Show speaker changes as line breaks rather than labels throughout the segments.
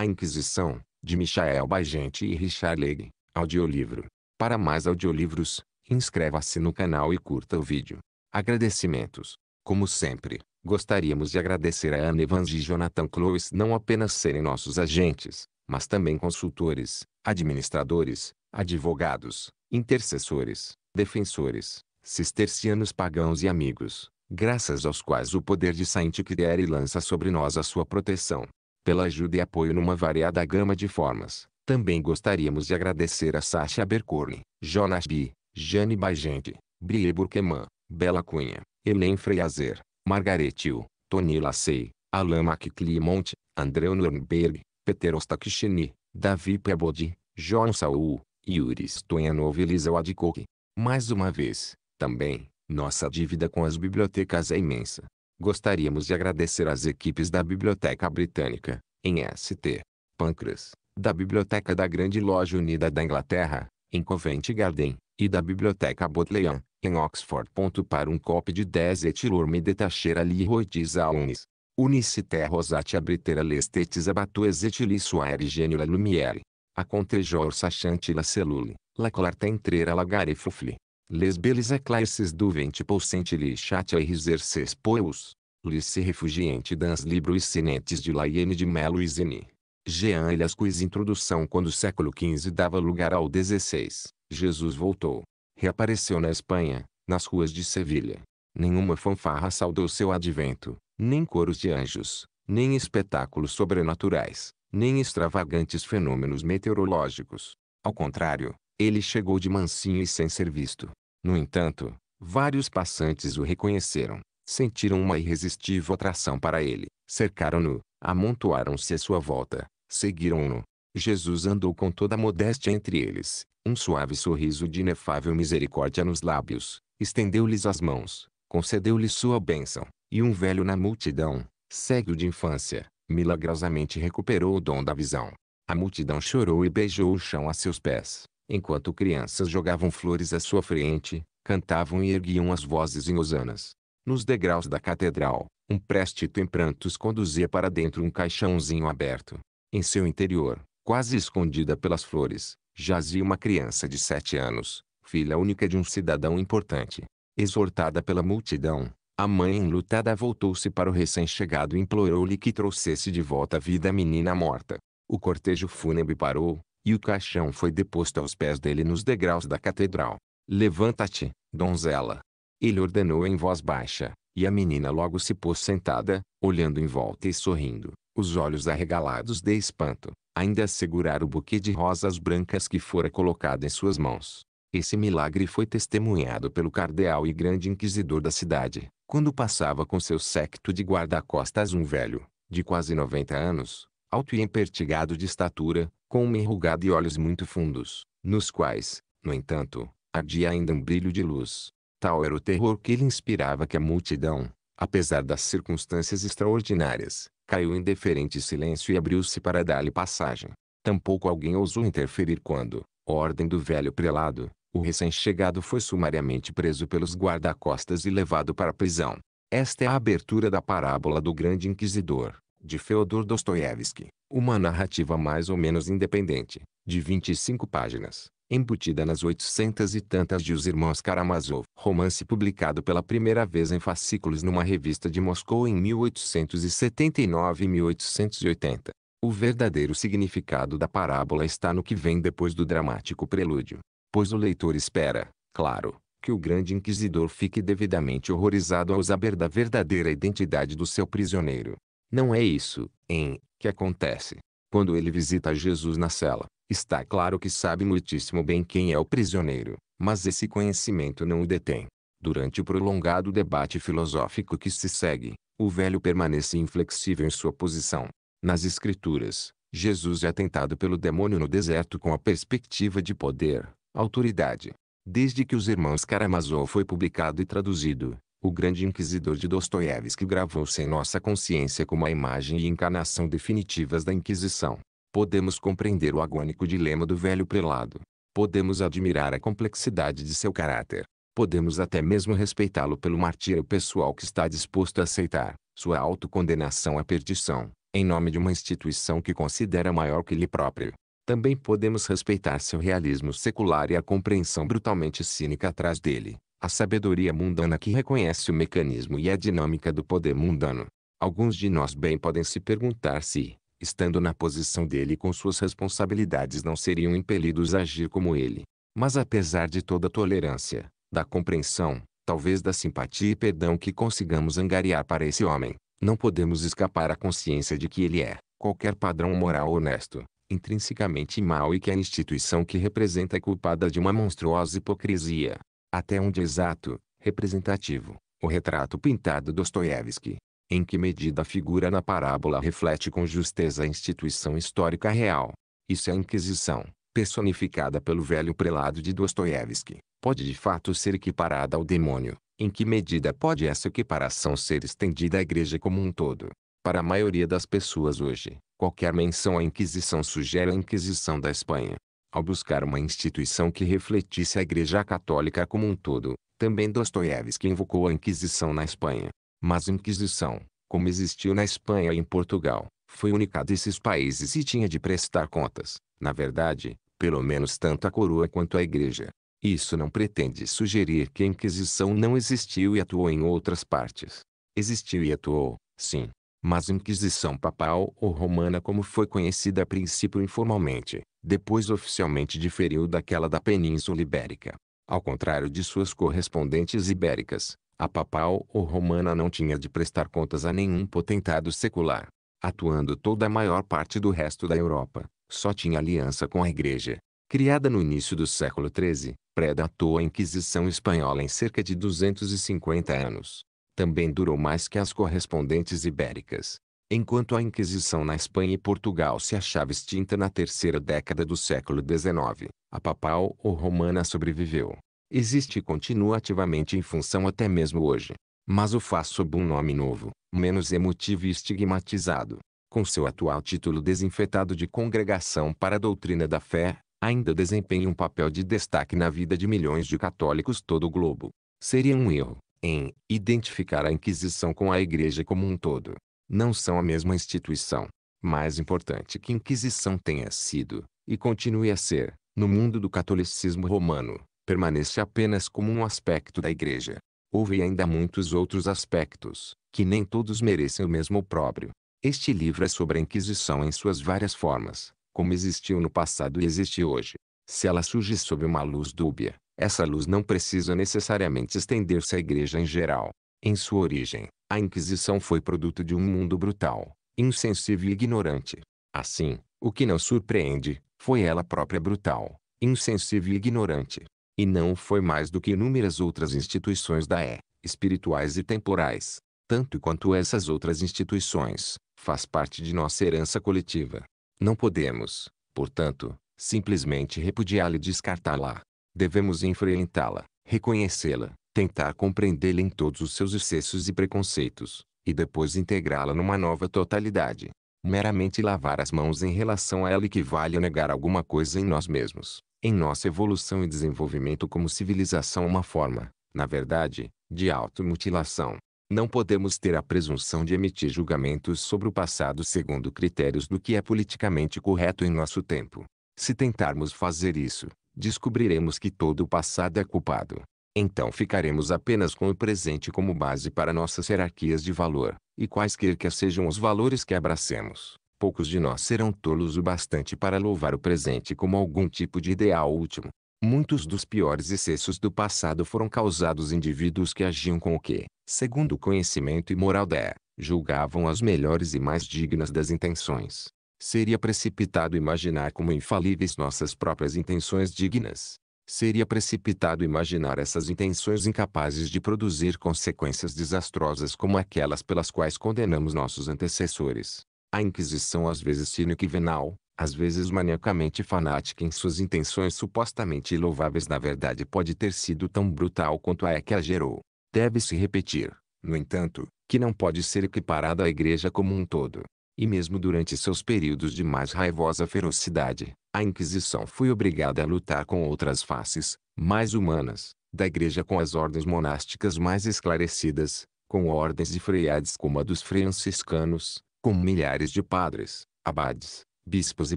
A Inquisição, de Michael Bagente e Richard Leigh. Audiolivro. Para mais audiolivros, inscreva-se no canal e curta o vídeo. Agradecimentos. Como sempre, gostaríamos de agradecer a Anne Evans e Jonathan Cloes não apenas serem nossos agentes, mas também consultores, administradores, advogados, intercessores, defensores, cistercianos pagãos e amigos, graças aos quais o poder de Saint Clair lança sobre nós a sua proteção pela ajuda e apoio numa variada gama de formas. Também gostaríamos de agradecer a Sasha Bercorne, Jonas B, Jane Bajente, Brie Burkeman, Bela Cunha, Helen Freiazer, Margaretil, Tony Lacey, Alain McClimont, André Nurnberg, Peter Ostakchini, Davi Pebodi, João Saul, Yuri Stoyanov e Lisa Wadkok. Mais uma vez, também, nossa dívida com as bibliotecas é imensa gostaríamos de agradecer às equipes da Biblioteca Britânica, em St. Pancras, da Biblioteca da Grande Loja Unida da Inglaterra, em Covent Garden, e da Biblioteca Bodleian, em Oxford. Para um copo de 10 etilurme de tacheira li rotis alunis. Unicité rosatia britera lestetis abatues et li suaere gênio la lumiere. A contrejor sachante la cellule, la clarta entrera lagare gare fufli. Les belis eclairces du vent possente li chatia e riser ses poeus, Lice Refugiente das Libros Sinentes de Laiene de Melo e Zeni. Jean Eliascuis Introdução Quando o século XV dava lugar ao XVI, Jesus voltou. Reapareceu na Espanha, nas ruas de Sevilha. Nenhuma fanfarra saudou seu advento, nem coros de anjos, nem espetáculos sobrenaturais, nem extravagantes fenômenos meteorológicos. Ao contrário, ele chegou de mansinho e sem ser visto. No entanto, vários passantes o reconheceram sentiram uma irresistível atração para ele. Cercaram-no, amontoaram-se à sua volta, seguiram-no. Jesus andou com toda a modéstia entre eles, um suave sorriso de inefável misericórdia nos lábios, estendeu-lhes as mãos, concedeu-lhes sua bênção, e um velho na multidão, cego de infância, milagrosamente recuperou o dom da visão. A multidão chorou e beijou o chão a seus pés, enquanto crianças jogavam flores à sua frente, cantavam e erguiam as vozes em hosanas. Nos degraus da catedral, um préstito em prantos conduzia para dentro um caixãozinho aberto. Em seu interior, quase escondida pelas flores, jazia uma criança de sete anos, filha única de um cidadão importante. Exortada pela multidão, a mãe enlutada voltou-se para o recém-chegado e implorou-lhe que trouxesse de volta a vida a menina morta. O cortejo fúnebre parou, e o caixão foi deposto aos pés dele nos degraus da catedral. Levanta-te, donzela, ele ordenou em voz baixa, e a menina logo se pôs sentada, olhando em volta e sorrindo, os olhos arregalados de espanto, ainda a segurar o buquê de rosas brancas que fora colocado em suas mãos. Esse milagre foi testemunhado pelo cardeal e grande inquisidor da cidade, quando passava com seu séquito de guarda-costas um velho, de quase 90 anos, alto e empertigado de estatura, com uma enrugada e olhos muito fundos, nos quais, no entanto, ardia ainda um brilho de luz, Tal era o terror que ele inspirava que a multidão, apesar das circunstâncias extraordinárias, caiu em deferente silêncio e abriu-se para dar-lhe passagem. Tampouco alguém ousou interferir quando, ordem do velho prelado, o recém-chegado foi sumariamente preso pelos guarda-costas e levado para a prisão. Esta é a abertura da parábola do grande inquisidor, de Feodor Dostoiévski, uma narrativa mais ou menos independente, de 25 páginas, embutida nas oitocentas e tantas de Os Irmãos Karamazov. Romance publicado pela primeira vez em fascículos numa revista de Moscou em 1879 e 1880. O verdadeiro significado da parábola está no que vem depois do dramático prelúdio. Pois o leitor espera, claro, que o grande inquisidor fique devidamente horrorizado ao saber da verdadeira identidade do seu prisioneiro. Não é isso, em, que acontece. Quando ele visita Jesus na cela, Está claro que sabe muitíssimo bem quem é o prisioneiro, mas esse conhecimento não o detém. Durante o prolongado debate filosófico que se segue, o velho permanece inflexível em sua posição. Nas Escrituras, Jesus é tentado pelo demônio no deserto com a perspectiva de poder, autoridade. Desde que Os Irmãos Karamazov foi publicado e traduzido, o grande inquisidor de Dostoiévski gravou-se em nossa consciência como a imagem e encarnação definitivas da Inquisição. Podemos compreender o agônico dilema do velho prelado. Podemos admirar a complexidade de seu caráter. Podemos até mesmo respeitá-lo pelo martírio pessoal que está disposto a aceitar sua autocondenação à perdição, em nome de uma instituição que considera maior que ele próprio. Também podemos respeitar seu realismo secular e a compreensão brutalmente cínica atrás dele, a sabedoria mundana que reconhece o mecanismo e a dinâmica do poder mundano. Alguns de nós bem podem se perguntar se, estando na posição dele com suas responsabilidades não seriam impelidos a agir como ele. Mas apesar de toda a tolerância, da compreensão, talvez da simpatia e perdão que consigamos angariar para esse homem, não podemos escapar à consciência de que ele é, qualquer padrão moral honesto, intrinsecamente mau e que a instituição que representa é culpada de uma monstruosa hipocrisia. Até onde exato, representativo, o retrato pintado Dostoiévski, em que medida a figura na parábola reflete com justeza a instituição histórica real. Isso é a Inquisição, personificada pelo velho prelado de Dostoiévski, pode de fato ser equiparada ao demônio. Em que medida pode essa equiparação ser estendida à igreja como um todo? Para a maioria das pessoas hoje, qualquer menção à Inquisição sugere a Inquisição da Espanha. Ao buscar uma instituição que refletisse a Igreja Católica como um todo, também Dostoiévski invocou a Inquisição na Espanha. Mas a Inquisição, como existiu na Espanha e em Portugal, foi única desses países e tinha de prestar contas, na verdade, pelo menos tanto a coroa quanto a igreja. Isso não pretende sugerir que a Inquisição não existiu e atuou em outras partes. Existiu e atuou, sim. Mas a Inquisição papal ou romana como foi conhecida a princípio informalmente, depois oficialmente diferiu daquela da Península Ibérica. Ao contrário de suas correspondentes ibéricas, a papal ou romana não tinha de prestar contas a nenhum potentado secular. Atuando toda a maior parte do resto da Europa, só tinha aliança com a Igreja. Criada no início do século XIII, predatou a Inquisição Espanhola em cerca de 250 anos. Também durou mais que as correspondentes ibéricas. Enquanto a Inquisição na Espanha e Portugal se achava extinta na terceira década do século XIX, a papal ou romana sobreviveu existe e continua ativamente em função até mesmo hoje. Mas o faz sob um nome novo, menos emotivo e estigmatizado. Com seu atual título desinfetado de Congregação para a Doutrina da Fé, ainda desempenha um papel de destaque na vida de milhões de católicos todo o globo. Seria um erro, em, identificar a Inquisição com a Igreja como um todo. Não são a mesma instituição. Mais importante que Inquisição tenha sido, e continue a ser, no mundo do catolicismo romano, permanece apenas como um aspecto da igreja. Houve ainda muitos outros aspectos, que nem todos merecem o mesmo próprio. Este livro é sobre a Inquisição em suas várias formas, como existiu no passado e existe hoje. Se ela surge sob uma luz dúbia, essa luz não precisa necessariamente estender-se à igreja em geral. Em sua origem, a Inquisição foi produto de um mundo brutal, insensível e ignorante. Assim, o que não surpreende, foi ela própria brutal, insensível e ignorante. E não foi mais do que inúmeras outras instituições da E, é, espirituais e temporais. Tanto quanto essas outras instituições, faz parte de nossa herança coletiva. Não podemos, portanto, simplesmente repudiá-la e descartá-la. Devemos enfrentá-la, reconhecê-la, tentar compreendê-la em todos os seus excessos e preconceitos, e depois integrá-la numa nova totalidade. Meramente lavar as mãos em relação a ela equivale a negar alguma coisa em nós mesmos em nossa evolução e desenvolvimento como civilização uma forma, na verdade, de automutilação. Não podemos ter a presunção de emitir julgamentos sobre o passado segundo critérios do que é politicamente correto em nosso tempo. Se tentarmos fazer isso, descobriremos que todo o passado é culpado. Então ficaremos apenas com o presente como base para nossas hierarquias de valor, e quaisquer que sejam os valores que abracemos, Poucos de nós serão tolos o bastante para louvar o presente como algum tipo de ideal último. Muitos dos piores excessos do passado foram causados indivíduos que agiam com o que, segundo o conhecimento e moral da, julgavam as melhores e mais dignas das intenções. Seria precipitado imaginar como infalíveis nossas próprias intenções dignas. Seria precipitado imaginar essas intenções incapazes de produzir consequências desastrosas como aquelas pelas quais condenamos nossos antecessores. A Inquisição às vezes cínica e venal, às vezes maniacamente fanática em suas intenções supostamente louváveis na verdade pode ter sido tão brutal quanto a é que a gerou. Deve-se repetir, no entanto, que não pode ser equiparada à igreja como um todo. E mesmo durante seus períodos de mais raivosa ferocidade, a Inquisição foi obrigada a lutar com outras faces, mais humanas, da igreja com as ordens monásticas mais esclarecidas, com ordens de freiades como a dos franciscanos, como milhares de padres, abades, bispos e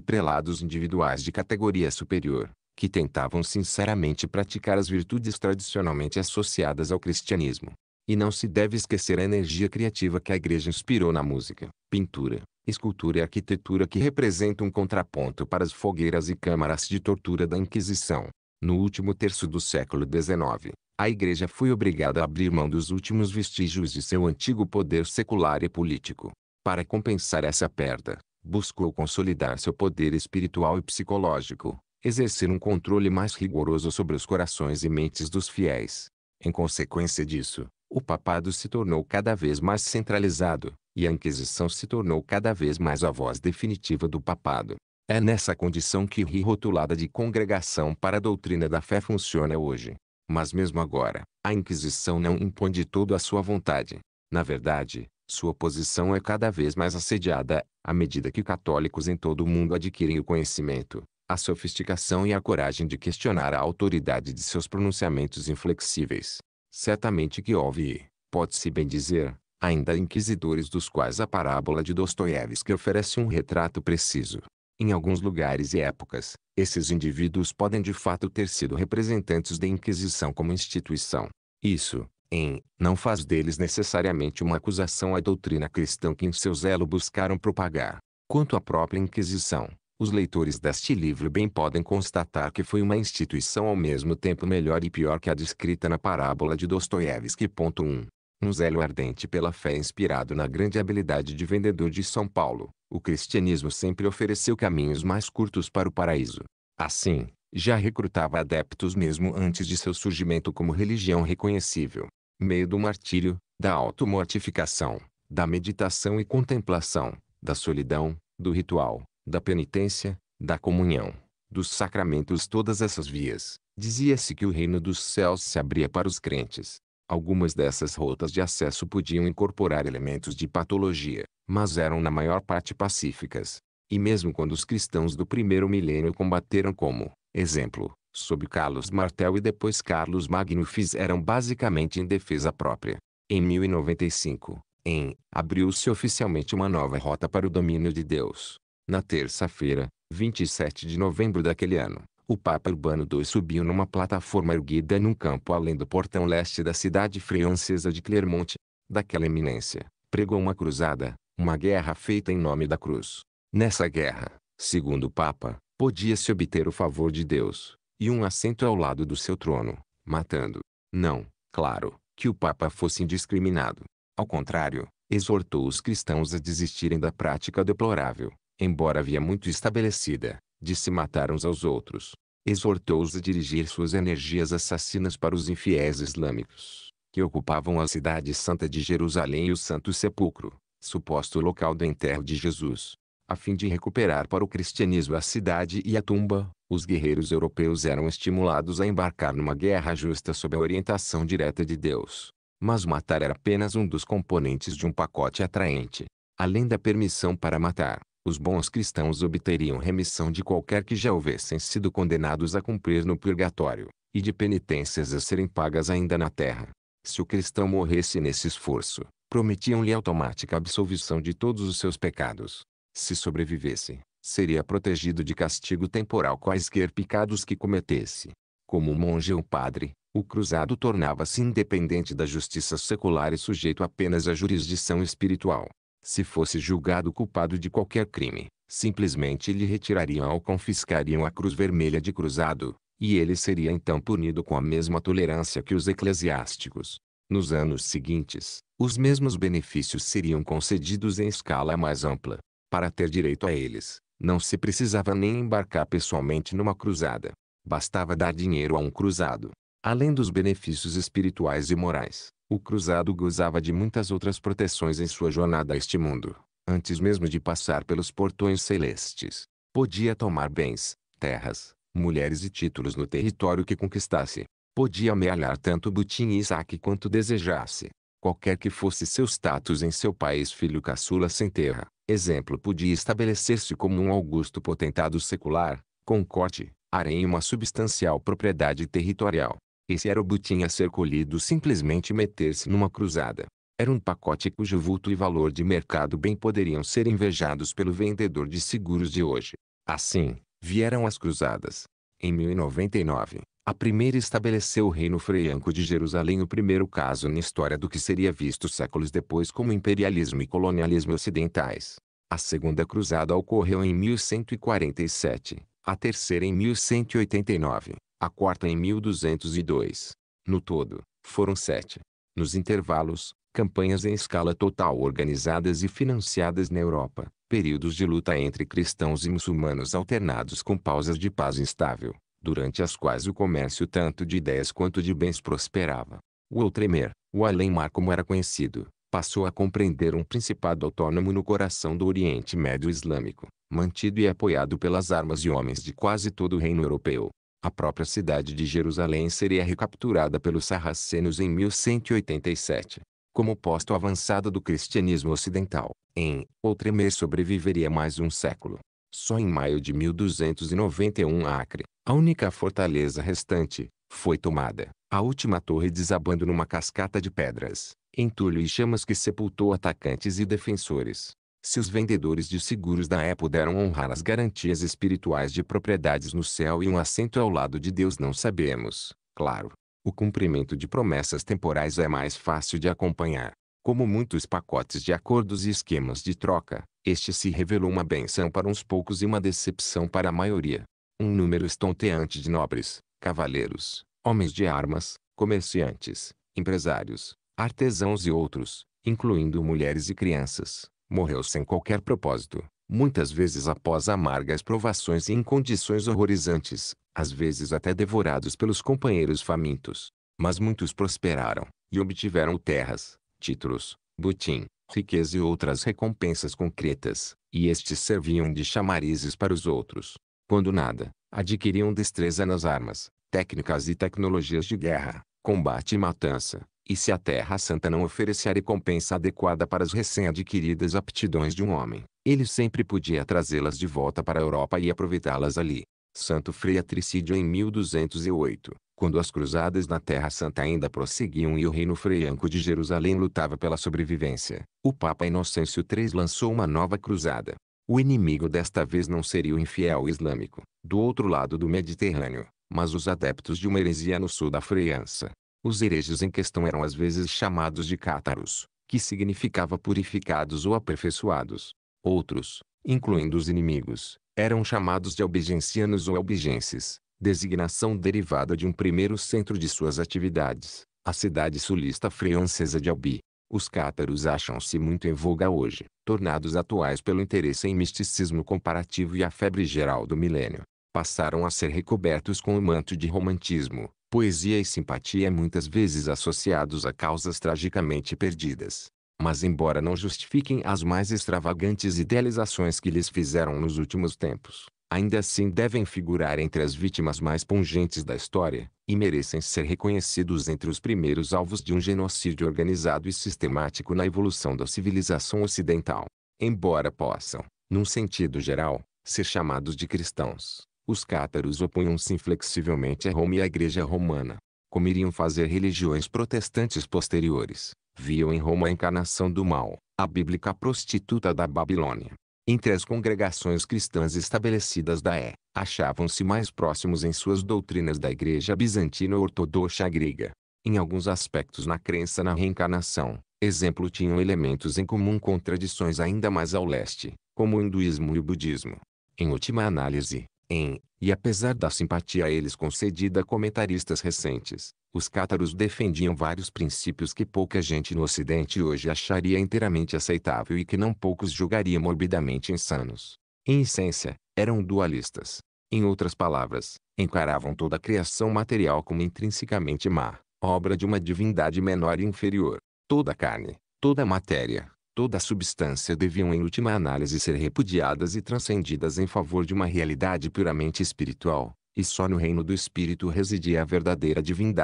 prelados individuais de categoria superior, que tentavam sinceramente praticar as virtudes tradicionalmente associadas ao cristianismo. E não se deve esquecer a energia criativa que a igreja inspirou na música, pintura, escultura e arquitetura que representam um contraponto para as fogueiras e câmaras de tortura da Inquisição. No último terço do século XIX, a igreja foi obrigada a abrir mão dos últimos vestígios de seu antigo poder secular e político, para compensar essa perda, buscou consolidar seu poder espiritual e psicológico, exercer um controle mais rigoroso sobre os corações e mentes dos fiéis. Em consequência disso, o papado se tornou cada vez mais centralizado, e a Inquisição se tornou cada vez mais a voz definitiva do papado. É nessa condição que ri rotulada de congregação para a doutrina da fé funciona hoje. Mas mesmo agora, a Inquisição não impõe de todo a sua vontade. Na verdade, sua posição é cada vez mais assediada, à medida que católicos em todo o mundo adquirem o conhecimento, a sofisticação e a coragem de questionar a autoridade de seus pronunciamentos inflexíveis. Certamente que houve, pode-se bem dizer, ainda inquisidores dos quais a parábola de Dostoiévski oferece um retrato preciso. Em alguns lugares e épocas, esses indivíduos podem de fato ter sido representantes da Inquisição como instituição. Isso, em não faz deles necessariamente uma acusação à doutrina cristã que em seu zelo buscaram propagar. Quanto à própria Inquisição, os leitores deste livro bem podem constatar que foi uma instituição ao mesmo tempo melhor e pior que a descrita na parábola de Dostoiévski. 1. Um zelo ardente pela fé inspirado na grande habilidade de vendedor de São Paulo, o cristianismo sempre ofereceu caminhos mais curtos para o paraíso. Assim, já recrutava adeptos mesmo antes de seu surgimento como religião reconhecível meio do martírio, da automortificação, da meditação e contemplação, da solidão, do ritual, da penitência, da comunhão, dos sacramentos todas essas vias, dizia-se que o reino dos céus se abria para os crentes. Algumas dessas rotas de acesso podiam incorporar elementos de patologia, mas eram na maior parte pacíficas. E mesmo quando os cristãos do primeiro milênio combateram como, exemplo, sob Carlos Martel e depois Carlos Magno fizeram basicamente em defesa própria. Em 1095, em, abriu-se oficialmente uma nova rota para o domínio de Deus. Na terça-feira, 27 de novembro daquele ano, o Papa Urbano II subiu numa plataforma erguida num campo além do portão leste da cidade francesa de Clermont. Daquela eminência, pregou uma cruzada, uma guerra feita em nome da cruz. Nessa guerra, segundo o Papa, podia-se obter o favor de Deus, e um assento ao lado do seu trono, matando. Não, claro, que o Papa fosse indiscriminado. Ao contrário, exortou os cristãos a desistirem da prática deplorável, embora havia muito estabelecida, de se matar uns aos outros. Exortou-os a dirigir suas energias assassinas para os infiéis islâmicos, que ocupavam a cidade santa de Jerusalém e o Santo Sepulcro, suposto local do enterro de Jesus. A fim de recuperar para o cristianismo a cidade e a tumba, os guerreiros europeus eram estimulados a embarcar numa guerra justa sob a orientação direta de Deus. Mas matar era apenas um dos componentes de um pacote atraente. Além da permissão para matar, os bons cristãos obteriam remissão de qualquer que já houvessem sido condenados a cumprir no purgatório, e de penitências a serem pagas ainda na terra. Se o cristão morresse nesse esforço, prometiam-lhe automática absolvição de todos os seus pecados se sobrevivesse, seria protegido de castigo temporal quaisquer pecados que cometesse. Como monge ou padre, o cruzado tornava-se independente da justiça secular e sujeito apenas à jurisdição espiritual. Se fosse julgado culpado de qualquer crime, simplesmente lhe retirariam ou confiscariam a cruz vermelha de cruzado, e ele seria então punido com a mesma tolerância que os eclesiásticos. Nos anos seguintes, os mesmos benefícios seriam concedidos em escala mais ampla. Para ter direito a eles, não se precisava nem embarcar pessoalmente numa cruzada. Bastava dar dinheiro a um cruzado. Além dos benefícios espirituais e morais, o cruzado gozava de muitas outras proteções em sua jornada a este mundo, antes mesmo de passar pelos portões celestes. Podia tomar bens, terras, mulheres e títulos no território que conquistasse. Podia amealhar tanto butim e saque quanto desejasse qualquer que fosse seu status em seu país filho caçula sem terra, exemplo podia estabelecer-se como um augusto potentado secular, com corte, harém uma substancial propriedade territorial. Esse era o butim a ser colhido simplesmente meter-se numa cruzada. Era um pacote cujo vulto e valor de mercado bem poderiam ser invejados pelo vendedor de seguros de hoje. Assim, vieram as cruzadas. Em 1099, a primeira estabeleceu o reino freianco de Jerusalém o primeiro caso na história do que seria visto séculos depois como imperialismo e colonialismo ocidentais. A segunda cruzada ocorreu em 1147, a terceira em 1189, a quarta em 1202. No todo, foram sete. Nos intervalos, campanhas em escala total organizadas e financiadas na Europa, períodos de luta entre cristãos e muçulmanos alternados com pausas de paz instável durante as quais o comércio tanto de ideias quanto de bens prosperava. O Outremer, o além-mar como era conhecido, passou a compreender um principado autônomo no coração do Oriente Médio Islâmico, mantido e apoiado pelas armas e homens de quase todo o reino europeu. A própria cidade de Jerusalém seria recapturada pelos sarracenos em 1187. Como posto avançado do cristianismo ocidental, em Outremer sobreviveria mais um século. Só em maio de 1291 Acre, a única fortaleza restante, foi tomada. A última torre desabando numa cascata de pedras, entulho e chamas que sepultou atacantes e defensores. Se os vendedores de seguros da época puderam honrar as garantias espirituais de propriedades no céu e um assento ao lado de Deus não sabemos, claro. O cumprimento de promessas temporais é mais fácil de acompanhar. Como muitos pacotes de acordos e esquemas de troca, este se revelou uma benção para uns poucos e uma decepção para a maioria. Um número estonteante de nobres, cavaleiros, homens de armas, comerciantes, empresários, artesãos e outros, incluindo mulheres e crianças, morreu sem qualquer propósito, muitas vezes após amargas provações e em condições horrorizantes, às vezes até devorados pelos companheiros famintos. Mas muitos prosperaram, e obtiveram terras, títulos, butim, riqueza e outras recompensas concretas, e estes serviam de chamarizes para os outros. Quando nada, adquiriam destreza nas armas, técnicas e tecnologias de guerra, combate e matança, e se a Terra Santa não oferecia a recompensa adequada para as recém-adquiridas aptidões de um homem, ele sempre podia trazê-las de volta para a Europa e aproveitá-las ali. Santo Frei Atricídio em 1208 quando as cruzadas na Terra Santa ainda prosseguiam e o reino freianco de Jerusalém lutava pela sobrevivência, o Papa Inocêncio III lançou uma nova cruzada. O inimigo desta vez não seria o infiel islâmico, do outro lado do Mediterrâneo, mas os adeptos de uma heresia no sul da França. Os hereges em questão eram às vezes chamados de cátaros, que significava purificados ou aperfeiçoados. Outros, incluindo os inimigos, eram chamados de albigensianos ou albigenses, designação derivada de um primeiro centro de suas atividades, a cidade sulista francesa de Albi. Os cátaros acham-se muito em voga hoje, tornados atuais pelo interesse em misticismo comparativo e a febre geral do milênio. Passaram a ser recobertos com o manto de romantismo, poesia e simpatia muitas vezes associados a causas tragicamente perdidas. Mas embora não justifiquem as mais extravagantes idealizações que lhes fizeram nos últimos tempos, ainda assim devem figurar entre as vítimas mais pungentes da história, e merecem ser reconhecidos entre os primeiros alvos de um genocídio organizado e sistemático na evolução da civilização ocidental. Embora possam, num sentido geral, ser chamados de cristãos, os cátaros opunham-se inflexivelmente a Roma e à Igreja Romana. Como iriam fazer religiões protestantes posteriores, viam em Roma a encarnação do mal, a bíblica prostituta da Babilônia. Entre as congregações cristãs estabelecidas da E, achavam-se mais próximos em suas doutrinas da Igreja Bizantina Ortodoxa Grega. Em alguns aspectos na crença na reencarnação, exemplo tinham elementos em comum com tradições ainda mais ao leste, como o hinduísmo e o budismo. Em última análise, em, e apesar da simpatia a eles concedida a comentaristas recentes, os cátaros defendiam vários princípios que pouca gente no Ocidente hoje acharia inteiramente aceitável e que não poucos julgaria morbidamente insanos. Em essência, eram dualistas. Em outras palavras, encaravam toda a criação material como intrinsecamente má, obra de uma divindade menor e inferior. Toda carne, toda matéria, toda substância deviam em última análise ser repudiadas e transcendidas em favor de uma realidade puramente espiritual, e só no reino do espírito residia a verdadeira divindade.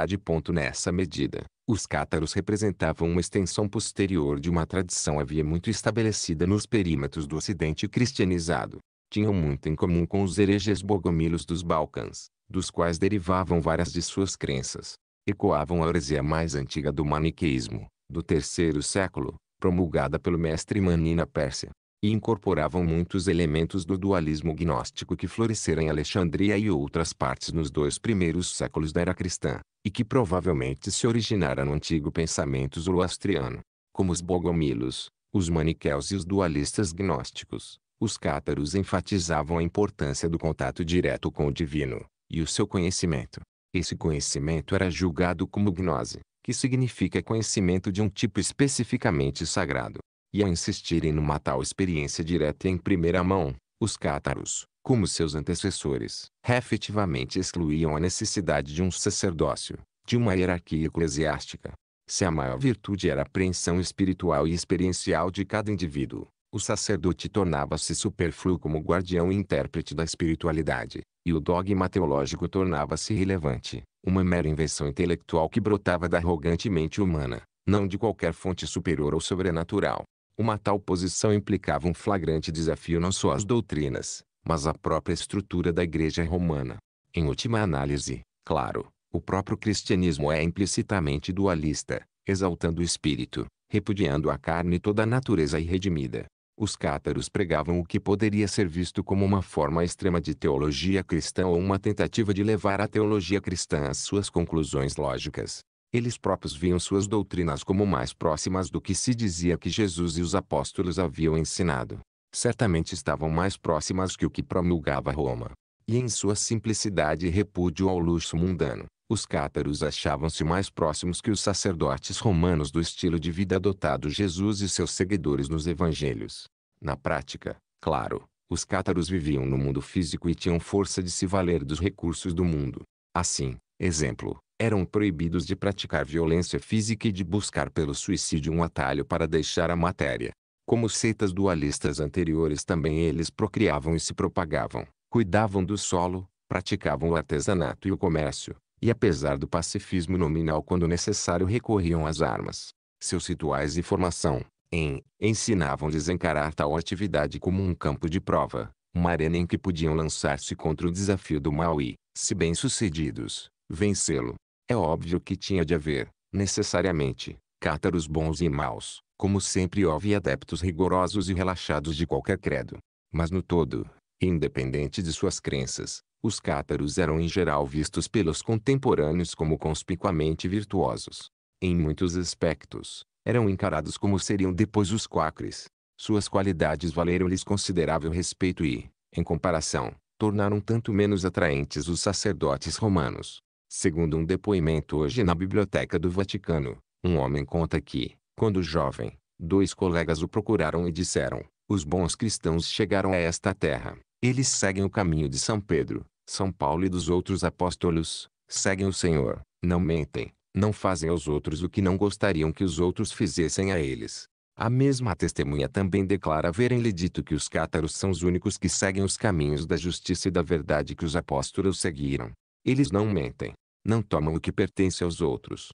Nessa medida, os cátaros representavam uma extensão posterior de uma tradição havia muito estabelecida nos perímetros do ocidente cristianizado. Tinham muito em comum com os hereges bogomilos dos Balcãs, dos quais derivavam várias de suas crenças. Ecoavam a heresia mais antiga do maniqueísmo, do terceiro século, promulgada pelo mestre Manina Pérsia, e incorporavam muitos elementos do dualismo gnóstico que florescera em Alexandria e outras partes nos dois primeiros séculos da era cristã, e que provavelmente se originara no antigo pensamento zoroastriano, como os bogomilos, os maniqueus e os dualistas gnósticos. Os cátaros enfatizavam a importância do contato direto com o divino, e o seu conhecimento. Esse conhecimento era julgado como gnose, que significa conhecimento de um tipo especificamente sagrado e a insistirem numa tal experiência direta em primeira mão, os cátaros, como seus antecessores, efetivamente excluíam a necessidade de um sacerdócio, de uma hierarquia eclesiástica. Se a maior virtude era a apreensão espiritual e experiencial de cada indivíduo, o sacerdote tornava-se superfluo como guardião e intérprete da espiritualidade, e o dogma teológico tornava-se irrelevante, uma mera invenção intelectual que brotava da arrogante mente humana, não de qualquer fonte superior ou sobrenatural. Uma tal posição implicava um flagrante desafio não só às doutrinas, mas à própria estrutura da Igreja Romana. Em última análise, claro, o próprio cristianismo é implicitamente dualista, exaltando o espírito, repudiando a carne e toda a natureza irredimida. Os cátaros pregavam o que poderia ser visto como uma forma extrema de teologia cristã ou uma tentativa de levar a teologia cristã às suas conclusões lógicas. Eles próprios viam suas doutrinas como mais próximas do que se dizia que Jesus e os apóstolos haviam ensinado. Certamente estavam mais próximas que o que promulgava Roma. E em sua simplicidade e repúdio ao luxo mundano, os cátaros achavam-se mais próximos que os sacerdotes romanos do estilo de vida adotado Jesus e seus seguidores nos evangelhos. Na prática, claro, os cátaros viviam no mundo físico e tinham força de se valer dos recursos do mundo. Assim, exemplo, eram proibidos de praticar violência física e de buscar pelo suicídio um atalho para deixar a matéria. Como seitas dualistas anteriores também eles procriavam e se propagavam, cuidavam do solo, praticavam o artesanato e o comércio, e apesar do pacifismo nominal quando necessário recorriam às armas. Seus rituais e formação, em, ensinavam desencarar tal atividade como um campo de prova, uma arena em que podiam lançar-se contra o desafio do mal e, se bem-sucedidos, vencê-lo. É óbvio que tinha de haver, necessariamente, cátaros bons e maus, como sempre houve adeptos rigorosos e relaxados de qualquer credo. Mas no todo, independente de suas crenças, os cátaros eram em geral vistos pelos contemporâneos como conspicuamente virtuosos. Em muitos aspectos, eram encarados como seriam depois os quacres. Suas qualidades valeram-lhes considerável respeito e, em comparação, tornaram tanto menos atraentes os sacerdotes romanos. Segundo um depoimento hoje na Biblioteca do Vaticano, um homem conta que, quando jovem, dois colegas o procuraram e disseram: Os bons cristãos chegaram a esta terra. Eles seguem o caminho de São Pedro, São Paulo e dos outros apóstolos, seguem o Senhor, não mentem, não fazem aos outros o que não gostariam que os outros fizessem a eles. A mesma testemunha também declara haverem-lhe dito que os cátaros são os únicos que seguem os caminhos da justiça e da verdade que os apóstolos seguiram. Eles não mentem. Não tomam o que pertence aos outros.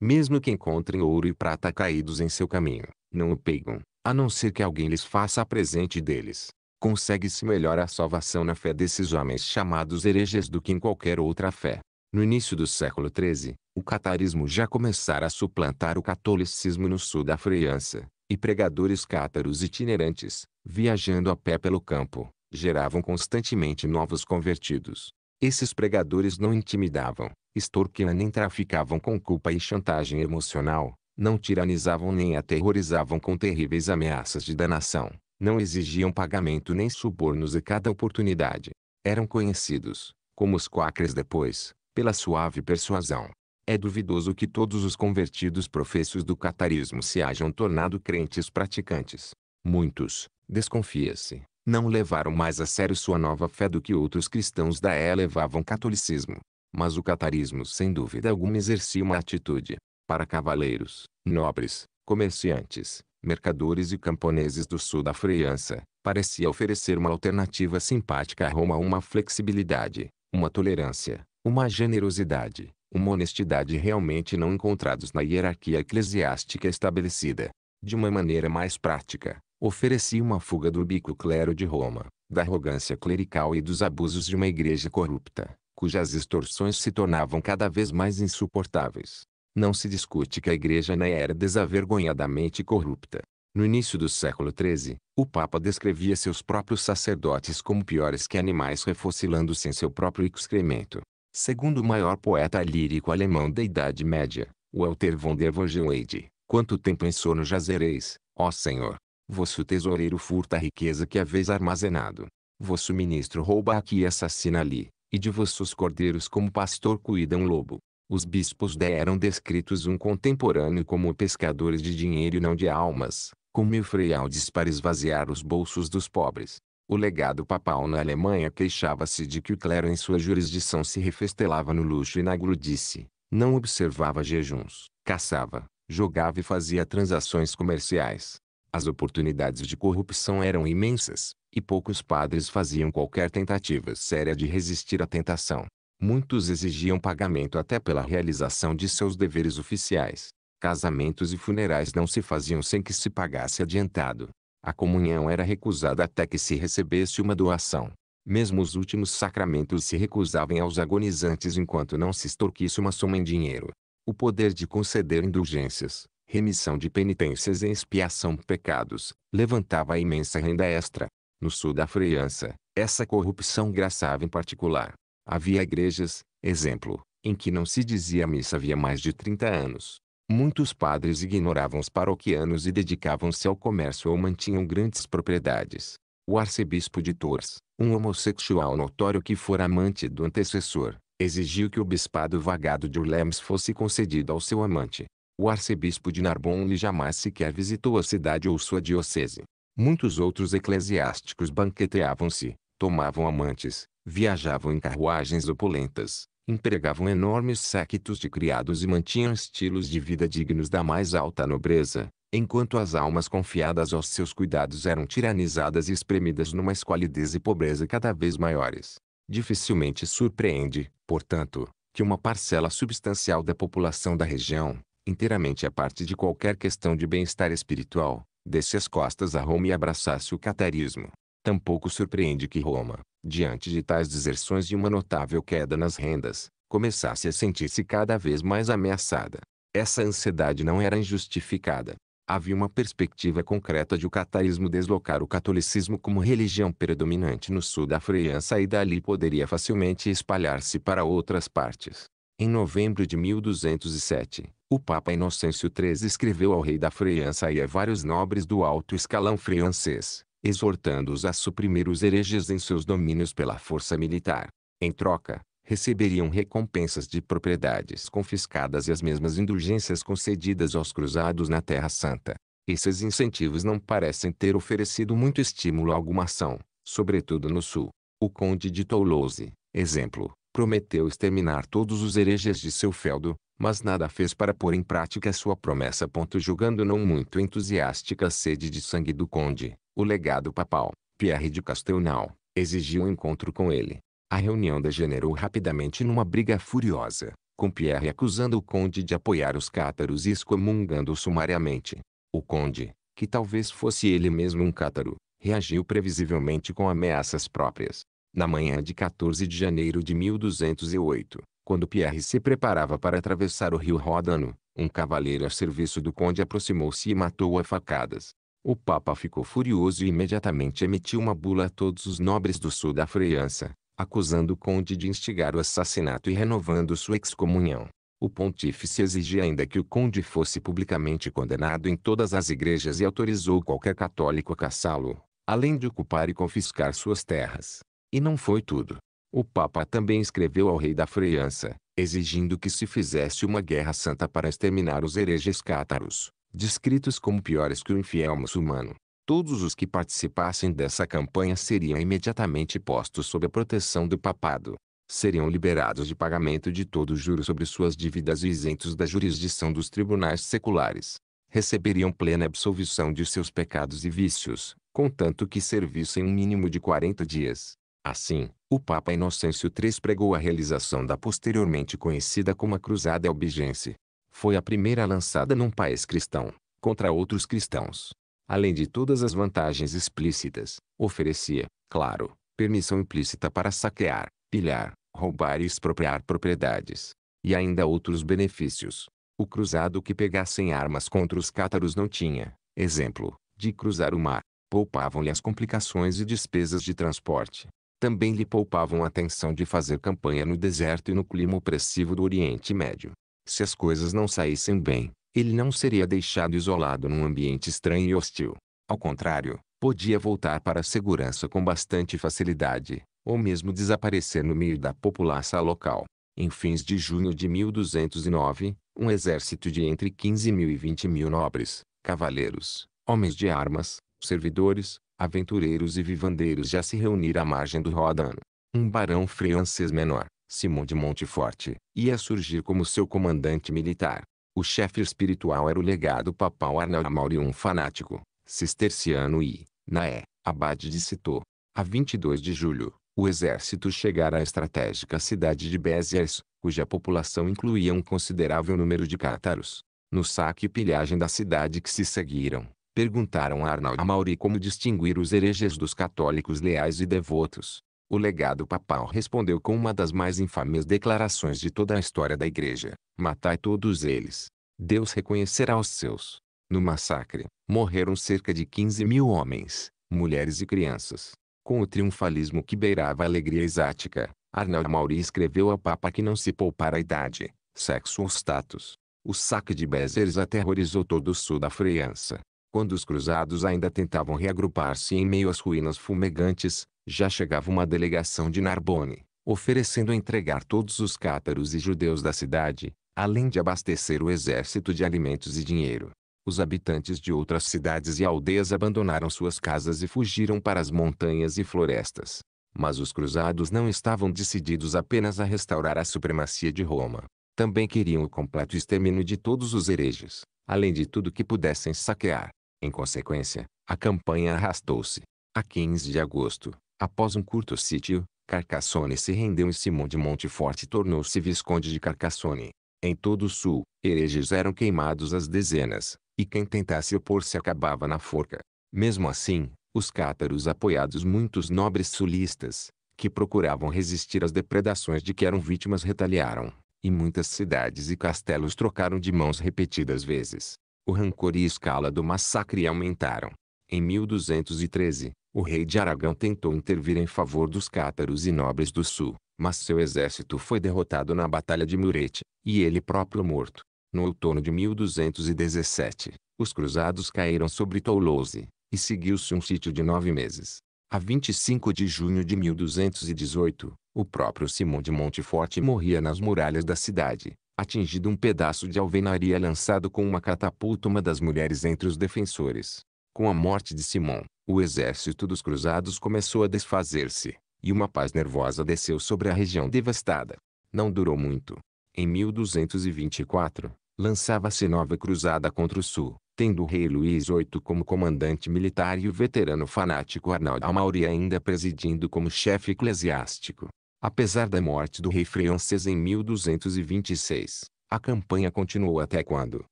Mesmo que encontrem ouro e prata caídos em seu caminho, não o pegam, a não ser que alguém lhes faça presente deles. Consegue-se melhor a salvação na fé desses homens chamados hereges do que em qualquer outra fé. No início do século XIII, o catarismo já começara a suplantar o catolicismo no sul da França, e pregadores cátaros itinerantes, viajando a pé pelo campo, geravam constantemente novos convertidos. Esses pregadores não intimidavam, extorquiam nem traficavam com culpa e chantagem emocional, não tiranizavam nem aterrorizavam com terríveis ameaças de danação, não exigiam pagamento nem subornos a cada oportunidade. Eram conhecidos, como os quacres depois, pela suave persuasão. É duvidoso que todos os convertidos professos do catarismo se hajam tornado crentes praticantes. Muitos, desconfia-se, não levaram mais a sério sua nova fé do que outros cristãos da é levavam catolicismo. Mas o catarismo sem dúvida alguma exercia uma atitude, para cavaleiros, nobres, comerciantes, mercadores e camponeses do sul da França, parecia oferecer uma alternativa simpática a Roma uma flexibilidade, uma tolerância, uma generosidade, uma honestidade realmente não encontrados na hierarquia eclesiástica estabelecida. De uma maneira mais prática, oferecia uma fuga do bico clero de Roma, da arrogância clerical e dos abusos de uma igreja corrupta, cujas extorsões se tornavam cada vez mais insuportáveis. Não se discute que a igreja na era desavergonhadamente corrupta. No início do século XIII, o Papa descrevia seus próprios sacerdotes como piores que animais refocilando-se em seu próprio excremento. Segundo o maior poeta lírico alemão da Idade Média, Walter von der Vogelweide, quanto tempo em sono jazereis, ó Senhor, Vosso tesoureiro furta a riqueza que haveis armazenado. Vosso ministro rouba aqui e assassina ali, e de vossos cordeiros como pastor cuida um lobo. Os bispos deram descritos um contemporâneo como pescadores de dinheiro e não de almas, com mil freialdes para esvaziar os bolsos dos pobres. O legado papal na Alemanha queixava-se de que o clero em sua jurisdição se refestelava no luxo e na gludice, não observava jejuns, caçava, jogava e fazia transações comerciais. As oportunidades de corrupção eram imensas, e poucos padres faziam qualquer tentativa séria de resistir à tentação. Muitos exigiam pagamento até pela realização de seus deveres oficiais. Casamentos e funerais não se faziam sem que se pagasse adiantado. A comunhão era recusada até que se recebesse uma doação. Mesmo os últimos sacramentos se recusavam aos agonizantes enquanto não se extorquisse uma soma em dinheiro. O poder de conceder indulgências, remissão de penitências e expiação pecados, levantava a imensa renda extra. No sul da França, essa corrupção graçava em particular. Havia igrejas, exemplo, em que não se dizia missa havia mais de 30 anos. Muitos padres ignoravam os paroquianos e dedicavam-se ao comércio ou mantinham grandes propriedades. O arcebispo de Tours, um homossexual notório que fora amante do antecessor, exigiu que o bispado vagado de Ulems fosse concedido ao seu amante. O arcebispo de Narbonne jamais sequer visitou a cidade ou sua diocese. Muitos outros eclesiásticos banqueteavam-se, tomavam amantes, viajavam em carruagens opulentas, empregavam enormes séquitos de criados e mantinham estilos de vida dignos da mais alta nobreza, enquanto as almas confiadas aos seus cuidados eram tiranizadas e espremidas numa esqualidez e pobreza cada vez maiores. Dificilmente surpreende, portanto, que uma parcela substancial da população da região, inteiramente à parte de qualquer questão de bem-estar espiritual, desse as costas a Roma e abraçasse o catarismo. Tampouco surpreende que Roma, diante de tais deserções e uma notável queda nas rendas, começasse a sentir-se cada vez mais ameaçada. Essa ansiedade não era injustificada. Havia uma perspectiva concreta de o catarismo deslocar o catolicismo como religião predominante no sul da França e dali poderia facilmente espalhar-se para outras partes. Em novembro de 1207, o Papa Inocêncio III escreveu ao rei da França e a vários nobres do alto escalão francês, exortando-os a suprimir os hereges em seus domínios pela força militar. Em troca, receberiam recompensas de propriedades confiscadas e as mesmas indulgências concedidas aos cruzados na Terra Santa. Esses incentivos não parecem ter oferecido muito estímulo a alguma ação, sobretudo no sul. O conde de Toulouse, exemplo, prometeu exterminar todos os hereges de seu feudo, mas nada fez para pôr em prática sua promessa. Julgando não muito entusiástica a sede de sangue do conde, o legado papal, Pierre de Castelnau, exigiu um encontro com ele. A reunião degenerou rapidamente numa briga furiosa, com Pierre acusando o conde de apoiar os cátaros e excomungando sumariamente. O conde, que talvez fosse ele mesmo um cátaro, reagiu previsivelmente com ameaças próprias. Na manhã de 14 de janeiro de 1208, quando Pierre se preparava para atravessar o rio Ródano, um cavaleiro a serviço do conde aproximou-se e matou-o a facadas. O Papa ficou furioso e imediatamente emitiu uma bula a todos os nobres do sul da França, acusando o conde de instigar o assassinato e renovando sua excomunhão. O pontífice exigia ainda que o conde fosse publicamente condenado em todas as igrejas e autorizou qualquer católico a caçá-lo, além de ocupar e confiscar suas terras. E não foi tudo. O Papa também escreveu ao rei da França, exigindo que se fizesse uma guerra santa para exterminar os hereges cátaros, descritos como piores que o infiel muçulmano. Todos os que participassem dessa campanha seriam imediatamente postos sob a proteção do papado. Seriam liberados de pagamento de todo o juro sobre suas dívidas e isentos da jurisdição dos tribunais seculares. Receberiam plena absolvição de seus pecados e vícios, contanto que servissem um mínimo de 40 dias. Assim, o Papa Inocêncio III pregou a realização da posteriormente conhecida como a Cruzada Albigense. Foi a primeira lançada num país cristão, contra outros cristãos. Além de todas as vantagens explícitas, oferecia, claro, permissão implícita para saquear, pilhar, roubar e expropriar propriedades. E ainda outros benefícios. O cruzado que pegassem armas contra os cátaros não tinha, exemplo, de cruzar o mar. Poupavam-lhe as complicações e despesas de transporte também lhe poupavam a atenção de fazer campanha no deserto e no clima opressivo do Oriente Médio. Se as coisas não saíssem bem, ele não seria deixado isolado num ambiente estranho e hostil. Ao contrário, podia voltar para a segurança com bastante facilidade, ou mesmo desaparecer no meio da população local. Em fins de junho de 1209, um exército de entre 15 mil e 20 mil nobres, cavaleiros, homens de armas, servidores, aventureiros e vivandeiros já se reuniram à margem do Rodano. Um barão francês menor, Simon de Monteforte, ia surgir como seu comandante militar. O chefe espiritual era o legado papal Arnaldo Amauri, um fanático, cisterciano e, naé, abade de Citô. A 22 de julho, o exército chegara à estratégica cidade de Béziers, cuja população incluía um considerável número de cátaros. No saque e pilhagem da cidade que se seguiram, perguntaram a Arnaldo Amauri como distinguir os hereges dos católicos leais e devotos. O legado papal respondeu com uma das mais infames declarações de toda a história da Igreja: Matai todos eles. Deus reconhecerá os seus. No massacre, morreram cerca de 15 mil homens, mulheres e crianças. Com o triunfalismo que beirava a alegria exática, Arnaldo Mauri escreveu ao Papa que não se poupara a idade, sexo ou status. O saque de Bezeres aterrorizou todo o sul da França. Quando os cruzados ainda tentavam reagrupar-se em meio às ruínas fumegantes, já chegava uma delegação de Narbonne, oferecendo entregar todos os cátaros e judeus da cidade, além de abastecer o exército de alimentos e dinheiro. Os habitantes de outras cidades e aldeias abandonaram suas casas e fugiram para as montanhas e florestas. Mas os cruzados não estavam decididos apenas a restaurar a supremacia de Roma. Também queriam o completo extermínio de todos os hereges, além de tudo que pudessem saquear. Em consequência, a campanha arrastou-se. A 15 de agosto, após um curto sítio, Carcassone se rendeu e Simão de Monteforte tornou-se Visconde de Carcassone. Em todo o sul, hereges eram queimados às dezenas, e quem tentasse opor-se acabava na forca. Mesmo assim, os cátaros apoiados muitos nobres sulistas, que procuravam resistir às depredações de que eram vítimas retaliaram, e muitas cidades e castelos trocaram de mãos repetidas vezes o rancor e escala do massacre aumentaram. Em 1213, o rei de Aragão tentou intervir em favor dos cátaros e nobres do sul, mas seu exército foi derrotado na Batalha de Murete, e ele próprio morto. No outono de 1217, os cruzados caíram sobre Toulouse, e seguiu-se um sítio de nove meses. A 25 de junho de 1218, o próprio Simão de Monteforte morria nas muralhas da cidade, atingido um pedaço de alvenaria lançado com uma catapulta uma das mulheres entre os defensores. Com a morte de Simão, o exército dos cruzados começou a desfazer-se, e uma paz nervosa desceu sobre a região devastada. Não durou muito. Em 1224, lançava-se nova cruzada contra o sul, tendo o rei Luís VIII como comandante militar e o veterano fanático Arnaldo Amauri ainda presidindo como chefe eclesiástico. Apesar da morte do rei francês em 1226, a campanha continuou até quando,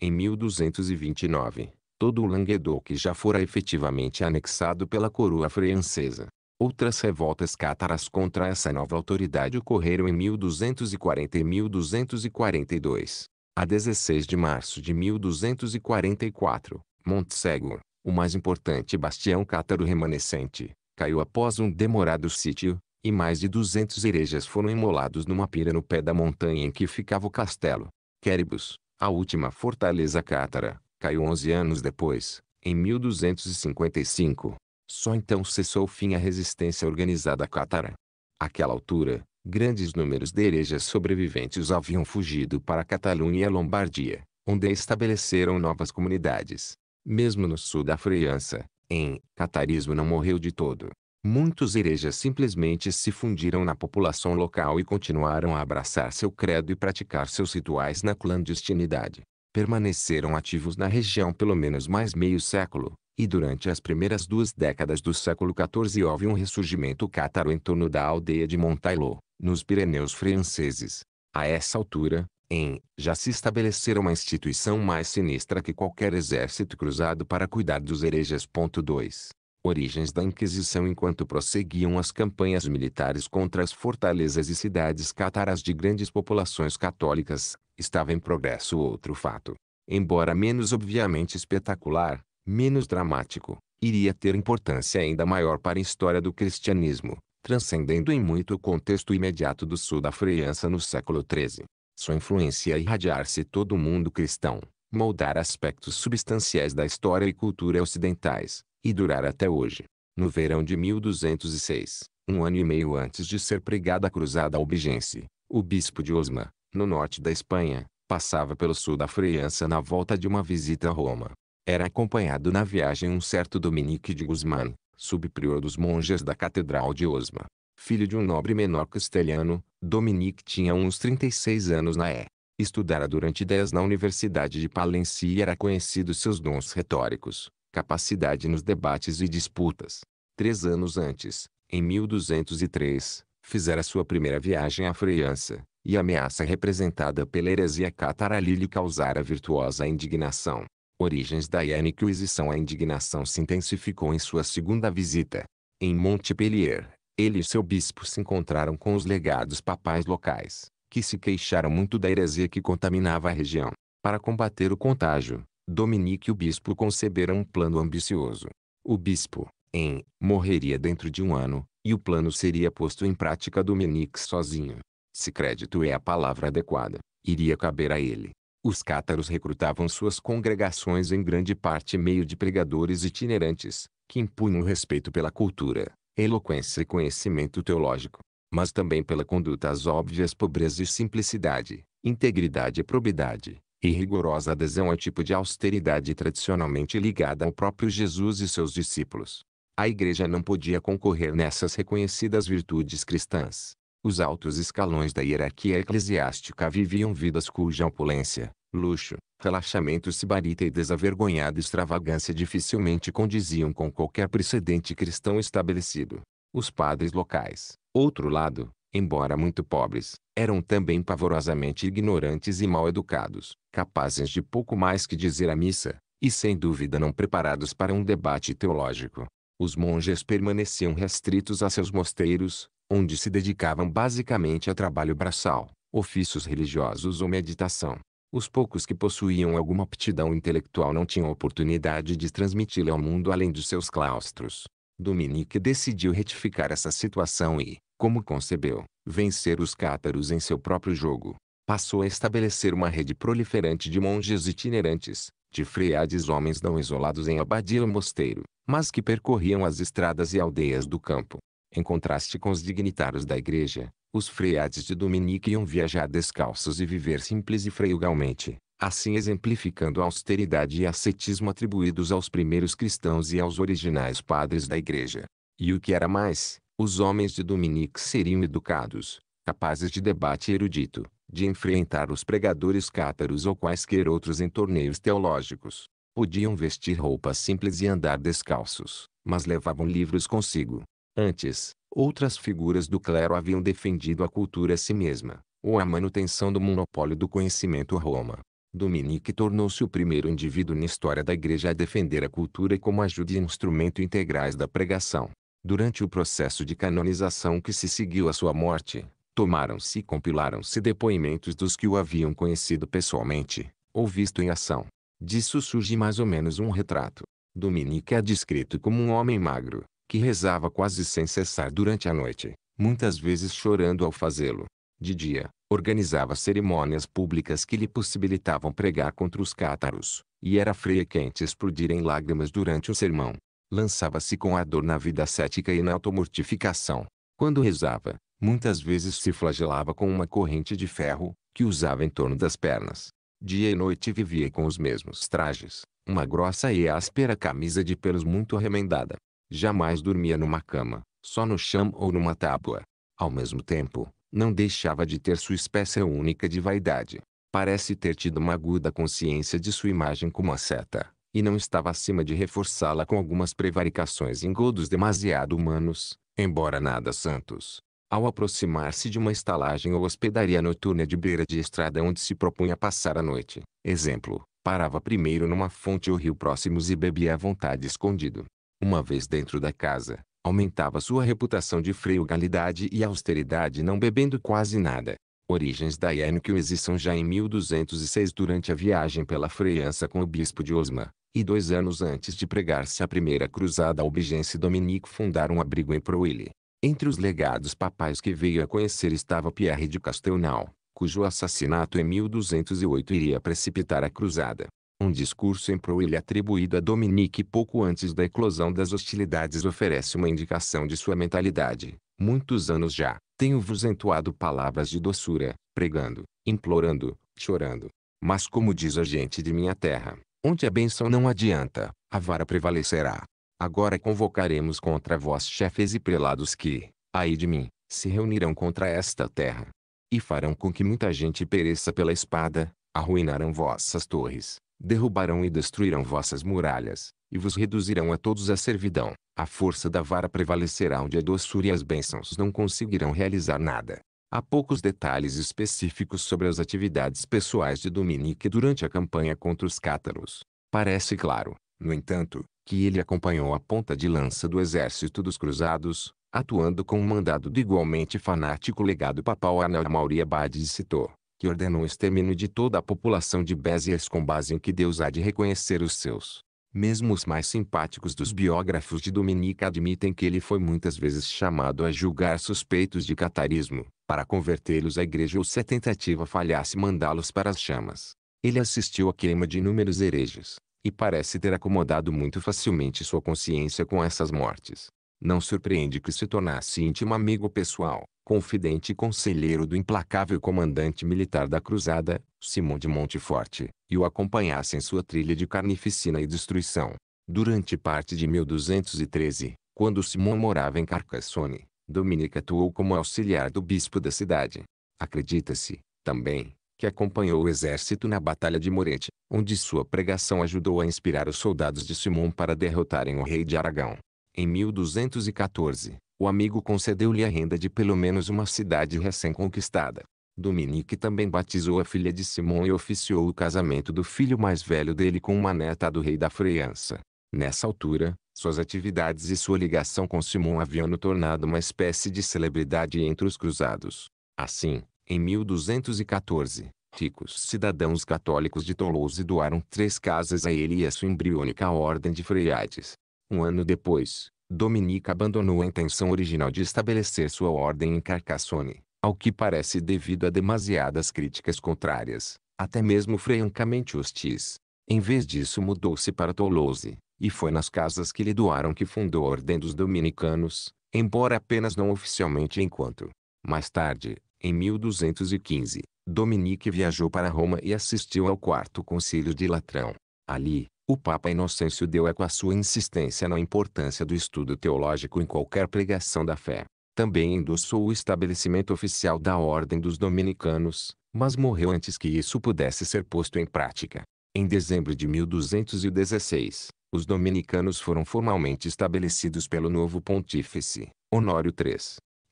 em 1229, todo o Languedoc já fora efetivamente anexado pela coroa francesa. Outras revoltas cátaras contra essa nova autoridade ocorreram em 1240 e 1242. A 16 de março de 1244, Montségur, o mais importante bastião cátaro remanescente, caiu após um demorado sítio, e mais de duzentos herejas foram imolados numa pira no pé da montanha em que ficava o castelo. Quéribus, a última fortaleza cátara, caiu onze anos depois, em 1255. Só então cessou fim a resistência organizada cátara. Àquela altura, grandes números de herejas sobreviventes haviam fugido para a Catalunha e a Lombardia, onde estabeleceram novas comunidades. Mesmo no sul da França, em catarismo não morreu de todo muitos hereges simplesmente se fundiram na população local e continuaram a abraçar seu credo e praticar seus rituais na clandestinidade. Permaneceram ativos na região pelo menos mais meio século, e durante as primeiras duas décadas do século XIV houve um ressurgimento cátaro em torno da aldeia de Montailô, nos Pireneus franceses. A essa altura, em, já se estabelecera uma instituição mais sinistra que qualquer exército cruzado para cuidar dos hereges. 2 origens da Inquisição enquanto prosseguiam as campanhas militares contra as fortalezas e cidades cátaras de grandes populações católicas, estava em progresso outro fato. Embora menos obviamente espetacular, menos dramático, iria ter importância ainda maior para a história do cristianismo, transcendendo em muito o contexto imediato do sul da França no século XIII. Sua influência irradiar-se todo o mundo cristão, moldar aspectos substanciais da história e cultura ocidentais, e durar até hoje. No verão de 1206, um ano e meio antes de ser pregada a cruzada albigense, o bispo de Osma, no norte da Espanha, passava pelo sul da França na volta de uma visita a Roma. Era acompanhado na viagem um certo Dominique de Guzmán, subprior dos monges da Catedral de Osma. Filho de um nobre menor castelhano, Dominique tinha uns 36 anos na E. Estudara durante 10 na Universidade de Palencia e era conhecido seus dons retóricos, capacidade nos debates e disputas. Três anos antes, em 1203, fizera sua primeira viagem à França, e a ameaça representada pela heresia catarali lhe causara virtuosa indignação. Origens da inquisição A indignação se intensificou em sua segunda visita. Em Montpellier, ele e seu bispo se encontraram com os legados papais locais, que se queixaram muito da heresia que contaminava a região. Para combater o contágio, Dominique e o bispo conceberam um plano ambicioso. O bispo, em, morreria dentro de um ano, e o plano seria posto em prática Dominique sozinho. Se crédito é a palavra adequada, iria caber a ele. Os cátaros recrutavam suas congregações em grande parte meio de pregadores itinerantes, que impunham respeito pela cultura, eloquência e conhecimento teológico, mas também pela conduta às óbvias pobreza e simplicidade, integridade e probidade, e rigorosa adesão ao tipo de austeridade tradicionalmente ligada ao próprio Jesus e seus discípulos. A igreja não podia concorrer nessas reconhecidas virtudes cristãs. Os altos escalões da hierarquia eclesiástica viviam vidas cuja opulência, luxo, relaxamento sibarita e desavergonhada extravagância dificilmente condiziam com qualquer precedente cristão estabelecido. Os padres locais, outro lado, embora muito pobres, eram também pavorosamente ignorantes e mal educados, capazes de pouco mais que dizer a missa, e sem dúvida não preparados para um debate teológico. Os monges permaneciam restritos a seus mosteiros, onde se dedicavam basicamente a trabalho braçal, ofícios religiosos ou meditação. Os poucos que possuíam alguma aptidão intelectual não tinham oportunidade de transmiti-la ao mundo além de seus claustros. Dominique decidiu retificar essa situação e, como concebeu, vencer os cátaros em seu próprio jogo. Passou a estabelecer uma rede proliferante de monges itinerantes, de freades homens não isolados em abadia ou mosteiro, mas que percorriam as estradas e aldeias do campo. Em contraste com os dignitários da igreja, os freades de Dominique iam viajar descalços e viver simples e frugalmente, assim exemplificando a austeridade e ascetismo atribuídos aos primeiros cristãos e aos originais padres da Igreja. E o que era mais, os homens de Dominique seriam educados, capazes de debate erudito, de enfrentar os pregadores cátaros ou quaisquer outros em torneios teológicos. Podiam vestir roupas simples e andar descalços, mas levavam livros consigo. Antes, outras figuras do clero haviam defendido a cultura a si mesma, ou a manutenção do monopólio do conhecimento Roma. Dominique tornou-se o primeiro indivíduo na história da igreja a defender a cultura como ajuda e instrumento integrais da pregação. Durante o processo de canonização que se seguiu à sua morte, tomaram-se e compilaram-se depoimentos dos que o haviam conhecido pessoalmente, ou visto em ação. Disso surge mais ou menos um retrato. Dominique é descrito como um homem magro, que rezava quase sem cessar durante a noite, muitas vezes chorando ao fazê-lo. De dia, organizava cerimônias públicas que lhe possibilitavam pregar contra os cátaros, e era freia quente explodir em lágrimas durante o sermão. Lançava-se com a dor na vida cética e na automortificação. Quando rezava, muitas vezes se flagelava com uma corrente de ferro, que usava em torno das pernas. Dia e noite vivia com os mesmos trajes, uma grossa e áspera camisa de pelos muito remendada. Jamais dormia numa cama, só no chão ou numa tábua. Ao mesmo tempo, não deixava de ter sua espécie única de vaidade. Parece ter tido uma aguda consciência de sua imagem como a seta, e não estava acima de reforçá-la com algumas prevaricações e engodos demasiado humanos, embora nada santos. Ao aproximar-se de uma estalagem ou hospedaria noturna de beira de estrada onde se propunha passar a noite, exemplo, parava primeiro numa fonte ou rio próximos e bebia à vontade escondido. Uma vez dentro da casa, Aumentava sua reputação de frugalidade e austeridade não bebendo quase nada. Origens da Iênquioes e São já em 1206 durante a viagem pela França com o bispo de Osma, e dois anos antes de pregar-se a primeira cruzada albigense Dominique fundaram um abrigo em Proille. Entre os legados papais que veio a conhecer estava Pierre de Castelnau, cujo assassinato em 1208 iria precipitar a cruzada. Um discurso em Proil é atribuído a Dominique pouco antes da eclosão das hostilidades oferece uma indicação de sua mentalidade. Muitos anos já, tenho-vos entoado palavras de doçura, pregando, implorando, chorando. Mas como diz a gente de minha terra, onde a bênção não adianta, a vara prevalecerá. Agora convocaremos contra vós chefes e prelados que, aí de mim, se reunirão contra esta terra. E farão com que muita gente pereça pela espada, arruinarão vossas torres, derrubarão e destruirão vossas muralhas, e vos reduzirão a todos à servidão. A força da vara prevalecerá onde a doçura e as bênçãos não conseguirão realizar nada. Há poucos detalhes específicos sobre as atividades pessoais de Dominique durante a campanha contra os cátaros. Parece claro, no entanto, que ele acompanhou a ponta de lança do exército dos cruzados, atuando com um mandado do igualmente fanático legado papal Ana Maury Bades citou que ordenou o extermínio de toda a população de Béziers com base em que Deus há de reconhecer os seus. Mesmo os mais simpáticos dos biógrafos de Dominica admitem que ele foi muitas vezes chamado a julgar suspeitos de catarismo, para convertê-los à igreja ou se a tentativa falhasse mandá-los para as chamas. Ele assistiu à queima de inúmeros hereges, e parece ter acomodado muito facilmente sua consciência com essas mortes. Não surpreende que se tornasse íntimo amigo pessoal, confidente e conselheiro do implacável comandante militar da cruzada, Simão de Monteforte, e o acompanhasse em sua trilha de carnificina e destruição. Durante parte de 1213, quando Simão morava em Carcassone, Dominica atuou como auxiliar do bispo da cidade. Acredita-se, também, que acompanhou o exército na Batalha de Morete, onde sua pregação ajudou a inspirar os soldados de Simão para derrotarem o rei de Aragão. Em 1214, o amigo concedeu-lhe a renda de pelo menos uma cidade recém-conquistada. Dominique também batizou a filha de Simão e oficiou o casamento do filho mais velho dele com uma neta do rei da França. Nessa altura, suas atividades e sua ligação com Simão haviam no tornado uma espécie de celebridade entre os cruzados. Assim, em 1214, ricos cidadãos católicos de Toulouse doaram três casas a ele e a sua embriônica ordem de freiades. Um ano depois, Dominica abandonou a intenção original de estabelecer sua ordem em Carcassone, ao que parece devido a demasiadas críticas contrárias, até mesmo francamente hostis. Em vez disso mudou-se para Toulouse, e foi nas casas que lhe doaram que fundou a Ordem dos Dominicanos, embora apenas não oficialmente enquanto. Mais tarde, em 1215, Dominique viajou para Roma e assistiu ao Quarto Concílio de Latrão, Ali, o Papa Inocêncio deu eco à sua insistência na importância do estudo teológico em qualquer pregação da fé. Também endossou o estabelecimento oficial da Ordem dos Dominicanos, mas morreu antes que isso pudesse ser posto em prática. Em dezembro de 1216, os dominicanos foram formalmente estabelecidos pelo novo pontífice, Honório III.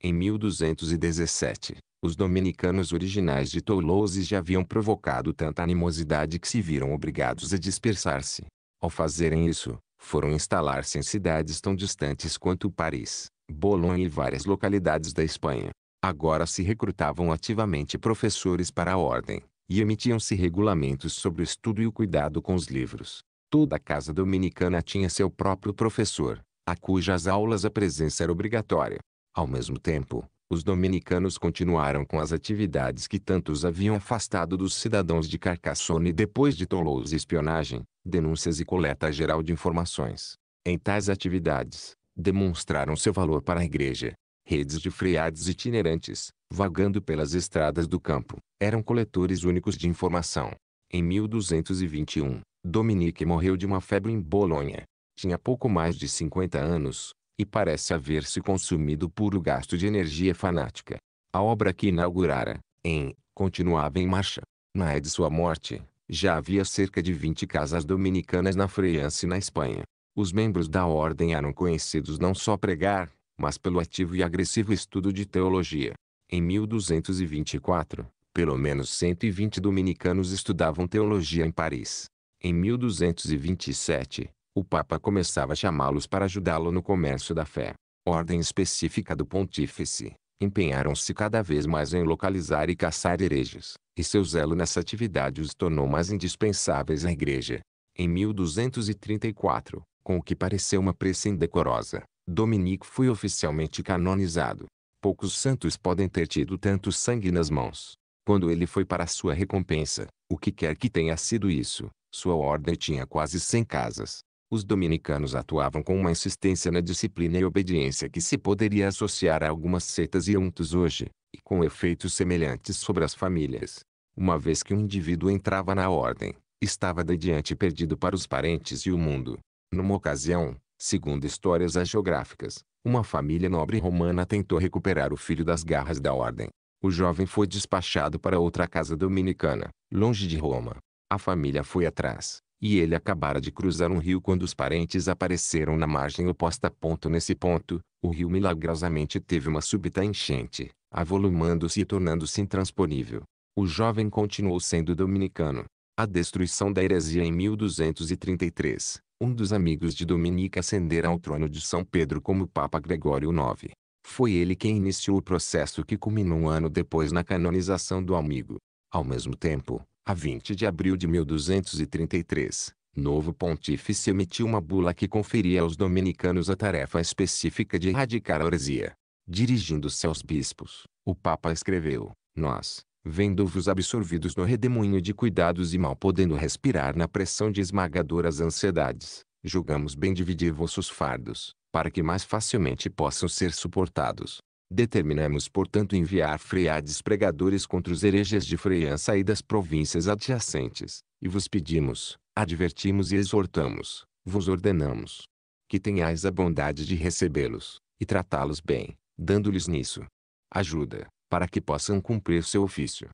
Em 1217, os dominicanos originais de Toulouse já haviam provocado tanta animosidade que se viram obrigados a dispersar-se. Ao fazerem isso, foram instalar-se em cidades tão distantes quanto Paris, Bolonha e várias localidades da Espanha. Agora se recrutavam ativamente professores para a ordem, e emitiam-se regulamentos sobre o estudo e o cuidado com os livros. Toda a casa dominicana tinha seu próprio professor, a cujas aulas a presença era obrigatória. Ao mesmo tempo, os dominicanos continuaram com as atividades que tantos haviam afastado dos cidadãos de Carcassone, depois de Toulouse espionagem, denúncias e coleta geral de informações. Em tais atividades, demonstraram seu valor para a igreja. Redes de freades itinerantes, vagando pelas estradas do campo, eram coletores únicos de informação. Em 1221, Dominique morreu de uma febre em Bolonha. Tinha pouco mais de 50 anos, e parece haver se consumido puro gasto de energia fanática. A obra que inaugurara, em, continuava em marcha. Na é de sua morte, já havia cerca de 20 casas dominicanas na França e na Espanha. Os membros da ordem eram conhecidos não só pregar, mas pelo ativo e agressivo estudo de teologia. Em 1224, pelo menos 120 dominicanos estudavam teologia em Paris. Em 1227, o Papa começava a chamá-los para ajudá-lo no comércio da fé. Ordem específica do pontífice, empenharam-se cada vez mais em localizar e caçar hereges, e seu zelo nessa atividade os tornou mais indispensáveis à Igreja. Em 1234, com o que pareceu uma pressa indecorosa, Dominique foi oficialmente canonizado. Poucos santos podem ter tido tanto sangue nas mãos. Quando ele foi para sua recompensa, o que quer que tenha sido isso, sua ordem tinha quase 100 casas, os dominicanos atuavam com uma insistência na disciplina e obediência que se poderia associar a algumas seitas e untos hoje, e com efeitos semelhantes sobre as famílias. Uma vez que um indivíduo entrava na ordem, estava de diante perdido para os parentes e o mundo. Numa ocasião, segundo histórias geográficas, uma família nobre romana tentou recuperar o filho das garras da ordem. O jovem foi despachado para outra casa dominicana, longe de Roma. A família foi atrás, e ele acabara de cruzar um rio quando os parentes apareceram na margem oposta. Ponto nesse ponto, o rio milagrosamente teve uma súbita enchente, avolumando-se e tornando-se intransponível. O jovem continuou sendo dominicano. A destruição da heresia em 1233, um dos amigos de Dominica ascendera ao trono de São Pedro como Papa Gregório IX. Foi ele quem iniciou o processo que culminou um ano depois na canonização do amigo. Ao mesmo tempo, a 20 de abril de 1233, novo pontífice emitiu uma bula que conferia aos dominicanos a tarefa específica de erradicar a heresia. Dirigindo-se aos bispos, o Papa escreveu, Nós, vendo-vos absorvidos no redemoinho de cuidados e mal podendo respirar na pressão de esmagadoras ansiedades, julgamos bem dividir vossos fardos, para que mais facilmente possam ser suportados. Determinamos portanto enviar freiades pregadores contra os hereges de Freiança e das províncias adjacentes, e vos pedimos, advertimos e exortamos, vos ordenamos, que tenhais a bondade de recebê-los, e tratá-los bem, dando-lhes nisso ajuda, para que possam cumprir seu ofício.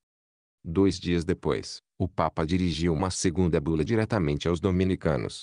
Dois dias depois, o Papa dirigiu uma segunda bula diretamente aos dominicanos.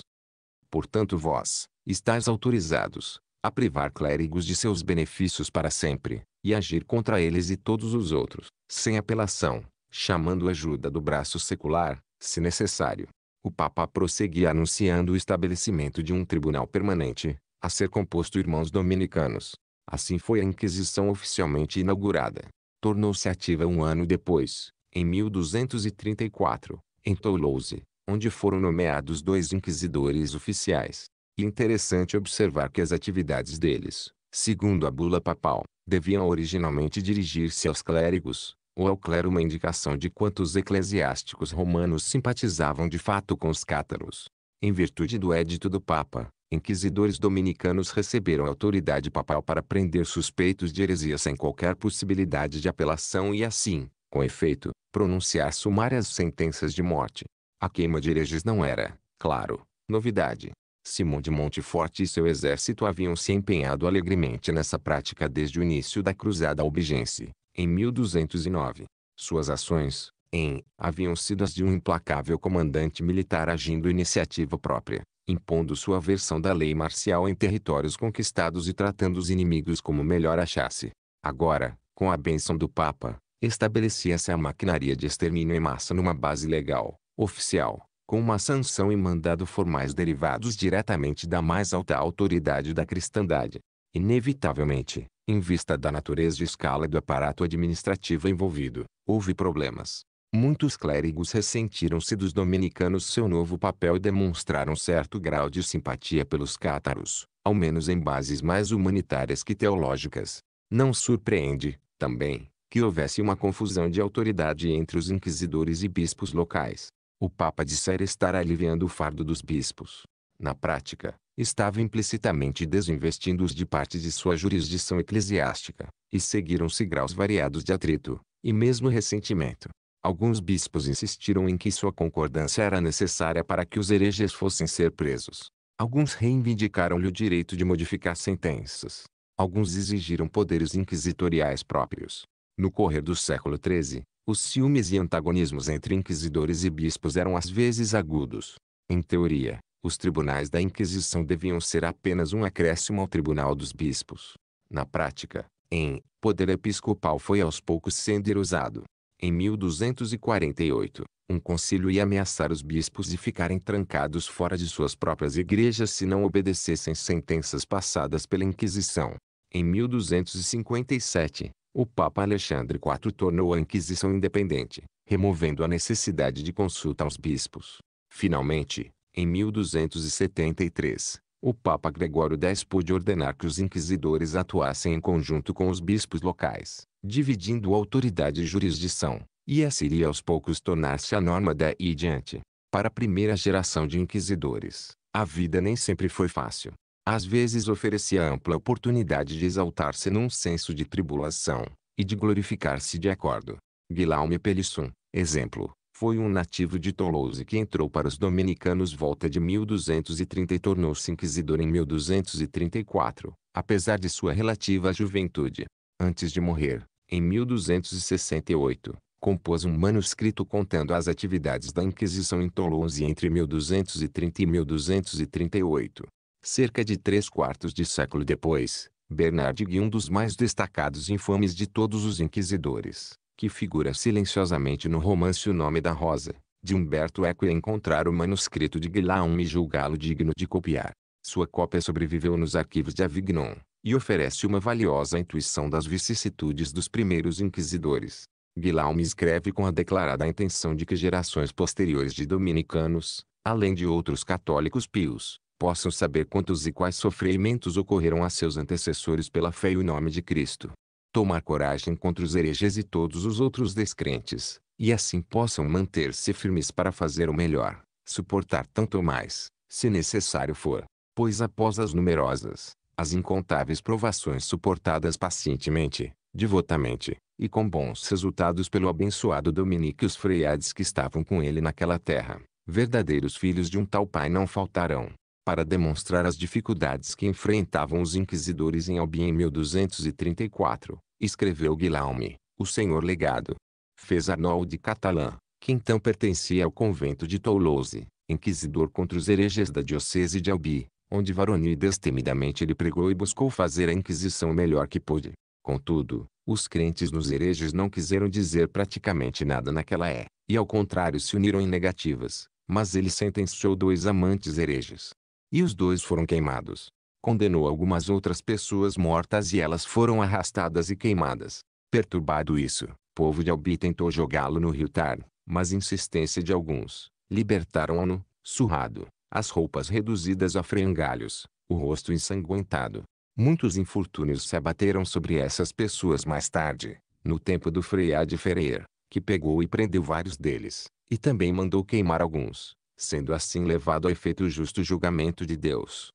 Portanto vós, estáis autorizados, a privar clérigos de seus benefícios para sempre, e agir contra eles e todos os outros, sem apelação, chamando ajuda do braço secular, se necessário. O Papa prosseguia anunciando o estabelecimento de um tribunal permanente, a ser composto irmãos dominicanos. Assim foi a Inquisição oficialmente inaugurada. Tornou-se ativa um ano depois, em 1234, em Toulouse, onde foram nomeados dois inquisidores oficiais, Interessante observar que as atividades deles, segundo a bula papal, deviam originalmente dirigir-se aos clérigos, ou ao clero uma indicação de quantos eclesiásticos romanos simpatizavam de fato com os cátaros. Em virtude do édito do Papa, inquisidores dominicanos receberam autoridade papal para prender suspeitos de heresia sem qualquer possibilidade de apelação e assim, com efeito, pronunciar sumárias sentenças de morte. A queima de hereges não era, claro, novidade, Simão de Monteforte e seu exército haviam se empenhado alegremente nessa prática desde o início da Cruzada Albigense, em 1209. Suas ações, em, haviam sido as de um implacável comandante militar agindo iniciativa própria, impondo sua versão da lei marcial em territórios conquistados e tratando os inimigos como melhor achasse. Agora, com a benção do Papa, estabelecia-se a maquinaria de extermínio em massa numa base legal, oficial, com uma sanção e mandado formais derivados diretamente da mais alta autoridade da cristandade. Inevitavelmente, em vista da natureza de escala do aparato administrativo envolvido, houve problemas. Muitos clérigos ressentiram-se dos dominicanos seu novo papel e demonstraram certo grau de simpatia pelos cátaros, ao menos em bases mais humanitárias que teológicas. Não surpreende, também, que houvesse uma confusão de autoridade entre os inquisidores e bispos locais. O Papa dissera estar aliviando o fardo dos bispos. Na prática, estava implicitamente desinvestindo-os de parte de sua jurisdição eclesiástica, e seguiram-se graus variados de atrito, e mesmo ressentimento. Alguns bispos insistiram em que sua concordância era necessária para que os hereges fossem ser presos. Alguns reivindicaram-lhe o direito de modificar sentenças. Alguns exigiram poderes inquisitoriais próprios. No correr do século XIII, os ciúmes e antagonismos entre inquisidores e bispos eram às vezes agudos. Em teoria, os tribunais da Inquisição deviam ser apenas um acréscimo ao tribunal dos bispos. Na prática, em poder episcopal foi aos poucos sendo erosado. Em 1248, um concílio ia ameaçar os bispos de ficarem trancados fora de suas próprias igrejas se não obedecessem sentenças passadas pela Inquisição. Em 1257, o Papa Alexandre IV tornou a Inquisição independente, removendo a necessidade de consulta aos bispos. Finalmente, em 1273, o Papa Gregório X pôde ordenar que os inquisidores atuassem em conjunto com os bispos locais, dividindo autoridade e jurisdição, e essa assim iria aos poucos tornar-se a norma daí em diante. Para a primeira geração de inquisidores, a vida nem sempre foi fácil. Às vezes oferecia ampla oportunidade de exaltar-se num senso de tribulação, e de glorificar-se de acordo. Guilherme Pelisson, exemplo, foi um nativo de Toulouse que entrou para os dominicanos volta de 1230 e tornou-se inquisidor em 1234, apesar de sua relativa juventude. Antes de morrer, em 1268, compôs um manuscrito contando as atividades da Inquisição em Toulouse entre 1230 e 1238, Cerca de três quartos de século depois, Bernard Gui, um dos mais destacados infames de todos os inquisidores, que figura silenciosamente no romance O Nome da Rosa, de Humberto Eco e encontrar o manuscrito de Guillaume e julgá-lo digno de copiar. Sua cópia sobreviveu nos arquivos de Avignon, e oferece uma valiosa intuição das vicissitudes dos primeiros inquisidores. Guillaume escreve com a declarada intenção de que gerações posteriores de dominicanos, além de outros católicos pios, possam saber quantos e quais sofrimentos ocorreram a seus antecessores pela fé e o nome de Cristo. Tomar coragem contra os hereges e todos os outros descrentes, e assim possam manter-se firmes para fazer o melhor, suportar tanto mais, se necessário for. Pois após as numerosas, as incontáveis provações suportadas pacientemente, devotamente, e com bons resultados pelo abençoado Dominique os freiades que estavam com ele naquela terra. Verdadeiros filhos de um tal pai não faltarão, para demonstrar as dificuldades que enfrentavam os inquisidores em Albi em 1234, escreveu Guillaume, o senhor legado. Fez Arnold Catalã, que então pertencia ao convento de Toulouse, inquisidor contra os hereges da diocese de Albi, onde Varoni destemidamente ele pregou e buscou fazer a Inquisição o melhor que pôde. Contudo, os crentes nos hereges não quiseram dizer praticamente nada naquela é, e ao contrário se uniram em negativas, mas ele sentenciou dois amantes hereges, e os dois foram queimados. Condenou algumas outras pessoas mortas e elas foram arrastadas e queimadas. Perturbado isso, o povo de Albi tentou jogá-lo no rio Tar, mas insistência de alguns, libertaram-no, surrado, as roupas reduzidas a frangalhos, o rosto ensanguentado. Muitos infortúnios se abateram sobre essas pessoas mais tarde, no tempo do Freade Ferreira, que pegou e prendeu vários deles, e também mandou queimar alguns sendo assim levado a efeito o justo julgamento de Deus.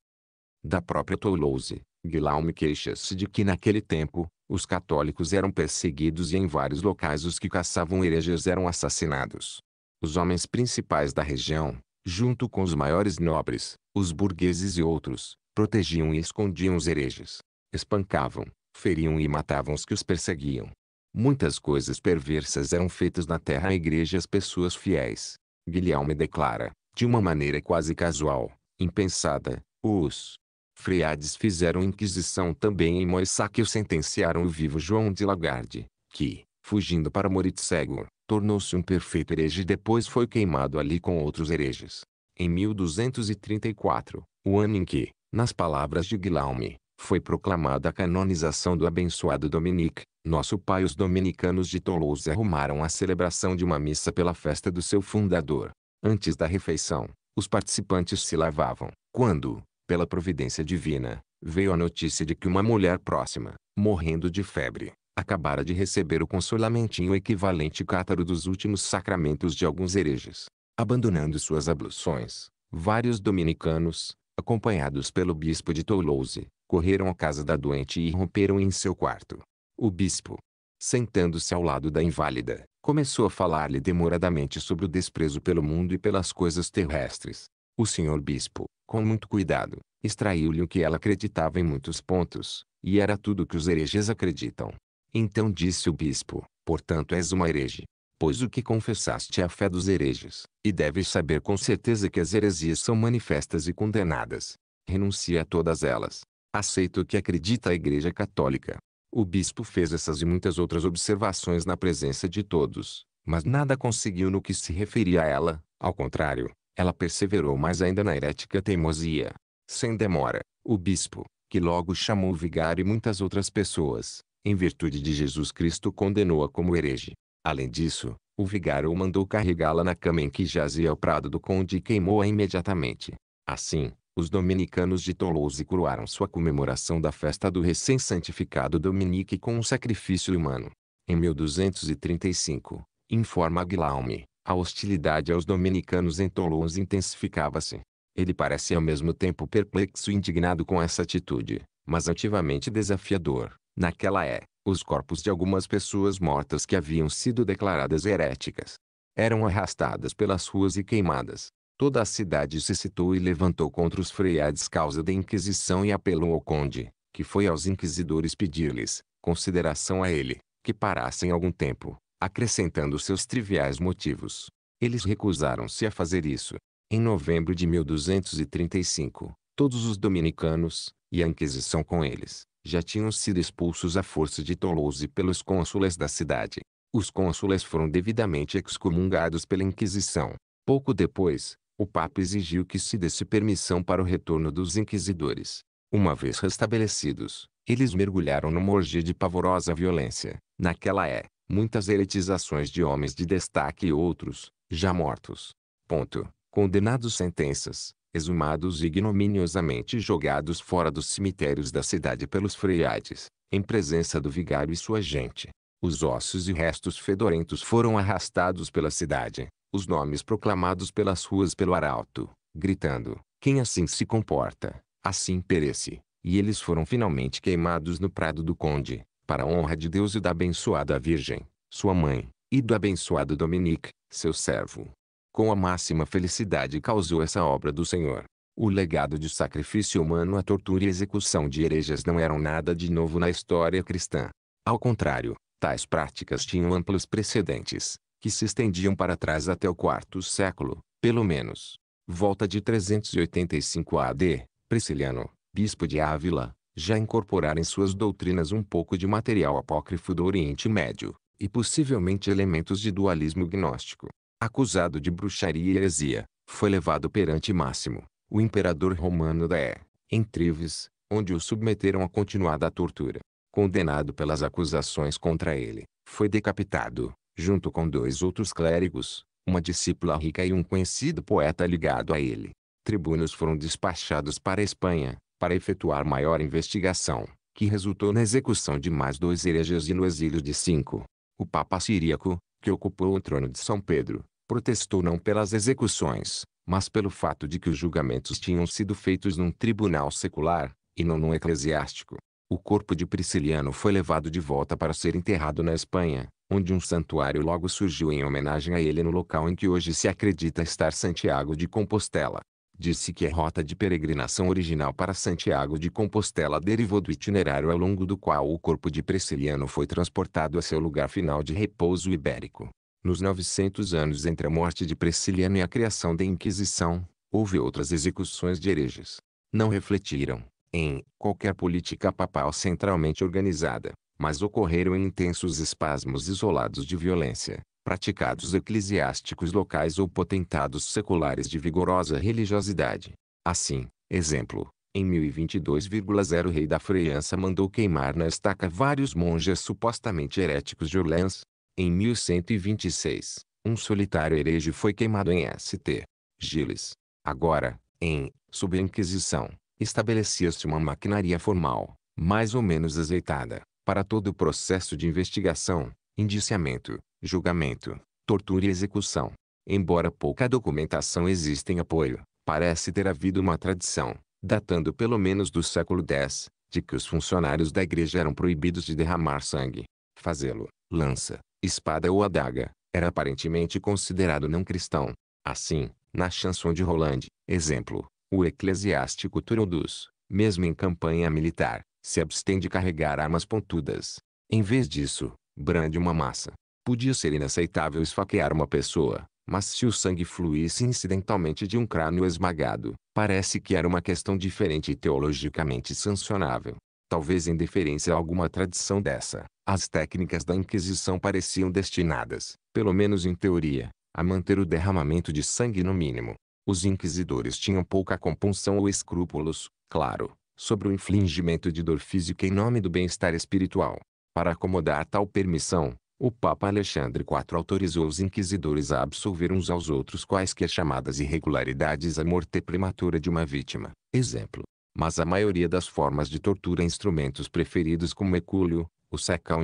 Da própria Toulouse, Guillaume queixa-se de que naquele tempo, os católicos eram perseguidos e em vários locais os que caçavam hereges eram assassinados. Os homens principais da região, junto com os maiores nobres, os burgueses e outros, protegiam e escondiam os hereges. Espancavam, feriam e matavam os que os perseguiam. Muitas coisas perversas eram feitas na terra à igreja às pessoas fiéis, Guilherme declara, de uma maneira quase casual, impensada, os freades fizeram inquisição também em Moissac e sentenciaram o vivo João de Lagarde, que, fugindo para Moritzego, tornou-se um perfeito herege e depois foi queimado ali com outros hereges. Em 1234, o ano em que, nas palavras de Guilherme, foi proclamada a canonização do abençoado Dominique, nosso pai os dominicanos de Toulouse arrumaram a celebração de uma missa pela festa do seu fundador. Antes da refeição, os participantes se lavavam, quando, pela providência divina, veio a notícia de que uma mulher próxima, morrendo de febre, acabara de receber o consolamentinho equivalente cátaro dos últimos sacramentos de alguns hereges. Abandonando suas abluções, vários dominicanos, acompanhados pelo bispo de Toulouse, correram à casa da doente e romperam em seu quarto. O bispo, sentando-se ao lado da inválida, começou a falar-lhe demoradamente sobre o desprezo pelo mundo e pelas coisas terrestres. O senhor bispo, com muito cuidado, extraiu-lhe o que ela acreditava em muitos pontos, e era tudo o que os hereges acreditam. Então disse o bispo, portanto és uma herege. Pois o que confessaste é a fé dos hereges, e deves saber com certeza que as heresias são manifestas e condenadas. Renuncia a todas elas, aceito o que acredita a Igreja Católica. O bispo fez essas e muitas outras observações na presença de todos, mas nada conseguiu no que se referia a ela. Ao contrário, ela perseverou mais ainda na herética teimosia. Sem demora, o bispo, que logo chamou o vigário e muitas outras pessoas, em virtude de Jesus Cristo condenou-a como herege. Além disso, o vigário mandou carregá-la na cama em que jazia o prado do conde e queimou-a imediatamente. Assim, os dominicanos de Toulouse coroaram sua comemoração da festa do recém-santificado Dominique com um sacrifício humano. Em 1235, informa Guillaume, a hostilidade aos dominicanos em Toulouse intensificava-se. Ele parece ao mesmo tempo perplexo e indignado com essa atitude, mas ativamente desafiador. Naquela é, os corpos de algumas pessoas mortas que haviam sido declaradas heréticas eram arrastadas pelas ruas e queimadas. Toda a cidade se citou e levantou contra os freiades causa da Inquisição e apelou ao conde, que foi aos inquisidores pedir-lhes, consideração a ele, que parassem algum tempo, acrescentando seus triviais motivos. Eles recusaram-se a fazer isso. Em novembro de 1235, todos os dominicanos, e a Inquisição com eles, já tinham sido expulsos à força de Toulouse pelos cônsules da cidade. Os cônsules foram devidamente excomungados pela Inquisição. Pouco depois, o Papa exigiu que se desse permissão para o retorno dos inquisidores. Uma vez restabelecidos, eles mergulharam numa orgia de pavorosa violência. Naquela é, muitas eletizações de homens de destaque e outros, já mortos. Ponto. Condenados sentenças, exumados e ignominiosamente jogados fora dos cemitérios da cidade pelos freiades, em presença do vigário e sua gente. Os ossos e restos fedorentos foram arrastados pela cidade, os nomes proclamados pelas ruas pelo arauto, gritando: Quem assim se comporta, assim perece. E eles foram finalmente queimados no prado do conde, para a honra de Deus e da abençoada Virgem, sua mãe, e do abençoado Dominique, seu servo. Com a máxima felicidade causou essa obra do Senhor. O legado de sacrifício humano à tortura e execução de hereges não eram nada de novo na história cristã. Ao contrário, tais práticas tinham amplos precedentes que se estendiam para trás até o quarto século, pelo menos. Volta de 385 AD, Prisciliano, bispo de Ávila, já incorporara em suas doutrinas um pouco de material apócrifo do Oriente Médio, e possivelmente elementos de dualismo gnóstico. Acusado de bruxaria e heresia, foi levado perante Máximo, o imperador romano da E, em Trives, onde o submeteram a continuada tortura. Condenado pelas acusações contra ele, foi decapitado, junto com dois outros clérigos, uma discípula rica e um conhecido poeta ligado a ele. Tribunos foram despachados para a Espanha, para efetuar maior investigação, que resultou na execução de mais dois hereges e no exílio de cinco. O Papa Siríaco, que ocupou o trono de São Pedro, protestou não pelas execuções, mas pelo fato de que os julgamentos tinham sido feitos num tribunal secular, e não num eclesiástico. O corpo de Prisciliano foi levado de volta para ser enterrado na Espanha, onde um santuário logo surgiu em homenagem a ele no local em que hoje se acredita estar Santiago de Compostela. Disse que a rota de peregrinação original para Santiago de Compostela derivou do itinerário ao longo do qual o corpo de Prisciliano foi transportado a seu lugar final de repouso ibérico. Nos 900 anos entre a morte de Prisciliano e a criação da Inquisição, houve outras execuções de hereges. Não refletiram, em, qualquer política papal centralmente organizada mas ocorreram intensos espasmos isolados de violência, praticados eclesiásticos locais ou potentados seculares de vigorosa religiosidade. Assim, exemplo, em 1022,0 rei da França mandou queimar na estaca vários monges supostamente heréticos de Orleans. Em 1126, um solitário herege foi queimado em St. Gilles. Agora, em, sob a Inquisição, estabelecia-se uma maquinaria formal, mais ou menos azeitada, para todo o processo de investigação, indiciamento, julgamento, tortura e execução. Embora pouca documentação exista em apoio, parece ter havido uma tradição, datando pelo menos do século X, de que os funcionários da igreja eram proibidos de derramar sangue. Fazê-lo, lança, espada ou adaga, era aparentemente considerado não cristão. Assim, na chanson de Roland, exemplo, o eclesiástico Turundus, mesmo em campanha militar, se abstém de carregar armas pontudas. Em vez disso, brande uma massa. Podia ser inaceitável esfaquear uma pessoa, mas se o sangue fluísse incidentalmente de um crânio esmagado, parece que era uma questão diferente e teologicamente sancionável. Talvez em deferência a alguma tradição dessa, as técnicas da Inquisição pareciam destinadas, pelo menos em teoria, a manter o derramamento de sangue no mínimo. Os inquisidores tinham pouca compunção ou escrúpulos, claro, sobre o infligimento de dor física em nome do bem-estar espiritual. Para acomodar tal permissão, o Papa Alexandre IV autorizou os inquisidores a absolver uns aos outros quaisquer chamadas irregularidades à morte prematura de uma vítima. Exemplo. Mas a maioria das formas de tortura instrumentos preferidos como ecúlio, o seca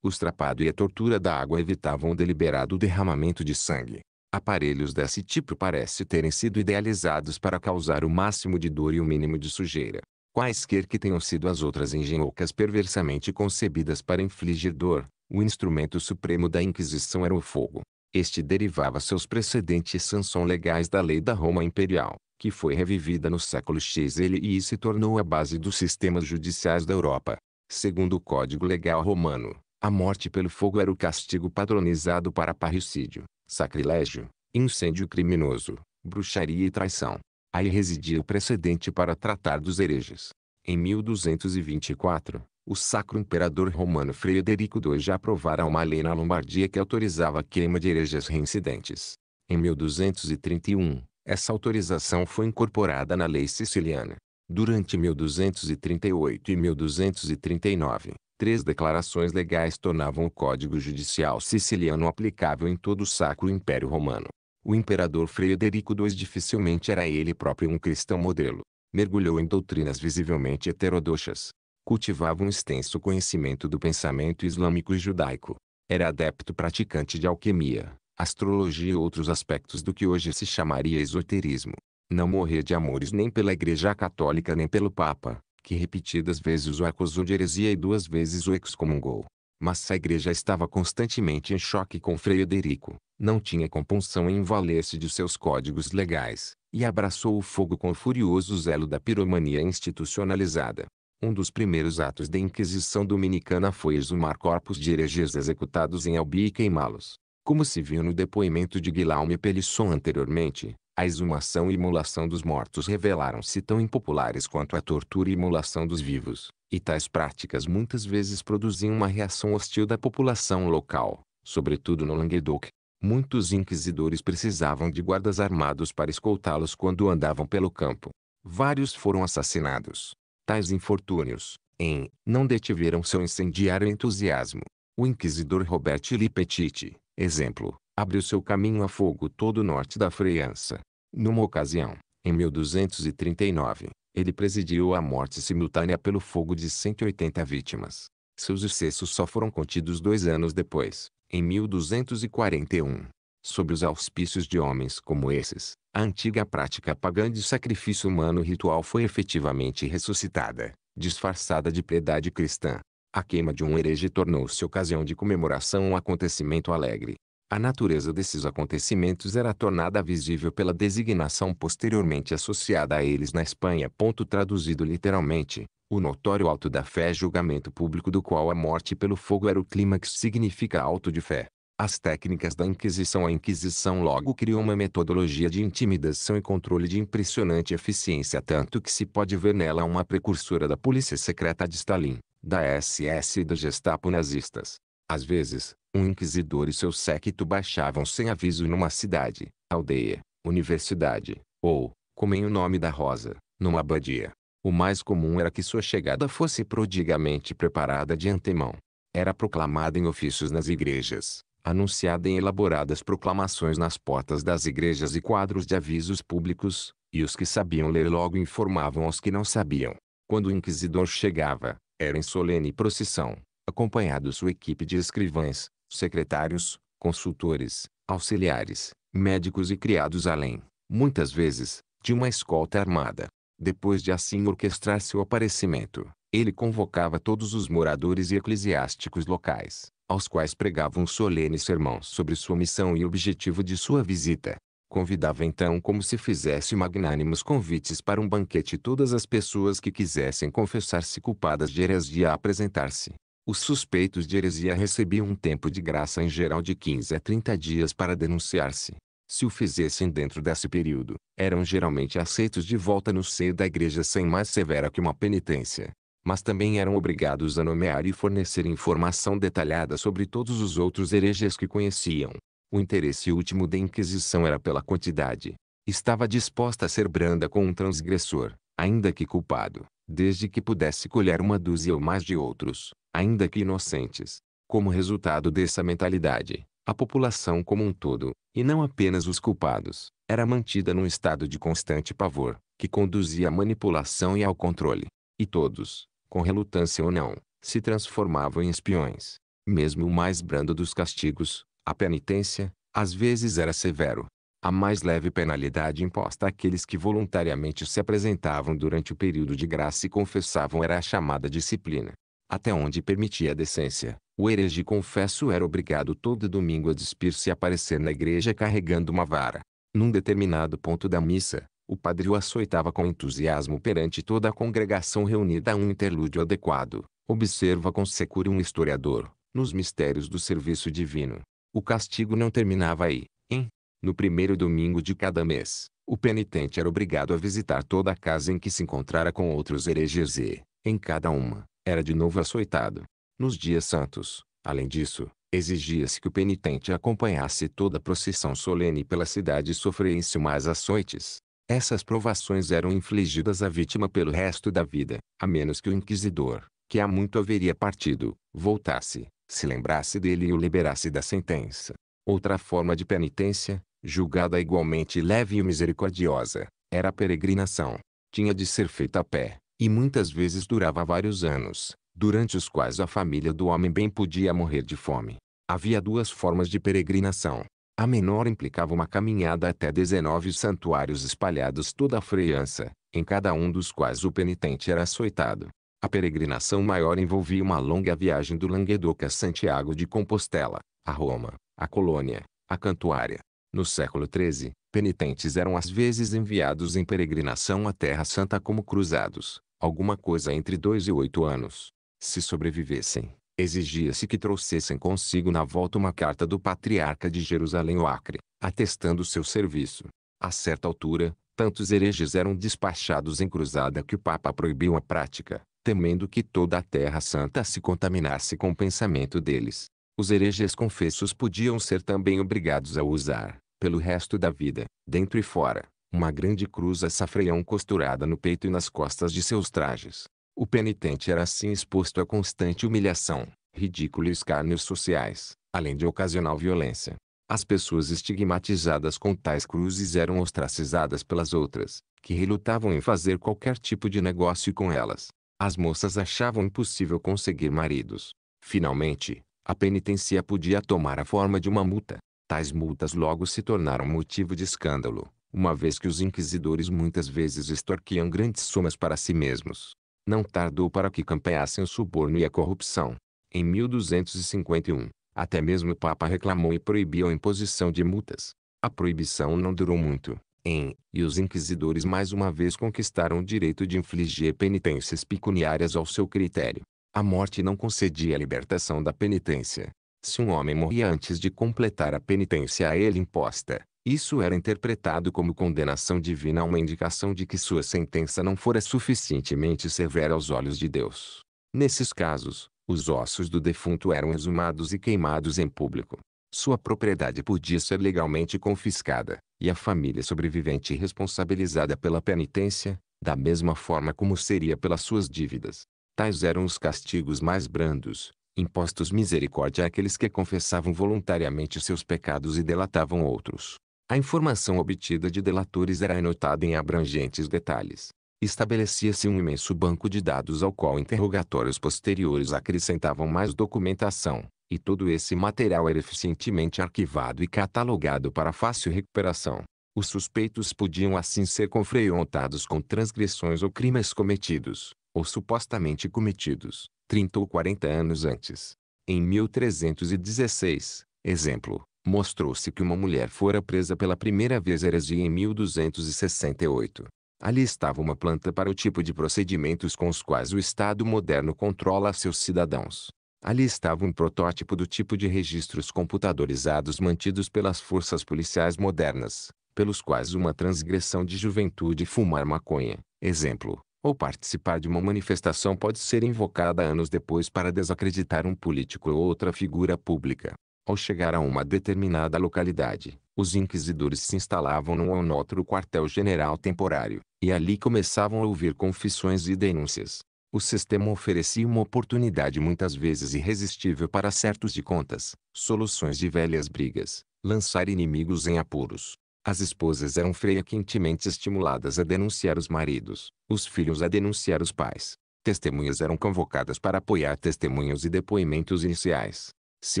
o estrapado e a tortura da água evitavam o deliberado derramamento de sangue. Aparelhos desse tipo parecem terem sido idealizados para causar o máximo de dor e o mínimo de sujeira quaisquer que tenham sido as outras engenhocas perversamente concebidas para infligir dor, o instrumento supremo da Inquisição era o fogo. Este derivava seus precedentes sanção legais da lei da Roma Imperial, que foi revivida no século XLI e se tornou a base dos sistemas judiciais da Europa. Segundo o Código Legal Romano, a morte pelo fogo era o castigo padronizado para parricídio, sacrilégio, incêndio criminoso, bruxaria e traição. Aí residia o precedente para tratar dos hereges. Em 1224, o sacro imperador romano Frederico II já aprovara uma lei na Lombardia que autorizava a queima de hereges reincidentes. Em 1231, essa autorização foi incorporada na lei siciliana. Durante 1238 e 1239, três declarações legais tornavam o Código Judicial siciliano aplicável em todo o Sacro Império Romano. O imperador Frederico II dificilmente era ele próprio um cristão modelo. Mergulhou em doutrinas visivelmente heterodoxas. Cultivava um extenso conhecimento do pensamento islâmico e judaico. Era adepto praticante de alquimia, astrologia e outros aspectos do que hoje se chamaria esoterismo. Não morrer de amores nem pela Igreja Católica nem pelo Papa, que repetidas vezes o acusou de heresia e duas vezes o excomungou. Mas a igreja estava constantemente em choque com Frederico, não tinha compunção em valer-se de seus códigos legais, e abraçou o fogo com o furioso zelo da piromania institucionalizada. Um dos primeiros atos da Inquisição Dominicana foi exumar corpos de hereges executados em Albi e queimá-los. Como se viu no depoimento de Guilherme Pelisson anteriormente, a exumação e imolação dos mortos revelaram-se tão impopulares quanto a tortura e imolação dos vivos, e tais práticas muitas vezes produziam uma reação hostil da população local, sobretudo no Languedoc. Muitos inquisidores precisavam de guardas armados para escoltá-los quando andavam pelo campo. Vários foram assassinados. Tais infortúnios, em, não detiveram seu incendiário entusiasmo. O inquisidor Robert Lipetite, exemplo, abriu seu caminho a fogo todo o norte da França. Numa ocasião, em 1239, ele presidiu a morte simultânea pelo fogo de 180 vítimas. Seus excessos só foram contidos dois anos depois, em 1241. Sob os auspícios de homens como esses, a antiga prática pagã de sacrifício humano ritual foi efetivamente ressuscitada, disfarçada de piedade cristã. A queima de um herege tornou-se ocasião de comemoração um acontecimento alegre, a natureza desses acontecimentos era tornada visível pela designação posteriormente associada a eles na Espanha. Traduzido literalmente, o notório alto da fé julgamento público do qual a morte pelo fogo era o clímax significa alto de fé. As técnicas da Inquisição A Inquisição logo criou uma metodologia de intimidação e controle de impressionante eficiência tanto que se pode ver nela uma precursora da polícia secreta de Stalin, da SS e do Gestapo nazistas. Às vezes, um inquisidor e seu séquito baixavam sem aviso numa cidade, aldeia, universidade, ou, como em o nome da rosa, numa abadia. O mais comum era que sua chegada fosse prodigamente preparada de antemão. Era proclamada em ofícios nas igrejas, anunciada em elaboradas proclamações nas portas das igrejas e quadros de avisos públicos, e os que sabiam ler logo informavam aos que não sabiam. Quando o inquisidor chegava, era em solene procissão, acompanhado sua equipe de escrivães, secretários, consultores, auxiliares, médicos e criados além, muitas vezes, de uma escolta armada. Depois de assim orquestrar seu aparecimento, ele convocava todos os moradores e eclesiásticos locais, aos quais pregava um solene sermão sobre sua missão e objetivo de sua visita. Convidava então como se fizesse magnânimos convites para um banquete todas as pessoas que quisessem confessar-se culpadas de heresia a apresentar-se, os suspeitos de heresia recebiam um tempo de graça em geral de 15 a 30 dias para denunciar-se. Se o fizessem dentro desse período, eram geralmente aceitos de volta no seio da igreja sem mais severa que uma penitência. Mas também eram obrigados a nomear e fornecer informação detalhada sobre todos os outros hereges que conheciam. O interesse último da Inquisição era pela quantidade. Estava disposta a ser branda com um transgressor, ainda que culpado desde que pudesse colher uma dúzia ou mais de outros, ainda que inocentes. Como resultado dessa mentalidade, a população como um todo, e não apenas os culpados, era mantida num estado de constante pavor, que conduzia à manipulação e ao controle. E todos, com relutância ou não, se transformavam em espiões. Mesmo o mais brando dos castigos, a penitência, às vezes era severo, a mais leve penalidade imposta àqueles que voluntariamente se apresentavam durante o período de graça e confessavam era a chamada disciplina. Até onde permitia a decência, o herege confesso era obrigado todo domingo a despir-se e aparecer na igreja carregando uma vara. Num determinado ponto da missa, o padre o açoitava com entusiasmo perante toda a congregação reunida a um interlúdio adequado. Observa com secura um historiador, nos mistérios do serviço divino. O castigo não terminava aí, em no primeiro domingo de cada mês, o penitente era obrigado a visitar toda a casa em que se encontrara com outros hereges e, em cada uma, era de novo açoitado. Nos dias santos, além disso, exigia-se que o penitente acompanhasse toda a procissão solene pela cidade e sofresse mais açoites. Essas provações eram infligidas à vítima pelo resto da vida, a menos que o inquisidor, que há muito haveria partido, voltasse, se lembrasse dele e o liberasse da sentença. Outra forma de penitência, julgada igualmente leve e misericordiosa, era a peregrinação. Tinha de ser feita a pé, e muitas vezes durava vários anos, durante os quais a família do homem bem podia morrer de fome. Havia duas formas de peregrinação. A menor implicava uma caminhada até 19 santuários espalhados toda a freança, em cada um dos quais o penitente era açoitado. A peregrinação maior envolvia uma longa viagem do Languedoc a Santiago de Compostela, a Roma, a Colônia, a Cantuária, no século XIII, penitentes eram às vezes enviados em peregrinação à Terra Santa como cruzados, alguma coisa entre dois e oito anos. Se sobrevivessem, exigia-se que trouxessem consigo na volta uma carta do patriarca de Jerusalém o Acre, atestando seu serviço. A certa altura, tantos hereges eram despachados em cruzada que o Papa proibiu a prática, temendo que toda a Terra Santa se contaminasse com o pensamento deles. Os hereges confessos podiam ser também obrigados a usar, pelo resto da vida, dentro e fora, uma grande cruz a safreião costurada no peito e nas costas de seus trajes. O penitente era assim exposto a constante humilhação, ridículo e escárnios sociais, além de ocasional violência. As pessoas estigmatizadas com tais cruzes eram ostracizadas pelas outras, que relutavam em fazer qualquer tipo de negócio com elas. As moças achavam impossível conseguir maridos. Finalmente, a penitência podia tomar a forma de uma multa, Tais multas logo se tornaram motivo de escândalo, uma vez que os inquisidores muitas vezes extorquiam grandes somas para si mesmos. Não tardou para que campeassem o suborno e a corrupção. Em 1251, até mesmo o Papa reclamou e proibiu a imposição de multas. A proibição não durou muito, em, e os inquisidores mais uma vez conquistaram o direito de infligir penitências pecuniárias ao seu critério. A morte não concedia a libertação da penitência, se um homem morria antes de completar a penitência a ele imposta, isso era interpretado como condenação divina, uma indicação de que sua sentença não fora suficientemente severa aos olhos de Deus. Nesses casos, os ossos do defunto eram exumados e queimados em público. Sua propriedade podia ser legalmente confiscada, e a família sobrevivente responsabilizada pela penitência, da mesma forma como seria pelas suas dívidas. Tais eram os castigos mais brandos, impostos misericórdia àqueles que confessavam voluntariamente seus pecados e delatavam outros. A informação obtida de delatores era anotada em abrangentes detalhes. Estabelecia-se um imenso banco de dados ao qual interrogatórios posteriores acrescentavam mais documentação, e todo esse material era eficientemente arquivado e catalogado para fácil recuperação. Os suspeitos podiam assim ser confrontados com transgressões ou crimes cometidos, ou supostamente cometidos, 30 ou 40 anos antes. Em 1316, exemplo, mostrou-se que uma mulher fora presa pela primeira vez heresia em 1268. Ali estava uma planta para o tipo de procedimentos com os quais o Estado moderno controla seus cidadãos. Ali estava um protótipo do tipo de registros computadorizados mantidos pelas forças policiais modernas, pelos quais uma transgressão de juventude fumar maconha, exemplo, ou participar de uma manifestação pode ser invocada anos depois para desacreditar um político ou outra figura pública. Ao chegar a uma determinada localidade, os inquisidores se instalavam num ou outro quartel-general temporário, e ali começavam a ouvir confissões e denúncias. O sistema oferecia uma oportunidade muitas vezes irresistível para certos de contas, soluções de velhas brigas, lançar inimigos em apuros, as esposas eram frequentemente estimuladas a denunciar os maridos, os filhos a denunciar os pais. Testemunhas eram convocadas para apoiar testemunhos e depoimentos iniciais. Se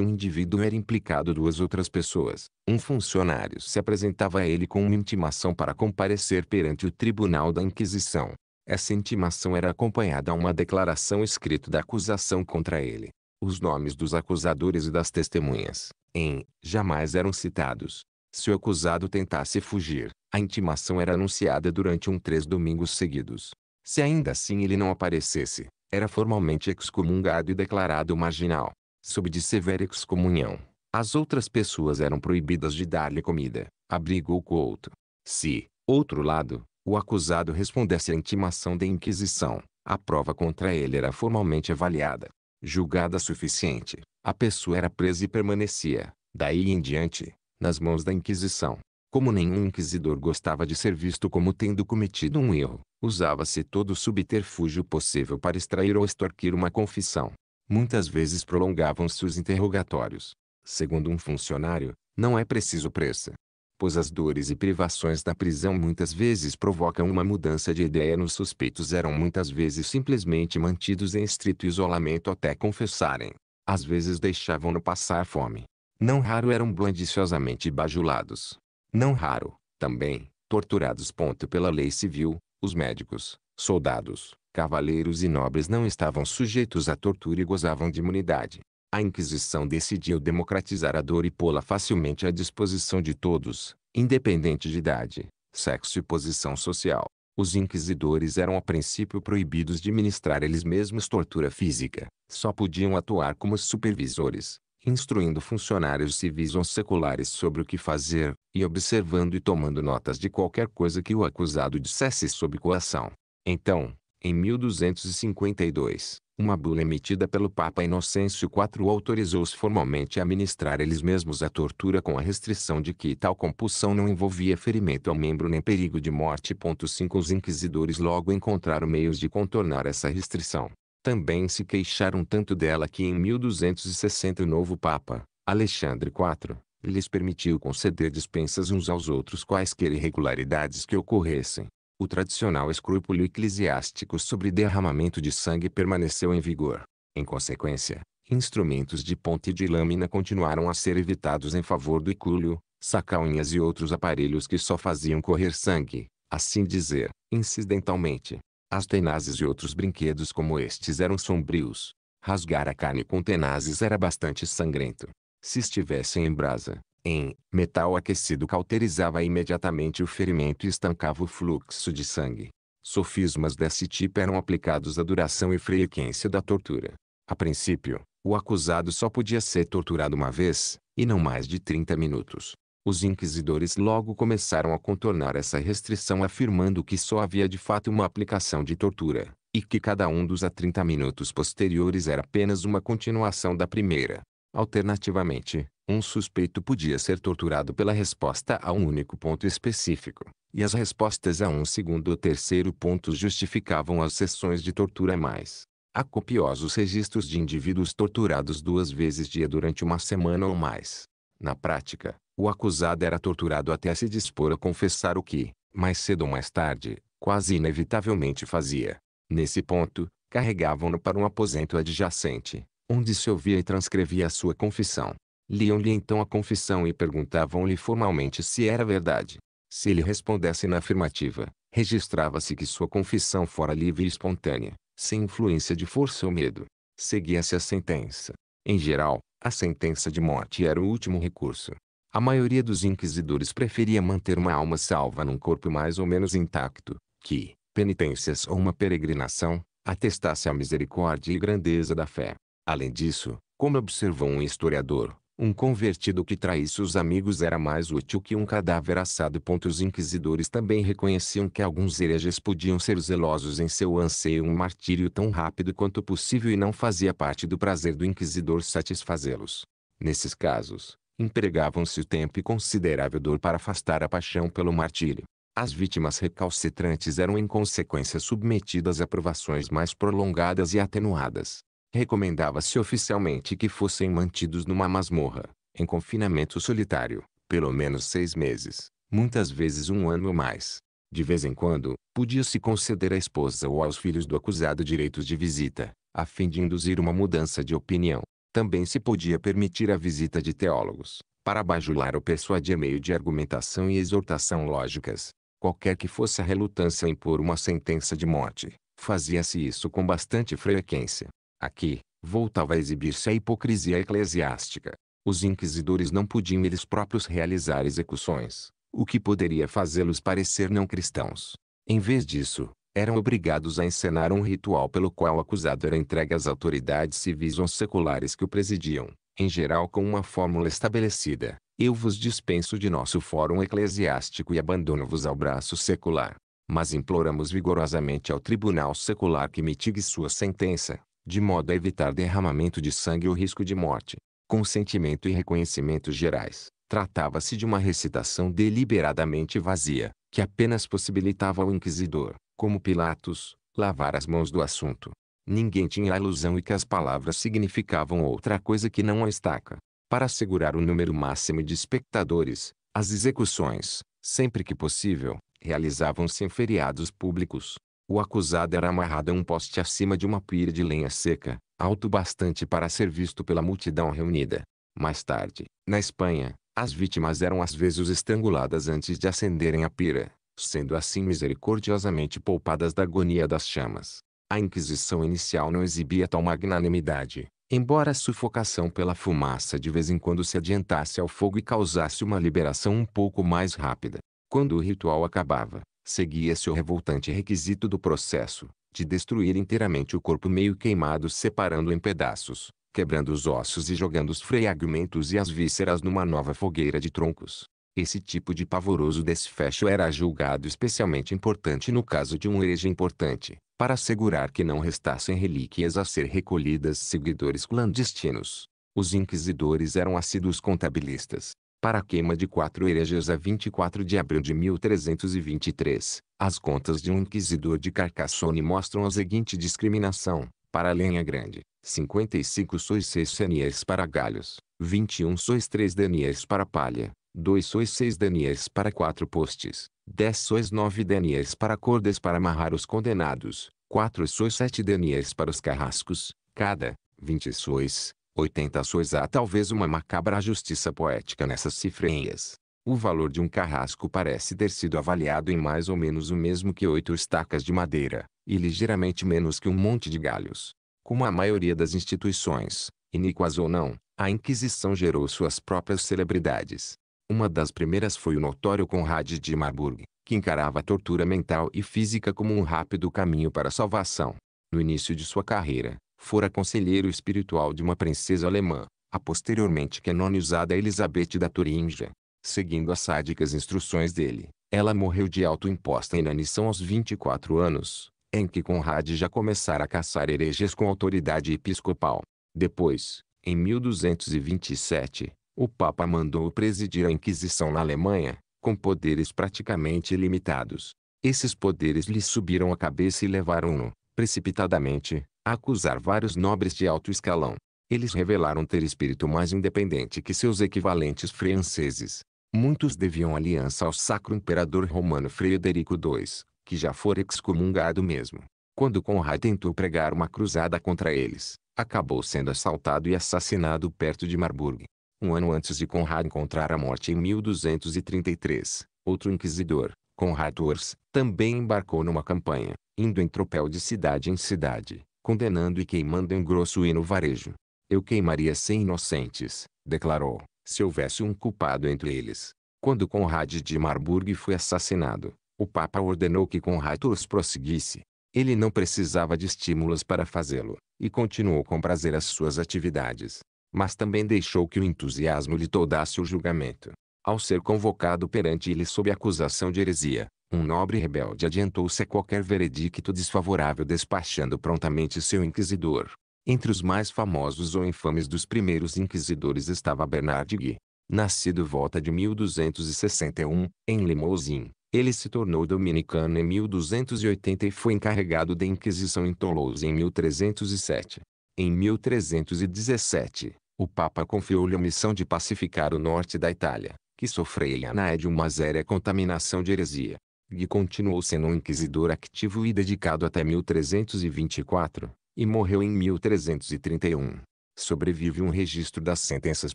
um indivíduo era implicado duas outras pessoas, um funcionário se apresentava a ele com uma intimação para comparecer perante o Tribunal da Inquisição. Essa intimação era acompanhada a uma declaração escrita da acusação contra ele. Os nomes dos acusadores e das testemunhas, em, jamais eram citados, se o acusado tentasse fugir, a intimação era anunciada durante um três domingos seguidos. Se ainda assim ele não aparecesse, era formalmente excomungado e declarado marginal. Sob de severa excomunhão, as outras pessoas eram proibidas de dar-lhe comida, abrigo ou couto. Se, outro lado, o acusado respondesse à intimação da Inquisição, a prova contra ele era formalmente avaliada. Julgada suficiente, a pessoa era presa e permanecia, daí em diante, nas mãos da Inquisição. Como nenhum inquisidor gostava de ser visto como tendo cometido um erro, usava-se todo o subterfúgio possível para extrair ou extorquir uma confissão. Muitas vezes prolongavam-se os interrogatórios. Segundo um funcionário, não é preciso pressa. Pois as dores e privações da prisão muitas vezes provocam uma mudança de ideia nos suspeitos eram muitas vezes simplesmente mantidos em estrito isolamento até confessarem. Às vezes deixavam-no passar fome não raro eram blandiciosamente bajulados. Não raro, também, torturados. Pela lei civil, os médicos, soldados, cavaleiros e nobres não estavam sujeitos à tortura e gozavam de imunidade. A Inquisição decidiu democratizar a dor e pô-la facilmente à disposição de todos, independente de idade, sexo e posição social. Os inquisidores eram a princípio proibidos de ministrar eles mesmos tortura física, só podiam atuar como supervisores instruindo funcionários civis ou seculares sobre o que fazer, e observando e tomando notas de qualquer coisa que o acusado dissesse sob coação. Então, em 1252, uma bula emitida pelo Papa Inocêncio IV autorizou-os formalmente a ministrar eles mesmos a tortura com a restrição de que tal compulsão não envolvia ferimento ao membro nem perigo de morte. 5 Os inquisidores logo encontraram meios de contornar essa restrição também se queixaram tanto dela que em 1260 o novo Papa, Alexandre IV, lhes permitiu conceder dispensas uns aos outros quaisquer irregularidades que ocorressem. O tradicional escrúpulo eclesiástico sobre derramamento de sangue permaneceu em vigor. Em consequência, instrumentos de ponta e de lâmina continuaram a ser evitados em favor do iclúlio, sacaunhas e outros aparelhos que só faziam correr sangue, assim dizer, incidentalmente. As tenazes e outros brinquedos como estes eram sombrios. Rasgar a carne com tenazes era bastante sangrento. Se estivessem em brasa, em metal aquecido cauterizava imediatamente o ferimento e estancava o fluxo de sangue. Sofismas desse tipo eram aplicados à duração e frequência da tortura. A princípio, o acusado só podia ser torturado uma vez, e não mais de 30 minutos. Os inquisidores logo começaram a contornar essa restrição afirmando que só havia de fato uma aplicação de tortura, e que cada um dos a 30 minutos posteriores era apenas uma continuação da primeira. Alternativamente, um suspeito podia ser torturado pela resposta a um único ponto específico, e as respostas a um segundo ou terceiro ponto justificavam as sessões de tortura a mais. Há copiosos registros de indivíduos torturados duas vezes dia durante uma semana ou mais. Na prática, o acusado era torturado até se dispor a confessar o que, mais cedo ou mais tarde, quase inevitavelmente fazia. Nesse ponto, carregavam-no para um aposento adjacente, onde se ouvia e transcrevia a sua confissão. Liam-lhe então a confissão e perguntavam-lhe formalmente se era verdade. Se ele respondesse na afirmativa, registrava-se que sua confissão fora livre e espontânea, sem influência de força ou medo. Seguia-se a sentença. Em geral, a sentença de morte era o último recurso. A maioria dos inquisidores preferia manter uma alma salva num corpo mais ou menos intacto, que, penitências ou uma peregrinação, atestasse a misericórdia e grandeza da fé. Além disso, como observou um historiador, um convertido que traísse os amigos era mais útil que um cadáver assado. Os inquisidores também reconheciam que alguns hereges podiam ser zelosos em seu anseio um martírio tão rápido quanto possível e não fazia parte do prazer do inquisidor satisfazê-los. Nesses casos, empregavam-se tempo e considerável dor para afastar a paixão pelo martírio. As vítimas recalcitrantes eram em consequência submetidas a provações mais prolongadas e atenuadas. Recomendava-se oficialmente que fossem mantidos numa masmorra, em confinamento solitário, pelo menos seis meses, muitas vezes um ano ou mais. De vez em quando, podia-se conceder à esposa ou aos filhos do acusado direitos de visita, a fim de induzir uma mudança de opinião também se podia permitir a visita de teólogos, para bajular ou persuadir meio de argumentação e exortação lógicas. Qualquer que fosse a relutância em pôr uma sentença de morte, fazia-se isso com bastante frequência. Aqui, voltava a exibir-se a hipocrisia eclesiástica. Os inquisidores não podiam eles próprios realizar execuções, o que poderia fazê-los parecer não cristãos. Em vez disso, eram obrigados a encenar um ritual pelo qual o acusado era entregue às autoridades civis ou seculares que o presidiam, em geral com uma fórmula estabelecida: Eu vos dispenso de nosso fórum eclesiástico e abandono-vos ao braço secular. Mas imploramos vigorosamente ao tribunal secular que mitigue sua sentença, de modo a evitar derramamento de sangue ou risco de morte. Consentimento e reconhecimento gerais. Tratava-se de uma recitação deliberadamente vazia, que apenas possibilitava ao inquisidor, como Pilatos, lavar as mãos do assunto. Ninguém tinha a ilusão e que as palavras significavam outra coisa que não a estaca. Para assegurar o número máximo de espectadores, as execuções, sempre que possível, realizavam-se em feriados públicos. O acusado era amarrado a um poste acima de uma pira de lenha seca, alto bastante para ser visto pela multidão reunida. Mais tarde, na Espanha, as vítimas eram às vezes estranguladas antes de acenderem a pira sendo assim misericordiosamente poupadas da agonia das chamas. A Inquisição inicial não exibia tal magnanimidade, embora a sufocação pela fumaça de vez em quando se adiantasse ao fogo e causasse uma liberação um pouco mais rápida. Quando o ritual acabava, seguia-se o revoltante requisito do processo, de destruir inteiramente o corpo meio queimado separando em pedaços, quebrando os ossos e jogando os fragmentos e as vísceras numa nova fogueira de troncos. Esse tipo de pavoroso desfecho era julgado especialmente importante no caso de um herege importante, para assegurar que não restassem relíquias a ser recolhidas seguidores clandestinos. Os inquisidores eram assíduos contabilistas. Para a queima de quatro hereges a 24 de abril de 1323, as contas de um inquisidor de Carcassone mostram a seguinte discriminação. Para lenha grande, 55 sois 6 deniers para galhos, 21 sois 3 deniers para palha, dois sois seis deniers para quatro postes, dez sois nove deniers para cordas para amarrar os condenados, quatro sois sete deniers para os carrascos, cada, vinte sois, oitenta sois há talvez uma macabra justiça poética nessas cifrenhas. O valor de um carrasco parece ter sido avaliado em mais ou menos o mesmo que oito estacas de madeira, e ligeiramente menos que um monte de galhos. Como a maioria das instituições, iníquas ou não, a Inquisição gerou suas próprias celebridades. Uma das primeiras foi o notório Conrad de Marburg, que encarava a tortura mental e física como um rápido caminho para a salvação. No início de sua carreira, fora conselheiro espiritual de uma princesa alemã, a posteriormente canonizada Elizabeth da Turingia. Seguindo as sádicas instruções dele, ela morreu de autoimposta inanição aos 24 anos, em que Conrad já começara a caçar hereges com autoridade episcopal. Depois, em 1227, o Papa mandou-o presidir a Inquisição na Alemanha, com poderes praticamente ilimitados. Esses poderes lhe subiram a cabeça e levaram-no, precipitadamente, a acusar vários nobres de alto escalão. Eles revelaram ter espírito mais independente que seus equivalentes franceses. Muitos deviam aliança ao sacro imperador romano Frederico II, que já fora excomungado mesmo. Quando Conrad tentou pregar uma cruzada contra eles, acabou sendo assaltado e assassinado perto de Marburg. Um ano antes de Conrad encontrar a morte em 1233, outro inquisidor, Conrad Urs, também embarcou numa campanha, indo em tropel de cidade em cidade, condenando e queimando em grosso e no varejo. Eu queimaria cem inocentes, declarou, se houvesse um culpado entre eles. Quando Conrad de Marburg foi assassinado, o Papa ordenou que Conrad Urs prosseguisse. Ele não precisava de estímulos para fazê-lo, e continuou com prazer as suas atividades, mas também deixou que o entusiasmo lhe toldasse o julgamento. Ao ser convocado perante ele sob acusação de heresia, um nobre rebelde adiantou-se a qualquer veredicto desfavorável despachando prontamente seu inquisidor. Entre os mais famosos ou infames dos primeiros inquisidores estava Bernard Gui. Nascido volta de 1261, em Limousin, ele se tornou dominicano em 1280 e foi encarregado da Inquisição em Toulouse em 1307. Em 1317, o Papa confiou-lhe a missão de pacificar o norte da Itália, que sofreu na de uma séria contaminação de heresia. Gui continuou sendo um inquisidor ativo e dedicado até 1324, e morreu em 1331. Sobrevive um registro das sentenças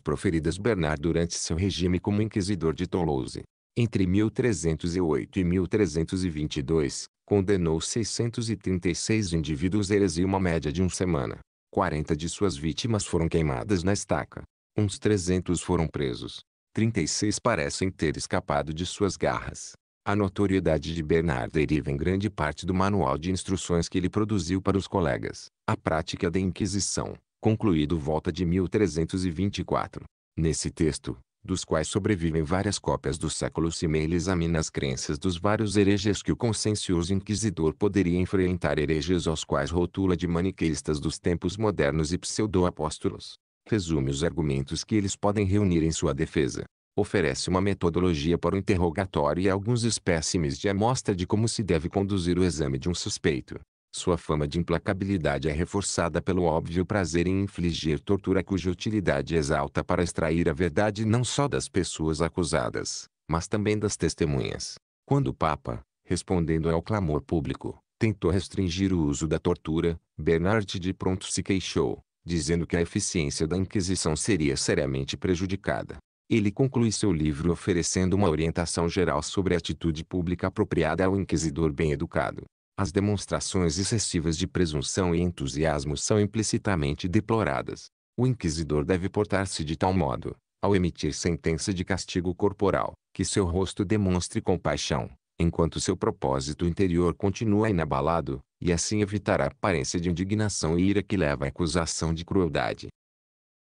proferidas Bernard durante seu regime como inquisidor de Toulouse. Entre 1308 e 1322, condenou 636 indivíduos heresia uma média de uma semana. 40 de suas vítimas foram queimadas na estaca. Uns 300 foram presos. 36 parecem ter escapado de suas garras. A notoriedade de Bernard deriva em grande parte do manual de instruções que ele produziu para os colegas, A Prática da Inquisição, concluído volta de 1324. Nesse texto, dos quais sobrevivem várias cópias do século ele examina as crenças dos vários hereges que o consciencioso inquisidor poderia enfrentar hereges aos quais rotula de maniqueístas dos tempos modernos e pseudo-apóstolos. Resume os argumentos que eles podem reunir em sua defesa. Oferece uma metodologia para o interrogatório e alguns espécimes de amostra de como se deve conduzir o exame de um suspeito. Sua fama de implacabilidade é reforçada pelo óbvio prazer em infligir tortura cuja utilidade exalta para extrair a verdade não só das pessoas acusadas, mas também das testemunhas. Quando o Papa, respondendo ao clamor público, tentou restringir o uso da tortura, Bernard de pronto se queixou, dizendo que a eficiência da Inquisição seria seriamente prejudicada. Ele conclui seu livro oferecendo uma orientação geral sobre a atitude pública apropriada ao inquisidor bem educado as demonstrações excessivas de presunção e entusiasmo são implicitamente deploradas. O inquisidor deve portar-se de tal modo, ao emitir sentença de castigo corporal, que seu rosto demonstre compaixão, enquanto seu propósito interior continua inabalado, e assim evitará a aparência de indignação e ira que leva à acusação de crueldade.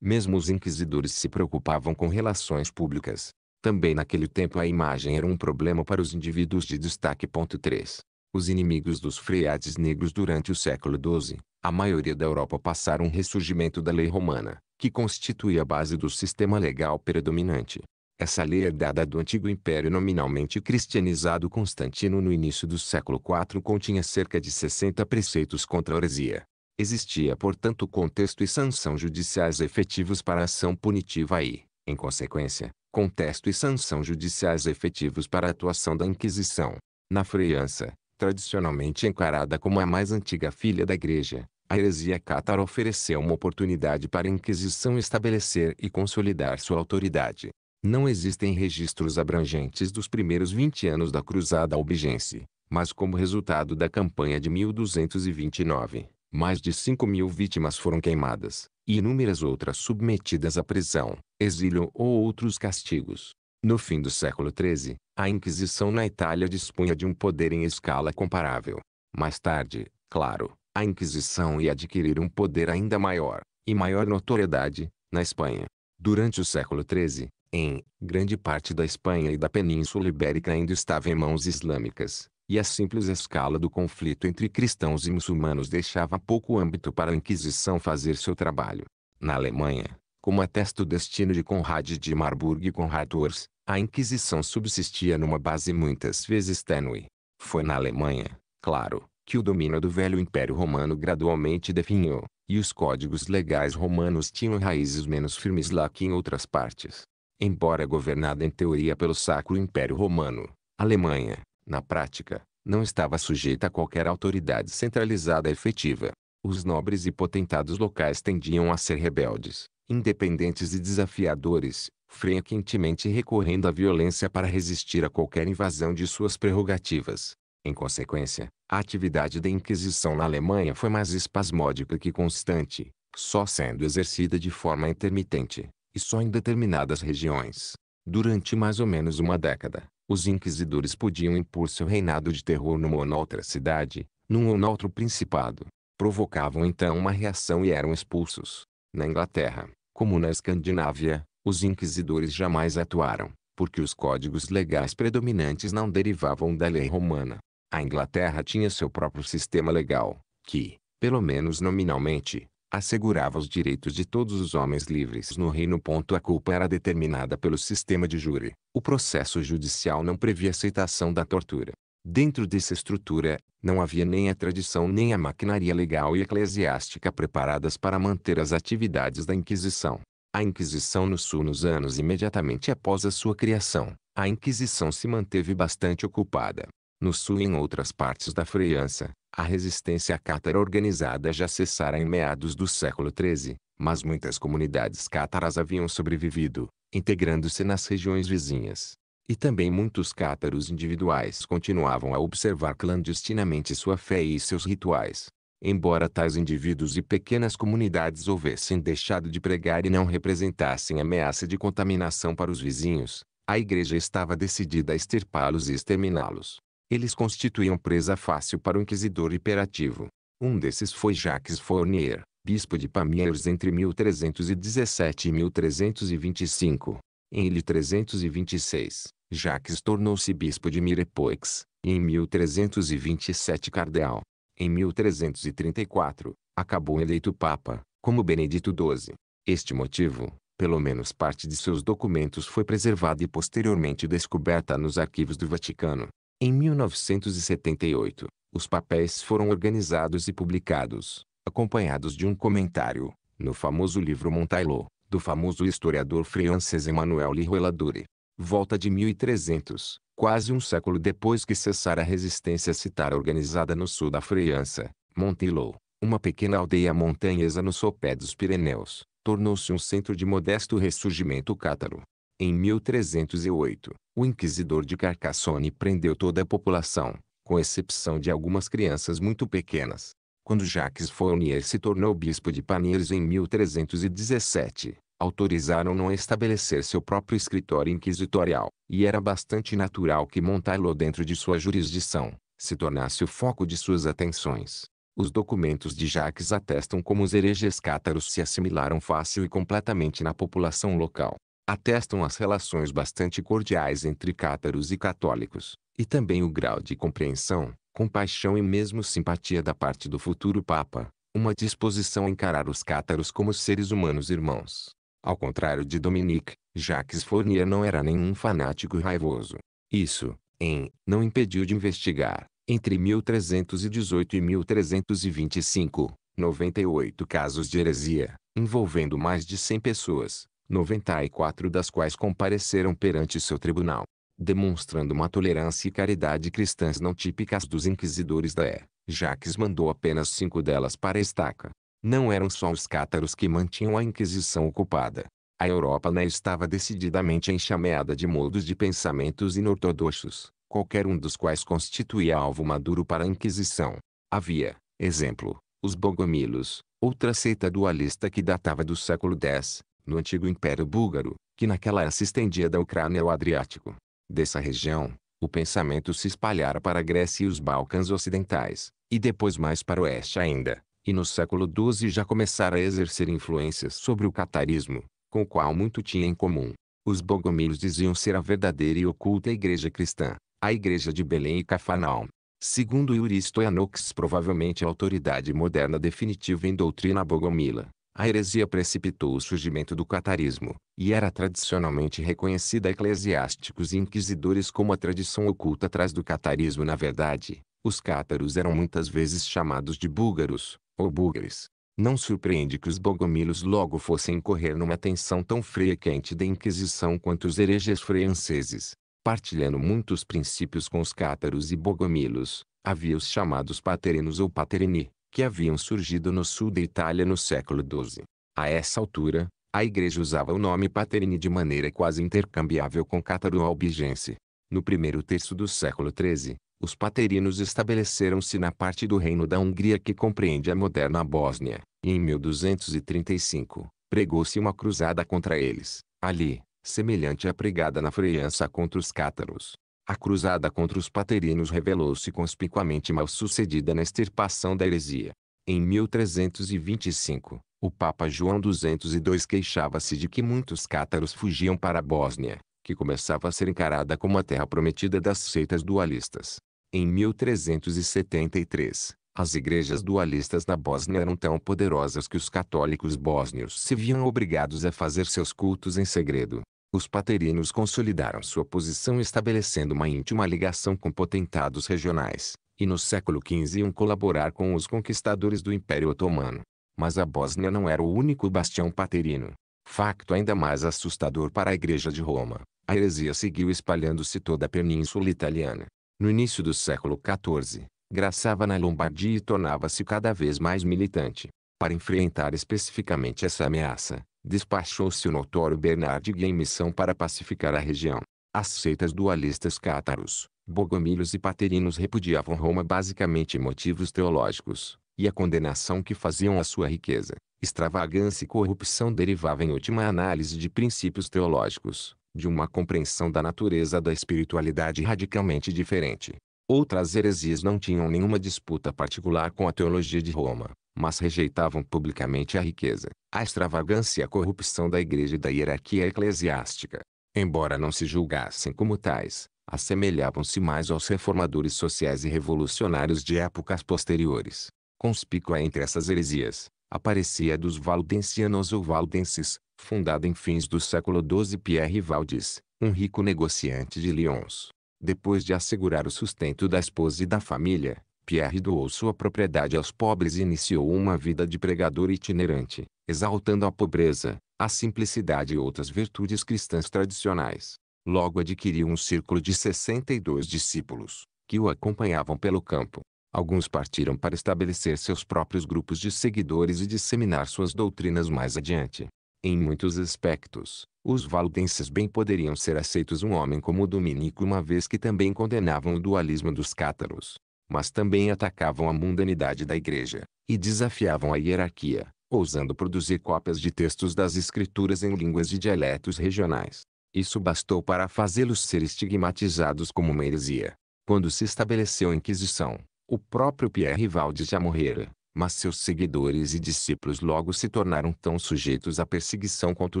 Mesmo os inquisidores se preocupavam com relações públicas. Também naquele tempo a imagem era um problema para os indivíduos de destaque. 3 os inimigos dos freades negros durante o século XII, a maioria da Europa passaram um ressurgimento da lei romana, que constituía a base do sistema legal predominante. Essa lei herdada é do antigo império nominalmente cristianizado Constantino no início do século IV continha cerca de 60 preceitos contra a heresia. Existia portanto contexto e sanção judiciais efetivos para a ação punitiva e, em consequência, contexto e sanção judiciais efetivos para a atuação da Inquisição. Na França, tradicionalmente encarada como a mais antiga filha da Igreja, a heresia cátara ofereceu uma oportunidade para a Inquisição estabelecer e consolidar sua autoridade. Não existem registros abrangentes dos primeiros 20 anos da Cruzada Albigense, mas como resultado da campanha de 1229, mais de 5 mil vítimas foram queimadas, e inúmeras outras submetidas à prisão, exílio ou outros castigos. No fim do século XIII, a Inquisição na Itália dispunha de um poder em escala comparável. Mais tarde, claro, a Inquisição ia adquirir um poder ainda maior, e maior notoriedade, na Espanha. Durante o século XIII, em grande parte da Espanha e da Península Ibérica ainda estava em mãos islâmicas, e a simples escala do conflito entre cristãos e muçulmanos deixava pouco âmbito para a Inquisição fazer seu trabalho. Na Alemanha, como atesta o destino de Conrad de Marburg e Conrad Urs, a Inquisição subsistia numa base muitas vezes tênue. Foi na Alemanha, claro, que o domínio do velho Império Romano gradualmente definhou, e os códigos legais romanos tinham raízes menos firmes lá que em outras partes. Embora governada em teoria pelo Sacro Império Romano, a Alemanha, na prática, não estava sujeita a qualquer autoridade centralizada efetiva. Os nobres e potentados locais tendiam a ser rebeldes, independentes e desafiadores, frequentemente recorrendo à violência para resistir a qualquer invasão de suas prerrogativas. Em consequência, a atividade da Inquisição na Alemanha foi mais espasmódica que constante, só sendo exercida de forma intermitente, e só em determinadas regiões. Durante mais ou menos uma década, os inquisidores podiam impor seu reinado de terror numa ou noutra cidade, num ou noutro principado. Provocavam então uma reação e eram expulsos. Na Inglaterra, como na Escandinávia, os inquisidores jamais atuaram, porque os códigos legais predominantes não derivavam da lei romana. A Inglaterra tinha seu próprio sistema legal, que, pelo menos nominalmente, assegurava os direitos de todos os homens livres no reino. A culpa era determinada pelo sistema de júri. O processo judicial não previa aceitação da tortura. Dentro dessa estrutura, não havia nem a tradição nem a maquinaria legal e eclesiástica preparadas para manter as atividades da Inquisição. A Inquisição no Sul nos anos imediatamente após a sua criação, a Inquisição se manteve bastante ocupada. No Sul e em outras partes da França, a resistência à cátara organizada já cessara em meados do século XIII, mas muitas comunidades cátaras haviam sobrevivido, integrando-se nas regiões vizinhas e também muitos cátaros individuais continuavam a observar clandestinamente sua fé e seus rituais. Embora tais indivíduos e pequenas comunidades houvessem deixado de pregar e não representassem ameaça de contaminação para os vizinhos, a igreja estava decidida a extirpá-los e exterminá-los. Eles constituíam presa fácil para o inquisidor hiperativo. Um desses foi Jacques Fournier, bispo de Pamiers entre 1317 e 1325. Em 1326, Jacques tornou-se bispo de Mirepoix, e em 1327 cardeal. Em 1334, acabou eleito papa, como Benedito XII. Este motivo, pelo menos parte de seus documentos foi preservada e posteriormente descoberta nos arquivos do Vaticano. Em 1978, os papéis foram organizados e publicados, acompanhados de um comentário, no famoso livro Montaillot, do famoso historiador francês Emmanuel Le Liroladure volta de 1300, quase um século depois que cessara a resistência citar organizada no sul da França, Montilou, uma pequena aldeia montanhesa no sopé dos Pirineus, tornou-se um centro de modesto ressurgimento cátaro. Em 1308, o inquisidor de Carcassonne prendeu toda a população, com exceção de algumas crianças muito pequenas. Quando Jacques Fournier se tornou bispo de Paniers em 1317, autorizaram-no a estabelecer seu próprio escritório inquisitorial, e era bastante natural que montá-lo dentro de sua jurisdição, se tornasse o foco de suas atenções. Os documentos de Jacques atestam como os hereges cátaros se assimilaram fácil e completamente na população local. Atestam as relações bastante cordiais entre cátaros e católicos, e também o grau de compreensão, compaixão e mesmo simpatia da parte do futuro Papa, uma disposição a encarar os cátaros como seres humanos irmãos. Ao contrário de Dominique, Jacques Fournier não era nenhum fanático raivoso. Isso, em, não impediu de investigar, entre 1318 e 1325, 98 casos de heresia, envolvendo mais de 100 pessoas, 94 das quais compareceram perante seu tribunal, demonstrando uma tolerância e caridade cristãs não típicas dos inquisidores da E. Jacques mandou apenas cinco delas para a estaca, não eram só os cátaros que mantinham a Inquisição ocupada. A Europa né estava decididamente enxameada de modos de pensamentos inortodoxos, qualquer um dos quais constituía alvo maduro para a Inquisição. Havia, exemplo, os bogomilos, outra seita dualista que datava do século X, no antigo Império Búlgaro, que naquela era se estendia da Ucrânia ao Adriático. Dessa região, o pensamento se espalhara para a Grécia e os Balcãs ocidentais, e depois mais para o oeste ainda e no século XII já começara a exercer influências sobre o catarismo, com o qual muito tinha em comum. Os bogominos diziam ser a verdadeira e oculta igreja cristã, a igreja de Belém e Cafarnaum. Segundo Euristo Anox, provavelmente a autoridade moderna definitiva em doutrina bogomila, a heresia precipitou o surgimento do catarismo, e era tradicionalmente reconhecida a eclesiásticos e inquisidores como a tradição oculta atrás do catarismo na verdade. Os cátaros eram muitas vezes chamados de búlgaros, Ô búlgares! Não surpreende que os bogomilos logo fossem correr numa tensão tão frequente da Inquisição quanto os hereges franceses. Partilhando muitos princípios com os cátaros e bogomilos, havia os chamados paterenos ou paterini, que haviam surgido no sul da Itália no século XII. A essa altura, a igreja usava o nome paterini de maneira quase intercambiável com cátaro albigense. No primeiro terço do século XIII, os paterinos estabeleceram-se na parte do reino da Hungria que compreende a moderna Bósnia, e em 1235, pregou-se uma cruzada contra eles, ali, semelhante à pregada na França contra os cátaros. A cruzada contra os paterinos revelou-se conspicuamente mal sucedida na extirpação da heresia. Em 1325, o Papa João 202 queixava-se de que muitos cátaros fugiam para a Bósnia, que começava a ser encarada como a terra prometida das seitas dualistas. Em 1373, as igrejas dualistas na Bósnia eram tão poderosas que os católicos bósnios se viam obrigados a fazer seus cultos em segredo. Os paterinos consolidaram sua posição estabelecendo uma íntima ligação com potentados regionais, e no século XV iam colaborar com os conquistadores do Império Otomano. Mas a Bósnia não era o único bastião paterino. Facto ainda mais assustador para a Igreja de Roma, a heresia seguiu espalhando-se toda a península italiana no início do século XIV, graçava na Lombardia e tornava-se cada vez mais militante. Para enfrentar especificamente essa ameaça, despachou-se o notório Bernardig em missão para pacificar a região. As seitas dualistas cátaros, bogomilhos e paterinos repudiavam Roma basicamente motivos teológicos, e a condenação que faziam à sua riqueza, extravagância e corrupção derivava em última análise de princípios teológicos de uma compreensão da natureza da espiritualidade radicalmente diferente. Outras heresias não tinham nenhuma disputa particular com a teologia de Roma, mas rejeitavam publicamente a riqueza, a extravagância e a corrupção da igreja e da hierarquia eclesiástica. Embora não se julgassem como tais, assemelhavam-se mais aos reformadores sociais e revolucionários de épocas posteriores. Conspícua entre essas heresias, Aparecia dos valdencianos ou valdenses, fundada em fins do século XII Pierre Valdes, um rico negociante de Lyons. Depois de assegurar o sustento da esposa e da família, Pierre doou sua propriedade aos pobres e iniciou uma vida de pregador itinerante, exaltando a pobreza, a simplicidade e outras virtudes cristãs tradicionais. Logo adquiriu um círculo de 62 discípulos, que o acompanhavam pelo campo, Alguns partiram para estabelecer seus próprios grupos de seguidores e disseminar suas doutrinas mais adiante. Em muitos aspectos, os valdenses bem poderiam ser aceitos um homem como o Dominico uma vez que também condenavam o dualismo dos cátaros, mas também atacavam a mundanidade da igreja, e desafiavam a hierarquia, ousando produzir cópias de textos das escrituras em línguas e dialetos regionais. Isso bastou para fazê-los ser estigmatizados como uma heresia. Quando se estabeleceu a Inquisição, o próprio Pierre Valde já morrera, mas seus seguidores e discípulos logo se tornaram tão sujeitos à perseguição contra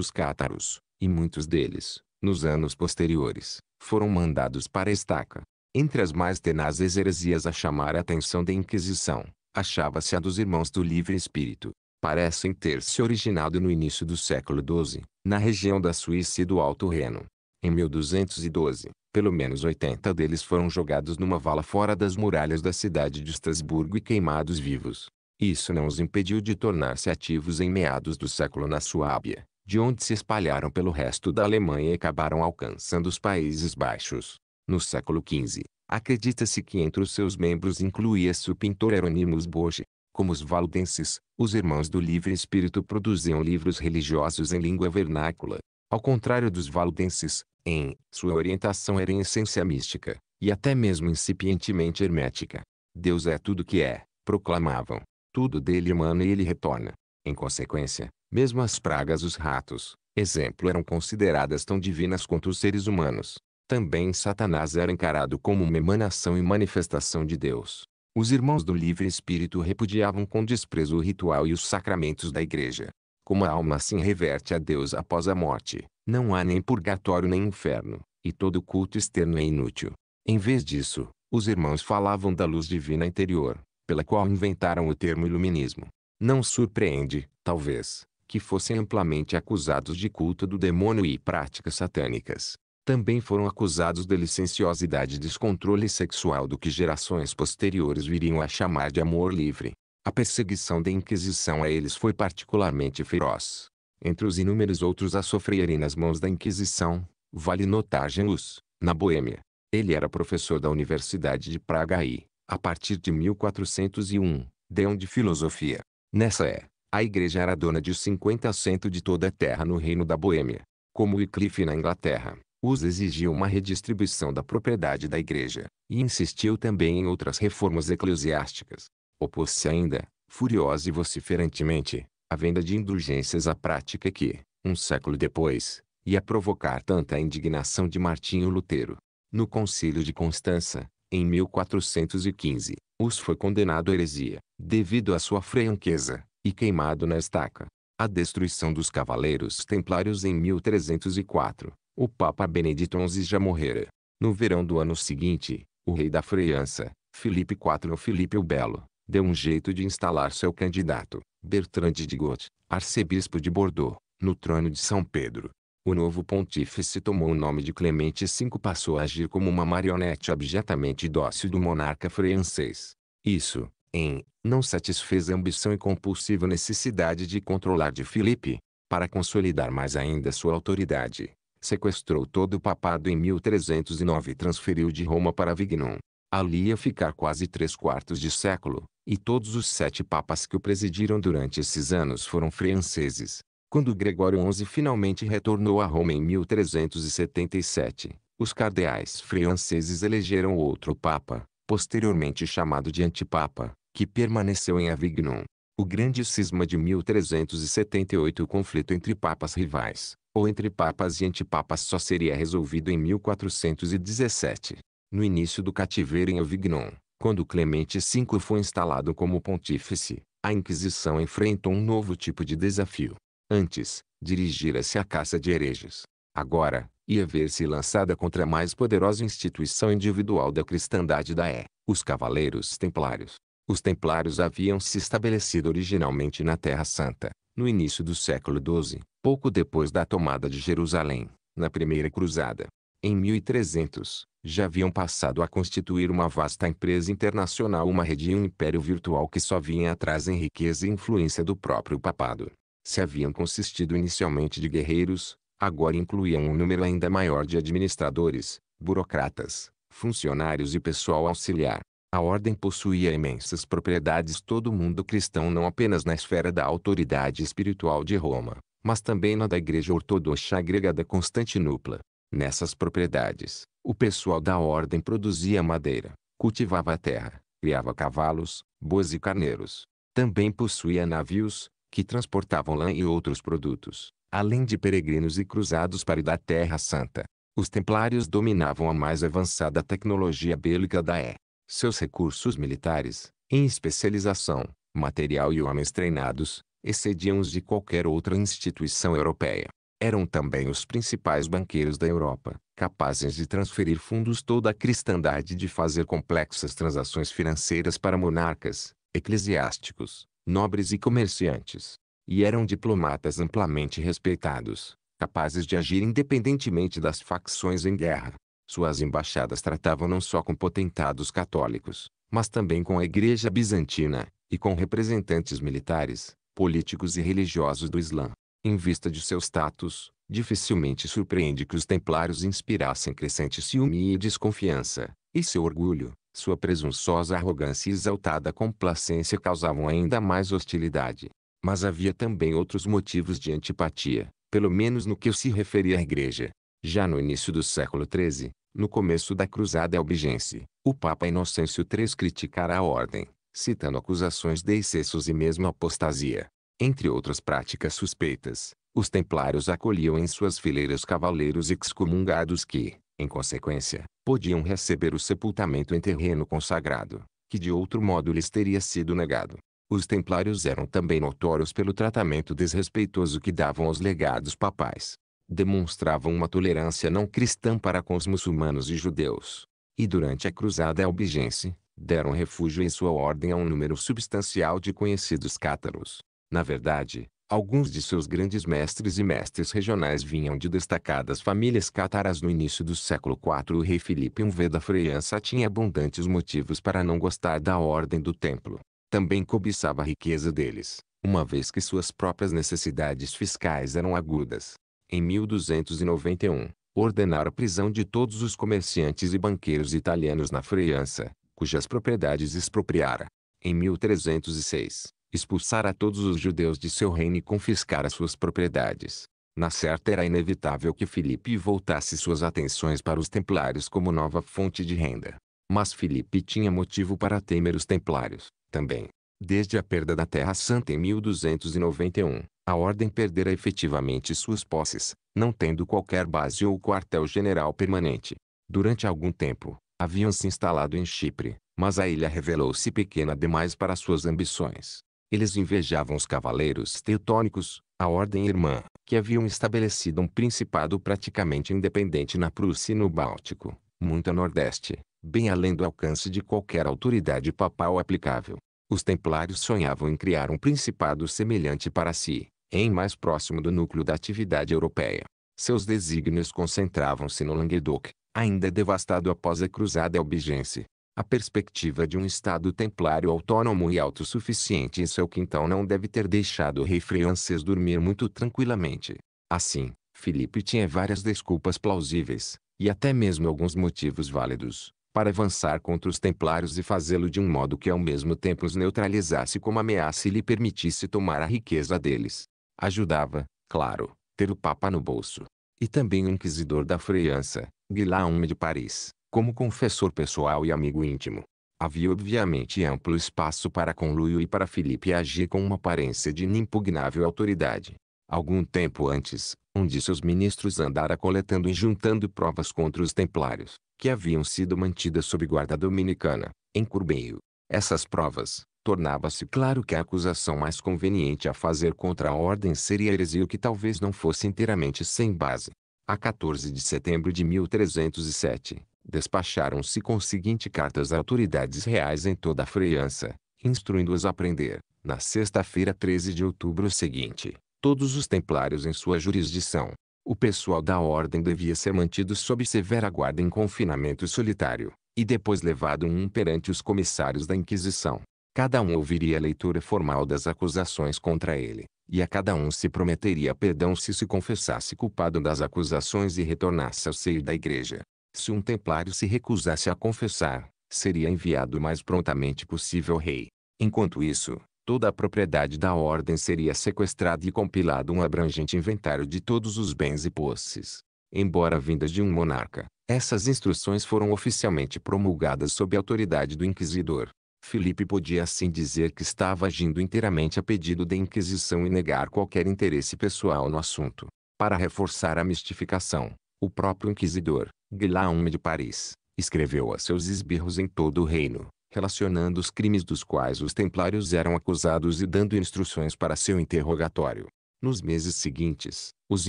os cátaros, e muitos deles, nos anos posteriores, foram mandados para a estaca. Entre as mais tenazes heresias a chamar a atenção da Inquisição, achava-se a dos Irmãos do Livre Espírito. Parecem ter se originado no início do século XII, na região da Suíça e do Alto Reno. Em 1212, pelo menos 80 deles foram jogados numa vala fora das muralhas da cidade de Estrasburgo e queimados vivos. Isso não os impediu de tornar-se ativos em meados do século na Suábia, de onde se espalharam pelo resto da Alemanha e acabaram alcançando os Países Baixos. No século XV, acredita-se que entre os seus membros incluía-se o pintor Hieronymus Bosch. Como os valdenses, os Irmãos do Livre Espírito produziam livros religiosos em língua vernácula. Ao contrário dos valdenses, em sua orientação era em essência mística, e até mesmo incipientemente hermética. Deus é tudo que é, proclamavam. Tudo dele emana e ele retorna. Em consequência, mesmo as pragas os ratos, exemplo eram consideradas tão divinas quanto os seres humanos. Também Satanás era encarado como uma emanação e manifestação de Deus. Os irmãos do livre espírito repudiavam com desprezo o ritual e os sacramentos da igreja. Como a alma se assim reverte a Deus após a morte, não há nem purgatório nem inferno, e todo culto externo é inútil. Em vez disso, os irmãos falavam da luz divina interior, pela qual inventaram o termo iluminismo. Não surpreende, talvez, que fossem amplamente acusados de culto do demônio e práticas satânicas. Também foram acusados de licenciosidade e descontrole sexual do que gerações posteriores viriam a chamar de amor livre. A perseguição da Inquisição a eles foi particularmente feroz entre os inúmeros outros a sofrerem nas mãos da Inquisição, vale notar Genus, na Boêmia. Ele era professor da Universidade de Praga e, a partir de 1401, deão de filosofia. Nessa é, a igreja era dona de 50% de toda a terra no reino da Boêmia. Como Wycliffe na Inglaterra, Hus exigiu uma redistribuição da propriedade da igreja, e insistiu também em outras reformas eclesiásticas. Opôs-se ainda, furiosa e vociferantemente, a venda de indulgências à prática que, um século depois, ia provocar tanta indignação de Martinho Lutero. No concílio de Constança, em 1415, Hus foi condenado à heresia, devido à sua franqueza, e queimado na estaca. A destruição dos cavaleiros templários em 1304, o Papa Benedito XI já morrera. No verão do ano seguinte, o rei da França, Filipe IV ou Filipe o Belo, deu um jeito de instalar seu candidato, Bertrand de Got, arcebispo de Bordeaux, no trono de São Pedro. O novo pontífice tomou o nome de Clemente V e passou a agir como uma marionete abjetamente dócil do monarca francês. Isso, em, não satisfez a ambição e compulsiva necessidade de controlar de Filipe. Para consolidar mais ainda sua autoridade, sequestrou todo o papado em 1309 e transferiu de Roma para Vignon ali ia ficar quase três quartos de século, e todos os sete papas que o presidiram durante esses anos foram franceses. Quando Gregório XI finalmente retornou a Roma em 1377, os cardeais franceses elegeram outro papa, posteriormente chamado de antipapa, que permaneceu em Avignon. O grande cisma de 1378 o conflito entre papas rivais, ou entre papas e antipapas só seria resolvido em 1417 no início do cativeiro em Avignon, quando Clemente V foi instalado como pontífice, a Inquisição enfrentou um novo tipo de desafio. Antes, dirigira-se à caça de hereges. Agora, ia ver-se lançada contra a mais poderosa instituição individual da cristandade da é, os Cavaleiros Templários. Os Templários haviam se estabelecido originalmente na Terra Santa, no início do século XII, pouco depois da tomada de Jerusalém, na Primeira Cruzada. Em 1300, já haviam passado a constituir uma vasta empresa internacional, uma rede e um império virtual que só vinha atrás em riqueza e influência do próprio papado. Se haviam consistido inicialmente de guerreiros, agora incluíam um número ainda maior de administradores, burocratas, funcionários e pessoal auxiliar. A ordem possuía imensas propriedades todo mundo cristão não apenas na esfera da autoridade espiritual de Roma, mas também na da Igreja Ortodoxa Grega da Constantinopla. Nessas propriedades, o pessoal da ordem produzia madeira, cultivava a terra, criava cavalos, bois e carneiros. Também possuía navios, que transportavam lã e outros produtos, além de peregrinos e cruzados para ir da Terra Santa. Os templários dominavam a mais avançada tecnologia bélica da E. Seus recursos militares, em especialização, material e homens treinados, excediam os de qualquer outra instituição europeia eram também os principais banqueiros da Europa, capazes de transferir fundos toda a cristandade e de fazer complexas transações financeiras para monarcas, eclesiásticos, nobres e comerciantes. E eram diplomatas amplamente respeitados, capazes de agir independentemente das facções em guerra. Suas embaixadas tratavam não só com potentados católicos, mas também com a Igreja Bizantina, e com representantes militares, políticos e religiosos do Islã. Em vista de seu status, dificilmente surpreende que os templários inspirassem crescente ciúme e desconfiança, e seu orgulho, sua presunçosa arrogância e exaltada complacência causavam ainda mais hostilidade. Mas havia também outros motivos de antipatia, pelo menos no que se referia à igreja. Já no início do século XIII, no começo da Cruzada Albigense, o Papa Inocêncio III criticara a ordem, citando acusações de excessos e mesmo apostasia. Entre outras práticas suspeitas, os templários acolhiam em suas fileiras cavaleiros excomungados que, em consequência, podiam receber o sepultamento em terreno consagrado, que de outro modo lhes teria sido negado. Os templários eram também notórios pelo tratamento desrespeitoso que davam aos legados papais. Demonstravam uma tolerância não cristã para com os muçulmanos e judeus. E durante a Cruzada Albigense, deram refúgio em sua ordem a um número substancial de conhecidos cátaros, na verdade, alguns de seus grandes mestres e mestres regionais vinham de destacadas famílias cataras no início do século IV. O rei Filipe I da França tinha abundantes motivos para não gostar da ordem do templo. Também cobiçava a riqueza deles, uma vez que suas próprias necessidades fiscais eram agudas. Em 1291, ordenaram a prisão de todos os comerciantes e banqueiros italianos na França, cujas propriedades expropriara. Em 1306, expulsar a todos os judeus de seu reino e confiscar as suas propriedades. Na certa era inevitável que Filipe voltasse suas atenções para os templários como nova fonte de renda. Mas Filipe tinha motivo para temer os templários, também. Desde a perda da Terra Santa em 1291, a ordem perdera efetivamente suas posses, não tendo qualquer base ou quartel-general permanente. Durante algum tempo, haviam se instalado em Chipre, mas a ilha revelou-se pequena demais para suas ambições. Eles invejavam os cavaleiros teutônicos, a ordem irmã, que haviam estabelecido um principado praticamente independente na Prússia e no Báltico, muito a nordeste, bem além do alcance de qualquer autoridade papal aplicável. Os templários sonhavam em criar um principado semelhante para si, em mais próximo do núcleo da atividade europeia. Seus desígnios concentravam-se no Languedoc, ainda devastado após a cruzada albigense, a perspectiva de um Estado templário autônomo e autossuficiente em seu quintal não deve ter deixado o rei francês dormir muito tranquilamente. Assim, Filipe tinha várias desculpas plausíveis, e até mesmo alguns motivos válidos, para avançar contra os templários e fazê-lo de um modo que ao mesmo tempo os neutralizasse como ameaça e lhe permitisse tomar a riqueza deles. Ajudava, claro, ter o Papa no bolso. E também o inquisidor da França, Guillaume de Paris, como confessor pessoal e amigo íntimo. Havia obviamente é amplo espaço para conluio e para Felipe agir com uma aparência de inimpugnável autoridade. Algum tempo antes, um de seus ministros andara coletando e juntando provas contra os templários, que haviam sido mantidas sob guarda dominicana, em Curbeio. Essas provas, tornava-se claro que a acusação mais conveniente a fazer contra a ordem seria heresia o que talvez não fosse inteiramente sem base. A 14 de setembro de 1307, despacharam-se com o seguinte cartas às autoridades reais em toda a França, instruindo-as a prender, na sexta-feira 13 de outubro seguinte, todos os templários em sua jurisdição. O pessoal da ordem devia ser mantido sob severa guarda em confinamento solitário, e depois levado um perante os comissários da Inquisição. Cada um ouviria a leitura formal das acusações contra ele, e a cada um se prometeria perdão se se confessasse culpado das acusações e retornasse ao seio da igreja. Se um templário se recusasse a confessar, seria enviado o mais prontamente possível ao rei. Enquanto isso, toda a propriedade da ordem seria sequestrada e compilado um abrangente inventário de todos os bens e posses. Embora vindas de um monarca, essas instruções foram oficialmente promulgadas sob a autoridade do inquisidor. Filipe podia assim dizer que estava agindo inteiramente a pedido da Inquisição e negar qualquer interesse pessoal no assunto. Para reforçar a mistificação, o próprio inquisidor, Guillaume de Paris, escreveu a seus esbirros em todo o reino, relacionando os crimes dos quais os templários eram acusados e dando instruções para seu interrogatório. Nos meses seguintes, os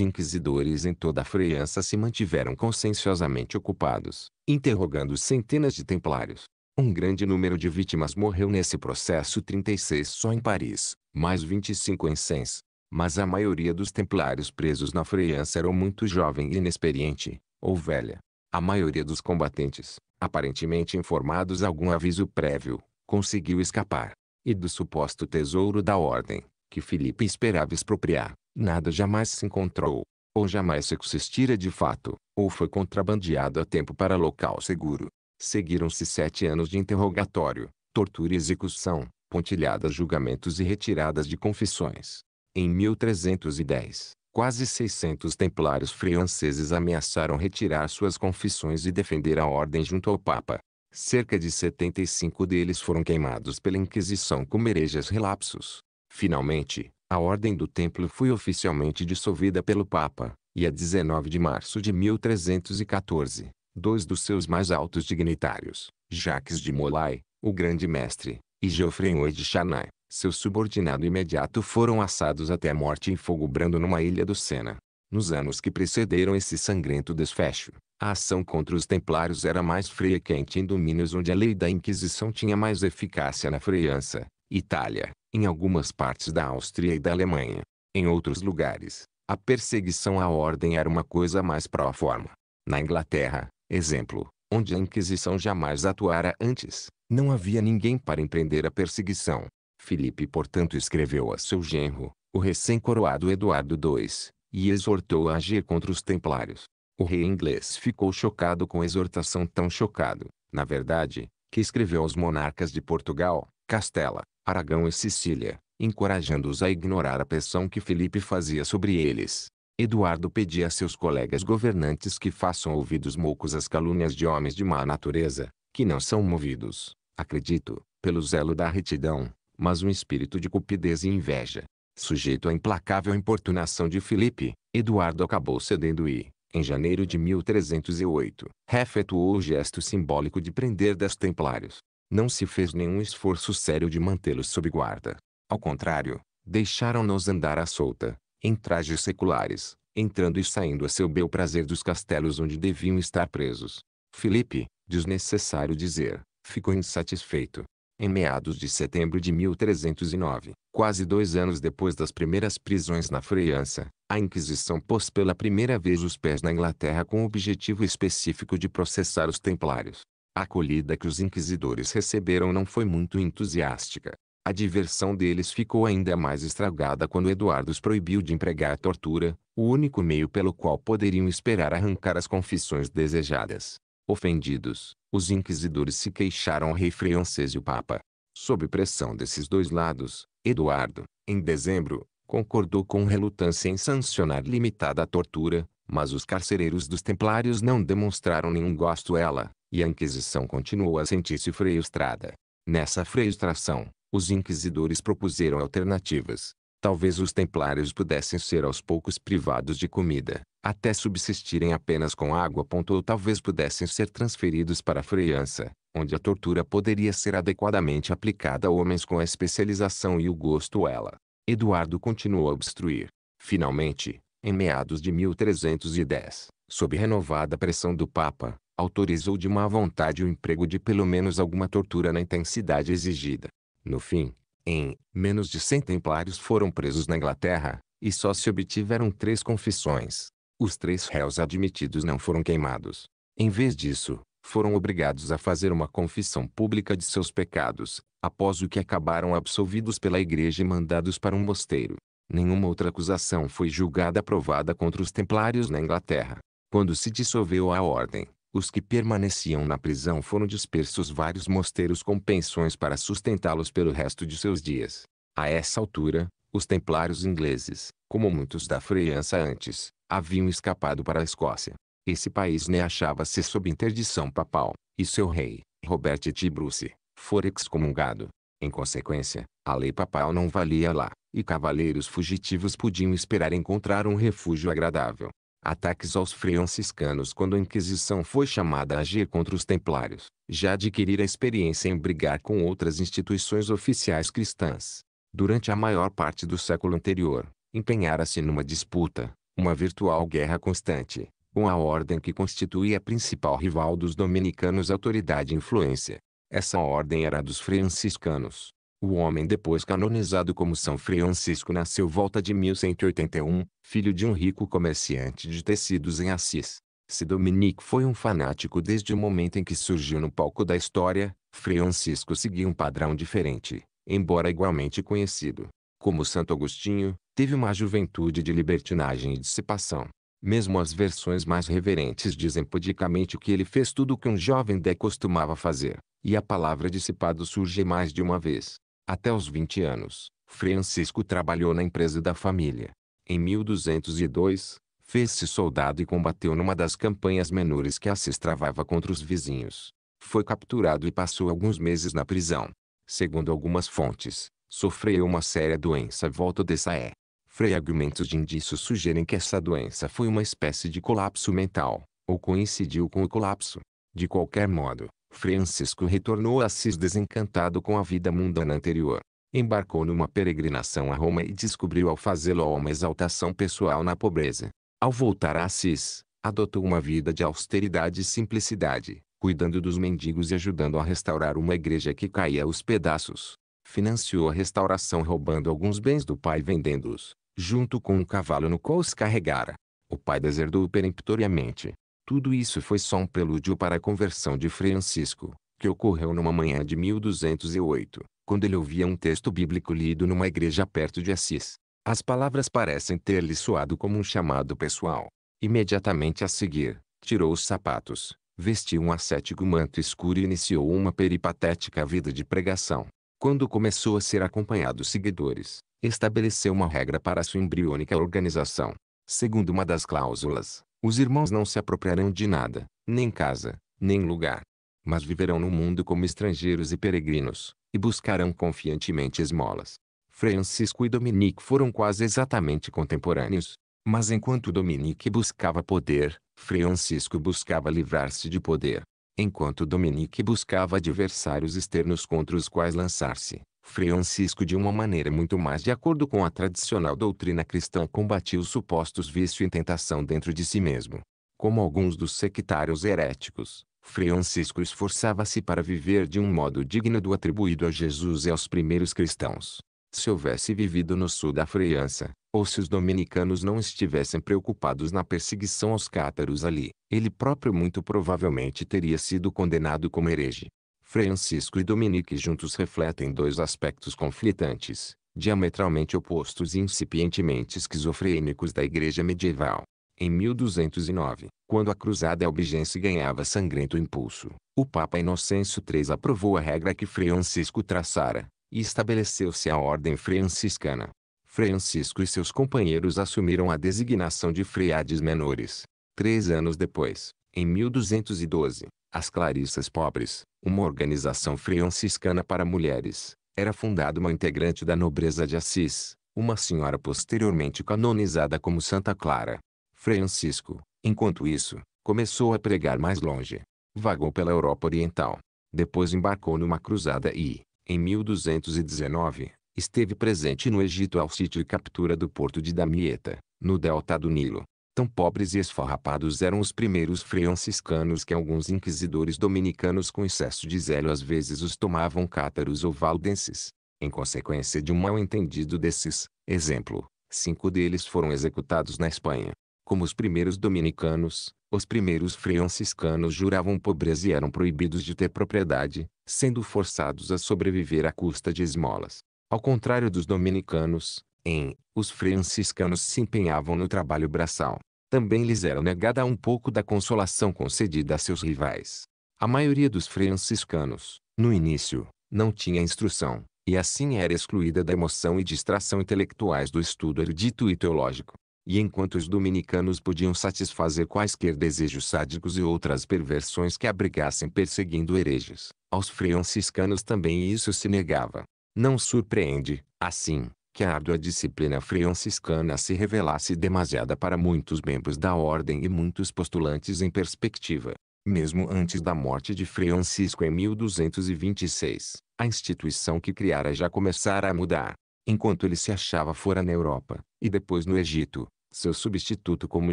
inquisidores em toda a França se mantiveram conscienciosamente ocupados, interrogando centenas de templários. Um grande número de vítimas morreu nesse processo 36 só em Paris, mais 25 em Sens, mas a maioria dos templários presos na França era muito jovem e inexperiente, ou velha. A maioria dos combatentes, aparentemente informados algum aviso prévio, conseguiu escapar. E do suposto tesouro da ordem, que Filipe esperava expropriar, nada jamais se encontrou, ou jamais existira de fato, ou foi contrabandeado a tempo para local seguro. Seguiram-se sete anos de interrogatório, tortura e execução, pontilhadas julgamentos e retiradas de confissões. Em 1310, quase 600 templários franceses ameaçaram retirar suas confissões e defender a ordem junto ao Papa. Cerca de 75 deles foram queimados pela Inquisição como hereges relapsos. Finalmente, a Ordem do Templo foi oficialmente dissolvida pelo Papa, e a 19 de março de 1314, dois dos seus mais altos dignitários, Jacques de Molay, o Grande Mestre, e Geoffroy de Charnay seu subordinado imediato foram assados até a morte em fogo brando numa ilha do Sena. Nos anos que precederam esse sangrento desfecho, a ação contra os templários era mais fria e quente em domínios onde a lei da Inquisição tinha mais eficácia na França, Itália, em algumas partes da Áustria e da Alemanha. Em outros lugares, a perseguição à ordem era uma coisa mais pró-forma. Na Inglaterra, exemplo, onde a Inquisição jamais atuara antes, não havia ninguém para empreender a perseguição. Filipe portanto escreveu a seu genro, o recém-coroado Eduardo II, e exortou a agir contra os templários. O rei inglês ficou chocado com a exortação tão chocado, na verdade, que escreveu aos monarcas de Portugal, Castela, Aragão e Sicília, encorajando-os a ignorar a pressão que Felipe fazia sobre eles. Eduardo pedia a seus colegas governantes que façam ouvidos moucos às calúnias de homens de má natureza, que não são movidos, acredito, pelo zelo da retidão, mas um espírito de cupidez e inveja. Sujeito à implacável importunação de Filipe, Eduardo acabou cedendo e, em janeiro de 1308, refetuou o gesto simbólico de prender dez templários. Não se fez nenhum esforço sério de mantê-los sob guarda. Ao contrário, deixaram-nos andar à solta, em trajes seculares, entrando e saindo a seu bel prazer dos castelos onde deviam estar presos. Filipe, desnecessário dizer, ficou insatisfeito, em meados de setembro de 1309, quase dois anos depois das primeiras prisões na França, a Inquisição pôs pela primeira vez os pés na Inglaterra com o objetivo específico de processar os templários. A acolhida que os inquisidores receberam não foi muito entusiástica. A diversão deles ficou ainda mais estragada quando Eduardo os proibiu de empregar a tortura, o único meio pelo qual poderiam esperar arrancar as confissões desejadas. Ofendidos, os inquisidores se queixaram ao rei francês e o papa. Sob pressão desses dois lados, Eduardo, em dezembro, concordou com relutância em sancionar limitada a tortura, mas os carcereiros dos templários não demonstraram nenhum gosto ela, e a Inquisição continuou a sentir-se frustrada. Nessa frustração, os inquisidores propuseram alternativas, Talvez os templários pudessem ser aos poucos privados de comida, até subsistirem apenas com água. Ou talvez pudessem ser transferidos para a França, onde a tortura poderia ser adequadamente aplicada a homens com a especialização e o gosto ela. Eduardo continuou a obstruir. Finalmente, em meados de 1310, sob renovada pressão do Papa, autorizou de má vontade o emprego de pelo menos alguma tortura na intensidade exigida. No fim, em menos de 100 templários foram presos na Inglaterra, e só se obtiveram três confissões. Os três réus admitidos não foram queimados. Em vez disso, foram obrigados a fazer uma confissão pública de seus pecados, após o que acabaram absolvidos pela igreja e mandados para um mosteiro. Nenhuma outra acusação foi julgada aprovada contra os templários na Inglaterra. Quando se dissolveu a ordem, os que permaneciam na prisão foram dispersos vários mosteiros com pensões para sustentá-los pelo resto de seus dias. A essa altura, os templários ingleses, como muitos da França antes, haviam escapado para a Escócia. Esse país nem né achava-se sob interdição papal, e seu rei, Robert de Bruce, fora excomungado. Em consequência, a lei papal não valia lá, e cavaleiros fugitivos podiam esperar encontrar um refúgio agradável ataques aos franciscanos quando a Inquisição foi chamada a agir contra os templários, já adquirira experiência em brigar com outras instituições oficiais cristãs. Durante a maior parte do século anterior, empenhara-se numa disputa, uma virtual guerra constante, com a ordem que constituía a principal rival dos dominicanos autoridade e influência. Essa ordem era a dos franciscanos, o homem depois canonizado como São Francisco nasceu volta de 1181, filho de um rico comerciante de tecidos em Assis. Se Dominique foi um fanático desde o momento em que surgiu no palco da história, Francisco seguia um padrão diferente, embora igualmente conhecido. Como Santo Agostinho, teve uma juventude de libertinagem e dissipação. Mesmo as versões mais reverentes dizem pudicamente que ele fez tudo o que um jovem dé costumava fazer, e a palavra dissipado surge mais de uma vez. Até os 20 anos, Francisco trabalhou na empresa da família. Em 1202, fez-se soldado e combateu numa das campanhas menores que a se travava contra os vizinhos. Foi capturado e passou alguns meses na prisão. Segundo algumas fontes, sofreu uma séria doença à volta dessa é. Fragmentos de indícios sugerem que essa doença foi uma espécie de colapso mental, ou coincidiu com o colapso. De qualquer modo, Francisco retornou a Assis desencantado com a vida mundana anterior. Embarcou numa peregrinação a Roma e descobriu ao fazê-lo uma exaltação pessoal na pobreza. Ao voltar a Assis, adotou uma vida de austeridade e simplicidade, cuidando dos mendigos e ajudando a restaurar uma igreja que caía aos pedaços. Financiou a restauração roubando alguns bens do pai e vendendo-os, junto com um cavalo no qual os carregara. O pai deserdou peremptoriamente, tudo isso foi só um prelúdio para a conversão de Francisco, que ocorreu numa manhã de 1208, quando ele ouvia um texto bíblico lido numa igreja perto de Assis. As palavras parecem ter-lhe soado como um chamado pessoal. Imediatamente a seguir, tirou os sapatos, vestiu um ascético manto escuro e iniciou uma peripatética vida de pregação. Quando começou a ser acompanhado seguidores, estabeleceu uma regra para sua embriônica organização. Segundo uma das cláusulas, os irmãos não se apropriarão de nada, nem casa, nem lugar. Mas viverão no mundo como estrangeiros e peregrinos, e buscarão confiantemente esmolas. Francisco e Dominique foram quase exatamente contemporâneos. Mas enquanto Dominique buscava poder, Francisco buscava livrar-se de poder. Enquanto Dominique buscava adversários externos contra os quais lançar-se, Francisco de uma maneira muito mais de acordo com a tradicional doutrina cristã combatia os supostos vício e tentação dentro de si mesmo. Como alguns dos sectários heréticos, Francisco esforçava-se para viver de um modo digno do atribuído a Jesus e aos primeiros cristãos. Se houvesse vivido no sul da França, ou se os dominicanos não estivessem preocupados na perseguição aos cátaros ali, ele próprio muito provavelmente teria sido condenado como herege. Francisco e Dominique juntos refletem dois aspectos conflitantes, diametralmente opostos e incipientemente esquizofrênicos da Igreja medieval. Em 1209, quando a Cruzada Albigense ganhava sangrento impulso, o Papa Inocêncio III aprovou a regra que Francisco traçara, e estabeleceu-se a Ordem Franciscana. Francisco e seus companheiros assumiram a designação de freades menores. Três anos depois, em 1212, as Clarissas Pobres, uma organização franciscana para mulheres, era fundada uma integrante da nobreza de Assis, uma senhora posteriormente canonizada como Santa Clara. Francisco, enquanto isso, começou a pregar mais longe. Vagou pela Europa Oriental. Depois embarcou numa cruzada e, em 1219, esteve presente no Egito ao sítio e captura do porto de Damieta, no delta do Nilo. Tão pobres e esfarrapados eram os primeiros franciscanos que alguns inquisidores dominicanos com excesso de zelo às vezes os tomavam cátaros ou valdenses. Em consequência de um mal-entendido desses, exemplo, cinco deles foram executados na Espanha. Como os primeiros dominicanos, os primeiros franciscanos juravam pobreza e eram proibidos de ter propriedade, sendo forçados a sobreviver à custa de esmolas. Ao contrário dos dominicanos, em, os franciscanos se empenhavam no trabalho braçal também lhes era negada um pouco da consolação concedida a seus rivais. A maioria dos franciscanos, no início, não tinha instrução, e assim era excluída da emoção e distração intelectuais do estudo erudito e teológico. E enquanto os dominicanos podiam satisfazer quaisquer desejos sádicos e outras perversões que abrigassem perseguindo hereges, aos franciscanos também isso se negava. Não surpreende, assim, que a árdua disciplina franciscana se revelasse demasiada para muitos membros da ordem e muitos postulantes em perspectiva. Mesmo antes da morte de Francisco em 1226, a instituição que criara já começara a mudar. Enquanto ele se achava fora na Europa, e depois no Egito, seu substituto como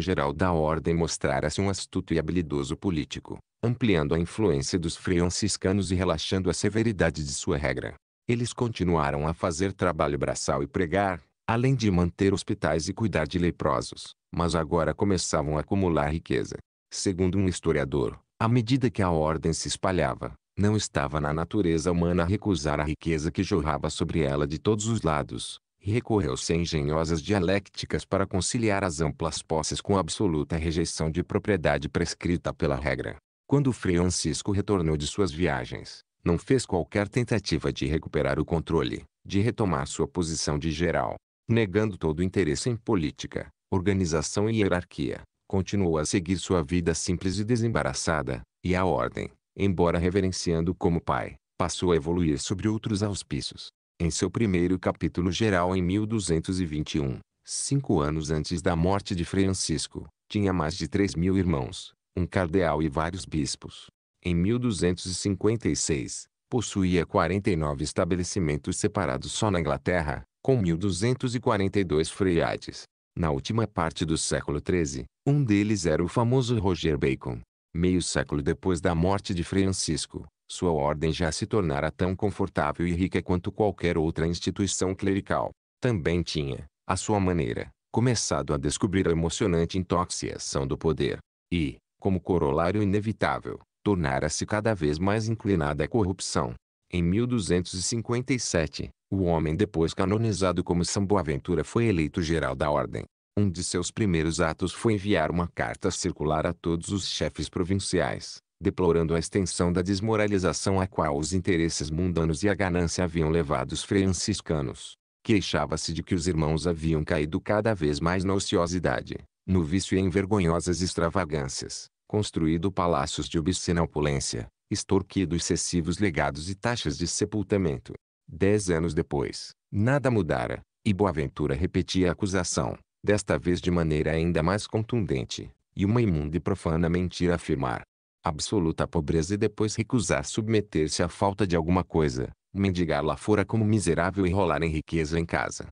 geral da ordem mostrara-se um astuto e habilidoso político, ampliando a influência dos franciscanos e relaxando a severidade de sua regra. Eles continuaram a fazer trabalho braçal e pregar, além de manter hospitais e cuidar de leprosos, mas agora começavam a acumular riqueza. Segundo um historiador, à medida que a ordem se espalhava, não estava na natureza humana recusar a riqueza que jorrava sobre ela de todos os lados, recorreu-se a engenhosas dialéticas para conciliar as amplas posses com a absoluta rejeição de propriedade prescrita pela regra. Quando Frei Francisco retornou de suas viagens, não fez qualquer tentativa de recuperar o controle, de retomar sua posição de geral, negando todo interesse em política, organização e hierarquia, continuou a seguir sua vida simples e desembaraçada, e a ordem, embora reverenciando como pai, passou a evoluir sobre outros auspícios. Em seu primeiro capítulo geral em 1221, cinco anos antes da morte de Francisco, tinha mais de 3 mil irmãos, um cardeal e vários bispos em 1256, possuía 49 estabelecimentos separados só na Inglaterra, com 1242 freiades. Na última parte do século XIII, um deles era o famoso Roger Bacon. Meio século depois da morte de Francisco, sua ordem já se tornara tão confortável e rica quanto qualquer outra instituição clerical. Também tinha, à sua maneira, começado a descobrir a emocionante intoxicação do poder. E, como corolário inevitável, tornara-se cada vez mais inclinada à corrupção. Em 1257, o homem depois canonizado como São Boaventura foi eleito geral da ordem. Um de seus primeiros atos foi enviar uma carta circular a todos os chefes provinciais, deplorando a extensão da desmoralização a qual os interesses mundanos e a ganância haviam levado os franciscanos. Queixava-se de que os irmãos haviam caído cada vez mais na ociosidade, no vício e em vergonhosas extravagâncias construído palácios de obscena opulência, extorquido excessivos legados e taxas de sepultamento. Dez anos depois, nada mudara, e Boaventura repetia a acusação, desta vez de maneira ainda mais contundente, e uma imunda e profana mentira afirmar. Absoluta pobreza e depois recusar submeter-se à falta de alguma coisa, mendigar lá fora como miserável e rolar em riqueza em casa.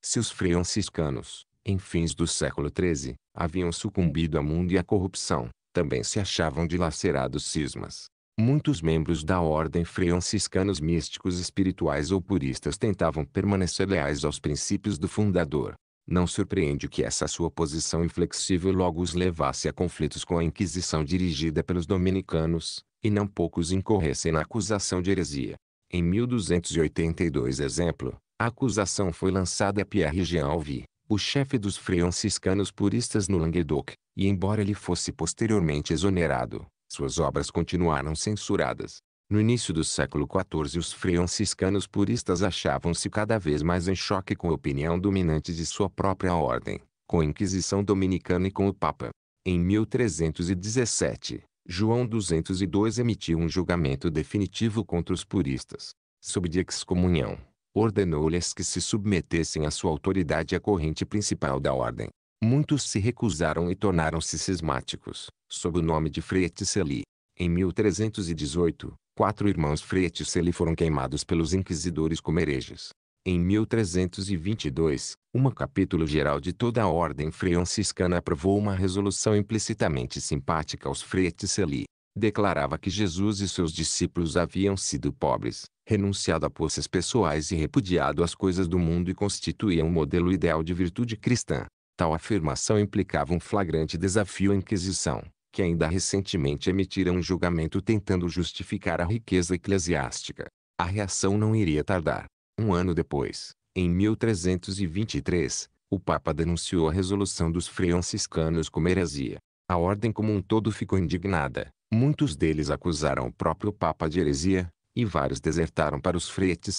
Se os franciscanos, em fins do século XIII, haviam sucumbido ao mundo e à corrupção, também se achavam dilacerados cismas. Muitos membros da ordem franciscanos místicos espirituais ou puristas tentavam permanecer leais aos princípios do fundador. Não surpreende que essa sua posição inflexível logo os levasse a conflitos com a Inquisição dirigida pelos dominicanos, e não poucos incorressem na acusação de heresia. Em 1282 exemplo, a acusação foi lançada a Pierre Jean Alvi, o chefe dos franciscanos puristas no Languedoc, e embora ele fosse posteriormente exonerado, suas obras continuaram censuradas. No início do século XIV os franciscanos puristas achavam-se cada vez mais em choque com a opinião dominante de sua própria ordem, com a Inquisição Dominicana e com o Papa. Em 1317, João 202 emitiu um julgamento definitivo contra os puristas, sob de excomunhão ordenou-lhes que se submetessem à sua autoridade a corrente principal da ordem. Muitos se recusaram e tornaram-se cismáticos, sob o nome de Freiteseli. Em 1318, quatro irmãos Freiteseli foram queimados pelos inquisidores como hereges. Em 1322, uma capítulo geral de toda a ordem franciscana aprovou uma resolução implicitamente simpática aos Freiteseli declarava que Jesus e seus discípulos haviam sido pobres, renunciado a posses pessoais e repudiado as coisas do mundo e constituíam um modelo ideal de virtude cristã. Tal afirmação implicava um flagrante desafio à Inquisição, que ainda recentemente emitira um julgamento tentando justificar a riqueza eclesiástica. A reação não iria tardar. Um ano depois, em 1323, o Papa denunciou a resolução dos franciscanos como heresia. A ordem como um todo ficou indignada, Muitos deles acusaram o próprio Papa de heresia, e vários desertaram para os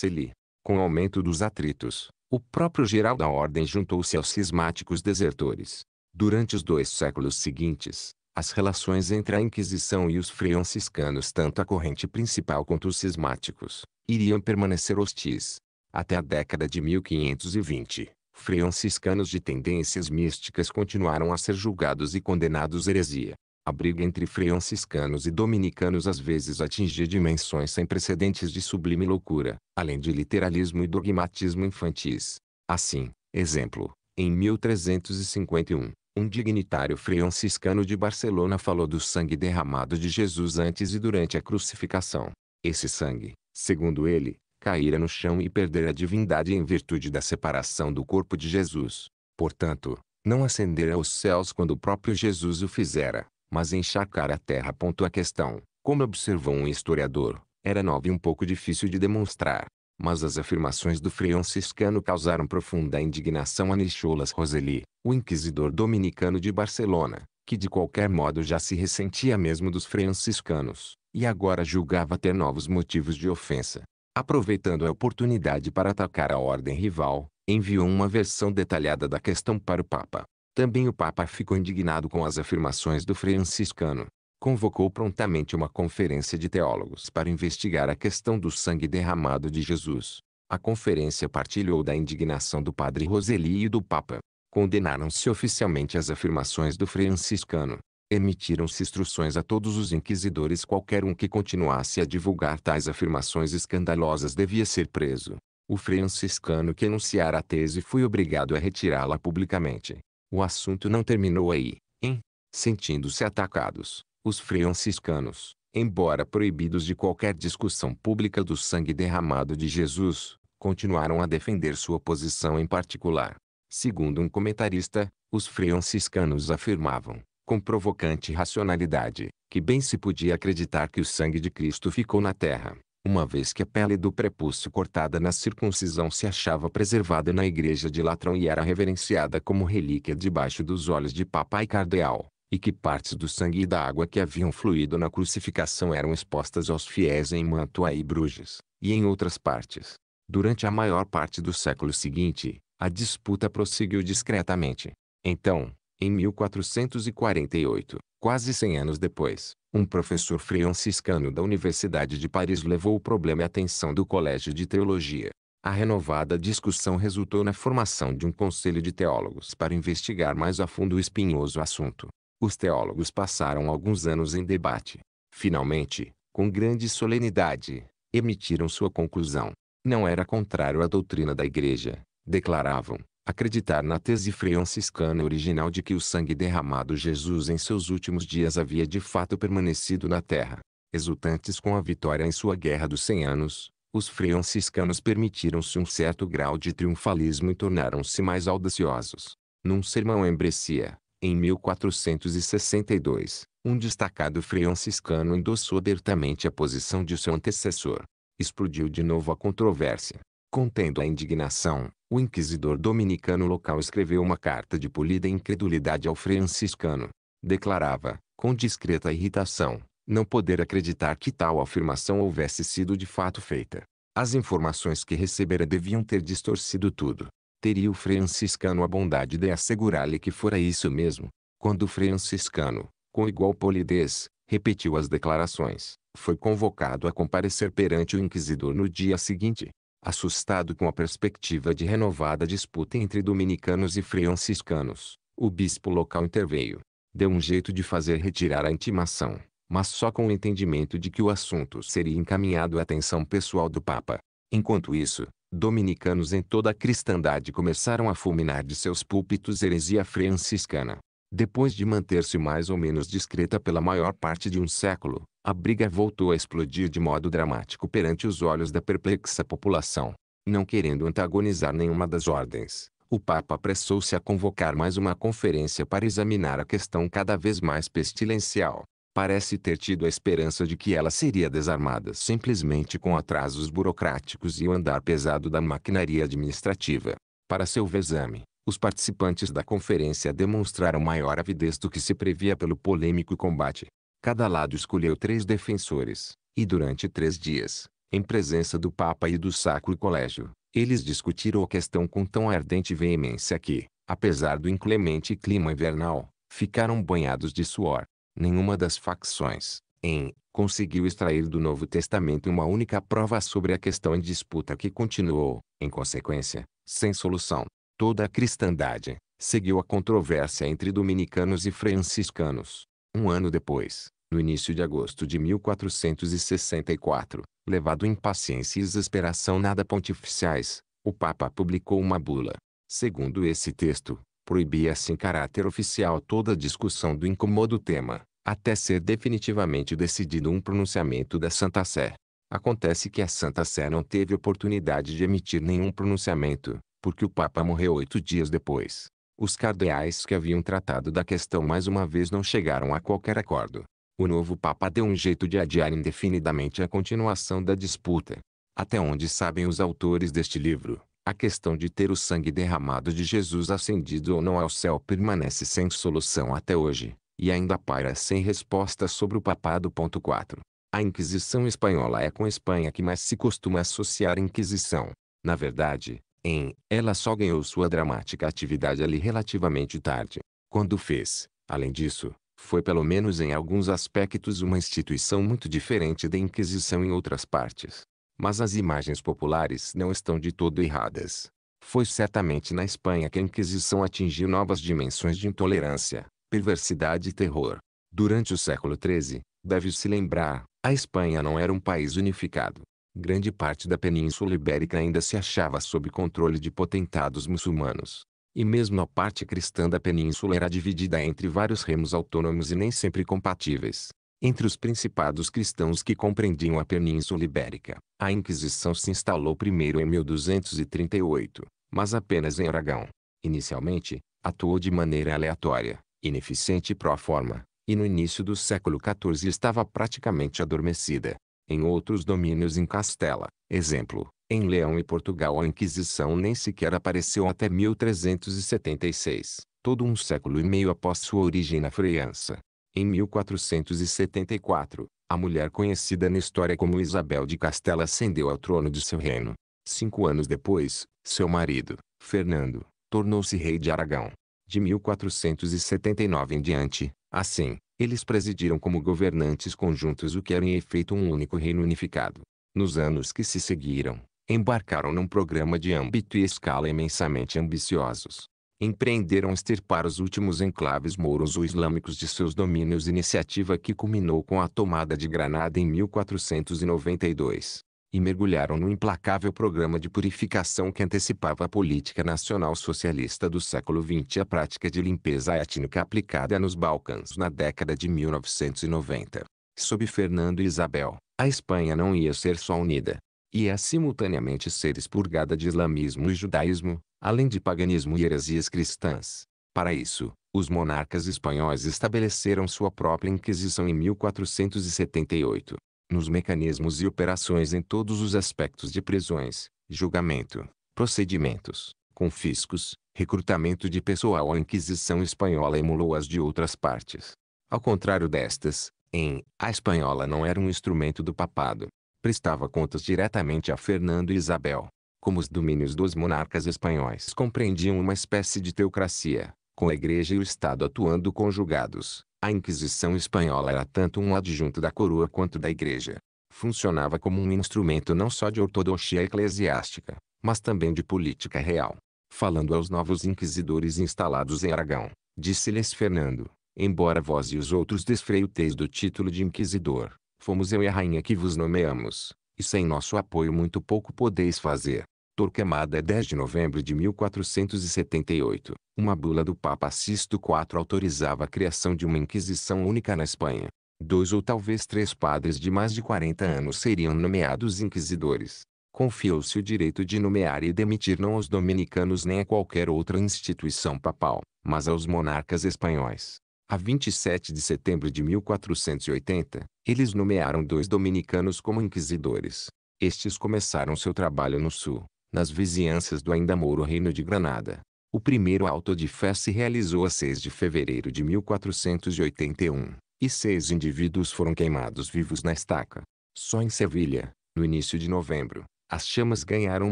ali. Com o aumento dos atritos, o próprio geral da ordem juntou-se aos cismáticos desertores. Durante os dois séculos seguintes, as relações entre a Inquisição e os franciscanos tanto a corrente principal quanto os cismáticos, iriam permanecer hostis. Até a década de 1520, franciscanos de tendências místicas continuaram a ser julgados e condenados heresia a briga entre franciscanos e dominicanos às vezes atingia dimensões sem precedentes de sublime loucura, além de literalismo e dogmatismo infantis. Assim, exemplo, em 1351, um dignitário franciscano de Barcelona falou do sangue derramado de Jesus antes e durante a crucificação. Esse sangue, segundo ele, caíra no chão e perdera a divindade em virtude da separação do corpo de Jesus. Portanto, não ascendera aos céus quando o próprio Jesus o fizera, mas encharcar a terra. A questão, como observou um historiador, era nova e um pouco difícil de demonstrar. Mas as afirmações do franciscano causaram profunda indignação a Nicholas Roseli, o inquisidor dominicano de Barcelona, que de qualquer modo já se ressentia mesmo dos franciscanos, e agora julgava ter novos motivos de ofensa. Aproveitando a oportunidade para atacar a ordem rival, enviou uma versão detalhada da questão para o Papa. Também o Papa ficou indignado com as afirmações do franciscano. Convocou prontamente uma conferência de teólogos para investigar a questão do sangue derramado de Jesus. A conferência partilhou da indignação do padre Roseli e do Papa. Condenaram-se oficialmente as afirmações do franciscano. Emitiram-se instruções a todos os inquisidores qualquer um que continuasse a divulgar tais afirmações escandalosas devia ser preso. O franciscano que anunciara a tese foi obrigado a retirá-la publicamente. O assunto não terminou aí, hein? Sentindo-se atacados, os franciscanos, embora proibidos de qualquer discussão pública do sangue derramado de Jesus, continuaram a defender sua posição em particular. Segundo um comentarista, os franciscanos afirmavam, com provocante racionalidade, que bem se podia acreditar que o sangue de Cristo ficou na terra, uma vez que a pele do prepúcio cortada na circuncisão se achava preservada na igreja de Latrão e era reverenciada como relíquia debaixo dos olhos de papai cardeal, e que partes do sangue e da água que haviam fluído na crucificação eram expostas aos fiéis em Mantua e Bruges, e em outras partes. Durante a maior parte do século seguinte, a disputa prosseguiu discretamente. Então, em 1448, quase 100 anos depois, um professor franciscano da Universidade de Paris levou o problema à atenção do Colégio de Teologia. A renovada discussão resultou na formação de um conselho de teólogos para investigar mais a fundo o espinhoso assunto. Os teólogos passaram alguns anos em debate. Finalmente, com grande solenidade, emitiram sua conclusão. Não era contrário à doutrina da Igreja, declaravam, acreditar na tese franciscana original de que o sangue derramado Jesus em seus últimos dias havia de fato permanecido na terra. Exultantes com a vitória em sua Guerra dos Cem Anos, os franciscanos permitiram-se um certo grau de triunfalismo e tornaram-se mais audaciosos. Num sermão em Brescia, em 1462, um destacado franciscano endossou abertamente a posição de seu antecessor. Explodiu de novo a controvérsia. Contendo a indignação, o inquisidor dominicano local escreveu uma carta de polida incredulidade ao franciscano. Declarava, com discreta irritação, não poder acreditar que tal afirmação houvesse sido de fato feita. As informações que recebera deviam ter distorcido tudo. Teria o franciscano a bondade de assegurar-lhe que fora isso mesmo. Quando o franciscano, com igual polidez, repetiu as declarações, foi convocado a comparecer perante o inquisidor no dia seguinte. Assustado com a perspectiva de renovada disputa entre dominicanos e franciscanos, o bispo local interveio. Deu um jeito de fazer retirar a intimação, mas só com o entendimento de que o assunto seria encaminhado à atenção pessoal do Papa. Enquanto isso, dominicanos em toda a cristandade começaram a fulminar de seus púlpitos heresia franciscana, depois de manter-se mais ou menos discreta pela maior parte de um século, a briga voltou a explodir de modo dramático perante os olhos da perplexa população. Não querendo antagonizar nenhuma das ordens, o Papa apressou-se a convocar mais uma conferência para examinar a questão cada vez mais pestilencial. Parece ter tido a esperança de que ela seria desarmada simplesmente com atrasos burocráticos e o andar pesado da maquinaria administrativa. Para seu exame, os participantes da conferência demonstraram maior avidez do que se previa pelo polêmico combate. Cada lado escolheu três defensores, e durante três dias, em presença do Papa e do Sacro Colégio, eles discutiram a questão com tão ardente veemência que, apesar do inclemente clima invernal, ficaram banhados de suor. Nenhuma das facções, em, conseguiu extrair do Novo Testamento uma única prova sobre a questão em disputa que continuou, em consequência, sem solução. Toda a cristandade seguiu a controvérsia entre dominicanos e franciscanos. Um ano depois, no início de agosto de 1464, levado impaciência e exasperação nada pontificiais, o Papa publicou uma bula. Segundo esse texto, proibia-se em caráter oficial toda discussão do incomodo tema, até ser definitivamente decidido um pronunciamento da Santa Sé. Acontece que a Santa Sé não teve oportunidade de emitir nenhum pronunciamento, porque o Papa morreu oito dias depois. Os cardeais que haviam tratado da questão mais uma vez não chegaram a qualquer acordo. O novo Papa deu um jeito de adiar indefinidamente a continuação da disputa. Até onde sabem os autores deste livro, a questão de ter o sangue derramado de Jesus ascendido ou não ao céu permanece sem solução até hoje, e ainda paira sem resposta sobre o papado. 4. A Inquisição espanhola é com a Espanha que mais se costuma associar Inquisição. Na verdade, em Ela só ganhou sua dramática atividade ali relativamente tarde. Quando fez, além disso, foi pelo menos em alguns aspectos uma instituição muito diferente da Inquisição em outras partes. Mas as imagens populares não estão de todo erradas. Foi certamente na Espanha que a Inquisição atingiu novas dimensões de intolerância, perversidade e terror. Durante o século XIII, deve-se lembrar, a Espanha não era um país unificado grande parte da Península Ibérica ainda se achava sob controle de potentados muçulmanos. E mesmo a parte cristã da península era dividida entre vários remos autônomos e nem sempre compatíveis. Entre os principados cristãos que compreendiam a Península Ibérica, a Inquisição se instalou primeiro em 1238, mas apenas em Aragão. Inicialmente, atuou de maneira aleatória, ineficiente e pró-forma, e no início do século XIV estava praticamente adormecida. Em outros domínios em Castela, exemplo, em Leão e Portugal a Inquisição nem sequer apareceu até 1376, todo um século e meio após sua origem na França. Em 1474, a mulher conhecida na história como Isabel de Castela ascendeu ao trono de seu reino. Cinco anos depois, seu marido, Fernando, tornou-se rei de Aragão. De 1479 em diante, assim, eles presidiram como governantes conjuntos o que era em efeito um único reino unificado. Nos anos que se seguiram, embarcaram num programa de âmbito e escala imensamente ambiciosos. Empreenderam extirpar os últimos enclaves mouros ou islâmicos de seus domínios iniciativa que culminou com a tomada de Granada em 1492 e mergulharam no implacável programa de purificação que antecipava a política nacional socialista do século XX e a prática de limpeza étnica aplicada nos Balcãs na década de 1990. Sob Fernando e Isabel, a Espanha não ia ser só unida. Ia é simultaneamente ser expurgada de islamismo e judaísmo, além de paganismo e heresias cristãs. Para isso, os monarcas espanhóis estabeleceram sua própria Inquisição em 1478 nos mecanismos e operações em todos os aspectos de prisões, julgamento, procedimentos, confiscos, recrutamento de pessoal. A Inquisição espanhola emulou as de outras partes. Ao contrário destas, em A Espanhola não era um instrumento do papado. Prestava contas diretamente a Fernando e Isabel. Como os domínios dos monarcas espanhóis compreendiam uma espécie de teocracia, com a Igreja e o Estado atuando conjugados, a Inquisição espanhola era tanto um adjunto da coroa quanto da Igreja. Funcionava como um instrumento não só de ortodoxia eclesiástica, mas também de política real. Falando aos novos inquisidores instalados em Aragão, disse-lhes Fernando: Embora vós e os outros desfreiteis do título de inquisidor, fomos eu e a rainha que vos nomeamos, e sem nosso apoio muito pouco podeis fazer. Torquemada 10 é de novembro de 1478, uma bula do Papa Sisto IV autorizava a criação de uma Inquisição única na Espanha. Dois ou talvez três padres de mais de 40 anos seriam nomeados inquisidores. Confiou-se o direito de nomear e demitir não aos dominicanos nem a qualquer outra instituição papal, mas aos monarcas espanhóis. A 27 de setembro de 1480, eles nomearam dois dominicanos como inquisidores. Estes começaram seu trabalho no sul, nas vizinhanças do ainda Mouro Reino de Granada. O primeiro auto de fé se realizou a 6 de fevereiro de 1481, e seis indivíduos foram queimados vivos na estaca. Só em Sevilha, no início de novembro, as chamas ganharam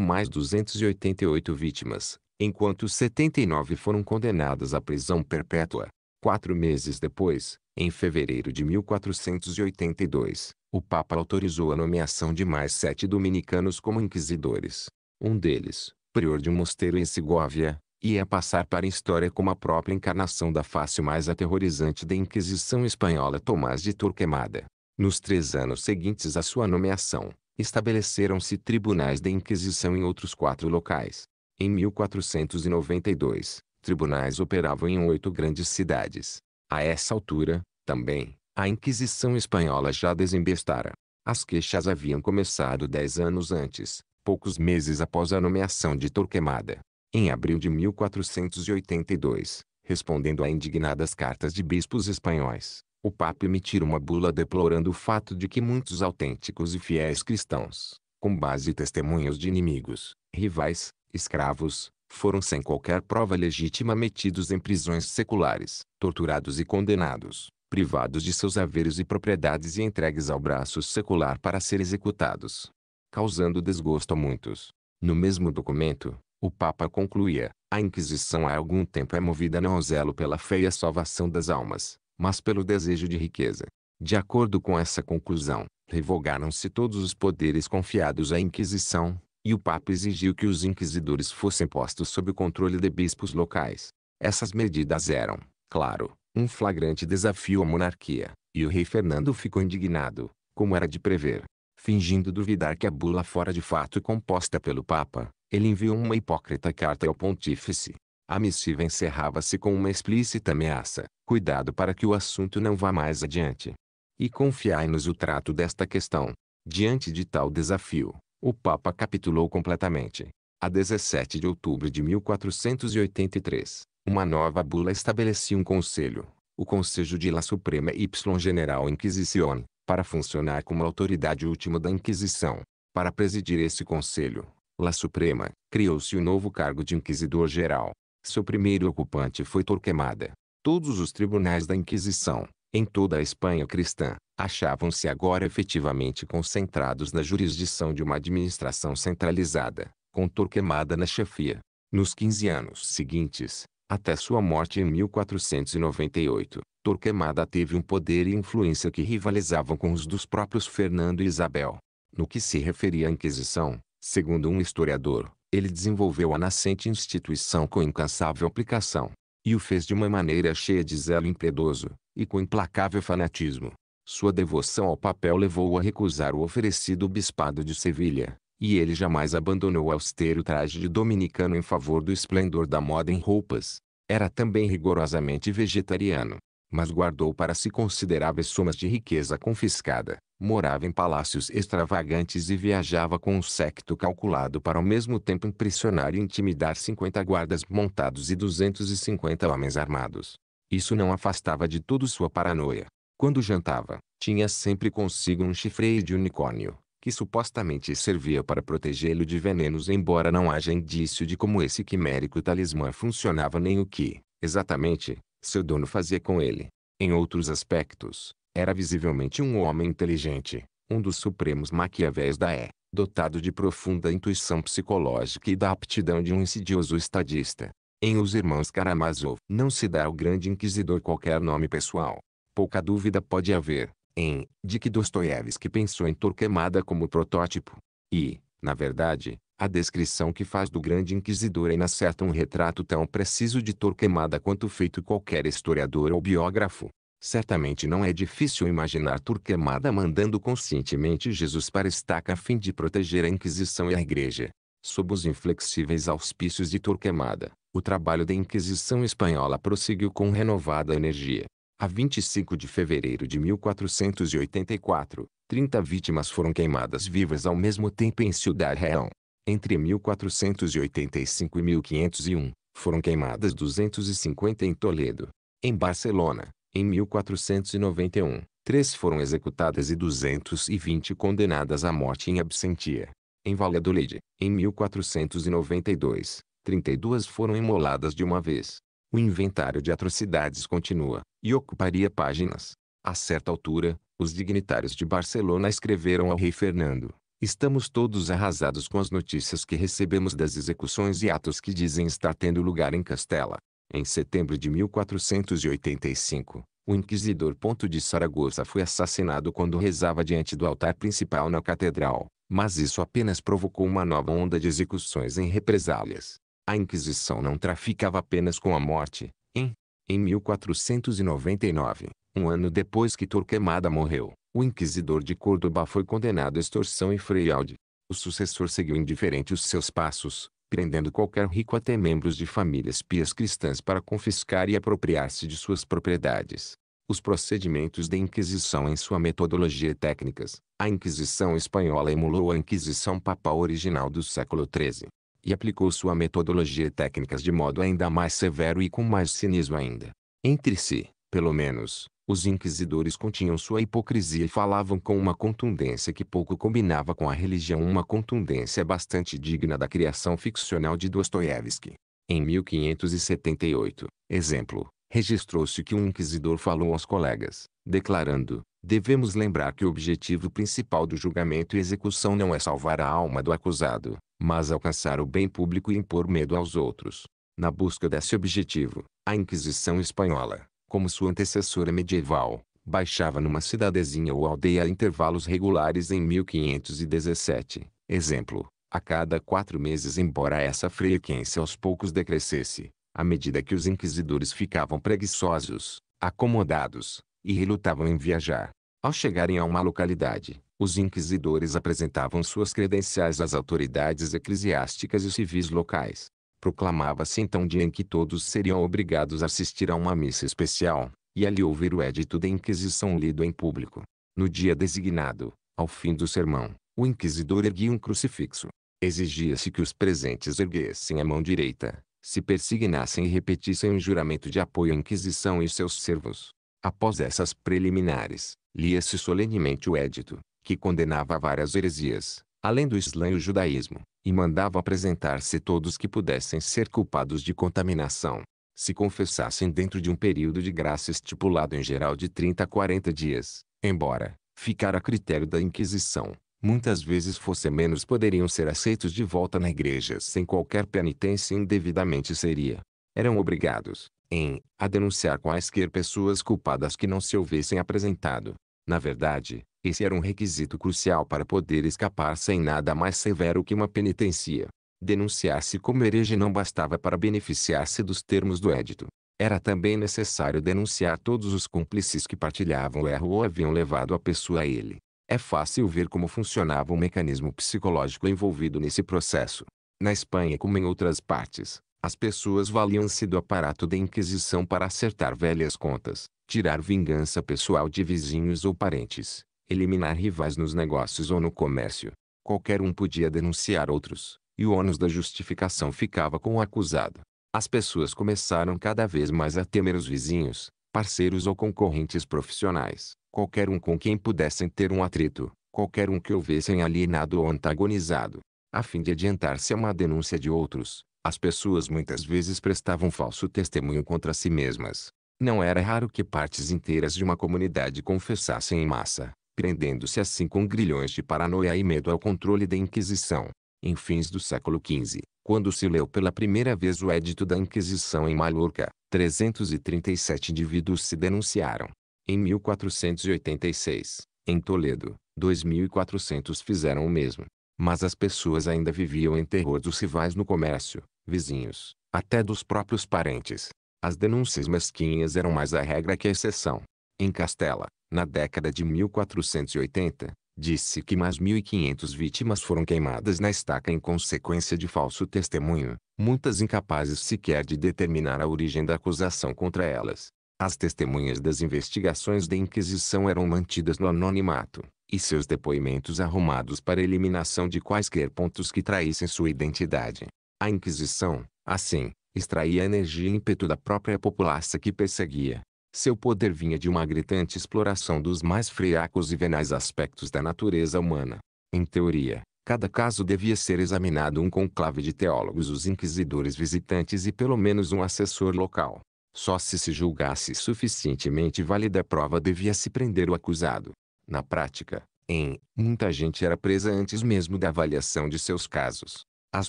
mais 288 vítimas, enquanto 79 foram condenadas à prisão perpétua. Quatro meses depois, em fevereiro de 1482, o Papa autorizou a nomeação de mais sete dominicanos como inquisidores. Um deles, prior de um mosteiro em Segóvia, ia passar para a história como a própria encarnação da face mais aterrorizante da Inquisição espanhola Tomás de Torquemada. Nos três anos seguintes à sua nomeação, estabeleceram-se tribunais da Inquisição em outros quatro locais. Em 1492, tribunais operavam em oito grandes cidades. A essa altura, também, a Inquisição espanhola já desembestara. As queixas haviam começado dez anos antes, poucos meses após a nomeação de Torquemada. Em abril de 1482, respondendo a indignadas cartas de bispos espanhóis, o Papa emitiu uma bula deplorando o fato de que muitos autênticos e fiéis cristãos, com base em testemunhos de inimigos, rivais, escravos, foram sem qualquer prova legítima metidos em prisões seculares, torturados e condenados, privados de seus haveres e propriedades e entregues ao braço secular para ser executados causando desgosto a muitos. No mesmo documento, o Papa concluía: a Inquisição há algum tempo é movida não ao zelo pela fé e a salvação das almas, mas pelo desejo de riqueza. De acordo com essa conclusão, revogaram-se todos os poderes confiados à Inquisição, e o Papa exigiu que os inquisidores fossem postos sob o controle de bispos locais. Essas medidas eram, claro, um flagrante desafio à monarquia, e o rei Fernando ficou indignado, como era de prever fingindo duvidar que a bula fora de fato composta pelo Papa, ele enviou uma hipócrita carta ao pontífice. A missiva encerrava-se com uma explícita ameaça, cuidado para que o assunto não vá mais adiante. E confiai-nos o trato desta questão. Diante de tal desafio, o Papa capitulou completamente. A 17 de outubro de 1483, uma nova bula estabelecia um conselho, o Conselho de la Suprema y General Inquisición para funcionar como autoridade última da Inquisição. Para presidir esse conselho, La Suprema, criou-se o novo cargo de Inquisidor-Geral. Seu primeiro ocupante foi Torquemada. Todos os tribunais da Inquisição, em toda a Espanha cristã, achavam-se agora efetivamente concentrados na jurisdição de uma administração centralizada, com Torquemada na chefia. Nos 15 anos seguintes, até sua morte em 1498, Torquemada teve um poder e influência que rivalizavam com os dos próprios Fernando e Isabel. No que se referia à Inquisição, segundo um historiador, ele desenvolveu a nascente instituição com incansável aplicação. E o fez de uma maneira cheia de zelo impiedoso, e com implacável fanatismo. Sua devoção ao papel levou-o a recusar o oferecido bispado de Sevilha, e ele jamais abandonou o austero traje de dominicano em favor do esplendor da moda em roupas. Era também rigorosamente vegetariano mas guardou para si consideráveis somas de riqueza confiscada, morava em palácios extravagantes e viajava com um séquito calculado para ao mesmo tempo impressionar e intimidar 50 guardas montados e 250 homens armados. Isso não afastava de todo sua paranoia. Quando jantava, tinha sempre consigo um chifreio de unicórnio, que supostamente servia para protegê-lo de venenos embora não haja indício de como esse quimérico talismã funcionava nem o que, exatamente, seu dono fazia com ele. Em outros aspectos, era visivelmente um homem inteligente, um dos supremos maquiavéis da é, dotado de profunda intuição psicológica e da aptidão de um insidioso estadista. Em Os Irmãos Karamazov não se dá ao grande inquisidor qualquer nome pessoal. Pouca dúvida pode haver, em, de que Dostoiévski pensou em Torquemada como protótipo. E, na verdade, a descrição que faz do grande inquisidor é inacerta um retrato tão preciso de Torquemada quanto feito qualquer historiador ou biógrafo. Certamente não é difícil imaginar Torquemada mandando conscientemente Jesus para Estaca a fim de proteger a Inquisição e a Igreja. Sob os inflexíveis auspícios de Torquemada, o trabalho da Inquisição espanhola prosseguiu com renovada energia. A 25 de fevereiro de 1484, 30 vítimas foram queimadas vivas ao mesmo tempo em Ciudad Real. Entre 1485 e 1501, foram queimadas 250 em Toledo. Em Barcelona, em 1491, três foram executadas e 220 condenadas à morte em absentia. Em Valladolid, em 1492, 32 foram imoladas de uma vez. O inventário de atrocidades continua, e ocuparia páginas. A certa altura, os dignitários de Barcelona escreveram ao rei Fernando, Estamos todos arrasados com as notícias que recebemos das execuções e atos que dizem estar tendo lugar em Castela. Em setembro de 1485, o inquisidor Ponto de Saragossa foi assassinado quando rezava diante do altar principal na catedral, mas isso apenas provocou uma nova onda de execuções em represálias. A Inquisição não traficava apenas com a morte, em, em 1499, um ano depois que Torquemada morreu, o inquisidor de Córdoba foi condenado à extorsão e fraude. O sucessor seguiu indiferente os seus passos, prendendo qualquer rico até membros de famílias pias cristãs para confiscar e apropriar-se de suas propriedades. Os procedimentos da Inquisição em sua metodologia e técnicas. A Inquisição espanhola emulou a Inquisição papal original do século XIII e aplicou sua metodologia e técnicas de modo ainda mais severo e com mais cinismo ainda. Entre si, pelo menos, os inquisidores continham sua hipocrisia e falavam com uma contundência que pouco combinava com a religião, uma contundência bastante digna da criação ficcional de Dostoiévski. Em 1578, exemplo, registrou-se que um inquisidor falou aos colegas, declarando: Devemos lembrar que o objetivo principal do julgamento e execução não é salvar a alma do acusado, mas alcançar o bem público e impor medo aos outros. Na busca desse objetivo, a Inquisição espanhola, como sua antecessora medieval, baixava numa cidadezinha ou aldeia a intervalos regulares em 1517. Exemplo, a cada quatro meses embora essa frequência aos poucos decrescesse, à medida que os inquisidores ficavam preguiçosos, acomodados, e relutavam em viajar. Ao chegarem a uma localidade, os inquisidores apresentavam suas credenciais às autoridades eclesiásticas e civis locais. Proclamava-se assim então dia em que todos seriam obrigados a assistir a uma missa especial, e ali ouvir o edito da Inquisição lido em público. No dia designado, ao fim do sermão, o inquisidor erguia um crucifixo. Exigia-se que os presentes erguessem a mão direita, se persignassem e repetissem um juramento de apoio à Inquisição e seus servos. Após essas preliminares, lia-se solenemente o edito, que condenava várias heresias, além do Islã e o judaísmo, e mandava apresentar-se todos que pudessem ser culpados de contaminação, se confessassem dentro de um período de graça estipulado em geral de 30 a 40 dias, embora, ficar a critério da Inquisição, muitas vezes fosse menos poderiam ser aceitos de volta na igreja sem qualquer penitência indevidamente seria. Eram obrigados, em, a denunciar quaisquer pessoas culpadas que não se houvessem apresentado. Na verdade, esse era um requisito crucial para poder escapar sem nada mais severo que uma penitência. Denunciar-se como herege não bastava para beneficiar-se dos termos do edito. Era também necessário denunciar todos os cúmplices que partilhavam o erro ou haviam levado a pessoa a ele. É fácil ver como funcionava o mecanismo psicológico envolvido nesse processo. Na Espanha, como em outras partes, as pessoas valiam-se do aparato da Inquisição para acertar velhas contas, tirar vingança pessoal de vizinhos ou parentes, eliminar rivais nos negócios ou no comércio. Qualquer um podia denunciar outros, e o ônus da justificação ficava com o acusado. As pessoas começaram cada vez mais a temer os vizinhos, parceiros ou concorrentes profissionais, qualquer um com quem pudessem ter um atrito, qualquer um que o vissem alienado ou antagonizado. A fim de adiantar-se a uma denúncia de outros, as pessoas muitas vezes prestavam falso testemunho contra si mesmas. Não era raro que partes inteiras de uma comunidade confessassem em massa, prendendo-se assim com grilhões de paranoia e medo ao controle da Inquisição. Em fins do século XV, quando se leu pela primeira vez o Edito da Inquisição em Mallorca, 337 indivíduos se denunciaram. Em 1486, em Toledo, 2.400 fizeram o mesmo. Mas as pessoas ainda viviam em terror dos rivais no comércio, vizinhos, até dos próprios parentes. As denúncias mesquinhas eram mais a regra que a exceção. Em Castela, na década de 1480, disse que mais 1.500 vítimas foram queimadas na estaca em consequência de falso testemunho, muitas incapazes sequer de determinar a origem da acusação contra elas. As testemunhas das investigações da Inquisição eram mantidas no anonimato, e seus depoimentos arrumados para eliminação de quaisquer pontos que traíssem sua identidade. A Inquisição, assim, extraía energia e ímpeto da própria populaça que perseguia, seu poder vinha de uma gritante exploração dos mais friacos e venais aspectos da natureza humana. Em teoria, cada caso devia ser examinado um conclave de teólogos, os inquisidores visitantes e pelo menos um assessor local. Só se se julgasse suficientemente válida a prova devia se prender o acusado. Na prática, em muita gente era presa antes mesmo da avaliação de seus casos. As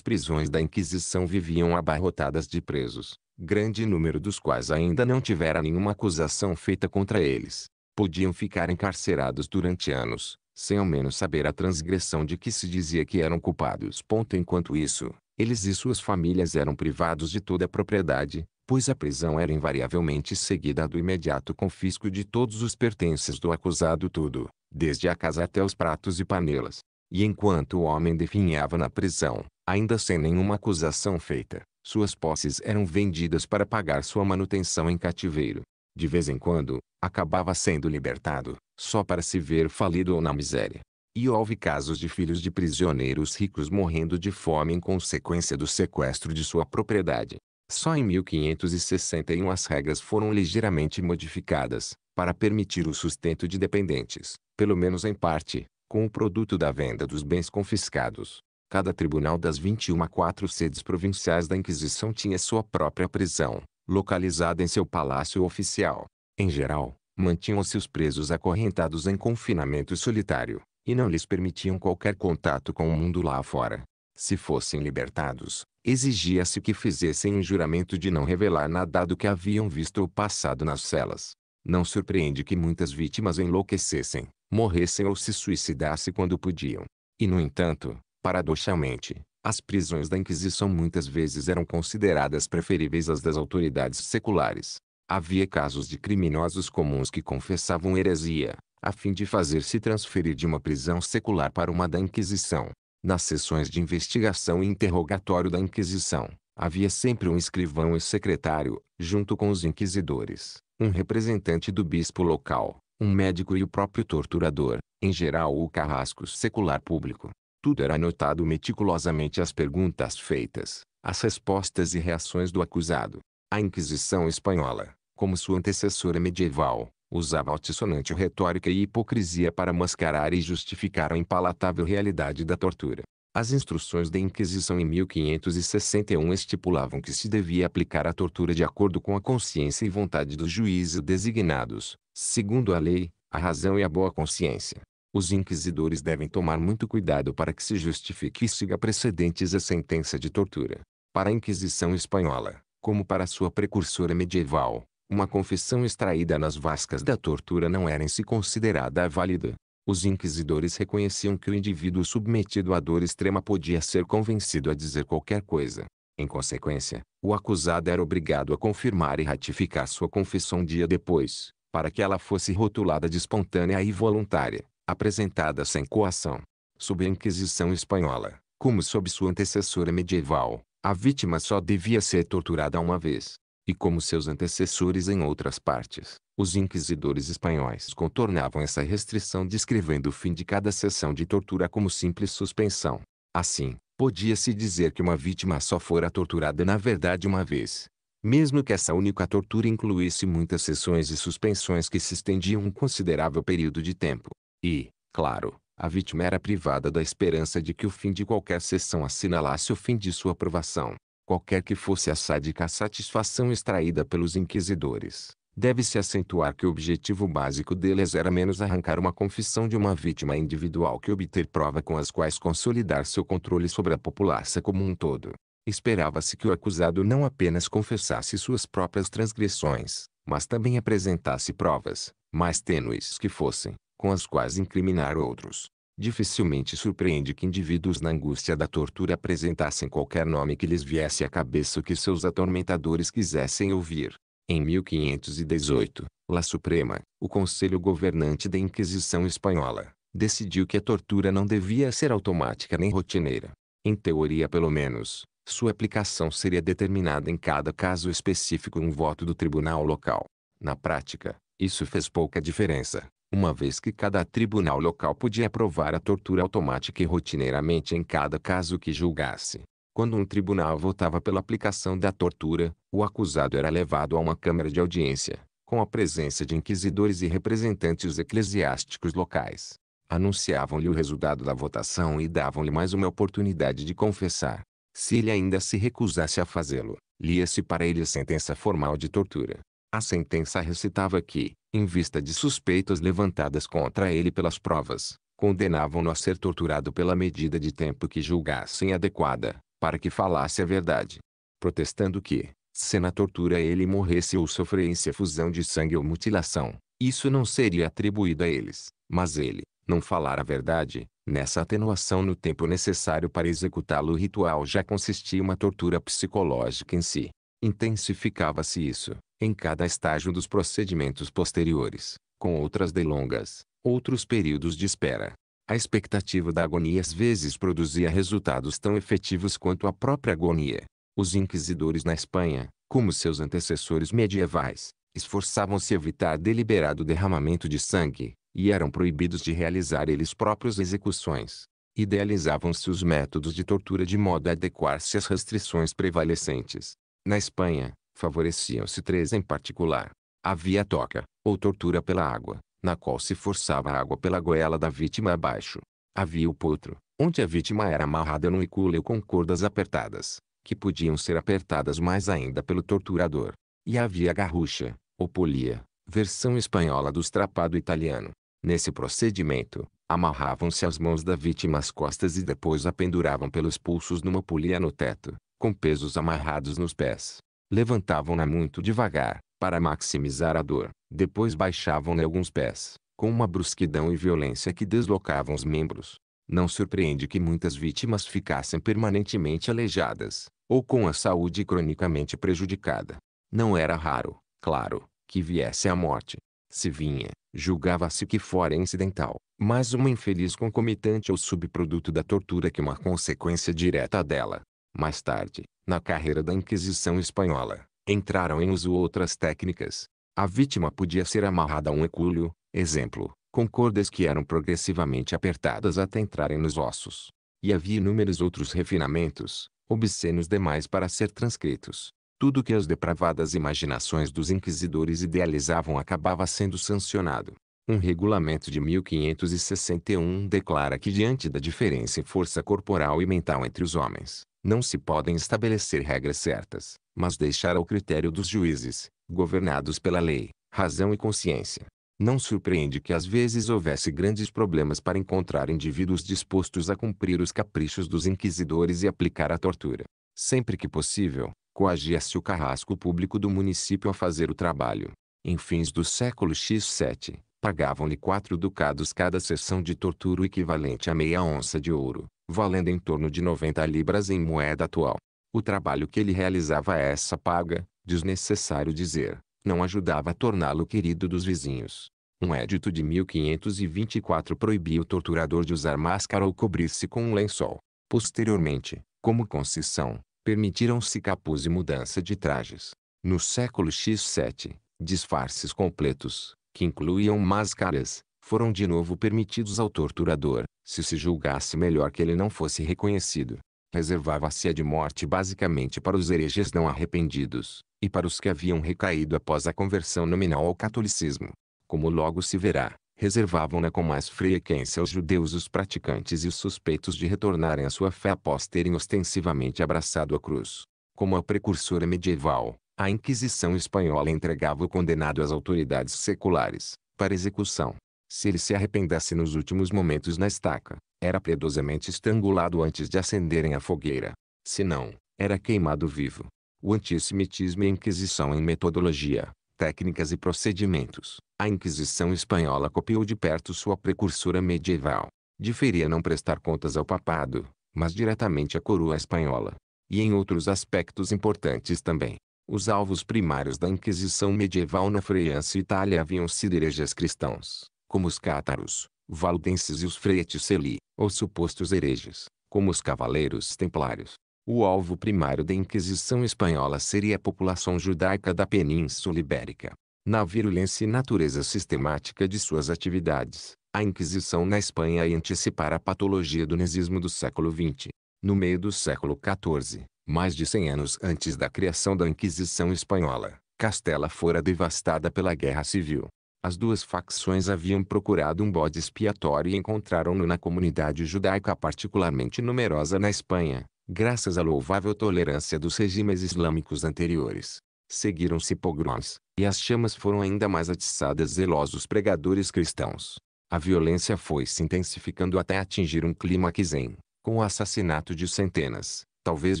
prisões da Inquisição viviam abarrotadas de presos, grande número dos quais ainda não tivera nenhuma acusação feita contra eles, podiam ficar encarcerados durante anos, sem ao menos saber a transgressão de que se dizia que eram culpados. Enquanto isso, eles e suas famílias eram privados de toda a propriedade, pois a prisão era invariavelmente seguida do imediato confisco de todos os pertences do acusado tudo, desde a casa até os pratos e panelas. E enquanto o homem definhava na prisão, ainda sem nenhuma acusação feita, suas posses eram vendidas para pagar sua manutenção em cativeiro. De vez em quando, acabava sendo libertado, só para se ver falido ou na miséria. E houve casos de filhos de prisioneiros ricos morrendo de fome em consequência do sequestro de sua propriedade. Só em 1561 as regras foram ligeiramente modificadas, para permitir o sustento de dependentes, pelo menos em parte, com o produto da venda dos bens confiscados. Cada tribunal das 21 quatro sedes provinciais da Inquisição tinha sua própria prisão, localizada em seu palácio oficial. Em geral, mantinham-se os presos acorrentados em confinamento solitário, e não lhes permitiam qualquer contato com o mundo lá fora. Se fossem libertados, exigia-se que fizessem um juramento de não revelar nada do que haviam visto ou passado nas celas. Não surpreende que muitas vítimas enlouquecessem, morressem ou se suicidassem quando podiam. E no entanto, Paradoxalmente, as prisões da Inquisição muitas vezes eram consideradas preferíveis às das autoridades seculares. Havia casos de criminosos comuns que confessavam heresia, a fim de fazer-se transferir de uma prisão secular para uma da Inquisição. Nas sessões de investigação e interrogatório da Inquisição, havia sempre um escrivão e secretário, junto com os inquisidores, um representante do bispo local, um médico e o próprio torturador, em geral o carrasco secular público. Tudo era anotado meticulosamente as perguntas feitas, as respostas e reações do acusado. A Inquisição espanhola, como sua antecessora medieval, usava altissonante retórica e hipocrisia para mascarar e justificar a impalatável realidade da tortura. As instruções da Inquisição em 1561 estipulavam que se devia aplicar a tortura de acordo com a consciência e vontade dos juízes designados, segundo a lei, a razão e a boa consciência os inquisidores devem tomar muito cuidado para que se justifique e siga precedentes a sentença de tortura. Para a Inquisição espanhola, como para sua precursora medieval, uma confissão extraída nas vascas da tortura não era em si considerada válida. Os inquisidores reconheciam que o indivíduo submetido à dor extrema podia ser convencido a dizer qualquer coisa. Em consequência, o acusado era obrigado a confirmar e ratificar sua confissão um dia depois, para que ela fosse rotulada de espontânea e voluntária, apresentada sem coação. Sob a Inquisição Espanhola, como sob sua antecessora medieval, a vítima só devia ser torturada uma vez. E como seus antecessores em outras partes, os inquisidores espanhóis contornavam essa restrição descrevendo o fim de cada sessão de tortura como simples suspensão. Assim, podia-se dizer que uma vítima só fora torturada na verdade uma vez. Mesmo que essa única tortura incluísse muitas sessões e suspensões que se estendiam um considerável período de tempo. E, claro, a vítima era privada da esperança de que o fim de qualquer sessão assinalasse o fim de sua provação. Qualquer que fosse a sádica satisfação extraída pelos inquisidores, deve-se acentuar que o objetivo básico deles era menos arrancar uma confissão de uma vítima individual que obter prova com as quais consolidar seu controle sobre a população como um todo. Esperava-se que o acusado não apenas confessasse suas próprias transgressões, mas também apresentasse provas, mais tênues que fossem, com as quais incriminar outros. Dificilmente surpreende que indivíduos na angústia da tortura apresentassem qualquer nome que lhes viesse à cabeça ou que seus atormentadores quisessem ouvir. Em 1518, La Suprema, o conselho governante da Inquisição Espanhola, decidiu que a tortura não devia ser automática nem rotineira. Em teoria pelo menos, sua aplicação seria determinada em cada caso específico um voto do tribunal local. Na prática, isso fez pouca diferença, uma vez que cada tribunal local podia aprovar a tortura automática e rotineiramente em cada caso que julgasse. Quando um tribunal votava pela aplicação da tortura, o acusado era levado a uma câmara de audiência, com a presença de inquisidores e representantes eclesiásticos locais. Anunciavam-lhe o resultado da votação e davam-lhe mais uma oportunidade de confessar. Se ele ainda se recusasse a fazê-lo, lia-se para ele a sentença formal de tortura. A sentença recitava que, em vista de suspeitas levantadas contra ele pelas provas, condenavam-no a ser torturado pela medida de tempo que julgassem adequada, para que falasse a verdade. Protestando que, se na tortura ele morresse ou sofresse fusão de sangue ou mutilação, isso não seria atribuído a eles, mas ele, não falar a verdade, nessa atenuação no tempo necessário para executá-lo o ritual já consistia uma tortura psicológica em si. Intensificava-se isso, em cada estágio dos procedimentos posteriores, com outras delongas, outros períodos de espera. A expectativa da agonia às vezes produzia resultados tão efetivos quanto a própria agonia. Os inquisidores na Espanha, como seus antecessores medievais, esforçavam-se a evitar deliberado derramamento de sangue, e eram proibidos de realizar eles próprios execuções. Idealizavam-se os métodos de tortura de modo a adequar-se às restrições prevalecentes. Na Espanha, favoreciam-se três em particular. Havia toca, ou tortura pela água, na qual se forçava a água pela goela da vítima abaixo. Havia o potro, onde a vítima era amarrada num icúleo com cordas apertadas, que podiam ser apertadas mais ainda pelo torturador. E havia a garrucha, ou polia, versão espanhola do estrapado italiano. Nesse procedimento, amarravam-se as mãos da vítima às costas e depois a penduravam pelos pulsos numa polia no teto, com pesos amarrados nos pés. Levantavam-na muito devagar, para maximizar a dor. Depois baixavam-lhe alguns pés, com uma brusquidão e violência que deslocavam os membros. Não surpreende que muitas vítimas ficassem permanentemente aleijadas, ou com a saúde cronicamente prejudicada. Não era raro, claro, que viesse a morte. Se vinha, julgava-se que fora incidental, mas uma infeliz concomitante ou subproduto da tortura que uma consequência direta dela. Mais tarde, na carreira da Inquisição Espanhola, entraram em uso outras técnicas. A vítima podia ser amarrada a um ecúlio, exemplo, com cordas que eram progressivamente apertadas até entrarem nos ossos. E havia inúmeros outros refinamentos, obscenos demais para ser transcritos. Tudo que as depravadas imaginações dos inquisidores idealizavam acabava sendo sancionado. Um regulamento de 1561 declara que diante da diferença em força corporal e mental entre os homens, não se podem estabelecer regras certas, mas deixar ao critério dos juízes, governados pela lei, razão e consciência. Não surpreende que às vezes houvesse grandes problemas para encontrar indivíduos dispostos a cumprir os caprichos dos inquisidores e aplicar a tortura. Sempre que possível, coagia-se o carrasco público do município a fazer o trabalho. Em fins do século X7, pagavam-lhe quatro ducados cada sessão de tortura o equivalente a meia onça de ouro, valendo em torno de 90 libras em moeda atual. O trabalho que ele realizava a é essa paga, desnecessário dizer, não ajudava a torná-lo querido dos vizinhos. Um edito de 1524 proibia o torturador de usar máscara ou cobrir-se com um lençol. Posteriormente, como concessão, permitiram-se capuz e mudança de trajes. No século X7, disfarces completos, que incluíam máscaras, foram de novo permitidos ao torturador, se se julgasse melhor que ele não fosse reconhecido. Reservava-se a de morte basicamente para os hereges não arrependidos, e para os que haviam recaído após a conversão nominal ao catolicismo. Como logo se verá, reservavam-na com mais frequência aos judeus os praticantes e os suspeitos de retornarem à sua fé após terem ostensivamente abraçado a cruz. Como a precursora medieval, a Inquisição espanhola entregava o condenado às autoridades seculares, para execução. Se ele se arrependesse nos últimos momentos na estaca, era predosamente estrangulado antes de acenderem a fogueira. Se não, era queimado vivo. O antissemitismo e a Inquisição em metodologia, técnicas e procedimentos. A Inquisição espanhola copiou de perto sua precursora medieval. Diferia não prestar contas ao papado, mas diretamente à coroa espanhola. E em outros aspectos importantes também. Os alvos primários da Inquisição medieval na França e Itália haviam sido hereges cristãos como os cátaros, valdenses e os freeticeli, ou supostos hereges, como os cavaleiros templários. O alvo primário da Inquisição espanhola seria a população judaica da Península Ibérica. Na virulência e natureza sistemática de suas atividades, a Inquisição na Espanha ia antecipar a patologia do nazismo do século XX. No meio do século XIV, mais de 100 anos antes da criação da Inquisição Espanhola, Castela fora devastada pela Guerra Civil. As duas facções haviam procurado um bode expiatório e encontraram-no na comunidade judaica particularmente numerosa na Espanha, graças à louvável tolerância dos regimes islâmicos anteriores. Seguiram-se pogroms, e as chamas foram ainda mais atiçadas zelosos pregadores cristãos. A violência foi se intensificando até atingir um clímax em, com o assassinato de centenas, talvez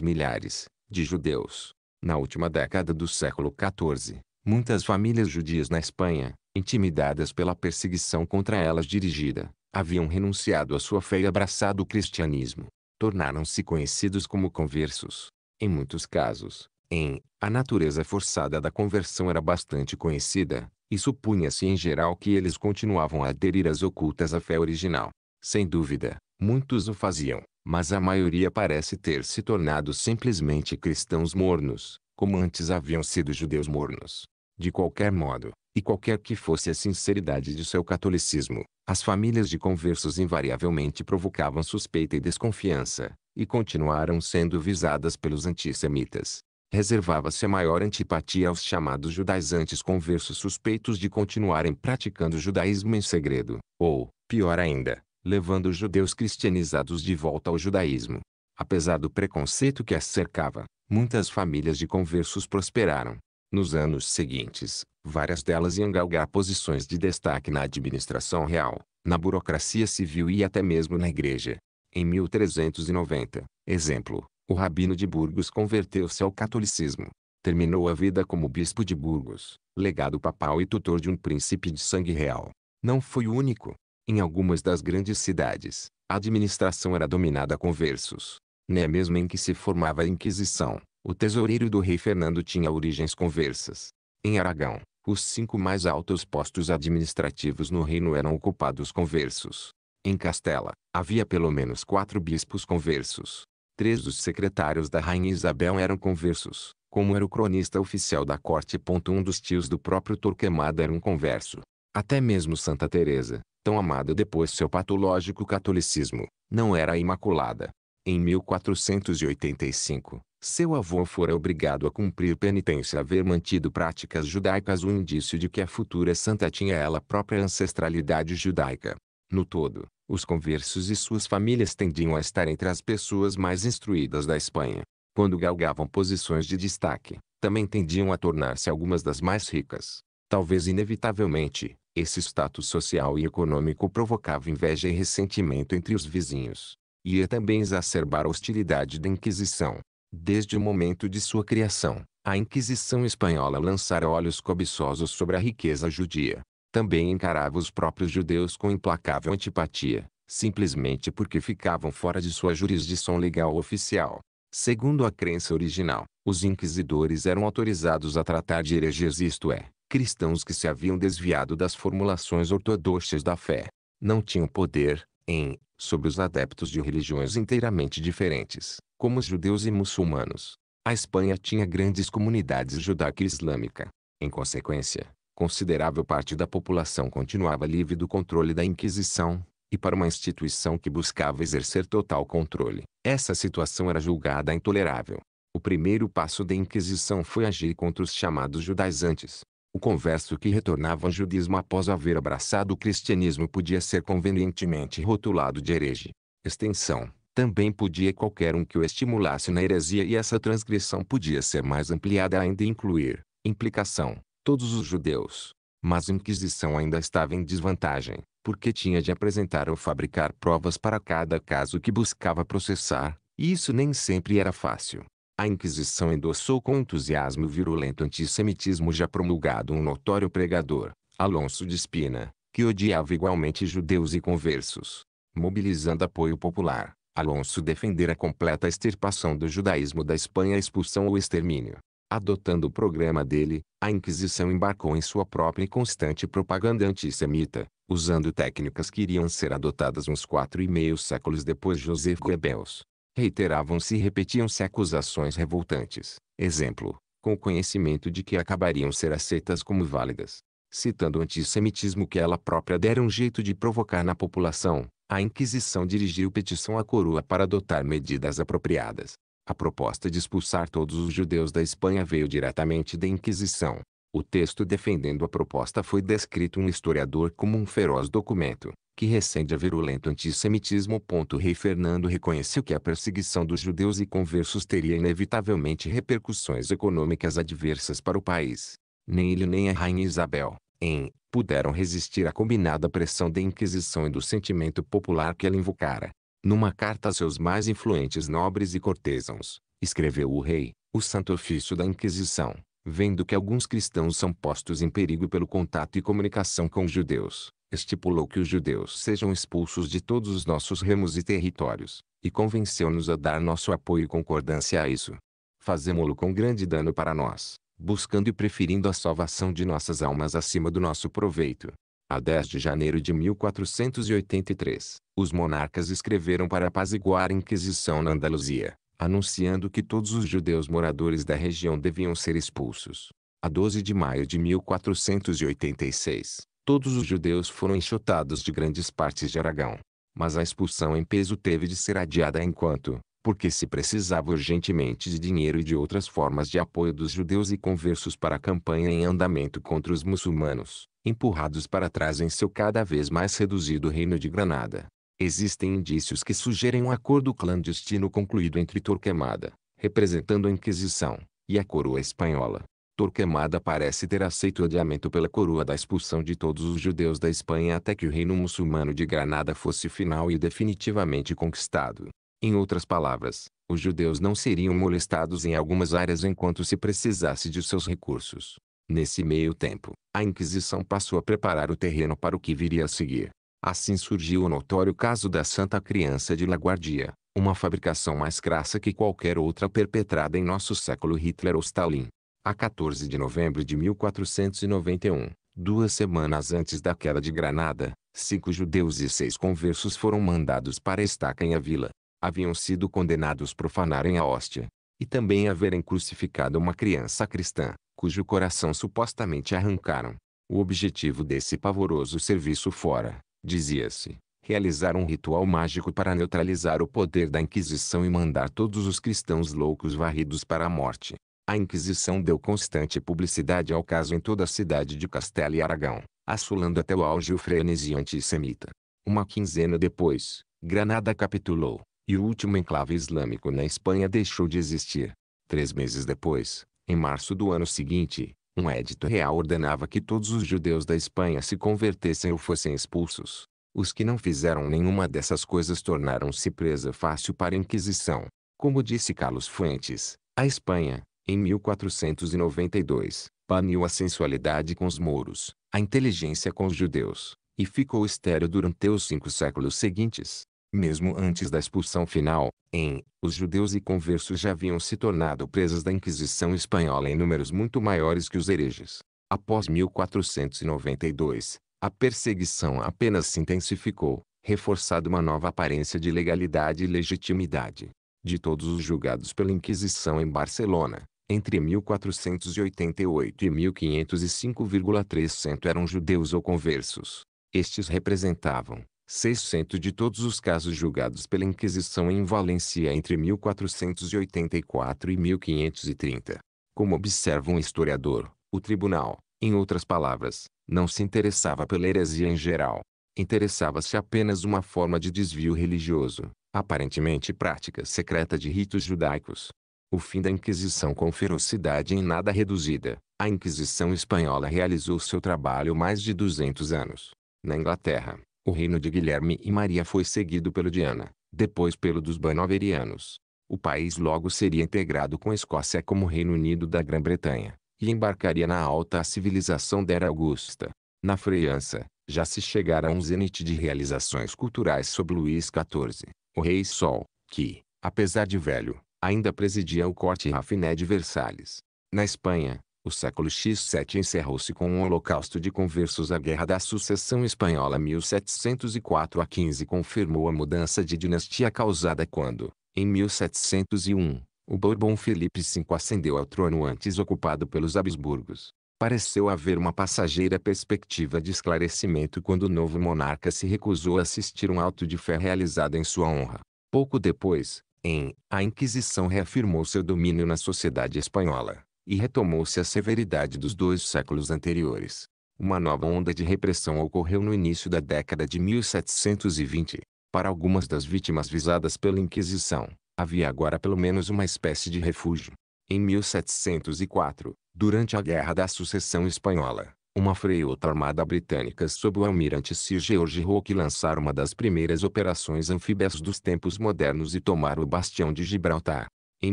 milhares, de judeus. Na última década do século XIV, muitas famílias judias na Espanha, intimidadas pela perseguição contra elas dirigida, haviam renunciado à sua fé e abraçado o cristianismo. Tornaram-se conhecidos como conversos. Em muitos casos, em a natureza forçada da conversão era bastante conhecida, e supunha-se em geral que eles continuavam a aderir às ocultas à fé original. Sem dúvida, muitos o faziam, mas a maioria parece ter se tornado simplesmente cristãos mornos, como antes haviam sido judeus mornos. De qualquer modo, e qualquer que fosse a sinceridade de seu catolicismo, as famílias de conversos invariavelmente provocavam suspeita e desconfiança, e continuaram sendo visadas pelos antissemitas. Reservava-se a maior antipatia aos chamados judaizantes conversos suspeitos de continuarem praticando o judaísmo em segredo, ou, pior ainda, levando os judeus cristianizados de volta ao judaísmo. Apesar do preconceito que as cercava, muitas famílias de conversos prosperaram. Nos anos seguintes, várias delas iam galgar posições de destaque na administração real, na burocracia civil e até mesmo na igreja. Em 1390, exemplo, o rabino de Burgos converteu-se ao catolicismo. Terminou a vida como bispo de Burgos, legado papal e tutor de um príncipe de sangue real. Não foi o único. Em algumas das grandes cidades, a administração era dominada com versos. Né mesmo em que se formava a Inquisição, o tesoureiro do rei Fernando tinha origens conversas. Em Aragão, os cinco mais altos postos administrativos no reino eram ocupados conversos. Em Castela, havia pelo menos quatro bispos conversos. Três dos secretários da rainha Isabel eram conversos, como era o cronista oficial da corte. Um dos tios do próprio Torquemada era um converso. Até mesmo Santa Teresa, tão amada depois seu patológico catolicismo, não era imaculada. Em 1485, seu avô fora obrigado a cumprir penitência haver mantido práticas judaicas um indício de que a futura santa tinha ela própria ancestralidade judaica. No todo, os conversos e suas famílias tendiam a estar entre as pessoas mais instruídas da Espanha. Quando galgavam posições de destaque, também tendiam a tornar-se algumas das mais ricas. Talvez inevitavelmente, esse status social e econômico provocava inveja e ressentimento entre os vizinhos ia também exacerbar a hostilidade da Inquisição. Desde o momento de sua criação, a Inquisição espanhola lançara olhos cobiçosos sobre a riqueza judia. Também encarava os próprios judeus com implacável antipatia, simplesmente porque ficavam fora de sua jurisdição legal oficial. Segundo a crença original, os inquisidores eram autorizados a tratar de hereges isto é, cristãos que se haviam desviado das formulações ortodoxas da fé. Não tinham poder, em sobre os adeptos de religiões inteiramente diferentes, como os judeus e muçulmanos. A Espanha tinha grandes comunidades judaica e islâmica. Em consequência, considerável parte da população continuava livre do controle da Inquisição, e para uma instituição que buscava exercer total controle, essa situação era julgada intolerável. O primeiro passo da Inquisição foi agir contra os chamados judaizantes, o converso que retornava ao judismo após haver abraçado o cristianismo podia ser convenientemente rotulado de herege. Extensão. Também podia qualquer um que o estimulasse na heresia e essa transgressão podia ser mais ampliada ainda e incluir, implicação, todos os judeus. Mas a Inquisição ainda estava em desvantagem, porque tinha de apresentar ou fabricar provas para cada caso que buscava processar, e isso nem sempre era fácil. A Inquisição endossou com entusiasmo o virulento antissemitismo já promulgado um notório pregador, Alonso de Espina, que odiava igualmente judeus e conversos. Mobilizando apoio popular, Alonso defender a completa extirpação do judaísmo da Espanha a expulsão ou extermínio. Adotando o programa dele, a Inquisição embarcou em sua própria e constante propaganda antissemita, usando técnicas que iriam ser adotadas uns quatro e meio séculos depois de Joseph Goebbels. Reiteravam-se e repetiam-se acusações revoltantes. Exemplo, com o conhecimento de que acabariam ser aceitas como válidas. Citando o antissemitismo que ela própria dera um jeito de provocar na população, a Inquisição dirigiu petição à coroa para adotar medidas apropriadas. A proposta de expulsar todos os judeus da Espanha veio diretamente da Inquisição. O texto defendendo a proposta foi descrito um historiador como um feroz documento, que recende a virulento antissemitismo. Rei Fernando reconheceu que a perseguição dos judeus e conversos teria inevitavelmente repercussões econômicas adversas para o país. Nem ele nem a Rainha Isabel, em, puderam resistir à combinada pressão da Inquisição e do sentimento popular que ela invocara. Numa carta a seus mais influentes nobres e cortesãos, escreveu o rei, o santo ofício da Inquisição, vendo que alguns cristãos são postos em perigo pelo contato e comunicação com os judeus, estipulou que os judeus sejam expulsos de todos os nossos remos e territórios, e convenceu-nos a dar nosso apoio e concordância a isso. Fazemo-lo com grande dano para nós, buscando e preferindo a salvação de nossas almas acima do nosso proveito. A 10 de janeiro de 1483, os monarcas escreveram para apaziguar a Inquisição na Andaluzia, anunciando que todos os judeus moradores da região deviam ser expulsos. A 12 de maio de 1486, todos os judeus foram enxotados de grandes partes de Aragão. Mas a expulsão em peso teve de ser adiada enquanto, porque se precisava urgentemente de dinheiro e de outras formas de apoio dos judeus e conversos para a campanha em andamento contra os muçulmanos, empurrados para trás em seu cada vez mais reduzido reino de Granada. Existem indícios que sugerem um acordo clandestino concluído entre Torquemada, representando a Inquisição, e a coroa espanhola, Torquemada parece ter aceito o adiamento pela coroa da expulsão de todos os judeus da Espanha até que o reino muçulmano de Granada fosse final e definitivamente conquistado. Em outras palavras, os judeus não seriam molestados em algumas áreas enquanto se precisasse de seus recursos. Nesse meio tempo, a Inquisição passou a preparar o terreno para o que viria a seguir. Assim surgiu o notório caso da Santa Criança de Laguardia, uma fabricação mais crassa que qualquer outra perpetrada em nosso século Hitler ou Stalin a 14 de novembro de 1491, duas semanas antes da queda de Granada, cinco judeus e seis conversos foram mandados para estaca em a vila. Haviam sido condenados profanarem a hóstia, e também haverem crucificado uma criança cristã, cujo coração supostamente arrancaram. O objetivo desse pavoroso serviço fora, dizia-se, realizar um ritual mágico para neutralizar o poder da Inquisição e mandar todos os cristãos loucos varridos para a morte. A Inquisição deu constante publicidade ao caso em toda a cidade de Castela e Aragão, assolando até o auge o frenesi antissemita. Uma quinzena depois, Granada capitulou, e o último enclave islâmico na Espanha deixou de existir. Três meses depois, em março do ano seguinte, um edito real ordenava que todos os judeus da Espanha se convertessem ou fossem expulsos. Os que não fizeram nenhuma dessas coisas tornaram-se presa fácil para a Inquisição. Como disse Carlos Fuentes, a Espanha, em 1492, baniu a sensualidade com os mouros, a inteligência com os judeus, e ficou estéril durante os cinco séculos seguintes. Mesmo antes da expulsão final, em, os judeus e conversos já haviam se tornado presas da Inquisição espanhola em números muito maiores que os hereges. Após 1492, a perseguição apenas se intensificou, reforçada uma nova aparência de legalidade e legitimidade. De todos os julgados pela Inquisição em Barcelona, entre 1488 e 1505,3% eram judeus ou conversos. Estes representavam 6% de todos os casos julgados pela Inquisição em Valência entre 1484 e 1530. Como observa um historiador, o tribunal, em outras palavras, não se interessava pela heresia em geral. Interessava-se apenas uma forma de desvio religioso, aparentemente prática secreta de ritos judaicos o fim da Inquisição com ferocidade em nada reduzida. A Inquisição espanhola realizou seu trabalho mais de 200 anos. Na Inglaterra, o reino de Guilherme e Maria foi seguido pelo de Ana, depois pelo dos banoverianos. O país logo seria integrado com a Escócia como Reino Unido da Grã-Bretanha, e embarcaria na alta civilização da Era Augusta. Na França, já se chegara a um zenite de realizações culturais sob Luís XIV, o Rei Sol, que, apesar de velho, Ainda presidia o corte Rafiné de Versalhes. Na Espanha, o século X7 encerrou-se com um holocausto de conversos à Guerra da Sucessão Espanhola 1704 a 15 confirmou a mudança de dinastia causada quando, em 1701, o Bourbon Felipe V ascendeu ao trono antes ocupado pelos Habsburgos. Pareceu haver uma passageira perspectiva de esclarecimento quando o novo monarca se recusou a assistir um auto de fé realizado em sua honra. Pouco depois, em A Inquisição reafirmou seu domínio na sociedade espanhola, e retomou-se a severidade dos dois séculos anteriores. Uma nova onda de repressão ocorreu no início da década de 1720. Para algumas das vítimas visadas pela Inquisição, havia agora pelo menos uma espécie de refúgio. Em 1704, durante a Guerra da Sucessão Espanhola, uma freota armada britânica sob o almirante Sir George Hawke lançaram uma das primeiras operações anfíbias dos tempos modernos e tomar o bastião de Gibraltar. Em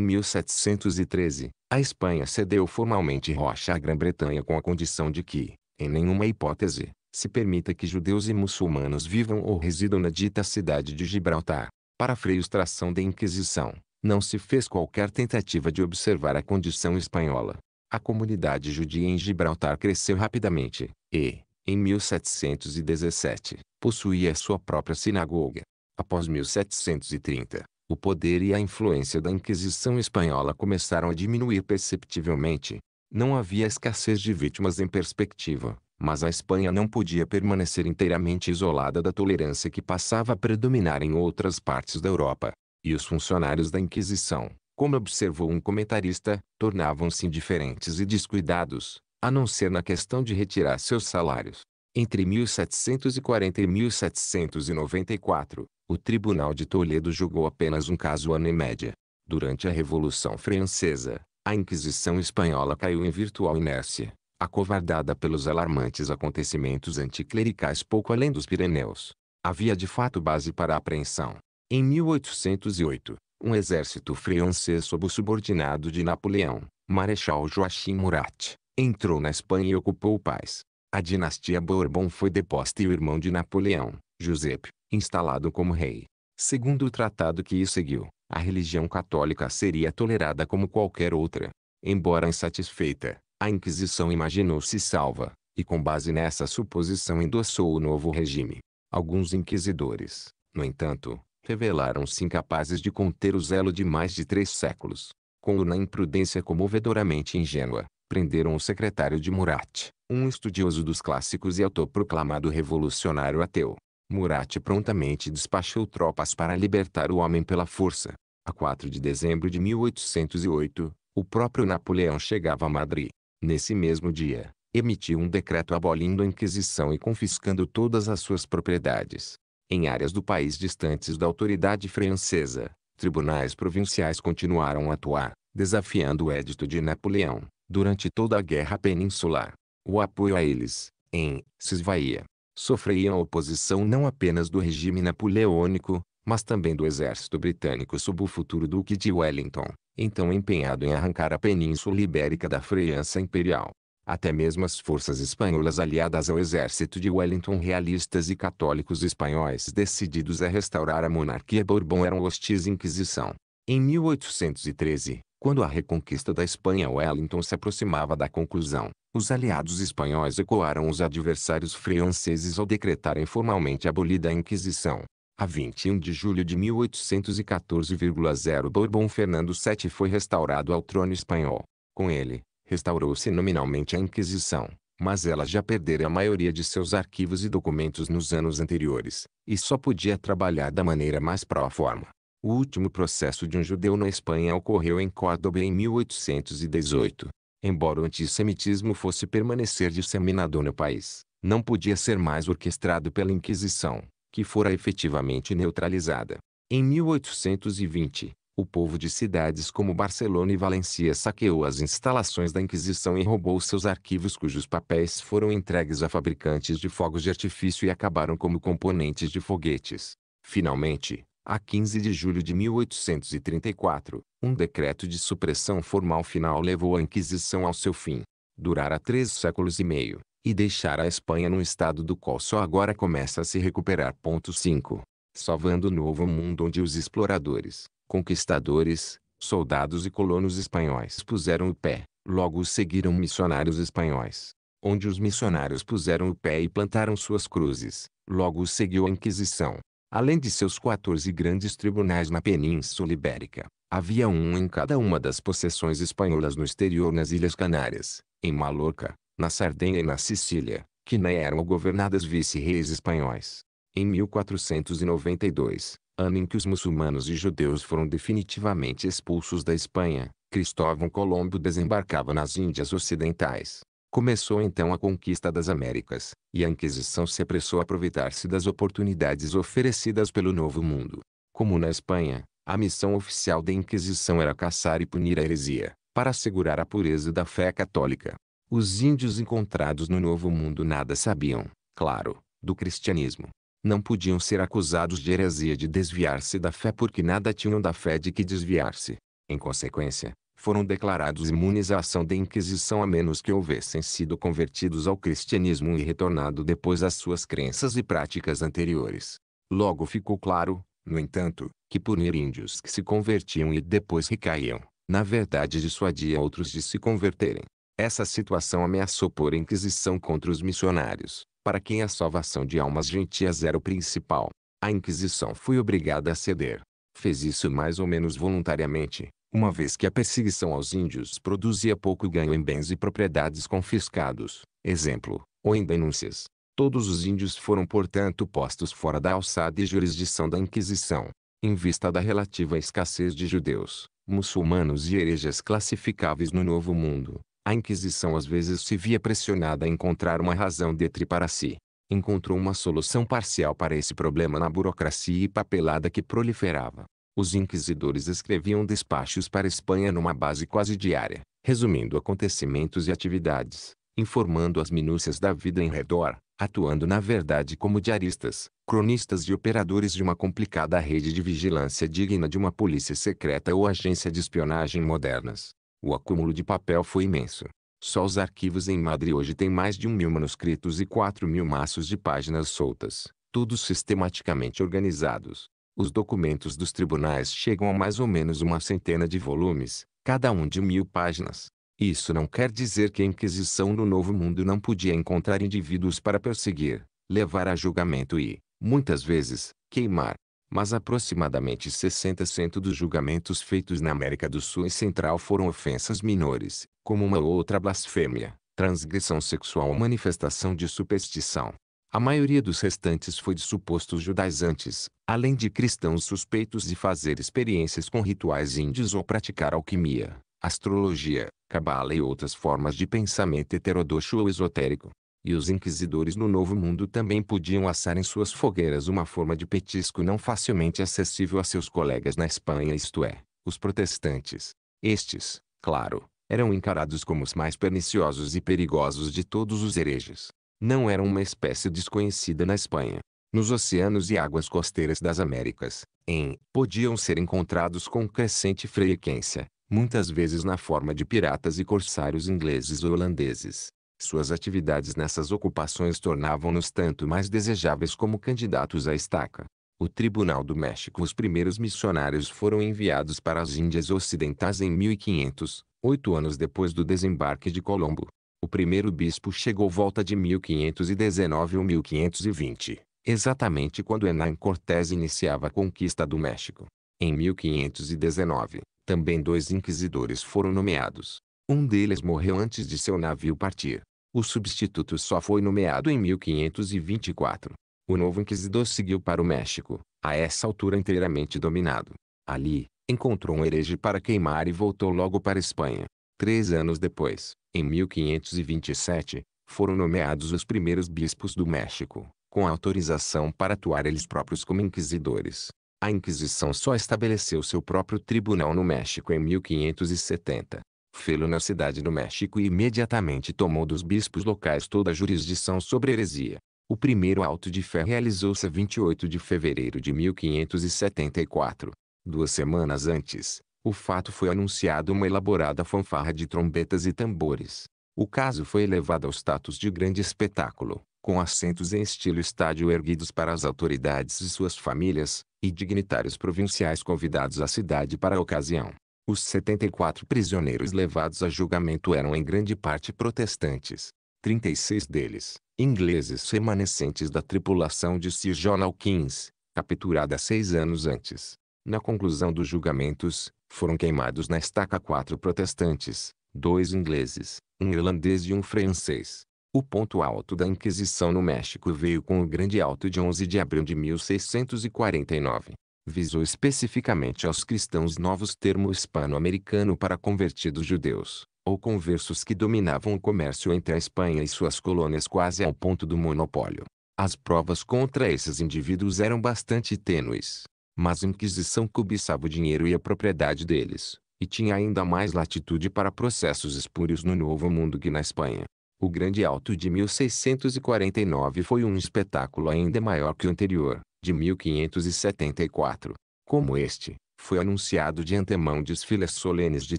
1713, a Espanha cedeu formalmente Rocha à Grã-Bretanha com a condição de que, em nenhuma hipótese, se permita que judeus e muçulmanos vivam ou residam na dita cidade de Gibraltar. Para frustração da Inquisição, não se fez qualquer tentativa de observar a condição espanhola a comunidade judia em Gibraltar cresceu rapidamente, e, em 1717, possuía sua própria sinagoga. Após 1730, o poder e a influência da Inquisição espanhola começaram a diminuir perceptivelmente. Não havia escassez de vítimas em perspectiva, mas a Espanha não podia permanecer inteiramente isolada da tolerância que passava a predominar em outras partes da Europa. E os funcionários da Inquisição, como observou um comentarista, tornavam-se indiferentes e descuidados, a não ser na questão de retirar seus salários. Entre 1740 e 1794, o Tribunal de Toledo julgou apenas um caso ano e média. Durante a Revolução Francesa, a Inquisição Espanhola caiu em virtual inércia, acovardada pelos alarmantes acontecimentos anticlericais pouco além dos Pirineus. Havia de fato base para a apreensão. Em 1808, um exército francês sob o subordinado de Napoleão, Marechal Joachim Murat, entrou na Espanha e ocupou o país. A dinastia Bourbon foi deposta e o irmão de Napoleão, Giuseppe, instalado como rei. Segundo o tratado que seguiu, a religião católica seria tolerada como qualquer outra. Embora insatisfeita, a Inquisição imaginou-se salva, e com base nessa suposição endossou o novo regime. Alguns inquisidores, no entanto, revelaram-se incapazes de conter o zelo de mais de três séculos. Com uma imprudência comovedoramente ingênua, prenderam o secretário de Murat, um estudioso dos clássicos e autoproclamado revolucionário ateu. Murat prontamente despachou tropas para libertar o homem pela força. A 4 de dezembro de 1808, o próprio Napoleão chegava a Madrid. Nesse mesmo dia, emitiu um decreto abolindo a Inquisição e confiscando todas as suas propriedades. Em áreas do país distantes da autoridade francesa, tribunais provinciais continuaram a atuar, desafiando o edito de Napoleão, durante toda a Guerra Peninsular. O apoio a eles, em Cisvaia, sofria oposição não apenas do regime napoleônico, mas também do exército britânico sob o futuro Duque de Wellington, então empenhado em arrancar a Península Ibérica da França Imperial. Até mesmo as forças espanholas aliadas ao exército de Wellington realistas e católicos espanhóis decididos a restaurar a monarquia Bourbon eram hostis à Inquisição. Em 1813, quando a reconquista da Espanha Wellington se aproximava da conclusão, os aliados espanhóis ecoaram os adversários franceses ao decretarem formalmente abolida a Inquisição. A 21 de julho de 1814,0 Bourbon Fernando VII foi restaurado ao trono espanhol. Com ele, restaurou-se nominalmente a Inquisição, mas ela já perdera a maioria de seus arquivos e documentos nos anos anteriores, e só podia trabalhar da maneira mais pró-forma. O último processo de um judeu na Espanha ocorreu em Córdoba em 1818. Embora o antissemitismo fosse permanecer disseminado no país, não podia ser mais orquestrado pela Inquisição, que fora efetivamente neutralizada. Em 1820, o povo de cidades como Barcelona e Valência saqueou as instalações da Inquisição e roubou seus arquivos cujos papéis foram entregues a fabricantes de fogos de artifício e acabaram como componentes de foguetes. Finalmente, a 15 de julho de 1834, um decreto de supressão formal final levou a Inquisição ao seu fim. Durara três séculos e meio, e deixara a Espanha num estado do qual só agora começa a se recuperar. 5. Salvando o novo mundo onde os exploradores, Conquistadores, soldados e colonos espanhóis puseram o pé. Logo seguiram missionários espanhóis. Onde os missionários puseram o pé e plantaram suas cruzes, logo seguiu a Inquisição. Além de seus 14 grandes tribunais na Península Ibérica, havia um em cada uma das possessões espanholas no exterior nas Ilhas Canárias, em Mallorca, na Sardenha e na Sicília, que nem eram governadas vice-reis espanhóis. Em 1492, ano em que os muçulmanos e judeus foram definitivamente expulsos da Espanha, Cristóvão Colombo desembarcava nas Índias Ocidentais. Começou então a conquista das Américas, e a Inquisição se apressou a aproveitar-se das oportunidades oferecidas pelo Novo Mundo. Como na Espanha, a missão oficial da Inquisição era caçar e punir a heresia, para assegurar a pureza da fé católica. Os índios encontrados no Novo Mundo nada sabiam, claro, do cristianismo não podiam ser acusados de heresia de desviar-se da fé porque nada tinham da fé de que desviar-se. Em consequência, foram declarados imunes à ação da Inquisição a menos que houvessem sido convertidos ao cristianismo e retornado depois às suas crenças e práticas anteriores. Logo ficou claro, no entanto, que punir índios que se convertiam e depois recaíam, na verdade dissuadia outros de se converterem. Essa situação ameaçou por inquisição contra os missionários, para quem a salvação de almas gentias era o principal. A Inquisição foi obrigada a ceder. Fez isso mais ou menos voluntariamente, uma vez que a perseguição aos índios produzia pouco ganho em bens e propriedades confiscados, exemplo, ou em denúncias. Todos os índios foram portanto postos fora da alçada e jurisdição da Inquisição. Em vista da relativa escassez de judeus, muçulmanos e hereges classificáveis no Novo Mundo, a Inquisição às vezes se via pressionada a encontrar uma razão detre para si. Encontrou uma solução parcial para esse problema na burocracia e papelada que proliferava. Os inquisidores escreviam despachos para a Espanha numa base quase diária, resumindo acontecimentos e atividades, informando as minúcias da vida em redor, atuando na verdade como diaristas, cronistas e operadores de uma complicada rede de vigilância digna de uma polícia secreta ou agência de espionagem modernas. O acúmulo de papel foi imenso. Só os arquivos em Madrid hoje têm mais de um mil manuscritos e quatro mil maços de páginas soltas, todos sistematicamente organizados. Os documentos dos tribunais chegam a mais ou menos uma centena de volumes, cada um de mil páginas. Isso não quer dizer que a Inquisição no Novo Mundo não podia encontrar indivíduos para perseguir, levar a julgamento e, muitas vezes, queimar mas aproximadamente 60% dos julgamentos feitos na América do Sul e Central foram ofensas menores, como uma ou outra blasfêmia, transgressão sexual ou manifestação de superstição. A maioria dos restantes foi de supostos judaizantes, além de cristãos suspeitos de fazer experiências com rituais índios ou praticar alquimia, astrologia, cabala e outras formas de pensamento heterodoxo ou esotérico e os inquisidores no Novo Mundo também podiam assar em suas fogueiras uma forma de petisco não facilmente acessível a seus colegas na Espanha, isto é, os protestantes. Estes, claro, eram encarados como os mais perniciosos e perigosos de todos os hereges. Não eram uma espécie desconhecida na Espanha. Nos oceanos e águas costeiras das Américas, em, podiam ser encontrados com crescente frequência, muitas vezes na forma de piratas e corsários ingleses ou holandeses. Suas atividades nessas ocupações tornavam-nos tanto mais desejáveis como candidatos à estaca. O Tribunal do México Os primeiros missionários foram enviados para as Índias Ocidentais em 1500, oito anos depois do desembarque de Colombo. O primeiro bispo chegou volta de 1519 ou 1520, exatamente quando Hernán Cortés iniciava a conquista do México. Em 1519, também dois inquisidores foram nomeados. Um deles morreu antes de seu navio partir. O substituto só foi nomeado em 1524. O novo inquisidor seguiu para o México, a essa altura inteiramente dominado. Ali, encontrou um herege para queimar e voltou logo para a Espanha. Três anos depois, em 1527, foram nomeados os primeiros bispos do México, com autorização para atuar eles próprios como inquisidores. A Inquisição só estabeleceu seu próprio tribunal no México em 1570 fê-lo na cidade do México e imediatamente tomou dos bispos locais toda a jurisdição sobre heresia. O primeiro auto de fé realizou-se 28 de fevereiro de 1574. Duas semanas antes, o fato foi anunciado uma elaborada fanfarra de trombetas e tambores. O caso foi elevado ao status de grande espetáculo, com assentos em estilo estádio erguidos para as autoridades e suas famílias, e dignitários provinciais convidados à cidade para a ocasião. Os 74 prisioneiros levados a julgamento eram em grande parte protestantes. 36 deles, ingleses remanescentes da tripulação de Sir John Hawkins, capturada seis anos antes. Na conclusão dos julgamentos, foram queimados na estaca quatro protestantes, dois ingleses, um irlandês e um francês. O ponto alto da Inquisição no México veio com o grande alto de 11 de abril de 1649, visou especificamente aos cristãos novos termo hispano-americano para convertidos judeus, ou conversos que dominavam o comércio entre a Espanha e suas colônias quase ao ponto do monopólio. As provas contra esses indivíduos eram bastante tênues, mas a Inquisição cobiçava o dinheiro e a propriedade deles, e tinha ainda mais latitude para processos espúrios no Novo Mundo que na Espanha. O Grande Alto de 1649 foi um espetáculo ainda maior que o anterior, de 1574. Como este, foi anunciado de antemão desfiles solenes de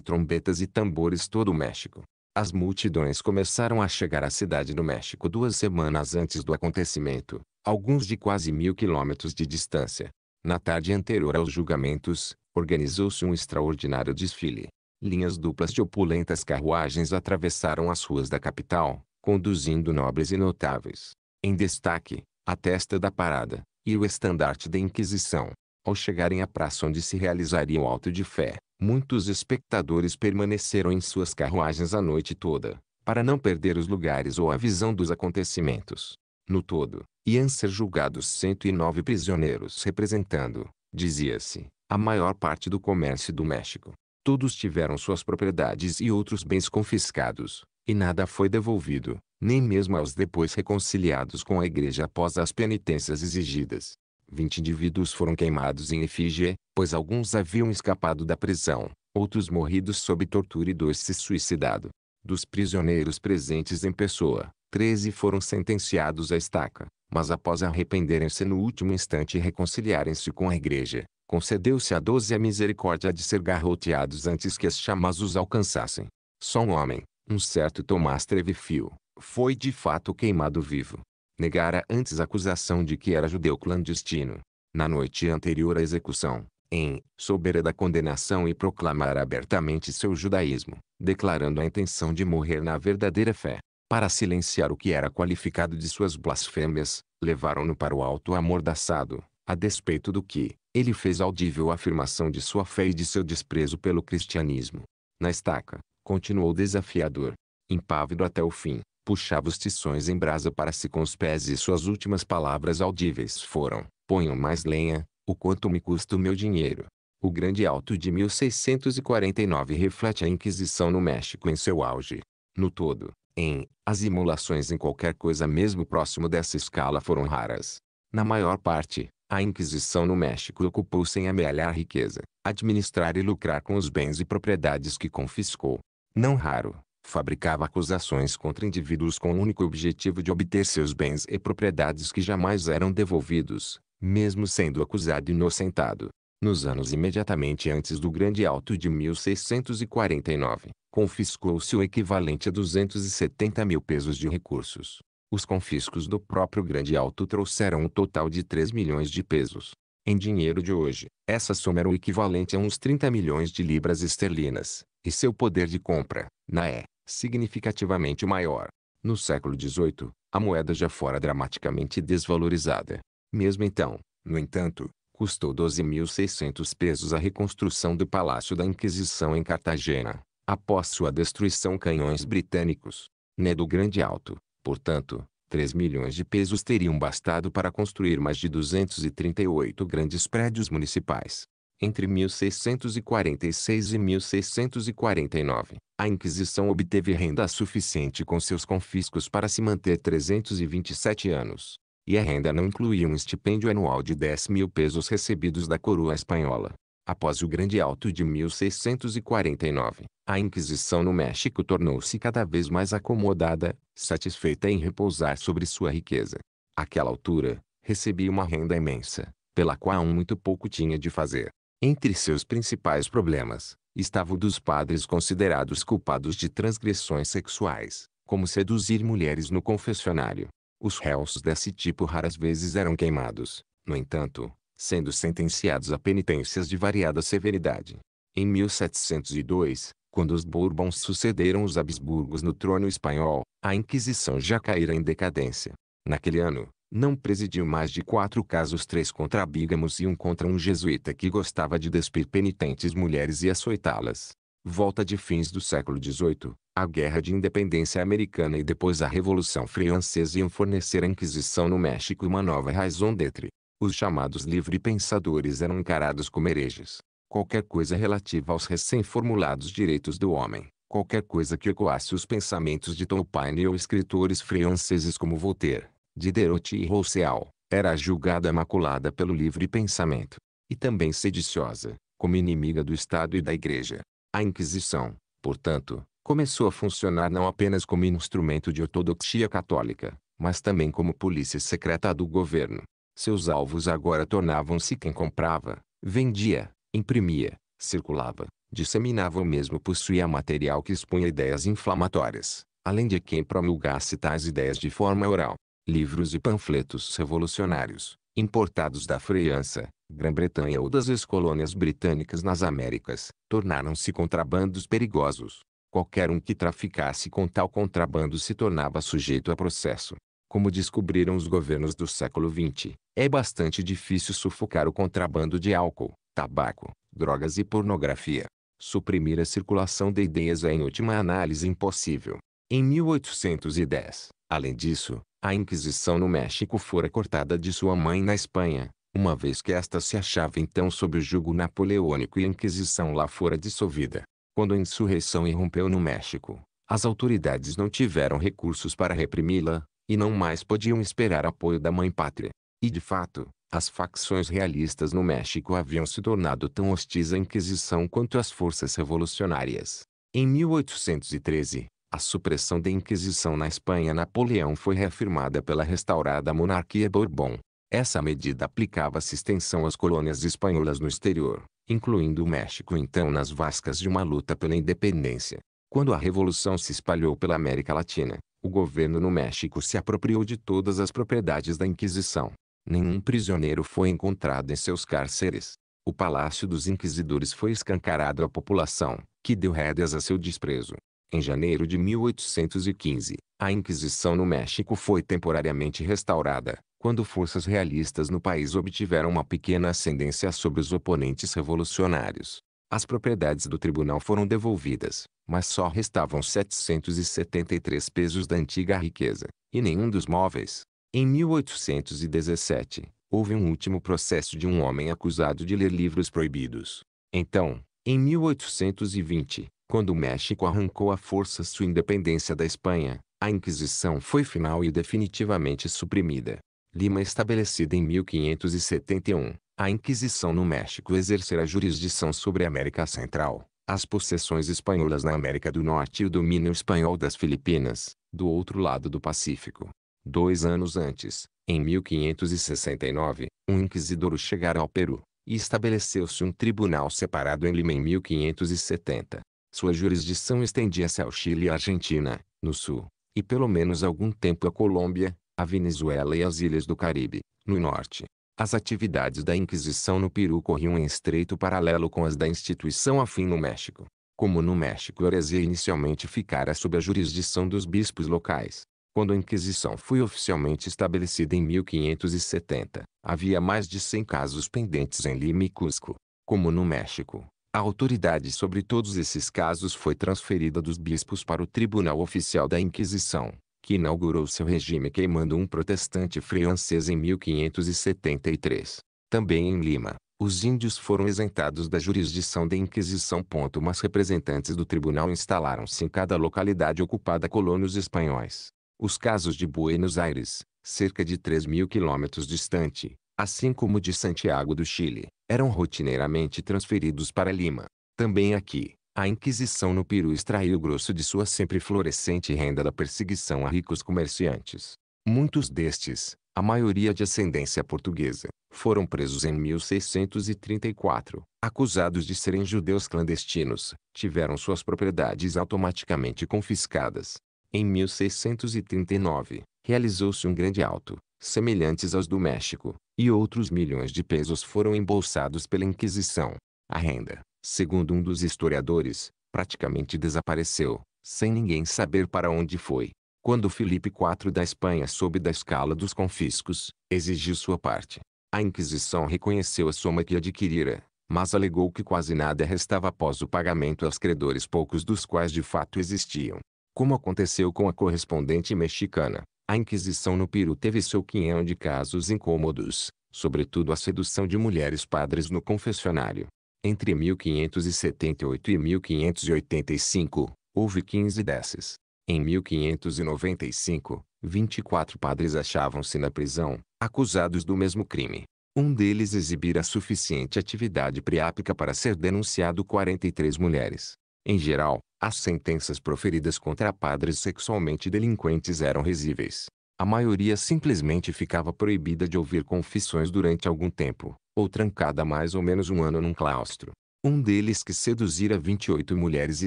trombetas e tambores todo o México. As multidões começaram a chegar à cidade do México duas semanas antes do acontecimento, alguns de quase mil quilômetros de distância. Na tarde anterior aos julgamentos, organizou-se um extraordinário desfile. Linhas duplas de opulentas carruagens atravessaram as ruas da capital, conduzindo nobres e notáveis. Em destaque, a testa da parada, e o estandarte da Inquisição. Ao chegarem à praça onde se realizaria o auto de fé, muitos espectadores permaneceram em suas carruagens a noite toda, para não perder os lugares ou a visão dos acontecimentos. No todo, iam ser julgados 109 prisioneiros representando, dizia-se, a maior parte do comércio do México. Todos tiveram suas propriedades e outros bens confiscados, e nada foi devolvido, nem mesmo aos depois reconciliados com a igreja após as penitências exigidas. Vinte indivíduos foram queimados em efígie, pois alguns haviam escapado da prisão, outros morridos sob tortura e dois se suicidado. Dos prisioneiros presentes em pessoa, treze foram sentenciados à estaca, mas após arrependerem-se no último instante e reconciliarem-se com a igreja, concedeu-se a doze a misericórdia de ser garroteados antes que as chamas os alcançassem. Só um homem, um certo Tomás Trevifio foi de fato queimado vivo. Negara antes a acusação de que era judeu clandestino. Na noite anterior à execução, em soberba da condenação e proclamara abertamente seu judaísmo, declarando a intenção de morrer na verdadeira fé. Para silenciar o que era qualificado de suas blasfêmias, levaram-no para o alto amordaçado, a despeito do que, ele fez audível a afirmação de sua fé e de seu desprezo pelo cristianismo. Na estaca, continuou desafiador. Impávido até o fim, puxava os tições em brasa para si com os pés e suas últimas palavras audíveis foram: Ponham mais lenha, o quanto me custa o meu dinheiro. O grande alto de 1649 reflete a Inquisição no México em seu auge. No todo, em, as imolações em qualquer coisa mesmo próximo dessa escala foram raras. Na maior parte, a Inquisição no México ocupou-se em amealhar riqueza, administrar e lucrar com os bens e propriedades que confiscou. Não raro, fabricava acusações contra indivíduos com o único objetivo de obter seus bens e propriedades que jamais eram devolvidos, mesmo sendo acusado inocentado. Nos anos imediatamente antes do grande alto de 1649, confiscou-se o equivalente a 270 mil pesos de recursos. Os confiscos do próprio grande alto trouxeram um total de 3 milhões de pesos. Em dinheiro de hoje, essa soma era o equivalente a uns 30 milhões de libras esterlinas e seu poder de compra, na é, significativamente maior. No século XVIII, a moeda já fora dramaticamente desvalorizada. Mesmo então, no entanto, custou 12.600 pesos a reconstrução do Palácio da Inquisição em Cartagena, após sua destruição canhões britânicos. Né do Grande Alto, portanto, 3 milhões de pesos teriam bastado para construir mais de 238 grandes prédios municipais. Entre 1646 e 1649, a Inquisição obteve renda suficiente com seus confiscos para se manter 327 anos. E a renda não incluía um estipêndio anual de 10 mil pesos recebidos da coroa espanhola. Após o Grande Alto de 1649, a Inquisição no México tornou-se cada vez mais acomodada, satisfeita em repousar sobre sua riqueza. Àquela altura, recebia uma renda imensa, pela qual muito pouco tinha de fazer. Entre seus principais problemas, estava o dos padres considerados culpados de transgressões sexuais, como seduzir mulheres no confessionário. Os réus desse tipo raras vezes eram queimados, no entanto, sendo sentenciados a penitências de variada severidade. Em 1702, quando os Bourbons sucederam os Habsburgos no trono espanhol, a Inquisição já caíra em decadência. Naquele ano, não presidiu mais de quatro casos três contra bígamos e um contra um jesuíta que gostava de despir penitentes mulheres e açoitá-las. Volta de fins do século XVIII, a Guerra de Independência Americana e depois a Revolução Francesa iam fornecer à Inquisição no México uma nova raison d'être. Os chamados livre-pensadores eram encarados como hereges. Qualquer coisa relativa aos recém-formulados direitos do homem, qualquer coisa que ecoasse os pensamentos de Tolpaine ou escritores franceses como Voltaire, de e Rousseau, era julgada maculada pelo livre pensamento, e também sediciosa, como inimiga do Estado e da Igreja. A Inquisição, portanto, começou a funcionar não apenas como instrumento de ortodoxia católica, mas também como polícia secreta do governo. Seus alvos agora tornavam-se quem comprava, vendia, imprimia, circulava, disseminava ou mesmo possuía material que expunha ideias inflamatórias, além de quem promulgasse tais ideias de forma oral livros e panfletos revolucionários, importados da França, Grã-Bretanha ou das ex-colônias britânicas nas Américas, tornaram-se contrabandos perigosos. Qualquer um que traficasse com tal contrabando se tornava sujeito a processo. Como descobriram os governos do século XX, é bastante difícil sufocar o contrabando de álcool, tabaco, drogas e pornografia. Suprimir a circulação de ideias é em última análise impossível. Em 1810, Além disso, a Inquisição no México fora cortada de sua mãe na Espanha, uma vez que esta se achava então sob o jugo napoleônico e a Inquisição lá fora dissolvida. Quando a insurreição irrompeu no México, as autoridades não tiveram recursos para reprimi-la, e não mais podiam esperar apoio da mãe pátria. E de fato, as facções realistas no México haviam se tornado tão hostis à Inquisição quanto as forças revolucionárias. Em 1813, a supressão da Inquisição na Espanha Napoleão foi reafirmada pela restaurada monarquia Bourbon. Essa medida aplicava-se extensão às colônias espanholas no exterior, incluindo o México então nas vascas de uma luta pela independência. Quando a Revolução se espalhou pela América Latina, o governo no México se apropriou de todas as propriedades da Inquisição. Nenhum prisioneiro foi encontrado em seus cárceres. O Palácio dos Inquisidores foi escancarado à população, que deu rédeas a seu desprezo. Em janeiro de 1815, a Inquisição no México foi temporariamente restaurada, quando forças realistas no país obtiveram uma pequena ascendência sobre os oponentes revolucionários. As propriedades do tribunal foram devolvidas, mas só restavam 773 pesos da antiga riqueza, e nenhum dos móveis. Em 1817, houve um último processo de um homem acusado de ler livros proibidos. Então, em 1820, quando o México arrancou à força sua independência da Espanha, a Inquisição foi final e definitivamente suprimida. Lima estabelecida em 1571, a Inquisição no México exercerá jurisdição sobre a América Central, as possessões espanholas na América do Norte e o domínio espanhol das Filipinas, do outro lado do Pacífico. Dois anos antes, em 1569, um inquisidor chegara ao Peru, e estabeleceu-se um tribunal separado em Lima em 1570. Sua jurisdição estendia-se ao Chile e à Argentina, no sul, e pelo menos algum tempo à Colômbia, à Venezuela e às ilhas do Caribe, no norte. As atividades da Inquisição no Peru corriam em estreito paralelo com as da instituição afim no México. Como no México a heresia inicialmente ficara sob a jurisdição dos bispos locais, quando a Inquisição foi oficialmente estabelecida em 1570, havia mais de 100 casos pendentes em Lima e Cusco. Como no México, a autoridade sobre todos esses casos foi transferida dos bispos para o Tribunal Oficial da Inquisição, que inaugurou seu regime queimando um protestante francês em 1573. Também em Lima, os índios foram isentados da jurisdição da Inquisição. Mas representantes do tribunal instalaram-se em cada localidade ocupada colonos espanhóis. Os casos de Buenos Aires, cerca de 3 mil quilômetros distante, assim como de Santiago do Chile, eram rotineiramente transferidos para Lima. Também aqui, a Inquisição no Peru extraiu o grosso de sua sempre florescente renda da perseguição a ricos comerciantes. Muitos destes, a maioria de ascendência portuguesa, foram presos em 1634, acusados de serem judeus clandestinos, tiveram suas propriedades automaticamente confiscadas. Em 1639, realizou-se um grande auto, semelhantes aos do México, e outros milhões de pesos foram embolsados pela Inquisição. A renda, segundo um dos historiadores, praticamente desapareceu, sem ninguém saber para onde foi. Quando Felipe IV da Espanha soube da escala dos confiscos, exigiu sua parte. A Inquisição reconheceu a soma que adquirira, mas alegou que quase nada restava após o pagamento aos credores poucos dos quais de fato existiam. Como aconteceu com a correspondente mexicana, a Inquisição no Peru teve seu quinhão de casos incômodos, sobretudo a sedução de mulheres padres no confessionário. Entre 1578 e 1585, houve 15 desses. Em 1595, 24 padres achavam-se na prisão, acusados do mesmo crime. Um deles exibira suficiente atividade priápica para ser denunciado 43 mulheres. Em geral, as sentenças proferidas contra padres sexualmente delinquentes eram risíveis. A maioria simplesmente ficava proibida de ouvir confissões durante algum tempo, ou trancada mais ou menos um ano num claustro. Um deles que seduzira 28 mulheres e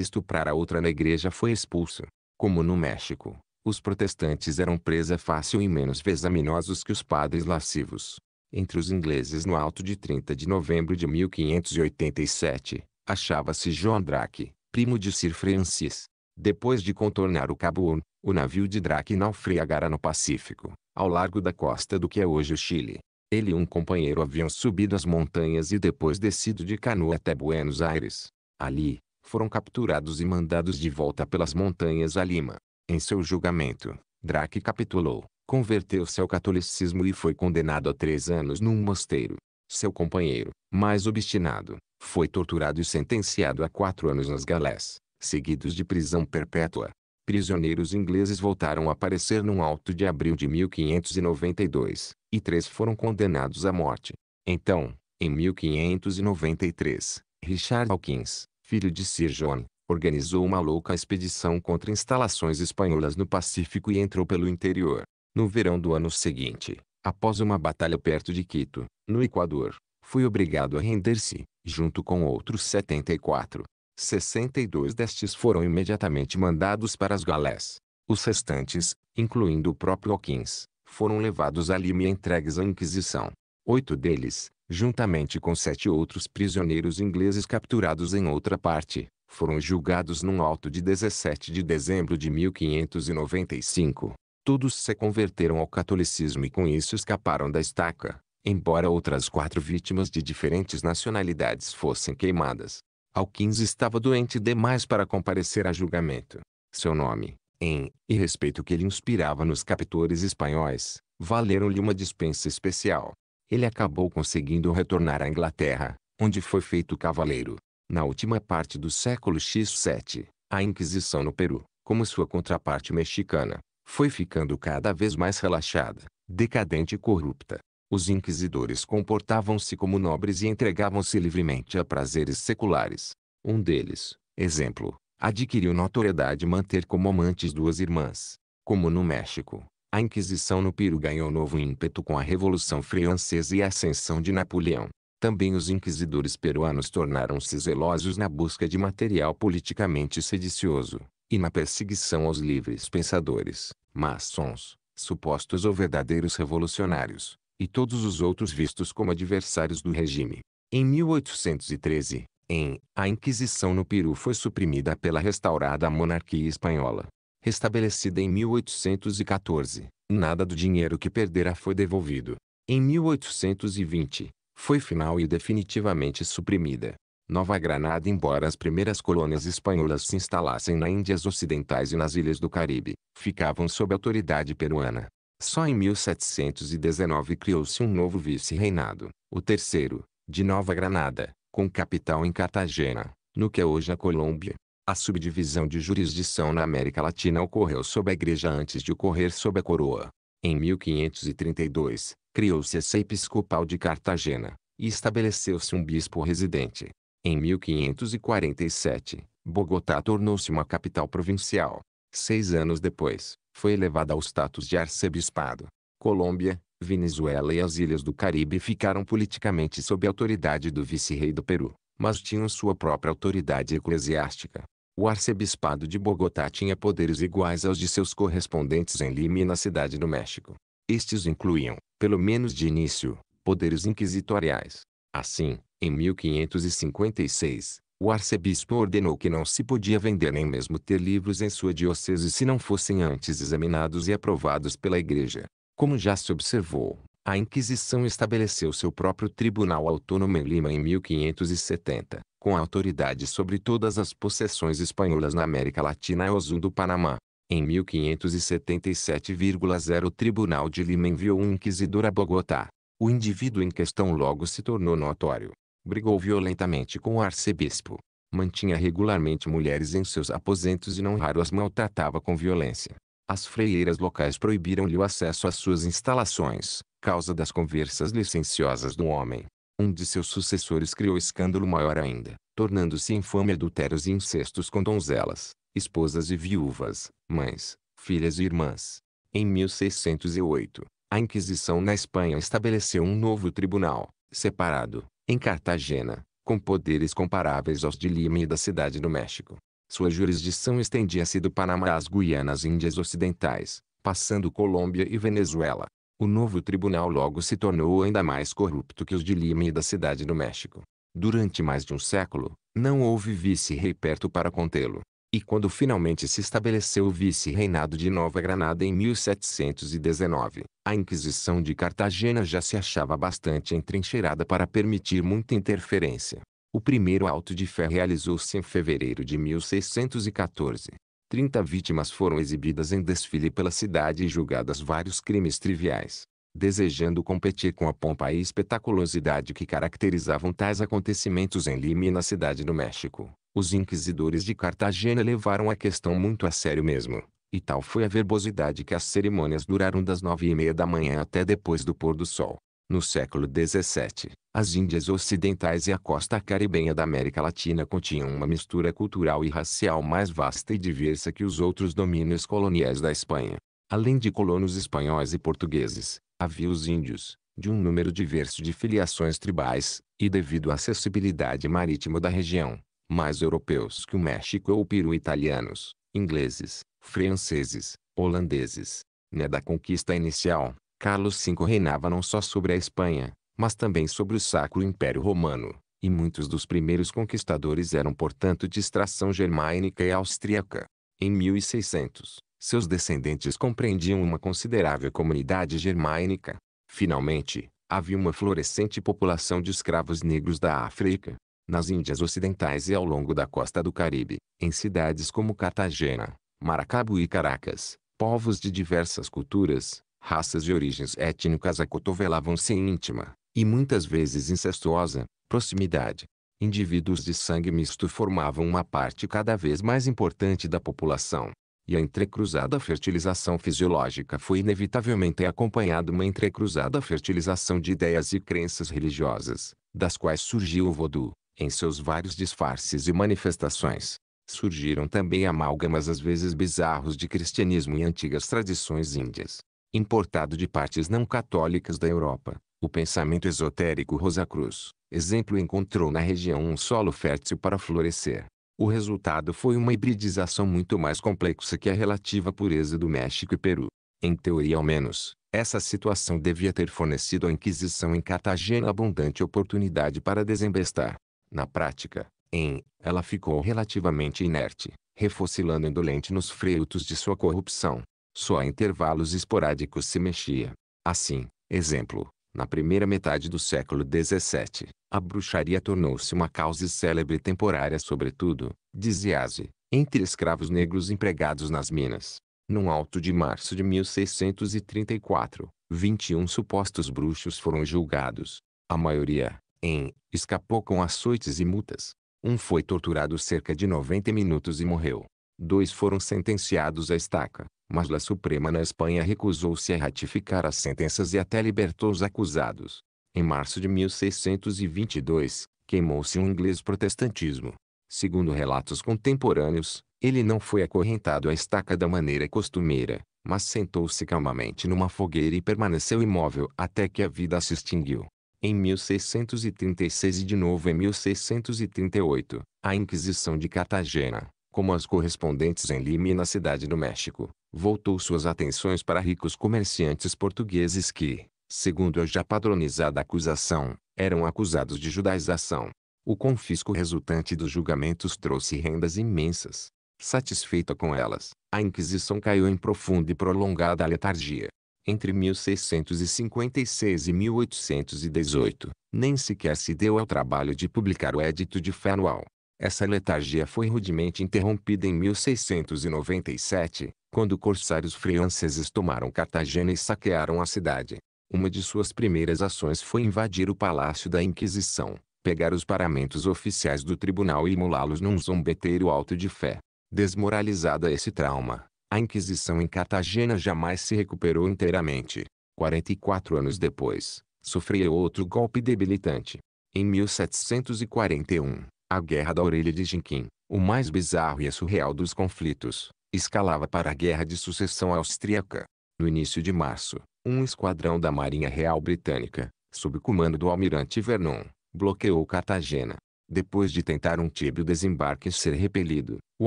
estuprara outra na igreja foi expulso. Como no México, os protestantes eram presa fácil e menos examinosos que os padres lascivos. Entre os ingleses no alto de 30 de novembro de 1587, achava-se João Drake, primo de Sir Francis. Depois de contornar o Cabo Horn, o navio de Drake naufragara no Pacífico, ao largo da costa do que é hoje o Chile. Ele e um companheiro haviam subido as montanhas e depois descido de canoa até Buenos Aires. Ali, foram capturados e mandados de volta pelas montanhas a Lima. Em seu julgamento, Drake capitulou, converteu-se ao catolicismo e foi condenado a três anos num mosteiro. Seu companheiro, mais obstinado, foi torturado e sentenciado a quatro anos nas galés, seguidos de prisão perpétua. Prisioneiros ingleses voltaram a aparecer num alto de abril de 1592, e três foram condenados à morte. Então, em 1593, Richard Hawkins, filho de Sir John, organizou uma louca expedição contra instalações espanholas no Pacífico e entrou pelo interior. No verão do ano seguinte, Após uma batalha perto de Quito, no Equador, foi obrigado a render-se, junto com outros 74. 62 destes foram imediatamente mandados para as galés. Os restantes, incluindo o próprio Hawkins, foram levados a Lima e entregues à Inquisição. Oito deles, juntamente com sete outros prisioneiros ingleses capturados em outra parte, foram julgados num auto de 17 de dezembro de 1595 todos se converteram ao catolicismo e com isso escaparam da estaca, embora outras quatro vítimas de diferentes nacionalidades fossem queimadas. Alquins estava doente demais para comparecer a julgamento. Seu nome, em, e respeito que ele inspirava nos captores espanhóis, valeram-lhe uma dispensa especial. Ele acabou conseguindo retornar à Inglaterra, onde foi feito cavaleiro. Na última parte do século X7, a Inquisição no Peru, como sua contraparte mexicana, foi ficando cada vez mais relaxada, decadente e corrupta. Os inquisidores comportavam-se como nobres e entregavam-se livremente a prazeres seculares. Um deles, exemplo, adquiriu notoriedade manter como amantes duas irmãs. Como no México, a Inquisição no Peru ganhou novo ímpeto com a Revolução Francesa e a ascensão de Napoleão. Também os inquisidores peruanos tornaram-se zelosos na busca de material politicamente sedicioso, e na perseguição aos livres pensadores, maçons, supostos ou verdadeiros revolucionários, e todos os outros vistos como adversários do regime. Em 1813, em A Inquisição no Peru foi suprimida pela restaurada monarquia espanhola. Restabelecida em 1814, nada do dinheiro que perdera foi devolvido. Em 1820, foi final e definitivamente suprimida. Nova Granada embora as primeiras colônias espanholas se instalassem na Índias Ocidentais e nas Ilhas do Caribe, ficavam sob autoridade peruana. Só em 1719 criou-se um novo vice-reinado, o terceiro, de Nova Granada, com capital em Cartagena, no que é hoje a Colômbia. A subdivisão de jurisdição na América Latina ocorreu sob a Igreja antes de ocorrer sob a coroa. Em 1532, criou-se a Episcopal de Cartagena, e estabeleceu-se um bispo residente. Em 1547, Bogotá tornou-se uma capital provincial. Seis anos depois, foi elevada ao status de arcebispado. Colômbia, Venezuela e as ilhas do Caribe ficaram politicamente sob a autoridade do vice-rei do Peru, mas tinham sua própria autoridade eclesiástica. O arcebispado de Bogotá tinha poderes iguais aos de seus correspondentes em Lima e na Cidade do México. Estes incluíam, pelo menos de início, poderes inquisitoriais. Assim, em 1556, o arcebispo ordenou que não se podia vender nem mesmo ter livros em sua diocese se não fossem antes examinados e aprovados pela Igreja. Como já se observou, a Inquisição estabeleceu seu próprio tribunal autônomo em Lima em 1570, com autoridade sobre todas as possessões espanholas na América Latina e o sul do Panamá. Em 1577,0 o Tribunal de Lima enviou um inquisidor a Bogotá. O indivíduo em questão logo se tornou notório, brigou violentamente com o arcebispo. Mantinha regularmente mulheres em seus aposentos e não raro as maltratava com violência. As freieiras locais proibiram-lhe o acesso às suas instalações, causa das conversas licenciosas do homem. Um de seus sucessores criou escândalo maior ainda, tornando-se infame adultérios e incestos com donzelas, esposas e viúvas, mães, filhas e irmãs. Em 1608, a Inquisição na Espanha estabeleceu um novo tribunal, separado, em Cartagena, com poderes comparáveis aos de Lima e da cidade do México. Sua jurisdição estendia-se do Panamá às Guianas Índias Ocidentais, passando Colômbia e Venezuela. O novo tribunal logo se tornou ainda mais corrupto que os de Lima e da cidade do México. Durante mais de um século, não houve vice-rei perto para contê-lo e quando finalmente se estabeleceu o vice-reinado de Nova Granada em 1719, a Inquisição de Cartagena já se achava bastante entrincheirada para permitir muita interferência. O primeiro auto de fé realizou-se em fevereiro de 1614. Trinta vítimas foram exibidas em desfile pela cidade e julgadas vários crimes triviais, desejando competir com a pompa e espetaculosidade que caracterizavam tais acontecimentos em Lima e na cidade do México. Os inquisidores de Cartagena levaram a questão muito a sério mesmo, e tal foi a verbosidade que as cerimônias duraram das nove e meia da manhã até depois do pôr do sol. No século XVII, as Índias Ocidentais e a costa caribenha da América Latina continham uma mistura cultural e racial mais vasta e diversa que os outros domínios coloniais da Espanha. Além de colonos espanhóis e portugueses, havia os índios, de um número diverso de filiações tribais, e devido à acessibilidade marítima da região, mais europeus que o México ou o Peru italianos, ingleses, franceses, holandeses. Na né, da conquista inicial, Carlos V reinava não só sobre a Espanha, mas também sobre o Sacro Império Romano, e muitos dos primeiros conquistadores eram portanto de extração germânica e austríaca. Em 1600, seus descendentes compreendiam uma considerável comunidade germânica. Finalmente, havia uma florescente população de escravos negros da África, nas Índias Ocidentais e ao longo da costa do Caribe, em cidades como Cartagena, Maracabu e Caracas. Povos de diversas culturas, raças e origens étnicas acotovelavam-se em íntima, e muitas vezes incestuosa, proximidade. Indivíduos de sangue misto formavam uma parte cada vez mais importante da população, e a entrecruzada fertilização fisiológica foi inevitavelmente acompanhada uma entrecruzada fertilização de ideias e crenças religiosas, das quais surgiu o vodu, em seus vários disfarces e manifestações. Surgiram também amálgamas às vezes bizarros de cristianismo e antigas tradições índias. Importado de partes não católicas da Europa, o pensamento esotérico Rosacruz, exemplo encontrou na região um solo fértil para florescer o resultado foi uma hibridização muito mais complexa que a relativa pureza do México e Peru. Em teoria ao menos, essa situação devia ter fornecido à Inquisição em Cartagena abundante oportunidade para desembestar. Na prática, em, ela ficou relativamente inerte, refocilando indolente nos freitos de sua corrupção. Só a intervalos esporádicos se mexia. Assim, exemplo, na primeira metade do século XVII, a bruxaria tornou-se uma causa célebre temporária sobretudo, dizia-se, entre escravos negros empregados nas minas. Num alto de março de 1634, 21 supostos bruxos foram julgados. A maioria, em, escapou com açoites e multas. Um foi torturado cerca de 90 minutos e morreu. Dois foram sentenciados à estaca mas La Suprema na Espanha recusou-se a ratificar as sentenças e até libertou os acusados. Em março de 1622, queimou-se um inglês protestantismo. Segundo relatos contemporâneos, ele não foi acorrentado à estaca da maneira costumeira, mas sentou-se calmamente numa fogueira e permaneceu imóvel até que a vida se extinguiu. Em 1636 e de novo em 1638, a Inquisição de Cartagena, como as correspondentes em Lima e na Cidade do México, voltou suas atenções para ricos comerciantes portugueses que, segundo a já padronizada acusação, eram acusados de judaização. O confisco resultante dos julgamentos trouxe rendas imensas. Satisfeita com elas, a Inquisição caiu em profunda e prolongada letargia. Entre 1656 e 1818, nem sequer se deu ao trabalho de publicar o Edito de Fé Anual. Essa letargia foi rudemente interrompida em 1697, quando corsários franceses tomaram Cartagena e saquearam a cidade. Uma de suas primeiras ações foi invadir o Palácio da Inquisição, pegar os paramentos oficiais do tribunal e imulá los num zombeteiro alto de fé. Desmoralizada esse trauma, a Inquisição em Cartagena jamais se recuperou inteiramente. 44 anos depois, sofreu outro golpe debilitante. Em 1741, a Guerra da Orelha de Jinquim, o mais bizarro e surreal dos conflitos, escalava para a Guerra de Sucessão Austríaca. No início de março, um esquadrão da Marinha Real Britânica, sob comando do almirante Vernon, bloqueou Cartagena. Depois de tentar um tíbio desembarque e ser repelido, o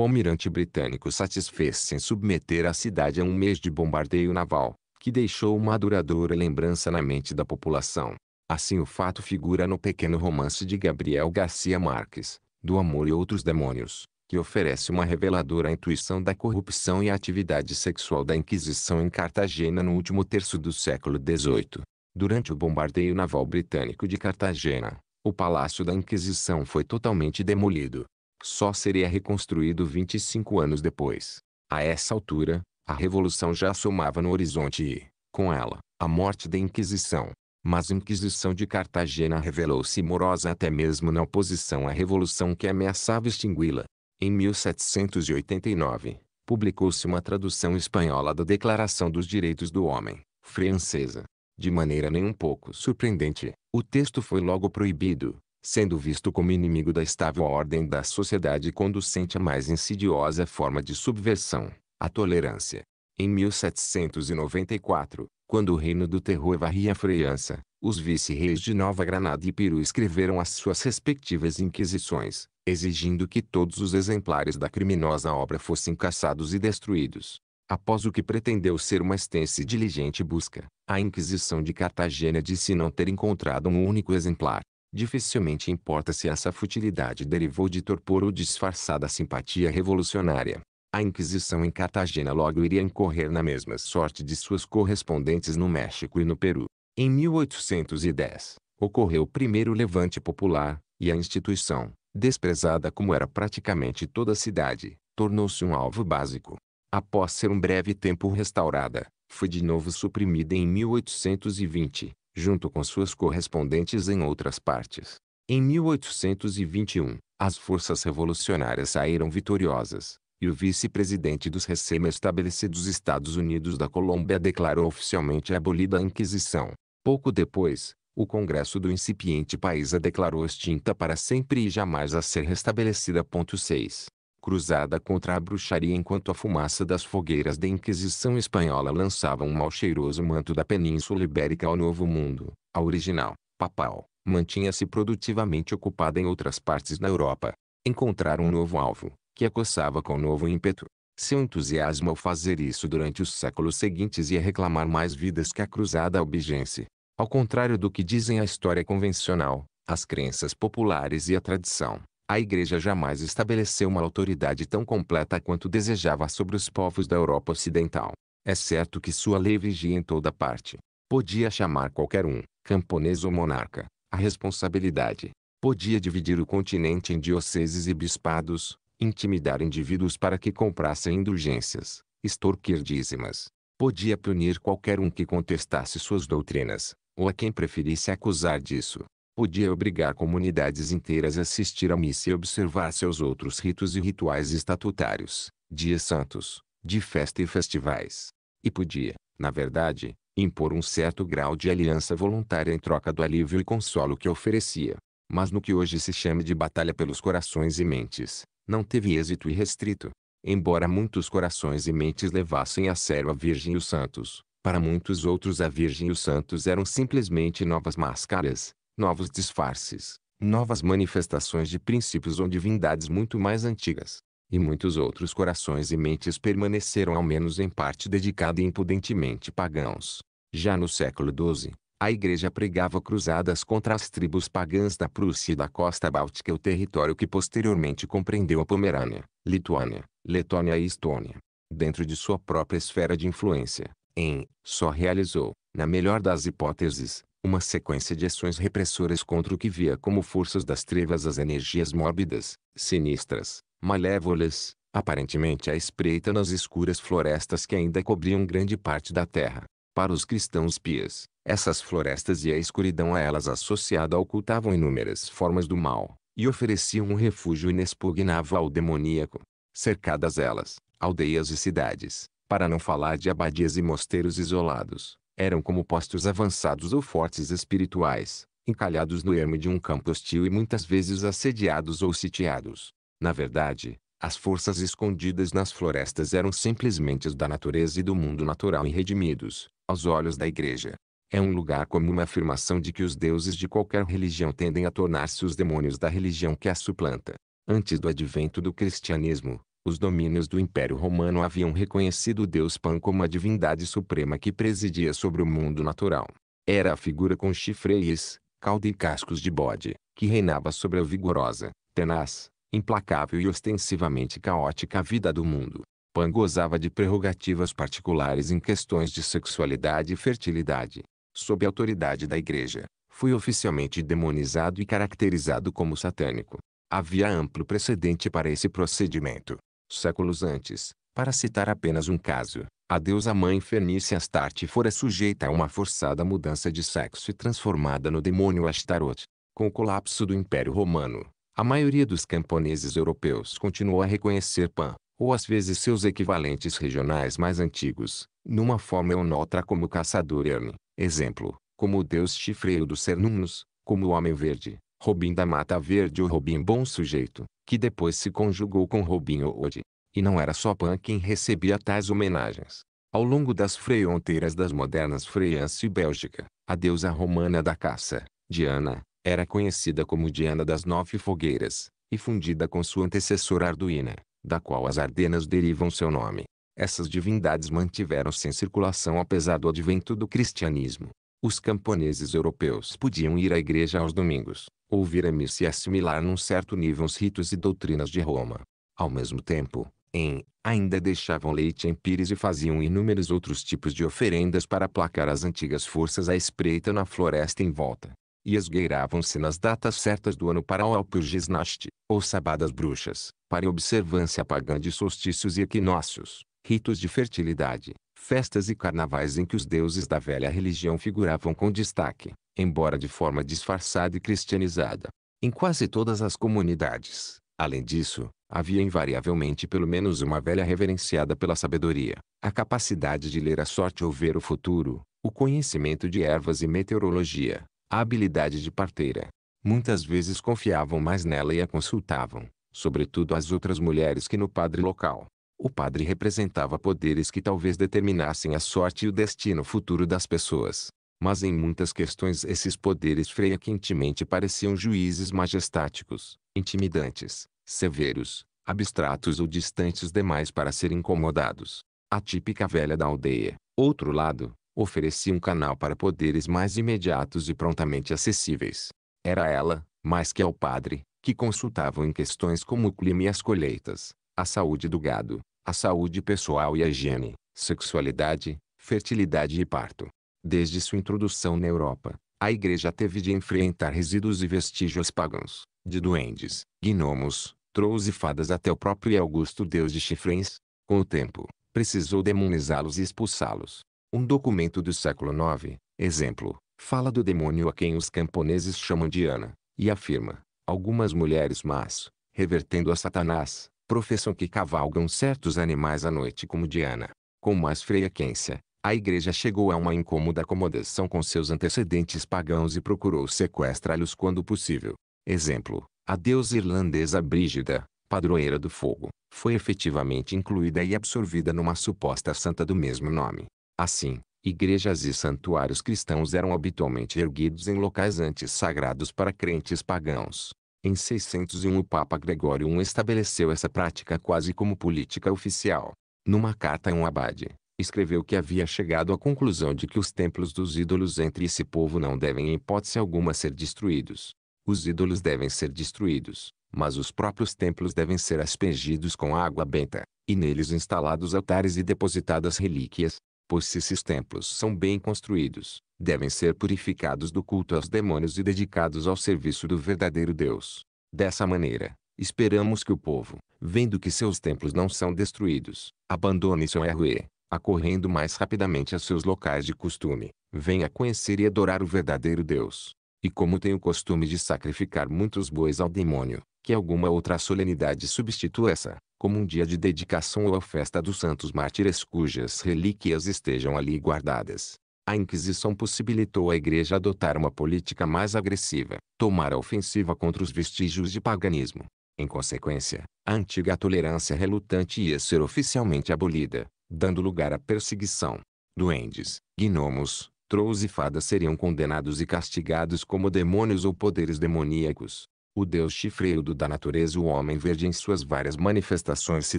almirante britânico satisfez-se em submeter a cidade a um mês de bombardeio naval, que deixou uma duradoura lembrança na mente da população. Assim o fato figura no pequeno romance de Gabriel Garcia Marques, Do Amor e Outros Demônios, que oferece uma reveladora intuição da corrupção e atividade sexual da Inquisição em Cartagena no último terço do século XVIII. Durante o bombardeio naval britânico de Cartagena, o Palácio da Inquisição foi totalmente demolido. Só seria reconstruído 25 anos depois. A essa altura, a Revolução já assomava no horizonte e, com ela, a morte da Inquisição. Mas a Inquisição de Cartagena revelou-se morosa até mesmo na oposição à revolução que ameaçava extingui-la. Em 1789, publicou-se uma tradução espanhola da Declaração dos Direitos do Homem, francesa. De maneira nem um pouco surpreendente, o texto foi logo proibido, sendo visto como inimigo da estável ordem da sociedade conducente à mais insidiosa forma de subversão, a tolerância. Em 1794, quando o reino do terror varria a França, os vice-reis de Nova Granada e Peru escreveram as suas respectivas inquisições, exigindo que todos os exemplares da criminosa obra fossem caçados e destruídos. Após o que pretendeu ser uma extensa e diligente busca, a Inquisição de Cartagena disse não ter encontrado um único exemplar. Dificilmente importa se essa futilidade derivou de torpor ou disfarçada simpatia revolucionária. A Inquisição em Cartagena logo iria incorrer na mesma sorte de suas correspondentes no México e no Peru. Em 1810, ocorreu o primeiro levante popular, e a instituição, desprezada como era praticamente toda a cidade, tornou-se um alvo básico. Após ser um breve tempo restaurada, foi de novo suprimida em 1820, junto com suas correspondentes em outras partes. Em 1821, as forças revolucionárias saíram vitoriosas, e o vice-presidente dos recém-estabelecidos Estados Unidos da Colômbia declarou oficialmente abolida a Inquisição. Pouco depois, o Congresso do incipiente país a declarou extinta para sempre e jamais a ser restabelecida. 6. Cruzada contra a bruxaria enquanto a fumaça das fogueiras da Inquisição espanhola lançava um mal cheiroso manto da Península Ibérica ao Novo Mundo, a original, papal, mantinha-se produtivamente ocupada em outras partes da Europa. Encontrar um novo alvo, que a coçava com novo ímpeto. Seu entusiasmo ao fazer isso durante os séculos seguintes ia reclamar mais vidas que a cruzada albigense. Ao contrário do que dizem a história convencional, as crenças populares e a tradição, a Igreja jamais estabeleceu uma autoridade tão completa quanto desejava sobre os povos da Europa Ocidental. É certo que sua lei vigia em toda parte. Podia chamar qualquer um, camponês ou monarca, a responsabilidade. Podia dividir o continente em dioceses e bispados, intimidar indivíduos para que comprassem indulgências, extorquir dízimas. Podia punir qualquer um que contestasse suas doutrinas, ou a quem preferisse acusar disso. Podia obrigar comunidades inteiras a assistir à missa e observar seus outros ritos e rituais estatutários, dias santos, de festa e festivais. E podia, na verdade, impor um certo grau de aliança voluntária em troca do alívio e consolo que oferecia. Mas no que hoje se chama de batalha pelos corações e mentes, não teve êxito irrestrito. Embora muitos corações e mentes levassem a sério a Virgem e os santos, para muitos outros a Virgem e os santos eram simplesmente novas máscaras, novos disfarces, novas manifestações de princípios ou divindades muito mais antigas. E muitos outros corações e mentes permaneceram ao menos em parte dedicados e impudentemente pagãos. Já no século XII, a igreja pregava cruzadas contra as tribos pagãs da Prússia e da costa báltica o território que posteriormente compreendeu a Pomerânia, Lituânia, Letônia e Estônia. Dentro de sua própria esfera de influência, em, só realizou, na melhor das hipóteses, uma sequência de ações repressoras contra o que via como forças das trevas as energias mórbidas, sinistras, malévolas, aparentemente à espreita nas escuras florestas que ainda cobriam grande parte da terra para os cristãos pias, essas florestas e a escuridão a elas associada ocultavam inúmeras formas do mal, e ofereciam um refúgio inexpugnável ao demoníaco. Cercadas elas, aldeias e cidades, para não falar de abadias e mosteiros isolados, eram como postos avançados ou fortes espirituais, encalhados no ermo de um campo hostil e muitas vezes assediados ou sitiados. Na verdade, as forças escondidas nas florestas eram simplesmente as da natureza e do mundo natural irredimidos, aos olhos da Igreja. É um lugar como uma afirmação de que os deuses de qualquer religião tendem a tornar-se os demônios da religião que a suplanta. Antes do advento do cristianismo, os domínios do Império Romano haviam reconhecido Deus Pan como a divindade suprema que presidia sobre o mundo natural. Era a figura com chifres, cauda e cascos de bode, que reinava sobre a vigorosa, tenaz, implacável e ostensivamente caótica vida do mundo. Pan gozava de prerrogativas particulares em questões de sexualidade e fertilidade. Sob a autoridade da igreja, foi oficialmente demonizado e caracterizado como satânico. Havia amplo precedente para esse procedimento. Séculos antes, para citar apenas um caso, a deusa mãe Fernice Astarte fora sujeita a uma forçada mudança de sexo e transformada no demônio Astaroth. Com o colapso do Império Romano, a maioria dos camponeses europeus continuou a reconhecer Pan ou às vezes seus equivalentes regionais mais antigos, numa forma ou noutra como o caçador Erne, exemplo, como o deus chifreiro dos Cernumnos, como o Homem Verde, Robin da Mata Verde ou Robin Bom Sujeito, que depois se conjugou com Robin Hood. E não era só Pan quem recebia tais homenagens. Ao longo das fronteiras das modernas França e Bélgica, a deusa romana da caça, Diana, era conhecida como Diana das Nove Fogueiras, e fundida com sua antecessora Arduina, da qual as Ardenas derivam seu nome. Essas divindades mantiveram-se em circulação apesar do advento do cristianismo. Os camponeses europeus podiam ir à igreja aos domingos, ouvir a missa e assimilar num certo nível os ritos e doutrinas de Roma. Ao mesmo tempo, em, ainda deixavam leite em pires e faziam inúmeros outros tipos de oferendas para aplacar as antigas forças à espreita na floresta em volta. E esgueiravam-se nas datas certas do ano para o Alpurgisnacht, ou Sabadas Bruxas, para observância pagã de solstícios e equinócios, ritos de fertilidade, festas e carnavais em que os deuses da velha religião figuravam com destaque, embora de forma disfarçada e cristianizada. Em quase todas as comunidades, além disso, havia invariavelmente pelo menos uma velha reverenciada pela sabedoria, a capacidade de ler a sorte ou ver o futuro, o conhecimento de ervas e meteorologia, a habilidade de parteira. Muitas vezes confiavam mais nela e a consultavam, sobretudo às outras mulheres que no padre local. O padre representava poderes que talvez determinassem a sorte e o destino futuro das pessoas. Mas em muitas questões esses poderes frequentemente pareciam juízes majestáticos, intimidantes, severos, abstratos ou distantes demais para serem incomodados. A típica velha da aldeia, outro lado, oferecia um canal para poderes mais imediatos e prontamente acessíveis. Era ela, mais que ao padre, que consultavam em questões como o clima e as colheitas, a saúde do gado, a saúde pessoal e a higiene, sexualidade, fertilidade e parto. Desde sua introdução na Europa, a igreja teve de enfrentar resíduos e vestígios pagãos, de duendes, gnomos, trolls e fadas até o próprio e augusto deus de chifrens. Com o tempo, precisou demonizá-los e expulsá-los. Um documento do século IX, exemplo, fala do demônio a quem os camponeses chamam de Ana, e afirma, Algumas mulheres más, revertendo a Satanás, professam que cavalgam certos animais à noite como Diana. Com mais frequência, a igreja chegou a uma incômoda acomodação com seus antecedentes pagãos e procurou sequestrá-los quando possível. Exemplo, a deusa irlandesa Brígida, padroeira do fogo, foi efetivamente incluída e absorvida numa suposta santa do mesmo nome. Assim, igrejas e santuários cristãos eram habitualmente erguidos em locais antes sagrados para crentes pagãos. Em 601 o Papa Gregório I estabeleceu essa prática quase como política oficial. Numa carta a um abade, escreveu que havia chegado à conclusão de que os templos dos ídolos entre esse povo não devem em hipótese alguma ser destruídos. Os ídolos devem ser destruídos, mas os próprios templos devem ser aspergidos com água benta, e neles instalados altares e depositadas relíquias, pois se esses templos são bem construídos, devem ser purificados do culto aos demônios e dedicados ao serviço do verdadeiro Deus. Dessa maneira, esperamos que o povo, vendo que seus templos não são destruídos, abandone seu erro e, acorrendo mais rapidamente a seus locais de costume, venha conhecer e adorar o verdadeiro Deus. E como tem o costume de sacrificar muitos bois ao demônio, que alguma outra solenidade substitua essa como um dia de dedicação ou a festa dos santos mártires cujas relíquias estejam ali guardadas. A Inquisição possibilitou à Igreja adotar uma política mais agressiva, tomar a ofensiva contra os vestígios de paganismo. Em consequência, a antiga tolerância relutante ia ser oficialmente abolida, dando lugar à perseguição. Duendes, gnomos, trolls e fadas seriam condenados e castigados como demônios ou poderes demoníacos o deus chifreudo da natureza o homem verde em suas várias manifestações se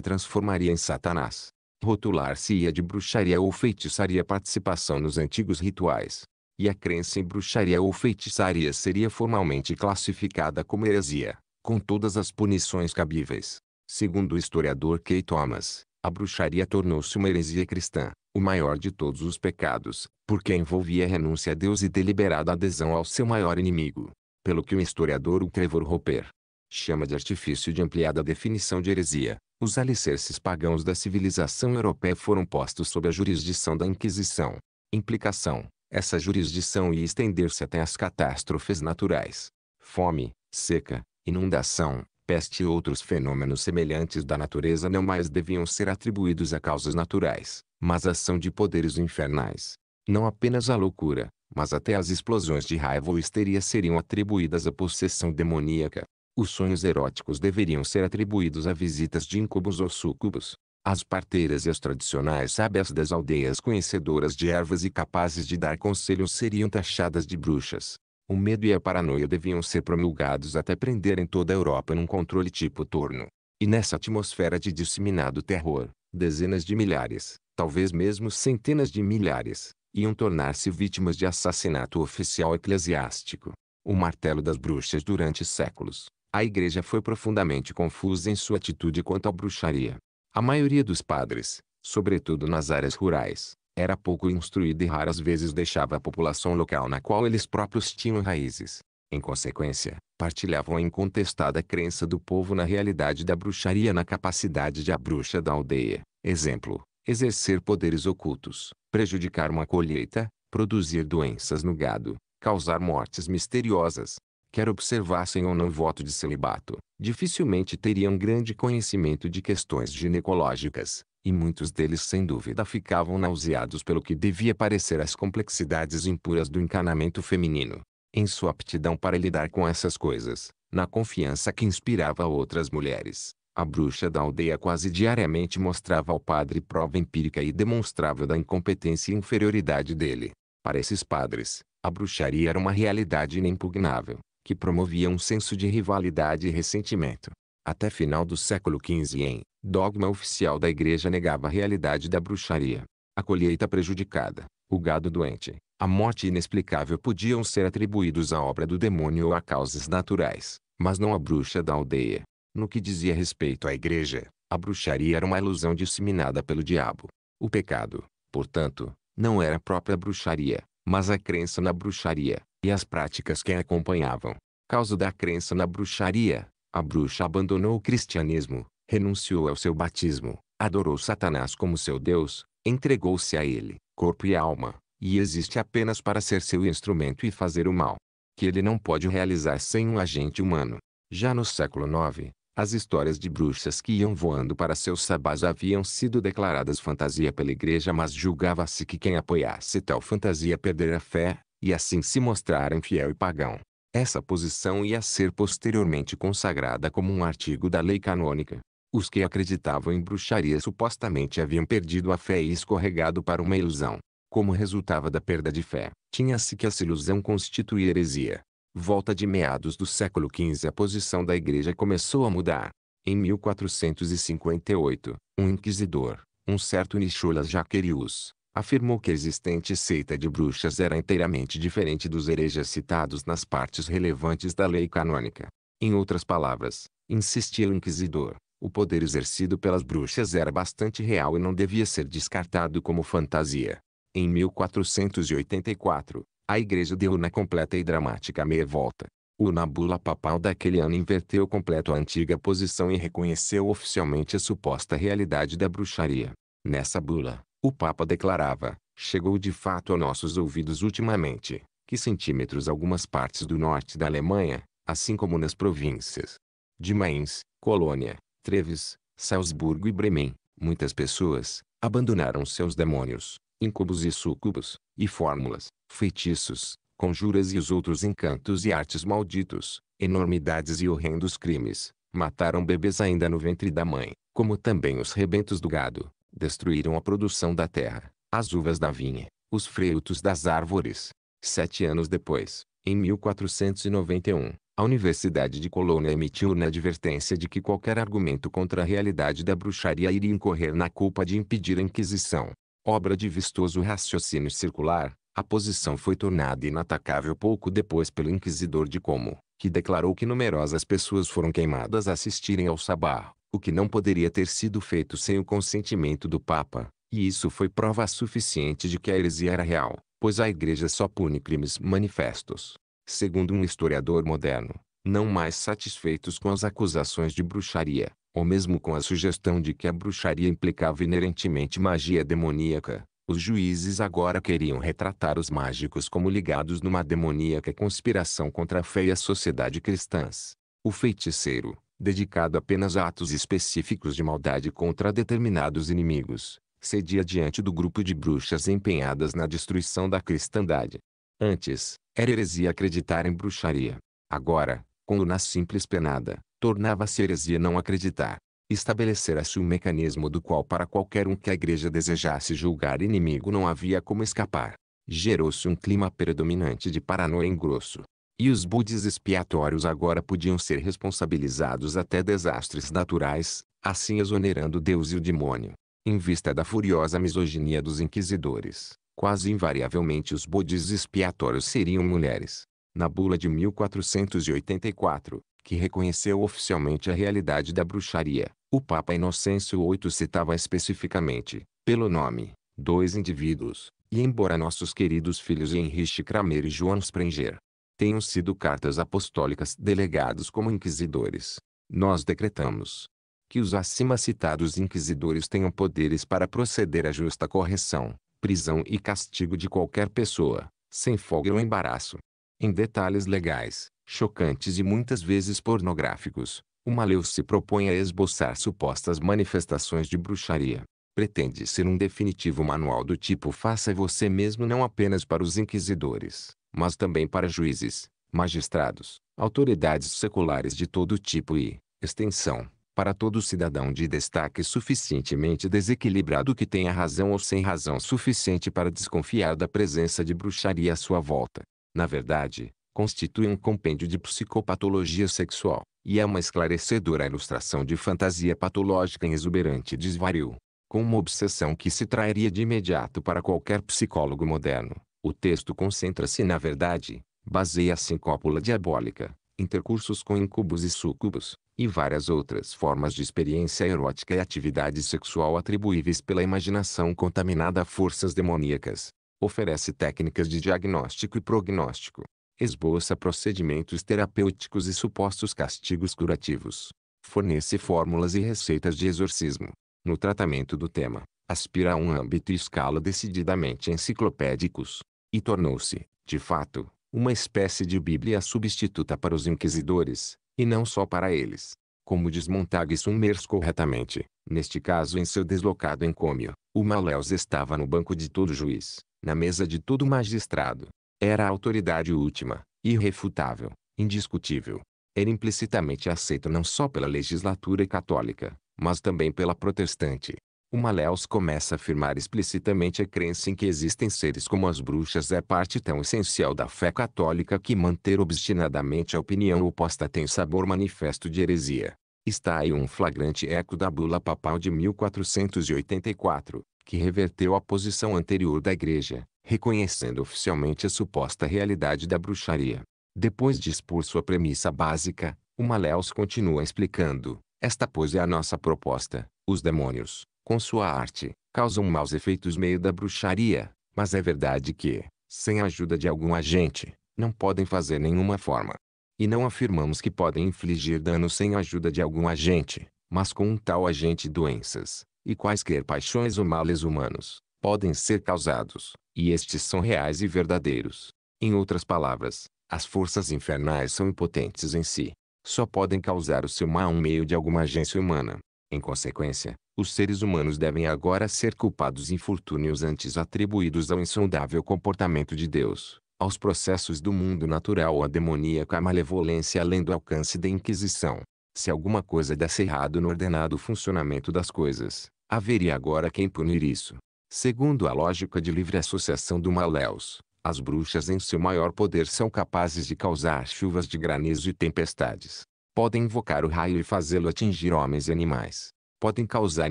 transformaria em Satanás. Rotular-se-ia de bruxaria ou feitiçaria participação nos antigos rituais. E a crença em bruxaria ou feitiçaria seria formalmente classificada como heresia, com todas as punições cabíveis. Segundo o historiador Key Thomas, a bruxaria tornou-se uma heresia cristã, o maior de todos os pecados, porque envolvia renúncia a Deus e deliberada adesão ao seu maior inimigo pelo que o historiador Trevor Roper chama de artifício de ampliada definição de heresia. Os alicerces pagãos da civilização europeia foram postos sob a jurisdição da Inquisição. Implicação: essa jurisdição ia estender-se até as catástrofes naturais. Fome, seca, inundação, peste e outros fenômenos semelhantes da natureza não mais deviam ser atribuídos a causas naturais, mas ação de poderes infernais. Não apenas a loucura, mas até as explosões de raiva ou histeria seriam atribuídas à possessão demoníaca. Os sonhos eróticos deveriam ser atribuídos a visitas de incubos ou súcubos. As parteiras e as tradicionais sábias das aldeias conhecedoras de ervas e capazes de dar conselhos seriam taxadas de bruxas. O medo e a paranoia deviam ser promulgados até prenderem toda a Europa num controle tipo torno. E nessa atmosfera de disseminado terror, dezenas de milhares, talvez mesmo centenas de milhares, iam tornar-se vítimas de assassinato oficial eclesiástico. O martelo das bruxas durante séculos. A igreja foi profundamente confusa em sua atitude quanto à bruxaria. A maioria dos padres, sobretudo nas áreas rurais, era pouco instruída e raras vezes deixava a população local na qual eles próprios tinham raízes. Em consequência, partilhavam a incontestada crença do povo na realidade da bruxaria na capacidade de a bruxa da aldeia, exemplo, exercer poderes ocultos, prejudicar uma colheita, produzir doenças no gado, causar mortes misteriosas. Quer observassem ou não voto de celibato, dificilmente teriam grande conhecimento de questões ginecológicas, e muitos deles sem dúvida ficavam nauseados pelo que devia parecer as complexidades impuras do encanamento feminino. Em sua aptidão para lidar com essas coisas, na confiança que inspirava a outras mulheres, a bruxa da aldeia quase diariamente mostrava ao padre prova empírica e demonstrável da incompetência e inferioridade dele. Para esses padres, a bruxaria era uma realidade inimpugnável, que promovia um senso de rivalidade e ressentimento. Até final do século XV em, dogma oficial da igreja negava a realidade da bruxaria. A colheita prejudicada, o gado doente, a morte inexplicável podiam ser atribuídos à obra do demônio ou a causas naturais, mas não à bruxa da aldeia. No que dizia respeito à igreja, a bruxaria era uma ilusão disseminada pelo diabo. O pecado, portanto, não era a própria bruxaria, mas a crença na bruxaria, e as práticas que a acompanhavam. Causa da crença na bruxaria, a bruxa abandonou o cristianismo, renunciou ao seu batismo, adorou Satanás como seu Deus, entregou-se a ele, corpo e alma, e existe apenas para ser seu instrumento e fazer o mal, que ele não pode realizar sem um agente humano. Já no século IX, as histórias de bruxas que iam voando para seus sabás haviam sido declaradas fantasia pela igreja mas julgava-se que quem apoiasse tal fantasia perdera a fé, e assim se mostrara infiel e pagão. Essa posição ia ser posteriormente consagrada como um artigo da lei canônica. Os que acreditavam em bruxaria supostamente haviam perdido a fé e escorregado para uma ilusão. Como resultava da perda de fé, tinha-se que essa ilusão constituía heresia volta de meados do século XV a posição da igreja começou a mudar. Em 1458, um inquisidor, um certo Nicholas Jacquerius, afirmou que a existente seita de bruxas era inteiramente diferente dos hereges citados nas partes relevantes da lei canônica. Em outras palavras, insistia o inquisidor, o poder exercido pelas bruxas era bastante real e não devia ser descartado como fantasia. Em 1484, a igreja deu na completa e dramática meia volta. O Nabula papal daquele ano inverteu completo a antiga posição e reconheceu oficialmente a suposta realidade da bruxaria. Nessa bula, o Papa declarava, chegou de fato a nossos ouvidos ultimamente, que centímetros algumas partes do norte da Alemanha, assim como nas províncias de Mainz, Colônia, Treves, Salzburgo e Bremen, muitas pessoas, abandonaram seus demônios, incubos e sucubos, e fórmulas, feitiços, conjuras e os outros encantos e artes malditos, enormidades e horrendos crimes, mataram bebês ainda no ventre da mãe, como também os rebentos do gado, destruíram a produção da terra, as uvas da vinha, os frutos das árvores. Sete anos depois, em 1491, a Universidade de Colônia emitiu na advertência de que qualquer argumento contra a realidade da bruxaria iria incorrer na culpa de impedir a Inquisição obra de vistoso raciocínio circular, a posição foi tornada inatacável pouco depois pelo inquisidor de Como, que declarou que numerosas pessoas foram queimadas a assistirem ao sabá, o que não poderia ter sido feito sem o consentimento do Papa, e isso foi prova suficiente de que a heresia era real, pois a Igreja só pune crimes manifestos. Segundo um historiador moderno, não mais satisfeitos com as acusações de bruxaria, ou mesmo com a sugestão de que a bruxaria implicava inerentemente magia demoníaca, os juízes agora queriam retratar os mágicos como ligados numa demoníaca conspiração contra a fé e a sociedade cristãs. O feiticeiro, dedicado apenas a atos específicos de maldade contra determinados inimigos, cedia diante do grupo de bruxas empenhadas na destruição da cristandade. Antes, era heresia acreditar em bruxaria. Agora, quando na simples penada, tornava-se heresia não acreditar. Estabelecera-se assim um mecanismo do qual para qualquer um que a igreja desejasse julgar inimigo não havia como escapar. Gerou-se um clima predominante de paranoia em grosso. E os budes expiatórios agora podiam ser responsabilizados até desastres naturais, assim exonerando Deus e o demônio. Em vista da furiosa misoginia dos inquisidores, quase invariavelmente os budes expiatórios seriam mulheres. Na bula de 1484, que reconheceu oficialmente a realidade da bruxaria. O Papa Inocêncio VIII citava especificamente, pelo nome, dois indivíduos, e embora nossos queridos filhos Henrique Kramer e João Sprenger tenham sido cartas apostólicas delegados como inquisidores, nós decretamos que os acima citados inquisidores tenham poderes para proceder à justa correção, prisão e castigo de qualquer pessoa, sem folga ou embaraço. Em detalhes legais, chocantes e muitas vezes pornográficos, o Maleu se propõe a esboçar supostas manifestações de bruxaria. Pretende ser um definitivo manual do tipo faça você mesmo não apenas para os inquisidores, mas também para juízes, magistrados, autoridades seculares de todo tipo e, extensão, para todo cidadão de destaque suficientemente desequilibrado que tenha razão ou sem razão suficiente para desconfiar da presença de bruxaria à sua volta. Na verdade, constitui um compêndio de psicopatologia sexual, e é uma esclarecedora ilustração de fantasia patológica em exuberante desvario. Com uma obsessão que se trairia de imediato para qualquer psicólogo moderno, o texto concentra-se na verdade, baseia-se em cópula diabólica, intercursos com incubos e sucubos, e várias outras formas de experiência erótica e atividade sexual atribuíveis pela imaginação contaminada a forças demoníacas. Oferece técnicas de diagnóstico e prognóstico, esboça procedimentos terapêuticos e supostos castigos curativos. Fornece fórmulas e receitas de exorcismo. No tratamento do tema, aspira a um âmbito e escala decididamente enciclopédicos, e tornou-se, de fato, uma espécie de Bíblia substituta para os inquisidores, e não só para eles. Como diz Montague Summers corretamente, neste caso em seu deslocado encômio, o Maleus estava no banco de todo juiz, na mesa de todo magistrado, era a autoridade última, irrefutável, indiscutível. Era implicitamente aceito não só pela legislatura católica, mas também pela protestante. O Maleus começa a afirmar explicitamente a crença em que existem seres como as bruxas é parte tão essencial da fé católica que manter obstinadamente a opinião oposta tem sabor manifesto de heresia. Está aí um flagrante eco da bula papal de 1484, que reverteu a posição anterior da Igreja, reconhecendo oficialmente a suposta realidade da bruxaria. Depois de expor sua premissa básica, o Maleus continua explicando: Esta pois é a nossa proposta. Os demônios, com sua arte, causam maus efeitos meio da bruxaria, mas é verdade que, sem a ajuda de algum agente, não podem fazer nenhuma forma. E não afirmamos que podem infligir danos sem a ajuda de algum agente, mas com um tal agente doenças, e quaisquer paixões ou males humanos, podem ser causados, e estes são reais e verdadeiros. Em outras palavras, as forças infernais são impotentes em si. Só podem causar o seu mal um meio de alguma agência humana. Em consequência, os seres humanos devem agora ser culpados infortúnios antes atribuídos ao insondável comportamento de Deus, aos processos do mundo natural ou à demoníaca malevolência além do alcance da Inquisição. Se alguma coisa desse errado no ordenado funcionamento das coisas, Haveria agora quem punir isso. Segundo a lógica de livre associação do Maléus, as bruxas em seu maior poder são capazes de causar chuvas de granizo e tempestades. Podem invocar o raio e fazê-lo atingir homens e animais. Podem causar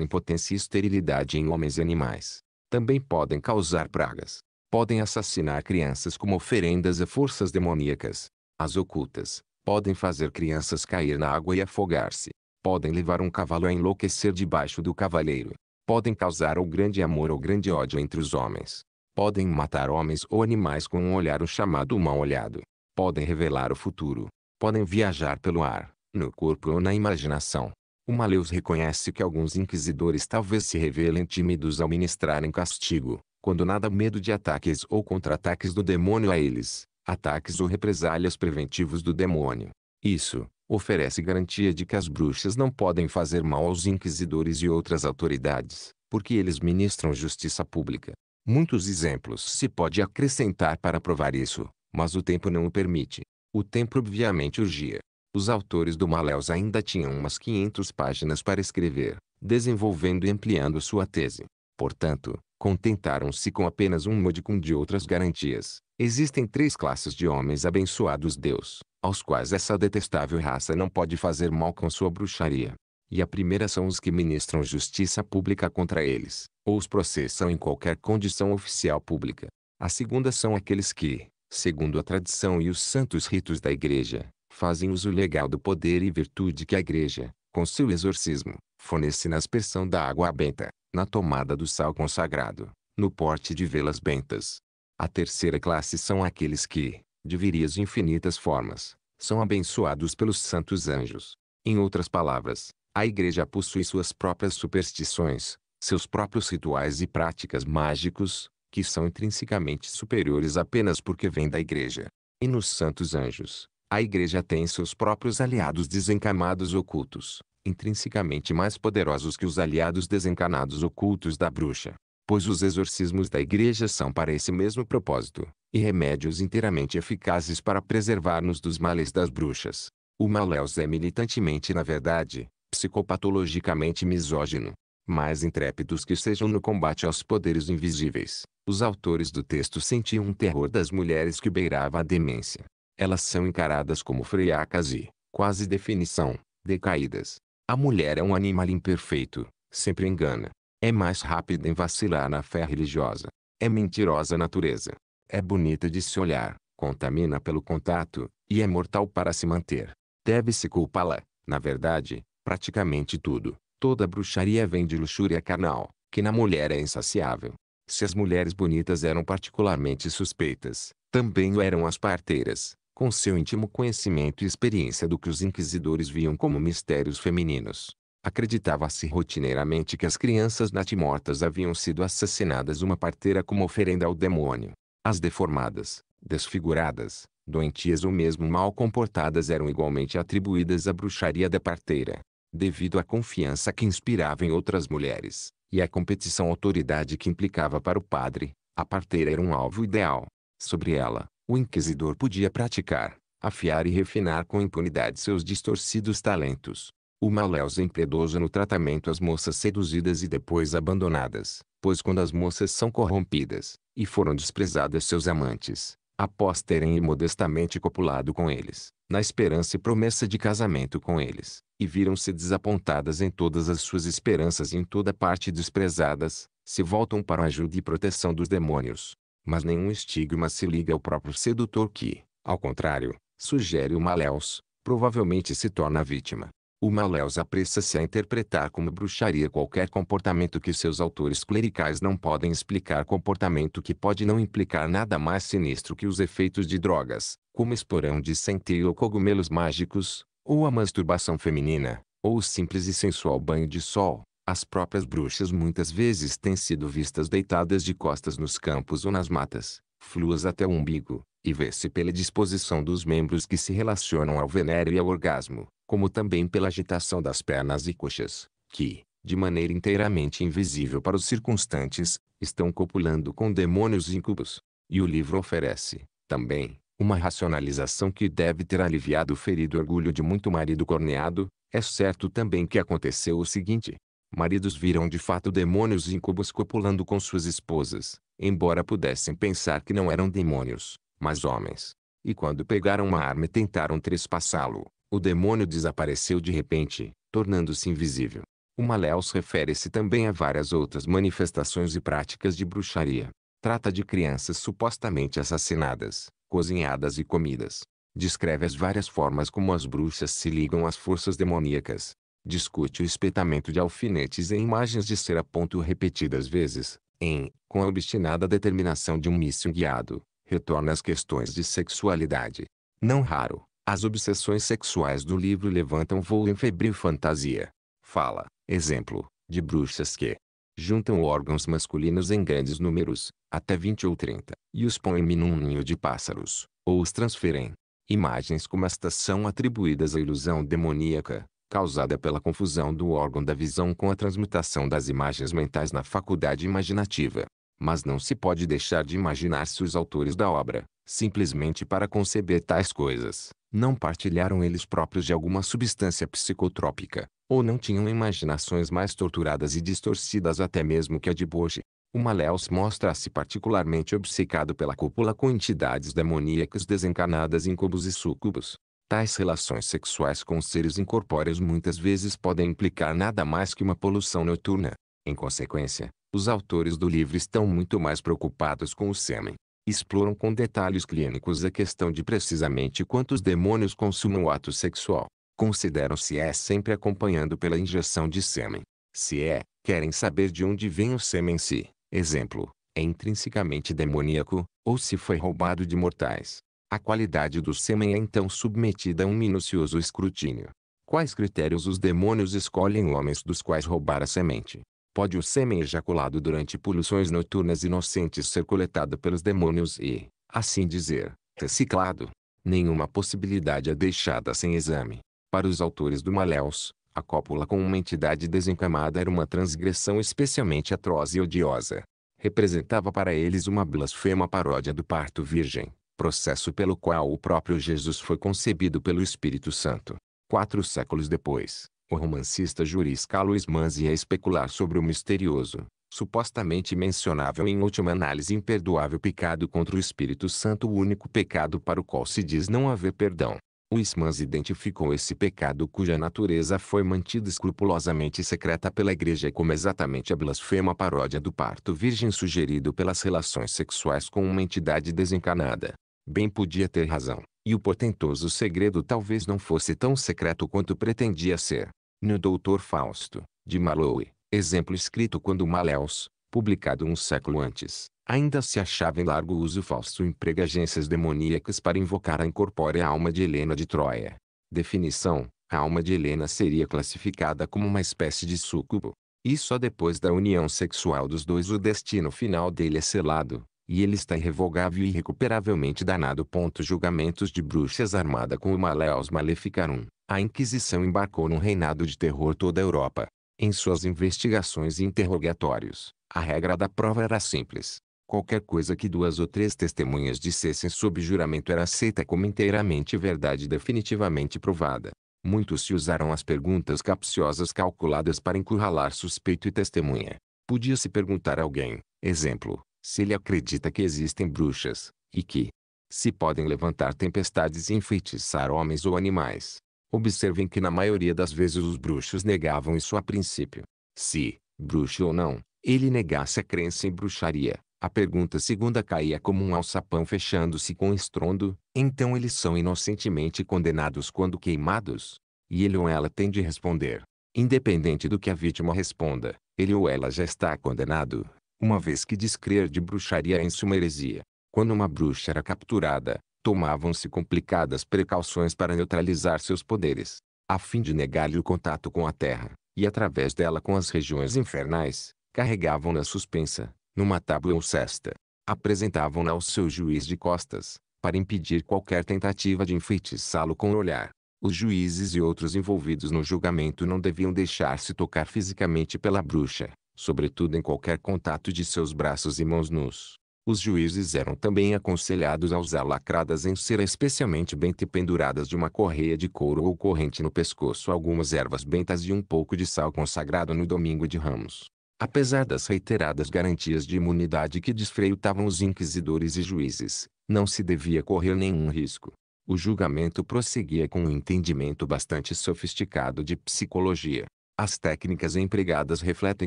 impotência e esterilidade em homens e animais. Também podem causar pragas. Podem assassinar crianças como oferendas a forças demoníacas. As ocultas podem fazer crianças cair na água e afogar-se podem levar um cavalo a enlouquecer debaixo do cavaleiro, podem causar ou grande amor ou grande ódio entre os homens, podem matar homens ou animais com um olhar o chamado mal-olhado, podem revelar o futuro, podem viajar pelo ar, no corpo ou na imaginação. O Maleus reconhece que alguns inquisidores talvez se revelem tímidos ao ministrarem castigo, quando nada medo de ataques ou contra-ataques do demônio a eles, ataques ou represálias preventivos do demônio. Isso, oferece garantia de que as bruxas não podem fazer mal aos inquisidores e outras autoridades, porque eles ministram justiça pública. Muitos exemplos se pode acrescentar para provar isso, mas o tempo não o permite. O tempo obviamente urgia. Os autores do Maleus ainda tinham umas 500 páginas para escrever, desenvolvendo e ampliando sua tese. Portanto, contentaram-se com apenas um modicum de outras garantias. Existem três classes de homens abençoados Deus aos quais essa detestável raça não pode fazer mal com sua bruxaria. E a primeira são os que ministram justiça pública contra eles, ou os processam em qualquer condição oficial pública. A segunda são aqueles que, segundo a tradição e os santos ritos da Igreja, fazem uso legal do poder e virtude que a Igreja, com seu exorcismo, fornece na aspersão da água benta, na tomada do sal consagrado, no porte de velas bentas. A terceira classe são aqueles que, de virias infinitas formas, são abençoados pelos santos anjos. Em outras palavras, a igreja possui suas próprias superstições, seus próprios rituais e práticas mágicos, que são intrinsecamente superiores apenas porque vêm da igreja. E nos santos anjos, a igreja tem seus próprios aliados desencamados ocultos, intrinsecamente mais poderosos que os aliados desencanados ocultos da bruxa pois os exorcismos da igreja são para esse mesmo propósito, e remédios inteiramente eficazes para preservar-nos dos males das bruxas. O Maleus é militantemente na verdade, psicopatologicamente misógino. Mais intrépidos que sejam no combate aos poderes invisíveis, os autores do texto sentiam um terror das mulheres que beirava a demência. Elas são encaradas como freiacas e, quase definição, decaídas. A mulher é um animal imperfeito, sempre engana, é mais rápida em vacilar na fé religiosa. É mentirosa a natureza. É bonita de se olhar, contamina pelo contato, e é mortal para se manter. Deve-se culpá-la, na verdade, praticamente tudo. Toda bruxaria vem de luxúria carnal, que na mulher é insaciável. Se as mulheres bonitas eram particularmente suspeitas, também o eram as parteiras, com seu íntimo conhecimento e experiência do que os inquisidores viam como mistérios femininos. Acreditava-se rotineiramente que as crianças natimortas haviam sido assassinadas uma parteira como oferenda ao demônio. As deformadas, desfiguradas, doentias ou mesmo mal comportadas eram igualmente atribuídas à bruxaria da parteira. Devido à confiança que inspirava em outras mulheres, e à competição autoridade que implicava para o padre, a parteira era um alvo ideal. Sobre ela, o inquisidor podia praticar, afiar e refinar com impunidade seus distorcidos talentos. O Maléus é impiedoso no tratamento às moças seduzidas e depois abandonadas, pois quando as moças são corrompidas, e foram desprezadas seus amantes, após terem imodestamente copulado com eles, na esperança e promessa de casamento com eles, e viram-se desapontadas em todas as suas esperanças e em toda parte desprezadas, se voltam para a ajuda e proteção dos demônios. Mas nenhum estigma se liga ao próprio sedutor que, ao contrário, sugere o maléus, provavelmente se torna vítima. O maléus apressa-se a interpretar como bruxaria qualquer comportamento que seus autores clericais não podem explicar comportamento que pode não implicar nada mais sinistro que os efeitos de drogas, como esporão de centeio ou cogumelos mágicos, ou a masturbação feminina, ou o simples e sensual banho de sol. As próprias bruxas muitas vezes têm sido vistas deitadas de costas nos campos ou nas matas, fluas até o umbigo, e vê-se pela disposição dos membros que se relacionam ao venéreo e ao orgasmo, como também pela agitação das pernas e coxas, que, de maneira inteiramente invisível para os circunstantes, estão copulando com demônios íncubos. E o livro oferece, também, uma racionalização que deve ter aliviado o ferido orgulho de muito marido corneado, é certo também que aconteceu o seguinte. Maridos viram de fato demônios íncubos copulando com suas esposas, embora pudessem pensar que não eram demônios, mas homens. E quando pegaram uma arma e tentaram trespassá-lo, o demônio desapareceu de repente, tornando-se invisível. O Maleus refere-se também a várias outras manifestações e práticas de bruxaria. Trata de crianças supostamente assassinadas, cozinhadas e comidas. Descreve as várias formas como as bruxas se ligam às forças demoníacas. Discute o espetamento de alfinetes em imagens de cera. Repetidas vezes, em, com a obstinada determinação de um míssil guiado, retorna às questões de sexualidade. Não raro, as obsessões sexuais do livro levantam voo em febril fantasia. Fala, exemplo, de bruxas que juntam órgãos masculinos em grandes números, até 20 ou 30, e os põem num ninho de pássaros, ou os transferem. Imagens como estas são atribuídas à ilusão demoníaca, causada pela confusão do órgão da visão com a transmutação das imagens mentais na faculdade imaginativa mas não se pode deixar de imaginar se os autores da obra, simplesmente para conceber tais coisas, não partilharam eles próprios de alguma substância psicotrópica, ou não tinham imaginações mais torturadas e distorcidas até mesmo que a de Bosch. O Maleus mostra-se particularmente obcecado pela cúpula com entidades demoníacas desencarnadas em cubos e súcubos. Tais relações sexuais com seres incorpóreos muitas vezes podem implicar nada mais que uma poluição noturna. Em consequência, os autores do livro estão muito mais preocupados com o sêmen. Exploram com detalhes clínicos a questão de precisamente quantos demônios consumam o ato sexual. Consideram se é sempre acompanhando pela injeção de sêmen. Se é, querem saber de onde vem o sêmen se, exemplo, é intrinsecamente demoníaco, ou se foi roubado de mortais. A qualidade do sêmen é então submetida a um minucioso escrutínio. Quais critérios os demônios escolhem homens dos quais roubar a semente? pode o sêmen ejaculado durante poluições noturnas inocentes ser coletado pelos demônios e, assim dizer, reciclado. Nenhuma possibilidade é deixada sem exame. Para os autores do Maléus, a cópula com uma entidade desencamada era uma transgressão especialmente atroz e odiosa. Representava para eles uma blasfema paródia do parto virgem, processo pelo qual o próprio Jesus foi concebido pelo Espírito Santo. Quatro séculos depois, o romancista Juris Carlos Manzi a é especular sobre o misterioso, supostamente mencionável em última análise imperdoável pecado contra o Espírito Santo o único pecado para o qual se diz não haver perdão. O Ismans identificou esse pecado cuja natureza foi mantida escrupulosamente secreta pela igreja como exatamente a blasfema paródia do parto virgem sugerido pelas relações sexuais com uma entidade desencarnada. Bem podia ter razão, e o portentoso segredo talvez não fosse tão secreto quanto pretendia ser no Doutor Fausto, de Malowe, exemplo escrito quando Maleus, publicado um século antes, ainda se achava em largo uso Fausto emprega agências demoníacas para invocar a incorpórea alma de Helena de Troia. Definição: a alma de Helena seria classificada como uma espécie de súcubo. E só depois da união sexual dos dois o destino final dele é selado, e ele está irrevogável e irrecuperavelmente danado. Ponto julgamentos de bruxas armada com o Maleus Maleficarum a Inquisição embarcou num reinado de terror toda a Europa. Em suas investigações e interrogatórios, a regra da prova era simples. Qualquer coisa que duas ou três testemunhas dissessem sob juramento era aceita como inteiramente verdade definitivamente provada. Muitos se usaram as perguntas capciosas calculadas para encurralar suspeito e testemunha. Podia-se perguntar a alguém, exemplo, se ele acredita que existem bruxas, e que se podem levantar tempestades e enfeitiçar homens ou animais. Observem que na maioria das vezes os bruxos negavam isso a princípio. Se, bruxo ou não, ele negasse a crença em bruxaria, a pergunta segunda caía como um alçapão fechando-se com estrondo, então eles são inocentemente condenados quando queimados? E ele ou ela tem de responder. Independente do que a vítima responda, ele ou ela já está condenado, uma vez que descrer de bruxaria é em suma heresia. Quando uma bruxa era capturada, tomavam-se complicadas precauções para neutralizar seus poderes, a fim de negar-lhe o contato com a terra, e através dela com as regiões infernais, carregavam-na suspensa, numa tábua ou cesta. Apresentavam-na ao seu juiz de costas, para impedir qualquer tentativa de enfeitiçá-lo com o olhar. Os juízes e outros envolvidos no julgamento não deviam deixar-se tocar fisicamente pela bruxa, sobretudo em qualquer contato de seus braços e mãos nus. Os juízes eram também aconselhados a usar lacradas em cera especialmente benta e penduradas de uma correia de couro ou corrente no pescoço algumas ervas bentas e um pouco de sal consagrado no domingo de ramos. Apesar das reiteradas garantias de imunidade que desfreitavam os inquisidores e juízes, não se devia correr nenhum risco. O julgamento prosseguia com um entendimento bastante sofisticado de psicologia. As técnicas empregadas refletem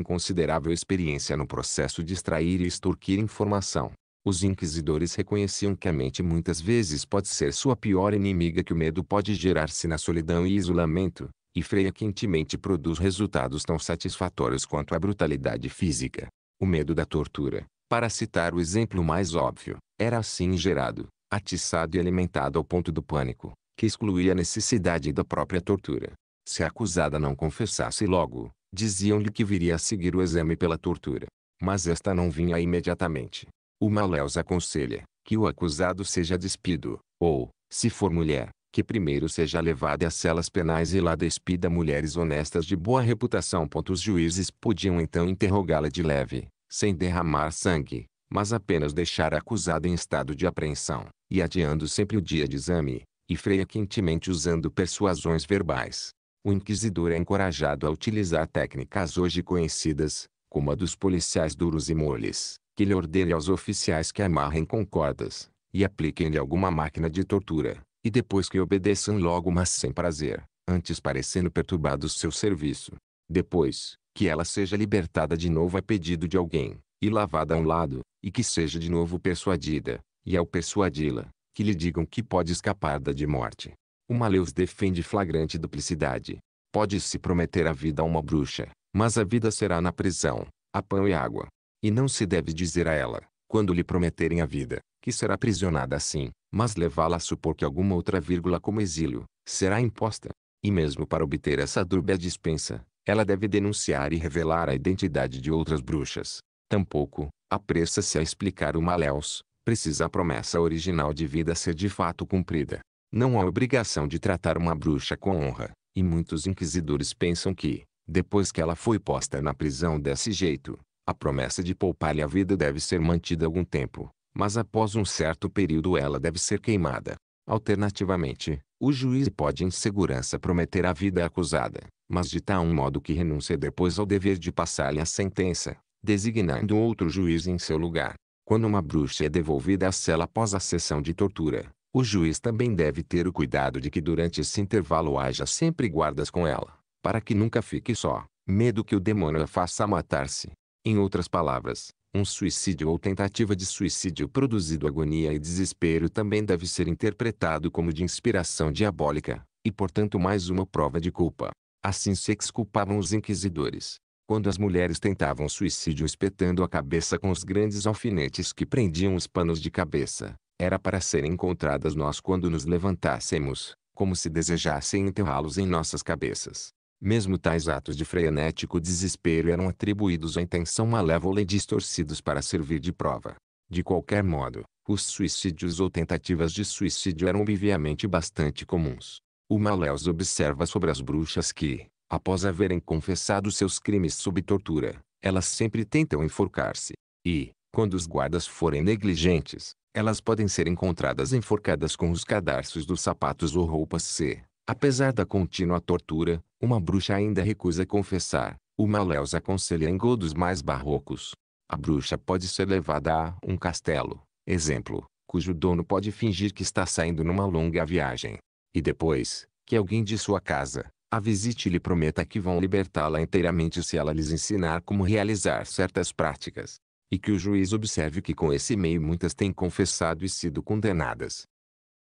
considerável experiência no processo de extrair e extorquir informação. Os inquisidores reconheciam que a mente muitas vezes pode ser sua pior inimiga que o medo pode gerar-se na solidão e isolamento, e freia quentemente produz resultados tão satisfatórios quanto a brutalidade física. O medo da tortura, para citar o exemplo mais óbvio, era assim gerado, atiçado e alimentado ao ponto do pânico, que excluía a necessidade da própria tortura. Se a acusada não confessasse logo, diziam-lhe que viria a seguir o exame pela tortura. Mas esta não vinha imediatamente. O Maléus aconselha que o acusado seja despido, ou, se for mulher, que primeiro seja levada às celas penais e lá despida mulheres honestas de boa reputação. Os juízes podiam então interrogá-la de leve, sem derramar sangue, mas apenas deixar a acusada em estado de apreensão, e adiando sempre o dia de exame, e freia quentemente usando persuasões verbais. O inquisidor é encorajado a utilizar técnicas hoje conhecidas, como a dos policiais duros e moles, que lhe ordene aos oficiais que amarrem com cordas, e apliquem-lhe alguma máquina de tortura, e depois que obedeçam logo mas sem prazer, antes parecendo perturbado seu serviço. Depois, que ela seja libertada de novo a pedido de alguém, e lavada a um lado, e que seja de novo persuadida, e ao persuadi-la, que lhe digam que pode escapar da de morte, o Maleus defende flagrante duplicidade. Pode-se prometer a vida a uma bruxa, mas a vida será na prisão, a pão e água. E não se deve dizer a ela, quando lhe prometerem a vida, que será aprisionada assim, mas levá-la a supor que alguma outra vírgula como exílio, será imposta. E mesmo para obter essa dúbia dispensa, ela deve denunciar e revelar a identidade de outras bruxas. Tampouco, apressa-se a explicar o Maleus, precisa a promessa original de vida ser de fato cumprida. Não há obrigação de tratar uma bruxa com honra, e muitos inquisidores pensam que, depois que ela foi posta na prisão desse jeito, a promessa de poupar-lhe a vida deve ser mantida algum tempo, mas após um certo período ela deve ser queimada. Alternativamente, o juiz pode em segurança prometer a vida à acusada, mas de tal modo que renuncie depois ao dever de passar-lhe a sentença, designando outro juiz em seu lugar. Quando uma bruxa é devolvida à cela após a sessão de tortura, o juiz também deve ter o cuidado de que durante esse intervalo haja sempre guardas com ela, para que nunca fique só, medo que o demônio a faça matar-se. Em outras palavras, um suicídio ou tentativa de suicídio produzido agonia e desespero também deve ser interpretado como de inspiração diabólica, e portanto mais uma prova de culpa. Assim se exculpavam os inquisidores, quando as mulheres tentavam suicídio espetando a cabeça com os grandes alfinetes que prendiam os panos de cabeça era para serem encontradas nós quando nos levantássemos, como se desejassem enterrá-los em nossas cabeças. Mesmo tais atos de frenético desespero eram atribuídos à intenção malévola e distorcidos para servir de prova. De qualquer modo, os suicídios ou tentativas de suicídio eram obviamente bastante comuns. O Maléus observa sobre as bruxas que, após haverem confessado seus crimes sob tortura, elas sempre tentam enforcar-se. E, quando os guardas forem negligentes, elas podem ser encontradas enforcadas com os cadarços dos sapatos ou roupas C. apesar da contínua tortura, uma bruxa ainda recusa confessar. O Maleus aconselha engodos mais barrocos. A bruxa pode ser levada a um castelo, exemplo, cujo dono pode fingir que está saindo numa longa viagem. E depois, que alguém de sua casa, a visite e lhe prometa que vão libertá-la inteiramente se ela lhes ensinar como realizar certas práticas e que o juiz observe que com esse meio muitas têm confessado e sido condenadas.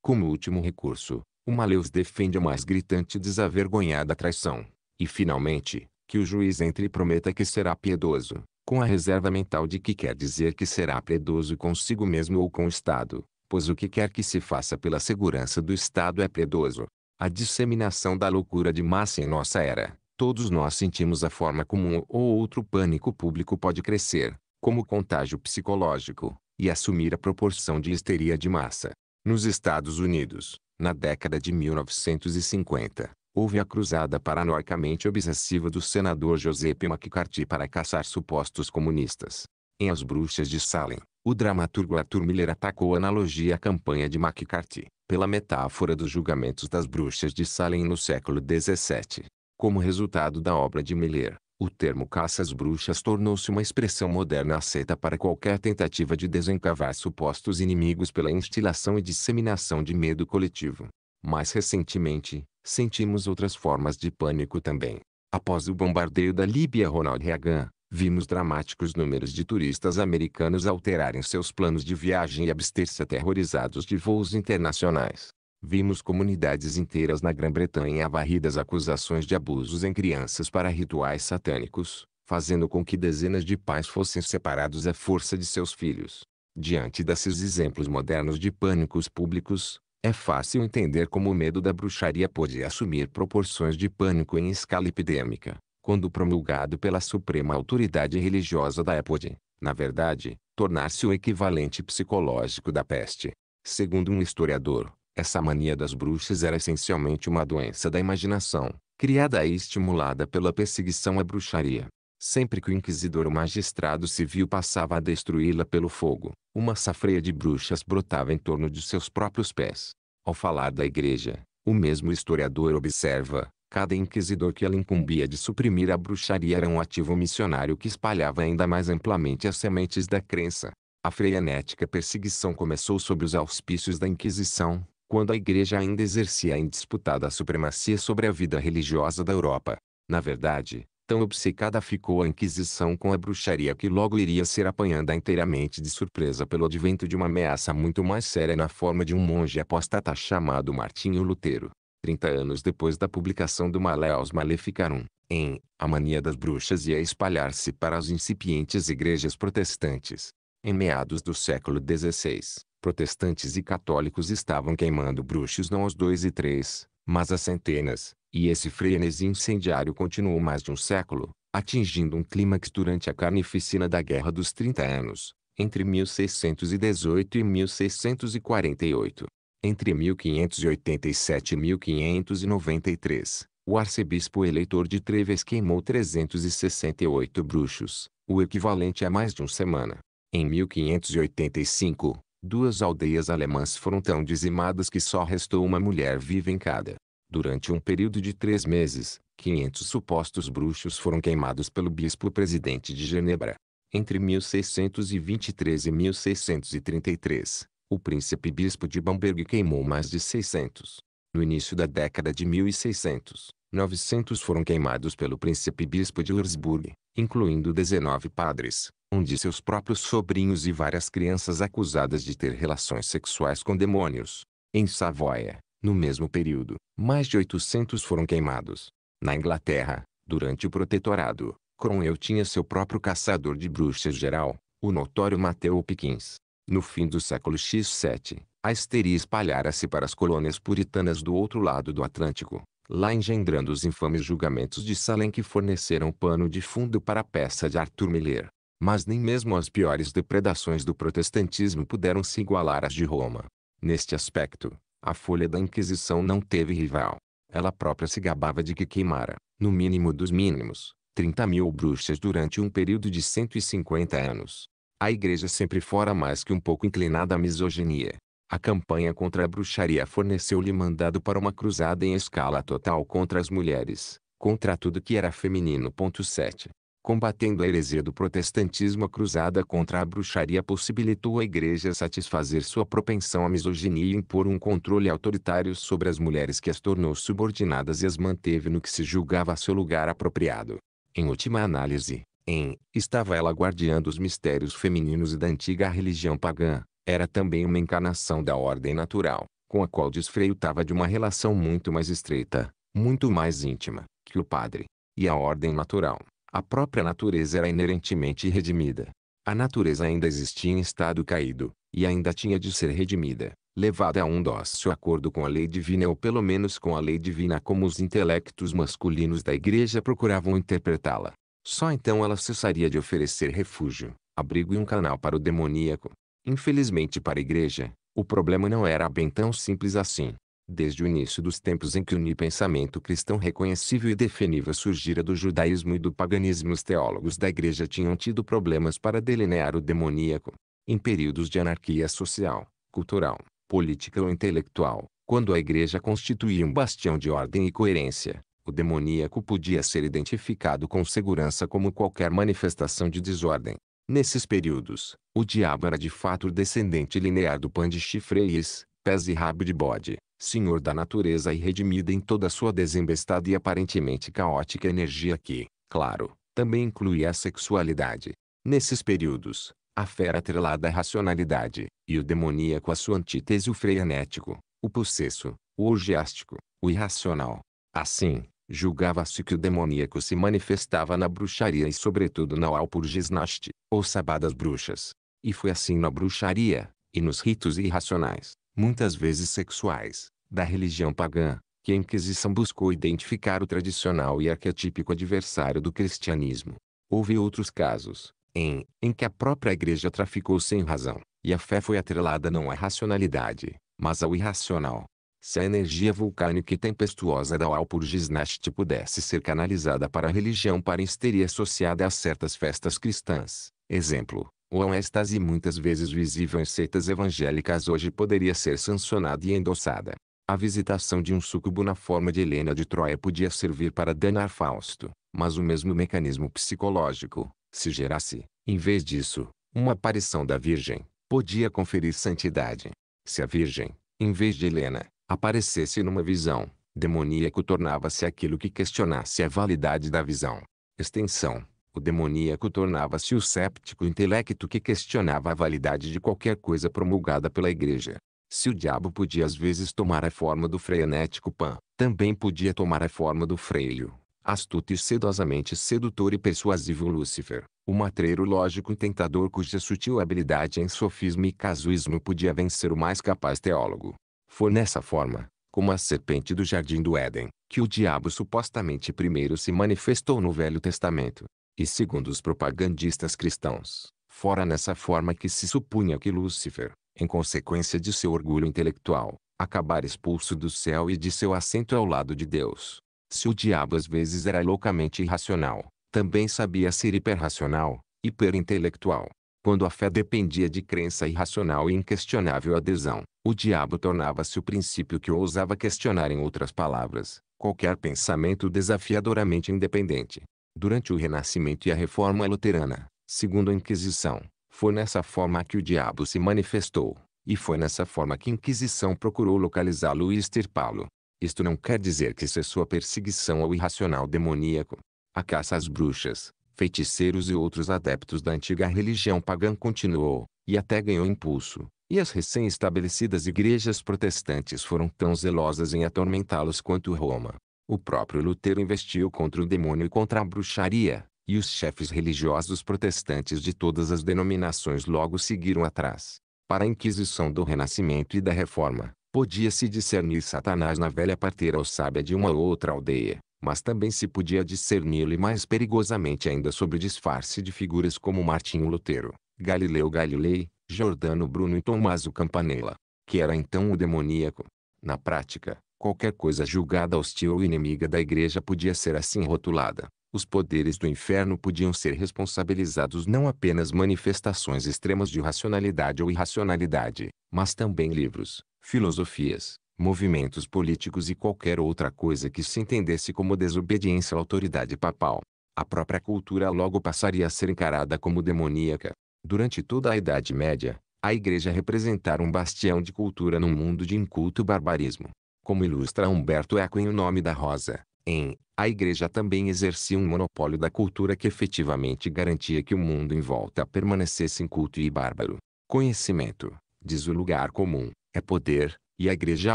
Como último recurso, o Maleus defende a mais gritante e desavergonhada traição. E finalmente, que o juiz entre e prometa que será piedoso, com a reserva mental de que quer dizer que será piedoso consigo mesmo ou com o Estado, pois o que quer que se faça pela segurança do Estado é piedoso. A disseminação da loucura de massa em nossa era, todos nós sentimos a forma como um ou outro pânico público pode crescer, como contágio psicológico, e assumir a proporção de histeria de massa. Nos Estados Unidos, na década de 1950, houve a cruzada paranoicamente obsessiva do senador Joseph McCarthy para caçar supostos comunistas. Em As Bruxas de Salem, o dramaturgo Arthur Miller atacou a analogia à campanha de McCarthy, pela metáfora dos julgamentos das bruxas de Salem no século XVII. Como resultado da obra de Miller, o termo caças bruxas tornou-se uma expressão moderna aceita para qualquer tentativa de desencavar supostos inimigos pela instilação e disseminação de medo coletivo. Mais recentemente, sentimos outras formas de pânico também. Após o bombardeio da Líbia Ronald Reagan, vimos dramáticos números de turistas americanos alterarem seus planos de viagem e abster-se aterrorizados de voos internacionais. Vimos comunidades inteiras na Grã-Bretanha varridas acusações de abusos em crianças para rituais satânicos, fazendo com que dezenas de pais fossem separados à força de seus filhos. Diante desses exemplos modernos de pânicos públicos, é fácil entender como o medo da bruxaria pôde assumir proporções de pânico em escala epidêmica, quando promulgado pela suprema autoridade religiosa da época, na verdade, tornar-se o equivalente psicológico da peste. Segundo um historiador, essa mania das bruxas era essencialmente uma doença da imaginação, criada e estimulada pela perseguição à bruxaria. Sempre que o inquisidor ou magistrado civil passava a destruí-la pelo fogo, uma safreia de bruxas brotava em torno de seus próprios pés. Ao falar da igreja, o mesmo historiador observa, cada inquisidor que ela incumbia de suprimir a bruxaria era um ativo missionário que espalhava ainda mais amplamente as sementes da crença. A frenética perseguição começou sob os auspícios da Inquisição, quando a Igreja ainda exercia a indisputada supremacia sobre a vida religiosa da Europa. Na verdade, tão obcecada ficou a Inquisição com a bruxaria que logo iria ser apanhada inteiramente de surpresa pelo advento de uma ameaça muito mais séria na forma de um monge apóstata chamado Martinho Lutero. Trinta anos depois da publicação do Maleus Maleficarum, em A Mania das Bruxas ia espalhar-se para as incipientes igrejas protestantes. Em meados do século XVI, protestantes e católicos estavam queimando bruxos não aos dois e três, mas às centenas, e esse frenesi incendiário continuou mais de um século, atingindo um clímax durante a carnificina da Guerra dos Trinta Anos, entre 1618 e 1648. Entre 1587 e 1593, o arcebispo eleitor de Treves queimou 368 bruxos, o equivalente a mais de uma semana. Em 1585, Duas aldeias alemãs foram tão dizimadas que só restou uma mulher viva em cada. Durante um período de três meses, 500 supostos bruxos foram queimados pelo bispo presidente de Genebra. Entre 1623 e 1633, o príncipe bispo de Bamberg queimou mais de 600. No início da década de 1600, 900 foram queimados pelo príncipe bispo de Würzburg, incluindo 19 padres, de seus próprios sobrinhos e várias crianças acusadas de ter relações sexuais com demônios. Em Savoia, no mesmo período, mais de 800 foram queimados. Na Inglaterra, durante o protetorado, Cromwell tinha seu próprio caçador de bruxas geral, o notório Mateo Pickens. No fim do século X7, a histeria espalhara-se para as colônias puritanas do outro lado do Atlântico, lá engendrando os infames julgamentos de Salem que forneceram pano de fundo para a peça de Arthur Miller. Mas nem mesmo as piores depredações do protestantismo puderam se igualar às de Roma. Neste aspecto, a folha da Inquisição não teve rival. Ela própria se gabava de que queimara, no mínimo dos mínimos, 30 mil bruxas durante um período de 150 anos. A igreja sempre fora mais que um pouco inclinada à misoginia. A campanha contra a bruxaria forneceu-lhe mandado para uma cruzada em escala total contra as mulheres, contra tudo que era feminino. 7 combatendo a heresia do protestantismo a cruzada contra a bruxaria possibilitou à igreja satisfazer sua propensão à misoginia e impor um controle autoritário sobre as mulheres que as tornou subordinadas e as manteve no que se julgava seu lugar apropriado. Em última análise, em estava ela guardiando os mistérios femininos e da antiga religião pagã, era também uma encarnação da ordem natural, com a qual desfreitava de uma relação muito mais estreita, muito mais íntima, que o padre e a ordem natural. A própria natureza era inerentemente redimida. A natureza ainda existia em estado caído, e ainda tinha de ser redimida, levada a um dócil acordo com a lei divina ou pelo menos com a lei divina como os intelectos masculinos da igreja procuravam interpretá-la. Só então ela cessaria de oferecer refúgio, abrigo e um canal para o demoníaco. Infelizmente para a igreja, o problema não era bem tão simples assim desde o início dos tempos em que o ni-pensamento cristão reconhecível e definível surgira do judaísmo e do paganismo os teólogos da igreja tinham tido problemas para delinear o demoníaco. Em períodos de anarquia social, cultural, política ou intelectual, quando a igreja constituía um bastião de ordem e coerência, o demoníaco podia ser identificado com segurança como qualquer manifestação de desordem. Nesses períodos, o diabo era de fato o descendente linear do pan de Chifreis, pés e rabo de bode, Senhor da natureza e redimida em toda sua desembestada e aparentemente caótica energia que, claro, também inclui a sexualidade. Nesses períodos, a fera atrelada à racionalidade, e o demoníaco a sua antítese o frenético, o possesso, o orgiástico, o irracional. Assim, julgava-se que o demoníaco se manifestava na bruxaria e sobretudo na alpurgisnaste, ou sabadas bruxas. E foi assim na bruxaria, e nos ritos irracionais, muitas vezes sexuais, da religião pagã, que a Inquisição buscou identificar o tradicional e arquetípico adversário do cristianismo. Houve outros casos, em, em que a própria igreja traficou sem razão, e a fé foi atrelada não à racionalidade, mas ao irracional. Se a energia vulcânica e tempestuosa da Walpurgisnacht pudesse ser canalizada para a religião paresteria associada a certas festas cristãs, exemplo, ou a êxtase muitas vezes visível em seitas evangélicas hoje poderia ser sancionada e endossada. A visitação de um súcubo na forma de Helena de Troia podia servir para danar Fausto, mas o mesmo mecanismo psicológico, se gerasse, em vez disso, uma aparição da Virgem, podia conferir santidade. Se a Virgem, em vez de Helena, aparecesse numa visão, demoníaco tornava-se aquilo que questionasse a validade da visão. Extensão. O demoníaco tornava-se o séptico intelecto que questionava a validade de qualquer coisa promulgada pela igreja. Se o diabo podia às vezes tomar a forma do frenético Pan, também podia tomar a forma do freio, astuto e sedosamente sedutor e persuasivo Lúcifer, o matreiro lógico e tentador cuja sutil habilidade em sofismo e casuísmo podia vencer o mais capaz teólogo. Foi nessa forma, como a serpente do jardim do Éden, que o diabo supostamente primeiro se manifestou no Velho Testamento. E segundo os propagandistas cristãos, fora nessa forma que se supunha que Lúcifer, em consequência de seu orgulho intelectual, acabar expulso do céu e de seu assento ao lado de Deus. Se o diabo às vezes era loucamente irracional, também sabia ser hiperracional, hiperintelectual. Quando a fé dependia de crença irracional e inquestionável adesão, o diabo tornava-se o princípio que ousava questionar em outras palavras, qualquer pensamento desafiadoramente independente. Durante o Renascimento e a Reforma Luterana, segundo a Inquisição, foi nessa forma que o diabo se manifestou, e foi nessa forma que a Inquisição procurou localizá-lo e extirpá-lo. Isto não quer dizer que cessou a perseguição ao irracional demoníaco. A caça às bruxas, feiticeiros e outros adeptos da antiga religião pagã continuou, e até ganhou impulso, e as recém-estabelecidas igrejas protestantes foram tão zelosas em atormentá-los quanto Roma. O próprio Lutero investiu contra o demônio e contra a bruxaria, e os chefes religiosos protestantes de todas as denominações logo seguiram atrás. Para a Inquisição do Renascimento e da Reforma, podia-se discernir Satanás na velha parteira ou sábia de uma ou outra aldeia, mas também se podia discerni-lo mais perigosamente ainda sob o disfarce de figuras como Martinho Lutero, Galileu Galilei, Giordano Bruno e Tommaso Campanella, que era então o demoníaco. Na prática, qualquer coisa julgada hostil ou inimiga da igreja podia ser assim rotulada, os poderes do inferno podiam ser responsabilizados não apenas manifestações extremas de racionalidade ou irracionalidade, mas também livros, filosofias, movimentos políticos e qualquer outra coisa que se entendesse como desobediência à autoridade papal. A própria cultura logo passaria a ser encarada como demoníaca. Durante toda a Idade Média, a Igreja representara um bastião de cultura num mundo de inculto barbarismo. Como ilustra Humberto Eco em O Nome da Rosa, em a igreja também exercia um monopólio da cultura que efetivamente garantia que o mundo em volta permanecesse inculto e bárbaro. Conhecimento, diz o lugar comum, é poder, e a igreja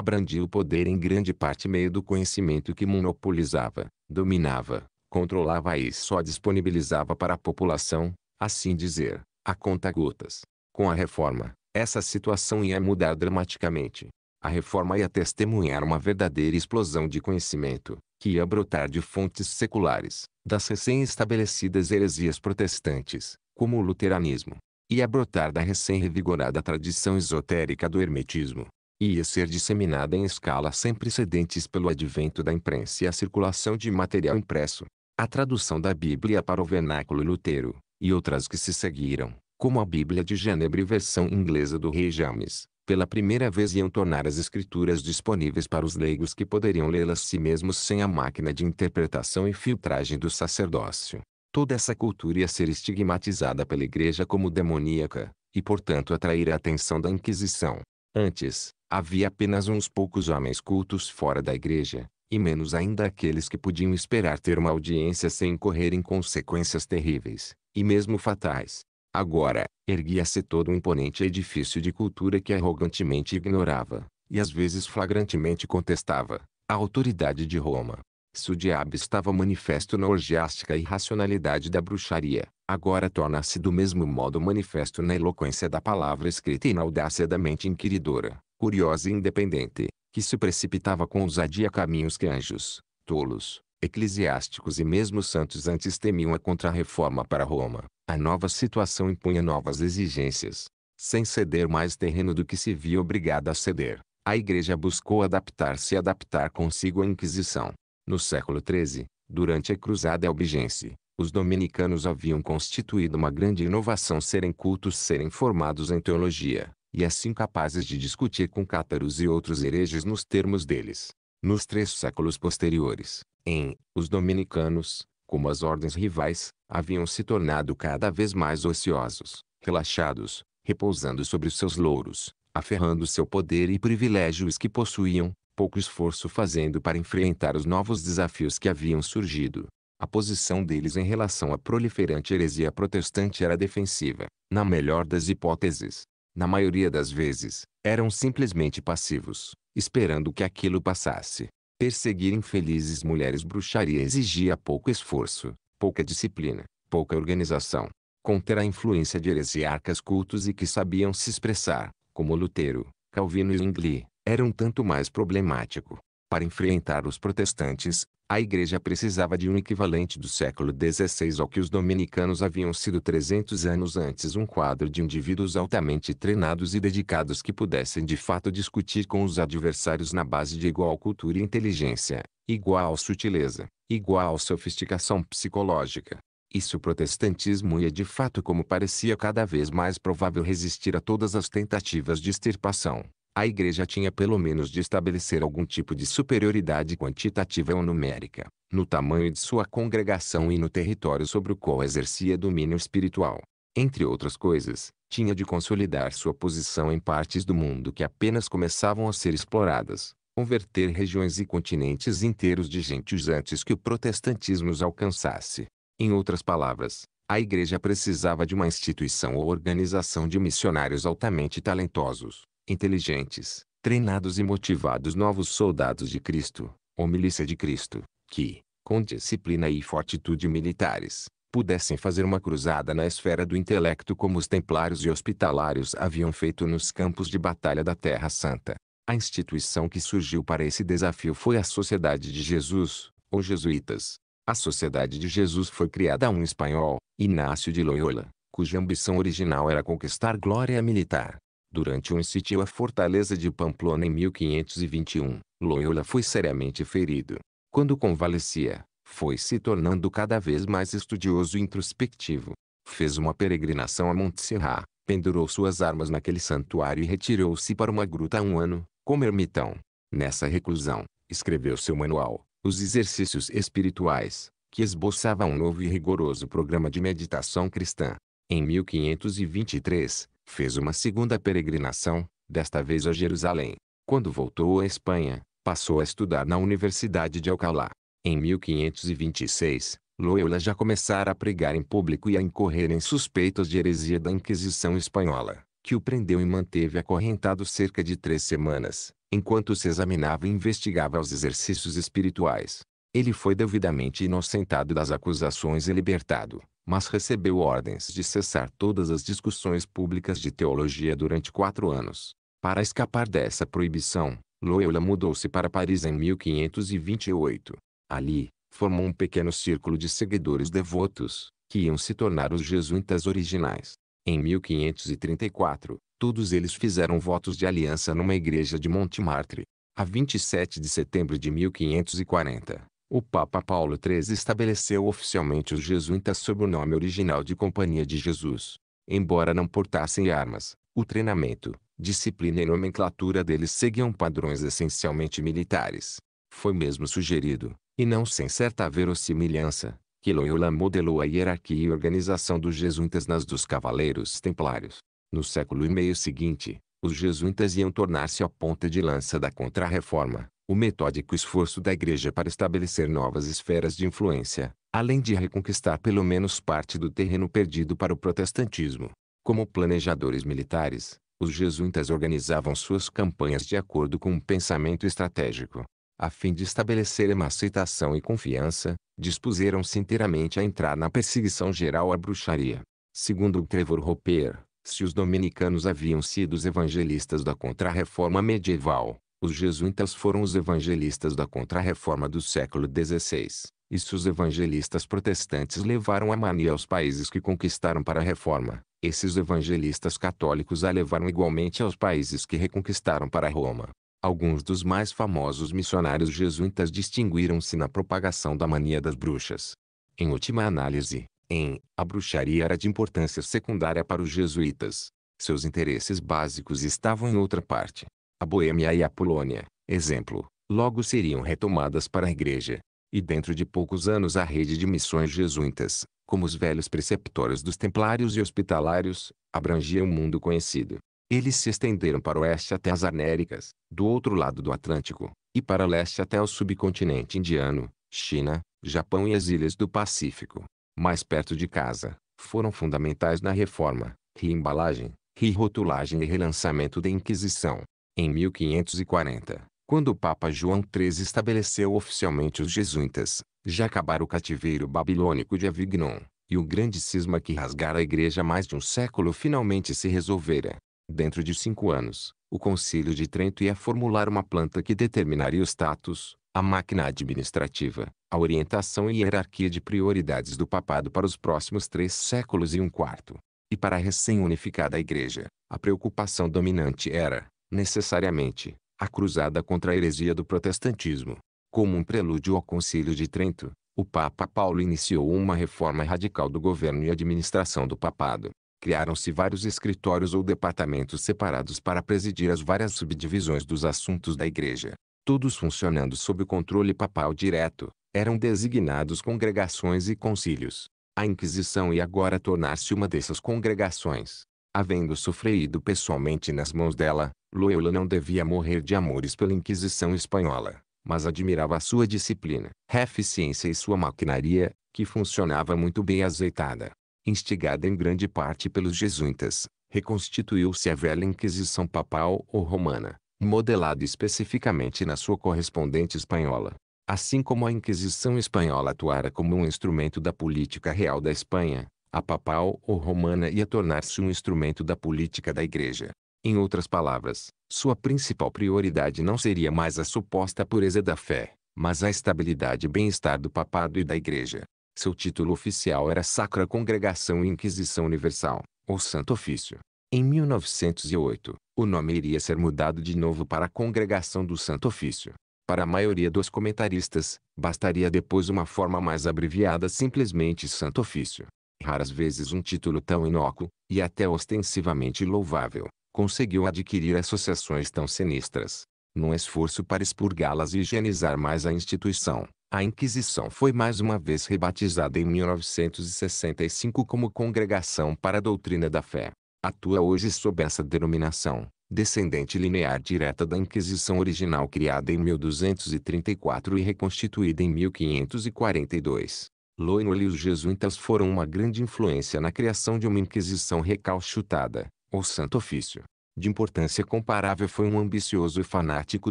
abrandia o poder em grande parte meio do conhecimento que monopolizava, dominava, controlava e só disponibilizava para a população, assim dizer, a conta-gotas. Com a reforma, essa situação ia mudar dramaticamente. A reforma ia testemunhar uma verdadeira explosão de conhecimento, que ia brotar de fontes seculares, das recém-estabelecidas heresias protestantes, como o luteranismo. Ia brotar da recém-revigorada tradição esotérica do hermetismo. Ia ser disseminada em escala sem precedentes pelo advento da imprensa e a circulação de material impresso. A tradução da Bíblia para o vernáculo lutero, e outras que se seguiram, como a Bíblia de Genebra e versão inglesa do rei James, pela primeira vez iam tornar as escrituras disponíveis para os leigos que poderiam lê-las si mesmos sem a máquina de interpretação e filtragem do sacerdócio. Toda essa cultura ia ser estigmatizada pela igreja como demoníaca, e portanto atrair a atenção da Inquisição. Antes, havia apenas uns poucos homens cultos fora da igreja, e menos ainda aqueles que podiam esperar ter uma audiência sem incorrer em consequências terríveis, e mesmo fatais. Agora, erguia-se todo um imponente edifício de cultura que arrogantemente ignorava, e às vezes flagrantemente contestava, a autoridade de Roma. Se o diabo estava manifesto na orgiástica irracionalidade da bruxaria, agora torna-se do mesmo modo manifesto na eloquência da palavra escrita e na audácia da mente inquiridora, curiosa e independente, que se precipitava com ousadia caminhos que anjos, tolos, eclesiásticos e mesmo santos antes temiam a contrarreforma para Roma, a nova situação impunha novas exigências. Sem ceder mais terreno do que se via obrigada a ceder, a Igreja buscou adaptar-se e adaptar consigo a Inquisição. No século XIII, durante a Cruzada Albigense, os dominicanos haviam constituído uma grande inovação serem cultos serem formados em teologia, e assim capazes de discutir com cátaros e outros hereges nos termos deles. Nos três séculos posteriores, em, os dominicanos, como as ordens rivais, haviam se tornado cada vez mais ociosos, relaxados, repousando sobre os seus louros, aferrando seu poder e privilégios que possuíam, pouco esforço fazendo para enfrentar os novos desafios que haviam surgido. A posição deles em relação à proliferante heresia protestante era defensiva, na melhor das hipóteses. Na maioria das vezes, eram simplesmente passivos, esperando que aquilo passasse. Perseguir infelizes mulheres bruxaria exigia pouco esforço, pouca disciplina, pouca organização. Conter a influência de heresiarcas cultos e que sabiam se expressar, como Lutero, Calvino e Zwingli, era um tanto mais problemático. Para enfrentar os protestantes, a igreja precisava de um equivalente do século XVI ao que os dominicanos haviam sido 300 anos antes um quadro de indivíduos altamente treinados e dedicados que pudessem de fato discutir com os adversários na base de igual cultura e inteligência, igual sutileza, igual sofisticação psicológica. Isso o protestantismo ia de fato como parecia cada vez mais provável resistir a todas as tentativas de extirpação a igreja tinha pelo menos de estabelecer algum tipo de superioridade quantitativa ou numérica, no tamanho de sua congregação e no território sobre o qual exercia domínio espiritual. Entre outras coisas, tinha de consolidar sua posição em partes do mundo que apenas começavam a ser exploradas, converter regiões e continentes inteiros de gentios antes que o protestantismo os alcançasse. Em outras palavras, a igreja precisava de uma instituição ou organização de missionários altamente talentosos, inteligentes, treinados e motivados novos soldados de Cristo, ou milícia de Cristo, que, com disciplina e fortitude militares, pudessem fazer uma cruzada na esfera do intelecto como os templários e hospitalários haviam feito nos campos de batalha da Terra Santa. A instituição que surgiu para esse desafio foi a Sociedade de Jesus, ou Jesuítas. A Sociedade de Jesus foi criada a um espanhol, Inácio de Loyola, cuja ambição original era conquistar glória militar. Durante um sítio à fortaleza de Pamplona em 1521, Loyola foi seriamente ferido. Quando convalescia, foi se tornando cada vez mais estudioso e introspectivo. Fez uma peregrinação a Montserrat, pendurou suas armas naquele santuário e retirou-se para uma gruta um ano, como ermitão. Nessa reclusão, escreveu seu manual, Os Exercícios Espirituais, que esboçava um novo e rigoroso programa de meditação cristã. Em 1523, fez uma segunda peregrinação, desta vez a Jerusalém. Quando voltou à Espanha, passou a estudar na Universidade de Alcalá. Em 1526, Loyola já começara a pregar em público e a incorrer em suspeitas de heresia da Inquisição Espanhola, que o prendeu e manteve acorrentado cerca de três semanas, enquanto se examinava e investigava os exercícios espirituais. Ele foi devidamente inocentado das acusações e libertado, mas recebeu ordens de cessar todas as discussões públicas de teologia durante quatro anos. Para escapar dessa proibição, Loyola mudou-se para Paris em 1528. Ali, formou um pequeno círculo de seguidores devotos, que iam se tornar os jesuítas originais. Em 1534, todos eles fizeram votos de aliança numa igreja de Montmartre. A 27 de setembro de 1540, o Papa Paulo III estabeleceu oficialmente os jesuítas sob o nome original de Companhia de Jesus. Embora não portassem armas, o treinamento, disciplina e nomenclatura deles seguiam padrões essencialmente militares. Foi mesmo sugerido, e não sem certa verossimilhança, que Loyola modelou a hierarquia e organização dos jesuítas nas dos cavaleiros templários. No século e meio seguinte, os jesuítas iam tornar-se a ponta de lança da Contra-Reforma, o metódico esforço da Igreja para estabelecer novas esferas de influência, além de reconquistar pelo menos parte do terreno perdido para o protestantismo. Como planejadores militares, os jesuítas organizavam suas campanhas de acordo com um pensamento estratégico. A fim de estabelecer uma aceitação e confiança, dispuseram-se inteiramente a entrar na perseguição geral à bruxaria. Segundo Trevor Roper, se os dominicanos haviam sido os evangelistas da Contra-Reforma medieval, os jesuítas foram os evangelistas da Contra-Reforma do século XVI, e se os evangelistas protestantes levaram a mania aos países que conquistaram para a Reforma, esses evangelistas católicos a levaram igualmente aos países que reconquistaram para Roma. Alguns dos mais famosos missionários jesuítas distinguiram-se na propagação da mania das bruxas. Em última análise, em a bruxaria era de importância secundária para os jesuítas. Seus interesses básicos estavam em outra parte a Boêmia e a Polônia, exemplo, logo seriam retomadas para a igreja. E dentro de poucos anos a rede de missões jesuítas, como os velhos preceptórios dos templários e hospitalários, abrangia o mundo conhecido. Eles se estenderam para o oeste até as Américas, do outro lado do Atlântico, e para leste até o subcontinente indiano, China, Japão e as ilhas do Pacífico. Mais perto de casa, foram fundamentais na reforma, reembalagem, rerotulagem e relançamento da Inquisição. Em 1540, quando o Papa João III estabeleceu oficialmente os jesuítas, já acabara o cativeiro babilônico de Avignon, e o grande cisma que rasgara a igreja mais de um século finalmente se resolvera. Dentro de cinco anos, o concílio de Trento ia formular uma planta que determinaria o status, a máquina administrativa, a orientação e hierarquia de prioridades do papado para os próximos três séculos e um quarto. E para a recém-unificada igreja, a preocupação dominante era, necessariamente, a cruzada contra a heresia do protestantismo. Como um prelúdio ao Concílio de Trento, o Papa Paulo iniciou uma reforma radical do governo e administração do papado. Criaram-se vários escritórios ou departamentos separados para presidir as várias subdivisões dos assuntos da Igreja. Todos funcionando sob o controle papal direto, eram designados congregações e concílios. A Inquisição ia agora tornar-se uma dessas congregações havendo sofrido pessoalmente nas mãos dela, Loyola não devia morrer de amores pela Inquisição Espanhola, mas admirava sua disciplina, eficiência e sua maquinaria, que funcionava muito bem azeitada. Instigada em grande parte pelos jesuítas, reconstituiu-se a velha Inquisição papal ou romana, modelada especificamente na sua correspondente espanhola. Assim como a Inquisição espanhola atuara como um instrumento da política real da Espanha, a papal ou romana ia tornar-se um instrumento da política da Igreja. Em outras palavras, sua principal prioridade não seria mais a suposta pureza da fé, mas a estabilidade e bem-estar do papado e da Igreja. Seu título oficial era Sacra Congregação e Inquisição Universal, ou Santo Ofício. Em 1908, o nome iria ser mudado de novo para a Congregação do Santo Ofício. Para a maioria dos comentaristas, bastaria depois uma forma mais abreviada simplesmente Santo Ofício raras vezes um título tão inócuo, e até ostensivamente louvável, conseguiu adquirir associações tão sinistras. Num esforço para expurgá-las e higienizar mais a instituição, a Inquisição foi mais uma vez rebatizada em 1965 como Congregação para a Doutrina da Fé. Atua hoje sob essa denominação, descendente linear direta da Inquisição original criada em 1234 e reconstituída em 1542. Loyola e os jesuítas foram uma grande influência na criação de uma inquisição recalchutada, ou santo ofício. De importância comparável foi um ambicioso e fanático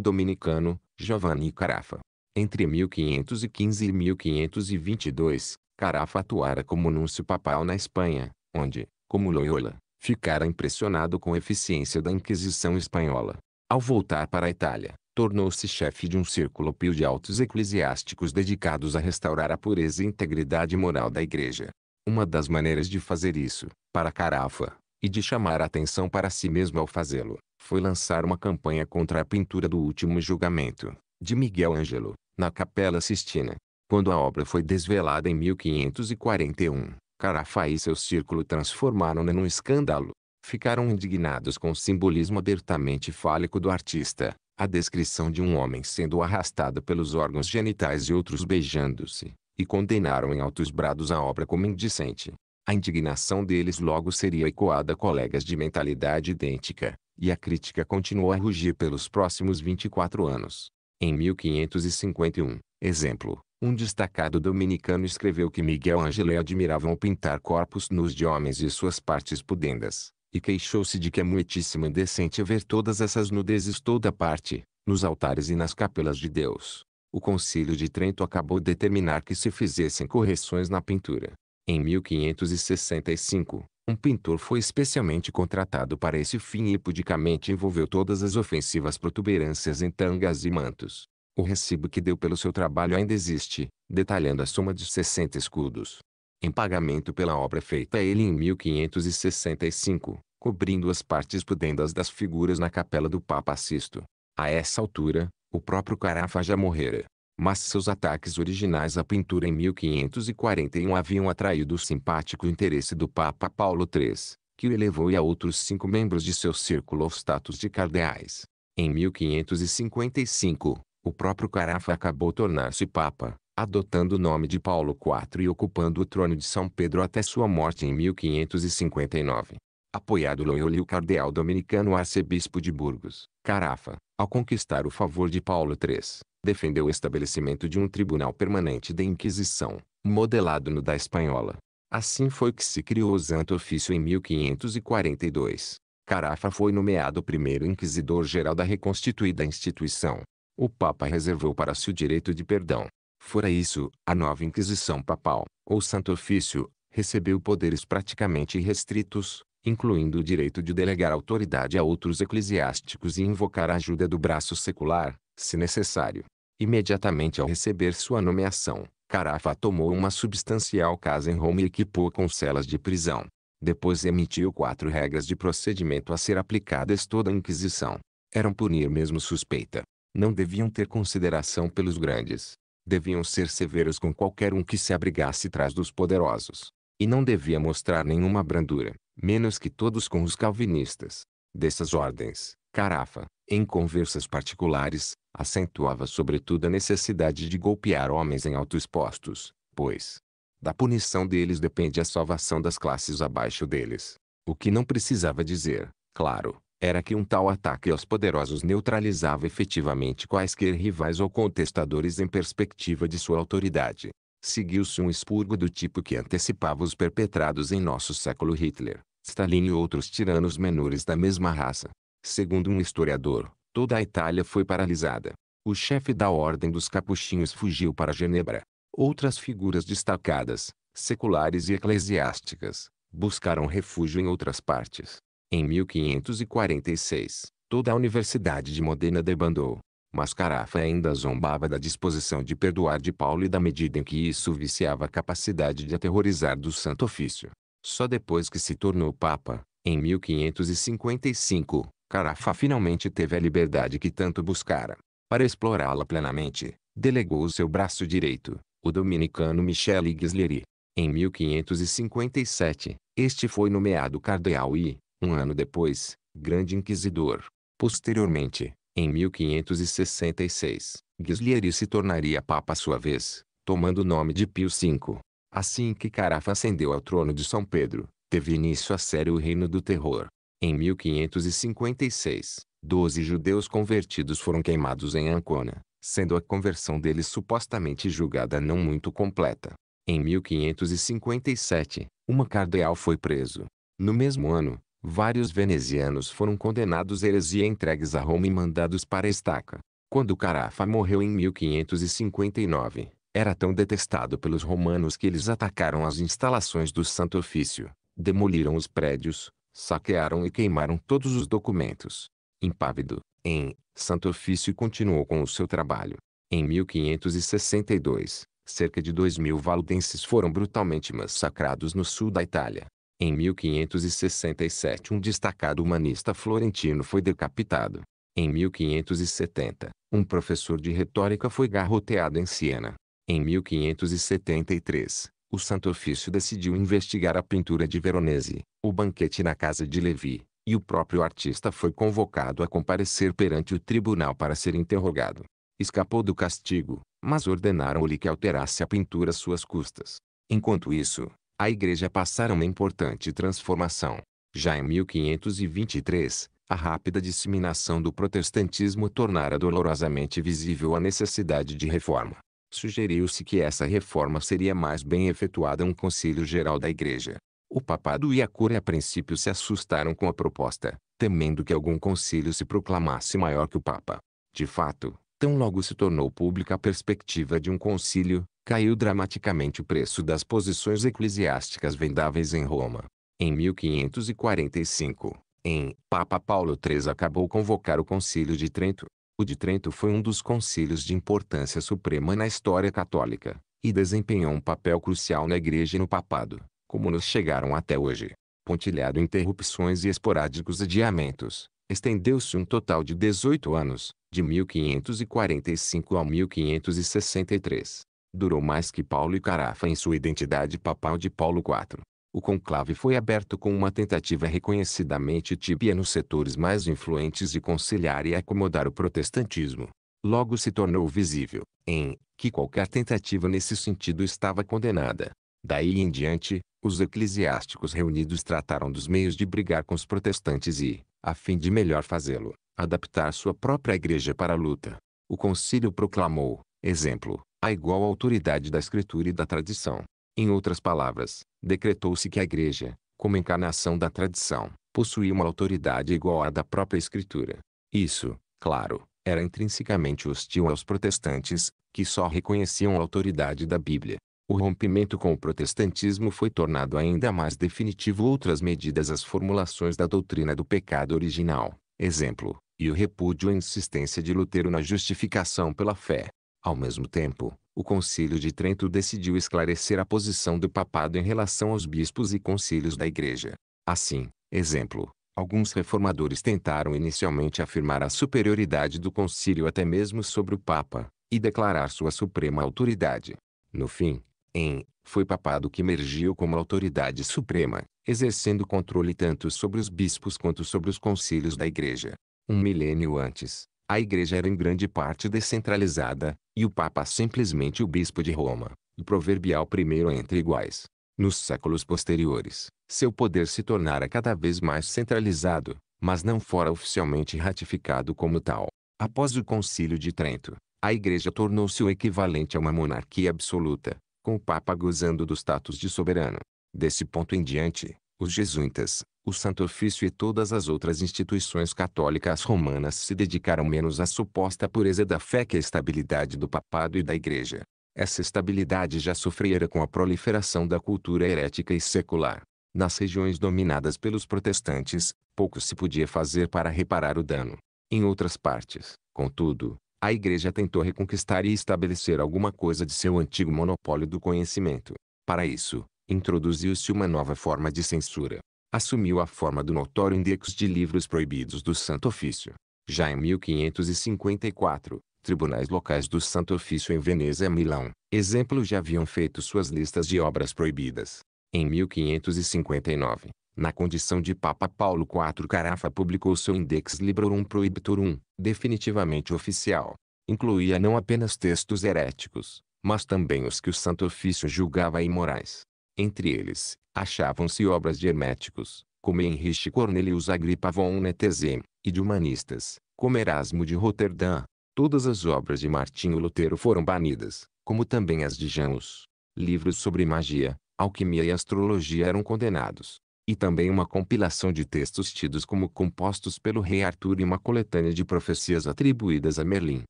dominicano, Giovanni Carafa. Entre 1515 e 1522, Carafa atuara como núncio papal na Espanha, onde, como Loyola, ficara impressionado com a eficiência da Inquisição espanhola. Ao voltar para a Itália, tornou-se chefe de um círculo pio de altos eclesiásticos dedicados a restaurar a pureza e integridade moral da igreja. Uma das maneiras de fazer isso, para Carafa, e de chamar a atenção para si mesmo ao fazê-lo, foi lançar uma campanha contra a pintura do Último Julgamento, de Miguel Ângelo, na Capela Sistina. Quando a obra foi desvelada em 1541, Carafa e seu círculo transformaram-na num escândalo. Ficaram indignados com o simbolismo abertamente fálico do artista, a descrição de um homem sendo arrastado pelos órgãos genitais e outros beijando-se, e condenaram em altos brados a obra como indecente. A indignação deles logo seria ecoada a colegas de mentalidade idêntica, e a crítica continuou a rugir pelos próximos 24 anos. Em 1551, exemplo, um destacado dominicano escreveu que Miguel Angelé admirava o pintar corpos nus de homens e suas partes pudendas e queixou-se de que é muitíssimo indecente ver todas essas nudezes toda parte, nos altares e nas capelas de Deus. O concílio de Trento acabou de determinar que se fizessem correções na pintura. Em 1565, um pintor foi especialmente contratado para esse fim e pudicamente envolveu todas as ofensivas protuberâncias em tangas e mantos. O recibo que deu pelo seu trabalho ainda existe, detalhando a soma de 60 escudos em pagamento pela obra feita a ele em 1565, cobrindo as partes pudendas das figuras na capela do Papa Sisto. A essa altura, o próprio Carafa já morrera. Mas seus ataques originais à pintura em 1541 haviam atraído o simpático interesse do Papa Paulo III, que o elevou e a outros cinco membros de seu círculo ao status de cardeais. Em 1555, o próprio Carafa acabou tornar-se Papa, adotando o nome de Paulo IV e ocupando o trono de São Pedro até sua morte em 1559. Apoiado Loyola o cardeal dominicano arcebispo de Burgos, Carafa, ao conquistar o favor de Paulo III, defendeu o estabelecimento de um tribunal permanente da Inquisição, modelado no da Espanhola. Assim foi que se criou o Santo Ofício em 1542. Carafa foi nomeado primeiro inquisidor-geral da reconstituída instituição. O Papa reservou para si o direito de perdão, Fora isso, a nova Inquisição Papal, ou Santo Ofício, recebeu poderes praticamente restritos, incluindo o direito de delegar autoridade a outros eclesiásticos e invocar a ajuda do braço secular, se necessário. Imediatamente ao receber sua nomeação, Carafa tomou uma substancial casa em Roma e equipou com celas de prisão. Depois emitiu quatro regras de procedimento a ser aplicadas toda a Inquisição. Eram punir mesmo suspeita. Não deviam ter consideração pelos grandes, deviam ser severos com qualquer um que se abrigasse atrás dos poderosos. E não devia mostrar nenhuma brandura, menos que todos com os calvinistas. Dessas ordens, Carafa, em conversas particulares, acentuava sobretudo a necessidade de golpear homens em altos postos, pois da punição deles depende a salvação das classes abaixo deles. O que não precisava dizer, claro, era que um tal ataque aos poderosos neutralizava efetivamente quaisquer rivais ou contestadores em perspectiva de sua autoridade. Seguiu-se um expurgo do tipo que antecipava os perpetrados em nosso século Hitler, Stalin e outros tiranos menores da mesma raça. Segundo um historiador, toda a Itália foi paralisada. O chefe da Ordem dos Capuchinhos fugiu para Genebra. Outras figuras destacadas, seculares e eclesiásticas, buscaram refúgio em outras partes. Em 1546, toda a Universidade de Modena debandou. Mas Carafa ainda zombava da disposição de perdoar de Paulo e da medida em que isso viciava a capacidade de aterrorizar do Santo Ofício. Só depois que se tornou Papa, em 1555, Carafa finalmente teve a liberdade que tanto buscara. Para explorá-la plenamente, delegou o seu braço direito, o dominicano Michele Ghisleri. Em 1557, este foi nomeado cardeal e, um ano depois, Grande Inquisidor. Posteriormente, em 1566, Guislieri se tornaria Papa à sua vez, tomando o nome de Pio V. Assim que Carafa ascendeu ao trono de São Pedro, teve início a sério o Reino do Terror. Em 1556, doze judeus convertidos foram queimados em Ancona, sendo a conversão deles supostamente julgada não muito completa. Em 1557, uma cardeal foi preso. No mesmo ano, Vários venezianos foram condenados à heresia entregues a Roma e mandados para a estaca. Quando Carafa morreu em 1559, era tão detestado pelos romanos que eles atacaram as instalações do Santo Ofício, demoliram os prédios, saquearam e queimaram todos os documentos. Impávido, em Santo Ofício continuou com o seu trabalho. Em 1562, cerca de 2 mil valdenses foram brutalmente massacrados no sul da Itália. Em 1567 um destacado humanista florentino foi decapitado. Em 1570, um professor de retórica foi garroteado em Siena. Em 1573, o Santo Ofício decidiu investigar a pintura de Veronese, o banquete na casa de Levi, e o próprio artista foi convocado a comparecer perante o tribunal para ser interrogado. Escapou do castigo, mas ordenaram-lhe que alterasse a pintura às suas custas. Enquanto isso, a Igreja passara uma importante transformação. Já em 1523, a rápida disseminação do protestantismo tornara dolorosamente visível a necessidade de reforma. Sugeriu-se que essa reforma seria mais bem efetuada um concílio geral da Igreja. O papado e a cura a princípio se assustaram com a proposta, temendo que algum concílio se proclamasse maior que o papa. De fato, tão logo se tornou pública a perspectiva de um concílio, caiu dramaticamente o preço das posições eclesiásticas vendáveis em Roma. Em 1545, em Papa Paulo III acabou convocar o Concílio de Trento. O de Trento foi um dos concílios de importância suprema na história católica, e desempenhou um papel crucial na Igreja e no papado, como nos chegaram até hoje. Pontilhado interrupções e esporádicos adiamentos, estendeu-se um total de 18 anos, de 1545 a 1563 durou mais que Paulo e Carafa em sua identidade papal de Paulo IV. O conclave foi aberto com uma tentativa reconhecidamente tíbia nos setores mais influentes de conciliar e acomodar o protestantismo. Logo se tornou visível, em, que qualquer tentativa nesse sentido estava condenada. Daí em diante, os eclesiásticos reunidos trataram dos meios de brigar com os protestantes e, a fim de melhor fazê-lo, adaptar sua própria igreja para a luta. O concílio proclamou, Exemplo, a igual autoridade da Escritura e da tradição. Em outras palavras, decretou-se que a Igreja, como encarnação da tradição, possuía uma autoridade igual à da própria Escritura. Isso, claro, era intrinsecamente hostil aos protestantes, que só reconheciam a autoridade da Bíblia. O rompimento com o protestantismo foi tornado ainda mais definitivo outras medidas às formulações da doutrina do pecado original, exemplo, e o repúdio à insistência de Lutero na justificação pela fé. Ao mesmo tempo, o Concílio de Trento decidiu esclarecer a posição do papado em relação aos bispos e concílios da Igreja. Assim, exemplo, alguns reformadores tentaram inicialmente afirmar a superioridade do concílio até mesmo sobre o papa e declarar sua suprema autoridade. No fim, em foi papado que emergiu como autoridade suprema, exercendo controle tanto sobre os bispos quanto sobre os concílios da Igreja. Um milênio antes, a igreja era em grande parte descentralizada, e o Papa simplesmente o bispo de Roma, o proverbial primeiro entre iguais. Nos séculos posteriores, seu poder se tornara cada vez mais centralizado, mas não fora oficialmente ratificado como tal. Após o Concílio de Trento, a Igreja tornou-se o equivalente a uma monarquia absoluta, com o Papa gozando do status de soberano. Desse ponto em diante, os jesuítas, o Santo Ofício e todas as outras instituições católicas romanas se dedicaram menos à suposta pureza da fé que à estabilidade do papado e da igreja. Essa estabilidade já sofrera com a proliferação da cultura herética e secular. Nas regiões dominadas pelos protestantes, pouco se podia fazer para reparar o dano. Em outras partes, contudo, a Igreja tentou reconquistar e estabelecer alguma coisa de seu antigo monopólio do conhecimento. Para isso, introduziu-se uma nova forma de censura assumiu a forma do notório Index de Livros Proibidos do Santo Ofício. Já em 1554, tribunais locais do Santo Ofício em Veneza e Milão, exemplo já haviam feito suas listas de obras proibidas. Em 1559, na condição de Papa Paulo IV Carafa publicou seu Index Librorum Prohibitorum, definitivamente oficial. Incluía não apenas textos heréticos, mas também os que o Santo Ofício julgava imorais. Entre eles, achavam-se obras de herméticos, como Henrique Cornelius Agrippa von Netezen, e de humanistas, como Erasmo de Roterdã. Todas as obras de Martinho Lutero foram banidas, como também as de Janus. Livros sobre magia, alquimia e astrologia eram condenados. E também uma compilação de textos tidos como compostos pelo rei Arthur e uma coletânea de profecias atribuídas a Merlin.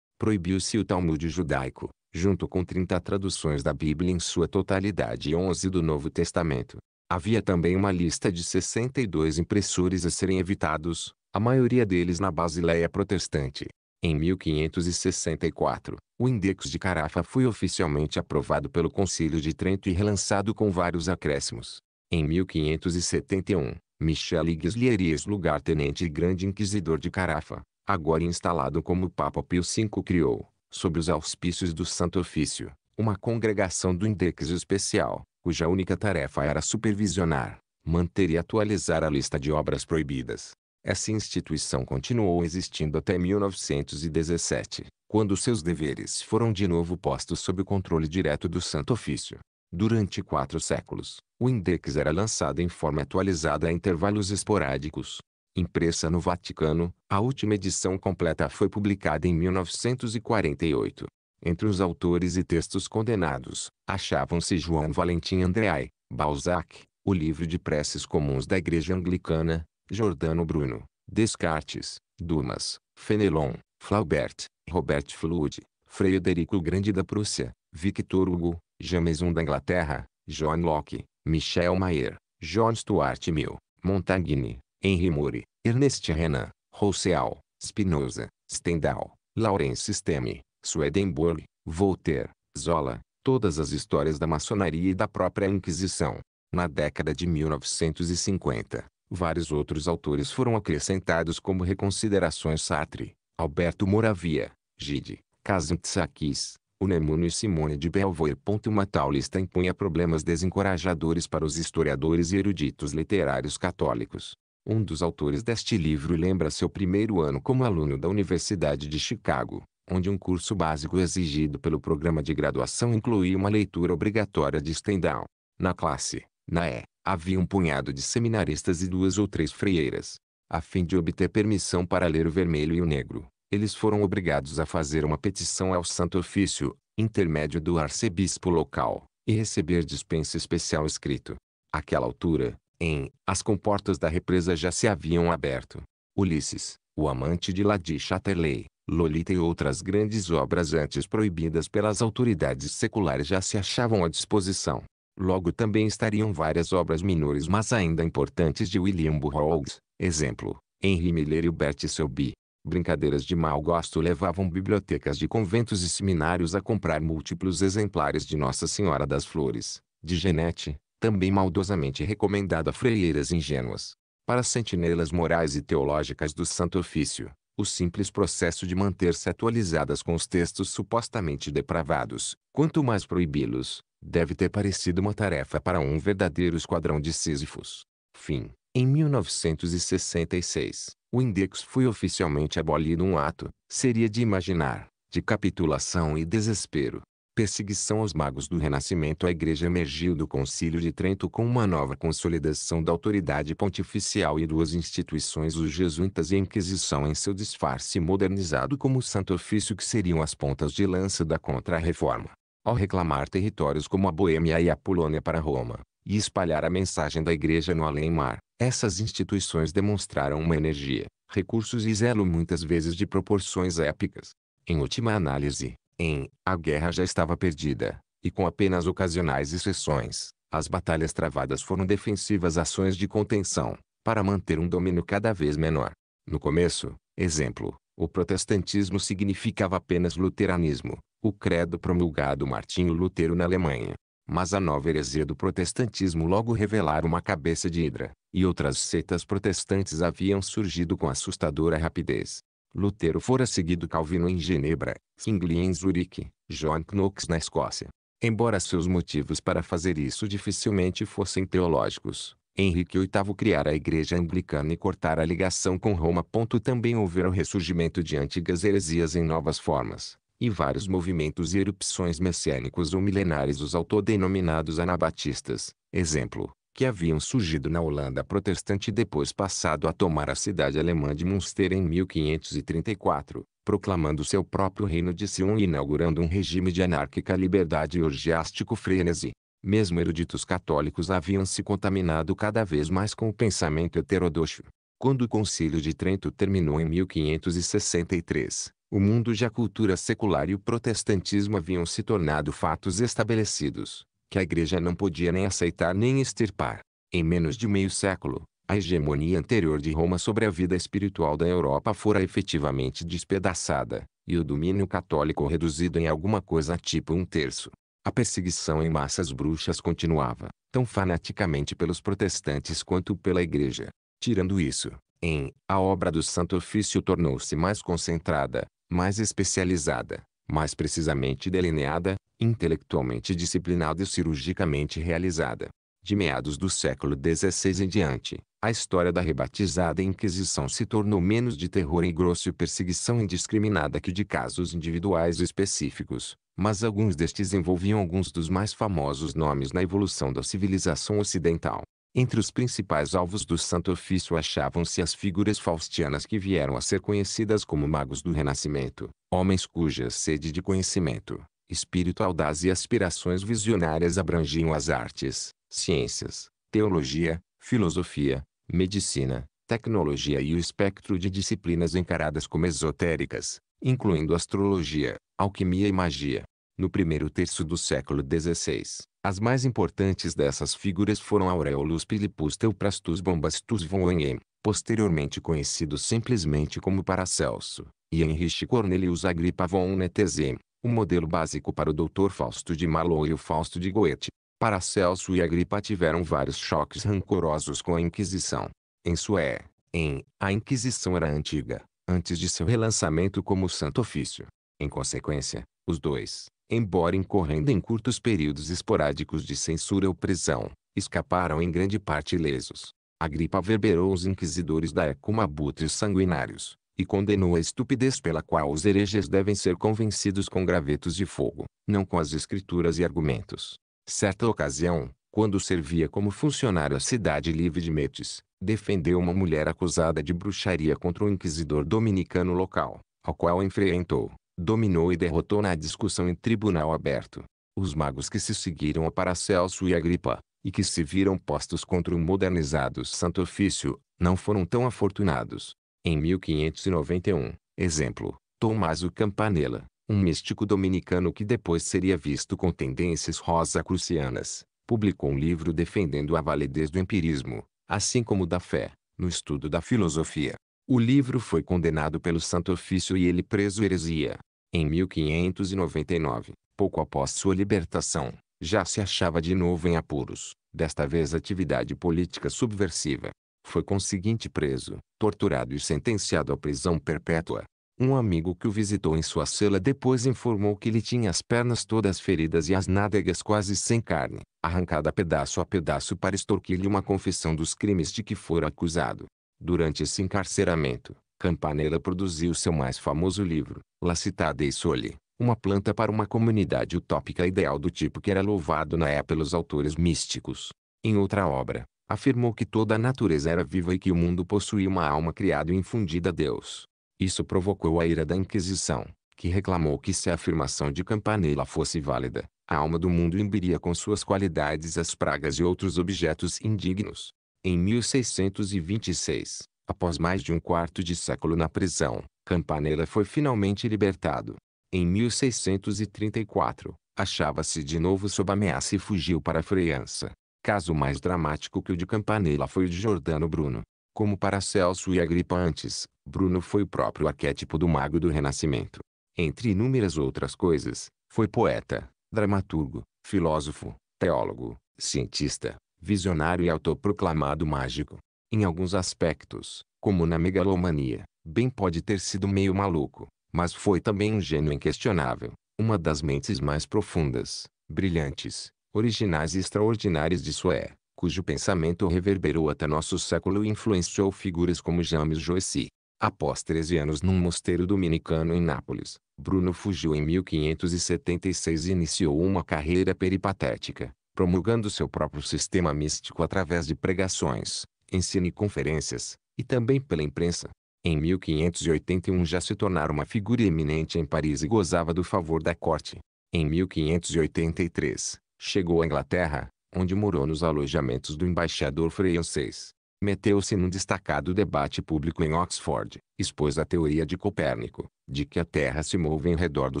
Proibiu-se o Talmud judaico, junto com 30 traduções da Bíblia em sua totalidade e 11 do Novo Testamento. Havia também uma lista de 62 impressores a serem evitados, a maioria deles na Basileia protestante. Em 1564, o Index de Carafa foi oficialmente aprovado pelo Concílio de Trento e relançado com vários acréscimos. Em 1571, Michel Guislieri, lugar tenente e grande inquisidor de Carafa, agora instalado como Papa Pio V criou, sob os auspícios do Santo Ofício, uma congregação do Index Especial, cuja única tarefa era supervisionar, manter e atualizar a lista de obras proibidas. Essa instituição continuou existindo até 1917, quando seus deveres foram de novo postos sob o controle direto do Santo Ofício. Durante quatro séculos, o Index era lançado em forma atualizada a intervalos esporádicos, impressa no Vaticano, a última edição completa foi publicada em 1948. Entre os autores e textos condenados, achavam-se João Valentim Andreai, Balzac, o livro de preces comuns da Igreja Anglicana, Jordano Bruno, Descartes, Dumas, Fenelon, Flaubert, Robert Flood, Frederico o Grande da Prússia, Victor Hugo, James I da Inglaterra, John Locke, Michel Mayer, John Stuart Mill, Montaigne, Henry Murray, Ernest Renan, Rousseau, Spinoza, Stendhal, Laurence Stemme, Swedenborg, Voltaire, Zola, todas as histórias da maçonaria e da própria Inquisição. Na década de 1950, vários outros autores foram acrescentados como reconsiderações Sartre, Alberto Moravia, Gide, Kazantzakis, Tsakis, e Simone de Beauvoir. Uma tal lista impunha problemas desencorajadores para os historiadores e eruditos literários católicos um dos autores deste livro lembra seu primeiro ano como aluno da Universidade de Chicago, onde um curso básico exigido pelo programa de graduação incluía uma leitura obrigatória de Stendhal. Na classe, na E, havia um punhado de seminaristas e duas ou três freieiras. A fim de obter permissão para ler o vermelho e o negro, eles foram obrigados a fazer uma petição ao Santo Ofício, intermédio do arcebispo local, e receber dispensa especial escrito. Aquela altura, em As comportas da represa já se haviam aberto. Ulisses, o amante de Lady Chatterley, Lolita e outras grandes obras antes proibidas pelas autoridades seculares já se achavam à disposição. Logo também estariam várias obras menores mas ainda importantes de William Burroughs, exemplo, Henry Miller e Bert Selby. Brincadeiras de mau gosto levavam bibliotecas de conventos e seminários a comprar múltiplos exemplares de Nossa Senhora das Flores, de Genete, também maldosamente recomendado a freieiras ingênuas. Para sentinelas morais e teológicas do Santo Ofício, o simples processo de manter-se atualizadas com os textos supostamente depravados, quanto mais proibi-los, deve ter parecido uma tarefa para um verdadeiro esquadrão de Sísifos. Fim. Em 1966, o index foi oficialmente abolido um ato, seria de imaginar, de capitulação e desespero perseguição aos magos do Renascimento a Igreja emergiu do Concílio de Trento com uma nova consolidação da autoridade pontificial e duas instituições os jesuítas e a Inquisição em seu disfarce modernizado como santo ofício que seriam as pontas de lança da Contra-Reforma. Ao reclamar territórios como a Boêmia e a Polônia para Roma, e espalhar a mensagem da Igreja no além-mar, essas instituições demonstraram uma energia, recursos e zelo muitas vezes de proporções épicas. Em última análise, em A guerra já estava perdida, e com apenas ocasionais exceções, as batalhas travadas foram defensivas ações de contenção, para manter um domínio cada vez menor. No começo, exemplo, o protestantismo significava apenas luteranismo, o credo promulgado Martinho Lutero na Alemanha. Mas a nova heresia do protestantismo logo revelara uma cabeça de hidra, e outras seitas protestantes haviam surgido com assustadora rapidez. Lutero fora seguido Calvino em Genebra, Zwingli em Zurique, John Knox na Escócia. Embora seus motivos para fazer isso dificilmente fossem teológicos, Henrique VIII criara a Igreja Anglicana e cortara a ligação com Roma. Também houveram ressurgimento de antigas heresias em novas formas, e vários movimentos e erupções messiânicos ou milenares os autodenominados anabatistas, exemplo, que haviam surgido na Holanda protestante e depois passado a tomar a cidade alemã de Münster em 1534, proclamando seu próprio reino de Sion e inaugurando um regime de anárquica liberdade e orgiástico frenesi. Mesmo eruditos católicos haviam se contaminado cada vez mais com o pensamento heterodoxo. Quando o Concílio de Trento terminou em 1563, o mundo de a cultura secular e o protestantismo haviam se tornado fatos estabelecidos que a igreja não podia nem aceitar nem extirpar. Em menos de meio século, a hegemonia anterior de Roma sobre a vida espiritual da Europa fora efetivamente despedaçada, e o domínio católico reduzido em alguma coisa tipo um terço. A perseguição em massas bruxas continuava, tão fanaticamente pelos protestantes quanto pela igreja. Tirando isso, em A obra do Santo Ofício tornou-se mais concentrada, mais especializada, mais precisamente delineada, intelectualmente disciplinada e cirurgicamente realizada. De meados do século XVI em diante, a história da rebatizada Inquisição se tornou menos de terror e grosso e perseguição indiscriminada que de casos individuais específicos, mas alguns destes envolviam alguns dos mais famosos nomes na evolução da civilização ocidental. Entre os principais alvos do Santo Ofício achavam-se as figuras faustianas que vieram a ser conhecidas como magos do Renascimento, homens cuja sede de conhecimento, espírito audaz e aspirações visionárias abrangiam as artes, ciências, teologia, filosofia, medicina, tecnologia e o espectro de disciplinas encaradas como esotéricas, incluindo astrologia, alquimia e magia. No primeiro terço do século XVI, as mais importantes dessas figuras foram Aureolus Pilipus Teoprastus Bombastus von Oem, posteriormente conhecido simplesmente como Paracelso, e Henrich Cornelius Agrippa von Netezen, o modelo básico para o Dr. Fausto de Marlowe e o Fausto de Goethe. Paracelso e Agrippa tiveram vários choques rancorosos com a Inquisição. Em Sué, em A Inquisição era antiga, antes de seu relançamento como Santo Ofício. Em consequência, os dois, embora incorrendo em curtos períodos esporádicos de censura ou prisão, escaparam em grande parte ilesos. A gripa verberou os inquisidores da Ecuma abutres sanguinários, e condenou a estupidez pela qual os hereges devem ser convencidos com gravetos de fogo, não com as escrituras e argumentos. Certa ocasião, quando servia como funcionário à cidade livre de Metes, defendeu uma mulher acusada de bruxaria contra um inquisidor dominicano local, ao qual enfrentou, dominou e derrotou na discussão em tribunal aberto. Os magos que se seguiram a Paracelso e Agripa, e que se viram postos contra o modernizado Santo Ofício, não foram tão afortunados. Em 1591, exemplo, Tommaso Campanella, um místico dominicano que depois seria visto com tendências rosa-crucianas, publicou um livro defendendo a validez do empirismo, assim como da fé, no estudo da filosofia. O livro foi condenado pelo Santo Ofício e ele preso heresia. Em 1599, pouco após sua libertação, já se achava de novo em apuros, desta vez atividade política subversiva. Foi conseguinte preso, torturado e sentenciado à prisão perpétua. Um amigo que o visitou em sua cela depois informou que ele tinha as pernas todas feridas e as nádegas quase sem carne, arrancada pedaço a pedaço para extorquir-lhe uma confissão dos crimes de que fora acusado. Durante esse encarceramento, Campanella produziu seu mais famoso livro, citada e Soli, uma planta para uma comunidade utópica ideal do tipo que era louvado na época pelos autores místicos. Em outra obra, afirmou que toda a natureza era viva e que o mundo possuía uma alma criada e infundida a Deus. Isso provocou a ira da Inquisição, que reclamou que se a afirmação de Campanella fosse válida, a alma do mundo imbiria com suas qualidades as pragas e outros objetos indignos. Em 1626, após mais de um quarto de século na prisão, Campanella foi finalmente libertado. Em 1634, achava-se de novo sob ameaça e fugiu para a França. Caso mais dramático que o de Campanella foi o de Giordano Bruno. Como para Celso e Agripa antes, Bruno foi o próprio arquétipo do mago do Renascimento. Entre inúmeras outras coisas, foi poeta, dramaturgo, filósofo, teólogo, cientista, visionário e autoproclamado mágico. Em alguns aspectos, como na megalomania, Bem pode ter sido meio maluco, mas foi também um gênio inquestionável, uma das mentes mais profundas, brilhantes, originais e extraordinárias de Sué, cujo pensamento reverberou até nosso século e influenciou figuras como James Joyce. Após 13 anos num mosteiro dominicano em Nápoles, Bruno fugiu em 1576 e iniciou uma carreira peripatética, promulgando seu próprio sistema místico através de pregações, ensino e conferências, e também pela imprensa. Em 1581 já se tornara uma figura eminente em Paris e gozava do favor da corte. Em 1583, chegou à Inglaterra, onde morou nos alojamentos do embaixador francês. Meteu-se num destacado debate público em Oxford, expôs a teoria de Copérnico, de que a Terra se move em redor do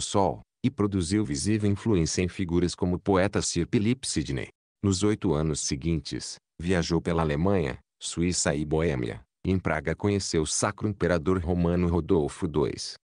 Sol, e produziu visível influência em figuras como o poeta Sir Philip Sidney. Nos oito anos seguintes, viajou pela Alemanha, Suíça e Boêmia, em Praga conheceu o sacro imperador romano Rodolfo II.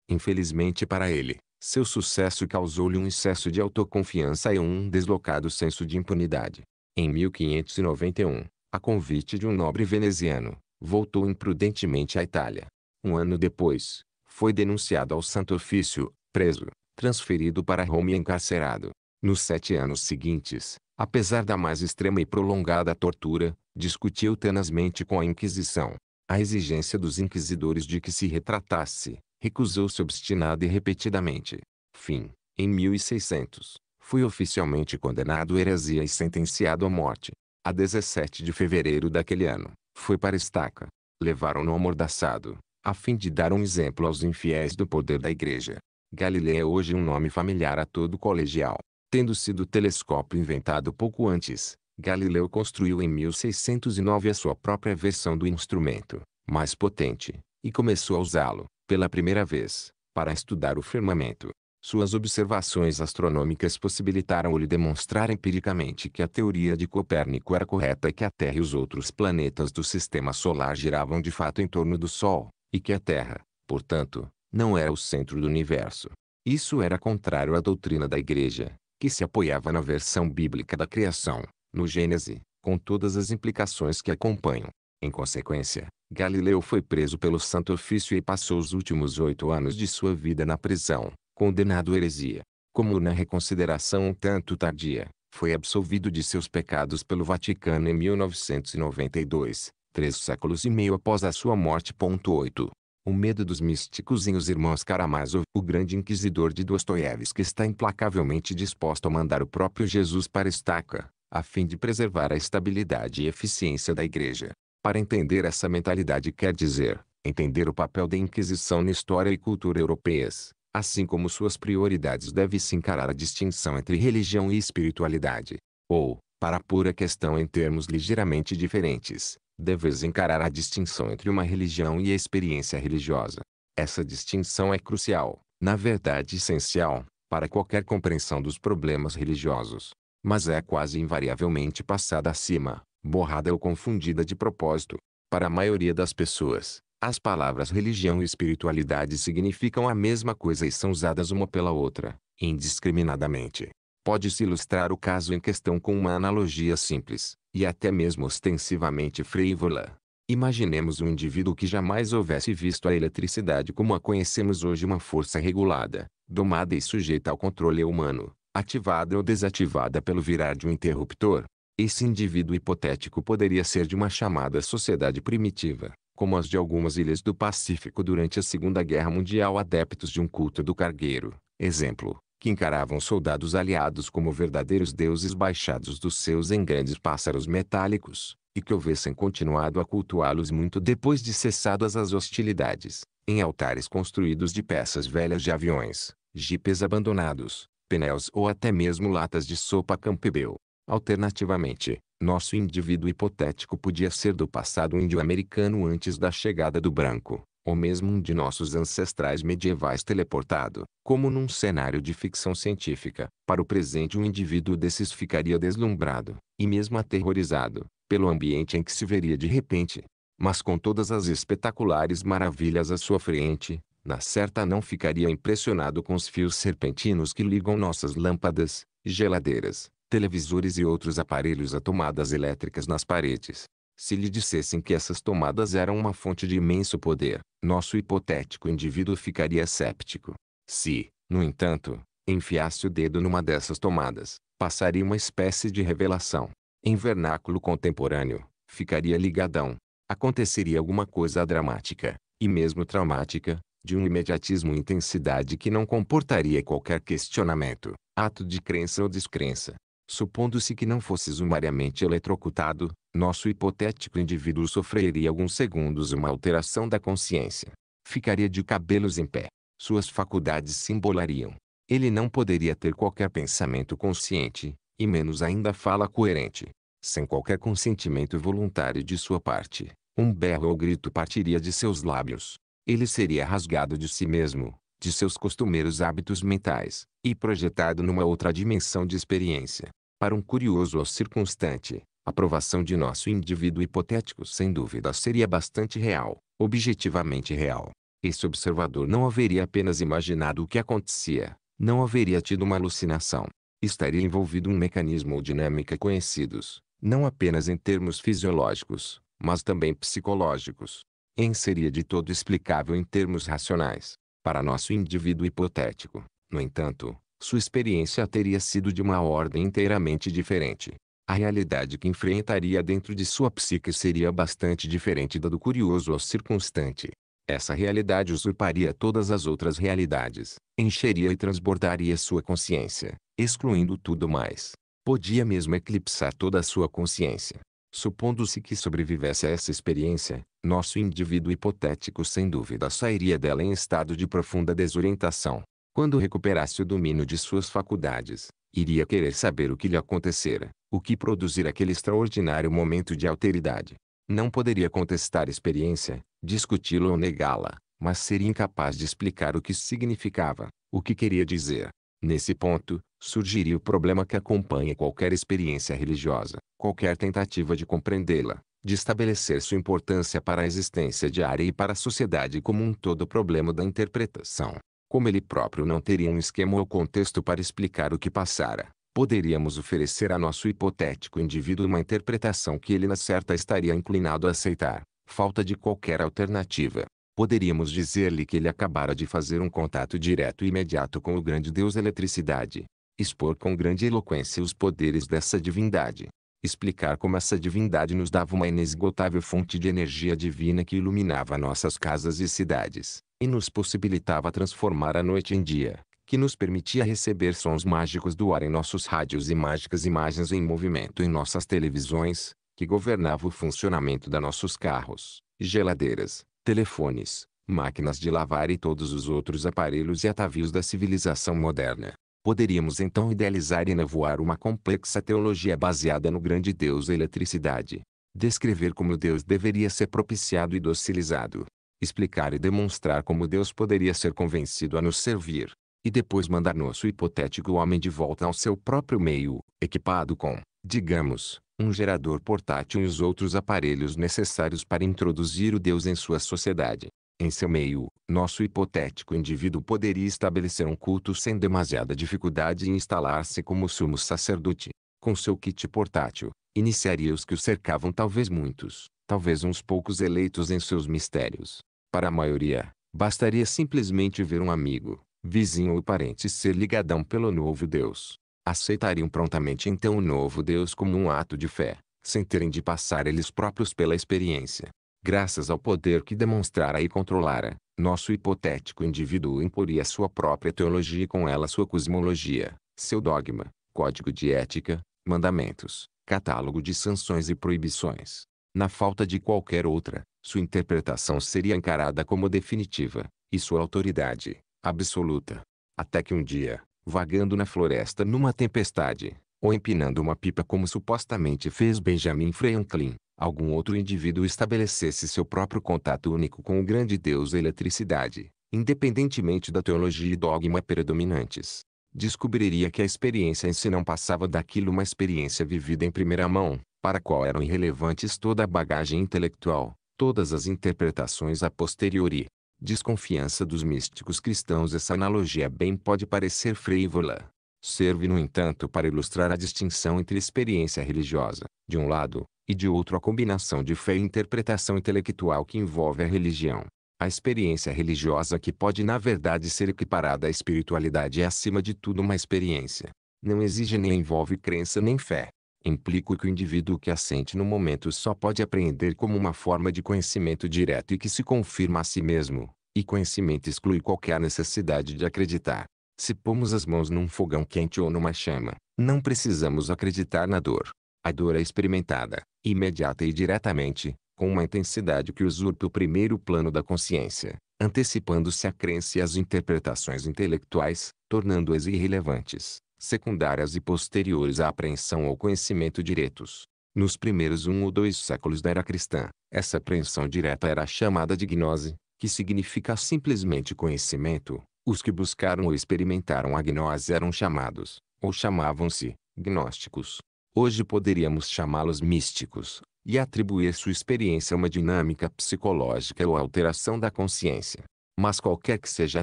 Infelizmente para ele, seu sucesso causou-lhe um excesso de autoconfiança e um deslocado senso de impunidade. Em 1591, a convite de um nobre veneziano, voltou imprudentemente à Itália. Um ano depois, foi denunciado ao Santo Ofício, preso, transferido para Roma e encarcerado. Nos sete anos seguintes, apesar da mais extrema e prolongada tortura, discutiu tenazmente com a Inquisição, a exigência dos inquisidores de que se retratasse, recusou-se obstinada e repetidamente. Fim, em 1600, foi oficialmente condenado à heresia e sentenciado à morte. A 17 de fevereiro daquele ano, foi para Estaca. Levaram-no amordaçado, a fim de dar um exemplo aos infiéis do poder da igreja. Galileu é hoje um nome familiar a todo colegial, tendo sido o telescópio inventado pouco antes, Galileu construiu em 1609 a sua própria versão do instrumento, mais potente, e começou a usá-lo, pela primeira vez, para estudar o firmamento. Suas observações astronômicas possibilitaram-lhe demonstrar empiricamente que a teoria de Copérnico era correta e que a Terra e os outros planetas do sistema solar giravam de fato em torno do Sol, e que a Terra, portanto, não era o centro do universo. Isso era contrário à doutrina da Igreja, que se apoiava na versão bíblica da criação no Gênese, com todas as implicações que acompanham. Em consequência, Galileu foi preso pelo Santo Ofício e passou os últimos oito anos de sua vida na prisão, condenado à heresia. Como na reconsideração um tanto tardia, foi absolvido de seus pecados pelo Vaticano em 1992, três séculos e meio após a sua morte. 8. O medo dos místicos em Os Irmãos Karamazov, o grande inquisidor de Dostoiévski está implacavelmente disposto a mandar o próprio Jesus para a estaca, a fim de preservar a estabilidade e eficiência da Igreja. Para entender essa mentalidade quer dizer, entender o papel da Inquisição na história e cultura europeias, assim como suas prioridades deve-se encarar a distinção entre religião e espiritualidade. Ou, para a pura questão em termos ligeiramente diferentes, deves encarar a distinção entre uma religião e a experiência religiosa. Essa distinção é crucial, na verdade essencial, para qualquer compreensão dos problemas religiosos mas é quase invariavelmente passada acima, borrada ou confundida de propósito. Para a maioria das pessoas, as palavras religião e espiritualidade significam a mesma coisa e são usadas uma pela outra, indiscriminadamente. Pode-se ilustrar o caso em questão com uma analogia simples, e até mesmo ostensivamente frívola. Imaginemos um indivíduo que jamais houvesse visto a eletricidade como a conhecemos hoje uma força regulada, domada e sujeita ao controle humano, ativada ou desativada pelo virar de um interruptor, esse indivíduo hipotético poderia ser de uma chamada sociedade primitiva, como as de algumas ilhas do Pacífico durante a Segunda Guerra Mundial adeptos de um culto do cargueiro, exemplo, que encaravam soldados aliados como verdadeiros deuses baixados dos seus em grandes pássaros metálicos, e que houvessem continuado a cultuá-los muito depois de cessadas as hostilidades, em altares construídos de peças velhas de aviões, jipes abandonados, pneus ou até mesmo latas de sopa Campbell. Alternativamente, nosso indivíduo hipotético podia ser do passado índio-americano antes da chegada do branco, ou mesmo um de nossos ancestrais medievais teleportado, como num cenário de ficção científica. Para o presente, um indivíduo desses ficaria deslumbrado, e mesmo aterrorizado, pelo ambiente em que se veria de repente. Mas com todas as espetaculares maravilhas à sua frente, na certa não ficaria impressionado com os fios serpentinos que ligam nossas lâmpadas, geladeiras, televisores e outros aparelhos a tomadas elétricas nas paredes. Se lhe dissessem que essas tomadas eram uma fonte de imenso poder, nosso hipotético indivíduo ficaria séptico. Se, no entanto, enfiasse o dedo numa dessas tomadas, passaria uma espécie de revelação. Em vernáculo contemporâneo, ficaria ligadão. Aconteceria alguma coisa dramática, e mesmo traumática, de um imediatismo e intensidade que não comportaria qualquer questionamento, ato de crença ou descrença. Supondo-se que não fosse sumariamente eletrocutado, nosso hipotético indivíduo sofreria alguns segundos uma alteração da consciência. Ficaria de cabelos em pé. Suas faculdades se embolariam. Ele não poderia ter qualquer pensamento consciente, e menos ainda fala coerente. Sem qualquer consentimento voluntário de sua parte, um berro ou grito partiria de seus lábios ele seria rasgado de si mesmo, de seus costumeiros hábitos mentais, e projetado numa outra dimensão de experiência. Para um curioso ou circunstante, a provação de nosso indivíduo hipotético sem dúvida seria bastante real, objetivamente real. Esse observador não haveria apenas imaginado o que acontecia, não haveria tido uma alucinação. Estaria envolvido um mecanismo ou dinâmica conhecidos, não apenas em termos fisiológicos, mas também psicológicos em seria de todo explicável em termos racionais. Para nosso indivíduo hipotético, no entanto, sua experiência teria sido de uma ordem inteiramente diferente. A realidade que enfrentaria dentro de sua psique seria bastante diferente da do curioso ou circunstante. Essa realidade usurparia todas as outras realidades, encheria e transbordaria sua consciência, excluindo tudo mais. Podia mesmo eclipsar toda a sua consciência. Supondo-se que sobrevivesse a essa experiência, nosso indivíduo hipotético sem dúvida sairia dela em estado de profunda desorientação. Quando recuperasse o domínio de suas faculdades, iria querer saber o que lhe acontecera, o que produzir aquele extraordinário momento de alteridade. Não poderia contestar a experiência, discuti-la ou negá-la, mas seria incapaz de explicar o que significava, o que queria dizer. Nesse ponto, surgiria o problema que acompanha qualquer experiência religiosa, qualquer tentativa de compreendê-la de estabelecer sua importância para a existência diária e para a sociedade como um todo. O problema da interpretação, como ele próprio não teria um esquema ou contexto para explicar o que passara, poderíamos oferecer a nosso hipotético indivíduo uma interpretação que ele na certa estaria inclinado a aceitar, falta de qualquer alternativa. Poderíamos dizer-lhe que ele acabara de fazer um contato direto e imediato com o grande Deus eletricidade, expor com grande eloquência os poderes dessa divindade, explicar como essa divindade nos dava uma inesgotável fonte de energia divina que iluminava nossas casas e cidades, e nos possibilitava transformar a noite em dia, que nos permitia receber sons mágicos do ar em nossos rádios e mágicas imagens em movimento em nossas televisões, que governava o funcionamento de nossos carros, geladeiras, telefones, máquinas de lavar e todos os outros aparelhos e atavios da civilização moderna. Poderíamos então idealizar e nevoar uma complexa teologia baseada no grande Deus eletricidade. Descrever como Deus deveria ser propiciado e docilizado. Explicar e demonstrar como Deus poderia ser convencido a nos servir. E depois mandar nosso hipotético homem de volta ao seu próprio meio, equipado com, digamos, um gerador portátil e os outros aparelhos necessários para introduzir o Deus em sua sociedade. Em seu meio, nosso hipotético indivíduo poderia estabelecer um culto sem demasiada dificuldade e instalar-se como sumo sacerdote. Com seu kit portátil, iniciaria os que o cercavam talvez muitos, talvez uns poucos eleitos em seus mistérios. Para a maioria, bastaria simplesmente ver um amigo, vizinho ou parente ser ligadão pelo novo Deus. Aceitariam prontamente então o novo Deus como um ato de fé, sem terem de passar eles próprios pela experiência graças ao poder que demonstrara e controlara, nosso hipotético indivíduo imporia sua própria teologia e com ela sua cosmologia, seu dogma, código de ética, mandamentos, catálogo de sanções e proibições. Na falta de qualquer outra, sua interpretação seria encarada como definitiva, e sua autoridade, absoluta. Até que um dia, vagando na floresta numa tempestade, ou empinando uma pipa como supostamente fez Benjamin Franklin, algum outro indivíduo estabelecesse seu próprio contato único com o grande Deus da eletricidade, independentemente da teologia e dogma predominantes, descobriria que a experiência em si não passava daquilo uma experiência vivida em primeira mão, para a qual eram irrelevantes toda a bagagem intelectual, todas as interpretações a posteriori. Desconfiança dos místicos cristãos Essa analogia bem pode parecer frívola. Serve, no entanto, para ilustrar a distinção entre experiência religiosa, de um lado, e de outro a combinação de fé e interpretação intelectual que envolve a religião. A experiência religiosa que pode na verdade ser equiparada à espiritualidade é acima de tudo uma experiência. Não exige nem envolve crença nem fé. Implica que o indivíduo que assente no momento só pode apreender como uma forma de conhecimento direto e que se confirma a si mesmo, e conhecimento exclui qualquer necessidade de acreditar. Se pomos as mãos num fogão quente ou numa chama, não precisamos acreditar na dor, a dor é experimentada, imediata e diretamente, com uma intensidade que usurpa o primeiro plano da consciência, antecipando-se à crença e às interpretações intelectuais, tornando-as irrelevantes, secundárias e posteriores à apreensão ou conhecimento diretos. Nos primeiros um ou dois séculos da era cristã, essa apreensão direta era chamada de gnose, que significa simplesmente conhecimento. Os que buscaram ou experimentaram a gnose eram chamados, ou chamavam-se, gnósticos. Hoje poderíamos chamá-los místicos, e atribuir sua experiência a uma dinâmica psicológica ou alteração da consciência. Mas qualquer que seja a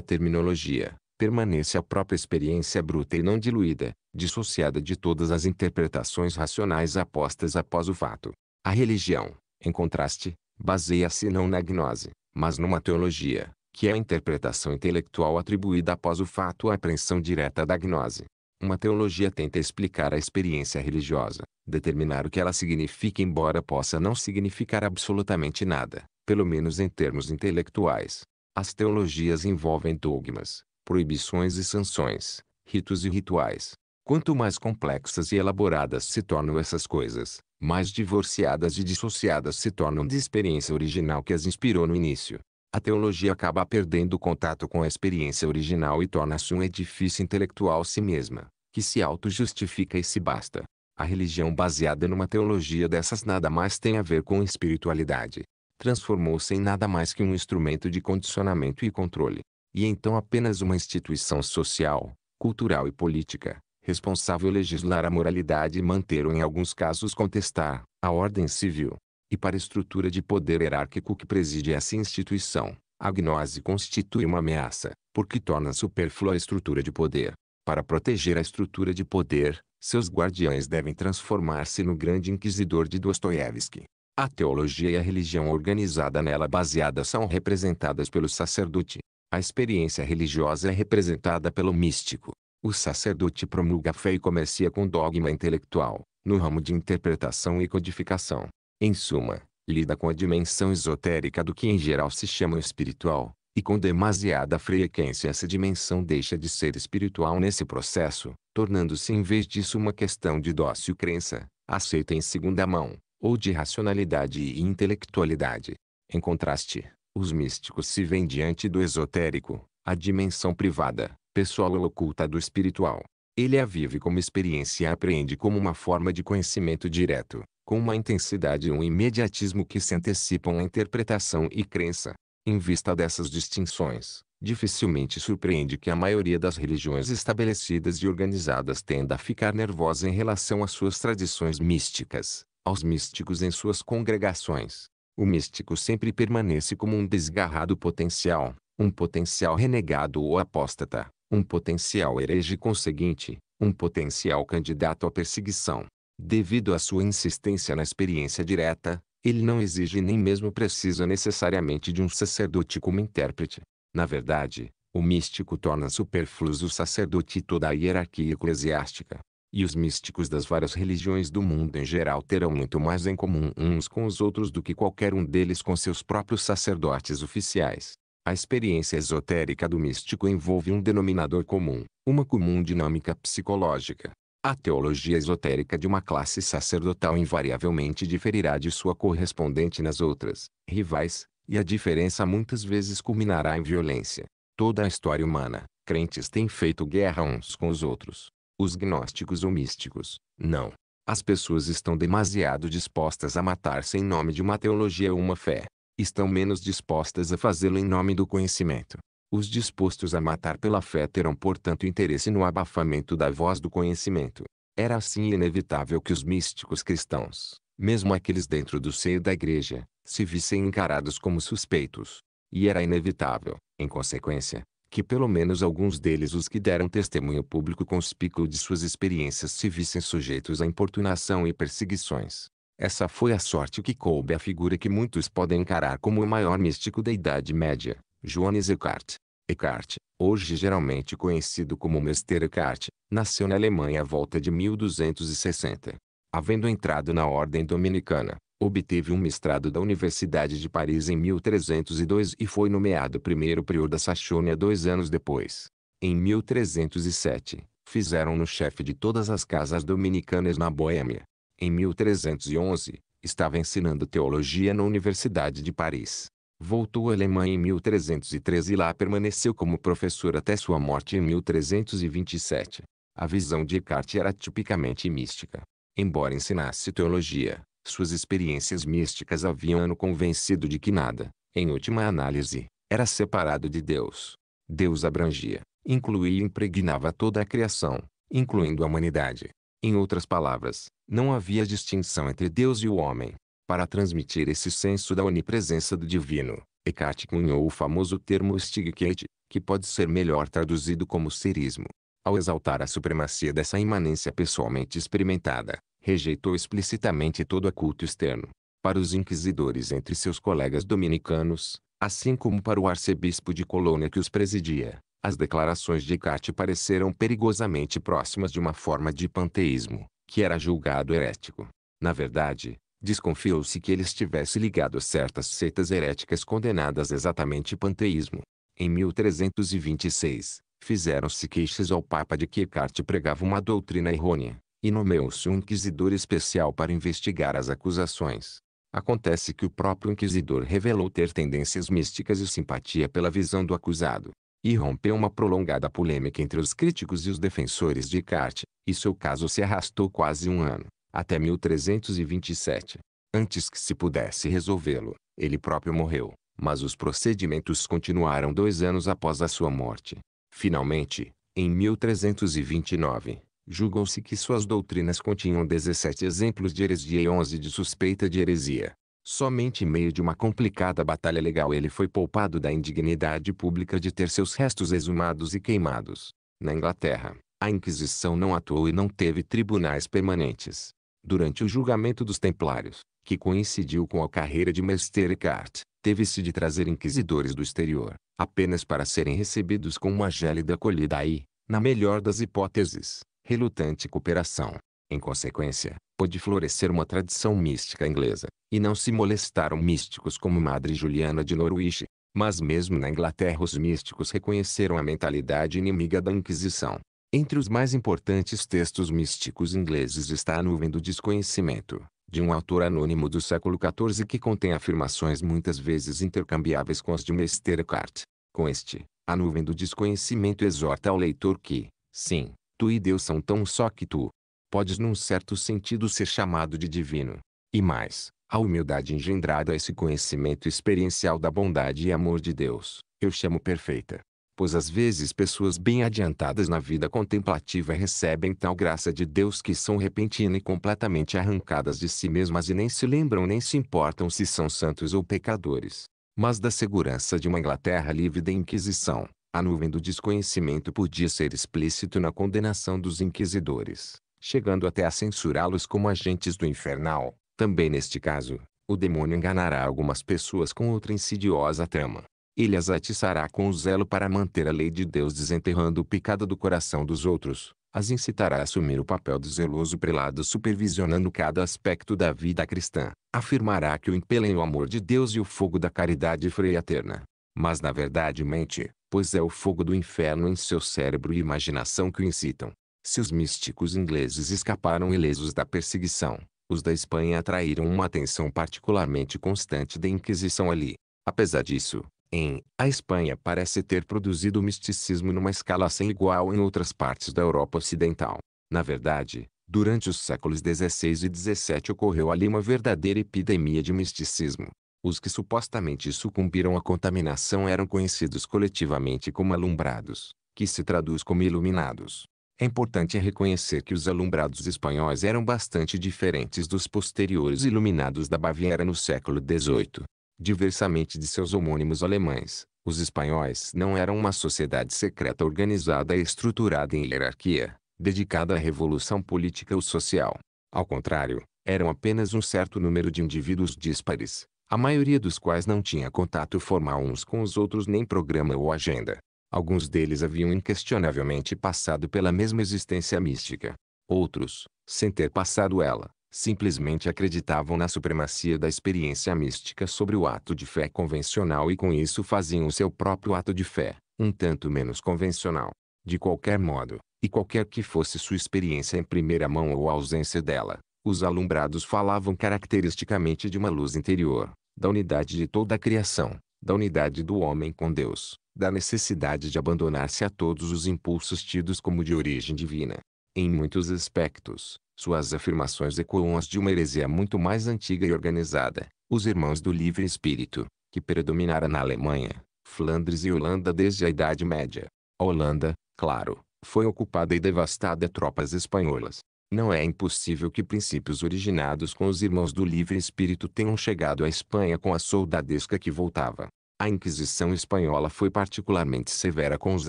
terminologia, permanece a própria experiência bruta e não diluída, dissociada de todas as interpretações racionais apostas após o fato. A religião, em contraste, baseia-se não na gnose, mas numa teologia, que é a interpretação intelectual atribuída após o fato à apreensão direta da gnose. Uma teologia tenta explicar a experiência religiosa, determinar o que ela significa, embora possa não significar absolutamente nada, pelo menos em termos intelectuais. As teologias envolvem dogmas, proibições e sanções, ritos e rituais. Quanto mais complexas e elaboradas se tornam essas coisas, mais divorciadas e dissociadas se tornam de experiência original que as inspirou no início a teologia acaba perdendo o contato com a experiência original e torna-se um edifício intelectual si mesma, que se auto-justifica e se basta. A religião baseada numa teologia dessas nada mais tem a ver com espiritualidade. Transformou-se em nada mais que um instrumento de condicionamento e controle. E então apenas uma instituição social, cultural e política, responsável legislar a moralidade e manter ou em alguns casos contestar, a ordem civil e para a estrutura de poder hierárquico que preside essa instituição. A gnose constitui uma ameaça, porque torna superflua a estrutura de poder. Para proteger a estrutura de poder, seus guardiães devem transformar-se no grande inquisidor de Dostoiévski. A teologia e a religião organizada nela baseada são representadas pelo sacerdote. A experiência religiosa é representada pelo místico. O sacerdote promulga fé e comercia com dogma intelectual, no ramo de interpretação e codificação. Em suma, lida com a dimensão esotérica do que em geral se chama espiritual, e com demasiada frequência essa dimensão deixa de ser espiritual nesse processo, tornando-se em vez disso uma questão de dócil crença, aceita em segunda mão, ou de racionalidade e intelectualidade. Em contraste, os místicos se veem diante do esotérico, a dimensão privada, pessoal ou oculta do espiritual. Ele a vive como experiência e a apreende como uma forma de conhecimento direto, com uma intensidade e um imediatismo que se antecipam à interpretação e crença. Em vista dessas distinções, dificilmente surpreende que a maioria das religiões estabelecidas e organizadas tenda a ficar nervosa em relação às suas tradições místicas, aos místicos em suas congregações. O místico sempre permanece como um desgarrado potencial, um potencial renegado ou apóstata, um potencial herege conseguinte, um potencial candidato à perseguição. Devido à sua insistência na experiência direta, ele não exige nem mesmo precisa necessariamente de um sacerdote como intérprete. Na verdade, o místico torna superfluos o sacerdote e toda a hierarquia eclesiástica. E os místicos das várias religiões do mundo em geral terão muito mais em comum uns com os outros do que qualquer um deles com seus próprios sacerdotes oficiais. A experiência esotérica do místico envolve um denominador comum, uma comum dinâmica psicológica, a teologia esotérica de uma classe sacerdotal invariavelmente diferirá de sua correspondente nas outras, rivais, e a diferença muitas vezes culminará em violência. Toda a história humana, crentes têm feito guerra uns com os outros. Os gnósticos ou místicos, não. As pessoas estão demasiado dispostas a matar-se em nome de uma teologia ou uma fé. Estão menos dispostas a fazê-lo em nome do conhecimento. Os dispostos a matar pela fé terão portanto interesse no abafamento da voz do conhecimento. Era assim inevitável que os místicos cristãos, mesmo aqueles dentro do seio da igreja, se vissem encarados como suspeitos. E era inevitável, em consequência, que pelo menos alguns deles os que deram testemunho público conspícuo de suas experiências se vissem sujeitos a importunação e perseguições. Essa foi a sorte que coube à figura que muitos podem encarar como o maior místico da Idade Média. Johannes Eckhart. Eckhart, hoje geralmente conhecido como Mester Eckhart, nasceu na Alemanha à volta de 1260. Havendo entrado na Ordem Dominicana, obteve um mestrado da Universidade de Paris em 1302 e foi nomeado primeiro prior da Saxônia dois anos depois. Em 1307, fizeram-no chefe de todas as casas dominicanas na Boêmia. Em 1311, estava ensinando teologia na Universidade de Paris. Voltou à Alemanha em 1313 e lá permaneceu como professor até sua morte em 1327. A visão de Eckhart era tipicamente mística. Embora ensinasse teologia, suas experiências místicas haviam-no convencido de que nada, em última análise, era separado de Deus. Deus abrangia, incluía e impregnava toda a criação, incluindo a humanidade. Em outras palavras, não havia distinção entre Deus e o homem. Para transmitir esse senso da onipresença do divino, Eckhart cunhou o famoso termo Stigkeite, que pode ser melhor traduzido como serismo. Ao exaltar a supremacia dessa imanência pessoalmente experimentada, rejeitou explicitamente todo o culto externo. Para os inquisidores entre seus colegas dominicanos, assim como para o arcebispo de Colônia que os presidia, as declarações de Eckhart pareceram perigosamente próximas de uma forma de panteísmo, que era julgado herético. Na verdade, Desconfiou-se que ele estivesse ligado a certas seitas heréticas condenadas exatamente panteísmo. Em 1326, fizeram-se queixas ao Papa de que Eckhart pregava uma doutrina errônea, e nomeou-se um inquisidor especial para investigar as acusações. Acontece que o próprio inquisidor revelou ter tendências místicas e simpatia pela visão do acusado, e rompeu uma prolongada polêmica entre os críticos e os defensores de Eckhart, e seu caso se arrastou quase um ano até 1327. Antes que se pudesse resolvê-lo, ele próprio morreu, mas os procedimentos continuaram dois anos após a sua morte. Finalmente, em 1329, julgou-se que suas doutrinas continham 17 exemplos de heresia e 11 de suspeita de heresia. Somente em meio de uma complicada batalha legal ele foi poupado da indignidade pública de ter seus restos exumados e queimados. Na Inglaterra, a Inquisição não atuou e não teve tribunais permanentes durante o julgamento dos Templários, que coincidiu com a carreira de Mester Eckhart, teve-se de trazer inquisidores do exterior, apenas para serem recebidos com uma gélida acolhida aí, na melhor das hipóteses, relutante cooperação. Em consequência, pôde florescer uma tradição mística inglesa, e não se molestaram místicos como Madre Juliana de Norwich, mas mesmo na Inglaterra os místicos reconheceram a mentalidade inimiga da Inquisição, entre os mais importantes textos místicos ingleses está A Nuvem do Desconhecimento, de um autor anônimo do século XIV que contém afirmações muitas vezes intercambiáveis com as de Mr. Eckhart. Com este, A Nuvem do Desconhecimento exorta ao leitor que, sim, tu e Deus são tão só que tu podes num certo sentido ser chamado de divino. E mais, a humildade engendrada a esse conhecimento experiencial da bondade e amor de Deus, eu chamo perfeita pois às vezes pessoas bem adiantadas na vida contemplativa recebem tal graça de Deus que são repentina e completamente arrancadas de si mesmas e nem se lembram nem se importam se são santos ou pecadores. Mas da segurança de uma Inglaterra livre da Inquisição, a nuvem do desconhecimento podia ser explícito na condenação dos inquisidores, chegando até a censurá-los como agentes do infernal. Também neste caso, o demônio enganará algumas pessoas com outra insidiosa trama, ele as atiçará com o zelo para manter a lei de Deus desenterrando o pecado do coração dos outros. As incitará a assumir o papel do zeloso prelado supervisionando cada aspecto da vida cristã. Afirmará que o impelem o amor de Deus e o fogo da caridade freiaterna. Mas na verdade mente, pois é o fogo do inferno em seu cérebro e imaginação que o incitam. Se os místicos ingleses escaparam ilesos da perseguição, os da Espanha atraíram uma atenção particularmente constante da Inquisição ali. Apesar disso, em A Espanha parece ter produzido misticismo numa escala sem igual em outras partes da Europa Ocidental. Na verdade, durante os séculos XVI e XVII ocorreu ali uma verdadeira epidemia de misticismo. Os que supostamente sucumbiram à contaminação eram conhecidos coletivamente como alumbrados, que se traduz como iluminados. É importante reconhecer que os alumbrados espanhóis eram bastante diferentes dos posteriores iluminados da Baviera no século XVIII. Diversamente de seus homônimos alemães, os espanhóis não eram uma sociedade secreta organizada e estruturada em hierarquia, dedicada à revolução política ou social. Ao contrário, eram apenas um certo número de indivíduos díspares, a maioria dos quais não tinha contato formal uns com os outros nem programa ou agenda. Alguns deles haviam inquestionavelmente passado pela mesma existência mística. Outros, sem ter passado ela, simplesmente acreditavam na supremacia da experiência mística sobre o ato de fé convencional e com isso faziam o seu próprio ato de fé, um tanto menos convencional. De qualquer modo, e qualquer que fosse sua experiência em primeira mão ou a ausência dela, os alumbrados falavam caracteristicamente de uma luz interior, da unidade de toda a criação, da unidade do homem com Deus, da necessidade de abandonar-se a todos os impulsos tidos como de origem divina. Em muitos aspectos, suas afirmações ecoam as de uma heresia muito mais antiga e organizada, os Irmãos do Livre Espírito, que predominara na Alemanha, Flandres e Holanda desde a Idade Média. A Holanda, claro, foi ocupada e devastada tropas espanholas. Não é impossível que princípios originados com os irmãos do livre espírito tenham chegado à Espanha com a soldadesca que voltava. A Inquisição espanhola foi particularmente severa com os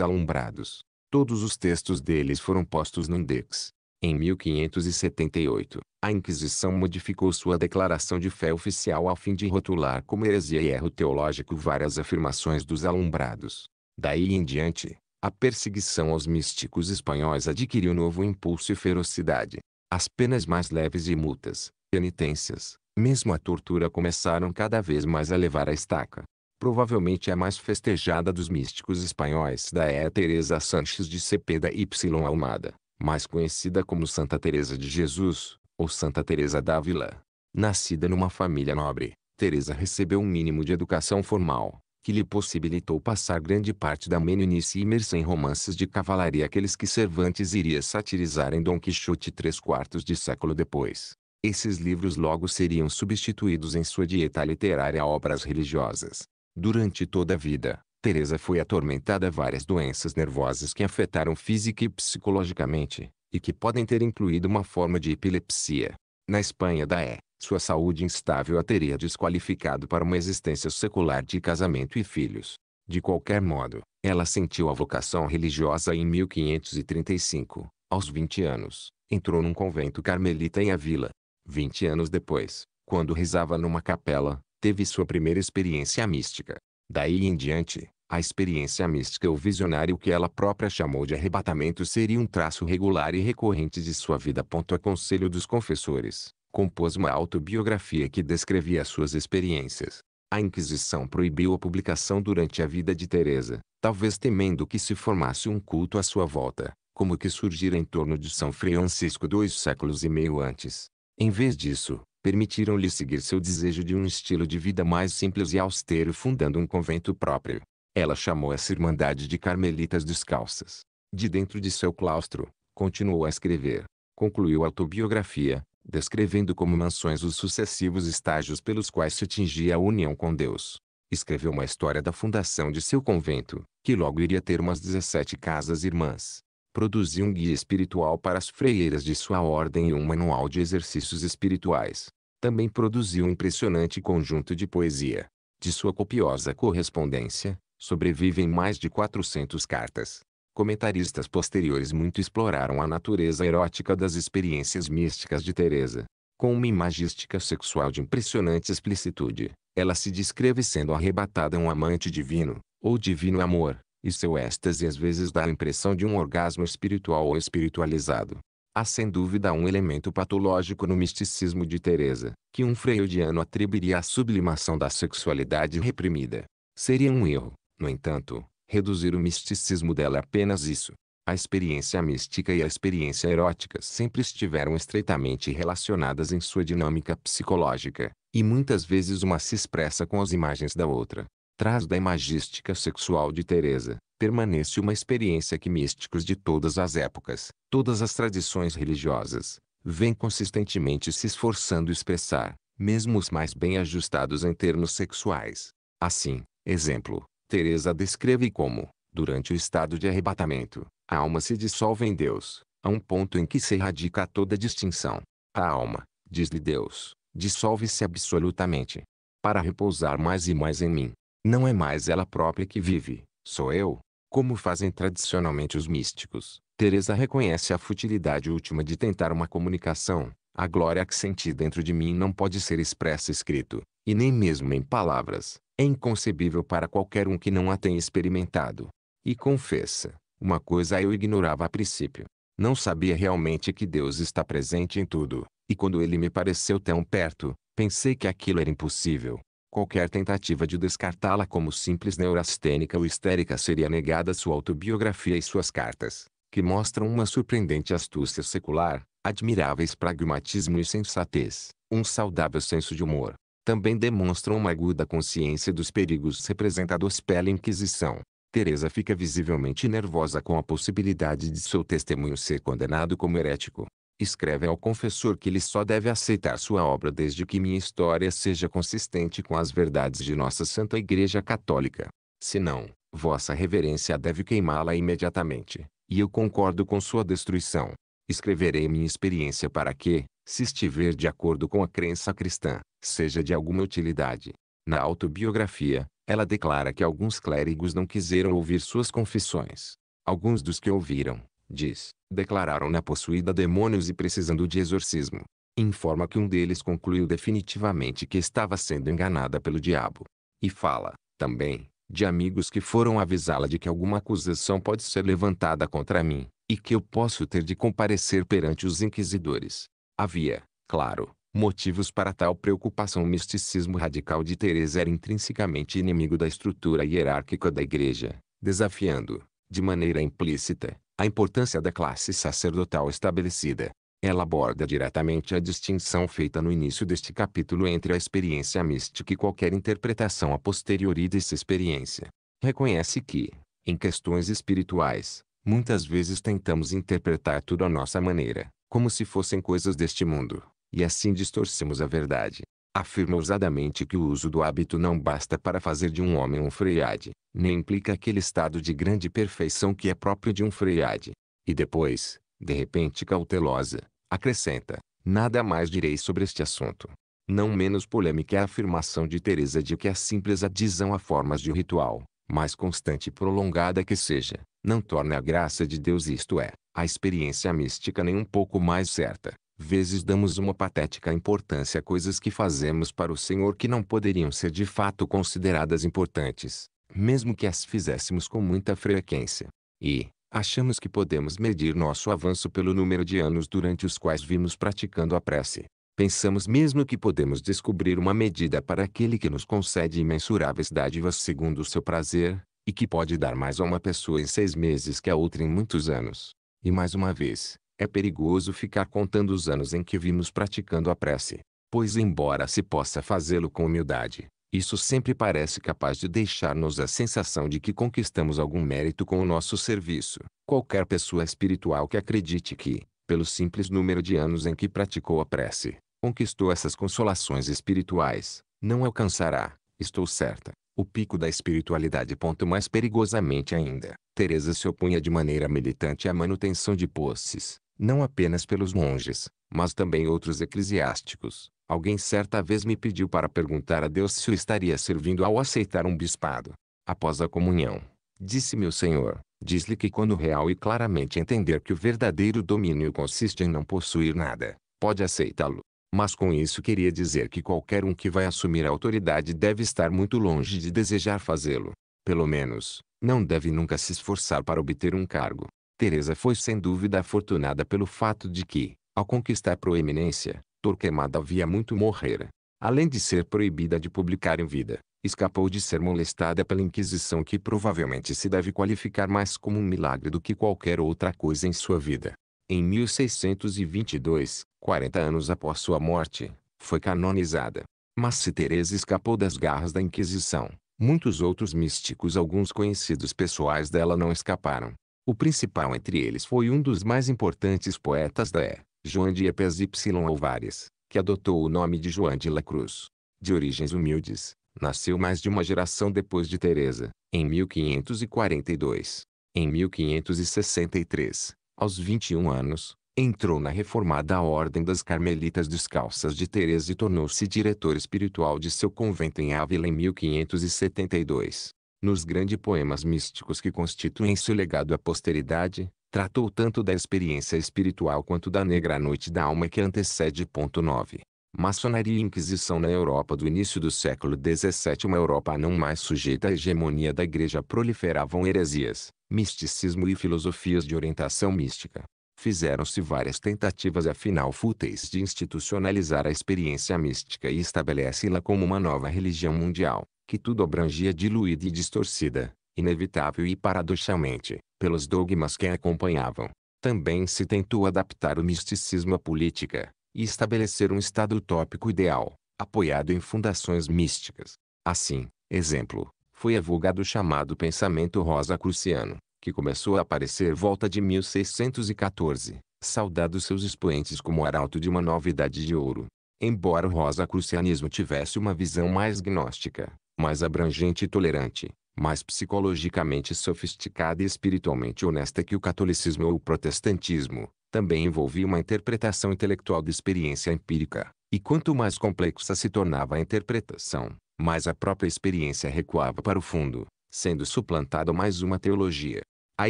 alumbrados. Todos os textos deles foram postos no index. Em 1578, a Inquisição modificou sua declaração de fé oficial a fim de rotular como heresia e erro teológico várias afirmações dos alumbrados. Daí em diante, a perseguição aos místicos espanhóis adquiriu novo impulso e ferocidade. As penas mais leves e multas, penitências, mesmo a tortura começaram cada vez mais a levar a estaca. Provavelmente a mais festejada dos místicos espanhóis da é Teresa Sanches de Cepeda y Almada mais conhecida como Santa Teresa de Jesus, ou Santa Teresa d'Ávila. Nascida numa família nobre, Teresa recebeu um mínimo de educação formal, que lhe possibilitou passar grande parte da meninice imersa em romances de cavalaria aqueles que Cervantes iria satirizar em Dom Quixote três quartos de século depois. Esses livros logo seriam substituídos em sua dieta literária a obras religiosas. Durante toda a vida, Teresa foi atormentada várias doenças nervosas que afetaram física e psicologicamente, e que podem ter incluído uma forma de epilepsia. Na Espanha da E, sua saúde instável a teria desqualificado para uma existência secular de casamento e filhos. De qualquer modo, ela sentiu a vocação religiosa e em 1535, aos 20 anos, entrou num convento carmelita em Avila. 20 anos depois, quando rezava numa capela, teve sua primeira experiência mística. Daí em diante, a experiência mística ou visionário que ela própria chamou de arrebatamento seria um traço regular e recorrente de sua vida. A Conselho dos Confessores compôs uma autobiografia que descrevia suas experiências. A Inquisição proibiu a publicação durante a vida de Teresa, talvez temendo que se formasse um culto à sua volta, como o que surgira em torno de São Francisco dois séculos e meio antes. Em vez disso, permitiram-lhe seguir seu desejo de um estilo de vida mais simples e austero fundando um convento próprio. Ela chamou essa irmandade de carmelitas descalças. De dentro de seu claustro, continuou a escrever. Concluiu a autobiografia, descrevendo como mansões os sucessivos estágios pelos quais se atingia a união com Deus. Escreveu uma história da fundação de seu convento, que logo iria ter umas 17 casas irmãs. Produziu um guia espiritual para as freieiras de sua ordem e um manual de exercícios espirituais. Também produziu um impressionante conjunto de poesia. De sua copiosa correspondência, sobrevivem mais de 400 cartas. Comentaristas posteriores muito exploraram a natureza erótica das experiências místicas de Teresa. Com uma imagística sexual de impressionante explicitude, ela se descreve sendo arrebatada a um amante divino, ou divino amor, e seu êxtase às vezes dá a impressão de um orgasmo espiritual ou espiritualizado. Há sem dúvida um elemento patológico no misticismo de Teresa, que um freudiano atribuiria à sublimação da sexualidade reprimida. Seria um erro, no entanto, reduzir o misticismo dela é apenas isso. A experiência mística e a experiência erótica sempre estiveram estreitamente relacionadas em sua dinâmica psicológica, e muitas vezes uma se expressa com as imagens da outra. Traz da imagística sexual de Teresa, permanece uma experiência que místicos de todas as épocas, todas as tradições religiosas, vêm consistentemente se esforçando a expressar, mesmo os mais bem ajustados em termos sexuais. Assim, exemplo, Teresa descreve como, durante o estado de arrebatamento, a alma se dissolve em Deus, a um ponto em que se erradica toda distinção. A alma, diz-lhe Deus, dissolve-se absolutamente. Para repousar mais e mais em mim. Não é mais ela própria que vive, sou eu. Como fazem tradicionalmente os místicos, Teresa reconhece a futilidade última de tentar uma comunicação, a glória que senti dentro de mim não pode ser expressa escrito, e nem mesmo em palavras. É inconcebível para qualquer um que não a tenha experimentado. E confessa, uma coisa eu ignorava a princípio. Não sabia realmente que Deus está presente em tudo, e quando ele me pareceu tão perto, pensei que aquilo era impossível. Qualquer tentativa de descartá-la como simples neurastênica ou histérica seria negada sua autobiografia e suas cartas, que mostram uma surpreendente astúcia secular, admiráveis pragmatismo e sensatez, um saudável senso de humor. Também demonstram uma aguda consciência dos perigos representados pela Inquisição. Teresa fica visivelmente nervosa com a possibilidade de seu testemunho ser condenado como herético. Escreve ao confessor que ele só deve aceitar sua obra desde que minha história seja consistente com as verdades de nossa Santa Igreja Católica. Se não, vossa reverência deve queimá-la imediatamente, e eu concordo com sua destruição. Escreverei minha experiência para que, se estiver de acordo com a crença cristã, seja de alguma utilidade. Na autobiografia, ela declara que alguns clérigos não quiseram ouvir suas confissões. Alguns dos que ouviram, diz, declararam-na possuída demônios e precisando de exorcismo. Informa que um deles concluiu definitivamente que estava sendo enganada pelo diabo. E fala, também, de amigos que foram avisá-la de que alguma acusação pode ser levantada contra mim e que eu posso ter de comparecer perante os inquisidores. Havia, claro, motivos para tal preocupação. O misticismo radical de Teresa era intrinsecamente inimigo da estrutura hierárquica da igreja, desafiando, de maneira implícita, a importância da classe sacerdotal estabelecida. Ela aborda diretamente a distinção feita no início deste capítulo entre a experiência mística e qualquer interpretação a posteriori dessa experiência. Reconhece que, em questões espirituais, Muitas vezes tentamos interpretar tudo à nossa maneira, como se fossem coisas deste mundo, e assim distorcemos a verdade. Afirma ousadamente que o uso do hábito não basta para fazer de um homem um freiade, nem implica aquele estado de grande perfeição que é próprio de um freiade. E depois, de repente cautelosa, acrescenta, nada mais direi sobre este assunto. Não menos polêmica é a afirmação de Teresa de que é a simples adesão a formas de ritual, mais constante e prolongada que seja, não torna a graça de Deus isto é, a experiência mística nem um pouco mais certa. Vezes damos uma patética importância a coisas que fazemos para o Senhor que não poderiam ser de fato consideradas importantes, mesmo que as fizéssemos com muita frequência. E, achamos que podemos medir nosso avanço pelo número de anos durante os quais vimos praticando a prece. Pensamos mesmo que podemos descobrir uma medida para aquele que nos concede imensuráveis dádivas segundo o seu prazer, e que pode dar mais a uma pessoa em seis meses que a outra em muitos anos. E mais uma vez, é perigoso ficar contando os anos em que vimos praticando a prece, pois embora se possa fazê-lo com humildade, isso sempre parece capaz de deixar-nos a sensação de que conquistamos algum mérito com o nosso serviço. Qualquer pessoa espiritual que acredite que, pelo simples número de anos em que praticou a prece, conquistou essas consolações espirituais, não alcançará, estou certa, o pico da espiritualidade. ponto Mais perigosamente ainda, Teresa se opunha de maneira militante à manutenção de posses, não apenas pelos monges, mas também outros eclesiásticos. Alguém certa vez me pediu para perguntar a Deus se o estaria servindo ao aceitar um bispado. Após a comunhão, disse-me o Senhor, diz-lhe que quando real e claramente entender que o verdadeiro domínio consiste em não possuir nada, pode aceitá-lo. Mas com isso queria dizer que qualquer um que vai assumir a autoridade deve estar muito longe de desejar fazê-lo. Pelo menos, não deve nunca se esforçar para obter um cargo. Teresa foi sem dúvida afortunada pelo fato de que, ao conquistar proeminência, Torquemada havia muito morrer. Além de ser proibida de publicar em vida, escapou de ser molestada pela Inquisição que provavelmente se deve qualificar mais como um milagre do que qualquer outra coisa em sua vida. Em 1622, 40 anos após sua morte, foi canonizada. Mas se Teresa escapou das garras da Inquisição, muitos outros místicos alguns conhecidos pessoais dela não escaparam. O principal entre eles foi um dos mais importantes poetas da E, João de Epes Y. Alvares, que adotou o nome de João de la Cruz. De origens humildes, nasceu mais de uma geração depois de Teresa, em 1542. Em 1563, aos 21 anos, entrou na reformada Ordem das Carmelitas Descalças de Teresa e tornou-se diretor espiritual de seu convento em Ávila em 1572. Nos grandes poemas místicos que constituem seu legado à posteridade, tratou tanto da experiência espiritual quanto da negra noite da alma que antecede. 9. Maçonaria e Inquisição na Europa do início do século XVII Uma Europa não mais sujeita à hegemonia da Igreja proliferavam heresias, misticismo e filosofias de orientação mística. Fizeram-se várias tentativas afinal fúteis de institucionalizar a experiência mística e estabelecê-la como uma nova religião mundial, que tudo abrangia diluída e distorcida, inevitável e paradoxalmente, pelos dogmas que a acompanhavam. Também se tentou adaptar o misticismo à política, e estabelecer um estado utópico ideal, apoiado em fundações místicas. Assim, exemplo, foi avulgado o chamado pensamento rosa rosa-cruciano, que começou a aparecer volta de 1614, saudado seus expoentes como arauto de uma novidade de ouro. Embora o rosa rosa-crucianismo tivesse uma visão mais gnóstica, mais abrangente e tolerante, mais psicologicamente sofisticada e espiritualmente honesta que o catolicismo ou o protestantismo, também envolvia uma interpretação intelectual da experiência empírica. E quanto mais complexa se tornava a interpretação, mais a própria experiência recuava para o fundo, sendo suplantada mais uma teologia. A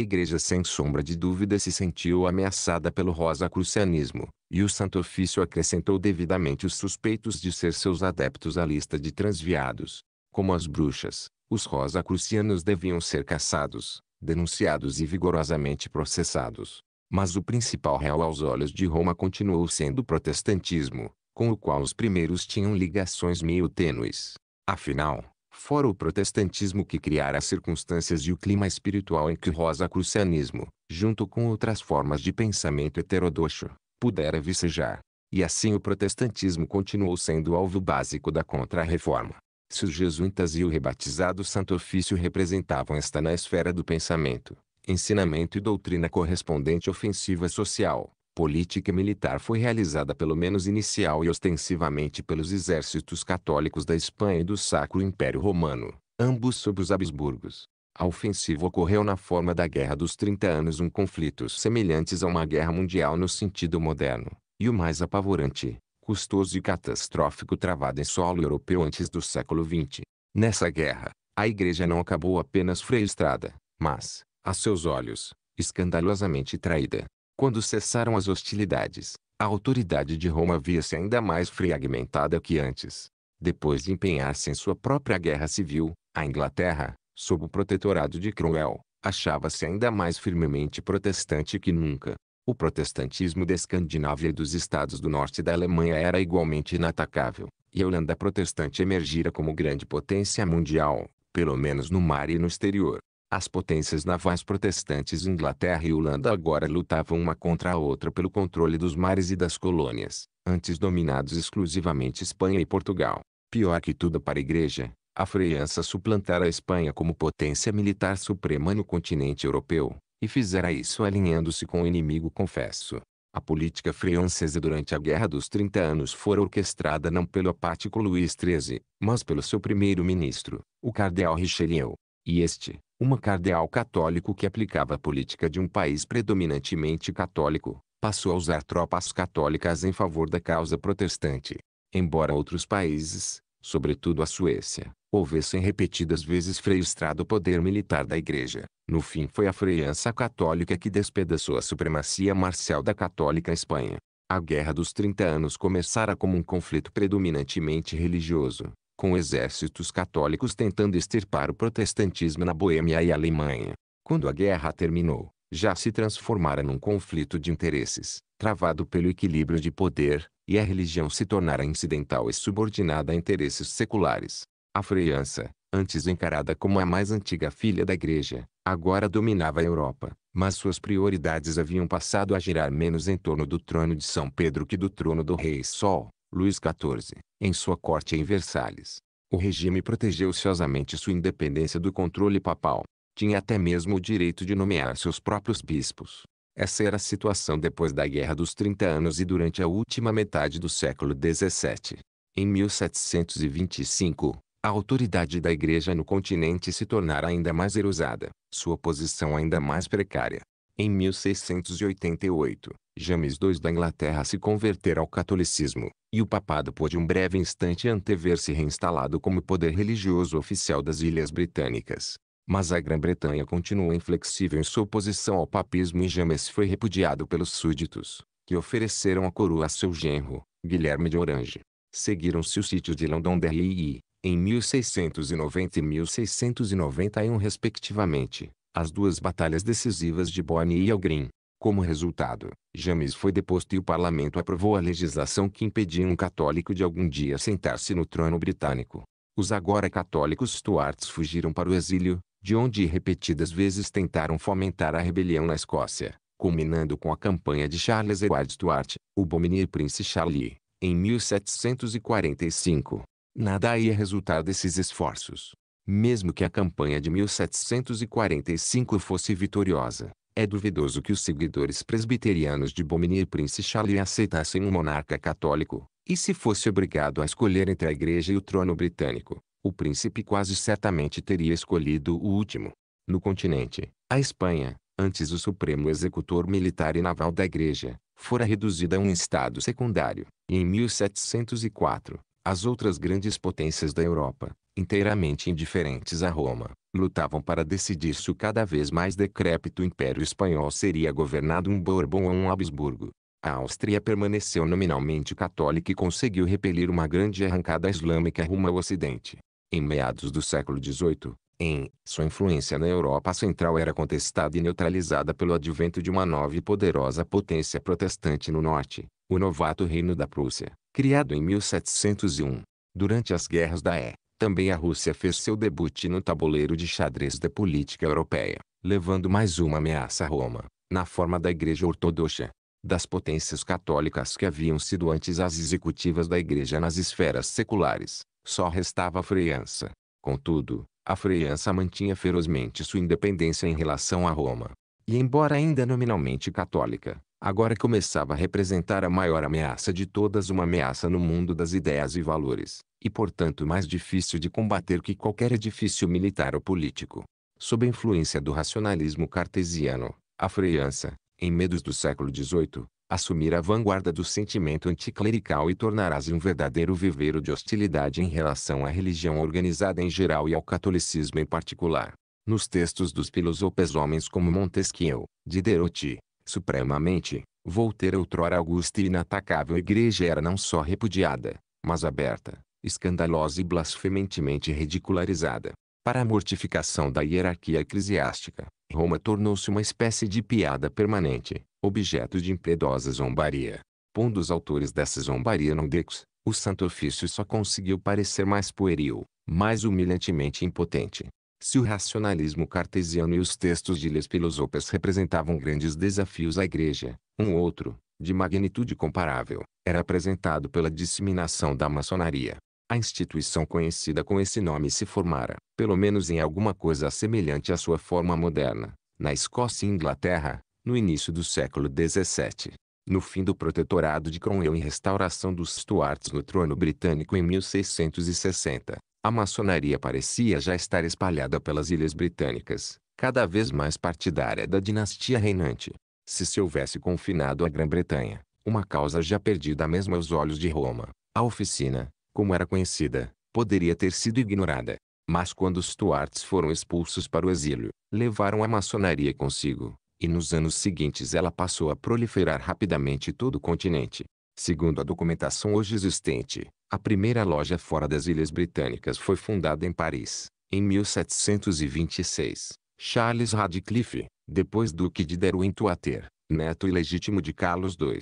igreja sem sombra de dúvida se sentiu ameaçada pelo rosacrucianismo, e o Santo Ofício acrescentou devidamente os suspeitos de ser seus adeptos à lista de transviados. Como as bruxas, os rosacrucianos deviam ser caçados, denunciados e vigorosamente processados. Mas o principal réu aos olhos de Roma continuou sendo o protestantismo, com o qual os primeiros tinham ligações meio tênues. Afinal, fora o protestantismo que criara as circunstâncias e o clima espiritual em que o rosacrucianismo, junto com outras formas de pensamento heterodoxo, pudera vicejar. E assim o protestantismo continuou sendo o alvo básico da Contra-Reforma. Se os jesuítas e o rebatizado Santo Ofício representavam esta na esfera do pensamento, ensinamento e doutrina correspondente ofensiva social, política e militar foi realizada pelo menos inicial e ostensivamente pelos exércitos católicos da Espanha e do Sacro Império Romano, ambos sob os Habsburgos. A ofensiva ocorreu na forma da Guerra dos 30 Anos, um conflito semelhantes a uma guerra mundial no sentido moderno, e o mais apavorante, custoso e catastrófico travado em solo europeu antes do século XX. Nessa guerra, a igreja não acabou apenas estrada, mas, a seus olhos, escandalosamente traída. Quando cessaram as hostilidades, a autoridade de Roma via-se ainda mais fragmentada que antes. Depois de empenhar-se em sua própria guerra civil, a Inglaterra, sob o protetorado de Cromwell, achava-se ainda mais firmemente protestante que nunca. O protestantismo da Escandinávia e dos estados do norte da Alemanha era igualmente inatacável, e a Holanda protestante emergira como grande potência mundial, pelo menos no mar e no exterior. As potências navais protestantes Inglaterra e Holanda agora lutavam uma contra a outra pelo controle dos mares e das colônias, antes dominados exclusivamente Espanha e Portugal. Pior que tudo para a Igreja, a França suplantara a Espanha como potência militar suprema no continente europeu, e fizera isso alinhando-se com o inimigo confesso. A política francesa durante a Guerra dos 30 Anos fora orquestrada não pelo apático Luís XIII, mas pelo seu primeiro-ministro, o cardeal Richelieu. E este, uma cardeal católico que aplicava a política de um país predominantemente católico, passou a usar tropas católicas em favor da causa protestante. Embora outros países, sobretudo a Suécia, houvessem repetidas vezes freestrado o poder militar da Igreja, no fim foi a França católica que despedaçou a supremacia marcial da católica Espanha. A Guerra dos Trinta Anos começara como um conflito predominantemente religioso, com exércitos católicos tentando extirpar o protestantismo na Boêmia e Alemanha. Quando a guerra terminou, já se transformara num conflito de interesses, travado pelo equilíbrio de poder, e a religião se tornara incidental e subordinada a interesses seculares. A Freiança, antes encarada como a mais antiga filha da Igreja, agora dominava a Europa, mas suas prioridades haviam passado a girar menos em torno do trono de São Pedro que do trono do Rei Sol. Luís XIV, em sua corte em Versalhes. O regime protegeu ociosamente sua independência do controle papal. Tinha até mesmo o direito de nomear seus próprios bispos. Essa era a situação depois da Guerra dos Trinta Anos e durante a última metade do século XVII. Em 1725, a autoridade da Igreja no continente se tornara ainda mais erosada, sua posição ainda mais precária. Em 1688, James II da Inglaterra se converter ao catolicismo, e o papado pôde um breve instante antever-se reinstalado como poder religioso oficial das Ilhas Britânicas. Mas a Grã-Bretanha continuou inflexível em sua oposição ao papismo e James foi repudiado pelos súditos, que ofereceram a coroa a seu genro, Guilherme de Orange. Seguiram-se os sítios de Londonderry e, em 1690 e 1691 respectivamente, as duas batalhas decisivas de Bonnie e Elgrin. Como resultado, James foi deposto e o parlamento aprovou a legislação que impedia um católico de algum dia sentar-se no trono britânico. Os agora católicos Stuarts fugiram para o exílio, de onde repetidas vezes tentaram fomentar a rebelião na Escócia, culminando com a campanha de Charles Edward Stuart, o Bomini Prince Charlie, em 1745. Nada ia resultar desses esforços. Mesmo que a campanha de 1745 fosse vitoriosa, é duvidoso que os seguidores presbiterianos de Bomini e Prince Charlie aceitassem um monarca católico, e se fosse obrigado a escolher entre a igreja e o trono britânico, o príncipe quase certamente teria escolhido o último. No continente, a Espanha, antes o supremo executor militar e naval da igreja, fora reduzida a um estado secundário, e em 1704, as outras grandes potências da Europa, inteiramente indiferentes a Roma, lutavam para decidir se o cada vez mais decrépito Império Espanhol seria governado um Bourbon ou um Habsburgo. A Áustria permaneceu nominalmente católica e conseguiu repelir uma grande arrancada islâmica rumo ao Ocidente. Em meados do século XVIII, em sua influência na Europa Central era contestada e neutralizada pelo advento de uma nova e poderosa potência protestante no norte, o novato Reino da Prússia, criado em 1701. Durante as guerras da E. Também a Rússia fez seu debut no tabuleiro de xadrez da política europeia, levando mais uma ameaça a Roma, na forma da Igreja Ortodoxa. Das potências católicas que haviam sido antes as executivas da Igreja nas esferas seculares, só restava a França. Contudo, a França mantinha ferozmente sua independência em relação a Roma. E embora ainda nominalmente católica, agora começava a representar a maior ameaça de todas uma ameaça no mundo das ideias e valores, e portanto mais difícil de combater que qualquer edifício militar ou político. Sob a influência do racionalismo cartesiano, a Freiança, em medos do século XVIII, assumira a vanguarda do sentimento anticlerical e tornará-se um verdadeiro viveiro de hostilidade em relação à religião organizada em geral e ao catolicismo em particular. Nos textos dos filósofos homens como Montesquieu, Diderot, supremamente, Voltaire outrora augusta e inatacável igreja era não só repudiada, mas aberta, escandalosa e blasfementemente ridicularizada. Para a mortificação da hierarquia eclesiástica, Roma tornou-se uma espécie de piada permanente, objeto de impiedosa zombaria. Pondo os autores dessa zombaria no decos, o santo ofício só conseguiu parecer mais pueril, mais humilhantemente impotente. Se o racionalismo cartesiano e os textos de Les Filosopes representavam grandes desafios à igreja, um outro, de magnitude comparável, era apresentado pela disseminação da maçonaria. A instituição conhecida com esse nome se formara, pelo menos em alguma coisa semelhante à sua forma moderna, na Escócia e Inglaterra, no início do século XVII. No fim do protetorado de Cromwell e restauração dos Stuarts no trono britânico em 1660, a maçonaria parecia já estar espalhada pelas ilhas britânicas, cada vez mais partidária da dinastia reinante. Se se houvesse confinado à Grã-Bretanha, uma causa já perdida mesmo aos olhos de Roma, a oficina, como era conhecida, poderia ter sido ignorada. Mas quando os Stuarts foram expulsos para o exílio, levaram a maçonaria consigo, e nos anos seguintes ela passou a proliferar rapidamente todo o continente. Segundo a documentação hoje existente, a primeira loja fora das Ilhas Britânicas foi fundada em Paris, em 1726. Charles Radcliffe, depois Duque de Derwentwater, neto ilegítimo de Carlos II.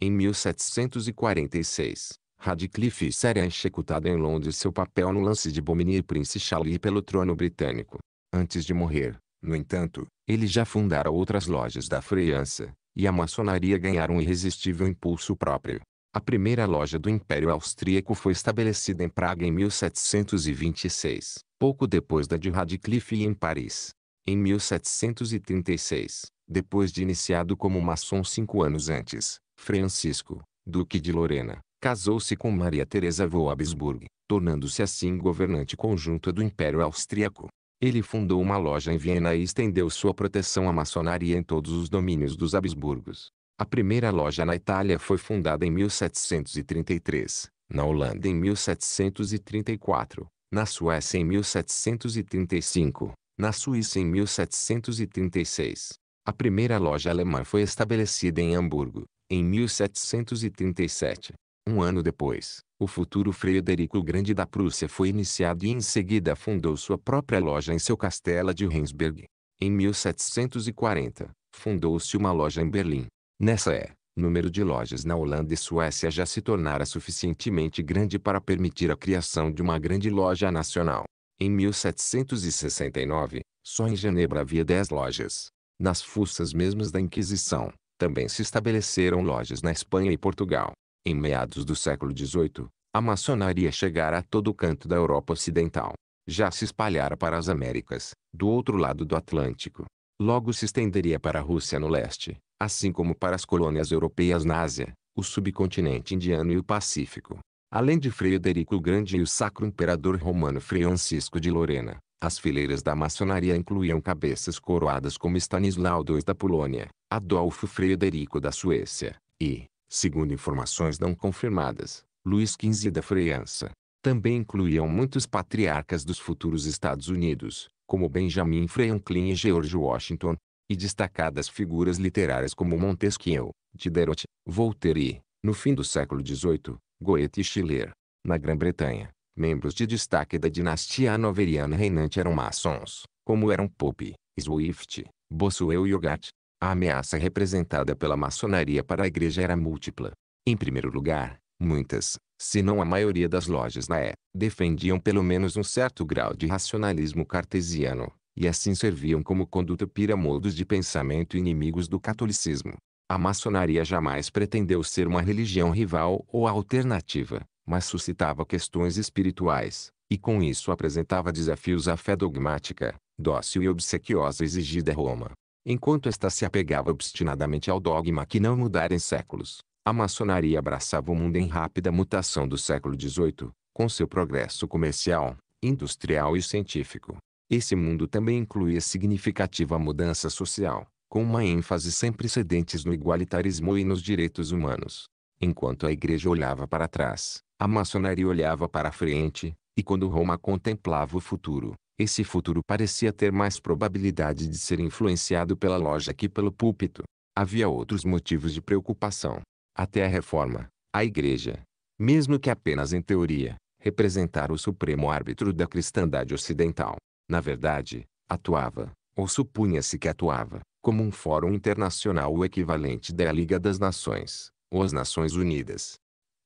Em 1746, Radcliffe seria executado em Londres seu papel no lance de Bomini e Prince Charlie pelo trono britânico. Antes de morrer, no entanto, ele já fundara outras lojas da França, e a maçonaria ganhara um irresistível impulso próprio. A primeira loja do Império Austríaco foi estabelecida em Praga em 1726, pouco depois da de Radcliffe e em Paris. Em 1736, depois de iniciado como maçom cinco anos antes, Francisco, Duque de Lorena, casou-se com Maria Teresa von Habsburg, tornando-se assim governante conjunta do Império Austríaco. Ele fundou uma loja em Viena e estendeu sua proteção à maçonaria em todos os domínios dos Habsburgos. A primeira loja na Itália foi fundada em 1733, na Holanda em 1734, na Suécia em 1735, na Suíça em 1736. A primeira loja alemã foi estabelecida em Hamburgo, em 1737. Um ano depois, o futuro Frederico Grande da Prússia foi iniciado e em seguida fundou sua própria loja em seu castelo de Rensberg. Em 1740, fundou-se uma loja em Berlim, Nessa é, número de lojas na Holanda e Suécia já se tornara suficientemente grande para permitir a criação de uma grande loja nacional. Em 1769, só em Genebra havia 10 lojas. Nas fuças mesmas da Inquisição, também se estabeleceram lojas na Espanha e Portugal. Em meados do século XVIII, a maçonaria chegara a todo canto da Europa Ocidental. Já se espalhara para as Américas, do outro lado do Atlântico. Logo se estenderia para a Rússia no leste, assim como para as colônias europeias na Ásia, o subcontinente indiano e o Pacífico. Além de Frederico o Grande e o Sacro Imperador Romano Francisco de Lorena, as fileiras da maçonaria incluíam cabeças coroadas como Stanislaw II da Polônia, Adolfo Frederico da Suécia e, segundo informações não confirmadas, Luís XV da França. Também incluíam muitos patriarcas dos futuros Estados Unidos, como Benjamin Franklin e George Washington, e destacadas figuras literárias como Montesquieu, Diderot, Voltaire e, no fim do século XVIII, Goethe e Schiller. Na Grã-Bretanha, membros de destaque da dinastia hanoveriana reinante eram maçons, como eram Pope, Swift, Bossuet e Hogarth. A ameaça representada pela maçonaria para a igreja era múltipla. Em primeiro lugar, muitas, se não a maioria das lojas na E, defendiam pelo menos um certo grau de racionalismo cartesiano, e assim serviam como conduta piramodos de pensamento inimigos do catolicismo. A maçonaria jamais pretendeu ser uma religião rival ou alternativa, mas suscitava questões espirituais, e com isso apresentava desafios à fé dogmática, dócil e obsequiosa exigida a Roma. Enquanto esta se apegava obstinadamente ao dogma que não mudara em séculos, a maçonaria abraçava o mundo em rápida mutação do século XVIII, com seu progresso comercial, industrial e científico. Esse mundo também incluía significativa mudança social, com uma ênfase sem precedentes no igualitarismo e nos direitos humanos. Enquanto a igreja olhava para trás, a maçonaria olhava para frente, e quando Roma contemplava o futuro, esse futuro parecia ter mais probabilidade de ser influenciado pela loja que pelo púlpito. Havia outros motivos de preocupação. Até a reforma, a igreja, mesmo que apenas em teoria, representara o supremo árbitro da cristandade ocidental, na verdade, atuava, ou supunha-se que atuava, como um fórum internacional o equivalente da Liga das Nações, ou as Nações Unidas.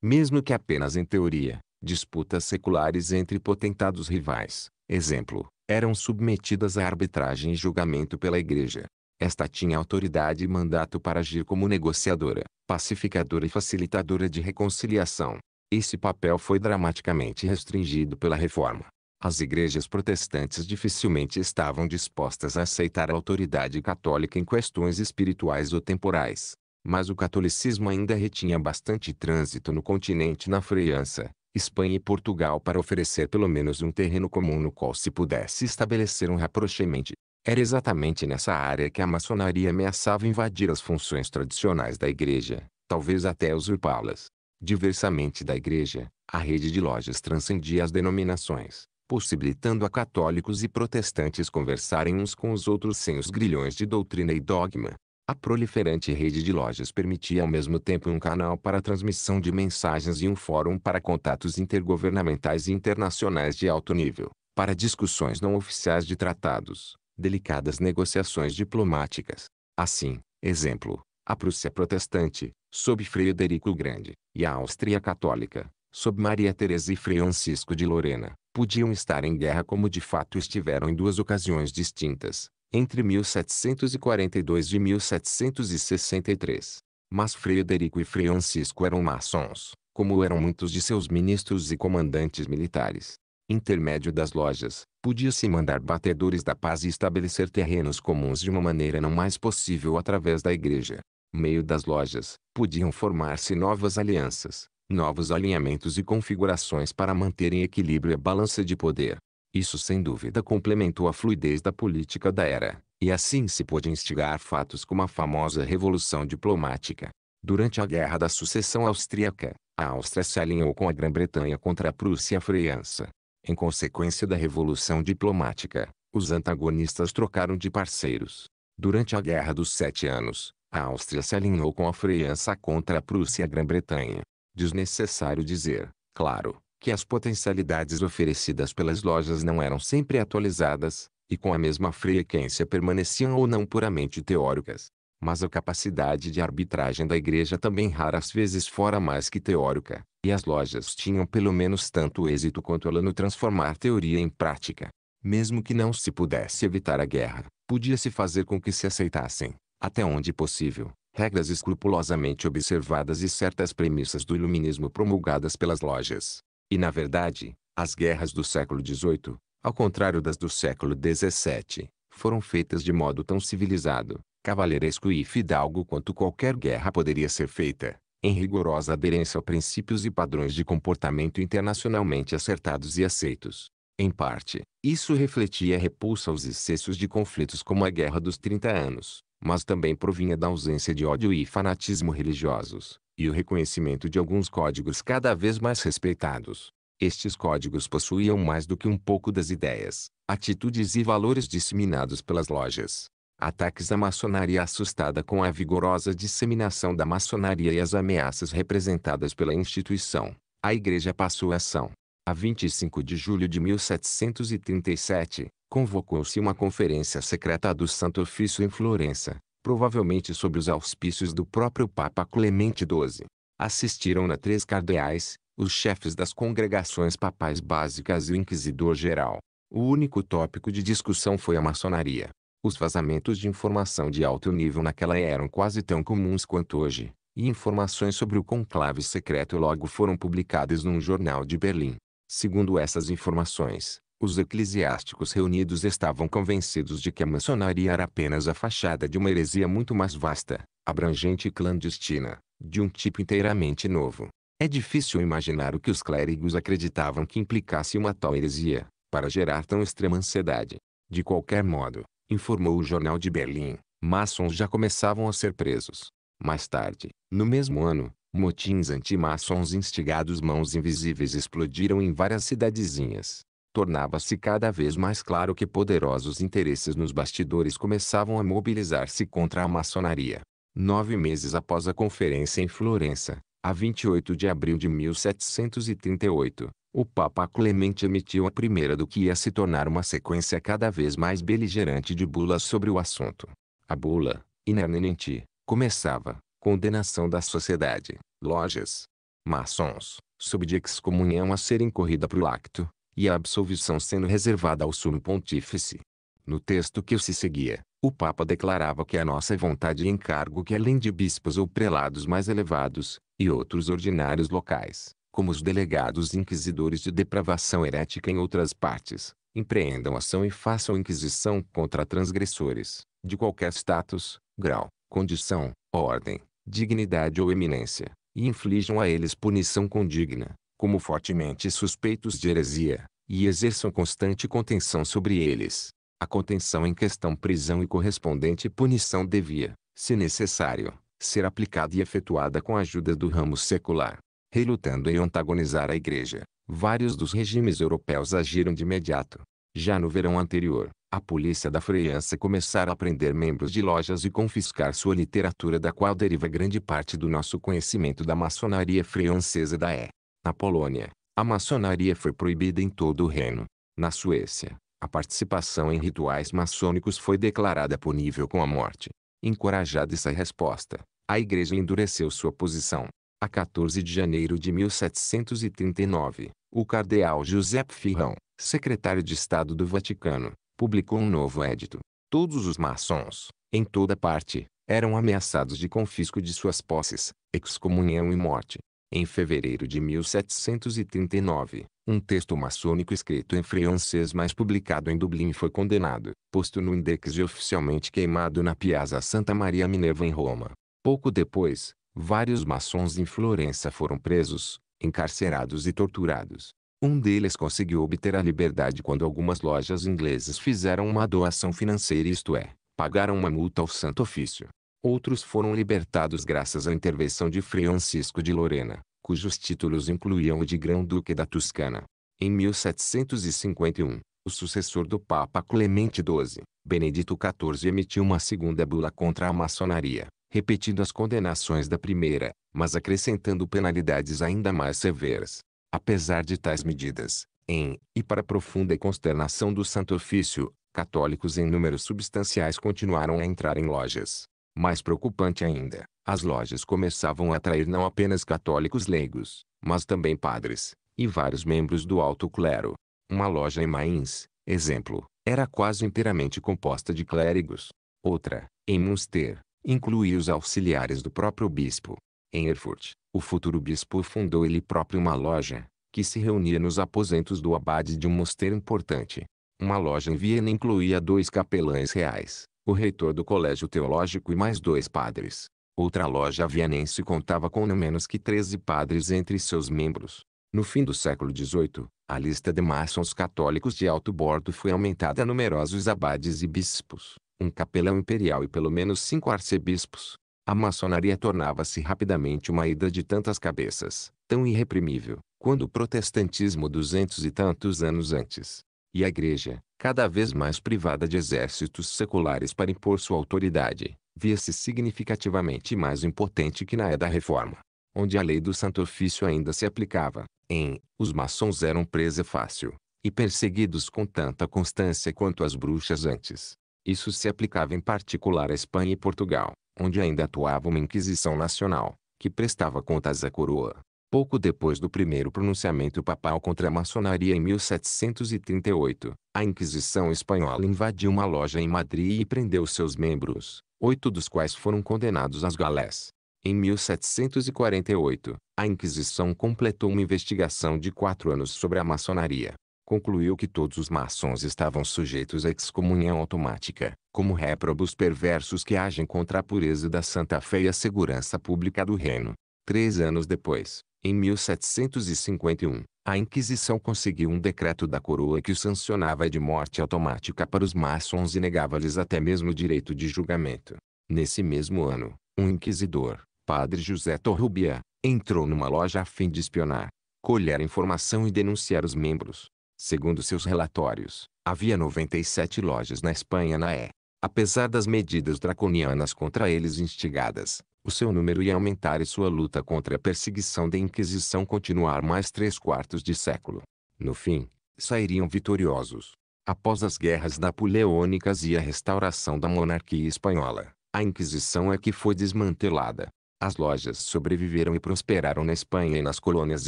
Mesmo que apenas em teoria, disputas seculares entre potentados rivais, exemplo, eram submetidas à arbitragem e julgamento pela Igreja. Esta tinha autoridade e mandato para agir como negociadora, pacificadora e facilitadora de reconciliação. Esse papel foi dramaticamente restringido pela reforma, as igrejas protestantes dificilmente estavam dispostas a aceitar a autoridade católica em questões espirituais ou temporais. Mas o catolicismo ainda retinha bastante trânsito no continente na França, Espanha e Portugal para oferecer pelo menos um terreno comum no qual se pudesse estabelecer um rapprochement. Era exatamente nessa área que a maçonaria ameaçava invadir as funções tradicionais da igreja, talvez até usurpá-las. Diversamente da igreja, a rede de lojas transcendia as denominações possibilitando a católicos e protestantes conversarem uns com os outros sem os grilhões de doutrina e dogma. A proliferante rede de lojas permitia ao mesmo tempo um canal para transmissão de mensagens e um fórum para contatos intergovernamentais e internacionais de alto nível, para discussões não oficiais de tratados, delicadas negociações diplomáticas. Assim, exemplo, a Prússia protestante, sob Frederico Grande, e a Áustria católica, sob Maria Teresa e Francisco de Lorena, podiam estar em guerra como de fato estiveram em duas ocasiões distintas, entre 1742 e 1763. Mas Frederico e Francisco eram maçons, como eram muitos de seus ministros e comandantes militares. Intermédio das lojas, podia-se mandar batedores da paz e estabelecer terrenos comuns de uma maneira não mais possível através da igreja. Meio das lojas, podiam formar-se novas alianças, novos alinhamentos e configurações para manter em equilíbrio a balança de poder. Isso sem dúvida complementou a fluidez da política da era, e assim se pôde instigar fatos como a famosa Revolução Diplomática. Durante a Guerra da Sucessão Austríaca, a Áustria se alinhou com a Grã-Bretanha contra a Prússia e a França. Em consequência da Revolução Diplomática, os antagonistas trocaram de parceiros. Durante a Guerra dos Sete Anos, a Áustria se alinhou com a França contra a Prússia e a Grã-Bretanha. Desnecessário dizer, claro, que as potencialidades oferecidas pelas lojas não eram sempre atualizadas, e com a mesma frequência permaneciam ou não puramente teóricas. Mas a capacidade de arbitragem da igreja também raras vezes fora mais que teórica, e as lojas tinham pelo menos tanto êxito quanto ela no transformar teoria em prática. Mesmo que não se pudesse evitar a guerra, podia-se fazer com que se aceitassem, até onde possível, regras escrupulosamente observadas e certas premissas do iluminismo promulgadas pelas lojas. E na verdade, as guerras do século XVIII, ao contrário das do século XVII, foram feitas de modo tão civilizado, cavaleiresco e fidalgo quanto qualquer guerra poderia ser feita, em rigorosa aderência a princípios e padrões de comportamento internacionalmente acertados e aceitos. Em parte, isso refletia a repulsa aos excessos de conflitos como a Guerra dos Trinta Anos, mas também provinha da ausência de ódio e fanatismo religiosos, e o reconhecimento de alguns códigos cada vez mais respeitados. Estes códigos possuíam mais do que um pouco das ideias, atitudes e valores disseminados pelas lojas. Ataques à maçonaria assustada com a vigorosa disseminação da maçonaria e as ameaças representadas pela instituição, a igreja passou a ação. A 25 de julho de 1737, convocou-se uma conferência secreta do Santo Ofício em Florença, provavelmente sob os auspícios do próprio Papa Clemente XII. Assistiram-na três cardeais, os chefes das congregações papais básicas e o inquisidor-geral. O único tópico de discussão foi a maçonaria. Os vazamentos de informação de alto nível naquela eram quase tão comuns quanto hoje, e informações sobre o conclave secreto logo foram publicadas num jornal de Berlim. Segundo essas informações, os eclesiásticos reunidos estavam convencidos de que a maçonaria era apenas a fachada de uma heresia muito mais vasta, abrangente e clandestina, de um tipo inteiramente novo. É difícil imaginar o que os clérigos acreditavam que implicasse uma tal heresia, para gerar tão extrema ansiedade. De qualquer modo, informou o Jornal de Berlim, maçons já começavam a ser presos. Mais tarde, no mesmo ano, motins anti-maçons instigados mãos invisíveis explodiram em várias cidadezinhas tornava-se cada vez mais claro que poderosos interesses nos bastidores começavam a mobilizar-se contra a maçonaria. Nove meses após a conferência em Florença, a 28 de abril de 1738, o Papa Clemente emitiu a primeira do que ia se tornar uma sequência cada vez mais beligerante de bulas sobre o assunto. A bula, inanenenti, começava, condenação da sociedade, lojas, maçons, sob de excomunhão a ser incorrida o acto, e a absolvição sendo reservada ao sumo pontífice. No texto que se seguia, o Papa declarava que a nossa vontade e encargo que além de bispos ou prelados mais elevados, e outros ordinários locais, como os delegados inquisidores de depravação herética em outras partes, empreendam ação e façam inquisição contra transgressores, de qualquer status, grau, condição, ordem, dignidade ou eminência, e inflijam a eles punição condigna, como fortemente suspeitos de heresia, e exerçam constante contenção sobre eles. A contenção em questão prisão e correspondente punição devia, se necessário, ser aplicada e efetuada com a ajuda do ramo secular. Relutando em antagonizar a Igreja, vários dos regimes europeus agiram de imediato. Já no verão anterior, a polícia da França começara a prender membros de lojas e confiscar sua literatura da qual deriva grande parte do nosso conhecimento da maçonaria francesa da E. Na Polônia, a maçonaria foi proibida em todo o reino. Na Suécia, a participação em rituais maçônicos foi declarada punível com a morte. Encorajada essa resposta, a igreja endureceu sua posição. A 14 de janeiro de 1739, o cardeal Giuseppe Firrão, secretário de Estado do Vaticano, publicou um novo edito. Todos os maçons, em toda parte, eram ameaçados de confisco de suas posses, excomunhão e morte. Em fevereiro de 1739, um texto maçônico escrito em francês mas publicado em Dublin foi condenado, posto no index e oficialmente queimado na Piazza Santa Maria Minerva em Roma. Pouco depois, vários maçons em Florença foram presos, encarcerados e torturados. Um deles conseguiu obter a liberdade quando algumas lojas inglesas fizeram uma doação financeira isto é, pagaram uma multa ao Santo Ofício. Outros foram libertados graças à intervenção de Francisco de Lorena, cujos títulos incluíam o de Grão-Duque da Toscana. Em 1751, o sucessor do Papa Clemente XII, Benedito XIV emitiu uma segunda bula contra a maçonaria, repetindo as condenações da primeira, mas acrescentando penalidades ainda mais severas. Apesar de tais medidas, em, e para profunda consternação do Santo Ofício, católicos em números substanciais continuaram a entrar em lojas, mais preocupante ainda, as lojas começavam a atrair não apenas católicos leigos, mas também padres, e vários membros do alto clero. Uma loja em Mainz, exemplo, era quase inteiramente composta de clérigos. Outra, em Munster, incluía os auxiliares do próprio bispo. Em Erfurt, o futuro bispo fundou ele próprio uma loja, que se reunia nos aposentos do abade de um mosteiro importante. Uma loja em Viena incluía dois capelães reais, o reitor do colégio teológico e mais dois padres. Outra loja vienense contava com não menos que 13 padres entre seus membros. No fim do século XVIII, a lista de maçons católicos de alto bordo foi aumentada a numerosos abades e bispos, um capelão imperial e pelo menos cinco arcebispos. A maçonaria tornava-se rapidamente uma ida de tantas cabeças, tão irreprimível, quando o protestantismo duzentos e tantos anos antes, e a Igreja, cada vez mais privada de exércitos seculares para impor sua autoridade, via-se significativamente mais impotente que na era da Reforma, onde a lei do Santo Ofício ainda se aplicava. Em, os maçons eram presa fácil, e perseguidos com tanta constância quanto as bruxas antes. Isso se aplicava em particular à Espanha e Portugal, onde ainda atuava uma Inquisição Nacional, que prestava contas à coroa, Pouco depois do primeiro pronunciamento papal contra a maçonaria em 1738, a Inquisição espanhola invadiu uma loja em Madrid e prendeu seus membros, oito dos quais foram condenados às galés. Em 1748, a Inquisição completou uma investigação de quatro anos sobre a maçonaria. Concluiu que todos os maçons estavam sujeitos à excomunhão automática, como réprobos perversos que agem contra a pureza da Santa Fé e a segurança pública do reino. Três anos depois, em 1751, a Inquisição conseguiu um decreto da coroa que o sancionava de morte automática para os maçons e negava-lhes até mesmo o direito de julgamento. Nesse mesmo ano, um inquisidor, padre José Torrubia, entrou numa loja a fim de espionar, colher informação e denunciar os membros. Segundo seus relatórios, havia 97 lojas na Espanha na E. Apesar das medidas draconianas contra eles instigadas, o seu número ia aumentar e sua luta contra a perseguição da Inquisição continuar mais três quartos de século. No fim, sairiam vitoriosos. Após as guerras napoleônicas e a restauração da monarquia espanhola, a Inquisição é que foi desmantelada. As lojas sobreviveram e prosperaram na Espanha e nas colônias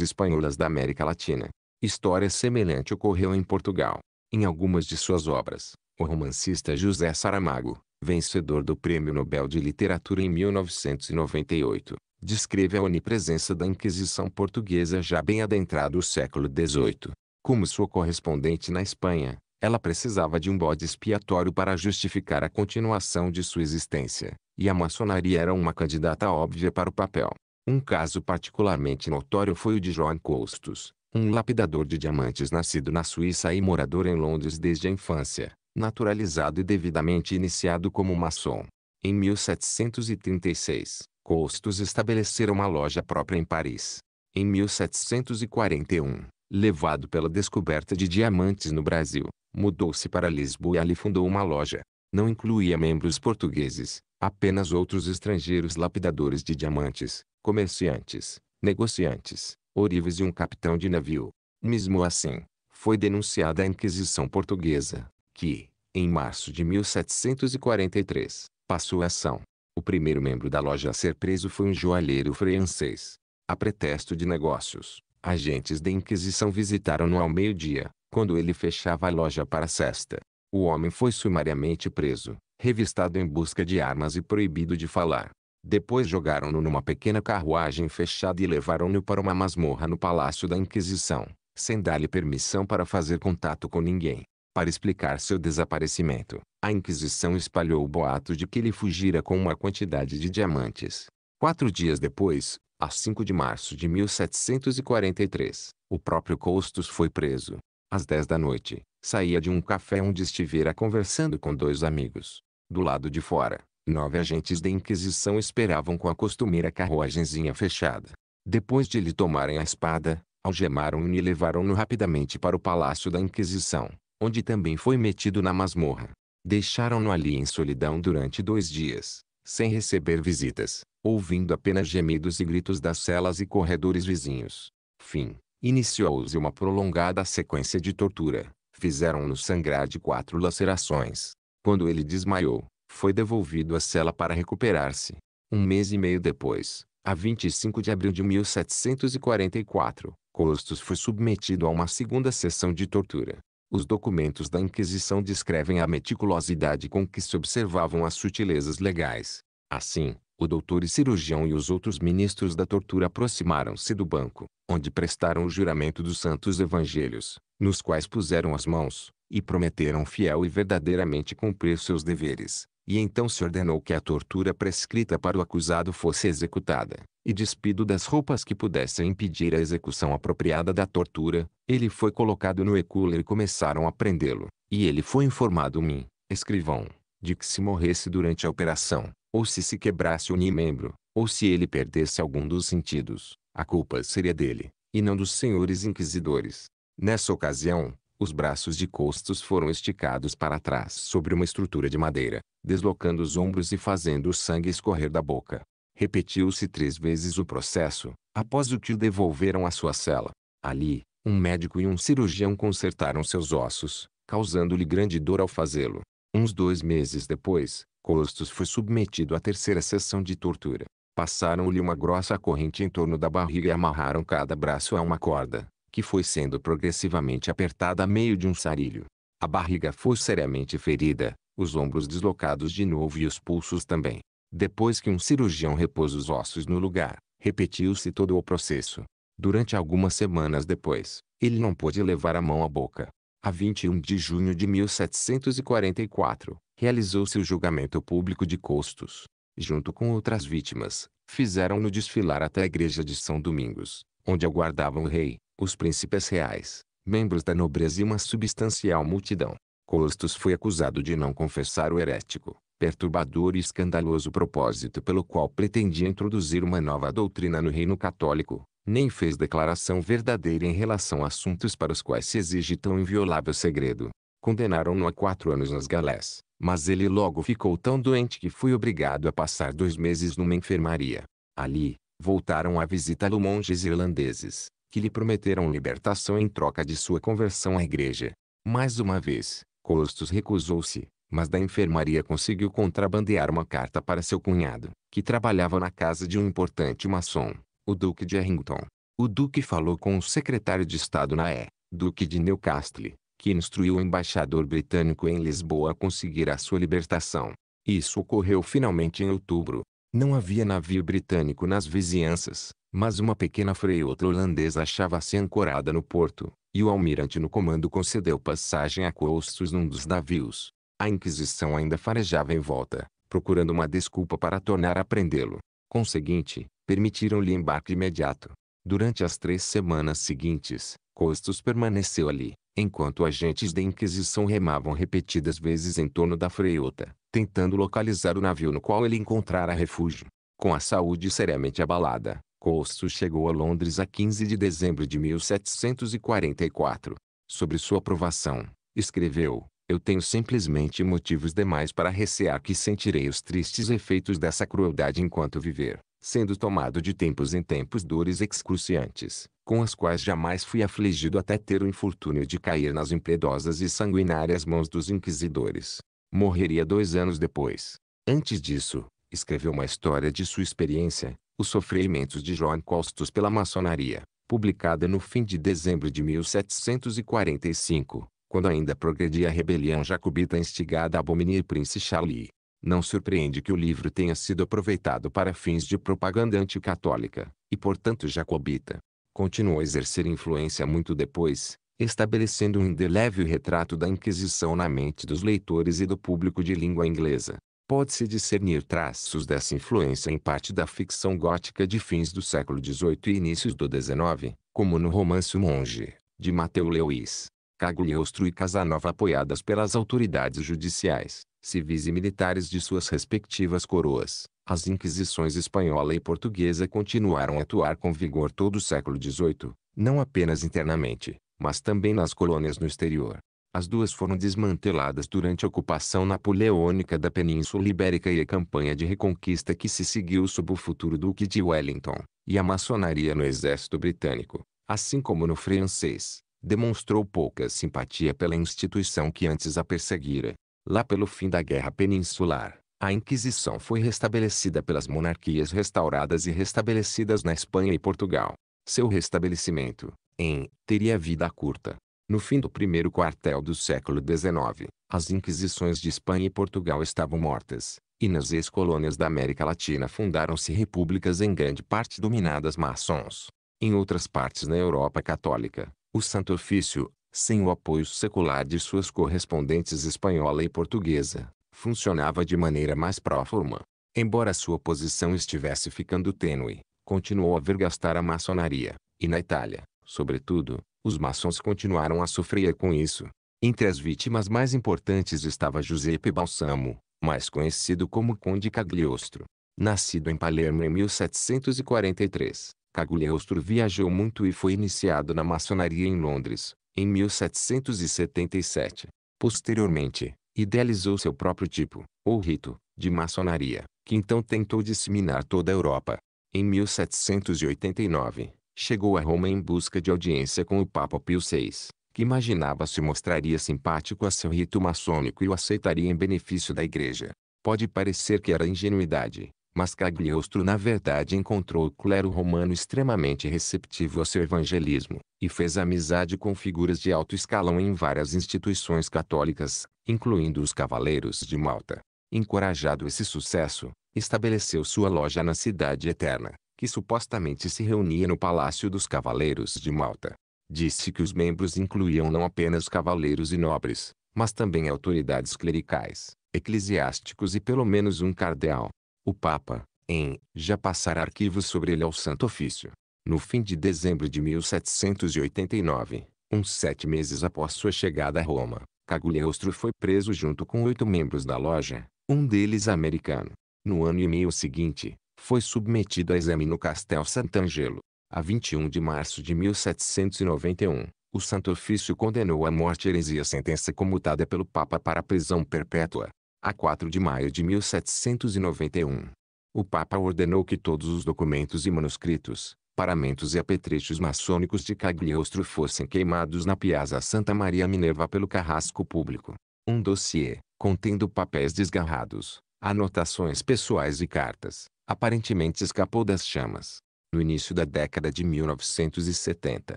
espanholas da América Latina. História semelhante ocorreu em Portugal. Em algumas de suas obras, o romancista José Saramago, vencedor do Prêmio Nobel de Literatura em 1998, descreve a onipresença da Inquisição portuguesa já bem adentrado o século XVIII. Como sua correspondente na Espanha, ela precisava de um bode expiatório para justificar a continuação de sua existência, e a maçonaria era uma candidata óbvia para o papel. Um caso particularmente notório foi o de John Costos, um lapidador de diamantes nascido na Suíça e morador em Londres desde a infância, naturalizado e devidamente iniciado como maçom. Em 1736, Costos estabelecera uma loja própria em Paris. Em 1741, levado pela descoberta de diamantes no Brasil, mudou-se para Lisboa e ali fundou uma loja. Não incluía membros portugueses, apenas outros estrangeiros lapidadores de diamantes, comerciantes, negociantes, orivos e um capitão de navio. Mesmo assim, foi denunciada a Inquisição Portuguesa, que, em março de 1743, passou a ação. O primeiro membro da loja a ser preso foi um joalheiro francês. A pretexto de negócios, agentes da Inquisição visitaram-no ao meio-dia, quando ele fechava a loja para a sexta. O homem foi sumariamente preso, revistado em busca de armas e proibido de falar. Depois jogaram-no numa pequena carruagem fechada e levaram-no para uma masmorra no Palácio da Inquisição, sem dar-lhe permissão para fazer contato com ninguém. Para explicar seu desaparecimento, a Inquisição espalhou o boato de que ele fugira com uma quantidade de diamantes. Quatro dias depois, a 5 de março de 1743, o próprio Costos foi preso. Às 10 da noite, saía de um café onde estivera conversando com dois amigos. Do lado de fora, nove agentes da Inquisição esperavam com a costumeira carruagenzinha fechada. Depois de lhe tomarem a espada, algemaram-no e levaram-no rapidamente para o Palácio da Inquisição onde também foi metido na masmorra. Deixaram-no ali em solidão durante dois dias, sem receber visitas, ouvindo apenas gemidos e gritos das celas e corredores vizinhos. Fim. Iniciou-se uma prolongada sequência de tortura. Fizeram-no sangrar de quatro lacerações. Quando ele desmaiou, foi devolvido à cela para recuperar-se. Um mês e meio depois, a 25 de abril de 1744, Costos foi submetido a uma segunda sessão de tortura. Os documentos da Inquisição descrevem a meticulosidade com que se observavam as sutilezas legais. Assim, o doutor e cirurgião e os outros ministros da tortura aproximaram-se do banco, onde prestaram o juramento dos santos evangelhos, nos quais puseram as mãos, e prometeram fiel e verdadeiramente cumprir seus deveres. E então se ordenou que a tortura prescrita para o acusado fosse executada, e despido das roupas que pudessem impedir a execução apropriada da tortura, ele foi colocado no ecúler e começaram a prendê-lo. E ele foi informado mim, escrivão, de que se morresse durante a operação, ou se se quebrasse o membro, ou se ele perdesse algum dos sentidos, a culpa seria dele, e não dos senhores inquisidores. Nessa ocasião, os braços de Costos foram esticados para trás sobre uma estrutura de madeira, deslocando os ombros e fazendo o sangue escorrer da boca. Repetiu-se três vezes o processo, após o que o devolveram à sua cela. Ali, um médico e um cirurgião consertaram seus ossos, causando-lhe grande dor ao fazê-lo. Uns dois meses depois, Costos foi submetido à terceira sessão de tortura. Passaram-lhe uma grossa corrente em torno da barriga e amarraram cada braço a uma corda que foi sendo progressivamente apertada a meio de um sarilho. A barriga foi seriamente ferida, os ombros deslocados de novo e os pulsos também. Depois que um cirurgião repôs os ossos no lugar, repetiu-se todo o processo. Durante algumas semanas depois, ele não pôde levar a mão à boca. A 21 de junho de 1744, realizou-se o julgamento público de Costos. Junto com outras vítimas, fizeram-no desfilar até a igreja de São Domingos, onde aguardavam o rei os príncipes reais, membros da nobreza e uma substancial multidão. Costos foi acusado de não confessar o herético, perturbador e escandaloso propósito pelo qual pretendia introduzir uma nova doutrina no reino católico, nem fez declaração verdadeira em relação a assuntos para os quais se exige tão inviolável segredo. Condenaram-no a quatro anos nas galés, mas ele logo ficou tão doente que foi obrigado a passar dois meses numa enfermaria. Ali, voltaram a visitá-lo monges irlandeses, que lhe prometeram libertação em troca de sua conversão à igreja. Mais uma vez, Costos recusou-se, mas da enfermaria conseguiu contrabandear uma carta para seu cunhado, que trabalhava na casa de um importante maçom, o Duque de Arrington. O Duque falou com o secretário de Estado na E, Duque de Newcastle, que instruiu o embaixador britânico em Lisboa a conseguir a sua libertação. Isso ocorreu finalmente em outubro. Não havia navio britânico nas vizinhanças, mas uma pequena freio outra holandesa achava-se ancorada no porto, e o almirante no comando concedeu passagem a Coustos num dos navios. A Inquisição ainda farejava em volta, procurando uma desculpa para tornar a prendê-lo. Conseguinte, permitiram-lhe embarque imediato. Durante as três semanas seguintes, Costos permaneceu ali, enquanto agentes da Inquisição remavam repetidas vezes em torno da freota, tentando localizar o navio no qual ele encontrara refúgio. Com a saúde seriamente abalada, Costo chegou a Londres a 15 de dezembro de 1744. Sobre sua aprovação, escreveu: Eu tenho simplesmente motivos demais para recear que sentirei os tristes efeitos dessa crueldade enquanto viver, sendo tomado de tempos em tempos dores excruciantes, com as quais jamais fui afligido até ter o infortúnio de cair nas impiedosas e sanguinárias mãos dos inquisidores. Morreria dois anos depois. Antes disso, escreveu uma história de sua experiência, os Sofrimentos de Joan Costos pela Maçonaria, publicada no fim de dezembro de 1745, quando ainda progredia a rebelião jacobita instigada a Bomini e Prince Charlie. Não surpreende que o livro tenha sido aproveitado para fins de propaganda anticatólica, e portanto jacobita. Continuou a exercer influência muito depois, estabelecendo um indelével retrato da Inquisição na mente dos leitores e do público de língua inglesa pode-se discernir traços dessa influência em parte da ficção gótica de fins do século XVIII e inícios do XIX, como no romance O Monge, de Mateu Lewis. Cagliostro e Casanova apoiadas pelas autoridades judiciais, civis e militares de suas respectivas coroas. As inquisições espanhola e portuguesa continuaram a atuar com vigor todo o século XVIII, não apenas internamente, mas também nas colônias no exterior. As duas foram desmanteladas durante a ocupação napoleônica da Península Ibérica e a campanha de reconquista que se seguiu sob o futuro Duque de Wellington, e a maçonaria no exército britânico, assim como no francês, demonstrou pouca simpatia pela instituição que antes a perseguira. Lá pelo fim da Guerra Peninsular, a Inquisição foi restabelecida pelas monarquias restauradas e restabelecidas na Espanha e Portugal. Seu restabelecimento, em, teria vida curta, no fim do primeiro quartel do século XIX, as inquisições de Espanha e Portugal estavam mortas, e nas ex-colônias da América Latina fundaram-se repúblicas em grande parte dominadas maçons. Em outras partes na Europa católica, o Santo Ofício, sem o apoio secular de suas correspondentes espanhola e portuguesa, funcionava de maneira mais próforma. Embora sua posição estivesse ficando tênue, continuou a vergastar a maçonaria, e na Itália, sobretudo, os maçons continuaram a sofrer com isso. Entre as vítimas mais importantes estava Giuseppe Balsamo, mais conhecido como Conde Cagliostro. Nascido em Palermo em 1743, Cagliostro viajou muito e foi iniciado na maçonaria em Londres, em 1777. Posteriormente, idealizou seu próprio tipo, ou rito, de maçonaria, que então tentou disseminar toda a Europa. Em 1789, chegou a Roma em busca de audiência com o Papa Pio VI, que imaginava se mostraria simpático a seu rito maçônico e o aceitaria em benefício da Igreja. Pode parecer que era ingenuidade, mas Cagliostro na verdade encontrou o clero romano extremamente receptivo ao seu evangelismo, e fez amizade com figuras de alto escalão em várias instituições católicas, incluindo os Cavaleiros de Malta. Encorajado esse sucesso, estabeleceu sua loja na Cidade Eterna, que supostamente se reunia no Palácio dos Cavaleiros de Malta. Disse que os membros incluíam não apenas cavaleiros e nobres, mas também autoridades clericais, eclesiásticos e pelo menos um cardeal. O Papa, em, já passará arquivos sobre ele ao Santo Ofício. No fim de dezembro de 1789, uns sete meses após sua chegada a Roma, Cagliostro foi preso junto com oito membros da loja, um deles americano. No ano e meio seguinte, foi submetido a exame no Castel Sant'Angelo. A 21 de março de 1791, o Santo Ofício condenou à morte heresia sentença comutada pelo Papa para a prisão perpétua. A 4 de maio de 1791, o Papa ordenou que todos os documentos e manuscritos, paramentos e apetrechos maçônicos de Cagliostro fossem queimados na Piazza Santa Maria Minerva pelo carrasco público. Um dossiê, contendo papéis desgarrados, anotações pessoais e cartas, aparentemente escapou das chamas. No início da década de 1970,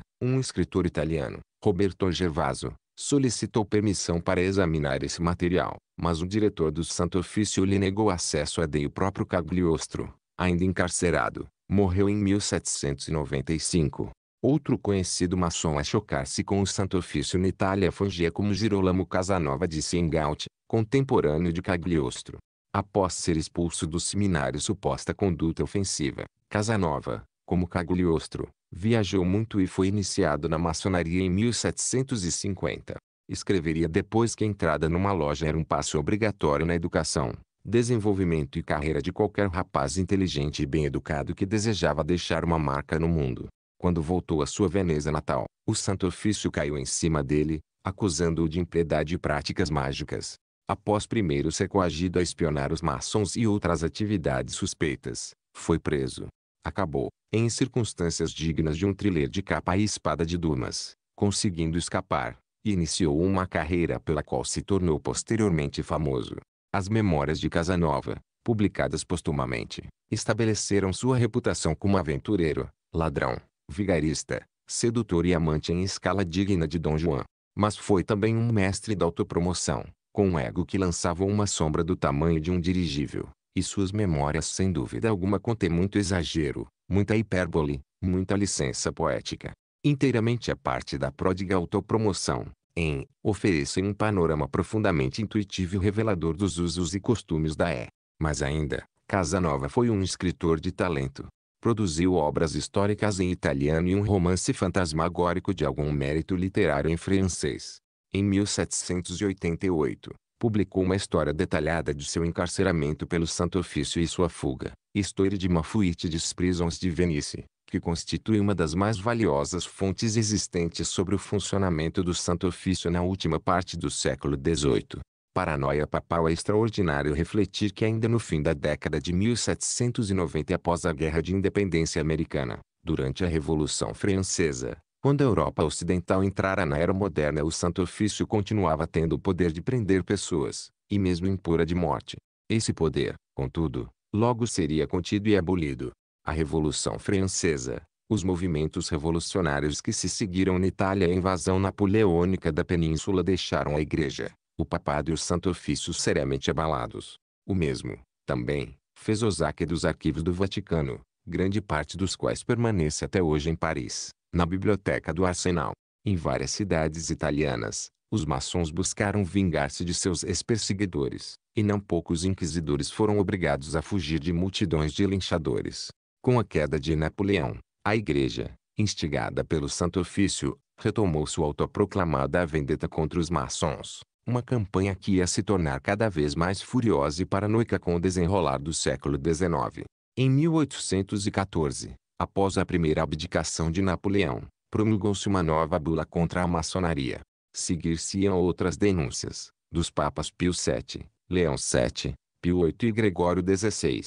um escritor italiano, Roberto Gervaso, solicitou permissão para examinar esse material, mas o diretor do Santo Ofício lhe negou acesso a Dei o próprio Cagliostro, ainda encarcerado, morreu em 1795. Outro conhecido maçom a chocar-se com o Santo Ofício na Itália foi como Girolamo Casanova de Siengaut, contemporâneo de Cagliostro. Após ser expulso do seminário suposta conduta ofensiva, Casanova, como Cagliostro, viajou muito e foi iniciado na maçonaria em 1750. Escreveria depois que a entrada numa loja era um passo obrigatório na educação, desenvolvimento e carreira de qualquer rapaz inteligente e bem educado que desejava deixar uma marca no mundo. Quando voltou à sua Veneza natal, o Santo Ofício caiu em cima dele, acusando-o de impiedade e práticas mágicas após primeiro ser coagido a espionar os maçons e outras atividades suspeitas, foi preso. Acabou, em circunstâncias dignas de um thriller de capa e espada de Dumas, conseguindo escapar, e iniciou uma carreira pela qual se tornou posteriormente famoso. As Memórias de Casanova, publicadas postumamente, estabeleceram sua reputação como aventureiro, ladrão, vigarista, sedutor e amante em escala digna de Dom João, Mas foi também um mestre da autopromoção, com um ego que lançava uma sombra do tamanho de um dirigível, e suas memórias sem dúvida alguma contêm muito exagero, muita hipérbole, muita licença poética. Inteiramente a é parte da pródiga autopromoção, em, oferecem um panorama profundamente intuitivo e revelador dos usos e costumes da E. Mas ainda, Casanova foi um escritor de talento. Produziu obras históricas em italiano e um romance fantasmagórico de algum mérito literário em francês. Em 1788, publicou uma história detalhada de seu encarceramento pelo Santo Ofício e sua fuga, História de Fuite des Prisons de Venice, que constitui uma das mais valiosas fontes existentes sobre o funcionamento do Santo Ofício na última parte do século XVIII. Paranoia papal é extraordinário refletir que ainda no fim da década de 1790 após a Guerra de Independência Americana, durante a Revolução Francesa, quando a Europa Ocidental entrara na Era Moderna o Santo Ofício continuava tendo o poder de prender pessoas, e mesmo impor a de morte. Esse poder, contudo, logo seria contido e abolido. A Revolução Francesa, os movimentos revolucionários que se seguiram na Itália e a invasão napoleônica da península deixaram a Igreja, o Papado e o Santo Ofício seriamente abalados. O mesmo, também, fez Osaka dos arquivos do Vaticano, grande parte dos quais permanece até hoje em Paris na biblioteca do Arsenal. Em várias cidades italianas, os maçons buscaram vingar-se de seus ex-perseguidores, e não poucos inquisidores foram obrigados a fugir de multidões de linchadores. Com a queda de Napoleão, a Igreja, instigada pelo Santo Ofício, retomou sua autoproclamada vendetta contra os maçons, uma campanha que ia se tornar cada vez mais furiosa e paranoica com o desenrolar do século XIX. Em 1814, Após a primeira abdicação de Napoleão, promulgou-se uma nova bula contra a maçonaria. Seguir-se-iam outras denúncias, dos papas Pio VII, Leão VII, Pio VIII e Gregório XVI.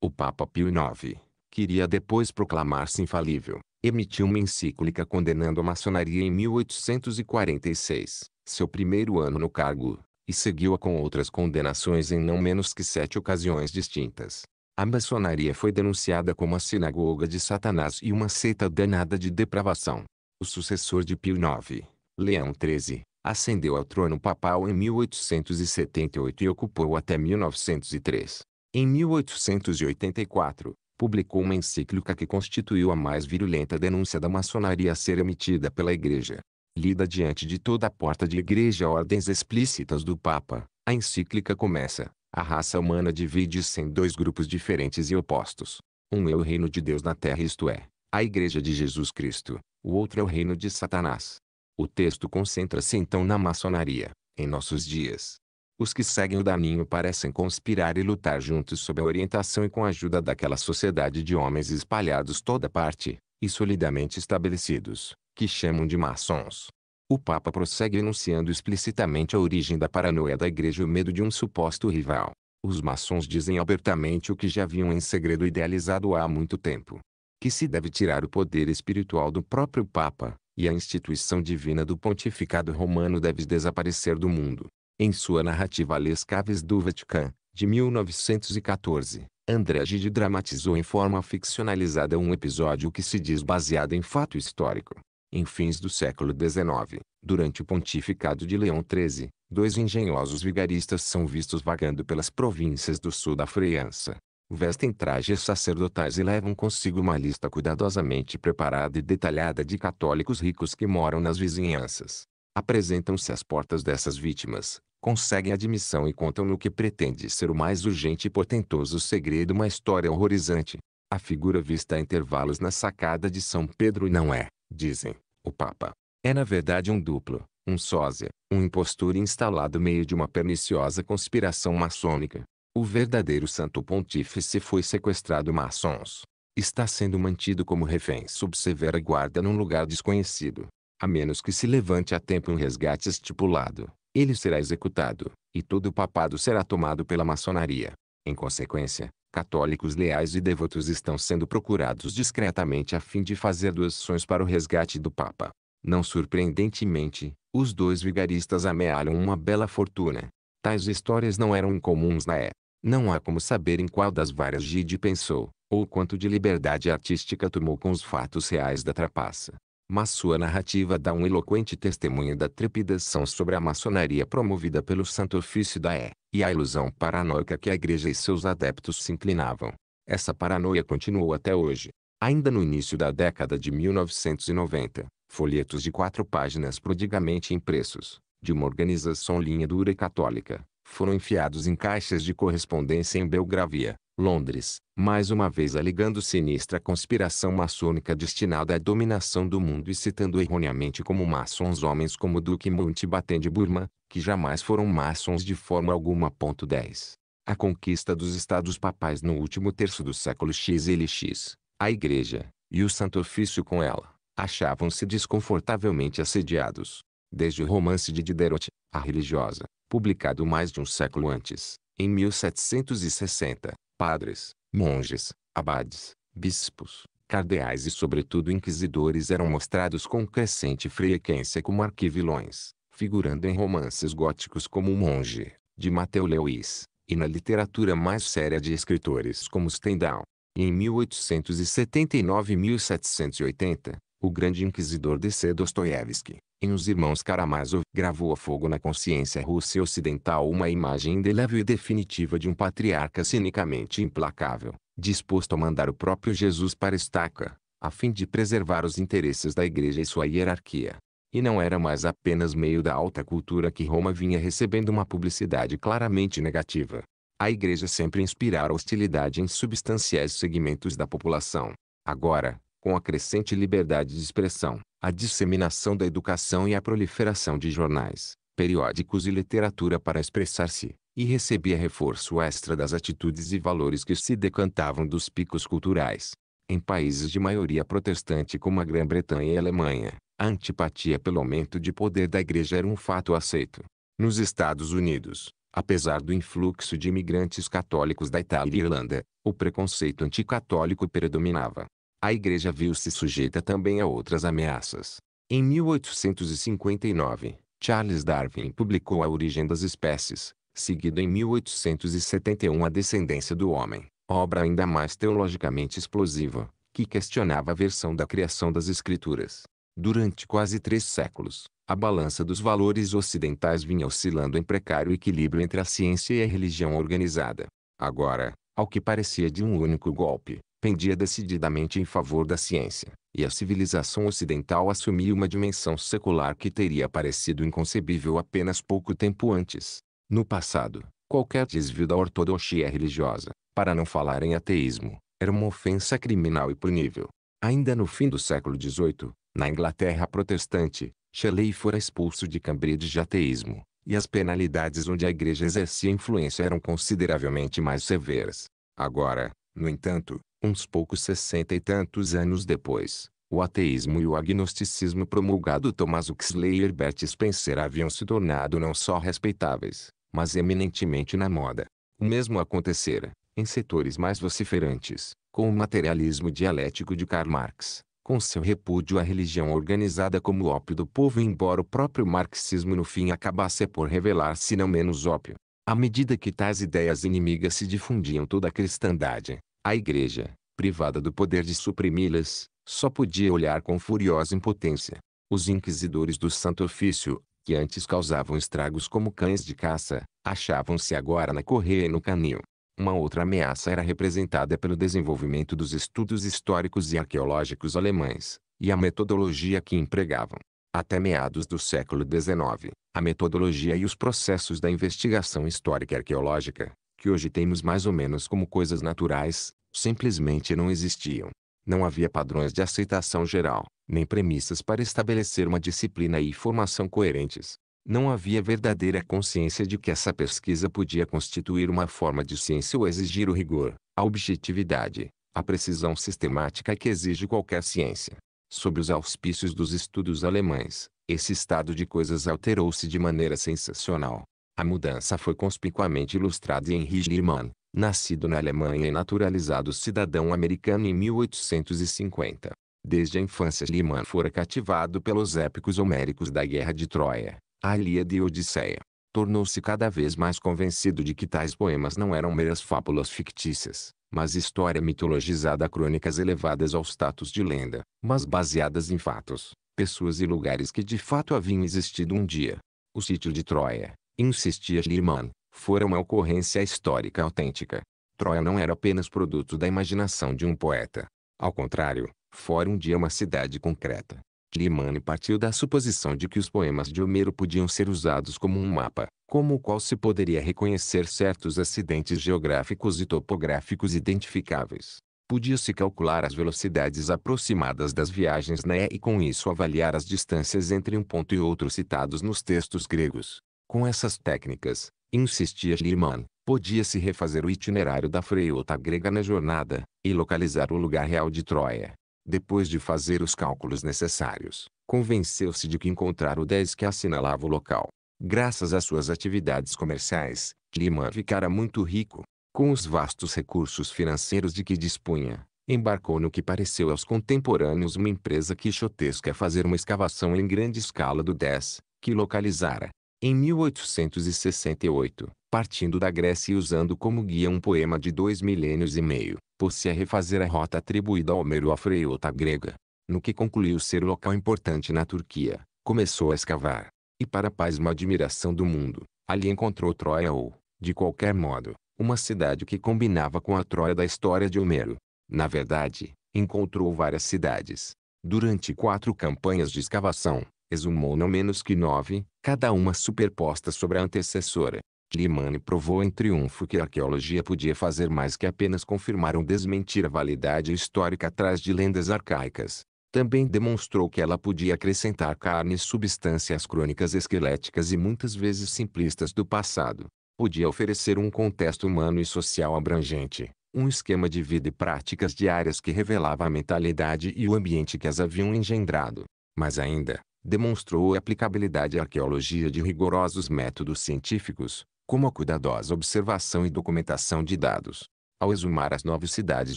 O Papa Pio IX, queria depois proclamar-se infalível, emitiu uma encíclica condenando a maçonaria em 1846, seu primeiro ano no cargo, e seguiu-a com outras condenações em não menos que sete ocasiões distintas. A maçonaria foi denunciada como a sinagoga de Satanás e uma seita danada de depravação. O sucessor de Pio IX, Leão XIII, ascendeu ao trono papal em 1878 e ocupou até 1903. Em 1884, publicou uma encíclica que constituiu a mais virulenta denúncia da maçonaria a ser emitida pela Igreja. Lida diante de toda a porta de igreja ordens explícitas do Papa, a encíclica começa, a raça humana divide-se em dois grupos diferentes e opostos. Um é o reino de Deus na terra isto é, a igreja de Jesus Cristo. O outro é o reino de Satanás. O texto concentra-se então na maçonaria, em nossos dias. Os que seguem o daninho parecem conspirar e lutar juntos sob a orientação e com a ajuda daquela sociedade de homens espalhados toda parte, e solidamente estabelecidos, que chamam de maçons. O Papa prossegue enunciando explicitamente a origem da paranoia da igreja e o medo de um suposto rival. Os maçons dizem abertamente o que já haviam em segredo idealizado há muito tempo. Que se deve tirar o poder espiritual do próprio Papa, e a instituição divina do pontificado romano deve desaparecer do mundo. Em sua narrativa Les Caves do Vaticano, de 1914, André Gide dramatizou em forma ficcionalizada um episódio que se diz baseado em fato histórico. Em fins do século XIX, durante o pontificado de Leão XIII, dois engenhosos vigaristas são vistos vagando pelas províncias do sul da França. Vestem trajes sacerdotais e levam consigo uma lista cuidadosamente preparada e detalhada de católicos ricos que moram nas vizinhanças. Apresentam-se às portas dessas vítimas, conseguem admissão e contam no que pretende ser o mais urgente e potentoso segredo uma história horrorizante. A figura vista a intervalos na sacada de São Pedro não é, dizem, o Papa. É na verdade um duplo, um sósia, um impostor instalado meio de uma perniciosa conspiração maçônica. O verdadeiro santo pontífice foi sequestrado maçons. Está sendo mantido como refém sob severa guarda num lugar desconhecido. A menos que se levante a tempo um resgate estipulado, ele será executado, e todo o papado será tomado pela maçonaria. Em consequência, católicos leais e devotos estão sendo procurados discretamente a fim de fazer doações para o resgate do Papa. Não surpreendentemente, os dois vigaristas amealham uma bela fortuna. Tais histórias não eram incomuns na é. Não há como saber em qual das várias Gide pensou, ou quanto de liberdade artística tomou com os fatos reais da trapaça mas sua narrativa dá um eloquente testemunho da trepidação sobre a maçonaria promovida pelo Santo Ofício da E, e a ilusão paranoica que a igreja e seus adeptos se inclinavam. Essa paranoia continuou até hoje. Ainda no início da década de 1990, folhetos de quatro páginas prodigamente impressos, de uma organização linha dura e católica, foram enfiados em caixas de correspondência em Belgravia, Londres, mais uma vez alegando sinistra conspiração maçônica destinada à dominação do mundo e citando erroneamente como maçons homens como Duque Mountbatten de Burma, que jamais foram maçons de forma alguma. 10. A conquista dos estados papais no último terço do século XLX, a Igreja, e o Santo Ofício com ela, achavam-se desconfortavelmente assediados. Desde o romance de Diderot, A Religiosa, publicado mais de um século antes, em 1760, padres, monges, abades, bispos, cardeais e sobretudo inquisidores eram mostrados com crescente frequência como arquivilões, figurando em romances góticos como O Monge, de Mateu Lewis, e na literatura mais séria de escritores como Stendhal. Em 1879 e 1780, o grande inquisidor D.C. Dostoiévski, em Os Irmãos Karamazov, gravou a fogo na consciência russa e ocidental uma imagem indelével e definitiva de um patriarca cinicamente implacável, disposto a mandar o próprio Jesus para estaca, a fim de preservar os interesses da igreja e sua hierarquia. E não era mais apenas meio da alta cultura que Roma vinha recebendo uma publicidade claramente negativa. A igreja sempre inspirara hostilidade em substanciais segmentos da população. Agora, com a crescente liberdade de expressão, a disseminação da educação e a proliferação de jornais, periódicos e literatura para expressar-se, e recebia reforço extra das atitudes e valores que se decantavam dos picos culturais. Em países de maioria protestante como a Grã-Bretanha e a Alemanha, a antipatia pelo aumento de poder da igreja era um fato aceito. Nos Estados Unidos, apesar do influxo de imigrantes católicos da Itália e Irlanda, o preconceito anticatólico predominava a igreja viu-se sujeita também a outras ameaças. Em 1859, Charles Darwin publicou A Origem das Espécies, seguido em 1871 A Descendência do Homem, obra ainda mais teologicamente explosiva, que questionava a versão da criação das escrituras. Durante quase três séculos, a balança dos valores ocidentais vinha oscilando em precário equilíbrio entre a ciência e a religião organizada. Agora, ao que parecia de um único golpe, pendia decididamente em favor da ciência, e a civilização ocidental assumia uma dimensão secular que teria parecido inconcebível apenas pouco tempo antes. No passado, qualquer desvio da ortodoxia religiosa, para não falar em ateísmo, era uma ofensa criminal e punível. Ainda no fim do século XVIII, na Inglaterra protestante, Shelley fora expulso de Cambridge de ateísmo, e as penalidades onde a igreja exercia influência eram consideravelmente mais severas. Agora, no entanto, uns poucos sessenta e tantos anos depois, o ateísmo e o agnosticismo promulgado Thomas Huxley e Herbert Spencer haviam se tornado não só respeitáveis, mas eminentemente na moda. O mesmo acontecera, em setores mais vociferantes, com o materialismo dialético de Karl Marx, com seu repúdio à religião organizada como ópio do povo embora o próprio marxismo no fim acabasse por revelar-se não menos ópio. À medida que tais ideias inimigas se difundiam toda a cristandade, a igreja, privada do poder de suprimi-las, só podia olhar com furiosa impotência. Os inquisidores do Santo Ofício, que antes causavam estragos como cães de caça, achavam-se agora na correia e no canil. Uma outra ameaça era representada pelo desenvolvimento dos estudos históricos e arqueológicos alemães, e a metodologia que empregavam. Até meados do século XIX, a metodologia e os processos da investigação histórica e arqueológica, que hoje temos mais ou menos como coisas naturais, simplesmente não existiam. Não havia padrões de aceitação geral, nem premissas para estabelecer uma disciplina e formação coerentes. Não havia verdadeira consciência de que essa pesquisa podia constituir uma forma de ciência ou exigir o rigor, a objetividade, a precisão sistemática que exige qualquer ciência. Sob os auspícios dos estudos alemães, esse estado de coisas alterou-se de maneira sensacional. A mudança foi conspicuamente ilustrada em Rigelmann, nascido na Alemanha e naturalizado cidadão americano em 1850. Desde a infância Liman fora cativado pelos épicos homéricos da Guerra de Troia, a Ilíada e Odisseia. Tornou-se cada vez mais convencido de que tais poemas não eram meras fábulas fictícias, mas história mitologizada a crônicas elevadas ao status de lenda, mas baseadas em fatos, pessoas e lugares que de fato haviam existido um dia. O sítio de Troia, insistia Schliemann, fora uma ocorrência histórica autêntica. Troia não era apenas produto da imaginação de um poeta. Ao contrário, fora um dia uma cidade concreta. Limane partiu da suposição de que os poemas de Homero podiam ser usados como um mapa, como o qual se poderia reconhecer certos acidentes geográficos e topográficos identificáveis. Podia-se calcular as velocidades aproximadas das viagens na E e com isso avaliar as distâncias entre um ponto e outro citados nos textos gregos. Com essas técnicas, Insistia Schliemann, podia-se refazer o itinerário da Freiota grega na jornada, e localizar o lugar real de Troia. Depois de fazer os cálculos necessários, convenceu-se de que encontrar o 10 que assinalava o local. Graças às suas atividades comerciais, Schliemann ficara muito rico. Com os vastos recursos financeiros de que dispunha, embarcou no que pareceu aos contemporâneos uma empresa quixotesca a fazer uma escavação em grande escala do 10, que localizara, em 1868, partindo da Grécia e usando como guia um poema de dois milênios e meio, pôs-se a refazer a rota atribuída a Homero à freuta grega. No que concluiu ser local importante na Turquia, começou a escavar. E para a paz uma admiração do mundo, ali encontrou Troia ou, de qualquer modo, uma cidade que combinava com a Troia da história de Homero. Na verdade, encontrou várias cidades. Durante quatro campanhas de escavação, exumou não menos que nove, cada uma superposta sobre a antecessora. Limani provou em triunfo que a arqueologia podia fazer mais que apenas confirmar ou desmentir a validade histórica atrás de lendas arcaicas. Também demonstrou que ela podia acrescentar carne e substância às crônicas esqueléticas e muitas vezes simplistas do passado. Podia oferecer um contexto humano e social abrangente, um esquema de vida e práticas diárias que revelava a mentalidade e o ambiente que as haviam engendrado. Mas ainda, demonstrou a aplicabilidade à arqueologia de rigorosos métodos científicos, como a cuidadosa observação e documentação de dados. Ao exumar as nove cidades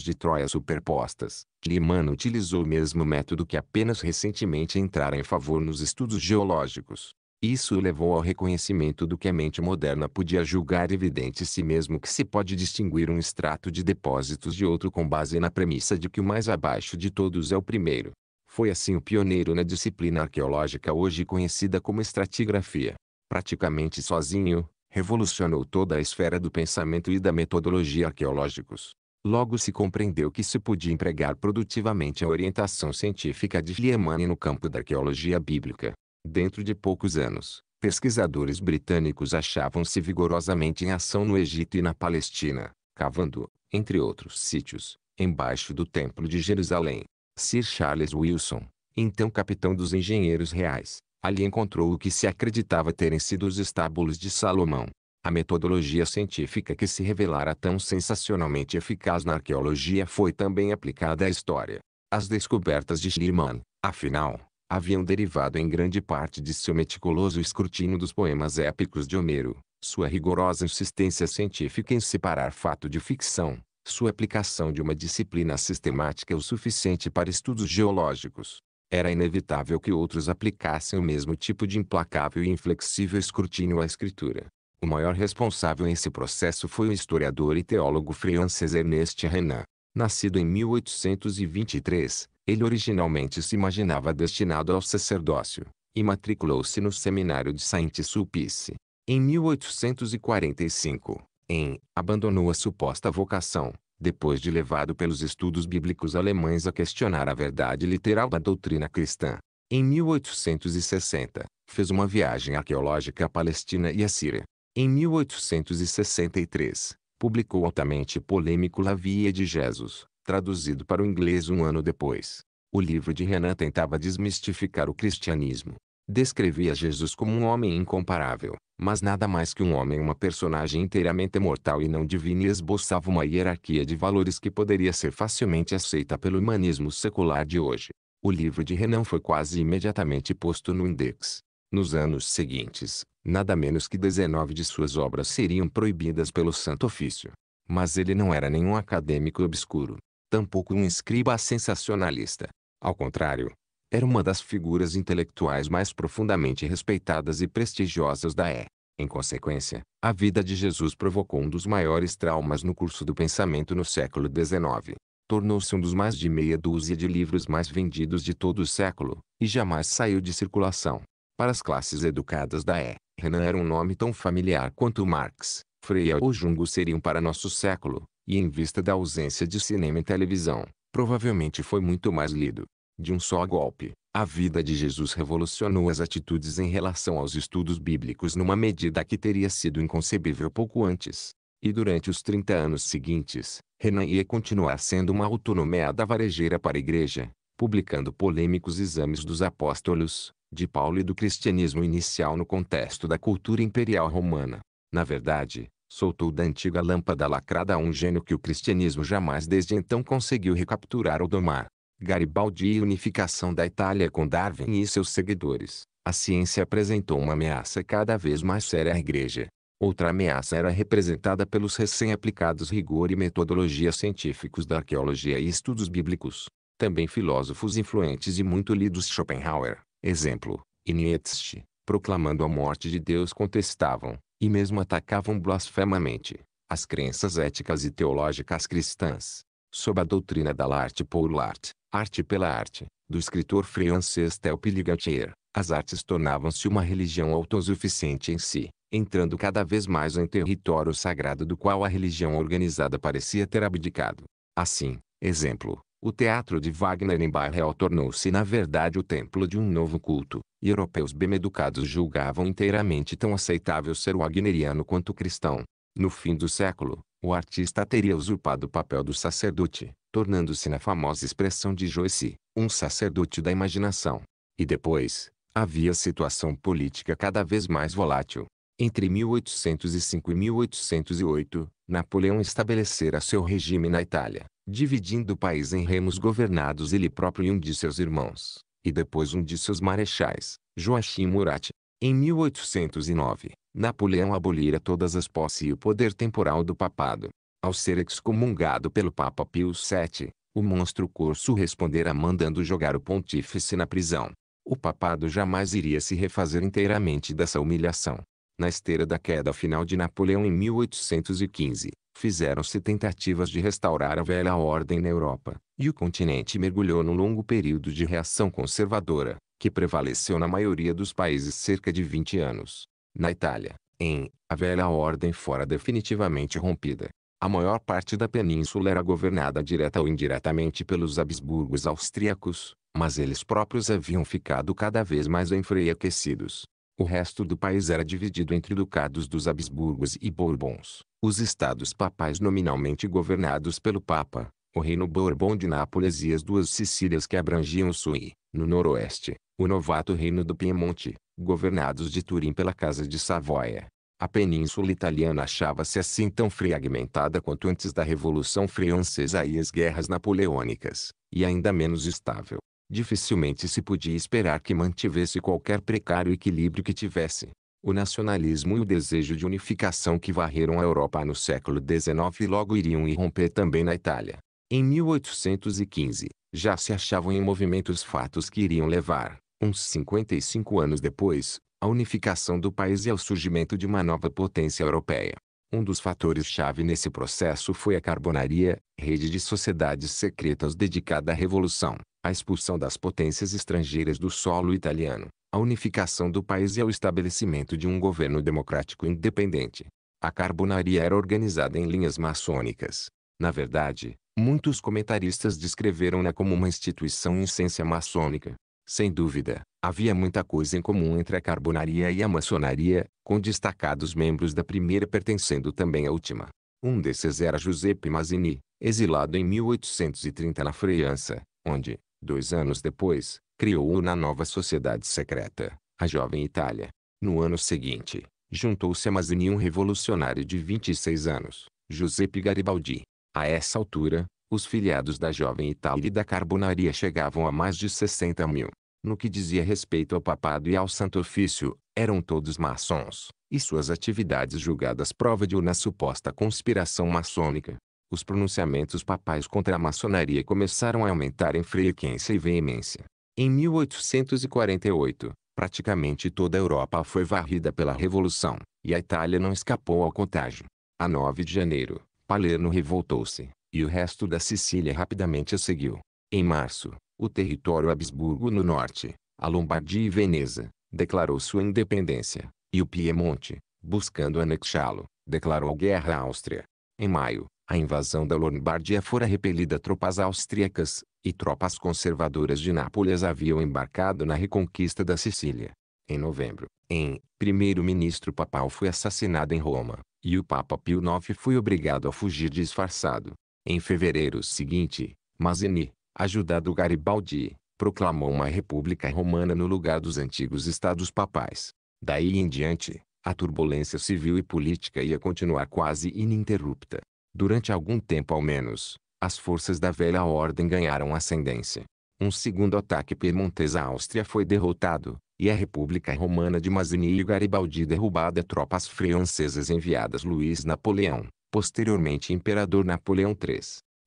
de Troia superpostas, Limano utilizou o mesmo método que apenas recentemente entrara em favor nos estudos geológicos. Isso o levou ao reconhecimento do que a mente moderna podia julgar evidente si mesmo que se pode distinguir um extrato de depósitos de outro com base na premissa de que o mais abaixo de todos é o primeiro. Foi assim o pioneiro na disciplina arqueológica hoje conhecida como estratigrafia. Praticamente sozinho, revolucionou toda a esfera do pensamento e da metodologia arqueológicos. Logo se compreendeu que se podia empregar produtivamente a orientação científica de Liemann no campo da arqueologia bíblica. Dentro de poucos anos, pesquisadores britânicos achavam-se vigorosamente em ação no Egito e na Palestina, cavando, entre outros sítios, embaixo do Templo de Jerusalém, Sir Charles Wilson, então capitão dos engenheiros reais, ali encontrou o que se acreditava terem sido os estábulos de Salomão. A metodologia científica que se revelara tão sensacionalmente eficaz na arqueologia foi também aplicada à história. As descobertas de Schliemann, afinal, haviam derivado em grande parte de seu meticuloso escrutínio dos poemas épicos de Homero, sua rigorosa insistência científica em separar fato de ficção, sua aplicação de uma disciplina sistemática é o suficiente para estudos geológicos. Era inevitável que outros aplicassem o mesmo tipo de implacável e inflexível escrutínio à escritura. O maior responsável nesse processo foi o historiador e teólogo francês Ernest Renan. Nascido em 1823, ele originalmente se imaginava destinado ao sacerdócio, e matriculou-se no seminário de Saint-Sulpice. Em 1845, em abandonou a suposta vocação, depois de levado pelos estudos bíblicos alemães a questionar a verdade literal da doutrina cristã. Em 1860, fez uma viagem arqueológica à Palestina e à Síria. Em 1863, publicou altamente polêmico La Via de Jesus, traduzido para o inglês um ano depois. O livro de Renan tentava desmistificar o cristianismo, descrevia Jesus como um homem incomparável, mas nada mais que um homem, uma personagem inteiramente mortal e não divina e esboçava uma hierarquia de valores que poderia ser facilmente aceita pelo humanismo secular de hoje. O livro de Renan foi quase imediatamente posto no index. Nos anos seguintes, nada menos que 19 de suas obras seriam proibidas pelo Santo Ofício. Mas ele não era nenhum acadêmico obscuro, tampouco um escriba sensacionalista. Ao contrário, era uma das figuras intelectuais mais profundamente respeitadas e prestigiosas da E. É. Em consequência, a vida de Jesus provocou um dos maiores traumas no curso do pensamento no século XIX. Tornou-se um dos mais de meia dúzia de livros mais vendidos de todo o século, e jamais saiu de circulação. Para as classes educadas da E, é, Renan era um nome tão familiar quanto Marx, Freya ou Jungo seriam para nosso século, e em vista da ausência de cinema e televisão, provavelmente foi muito mais lido de um só golpe. A vida de Jesus revolucionou as atitudes em relação aos estudos bíblicos numa medida que teria sido inconcebível pouco antes. E durante os 30 anos seguintes, Renanier continuar sendo uma autonomeada varejeira para a igreja, publicando polêmicos exames dos apóstolos, de Paulo e do cristianismo inicial no contexto da cultura imperial romana. Na verdade, soltou da antiga lâmpada lacrada um gênio que o cristianismo jamais desde então conseguiu recapturar ou domar. Garibaldi e unificação da Itália com Darwin e seus seguidores, a ciência apresentou uma ameaça cada vez mais séria à Igreja. Outra ameaça era representada pelos recém-aplicados rigor e metodologia científicos da arqueologia e estudos bíblicos. Também filósofos influentes e muito lidos Schopenhauer, exemplo, e Nietzsche, proclamando a morte de Deus contestavam, e mesmo atacavam blasfemamente, as crenças éticas e teológicas cristãs. Sob a doutrina da Larte Poulart, Arte pela Arte, do escritor francês Théophile Gautier, as artes tornavam-se uma religião autossuficiente em si, entrando cada vez mais em território sagrado do qual a religião organizada parecia ter abdicado. Assim, exemplo, o teatro de Wagner em Barrel tornou-se na verdade o templo de um novo culto, e europeus bem-educados julgavam inteiramente tão aceitável ser wagneriano quanto cristão. No fim do século, o artista teria usurpado o papel do sacerdote, tornando-se na famosa expressão de Joyce, um sacerdote da imaginação. E depois, havia situação política cada vez mais volátil. Entre 1805 e 1808, Napoleão estabelecera seu regime na Itália, dividindo o país em remos governados ele próprio e um de seus irmãos, e depois um de seus marechais, Joachim Murat. Em 1809, Napoleão abolira todas as posses e o poder temporal do papado, ao ser excomungado pelo Papa Pio VII, o monstro corso respondera mandando jogar o pontífice na prisão. O papado jamais iria se refazer inteiramente dessa humilhação. Na esteira da queda final de Napoleão em 1815, fizeram-se tentativas de restaurar a velha ordem na Europa, e o continente mergulhou num longo período de reação conservadora, que prevaleceu na maioria dos países cerca de 20 anos. Na Itália, em A Velha Ordem fora definitivamente rompida, a maior parte da península era governada direta ou indiretamente pelos Habsburgos austríacos, mas eles próprios haviam ficado cada vez mais enfraquecidos. O resto do país era dividido entre ducados dos Habsburgos e Bourbons, os estados papais nominalmente governados pelo Papa, o reino Bourbon de Nápoles e as duas Sicílias que abrangiam o sul e, no noroeste, o novato reino do Piemonte, governados de Turim pela Casa de Savoia. A Península Italiana achava-se assim tão fragmentada quanto antes da Revolução Francesa e as guerras napoleônicas, e ainda menos estável. Dificilmente se podia esperar que mantivesse qualquer precário equilíbrio que tivesse. O nacionalismo e o desejo de unificação que varreram a Europa no século XIX logo iriam irromper também na Itália. Em 1815, já se achavam em movimento os fatos que iriam levar, uns 55 anos depois, à unificação do país e ao surgimento de uma nova potência europeia. Um dos fatores-chave nesse processo foi a carbonaria, rede de sociedades secretas dedicada à revolução, a expulsão das potências estrangeiras do solo italiano, a unificação do país e ao estabelecimento de um governo democrático independente. A carbonaria era organizada em linhas maçônicas. Na verdade, muitos comentaristas descreveram-na como uma instituição em essência maçônica. Sem dúvida, Havia muita coisa em comum entre a carbonaria e a maçonaria, com destacados membros da primeira pertencendo também à última. Um desses era Giuseppe Mazzini, exilado em 1830 na França, onde, dois anos depois, criou na nova sociedade secreta, a Jovem Itália. No ano seguinte, juntou-se a Mazzini um revolucionário de 26 anos, Giuseppe Garibaldi. A essa altura, os filiados da Jovem Itália e da Carbonaria chegavam a mais de 60 mil. No que dizia respeito ao papado e ao santo ofício, eram todos maçons, e suas atividades julgadas prova de uma suposta conspiração maçônica. Os pronunciamentos papais contra a maçonaria começaram a aumentar em frequência e veemência. Em 1848, praticamente toda a Europa foi varrida pela Revolução, e a Itália não escapou ao contágio. A 9 de janeiro, Palermo revoltou-se, e o resto da Sicília rapidamente a seguiu. Em março, o território Habsburgo no norte, a Lombardia e Veneza, declarou sua independência, e o Piemonte, buscando anexá-lo, declarou guerra à Áustria. Em maio, a invasão da Lombardia fora repelida tropas austríacas, e tropas conservadoras de Nápoles haviam embarcado na reconquista da Sicília. Em novembro, em primeiro-ministro papal foi assassinado em Roma, e o Papa Pio IX foi obrigado a fugir disfarçado. Em fevereiro seguinte, Mazzini, ajudado Garibaldi, proclamou uma república romana no lugar dos antigos estados papais. Daí em diante, a turbulência civil e política ia continuar quase ininterrupta. Durante algum tempo ao menos, as forças da velha ordem ganharam ascendência. Um segundo ataque piemontês à Áustria foi derrotado, e a República Romana de Mazzini e Garibaldi derrubada tropas francesas enviadas Luís Napoleão, posteriormente Imperador Napoleão III,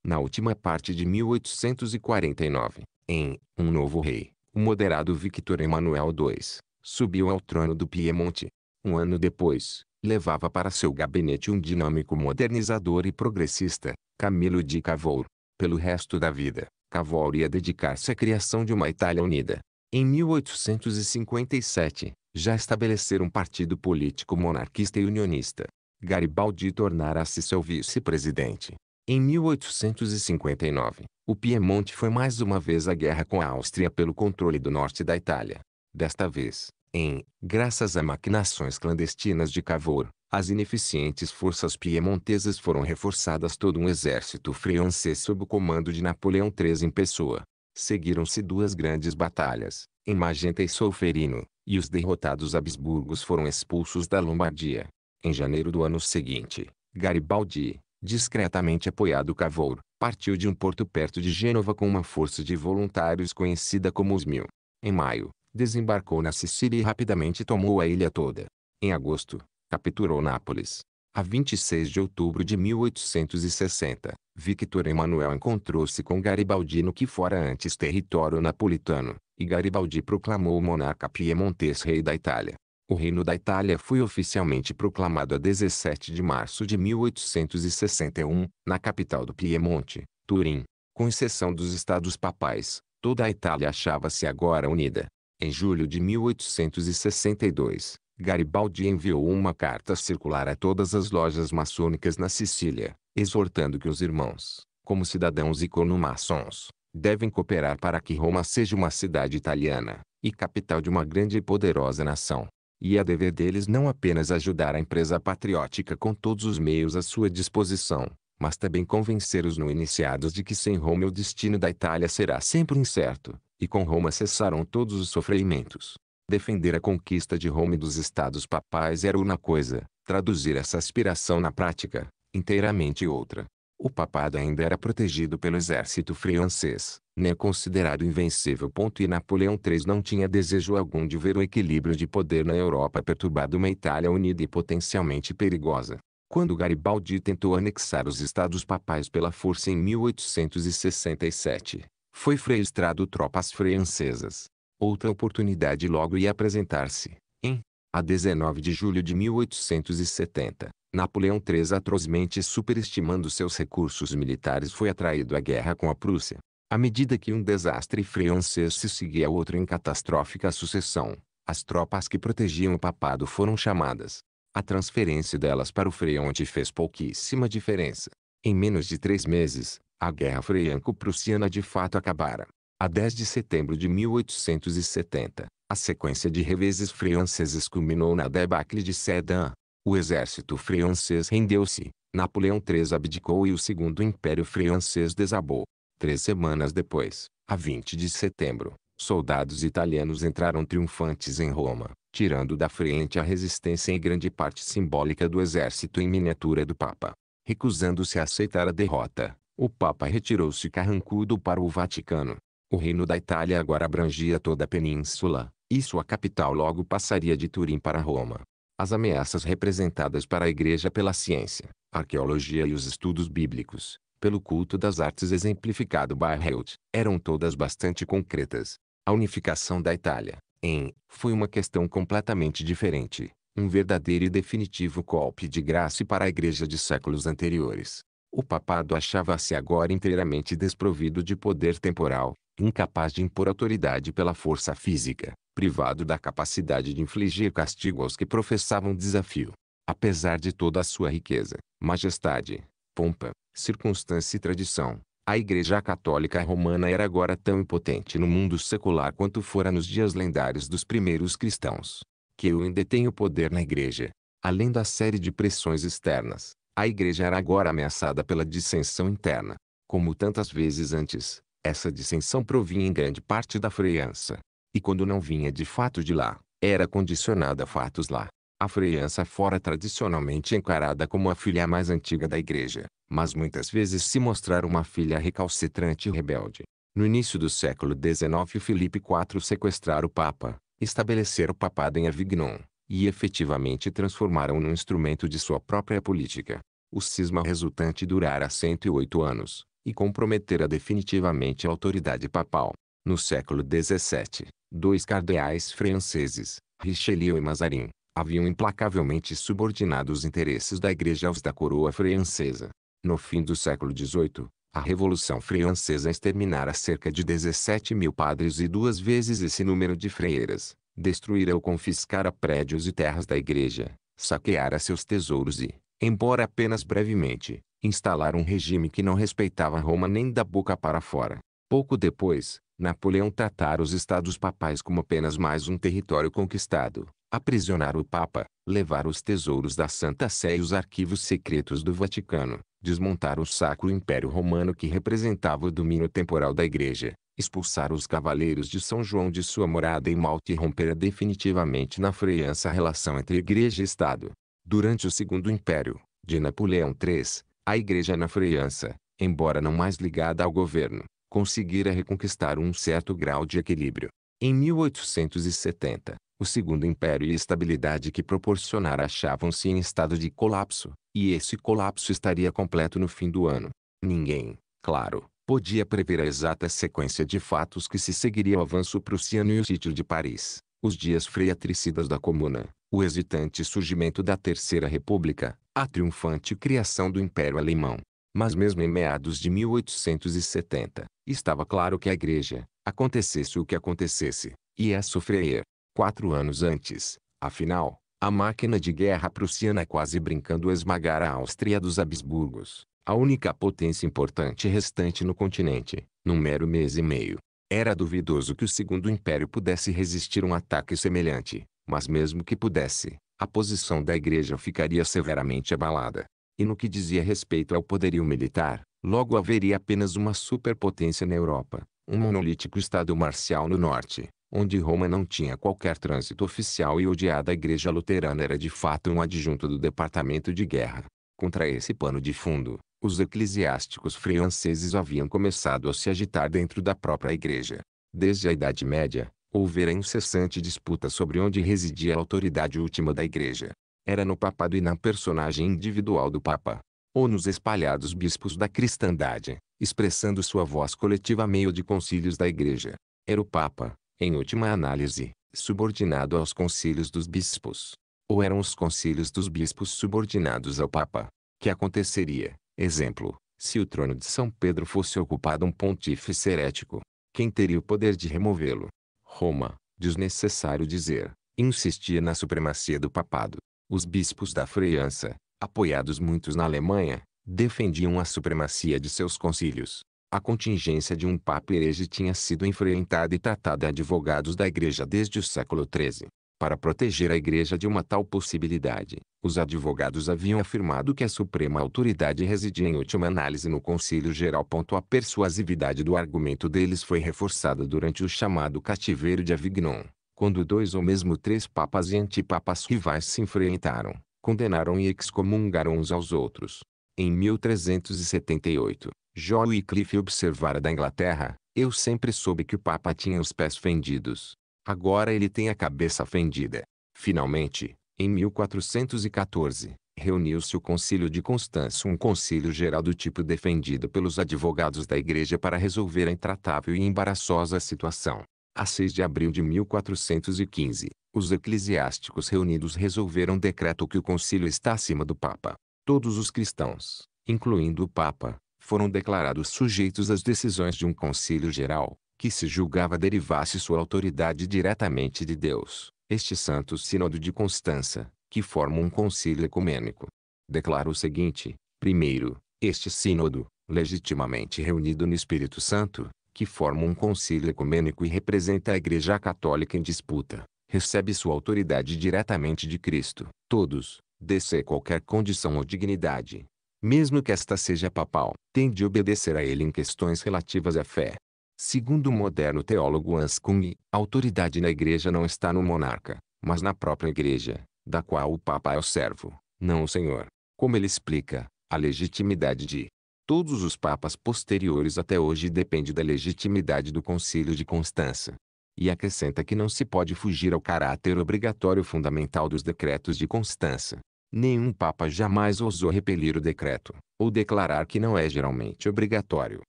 na última parte de 1849, em Um Novo Rei, o moderado Victor Emmanuel II subiu ao trono do Piemonte. Um ano depois, levava para seu gabinete um dinâmico modernizador e progressista, Camilo de Cavour. Pelo resto da vida, Cavour ia dedicar-se à criação de uma Itália unida. Em 1857, já estabelecer um partido político monarquista e unionista. Garibaldi tornara-se seu vice-presidente, em 1859, o Piemonte foi mais uma vez à guerra com a Áustria pelo controle do norte da Itália. Desta vez, em, graças a maquinações clandestinas de Cavour, as ineficientes forças piemontesas foram reforçadas todo um exército francês sob o comando de Napoleão III em pessoa. Seguiram-se duas grandes batalhas, em Magenta e Solferino, e os derrotados Habsburgos foram expulsos da Lombardia. Em janeiro do ano seguinte, Garibaldi, discretamente apoiado Cavour, partiu de um porto perto de Gênova com uma força de voluntários conhecida como os Mil. Em maio, desembarcou na Sicília e rapidamente tomou a ilha toda. Em agosto, capturou Nápoles. A 26 de outubro de 1860, Victor Emmanuel encontrou-se com Garibaldi no que fora antes território napolitano, e Garibaldi proclamou o monarca piemontês rei da Itália. O Reino da Itália foi oficialmente proclamado a 17 de março de 1861, na capital do Piemonte, Turim. Com exceção dos estados papais, toda a Itália achava-se agora unida. Em julho de 1862, Garibaldi enviou uma carta circular a todas as lojas maçônicas na Sicília, exortando que os irmãos, como cidadãos e maçons, devem cooperar para que Roma seja uma cidade italiana e capital de uma grande e poderosa nação. E é dever deles não apenas ajudar a empresa patriótica com todos os meios à sua disposição, mas também convencer os não iniciados de que sem Roma o destino da Itália será sempre incerto, e com Roma cessaram todos os sofrimentos. Defender a conquista de Roma e dos estados papais era uma coisa, traduzir essa aspiração na prática, inteiramente outra. O papado ainda era protegido pelo exército francês, né considerado invencível. E Napoleão III não tinha desejo algum de ver o equilíbrio de poder na Europa perturbado uma Itália unida e potencialmente perigosa. Quando Garibaldi tentou anexar os estados papais pela força em 1867, foi frustrado tropas francesas. Outra oportunidade logo ia apresentar-se. Em a 19 de julho de 1870, Napoleão III atrozmente superestimando seus recursos militares foi atraído à guerra com a Prússia. À medida que um desastre francês se seguia ao outro em catastrófica sucessão, as tropas que protegiam o papado foram chamadas. A transferência delas para o Freonte fez pouquíssima diferença. Em menos de três meses, a guerra freianco-prussiana de fato acabara. A 10 de setembro de 1870, a sequência de reveses franceses culminou na debacle de Sedan. O exército francês rendeu-se, Napoleão III abdicou e o Segundo Império Francês desabou. Três semanas depois, a 20 de setembro, soldados italianos entraram triunfantes em Roma, tirando da frente a resistência em grande parte simbólica do exército em miniatura do Papa. Recusando-se a aceitar a derrota, o Papa retirou-se carrancudo para o Vaticano. O reino da Itália agora abrangia toda a península, e sua capital logo passaria de Turim para Roma. As ameaças representadas para a Igreja pela ciência, arqueologia e os estudos bíblicos, pelo culto das artes exemplificado by Held, eram todas bastante concretas. A unificação da Itália, em, foi uma questão completamente diferente, um verdadeiro e definitivo golpe de graça para a igreja de séculos anteriores. O papado achava-se agora inteiramente desprovido de poder temporal, incapaz de impor autoridade pela força física, privado da capacidade de infligir castigo aos que professavam desafio. Apesar de toda a sua riqueza, majestade, pompa, circunstância e tradição. A Igreja Católica Romana era agora tão impotente no mundo secular quanto fora nos dias lendários dos primeiros cristãos. Que eu ainda tenho poder na Igreja. Além da série de pressões externas, a Igreja era agora ameaçada pela dissensão interna. Como tantas vezes antes, essa dissensão provinha em grande parte da freança. E quando não vinha de fato de lá, era condicionada a fatos lá. A freiança é fora tradicionalmente encarada como a filha mais antiga da igreja, mas muitas vezes se mostrar uma filha recalcitrante e rebelde. No início do século XIX Filipe IV sequestrar o Papa, estabelecer o papado em Avignon, e efetivamente transformaram num instrumento de sua própria política. O cisma resultante durara 108 anos, e comprometera definitivamente a autoridade papal. No século XVII, dois cardeais franceses, Richelieu e Mazarin, haviam implacavelmente subordinado os interesses da igreja aos da coroa francesa. No fim do século XVIII, a Revolução Francesa exterminara cerca de 17 mil padres e duas vezes esse número de freiras, destruíra ou confiscara prédios e terras da igreja, saqueara seus tesouros e, embora apenas brevemente, instalara um regime que não respeitava Roma nem da boca para fora. Pouco depois, Napoleão tratara os estados papais como apenas mais um território conquistado, aprisionar o Papa, levar os tesouros da Santa Sé e os arquivos secretos do Vaticano, desmontar o Sacro Império Romano que representava o domínio temporal da Igreja, expulsar os cavaleiros de São João de sua morada em Malta e romper definitivamente na França a relação entre Igreja e Estado. Durante o Segundo Império, de Napoleão III, a Igreja na França, embora não mais ligada ao governo, conseguira reconquistar um certo grau de equilíbrio. Em 1870, o segundo império e estabilidade que proporcionara achavam-se em estado de colapso, e esse colapso estaria completo no fim do ano. Ninguém, claro, podia prever a exata sequência de fatos que se seguiria o avanço prussiano e o sítio de Paris, os dias freatricidas da Comuna, o hesitante surgimento da Terceira República, a triunfante criação do Império Alemão. Mas mesmo em meados de 1870, estava claro que a Igreja, acontecesse o que acontecesse, ia sofrer quatro anos antes. Afinal, a máquina de guerra prussiana quase brincando esmagara a Áustria dos Habsburgos, a única potência importante restante no continente, num mero mês e meio. Era duvidoso que o Segundo Império pudesse resistir um ataque semelhante, mas mesmo que pudesse, a posição da Igreja ficaria severamente abalada. E no que dizia respeito ao poderio militar, logo haveria apenas uma superpotência na Europa, um monolítico Estado marcial no norte, onde Roma não tinha qualquer trânsito oficial e odiada a Igreja Luterana era de fato um adjunto do Departamento de Guerra. Contra esse pano de fundo, os eclesiásticos franceses haviam começado a se agitar dentro da própria Igreja. Desde a Idade Média, houvera incessante disputa sobre onde residia a autoridade última da Igreja. Era no papado e na personagem individual do Papa, ou nos espalhados bispos da cristandade, expressando sua voz coletiva a meio de concílios da Igreja. Era o Papa, em última análise, subordinado aos concílios dos bispos. Ou eram os concílios dos bispos subordinados ao Papa? Que aconteceria, exemplo, se o trono de São Pedro fosse ocupado um pontífice herético? Quem teria o poder de removê-lo? Roma, desnecessário dizer, insistia na supremacia do papado. Os bispos da França, apoiados muitos na Alemanha, defendiam a supremacia de seus concílios. A contingência de um papa herege tinha sido enfrentada e tratada a advogados da igreja desde o século XIII. Para proteger a igreja de uma tal possibilidade, os advogados haviam afirmado que a suprema autoridade residia em última análise no Concílio Geral. A persuasividade do argumento deles foi reforçada durante o chamado cativeiro de Avignon, quando dois ou mesmo três papas e antipapas rivais se enfrentaram, condenaram e excomungaram uns aos outros. Em 1378, John Wycliffe observara da Inglaterra, eu sempre soube que o Papa tinha os pés fendidos. Agora ele tem a cabeça fendida. Finalmente, em 1414, reuniu-se o Concílio de Constança, um concílio geral do tipo defendido pelos advogados da Igreja para resolver a intratável e embaraçosa situação. A 6 de abril de 1415, os eclesiásticos reunidos resolveram decreto que o concílio está acima do Papa. Todos os cristãos, incluindo o Papa, foram declarados sujeitos às decisões de um concílio Geral, que se julgava derivasse sua autoridade diretamente de Deus, este Santo Sínodo de Constança, que forma um concílio ecumênico. Declara o seguinte: primeiro, este Sínodo, legitimamente reunido no Espírito Santo, que forma um concílio ecumênico e representa a Igreja Católica em disputa, recebe sua autoridade diretamente de Cristo. Todos, descer qualquer condição ou dignidade, mesmo que esta seja papal, tem de obedecer a ele em questões relativas à fé. Segundo o moderno teólogo Kung, a autoridade na igreja não está no monarca, mas na própria igreja, da qual o papa é o servo, não o senhor. Como ele explica, a legitimidade de todos os papas posteriores até hoje depende da legitimidade do concílio de Constança. E acrescenta que não se pode fugir ao caráter obrigatório fundamental dos decretos de Constança. Nenhum papa jamais ousou repelir o decreto, ou declarar que não é geralmente obrigatório.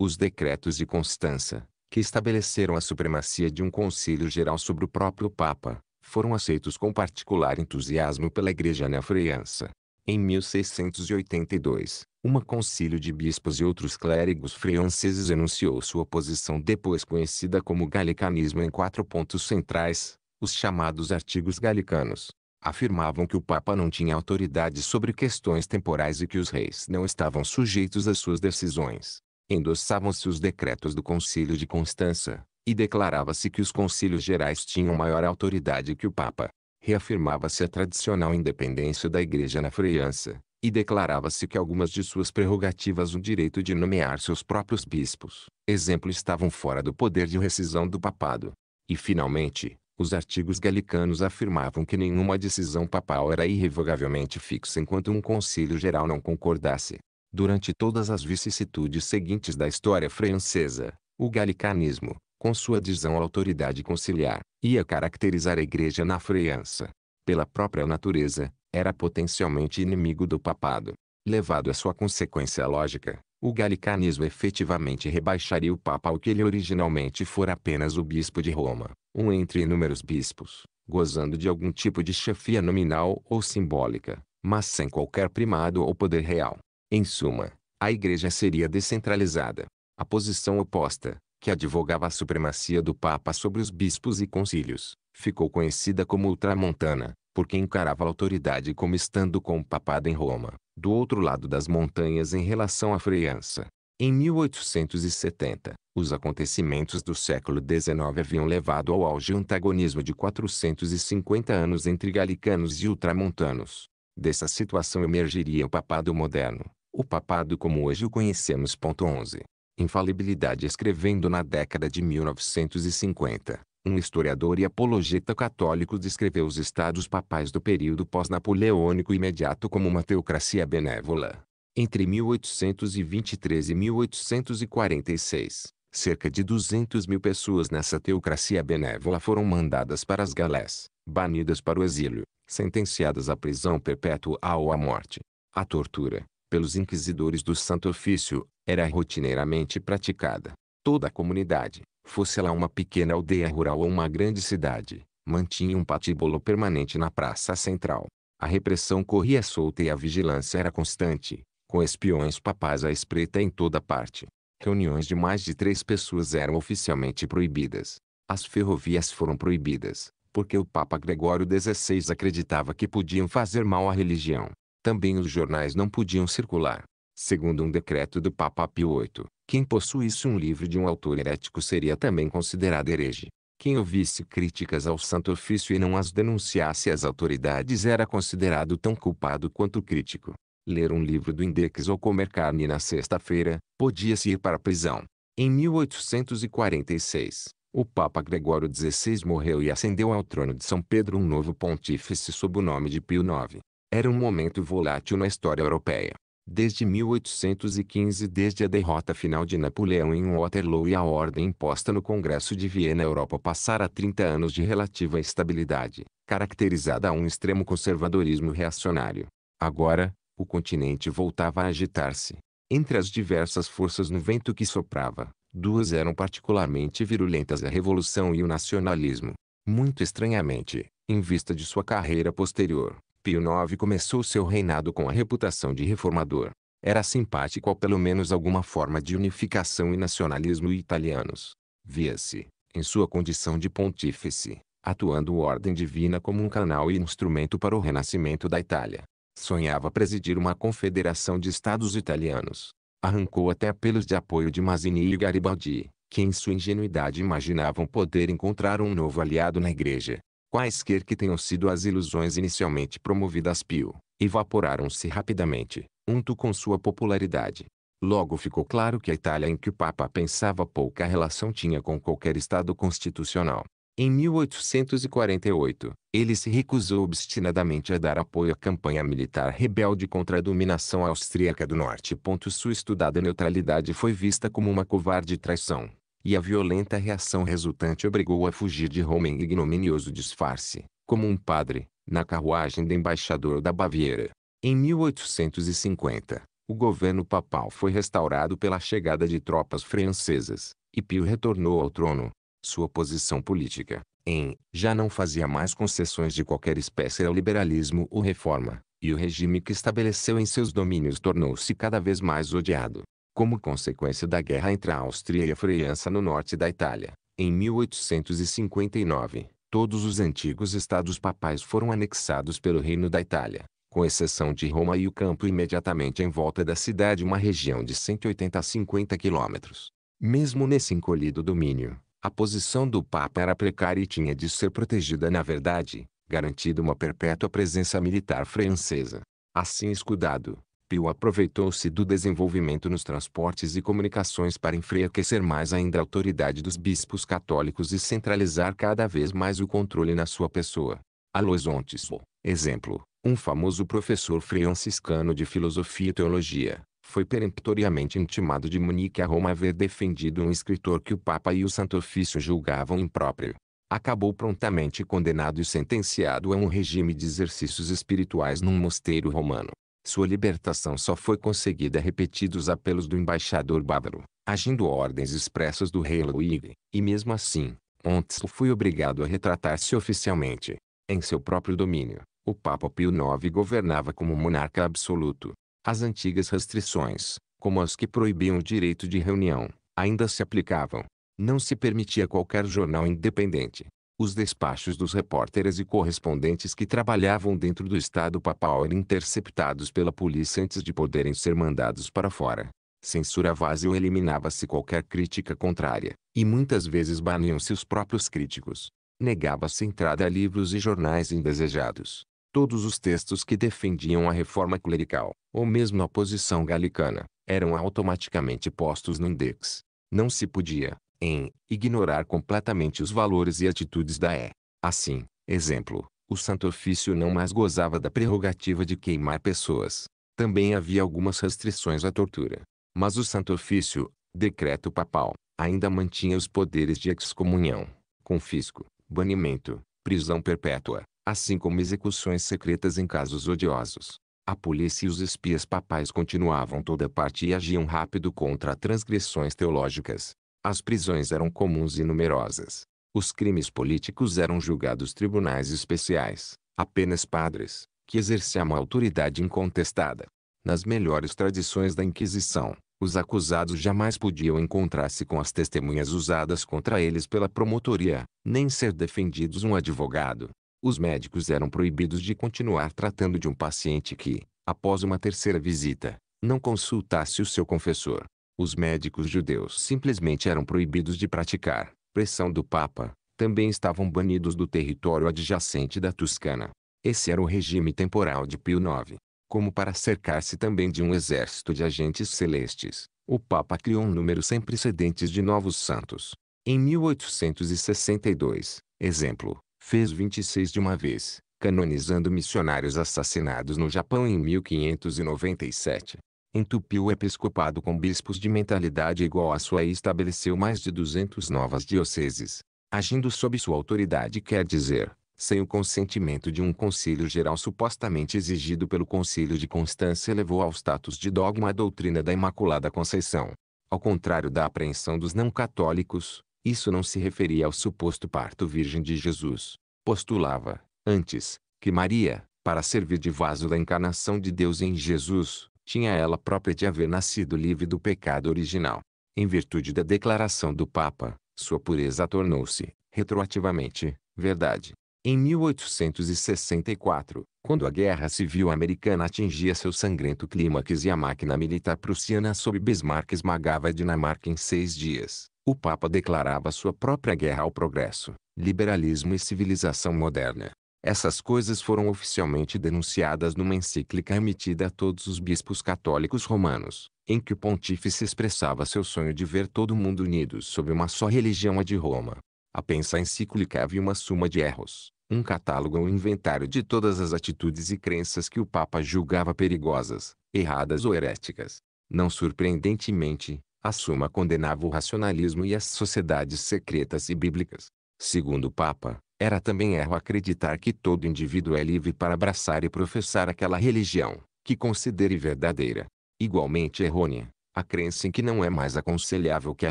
Os decretos de Constança, que estabeleceram a supremacia de um concílio geral sobre o próprio papa, foram aceitos com particular entusiasmo pela igreja neofreiança. Em 1682, um concílio de bispos e outros clérigos franceses enunciou sua posição depois conhecida como galicanismo em quatro pontos centrais, os chamados artigos galicanos afirmavam que o Papa não tinha autoridade sobre questões temporais e que os reis não estavam sujeitos às suas decisões. Endossavam-se os decretos do Concílio de Constança, e declarava-se que os concílios gerais tinham maior autoridade que o Papa. Reafirmava-se a tradicional independência da Igreja na França, e declarava-se que algumas de suas prerrogativas o direito de nomear seus próprios bispos, exemplo estavam fora do poder de rescisão do papado. E finalmente, os artigos galicanos afirmavam que nenhuma decisão papal era irrevogavelmente fixa enquanto um concílio geral não concordasse. Durante todas as vicissitudes seguintes da história francesa, o galicanismo, com sua adesão à autoridade conciliar, ia caracterizar a igreja na França. Pela própria natureza, era potencialmente inimigo do papado. Levado à sua consequência lógica, o galicanismo efetivamente rebaixaria o papa ao que ele originalmente fora apenas o bispo de Roma um entre inúmeros bispos, gozando de algum tipo de chefia nominal ou simbólica, mas sem qualquer primado ou poder real. Em suma, a Igreja seria descentralizada. A posição oposta, que advogava a supremacia do Papa sobre os bispos e concílios, ficou conhecida como ultramontana, porque encarava a autoridade como estando com o papado em Roma, do outro lado das montanhas em relação à França. Em 1870, os acontecimentos do século XIX haviam levado ao auge o antagonismo de 450 anos entre galicanos e ultramontanos. Dessa situação emergiria o papado moderno, o papado como hoje o conhecemos. 11. Infalibilidade escrevendo na década de 1950, um historiador e apologeta católico descreveu os estados papais do período pós-napoleônico imediato como uma teocracia benévola entre 1823 e 1846, cerca de 200 mil pessoas nessa teocracia benévola foram mandadas para as galés, banidas para o exílio, sentenciadas à prisão perpétua ou à morte. A tortura, pelos inquisidores do Santo Ofício, era rotineiramente praticada. Toda a comunidade, fosse lá uma pequena aldeia rural ou uma grande cidade, mantinha um patíbulo permanente na praça central. A repressão corria solta e a vigilância era constante, com espiões papais à espreita em toda parte. Reuniões de mais de três pessoas eram oficialmente proibidas. As ferrovias foram proibidas, porque o Papa Gregório XVI acreditava que podiam fazer mal à religião. Também os jornais não podiam circular. Segundo um decreto do Papa Pio VIII, quem possuísse um livro de um autor herético seria também considerado herege. Quem ouvisse críticas ao Santo Ofício e não as denunciasse às autoridades era considerado tão culpado quanto crítico ler um livro do Index ou comer carne na sexta-feira, podia-se ir para a prisão. Em 1846, o Papa Gregório XVI morreu e ascendeu ao trono de São Pedro um novo pontífice sob o nome de Pio IX. Era um momento volátil na história europeia. Desde 1815, desde a derrota final de Napoleão em Waterloo e a ordem imposta no Congresso de Viena, a Europa passara 30 anos de relativa estabilidade, caracterizada a um extremo conservadorismo reacionário. Agora, o continente voltava a agitar-se. Entre as diversas forças no vento que soprava, duas eram particularmente virulentas a revolução e o nacionalismo. Muito estranhamente, em vista de sua carreira posterior, Pio IX começou seu reinado com a reputação de reformador. Era simpático ao pelo menos alguma forma de unificação e nacionalismo italianos. Via-se, em sua condição de pontífice, atuando a ordem divina como um canal e instrumento para o renascimento da Itália. Sonhava presidir uma confederação de estados italianos. Arrancou até apelos de apoio de Mazzini e Garibaldi, que em sua ingenuidade imaginavam poder encontrar um novo aliado na igreja. Quaisquer que tenham sido as ilusões inicialmente promovidas Pio, evaporaram-se rapidamente, junto com sua popularidade. Logo ficou claro que a Itália em que o Papa pensava pouca relação tinha com qualquer Estado constitucional. Em 1848, ele se recusou obstinadamente a dar apoio à campanha militar rebelde contra a dominação austríaca do norte. Sua estudada neutralidade foi vista como uma covarde traição, e a violenta reação resultante obrigou a fugir de Roma em ignominioso disfarce, como um padre, na carruagem do embaixador da Baviera. Em 1850, o governo papal foi restaurado pela chegada de tropas francesas, e Pio retornou ao trono, sua posição política, em, já não fazia mais concessões de qualquer espécie ao liberalismo ou reforma, e o regime que estabeleceu em seus domínios tornou-se cada vez mais odiado. Como consequência da guerra entre a Áustria e a França no norte da Itália, em 1859, todos os antigos estados papais foram anexados pelo Reino da Itália, com exceção de Roma e o campo imediatamente em volta da cidade uma região de 180 a 50 quilômetros. Mesmo nesse encolhido domínio, a posição do Papa era precária e tinha de ser protegida na verdade, garantida uma perpétua presença militar francesa. Assim escudado, Pio aproveitou-se do desenvolvimento nos transportes e comunicações para enfraquecer mais ainda a autoridade dos bispos católicos e centralizar cada vez mais o controle na sua pessoa. Aloisontes, exemplo, um famoso professor franciscano de filosofia e teologia, foi peremptoriamente intimado de Munique a Roma haver defendido um escritor que o Papa e o Santo Ofício julgavam impróprio. Acabou prontamente condenado e sentenciado a um regime de exercícios espirituais num mosteiro romano. Sua libertação só foi conseguida repetidos apelos do embaixador bávaro, agindo ordens expressas do rei Luigi, e mesmo assim, Ontzl foi obrigado a retratar-se oficialmente. Em seu próprio domínio, o Papa Pio IX governava como monarca absoluto, as antigas restrições, como as que proibiam o direito de reunião, ainda se aplicavam. Não se permitia qualquer jornal independente. Os despachos dos repórteres e correspondentes que trabalhavam dentro do Estado papal eram interceptados pela polícia antes de poderem ser mandados para fora. Censura vazio eliminava-se qualquer crítica contrária, e muitas vezes baniam-se os próprios críticos. Negava-se entrada a livros e jornais indesejados. Todos os textos que defendiam a reforma clerical, ou mesmo a posição galicana, eram automaticamente postos no index. Não se podia, em, ignorar completamente os valores e atitudes da E. Assim, exemplo, o Santo Ofício não mais gozava da prerrogativa de queimar pessoas. Também havia algumas restrições à tortura. Mas o Santo Ofício, decreto papal, ainda mantinha os poderes de excomunhão, confisco, banimento, prisão perpétua, assim como execuções secretas em casos odiosos. A polícia e os espias papais continuavam toda parte e agiam rápido contra transgressões teológicas. As prisões eram comuns e numerosas. Os crimes políticos eram julgados tribunais especiais, apenas padres, que exerciam uma autoridade incontestada. Nas melhores tradições da Inquisição, os acusados jamais podiam encontrar-se com as testemunhas usadas contra eles pela promotoria, nem ser defendidos um advogado, os médicos eram proibidos de continuar tratando de um paciente que, após uma terceira visita, não consultasse o seu confessor. Os médicos judeus simplesmente eram proibidos de praticar pressão do Papa, também estavam banidos do território adjacente da Toscana. Esse era o regime temporal de Pio IX. Como para cercar-se também de um exército de agentes celestes, o Papa criou um número sem precedentes de novos santos. Em 1862, exemplo, Fez 26 de uma vez, canonizando missionários assassinados no Japão em 1597. Entupiu o episcopado com bispos de mentalidade igual à sua e estabeleceu mais de 200 novas dioceses. Agindo sob sua autoridade quer dizer, sem o consentimento de um concílio geral supostamente exigido pelo concílio de Constância elevou ao status de dogma a doutrina da Imaculada Conceição. Ao contrário da apreensão dos não católicos, isso não se referia ao suposto parto virgem de Jesus. Postulava, antes, que Maria, para servir de vaso da encarnação de Deus em Jesus, tinha ela própria de haver nascido livre do pecado original. Em virtude da declaração do Papa, sua pureza tornou-se, retroativamente, verdade. Em 1864, quando a Guerra Civil Americana atingia seu sangrento clímax e a máquina militar prussiana sob Bismarck esmagava a Dinamarca em seis dias, o Papa declarava sua própria guerra ao progresso, liberalismo e civilização moderna. Essas coisas foram oficialmente denunciadas numa encíclica emitida a todos os bispos católicos romanos, em que o pontífice expressava seu sonho de ver todo mundo unido sob uma só religião a de Roma. A a encíclica havia uma suma de erros, um catálogo ou um inventário de todas as atitudes e crenças que o Papa julgava perigosas, erradas ou heréticas. Não surpreendentemente, a Suma condenava o racionalismo e as sociedades secretas e bíblicas. Segundo o Papa, era também erro acreditar que todo indivíduo é livre para abraçar e professar aquela religião, que considere verdadeira. Igualmente errônea, a crença em que não é mais aconselhável que a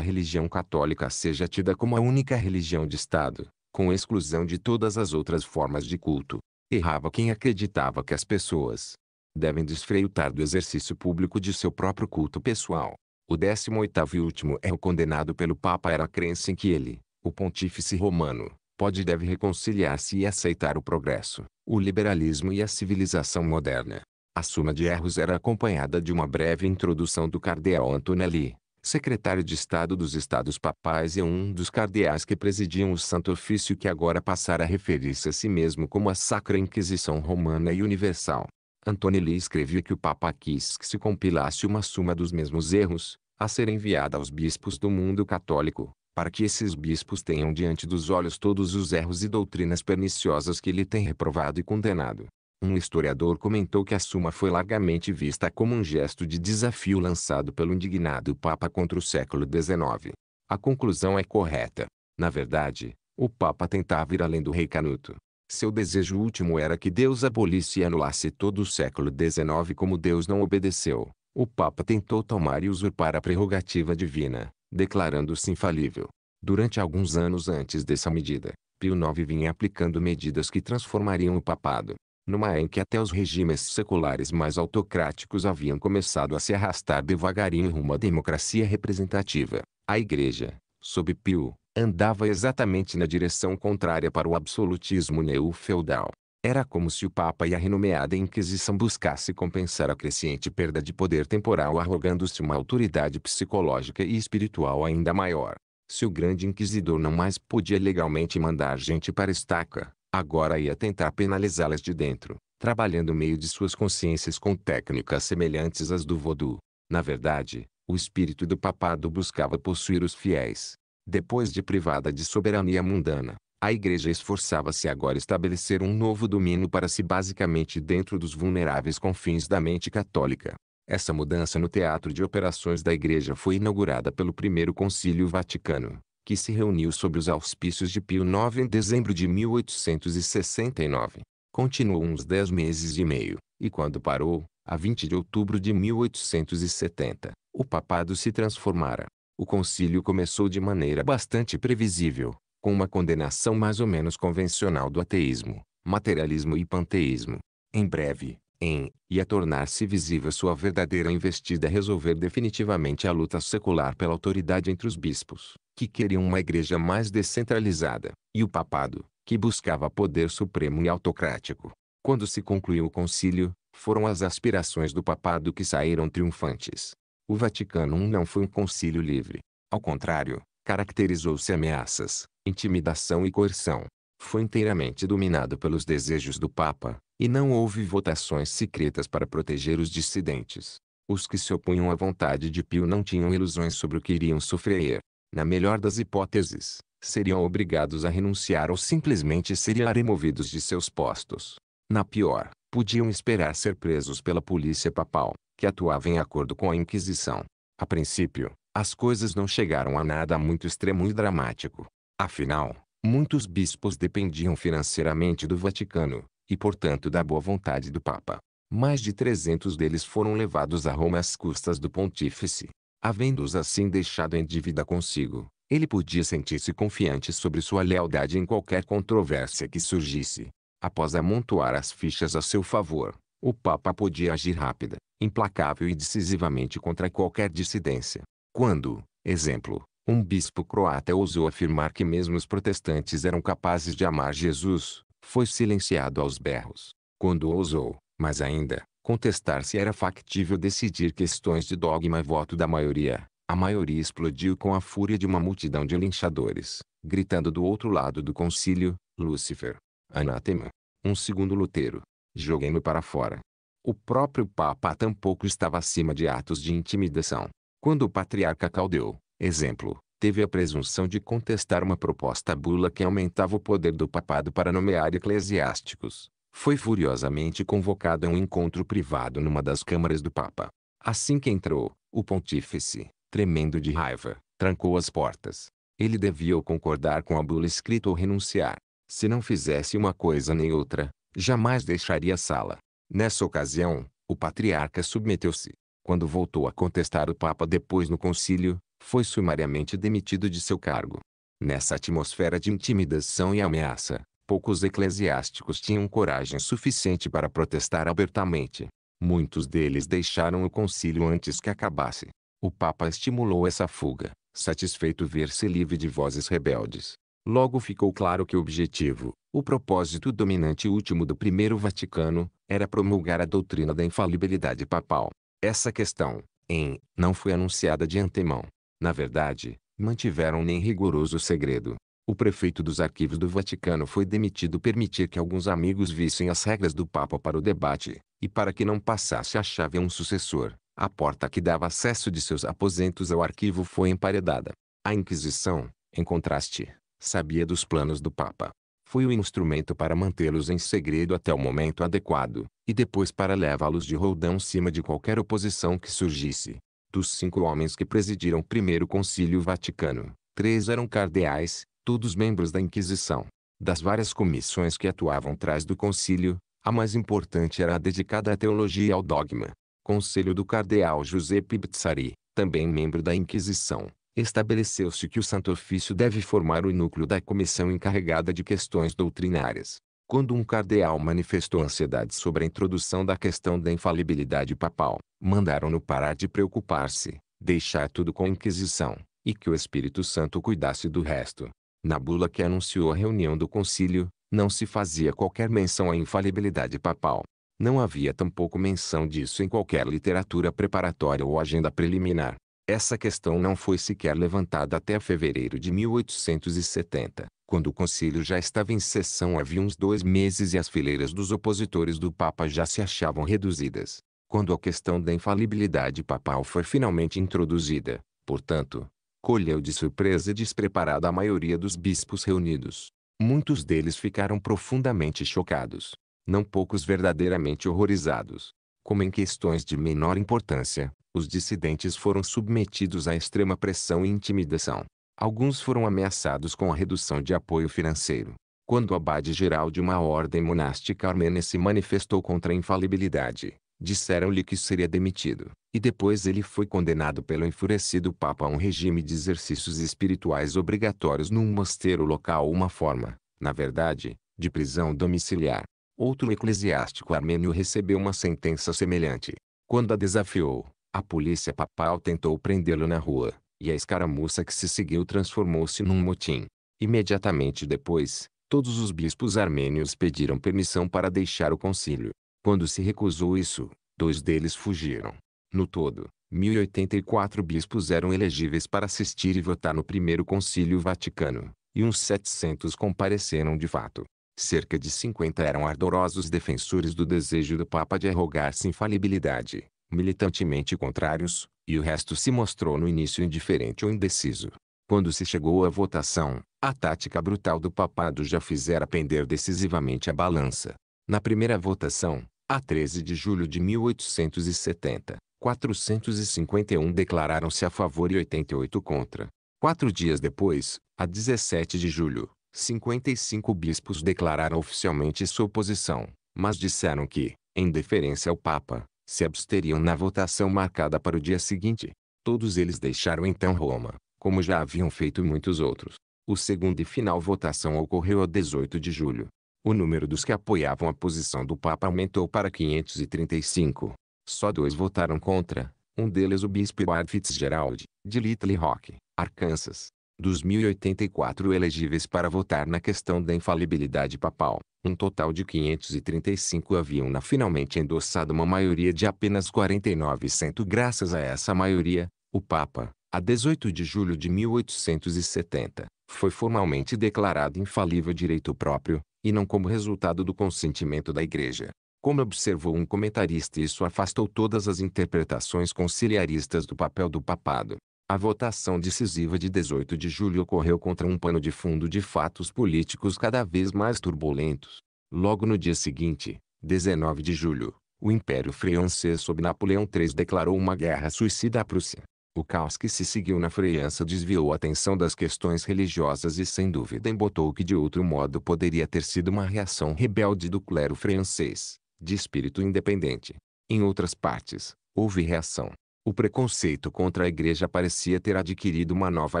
religião católica seja tida como a única religião de Estado, com exclusão de todas as outras formas de culto. Errava quem acreditava que as pessoas devem desfreutar do exercício público de seu próprio culto pessoal, o décimo oitavo e último é o condenado pelo Papa era a crença em que ele, o pontífice romano, pode e deve reconciliar-se e aceitar o progresso, o liberalismo e a civilização moderna. A suma de erros era acompanhada de uma breve introdução do cardeal Antonelli, secretário de Estado dos Estados Papais e um dos cardeais que presidiam o Santo Ofício que agora passara a referir-se a si mesmo como a Sacra Inquisição Romana e Universal. Antonelli escreveu que o Papa quis que se compilasse uma suma dos mesmos erros, a ser enviada aos bispos do mundo católico, para que esses bispos tenham diante dos olhos todos os erros e doutrinas perniciosas que ele tem reprovado e condenado. Um historiador comentou que a suma foi largamente vista como um gesto de desafio lançado pelo indignado Papa contra o século XIX. A conclusão é correta. Na verdade, o Papa tentava ir além do rei Canuto. Seu desejo último era que Deus abolisse e anulasse todo o século XIX como Deus não obedeceu. O Papa tentou tomar e usurpar a prerrogativa divina, declarando-se infalível. Durante alguns anos antes dessa medida, Pio IX vinha aplicando medidas que transformariam o papado, numa em que até os regimes seculares mais autocráticos haviam começado a se arrastar devagarinho rumo à democracia representativa. A Igreja, sob Pio, andava exatamente na direção contrária para o absolutismo feudal. Era como se o Papa e a renomeada Inquisição buscasse compensar a crescente perda de poder temporal arrogando-se uma autoridade psicológica e espiritual ainda maior. Se o grande inquisidor não mais podia legalmente mandar gente para estaca, agora ia tentar penalizá-las de dentro, trabalhando meio de suas consciências com técnicas semelhantes às do vodu. Na verdade, o espírito do papado buscava possuir os fiéis. Depois de privada de soberania mundana, a igreja esforçava-se agora estabelecer um novo domínio para si basicamente dentro dos vulneráveis confins da mente católica. Essa mudança no teatro de operações da igreja foi inaugurada pelo primeiro concílio vaticano, que se reuniu sob os auspícios de Pio IX em dezembro de 1869. Continuou uns dez meses e meio, e quando parou, a 20 de outubro de 1870, o papado se transformara. O concílio começou de maneira bastante previsível, com uma condenação mais ou menos convencional do ateísmo, materialismo e panteísmo. Em breve, em e a tornar-se visível sua verdadeira investida a resolver definitivamente a luta secular pela autoridade entre os bispos, que queriam uma igreja mais descentralizada, e o papado, que buscava poder supremo e autocrático. Quando se concluiu o concílio, foram as aspirações do papado que saíram triunfantes. O Vaticano I não foi um concílio livre. Ao contrário, caracterizou-se ameaças, intimidação e coerção. Foi inteiramente dominado pelos desejos do Papa, e não houve votações secretas para proteger os dissidentes. Os que se opunham à vontade de Pio não tinham ilusões sobre o que iriam sofrer. Na melhor das hipóteses, seriam obrigados a renunciar ou simplesmente seriam removidos de seus postos. Na pior, podiam esperar ser presos pela polícia papal, que atuava em acordo com a Inquisição. A princípio, as coisas não chegaram a nada muito extremo e dramático. Afinal, muitos bispos dependiam financeiramente do Vaticano, e portanto da boa vontade do Papa. Mais de 300 deles foram levados a Roma às custas do pontífice. Havendo-os assim deixado em dívida consigo, ele podia sentir-se confiante sobre sua lealdade em qualquer controvérsia que surgisse. Após amontoar as fichas a seu favor, o Papa podia agir rápida, implacável e decisivamente contra qualquer dissidência. Quando, exemplo, um bispo croata ousou afirmar que mesmo os protestantes eram capazes de amar Jesus, foi silenciado aos berros. Quando ousou, mas ainda, contestar se era factível decidir questões de dogma e voto da maioria, a maioria explodiu com a fúria de uma multidão de linchadores, gritando do outro lado do concílio, Lúcifer. Anátema. Um segundo Lutero. Joguei-me para fora. O próprio Papa tampouco estava acima de atos de intimidação. Quando o patriarca Caldeu, Exemplo, teve a presunção de contestar uma proposta bula que aumentava o poder do papado para nomear eclesiásticos. Foi furiosamente convocado a um encontro privado numa das câmaras do Papa. Assim que entrou, o pontífice, tremendo de raiva, trancou as portas. Ele devia ou concordar com a bula escrita ou renunciar. Se não fizesse uma coisa nem outra, jamais deixaria a sala. Nessa ocasião, o patriarca submeteu-se. Quando voltou a contestar o Papa depois no concílio, foi sumariamente demitido de seu cargo. Nessa atmosfera de intimidação e ameaça, poucos eclesiásticos tinham coragem suficiente para protestar abertamente. Muitos deles deixaram o concílio antes que acabasse. O Papa estimulou essa fuga, satisfeito ver-se livre de vozes rebeldes. Logo ficou claro que o objetivo, o propósito dominante e último do Primeiro Vaticano, era promulgar a doutrina da infalibilidade papal. Essa questão, em, não foi anunciada de antemão. Na verdade, mantiveram nem rigoroso segredo. O prefeito dos arquivos do Vaticano foi demitido permitir que alguns amigos vissem as regras do Papa para o debate, e para que não passasse a chave a um sucessor, a porta que dava acesso de seus aposentos ao arquivo foi emparedada. A Inquisição, em contraste, sabia dos planos do Papa. Foi o instrumento para mantê-los em segredo até o momento adequado, e depois para levá-los de roldão cima de qualquer oposição que surgisse. Dos cinco homens que presidiram o primeiro concílio vaticano, três eram cardeais, todos membros da Inquisição. Das várias comissões que atuavam atrás do concílio, a mais importante era a dedicada à teologia e ao dogma. Conselho do cardeal Giuseppe Bizzari, também membro da Inquisição, estabeleceu-se que o Santo Ofício deve formar o núcleo da comissão encarregada de questões doutrinárias. Quando um cardeal manifestou ansiedade sobre a introdução da questão da infalibilidade papal, mandaram-no parar de preocupar-se, deixar tudo com a Inquisição, e que o Espírito Santo cuidasse do resto. Na bula que anunciou a reunião do concílio, não se fazia qualquer menção à infalibilidade papal. Não havia tampouco menção disso em qualquer literatura preparatória ou agenda preliminar. Essa questão não foi sequer levantada até fevereiro de 1870, quando o concílio já estava em sessão havia uns dois meses e as fileiras dos opositores do Papa já se achavam reduzidas. Quando a questão da infalibilidade papal foi finalmente introduzida, portanto, colheu de surpresa e despreparada a maioria dos bispos reunidos. Muitos deles ficaram profundamente chocados, não poucos verdadeiramente horrorizados. Como em questões de menor importância, os dissidentes foram submetidos a extrema pressão e intimidação. Alguns foram ameaçados com a redução de apoio financeiro. Quando o abade geral de uma ordem monástica armênia se manifestou contra a infalibilidade, disseram-lhe que seria demitido, e depois ele foi condenado pelo enfurecido Papa a um regime de exercícios espirituais obrigatórios num mosteiro local uma forma, na verdade, de prisão domiciliar. Outro eclesiástico armênio recebeu uma sentença semelhante. Quando a desafiou, a polícia papal tentou prendê-lo na rua, e a escaramuça que se seguiu transformou-se num motim. Imediatamente depois, todos os bispos armênios pediram permissão para deixar o concílio. Quando se recusou isso, dois deles fugiram. No todo, 1084 bispos eram elegíveis para assistir e votar no primeiro concílio vaticano, e uns 700 compareceram de fato cerca de 50 eram ardorosos defensores do desejo do Papa de arrogar-se infalibilidade, militantemente contrários, e o resto se mostrou no início indiferente ou indeciso. Quando se chegou à votação, a tática brutal do papado já fizera pender decisivamente a balança. Na primeira votação, a 13 de julho de 1870, 451 declararam-se a favor e 88 contra. Quatro dias depois, a 17 de julho, 55 bispos declararam oficialmente sua oposição, mas disseram que, em deferência ao Papa, se absteriam na votação marcada para o dia seguinte. Todos eles deixaram então Roma, como já haviam feito muitos outros. O segundo e final votação ocorreu a 18 de julho. O número dos que apoiavam a posição do Papa aumentou para 535. Só dois votaram contra, um deles o bispo Edward Fitzgerald, de Little Rock, Arkansas, dos 1.084 elegíveis para votar na questão da infalibilidade papal, um total de 535 haviam na finalmente endossado uma maioria de apenas 49%. Graças a essa maioria, o Papa, a 18 de julho de 1870, foi formalmente declarado infalível direito próprio, e não como resultado do consentimento da Igreja. Como observou um comentarista, isso afastou todas as interpretações conciliaristas do papel do papado. A votação decisiva de 18 de julho ocorreu contra um pano de fundo de fatos políticos cada vez mais turbulentos. Logo no dia seguinte, 19 de julho, o Império Francês sob Napoleão III declarou uma guerra suicida à Prússia. O caos que se seguiu na França desviou a atenção das questões religiosas e sem dúvida embotou o que de outro modo poderia ter sido uma reação rebelde do clero francês, de espírito independente. Em outras partes, houve reação. O preconceito contra a igreja parecia ter adquirido uma nova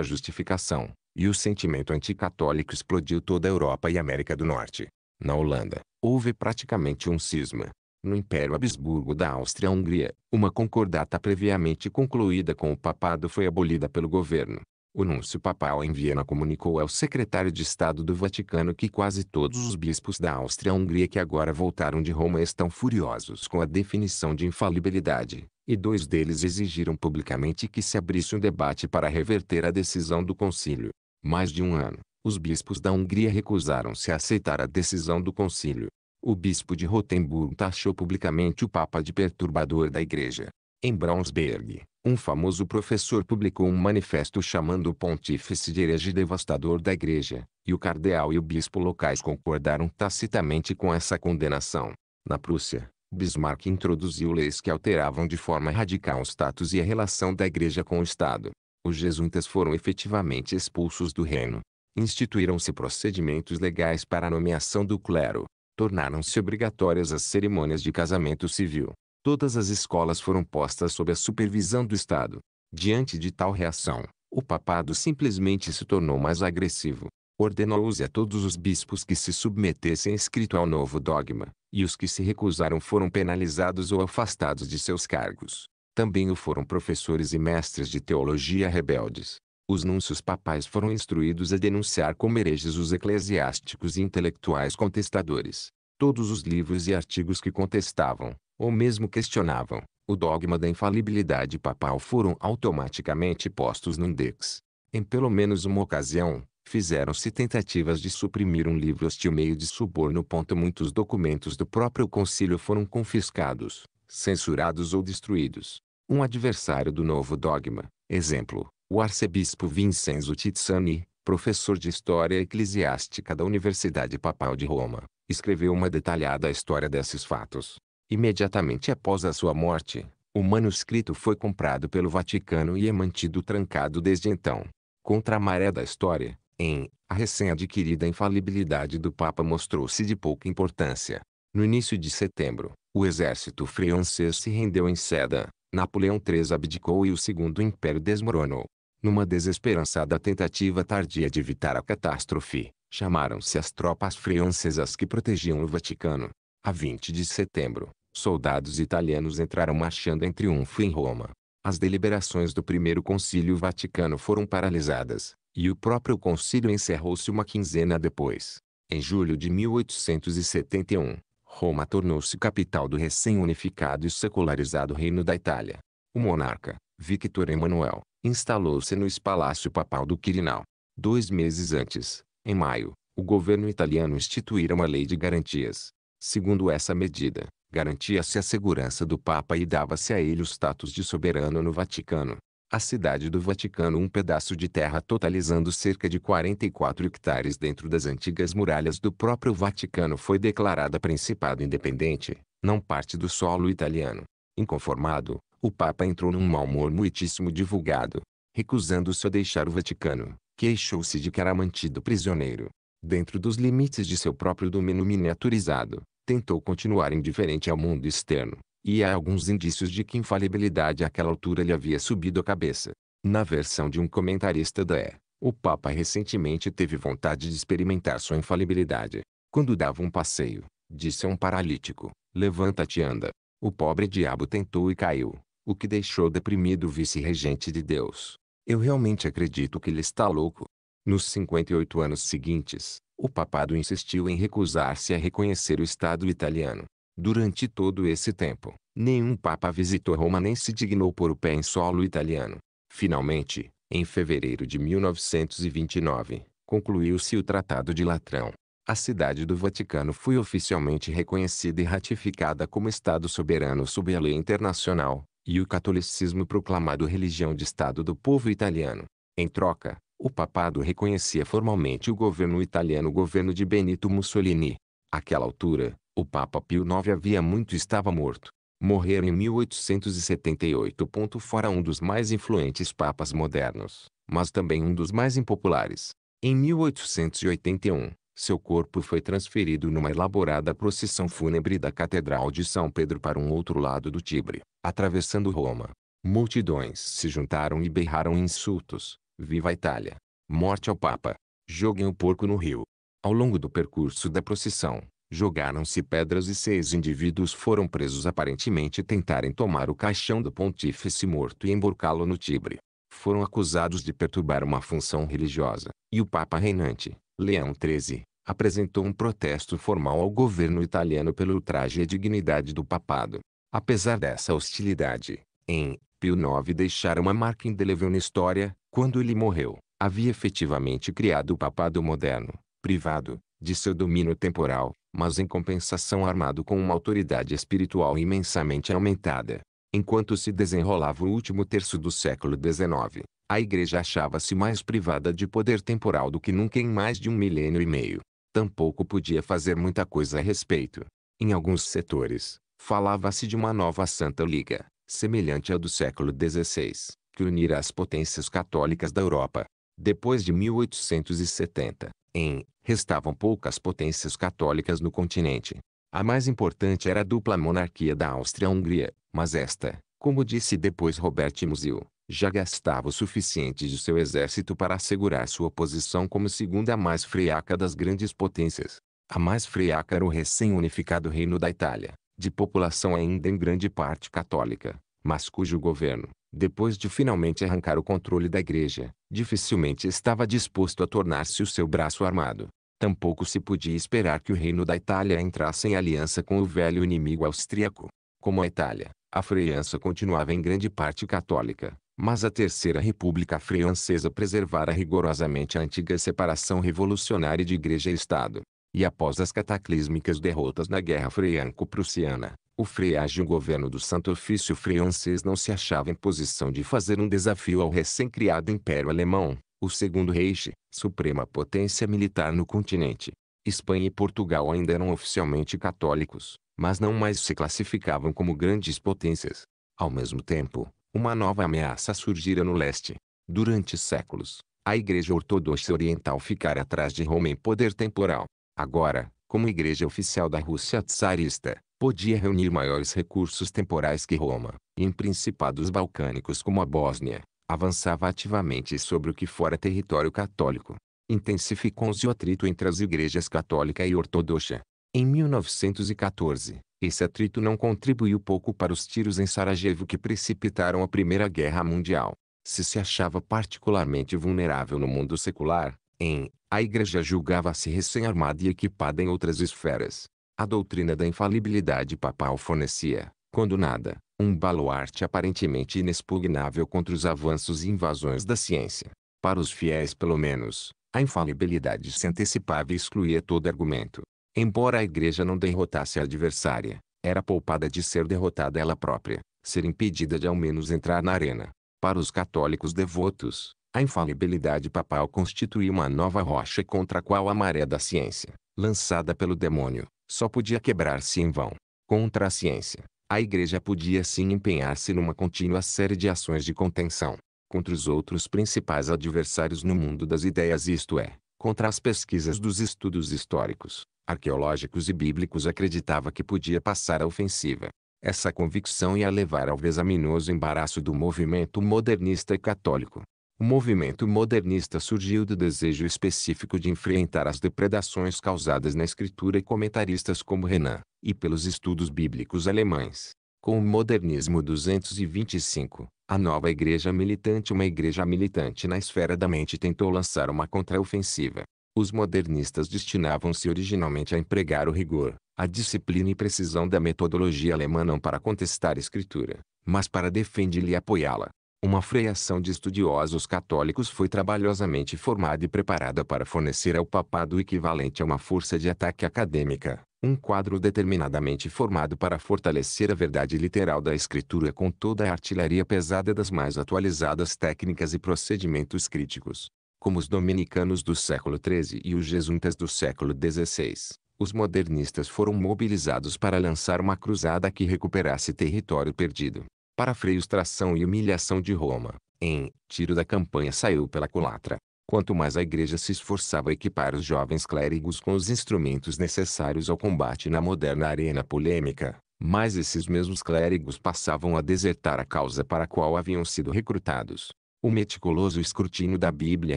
justificação, e o sentimento anticatólico explodiu toda a Europa e América do Norte. Na Holanda, houve praticamente um cisma. No Império Habsburgo da Áustria-Hungria, uma concordata previamente concluída com o papado foi abolida pelo governo. O núncio papal em Viena comunicou ao secretário de Estado do Vaticano que quase todos os bispos da Áustria-Hungria que agora voltaram de Roma estão furiosos com a definição de infalibilidade, e dois deles exigiram publicamente que se abrisse um debate para reverter a decisão do concílio. Mais de um ano, os bispos da Hungria recusaram-se a aceitar a decisão do concílio. O bispo de Rotemburgo taxou publicamente o Papa de perturbador da Igreja. Em Braunsberg, um famoso professor publicou um manifesto chamando o pontífice de herege devastador da igreja, e o cardeal e o bispo locais concordaram tacitamente com essa condenação. Na Prússia, Bismarck introduziu leis que alteravam de forma radical o status e a relação da igreja com o Estado. Os jesuítas foram efetivamente expulsos do reino. Instituíram-se procedimentos legais para a nomeação do clero. Tornaram-se obrigatórias as cerimônias de casamento civil. Todas as escolas foram postas sob a supervisão do Estado. Diante de tal reação, o papado simplesmente se tornou mais agressivo. Ordenou-se a todos os bispos que se submetessem escrito ao novo dogma, e os que se recusaram foram penalizados ou afastados de seus cargos. Também o foram professores e mestres de teologia rebeldes. Os núncios papais foram instruídos a denunciar como hereges os eclesiásticos e intelectuais contestadores. Todos os livros e artigos que contestavam, ou mesmo questionavam, o dogma da infalibilidade papal foram automaticamente postos no index. Em pelo menos uma ocasião, fizeram-se tentativas de suprimir um livro hostil meio de suborno. Ponto Muitos documentos do próprio concílio foram confiscados, censurados ou destruídos. Um adversário do novo dogma, exemplo, o arcebispo Vincenzo Tiziani, professor de História Eclesiástica da Universidade Papal de Roma, escreveu uma detalhada história desses fatos, Imediatamente após a sua morte, o manuscrito foi comprado pelo Vaticano e é mantido trancado desde então. Contra a maré da história, em a recém-adquirida infalibilidade do Papa mostrou-se de pouca importância. No início de setembro, o exército francês se rendeu em Seda, Napoleão III abdicou e o Segundo Império desmoronou. Numa desesperançada tentativa tardia de evitar a catástrofe, chamaram-se as tropas francesas que protegiam o Vaticano. A 20 de setembro, soldados italianos entraram marchando em triunfo em Roma. As deliberações do primeiro concílio vaticano foram paralisadas, e o próprio concílio encerrou-se uma quinzena depois. Em julho de 1871, Roma tornou-se capital do recém-unificado e secularizado Reino da Itália. O monarca, Victor Emmanuel, instalou-se no Palácio Papal do Quirinal. Dois meses antes, em maio, o governo italiano instituíra uma lei de garantias. Segundo essa medida, garantia-se a segurança do Papa e dava-se a ele o status de soberano no Vaticano. A cidade do Vaticano, um pedaço de terra totalizando cerca de 44 hectares dentro das antigas muralhas do próprio Vaticano, foi declarada principado independente, não parte do solo italiano. Inconformado, o Papa entrou num mau humor muitíssimo divulgado, recusando-se a deixar o Vaticano, queixou-se de que era mantido prisioneiro, dentro dos limites de seu próprio domínio miniaturizado, tentou continuar indiferente ao mundo externo, e há alguns indícios de que infalibilidade àquela altura lhe havia subido a cabeça. Na versão de um comentarista da E, o Papa recentemente teve vontade de experimentar sua infalibilidade. Quando dava um passeio, disse a um paralítico: Levanta-te e anda. O pobre diabo tentou e caiu, o que deixou deprimido o vice-regente de Deus. Eu realmente acredito que ele está louco. Nos 58 anos seguintes, o papado insistiu em recusar-se a reconhecer o Estado italiano. Durante todo esse tempo, nenhum papa visitou Roma nem se dignou pôr o pé em solo italiano. Finalmente, em fevereiro de 1929, concluiu-se o Tratado de Latrão. A cidade do Vaticano foi oficialmente reconhecida e ratificada como Estado soberano sob a lei internacional, e o catolicismo proclamado religião de Estado do povo italiano. Em troca, o papado reconhecia formalmente o governo italiano o governo de Benito Mussolini. Àquela altura, o Papa Pio IX havia muito estava morto. Morreu em 1878. Fora um dos mais influentes papas modernos, mas também um dos mais impopulares. Em 1881, seu corpo foi transferido numa elaborada procissão fúnebre da Catedral de São Pedro para um outro lado do Tibre, atravessando Roma. Multidões se juntaram e berraram insultos, Viva a Itália! Morte ao Papa! Joguem o porco no rio. Ao longo do percurso da procissão, jogaram-se pedras e seis indivíduos foram presos aparentemente tentarem tomar o caixão do pontífice morto e emborcá-lo no Tibre. Foram acusados de perturbar uma função religiosa, e o Papa reinante, Leão XIII, apresentou um protesto formal ao governo italiano pelo ultraje à dignidade do papado. Apesar dessa hostilidade, em Pio IX deixara uma marca indelével na história, quando ele morreu. Havia efetivamente criado o papado moderno, privado, de seu domínio temporal, mas em compensação armado com uma autoridade espiritual imensamente aumentada. Enquanto se desenrolava o último terço do século XIX, a igreja achava-se mais privada de poder temporal do que nunca em mais de um milênio e meio. Tampouco podia fazer muita coisa a respeito. Em alguns setores, falava-se de uma nova Santa Liga, semelhante ao do século XVI, que unira as potências católicas da Europa. Depois de 1870, em, restavam poucas potências católicas no continente. A mais importante era a dupla monarquia da Áustria-Hungria, mas esta, como disse depois Robert Musil, já gastava o suficiente de seu exército para assegurar sua posição como segunda mais friaca das grandes potências. A mais friaca era o recém-unificado Reino da Itália, de população ainda em grande parte católica, mas cujo governo, depois de finalmente arrancar o controle da igreja, dificilmente estava disposto a tornar-se o seu braço armado. Tampouco se podia esperar que o reino da Itália entrasse em aliança com o velho inimigo austríaco. Como a Itália, a França continuava em grande parte católica, mas a Terceira República Francesa preservara rigorosamente a antiga separação revolucionária de igreja e Estado. E após as cataclísmicas derrotas na Guerra Franco-Prussiana, o Frege e o governo do Santo Ofício francês não se achava em posição de fazer um desafio ao recém-criado Império Alemão, o Segundo Reich, suprema potência militar no continente. Espanha e Portugal ainda eram oficialmente católicos, mas não mais se classificavam como grandes potências. Ao mesmo tempo, uma nova ameaça surgira no leste. Durante séculos, a Igreja Ortodoxa Oriental ficara atrás de Roma em poder temporal. Agora, como igreja oficial da Rússia tsarista, podia reunir maiores recursos temporais que Roma, e em principados balcânicos como a Bósnia, avançava ativamente sobre o que fora território católico. Intensificou-se o atrito entre as igrejas católica e ortodoxa. Em 1914, esse atrito não contribuiu pouco para os tiros em Sarajevo que precipitaram a Primeira Guerra Mundial. Se se achava particularmente vulnerável no mundo secular, em a igreja julgava-se recém-armada e equipada em outras esferas. A doutrina da infalibilidade papal fornecia, quando nada, um baluarte aparentemente inexpugnável contra os avanços e invasões da ciência. Para os fiéis pelo menos, a infalibilidade se antecipava e excluía todo argumento. Embora a igreja não derrotasse a adversária, era poupada de ser derrotada ela própria, ser impedida de ao menos entrar na arena. Para os católicos devotos, a infalibilidade papal constitui uma nova rocha contra a qual a maré da ciência, lançada pelo demônio, só podia quebrar-se em vão. Contra a ciência, a igreja podia sim empenhar-se numa contínua série de ações de contenção contra os outros principais adversários no mundo das ideias, isto é, contra as pesquisas dos estudos históricos, arqueológicos e bíblicos, acreditava que podia passar a ofensiva. Essa convicção ia levar ao vezaminoso embaraço do movimento modernista e católico, o movimento modernista surgiu do desejo específico de enfrentar as depredações causadas na escritura e comentaristas como Renan, e pelos estudos bíblicos alemães. Com o modernismo 225, a nova igreja militante, uma igreja militante na esfera da mente, tentou lançar uma contraofensiva. Os modernistas destinavam-se originalmente a empregar o rigor, a disciplina e precisão da metodologia alemã não para contestar a escritura, mas para defender e apoiá-la. Uma freiação de estudiosos católicos foi trabalhosamente formada e preparada para fornecer ao papado o equivalente a uma força de ataque acadêmica, um quadro determinadamente formado para fortalecer a verdade literal da escritura com toda a artilharia pesada das mais atualizadas técnicas e procedimentos críticos. Como os dominicanos do século XIII e os jesuítas do século XVI, os modernistas foram mobilizados para lançar uma cruzada que recuperasse território perdido para tração e humilhação de Roma. Em Tiro da campanha saiu pela culatra. Quanto mais a igreja se esforçava a equipar os jovens clérigos com os instrumentos necessários ao combate na moderna arena polêmica, mais esses mesmos clérigos passavam a desertar a causa para a qual haviam sido recrutados. O meticuloso escrutínio da Bíblia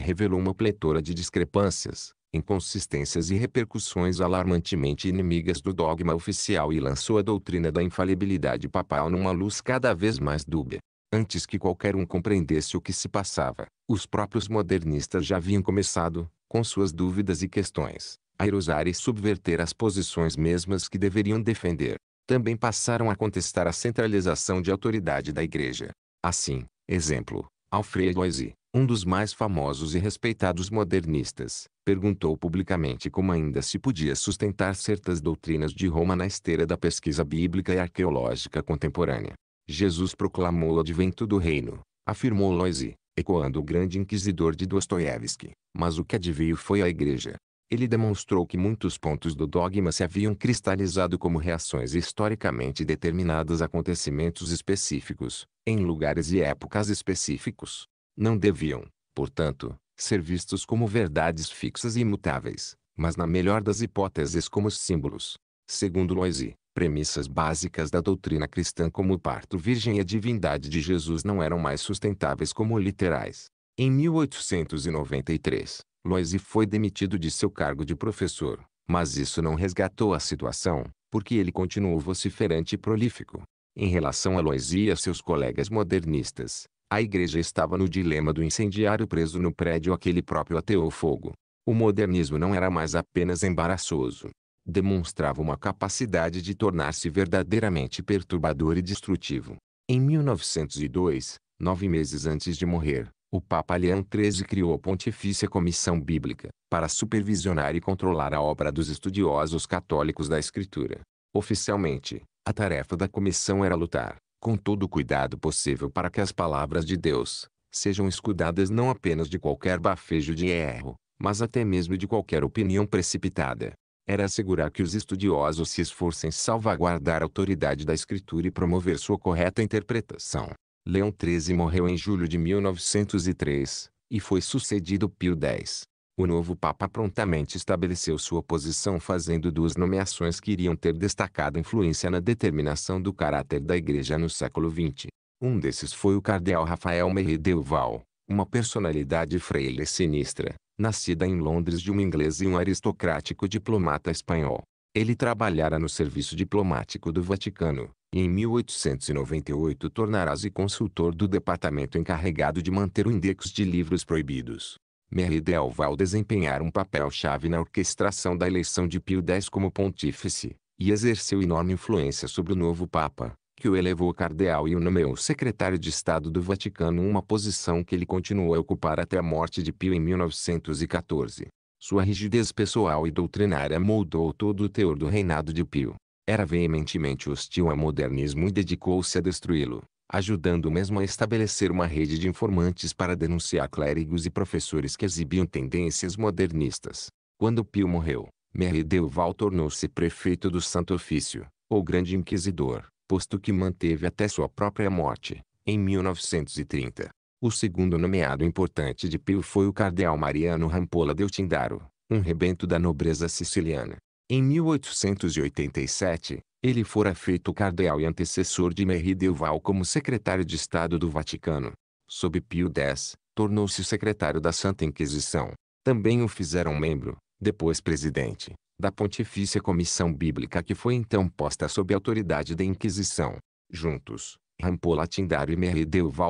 revelou uma pletora de discrepâncias, inconsistências e repercussões alarmantemente inimigas do dogma oficial e lançou a doutrina da infalibilidade papal numa luz cada vez mais dúbia. Antes que qualquer um compreendesse o que se passava, os próprios modernistas já haviam começado, com suas dúvidas e questões, a erosar e subverter as posições mesmas que deveriam defender. Também passaram a contestar a centralização de autoridade da Igreja. Assim, exemplo, Alfredo Oisi, um dos mais famosos e respeitados modernistas, perguntou publicamente como ainda se podia sustentar certas doutrinas de Roma na esteira da pesquisa bíblica e arqueológica contemporânea. Jesus proclamou o advento do reino, afirmou Loise, ecoando o grande inquisidor de Dostoiévski. Mas o que adveio foi a igreja. Ele demonstrou que muitos pontos do dogma se haviam cristalizado como reações historicamente determinadas a acontecimentos específicos, em lugares e épocas específicos. Não deviam, portanto, ser vistos como verdades fixas e imutáveis, mas na melhor das hipóteses como símbolos. Segundo Loisy, premissas básicas da doutrina cristã como o parto virgem e a divindade de Jesus não eram mais sustentáveis como literais. Em 1893, Loisy foi demitido de seu cargo de professor, mas isso não resgatou a situação, porque ele continuou vociferante e prolífico. Em relação a Loisy e a seus colegas modernistas, a igreja estava no dilema do incendiário preso no prédio aquele próprio ateu ao fogo. O modernismo não era mais apenas embaraçoso. Demonstrava uma capacidade de tornar-se verdadeiramente perturbador e destrutivo. Em 1902, nove meses antes de morrer, o Papa Leão XIII criou a Pontifícia Comissão Bíblica, para supervisionar e controlar a obra dos estudiosos católicos da Escritura. Oficialmente, a tarefa da comissão era lutar com todo o cuidado possível para que as palavras de Deus sejam escudadas não apenas de qualquer bafejo de erro, mas até mesmo de qualquer opinião precipitada. Era assegurar que os estudiosos se esforcem salvaguardar a autoridade da Escritura e promover sua correta interpretação. Leão XIII morreu em julho de 1903, e foi sucedido Pio X. O novo Papa prontamente estabeleceu sua posição fazendo duas nomeações que iriam ter destacada influência na determinação do caráter da Igreja no século XX. Um desses foi o cardeal Rafael Merri Val, uma personalidade freira e sinistra, nascida em Londres de um inglês e um aristocrático diplomata espanhol. Ele trabalhara no serviço diplomático do Vaticano, e em 1898 tornara-se consultor do departamento encarregado de manter o index de livros proibidos. Merredel vai desempenhar um papel-chave na orquestração da eleição de Pio X como pontífice, e exerceu enorme influência sobre o novo Papa, que o elevou cardeal e o nomeou secretário de Estado do Vaticano uma posição que ele continuou a ocupar até a morte de Pio em 1914. Sua rigidez pessoal e doutrinária moldou todo o teor do reinado de Pio. Era veementemente hostil ao modernismo e dedicou-se a destruí-lo ajudando mesmo a estabelecer uma rede de informantes para denunciar clérigos e professores que exibiam tendências modernistas. Quando Pio morreu, Merredeuval tornou-se prefeito do Santo Ofício, ou Grande Inquisidor, posto que manteve até sua própria morte, em 1930. O segundo nomeado importante de Pio foi o cardeal Mariano Rampola del Tindaro, um rebento da nobreza siciliana. Em 1887, ele fora feito cardeal e antecessor de Merry como secretário de Estado do Vaticano. Sob Pio X, tornou-se secretário da Santa Inquisição. Também o fizeram membro, depois presidente, da Pontifícia Comissão Bíblica que foi então posta sob autoridade da Inquisição. Juntos, Rampola Tindaro e Merry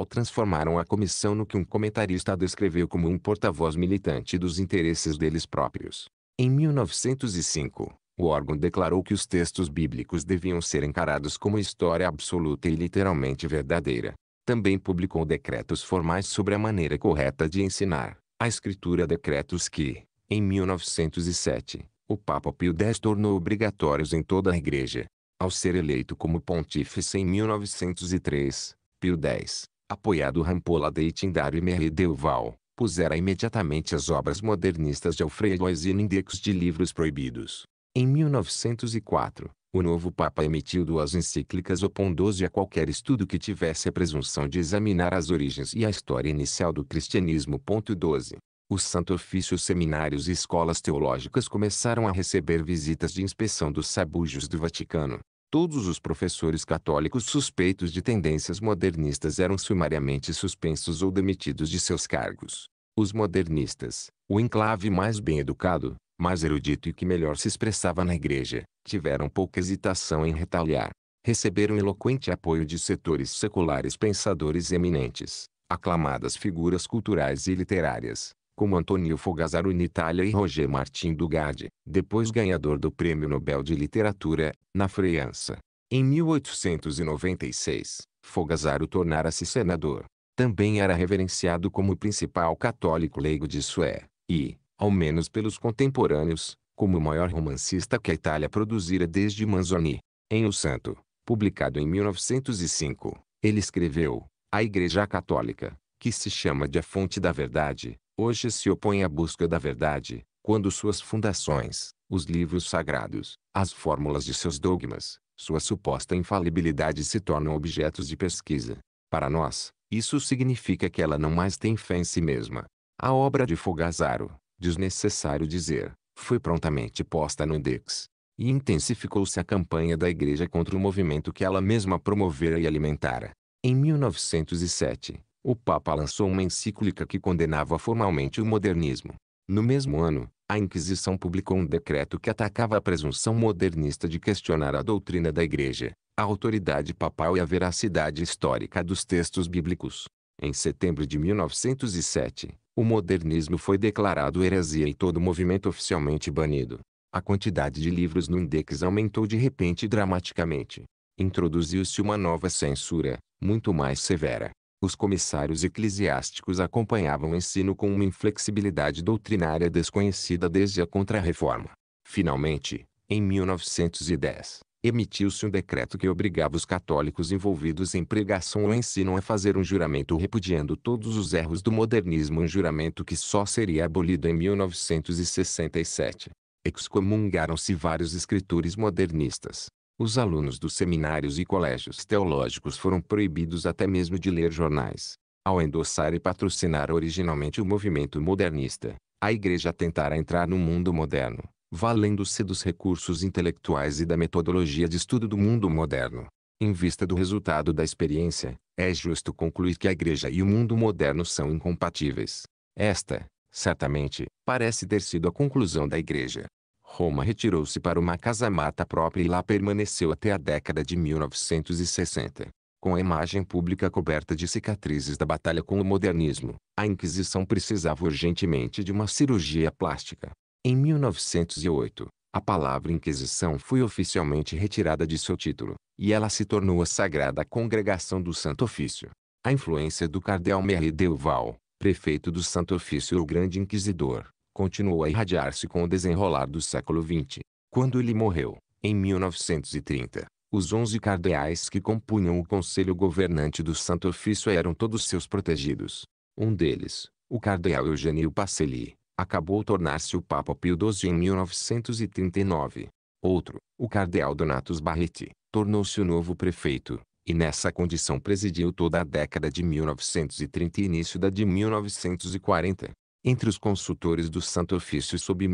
transformaram a comissão no que um comentarista descreveu como um porta-voz militante dos interesses deles próprios. Em 1905, o órgão declarou que os textos bíblicos deviam ser encarados como história absoluta e literalmente verdadeira. Também publicou decretos formais sobre a maneira correta de ensinar a escritura, decretos que, em 1907, o Papa Pio X tornou obrigatórios em toda a Igreja. Ao ser eleito como pontífice em 1903, Pio X, apoiado Rampola de Itindário e Deuval, pusera imediatamente as obras modernistas de Alfredo Aizina em indexos de livros proibidos. Em 1904, o novo Papa emitiu duas encíclicas opondo-se a qualquer estudo que tivesse a presunção de examinar as origens e a história inicial do cristianismo. 12. O Santo Ofício seminários e escolas teológicas começaram a receber visitas de inspeção dos sabujos do Vaticano. Todos os professores católicos suspeitos de tendências modernistas eram sumariamente suspensos ou demitidos de seus cargos. Os modernistas, o enclave mais bem educado, mais erudito e que melhor se expressava na igreja, tiveram pouca hesitação em retaliar. Receberam eloquente apoio de setores seculares pensadores eminentes, aclamadas figuras culturais e literárias, como Antonio Fogazzaro in Itália e Roger Martin Dugard, depois ganhador do Prêmio Nobel de Literatura, na França. Em 1896, Fogazzaro tornara-se senador. Também era reverenciado como o principal católico leigo de Sué, e, ao menos pelos contemporâneos, como o maior romancista que a Itália produzira desde Manzoni. Em O Santo, publicado em 1905, ele escreveu: A Igreja Católica, que se chama de a fonte da verdade, hoje se opõe à busca da verdade, quando suas fundações, os livros sagrados, as fórmulas de seus dogmas, sua suposta infalibilidade se tornam objetos de pesquisa. Para nós, isso significa que ela não mais tem fé em si mesma. A obra de Fogazaro, desnecessário dizer, foi prontamente posta no index. E intensificou-se a campanha da igreja contra o movimento que ela mesma promovera e alimentara. Em 1907, o Papa lançou uma encíclica que condenava formalmente o modernismo. No mesmo ano, a Inquisição publicou um decreto que atacava a presunção modernista de questionar a doutrina da Igreja, a autoridade papal e a veracidade histórica dos textos bíblicos. Em setembro de 1907, o modernismo foi declarado heresia e todo o movimento oficialmente banido. A quantidade de livros no index aumentou de repente dramaticamente. Introduziu-se uma nova censura, muito mais severa. Os comissários eclesiásticos acompanhavam o ensino com uma inflexibilidade doutrinária desconhecida desde a Contra-Reforma. Finalmente, em 1910, emitiu-se um decreto que obrigava os católicos envolvidos em pregação ou ensino a fazer um juramento repudiando todos os erros do modernismo, um juramento que só seria abolido em 1967. Excomungaram-se vários escritores modernistas. Os alunos dos seminários e colégios teológicos foram proibidos até mesmo de ler jornais. Ao endossar e patrocinar originalmente o movimento modernista, a igreja tentara entrar no mundo moderno valendo-se dos recursos intelectuais e da metodologia de estudo do mundo moderno. Em vista do resultado da experiência, é justo concluir que a Igreja e o mundo moderno são incompatíveis. Esta, certamente, parece ter sido a conclusão da Igreja. Roma retirou-se para uma casa-mata própria e lá permaneceu até a década de 1960. Com a imagem pública coberta de cicatrizes da batalha com o modernismo, a Inquisição precisava urgentemente de uma cirurgia plástica. Em 1908, a palavra Inquisição foi oficialmente retirada de seu título, e ela se tornou a Sagrada Congregação do Santo Ofício. A influência do cardeal Merri Deuval, prefeito do Santo Ofício e o Grande Inquisidor, continuou a irradiar-se com o desenrolar do século XX. Quando ele morreu, em 1930, os onze cardeais que compunham o conselho governante do Santo Ofício eram todos seus protegidos. Um deles, o cardeal Eugênio Pacelli, acabou tornar-se o Papa Pio XII em 1939. Outro, o Cardeal Donatus Barretti, tornou-se o novo prefeito, e nessa condição presidiu toda a década de 1930 e início da de 1940. Entre os consultores do Santo Ofício sob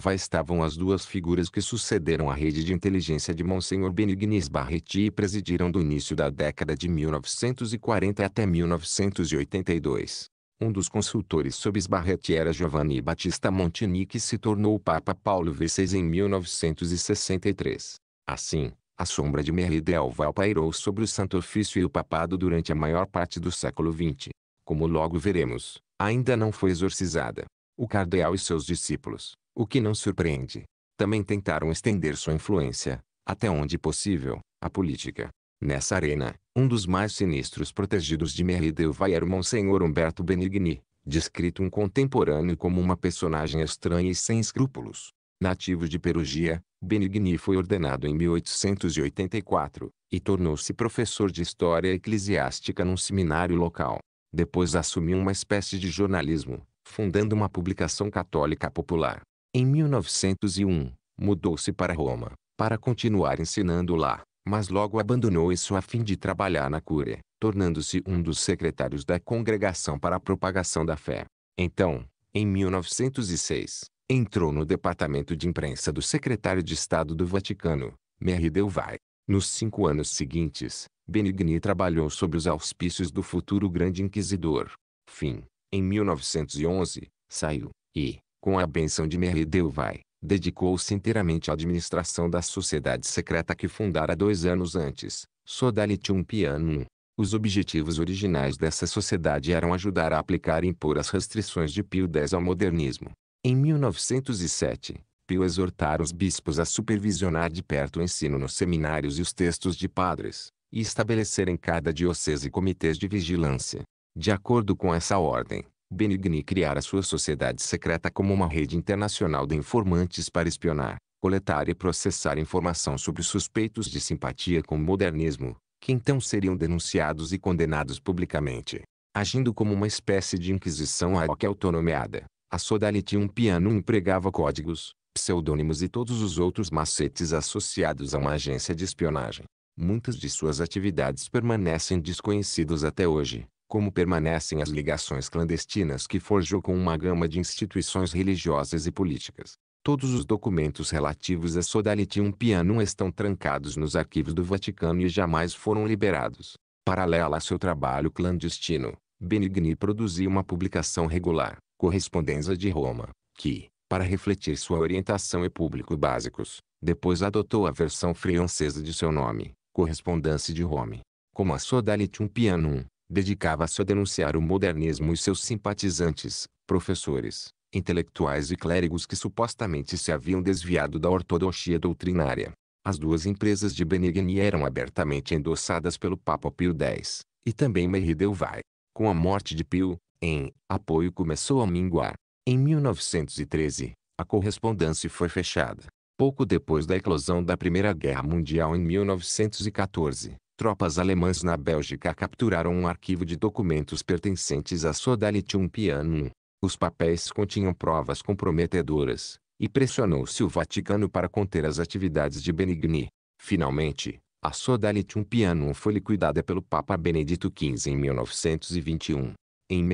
vai estavam as duas figuras que sucederam a rede de inteligência de Monsenhor Benignis Barretti e presidiram do início da década de 1940 até 1982. Um dos consultores sob Sbarretti era Giovanni Battista Montini que se tornou o Papa Paulo VI em 1963. Assim, a sombra de Mary Delval pairou sobre o Santo Ofício e o papado durante a maior parte do século XX. Como logo veremos, ainda não foi exorcizada. O cardeal e seus discípulos, o que não surpreende, também tentaram estender sua influência, até onde possível, à política. Nessa arena, um dos mais sinistros protegidos de vai era o Monsenhor Humberto Benigni, descrito um contemporâneo como uma personagem estranha e sem escrúpulos. Nativo de Perugia, Benigni foi ordenado em 1884, e tornou-se professor de História Eclesiástica num seminário local. Depois assumiu uma espécie de jornalismo, fundando uma publicação católica popular. Em 1901, mudou-se para Roma, para continuar ensinando lá mas logo abandonou isso a fim de trabalhar na cúria, tornando-se um dos secretários da Congregação para a Propagação da Fé. Então, em 1906, entrou no departamento de imprensa do secretário de Estado do Vaticano, Merry Del Vai. Nos cinco anos seguintes, Benigni trabalhou sob os auspícios do futuro grande inquisidor. Fim. Em 1911, saiu, e, com a benção de Merry Del Vai, dedicou-se inteiramente à administração da sociedade secreta que fundara dois anos antes, Sodalitium Pianum. Os objetivos originais dessa sociedade eram ajudar a aplicar e impor as restrições de Pio X ao modernismo. Em 1907, Pio exortara os bispos a supervisionar de perto o ensino nos seminários e os textos de padres, e estabelecer em cada diocese comitês de vigilância. De acordo com essa ordem, Benigni criara sua sociedade secreta como uma rede internacional de informantes para espionar, coletar e processar informação sobre suspeitos de simpatia com o modernismo, que então seriam denunciados e condenados publicamente. Agindo como uma espécie de inquisição à que autonomeada, a Sodalitium Piano empregava códigos, pseudônimos e todos os outros macetes associados a uma agência de espionagem. Muitas de suas atividades permanecem desconhecidas até hoje, como permanecem as ligações clandestinas que forjou com uma gama de instituições religiosas e políticas. Todos os documentos relativos a Sodalitium Pianum estão trancados nos arquivos do Vaticano e jamais foram liberados. Paralela a seu trabalho clandestino, Benigni produziu uma publicação regular, Correspondência de Roma, que, para refletir sua orientação e público básicos, depois adotou a versão francesa de seu nome, Correspondência de Rome. Como a Sodalitium Pianum, dedicava-se a denunciar o modernismo e seus simpatizantes, professores, intelectuais e clérigos que supostamente se haviam desviado da ortodoxia doutrinária. As duas empresas de Benigni eram abertamente endossadas pelo Papa Pio X, e também Merridelvai. Com a morte de Pio, em apoio começou a minguar. Em 1913, a correspondência foi fechada. Pouco depois da eclosão da Primeira Guerra Mundial em 1914, tropas alemãs na Bélgica capturaram um arquivo de documentos pertencentes à Sodalitium Pianum. Os papéis continham provas comprometedoras, e pressionou-se o Vaticano para conter as atividades de Benigni. Finalmente, a Sodalitium Pianum foi liquidada pelo Papa Benedito XV em 1921. Em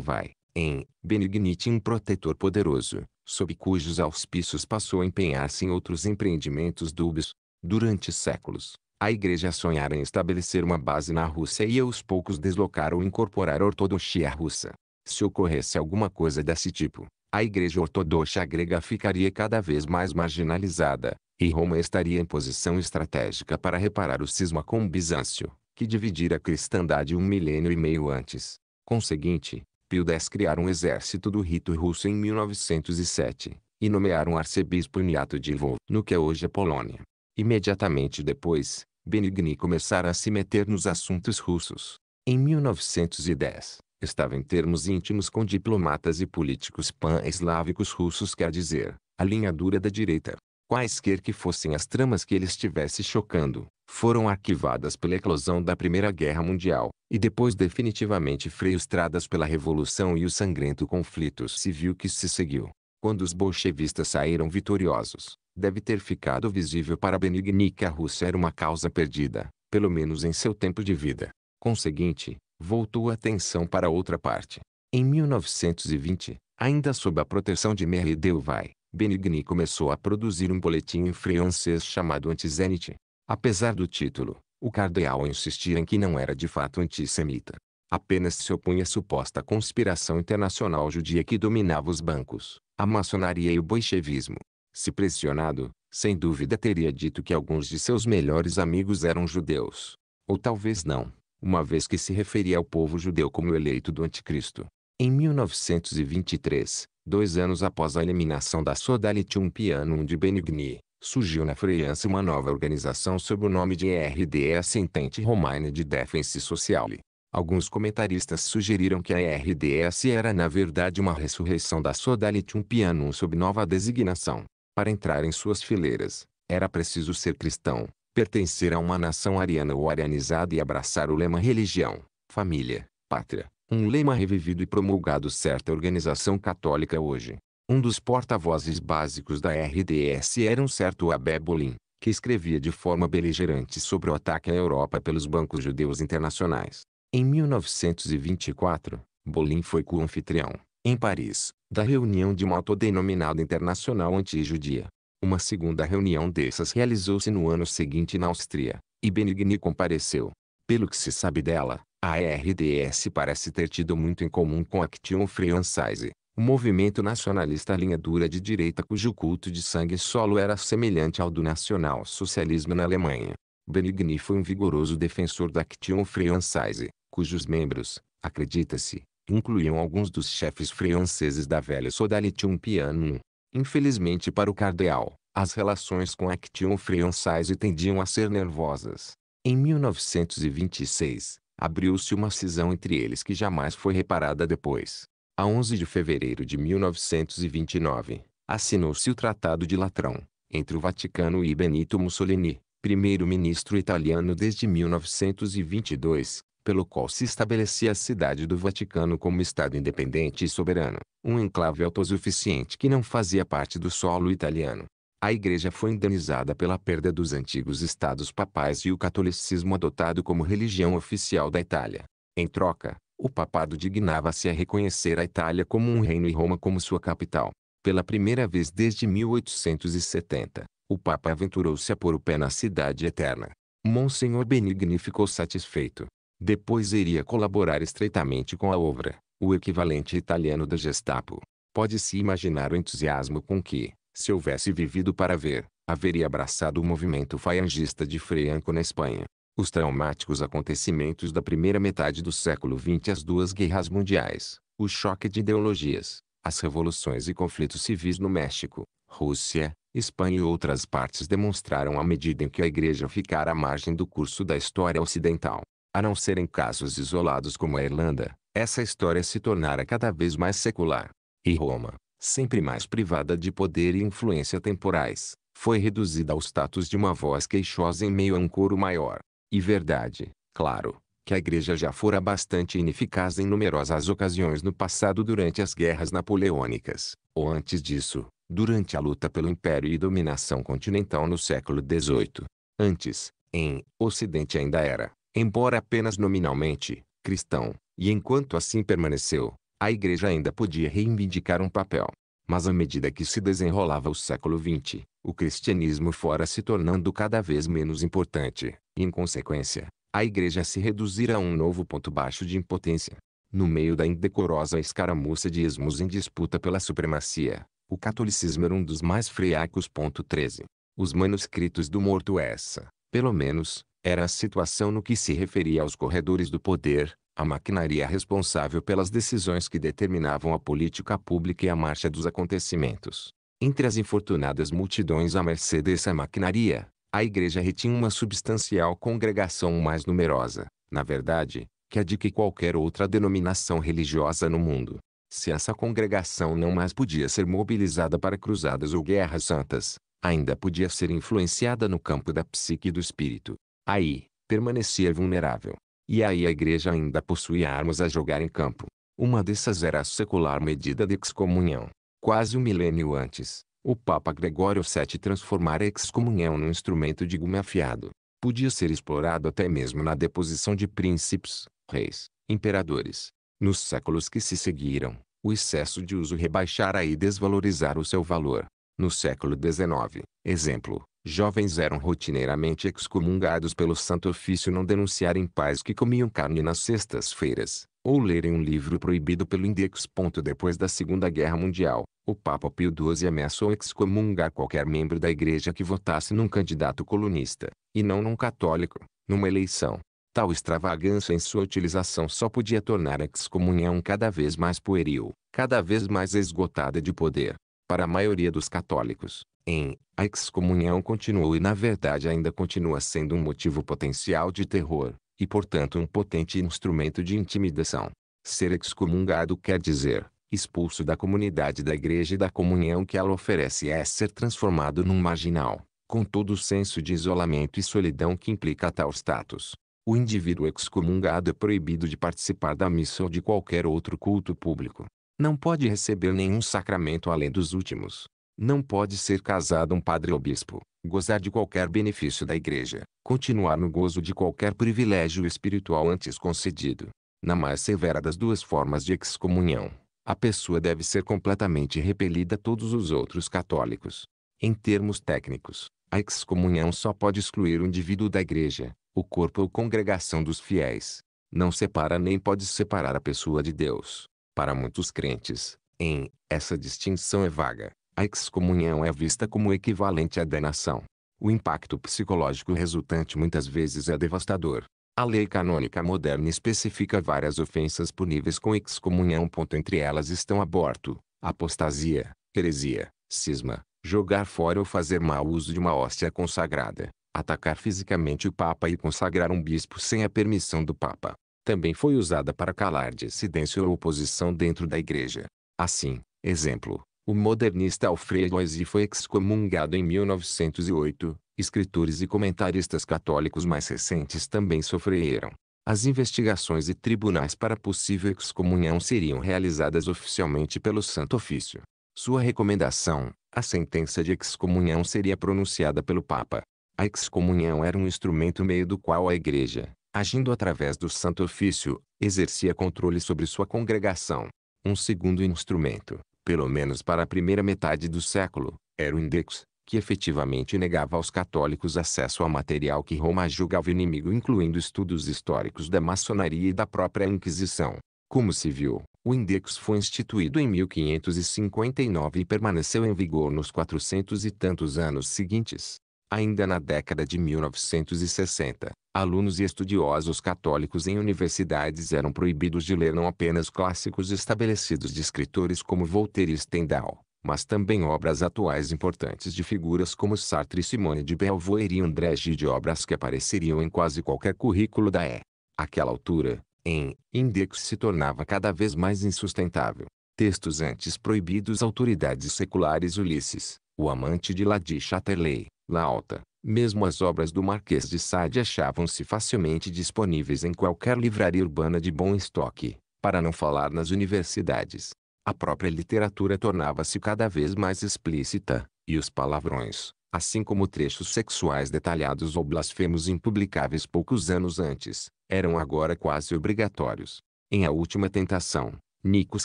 vai em Benigni tinha um protetor poderoso, sob cujos auspícios passou a empenhar-se em outros empreendimentos dúbios. Durante séculos, a igreja sonhara em estabelecer uma base na Rússia e aos poucos deslocar ou incorporar a ortodoxia russa. Se ocorresse alguma coisa desse tipo, a igreja ortodoxa grega ficaria cada vez mais marginalizada, e Roma estaria em posição estratégica para reparar o cisma com o Bizâncio, que dividira a cristandade um milênio e meio antes. Conseguinte, Pio X criar um exército do rito russo em 1907, e nomear um arcebispo Ignato de Lvov, no que é hoje a Polônia. Imediatamente depois, Benigni começara a se meter nos assuntos russos. Em 1910, estava em termos íntimos com diplomatas e políticos pan-eslávicos russos quer dizer, a linha dura da direita. Quaisquer que fossem as tramas que ele estivesse chocando, foram arquivadas pela eclosão da Primeira Guerra Mundial, e depois definitivamente freustradas pela Revolução e o sangrento conflito civil que se seguiu. Quando os bolchevistas saíram vitoriosos, deve ter ficado visível para Benigni que a Rússia era uma causa perdida, pelo menos em seu tempo de vida. Conseguinte, voltou a atenção para outra parte. Em 1920, ainda sob a proteção de Mary Delvay, Benigni começou a produzir um boletim em francês chamado Antisénite. Apesar do título, o cardeal insistia em que não era de fato antissemita. Apenas se opunha à suposta conspiração internacional judia que dominava os bancos, a maçonaria e o bolchevismo. Se pressionado, sem dúvida teria dito que alguns de seus melhores amigos eram judeus. Ou talvez não, uma vez que se referia ao povo judeu como eleito do anticristo. Em 1923, dois anos após a eliminação da Sodalitium Pianum de Benigni, surgiu na França uma nova organização sob o nome de RDE Ascendente Romaine de Defense Sociale. Alguns comentaristas sugeriram que a RDS era na verdade uma ressurreição da Sodalitium Pianum sob nova designação. Para entrar em suas fileiras, era preciso ser cristão, pertencer a uma nação ariana ou arianizada e abraçar o lema religião, família, pátria. Um lema revivido e promulgado certa organização católica hoje. Um dos porta-vozes básicos da RDS era um certo Abé Bolin, que escrevia de forma beligerante sobre o ataque à Europa pelos bancos judeus internacionais. Em 1924, Bolin foi co-anfitrião, em Paris, da reunião de uma autodenominada Internacional anti Antijudia. Uma segunda reunião dessas realizou-se no ano seguinte na Áustria, e Benigni compareceu. Pelo que se sabe dela, a RDS parece ter tido muito em comum com Action Française, o um movimento nacionalista linha dura de direita cujo culto de sangue solo era semelhante ao do nacional-socialismo na Alemanha. Benigni foi um vigoroso defensor da Action Française, cujos membros, acredita-se, incluíam alguns dos chefes franceses da velha Sodalitium Piano. Infelizmente para o cardeal, as relações com Action Francais tendiam a ser nervosas. Em 1926, abriu-se uma cisão entre eles que jamais foi reparada depois. A 11 de fevereiro de 1929, assinou-se o Tratado de Latrão, entre o Vaticano e Benito Mussolini, primeiro-ministro italiano desde 1922, pelo qual se estabelecia a cidade do Vaticano como Estado independente e soberano, um enclave autossuficiente que não fazia parte do solo italiano. A Igreja foi indenizada pela perda dos antigos estados papais e o catolicismo adotado como religião oficial da Itália. Em troca, o papado dignava-se a reconhecer a Itália como um reino e Roma como sua capital. Pela primeira vez desde 1870, o Papa aventurou-se a pôr o pé na Cidade Eterna. Monsenhor Benigni ficou satisfeito, depois iria colaborar estreitamente com a obra, o equivalente italiano da Gestapo. Pode-se imaginar o entusiasmo com que, se houvesse vivido para ver, haveria abraçado o movimento faiangista de Franco na Espanha. Os traumáticos acontecimentos da primeira metade do século XX as duas guerras mundiais, o choque de ideologias, as revoluções e conflitos civis no México, Rússia, Espanha e outras partes demonstraram a medida em que a Igreja ficara à margem do curso da história ocidental. A não ser em casos isolados como a Irlanda, essa história se tornara cada vez mais secular. E Roma, sempre mais privada de poder e influência temporais, foi reduzida ao status de uma voz queixosa em meio a um coro maior. E verdade, claro, que a igreja já fora bastante ineficaz em numerosas ocasiões no passado durante as guerras napoleônicas, ou antes disso, durante a luta pelo império e dominação continental no século XVIII. Antes, em Ocidente ainda era, embora apenas nominalmente, cristão, e enquanto assim permaneceu, a Igreja ainda podia reivindicar um papel. Mas à medida que se desenrolava o século XX, o cristianismo fora se tornando cada vez menos importante, e em consequência, a igreja se reduzira a um novo ponto baixo de impotência. No meio da indecorosa escaramuça de ismos em disputa pela supremacia, o catolicismo era um dos mais freacos. 13. Os manuscritos do morto é essa, pelo menos, era a situação no que se referia aos corredores do poder, a maquinaria responsável pelas decisões que determinavam a política pública e a marcha dos acontecimentos. Entre as infortunadas multidões à mercê dessa maquinaria, a igreja retinha uma substancial congregação mais numerosa, na verdade, que a de que qualquer outra denominação religiosa no mundo. Se essa congregação não mais podia ser mobilizada para cruzadas ou guerras santas, ainda podia ser influenciada no campo da psique e do espírito. Aí, permanecia vulnerável. E aí a igreja ainda possuía armas a jogar em campo. Uma dessas era a secular medida de excomunhão. Quase um milênio antes, o Papa Gregório VII transformara a excomunhão num instrumento de gume afiado. Podia ser explorado até mesmo na deposição de príncipes, reis, imperadores. Nos séculos que se seguiram, o excesso de uso rebaixara e desvalorizara o seu valor. No século XIX, exemplo, jovens eram rotineiramente excomungados pelo Santo Ofício não denunciarem pais que comiam carne nas sextas-feiras, ou lerem um livro proibido pelo Index. Depois da Segunda Guerra Mundial, o Papa Pio XII ameaçou excomungar qualquer membro da igreja que votasse num candidato colunista, e não num católico, numa eleição. Tal extravagância em sua utilização só podia tornar a excomunhão cada vez mais pueril, cada vez mais esgotada de poder. Para a maioria dos católicos, em, a excomunhão continuou e na verdade ainda continua sendo um motivo potencial de terror, e portanto um potente instrumento de intimidação. Ser excomungado quer dizer, expulso da comunidade da igreja e da comunhão que ela oferece é ser transformado num marginal, com todo o senso de isolamento e solidão que implica tal status. O indivíduo excomungado é proibido de participar da missa ou de qualquer outro culto público. Não pode receber nenhum sacramento além dos últimos. Não pode ser casado um padre ou bispo, gozar de qualquer benefício da igreja, continuar no gozo de qualquer privilégio espiritual antes concedido. Na mais severa das duas formas de excomunhão, a pessoa deve ser completamente repelida a todos os outros católicos. Em termos técnicos, a excomunhão só pode excluir o indivíduo da igreja, o corpo ou congregação dos fiéis. Não separa nem pode separar a pessoa de Deus. Para muitos crentes, em essa distinção é vaga. A excomunhão é vista como equivalente à denação. O impacto psicológico resultante muitas vezes é devastador. A lei canônica moderna especifica várias ofensas puníveis com excomunhão. Entre elas estão aborto, apostasia, heresia, cisma, jogar fora ou fazer mau uso de uma hóstia consagrada, atacar fisicamente o Papa e consagrar um bispo sem a permissão do Papa. Também foi usada para calar dissidência ou oposição dentro da Igreja. Assim, exemplo, o modernista Alfredo Oisi foi excomungado em 1908. Escritores e comentaristas católicos mais recentes também sofreram. As investigações e tribunais para possível excomunhão seriam realizadas oficialmente pelo Santo Ofício. Sua recomendação, a sentença de excomunhão seria pronunciada pelo Papa. A excomunhão era um instrumento meio do qual a Igreja, agindo através do Santo Ofício, exercia controle sobre sua congregação. Um segundo instrumento, pelo menos para a primeira metade do século, era o Index, que efetivamente negava aos católicos acesso a material que Roma julgava inimigo incluindo estudos históricos da maçonaria e da própria Inquisição. Como se viu, o Index foi instituído em 1559 e permaneceu em vigor nos 400 e tantos anos seguintes. Ainda na década de 1960, alunos e estudiosos católicos em universidades eram proibidos de ler não apenas clássicos estabelecidos de escritores como Voltaire e Stendhal, mas também obras atuais importantes de figuras como Sartre e Simone de Beauvoir e André Gide obras que apareceriam em quase qualquer currículo da E. É. Aquela altura, em Index se tornava cada vez mais insustentável. Textos antes proibidos autoridades seculares Ulisses, o amante de Lady Chatterley, Lauta, mesmo as obras do Marquês de Sade achavam-se facilmente disponíveis em qualquer livraria urbana de bom estoque, para não falar nas universidades. A própria literatura tornava-se cada vez mais explícita, e os palavrões, assim como trechos sexuais detalhados ou blasfemos impublicáveis poucos anos antes, eram agora quase obrigatórios. Em A Última Tentação, Nikos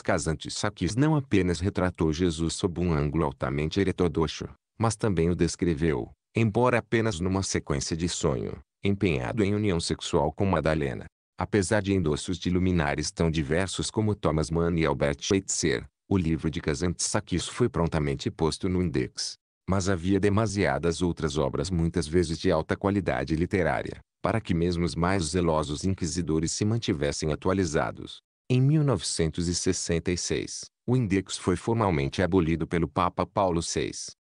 Kazantzakis não apenas retratou Jesus sob um ângulo altamente eretodoxo, mas também o descreveu, embora apenas numa sequência de sonho, empenhado em união sexual com Madalena. Apesar de endossos de luminares tão diversos como Thomas Mann e Albert Schweitzer, o livro de Kazantzakis foi prontamente posto no index. Mas havia demasiadas outras obras muitas vezes de alta qualidade literária, para que mesmo os mais zelosos inquisidores se mantivessem atualizados. Em 1966, o index foi formalmente abolido pelo Papa Paulo VI,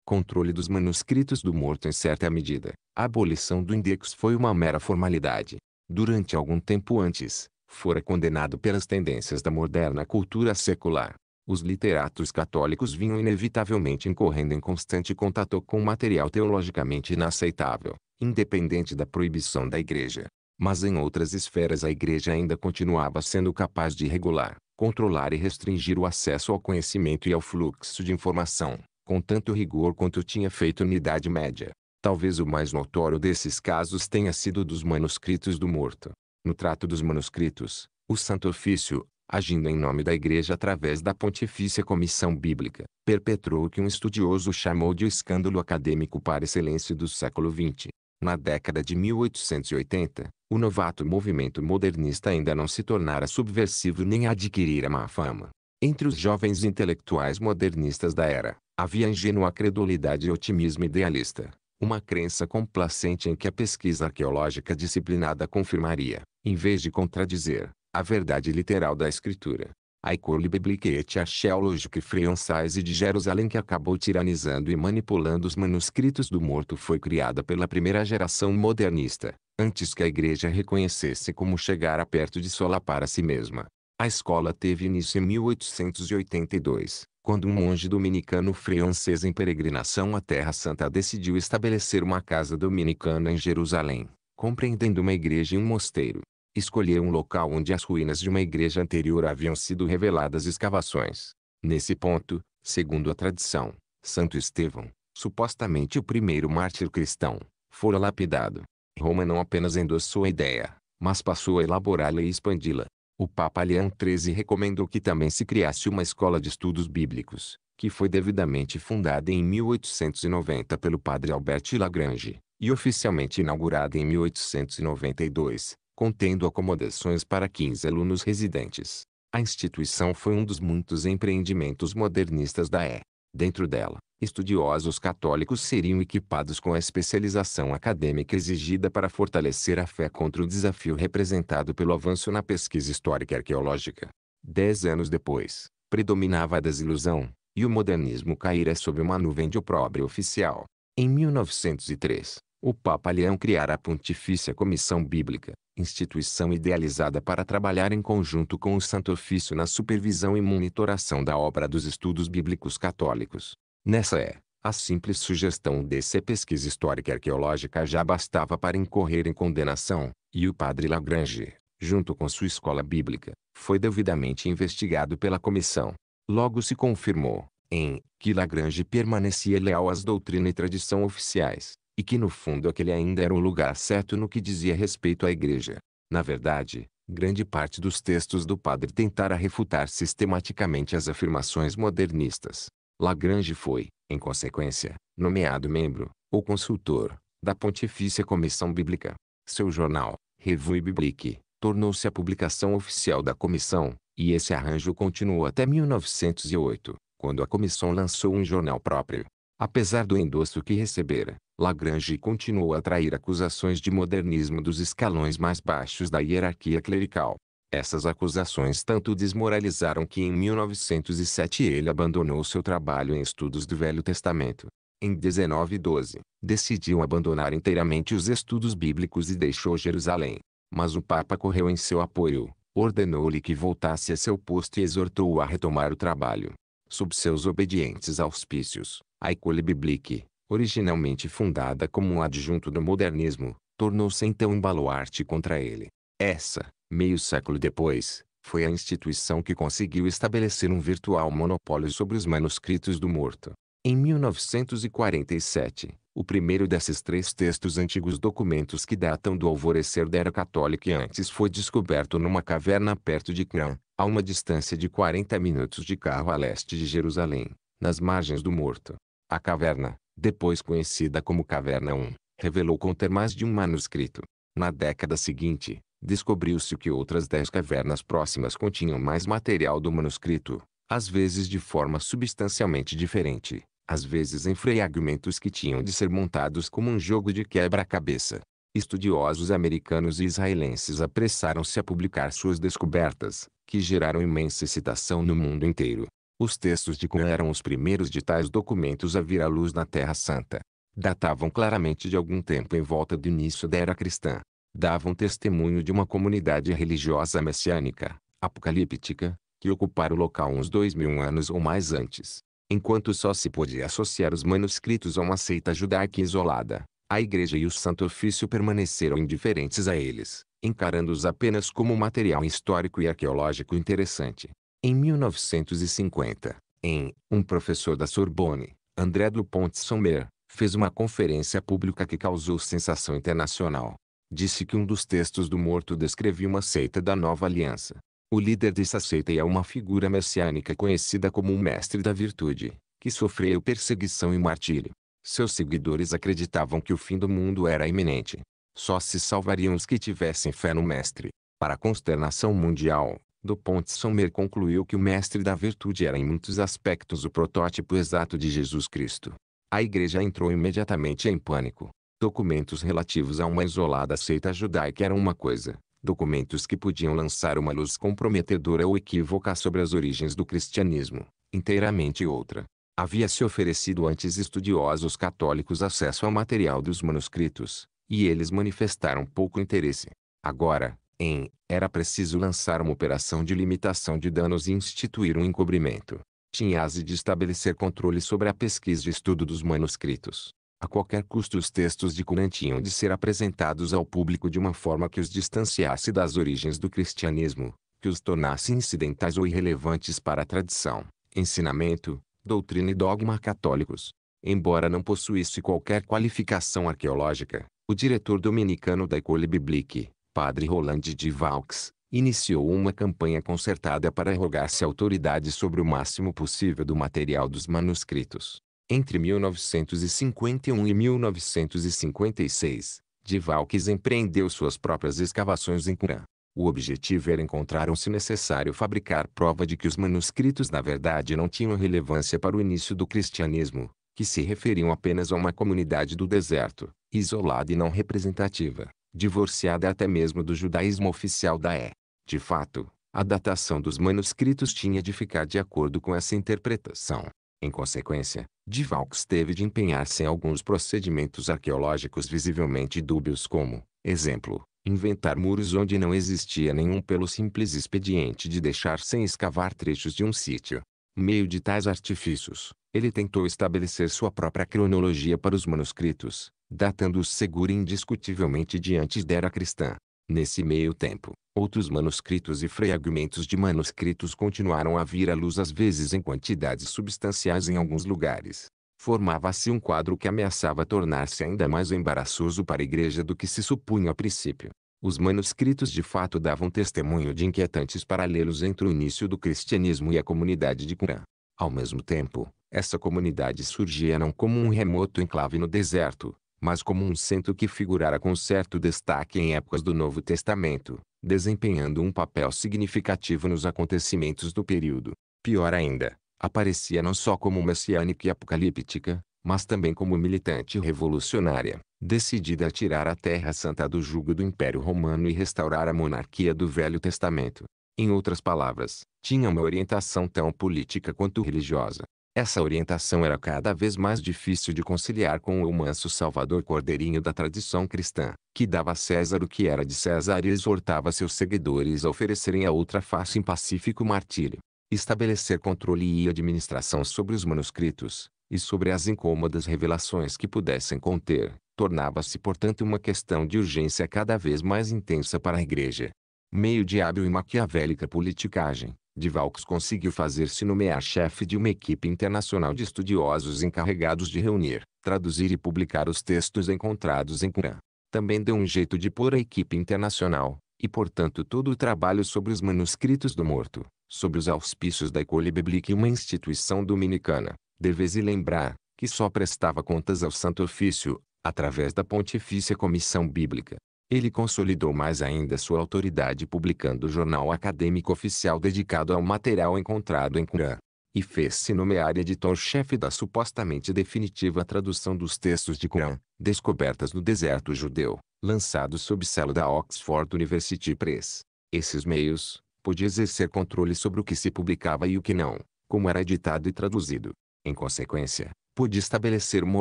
controle dos manuscritos do morto em certa medida. A abolição do index foi uma mera formalidade. Durante algum tempo antes, fora condenado pelas tendências da moderna cultura secular. Os literatos católicos vinham inevitavelmente incorrendo em constante contato com material teologicamente inaceitável, independente da proibição da Igreja. Mas em outras esferas a Igreja ainda continuava sendo capaz de regular, controlar e restringir o acesso ao conhecimento e ao fluxo de informação com tanto rigor quanto tinha feito na Idade Média. Talvez o mais notório desses casos tenha sido dos manuscritos do morto. No trato dos manuscritos, o Santo Ofício, agindo em nome da Igreja através da Pontifícia Comissão Bíblica, perpetrou o que um estudioso chamou de escândalo acadêmico para excelência do século XX. Na década de 1880, o novato movimento modernista ainda não se tornara subversivo nem adquirira má fama. Entre os jovens intelectuais modernistas da era, Havia ingênua credulidade e otimismo idealista. Uma crença complacente em que a pesquisa arqueológica disciplinada confirmaria, em vez de contradizer, a verdade literal da escritura. A école biblique et archéologique française de Jerusalém que acabou tiranizando e manipulando os manuscritos do morto foi criada pela primeira geração modernista, antes que a igreja reconhecesse como chegara perto de solapar a si mesma. A escola teve início em 1882, quando um monge dominicano francês em peregrinação à Terra Santa decidiu estabelecer uma casa dominicana em Jerusalém, compreendendo uma igreja e um mosteiro. Escolheu um local onde as ruínas de uma igreja anterior haviam sido reveladas escavações. Nesse ponto, segundo a tradição, Santo Estevão, supostamente o primeiro mártir cristão, fora lapidado. Roma não apenas endossou a ideia, mas passou a elaborá-la e expandi-la. O Papa Leão XIII recomendou que também se criasse uma escola de estudos bíblicos, que foi devidamente fundada em 1890 pelo padre Albert Lagrange, e oficialmente inaugurada em 1892, contendo acomodações para 15 alunos residentes. A instituição foi um dos muitos empreendimentos modernistas da Dentro dela, estudiosos católicos seriam equipados com a especialização acadêmica exigida para fortalecer a fé contra o desafio representado pelo avanço na pesquisa histórica e arqueológica. Dez anos depois, predominava a desilusão, e o modernismo caíra sob uma nuvem de opróbrio oficial. Em 1903, o Papa Leão criará a Pontifícia Comissão Bíblica, instituição idealizada para trabalhar em conjunto com o Santo Ofício na supervisão e monitoração da obra dos estudos bíblicos católicos. Nessa é, a simples sugestão desse pesquisa histórica arqueológica já bastava para incorrer em condenação, e o padre Lagrange, junto com sua escola bíblica, foi devidamente investigado pela comissão. Logo se confirmou, em, que Lagrange permanecia leal às doutrina e tradição oficiais, e que no fundo aquele ainda era o lugar certo no que dizia respeito à igreja. Na verdade, grande parte dos textos do padre tentara refutar sistematicamente as afirmações modernistas. Lagrange foi, em consequência, nomeado membro, ou consultor, da Pontifícia Comissão Bíblica. Seu jornal, Revue Biblique, tornou-se a publicação oficial da comissão, e esse arranjo continuou até 1908, quando a comissão lançou um jornal próprio, Apesar do endosso que recebera, Lagrange continuou a atrair acusações de modernismo dos escalões mais baixos da hierarquia clerical. Essas acusações tanto desmoralizaram que em 1907 ele abandonou seu trabalho em estudos do Velho Testamento. Em 1912, decidiu abandonar inteiramente os estudos bíblicos e deixou Jerusalém. Mas o Papa correu em seu apoio, ordenou-lhe que voltasse a seu posto e exortou-o a retomar o trabalho. Sob seus obedientes auspícios, a École Biblique, originalmente fundada como um adjunto do modernismo, tornou-se então um baluarte contra ele. Essa, meio século depois, foi a instituição que conseguiu estabelecer um virtual monopólio sobre os manuscritos do morto. Em 1947, o primeiro desses três textos antigos documentos que datam do alvorecer da era católica e antes foi descoberto numa caverna perto de Crã, a uma distância de 40 minutos de carro a leste de Jerusalém, nas margens do Morto. A caverna, depois conhecida como Caverna 1, revelou conter mais de um manuscrito. Na década seguinte, descobriu-se que outras dez cavernas próximas continham mais material do manuscrito, às vezes de forma substancialmente diferente, às vezes em fragmentos que tinham de ser montados como um jogo de quebra-cabeça. Estudiosos americanos e israelenses apressaram-se a publicar suas descobertas, que geraram imensa excitação no mundo inteiro. Os textos de Qumran eram os primeiros de tais documentos a vir à luz na Terra Santa. Datavam claramente de algum tempo em volta do início da era cristã. Davam testemunho de uma comunidade religiosa messiânica, apocalíptica, que ocupara o local uns dois mil anos ou mais antes. Enquanto só se podia associar os manuscritos a uma seita judaica isolada, a Igreja e o Santo Ofício permaneceram indiferentes a eles, encarando-os apenas como material histórico e arqueológico interessante. Em 1950, em Um Professor da Sorbonne, André Dupont Sommer, fez uma conferência pública que causou sensação internacional. Disse que um dos textos do morto descrevia uma seita da Nova Aliança. O líder dessa seita é uma figura messiânica conhecida como o mestre da virtude, que sofreu perseguição e martírio. Seus seguidores acreditavam que o fim do mundo era iminente. Só se salvariam os que tivessem fé no mestre. Para a consternação mundial, do Ponte Sommer concluiu que o mestre da virtude era em muitos aspectos o protótipo exato de Jesus Cristo. A igreja entrou imediatamente em pânico. Documentos relativos a uma isolada seita judaica eram uma coisa, documentos que podiam lançar uma luz comprometedora ou equívoca sobre as origens do cristianismo, inteiramente outra. Havia-se oferecido antes estudiosos católicos acesso ao material dos manuscritos, e eles manifestaram pouco interesse. Agora, em, era preciso lançar uma operação de limitação de danos e instituir um encobrimento. se de estabelecer controle sobre a pesquisa e estudo dos manuscritos. A qualquer custo os textos de Curan tinham de ser apresentados ao público de uma forma que os distanciasse das origens do cristianismo, que os tornasse incidentais ou irrelevantes para a tradição, ensinamento, doutrina e dogma católicos. Embora não possuísse qualquer qualificação arqueológica, o diretor dominicano da École Biblique, padre Roland de Valks, iniciou uma campanha concertada para rogar-se autoridade sobre o máximo possível do material dos manuscritos. Entre 1951 e 1956, de Valks empreendeu suas próprias escavações em Qumran. O objetivo era encontrar um, se necessário, fabricar prova de que os manuscritos na verdade não tinham relevância para o início do cristianismo, que se referiam apenas a uma comunidade do deserto, isolada e não representativa divorciada até mesmo do judaísmo oficial da E. De fato, a datação dos manuscritos tinha de ficar de acordo com essa interpretação. Em consequência, Divalx teve de empenhar-se em alguns procedimentos arqueológicos visivelmente dúbios como, exemplo, inventar muros onde não existia nenhum pelo simples expediente de deixar sem escavar trechos de um sítio. Meio de tais artifícios, ele tentou estabelecer sua própria cronologia para os manuscritos, datando-os segura indiscutivelmente de antes da era cristã. Nesse meio tempo, outros manuscritos e fragmentos de manuscritos continuaram a vir à luz às vezes em quantidades substanciais em alguns lugares. Formava-se um quadro que ameaçava tornar-se ainda mais embaraçoso para a igreja do que se supunha a princípio. Os manuscritos de fato davam testemunho de inquietantes paralelos entre o início do cristianismo e a comunidade de Qumran. Ao mesmo tempo, essa comunidade surgia não como um remoto enclave no deserto, mas como um santo que figurara com certo destaque em épocas do Novo Testamento, desempenhando um papel significativo nos acontecimentos do período. Pior ainda, aparecia não só como messiânica e apocalíptica, mas também como militante revolucionária, decidida a tirar a Terra Santa do jugo do Império Romano e restaurar a monarquia do Velho Testamento. Em outras palavras, tinha uma orientação tão política quanto religiosa. Essa orientação era cada vez mais difícil de conciliar com o manso Salvador Cordeirinho da tradição cristã, que dava a César o que era de César e exortava seus seguidores a oferecerem a outra face em pacífico martírio. Estabelecer controle e administração sobre os manuscritos, e sobre as incômodas revelações que pudessem conter, tornava-se portanto uma questão de urgência cada vez mais intensa para a Igreja. Meio de hábil e maquiavélica politicagem, Divalx conseguiu fazer-se nomear chefe de uma equipe internacional de estudiosos encarregados de reunir, traduzir e publicar os textos encontrados em Qumran. Também deu um jeito de pôr a equipe internacional, e portanto todo o trabalho sobre os manuscritos do morto, sobre os auspícios da Ecole Biblique uma instituição dominicana. vez em lembrar, que só prestava contas ao Santo Ofício, através da Pontifícia Comissão Bíblica. Ele consolidou mais ainda sua autoridade publicando o jornal acadêmico oficial dedicado ao material encontrado em Qumran. E fez-se nomear editor-chefe da supostamente definitiva tradução dos textos de Qumran, descobertas no deserto judeu, lançados sob selo da Oxford University Press. Esses meios, podia exercer controle sobre o que se publicava e o que não, como era editado e traduzido. Em consequência, pôde estabelecer uma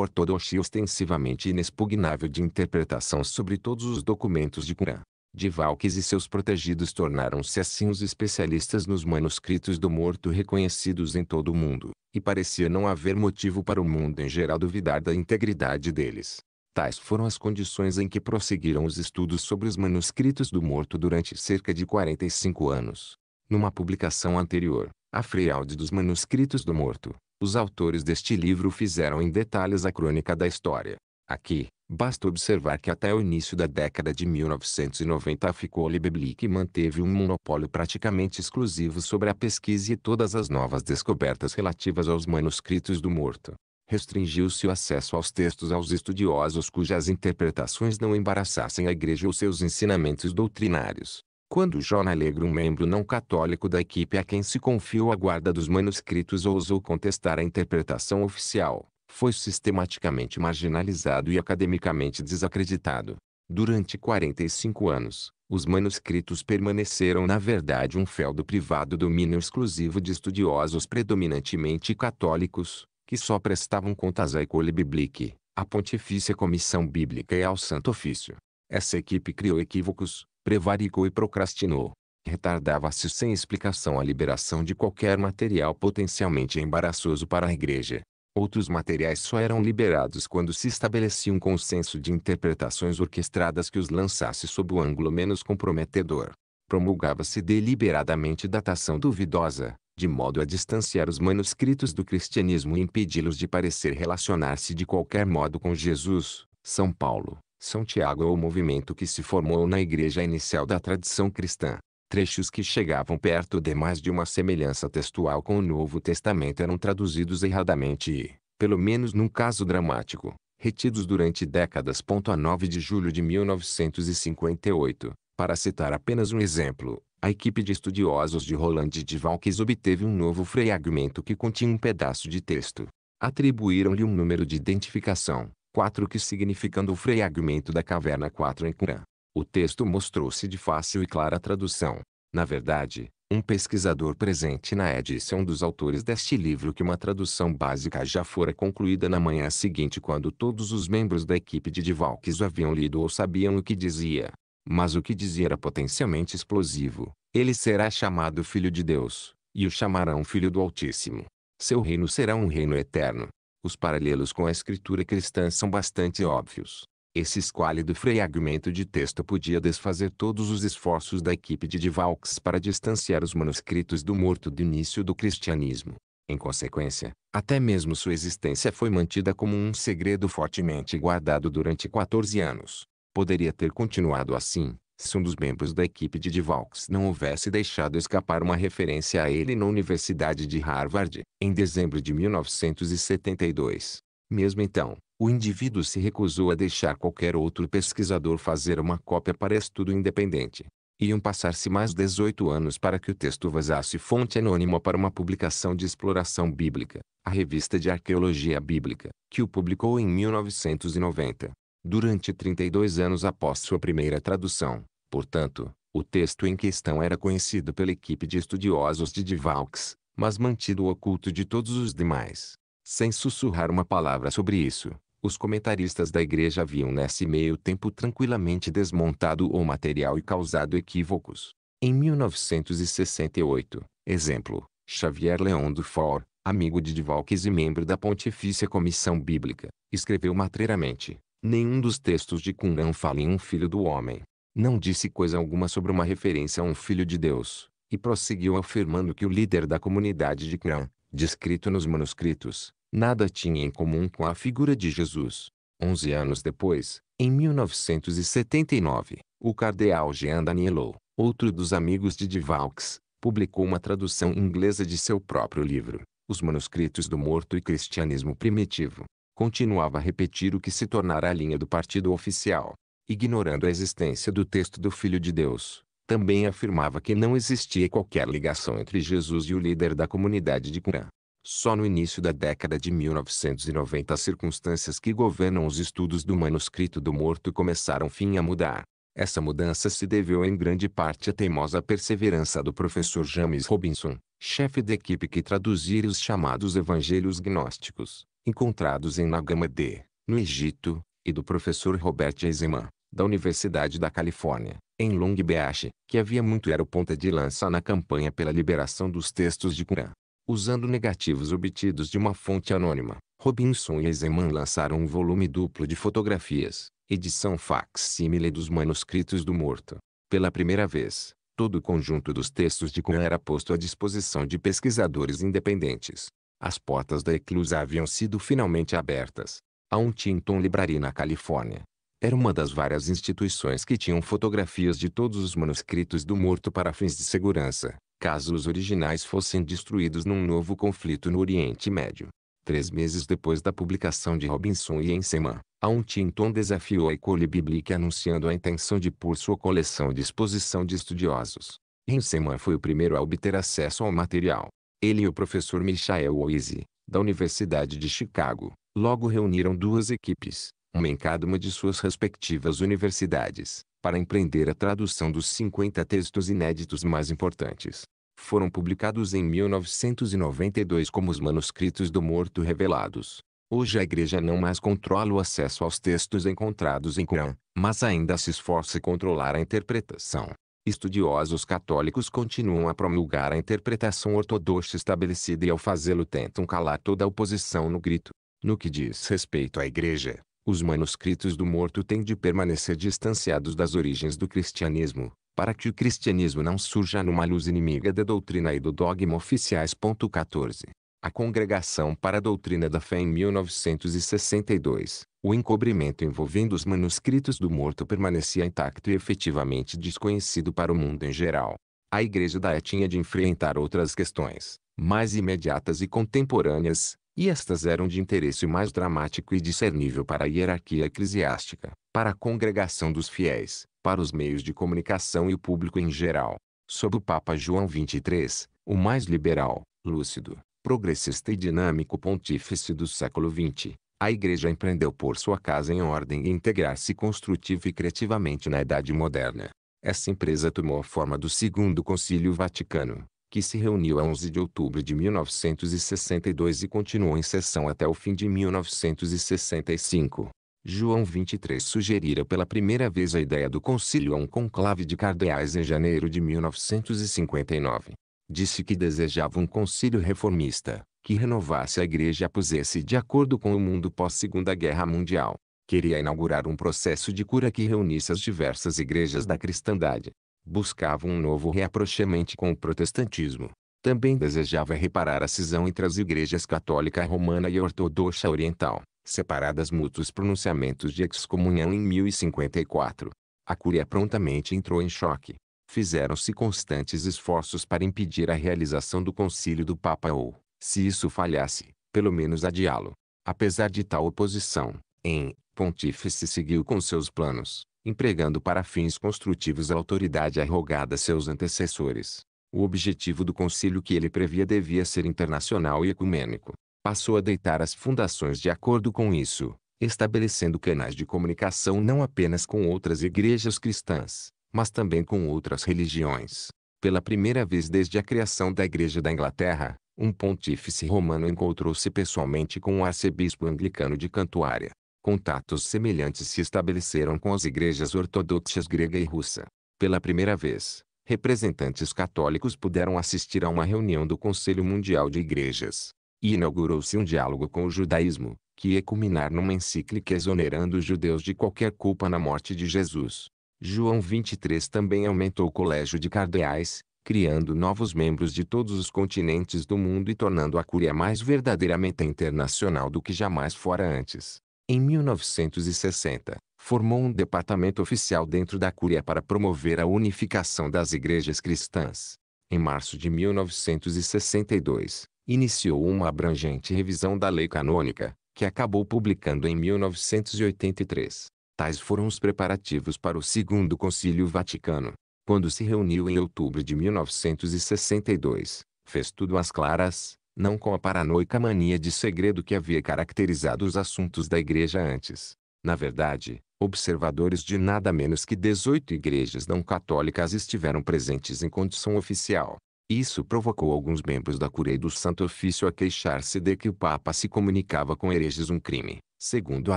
ortodoxia ostensivamente inexpugnável de interpretação sobre todos os documentos de Qumran. De e seus protegidos tornaram-se assim os especialistas nos manuscritos do morto reconhecidos em todo o mundo, e parecia não haver motivo para o mundo em geral duvidar da integridade deles. Tais foram as condições em que prosseguiram os estudos sobre os manuscritos do morto durante cerca de 45 anos. Numa publicação anterior, a Freyalde dos Manuscritos do Morto, os autores deste livro fizeram em detalhes a crônica da história. Aqui, basta observar que até o início da década de 1990 a Ficole e manteve um monopólio praticamente exclusivo sobre a pesquisa e todas as novas descobertas relativas aos manuscritos do morto. Restringiu-se o acesso aos textos aos estudiosos cujas interpretações não embaraçassem a igreja ou seus ensinamentos doutrinários. Quando John Alegre, um membro não católico da equipe a quem se confiou a guarda dos manuscritos ousou contestar a interpretação oficial, foi sistematicamente marginalizado e academicamente desacreditado. Durante 45 anos, os manuscritos permaneceram na verdade um feldo privado domínio exclusivo de estudiosos predominantemente católicos, que só prestavam contas à École Biblique, à Pontifícia Comissão Bíblica e ao Santo Ofício. Essa equipe criou equívocos, prevaricou e procrastinou. Retardava-se sem explicação a liberação de qualquer material potencialmente embaraçoso para a igreja. Outros materiais só eram liberados quando se estabelecia um consenso de interpretações orquestradas que os lançasse sob o ângulo menos comprometedor. Promulgava-se deliberadamente datação duvidosa, de modo a distanciar os manuscritos do cristianismo e impedi-los de parecer relacionar-se de qualquer modo com Jesus, São Paulo, são Tiago é o movimento que se formou na igreja inicial da tradição cristã. Trechos que chegavam perto de mais de uma semelhança textual com o Novo Testamento eram traduzidos erradamente e, pelo menos num caso dramático, retidos durante décadas. A 9 de julho de 1958, para citar apenas um exemplo, a equipe de estudiosos de Roland de Valques obteve um novo fragmento que continha um pedaço de texto. Atribuíram-lhe um número de identificação, 4 que significando o fragmento da caverna 4 em Qumran. O texto mostrou-se de fácil e clara tradução. Na verdade, um pesquisador presente na edição é dos autores deste livro que uma tradução básica já fora concluída na manhã seguinte quando todos os membros da equipe de Divalques haviam lido ou sabiam o que dizia. Mas o que dizia era potencialmente explosivo. Ele será chamado Filho de Deus, e o chamarão Filho do Altíssimo. Seu reino será um reino eterno, os paralelos com a escritura cristã são bastante óbvios. Esse esquálido fragmento de texto podia desfazer todos os esforços da equipe de Divalx para distanciar os manuscritos do morto do início do cristianismo. Em consequência, até mesmo sua existência foi mantida como um segredo fortemente guardado durante 14 anos. Poderia ter continuado assim, se um dos membros da equipe de Divalx não houvesse deixado escapar uma referência a ele na Universidade de Harvard, em dezembro de 1972. Mesmo então, o indivíduo se recusou a deixar qualquer outro pesquisador fazer uma cópia para estudo independente. Iam passar-se mais 18 anos para que o texto vazasse fonte anônima para uma publicação de exploração bíblica, a Revista de Arqueologia Bíblica, que o publicou em 1990 durante 32 anos após sua primeira tradução. Portanto, o texto em questão era conhecido pela equipe de estudiosos de Divalx, mas mantido oculto de todos os demais. Sem sussurrar uma palavra sobre isso, os comentaristas da igreja haviam nesse meio tempo tranquilamente desmontado o material e causado equívocos. Em 1968, exemplo, Xavier Leon Dufour, amigo de Divalques e membro da Pontifícia Comissão Bíblica, escreveu matreiramente, Nenhum dos textos de Qumran fala em um filho do homem. Não disse coisa alguma sobre uma referência a um filho de Deus, e prosseguiu afirmando que o líder da comunidade de Qumran, descrito nos manuscritos, nada tinha em comum com a figura de Jesus. Onze anos depois, em 1979, o cardeal Jean Danielou, outro dos amigos de Divaux, publicou uma tradução inglesa de seu próprio livro, Os Manuscritos do Morto e Cristianismo Primitivo, continuava a repetir o que se tornara a linha do partido oficial. Ignorando a existência do texto do Filho de Deus, também afirmava que não existia qualquer ligação entre Jesus e o líder da comunidade de Qumran. Só no início da década de 1990 as circunstâncias que governam os estudos do manuscrito do morto começaram fim a mudar. Essa mudança se deveu em grande parte à teimosa perseverança do professor James Robinson, chefe da equipe que traduzia os chamados evangelhos gnósticos, encontrados em Nagamad, no Egito, e do professor Robert Eisenman, da Universidade da Califórnia, em Long Beach, que havia muito era o ponta de lança na campanha pela liberação dos textos de Qumran. Usando negativos obtidos de uma fonte anônima, Robinson e Eisenman lançaram um volume duplo de fotografias, edição facsímile dos manuscritos do morto. Pela primeira vez, todo o conjunto dos textos de Qumran era posto à disposição de pesquisadores independentes. As portas da eclusa haviam sido finalmente abertas. A um Tinton Library na Califórnia. Era uma das várias instituições que tinham fotografias de todos os manuscritos do morto para fins de segurança, caso os originais fossem destruídos num novo conflito no Oriente Médio. Três meses depois da publicação de Robinson e Enseman, Aun Tinton desafiou a Ecole Biblique anunciando a intenção de pôr sua coleção à disposição de estudiosos. Enseman foi o primeiro a obter acesso ao material. Ele e o professor Michael Oise, da Universidade de Chicago, logo reuniram duas equipes, uma em cada uma de suas respectivas universidades, para empreender a tradução dos 50 textos inéditos mais importantes. Foram publicados em 1992 como os manuscritos do morto revelados. Hoje a igreja não mais controla o acesso aos textos encontrados em Corão, mas ainda se esforça em controlar a interpretação. Estudiosos católicos continuam a promulgar a interpretação ortodoxa estabelecida e ao fazê-lo tentam calar toda a oposição no grito. No que diz respeito à Igreja, os manuscritos do morto têm de permanecer distanciados das origens do cristianismo, para que o cristianismo não surja numa luz inimiga da doutrina e do dogma oficiais. 14 a Congregação para a Doutrina da Fé em 1962, o encobrimento envolvendo os manuscritos do morto permanecia intacto e efetivamente desconhecido para o mundo em geral. A Igreja da E tinha de enfrentar outras questões, mais imediatas e contemporâneas, e estas eram de interesse mais dramático e discernível para a hierarquia eclesiástica, para a congregação dos fiéis, para os meios de comunicação e o público em geral. Sob o Papa João XXIII, o mais liberal, lúcido, progressista e dinâmico pontífice do século XX, a Igreja empreendeu pôr sua casa em ordem e integrar-se construtiva e criativamente na Idade Moderna. Essa empresa tomou a forma do Segundo Concílio Vaticano, que se reuniu a 11 de outubro de 1962 e continuou em sessão até o fim de 1965. João 23 sugerira pela primeira vez a ideia do concílio a um conclave de cardeais em janeiro de 1959 disse que desejava um concílio reformista, que renovasse a igreja e a pusesse de acordo com o mundo pós-Segunda Guerra Mundial. Queria inaugurar um processo de cura que reunisse as diversas igrejas da cristandade. Buscava um novo reaproximamento com o protestantismo. Também desejava reparar a cisão entre as igrejas católica romana e ortodoxa oriental, separadas mútuos pronunciamentos de excomunhão em 1054. A Cúria prontamente entrou em choque fizeram-se constantes esforços para impedir a realização do concílio do Papa ou, se isso falhasse, pelo menos adiá-lo. Apesar de tal oposição, em Pontífice seguiu com seus planos, empregando para fins construtivos a autoridade arrogada a seus antecessores. O objetivo do concílio que ele previa devia ser internacional e ecumênico. Passou a deitar as fundações de acordo com isso, estabelecendo canais de comunicação não apenas com outras igrejas cristãs, mas também com outras religiões. Pela primeira vez desde a criação da Igreja da Inglaterra, um pontífice romano encontrou-se pessoalmente com o arcebispo anglicano de Cantuária. Contatos semelhantes se estabeleceram com as igrejas ortodoxas grega e russa. Pela primeira vez, representantes católicos puderam assistir a uma reunião do Conselho Mundial de Igrejas. E inaugurou-se um diálogo com o judaísmo, que ia culminar numa encíclica exonerando os judeus de qualquer culpa na morte de Jesus. João 23 também aumentou o colégio de cardeais, criando novos membros de todos os continentes do mundo e tornando a Cúria mais verdadeiramente internacional do que jamais fora antes. Em 1960, formou um departamento oficial dentro da Cúria para promover a unificação das igrejas cristãs. Em março de 1962, iniciou uma abrangente revisão da lei canônica, que acabou publicando em 1983. Tais foram os preparativos para o Segundo Concílio Vaticano. Quando se reuniu em outubro de 1962, fez tudo às claras, não com a paranoica mania de segredo que havia caracterizado os assuntos da igreja antes. Na verdade, observadores de nada menos que 18 igrejas não católicas estiveram presentes em condição oficial. Isso provocou alguns membros da Curia e do Santo Ofício a queixar-se de que o Papa se comunicava com hereges um crime, segundo a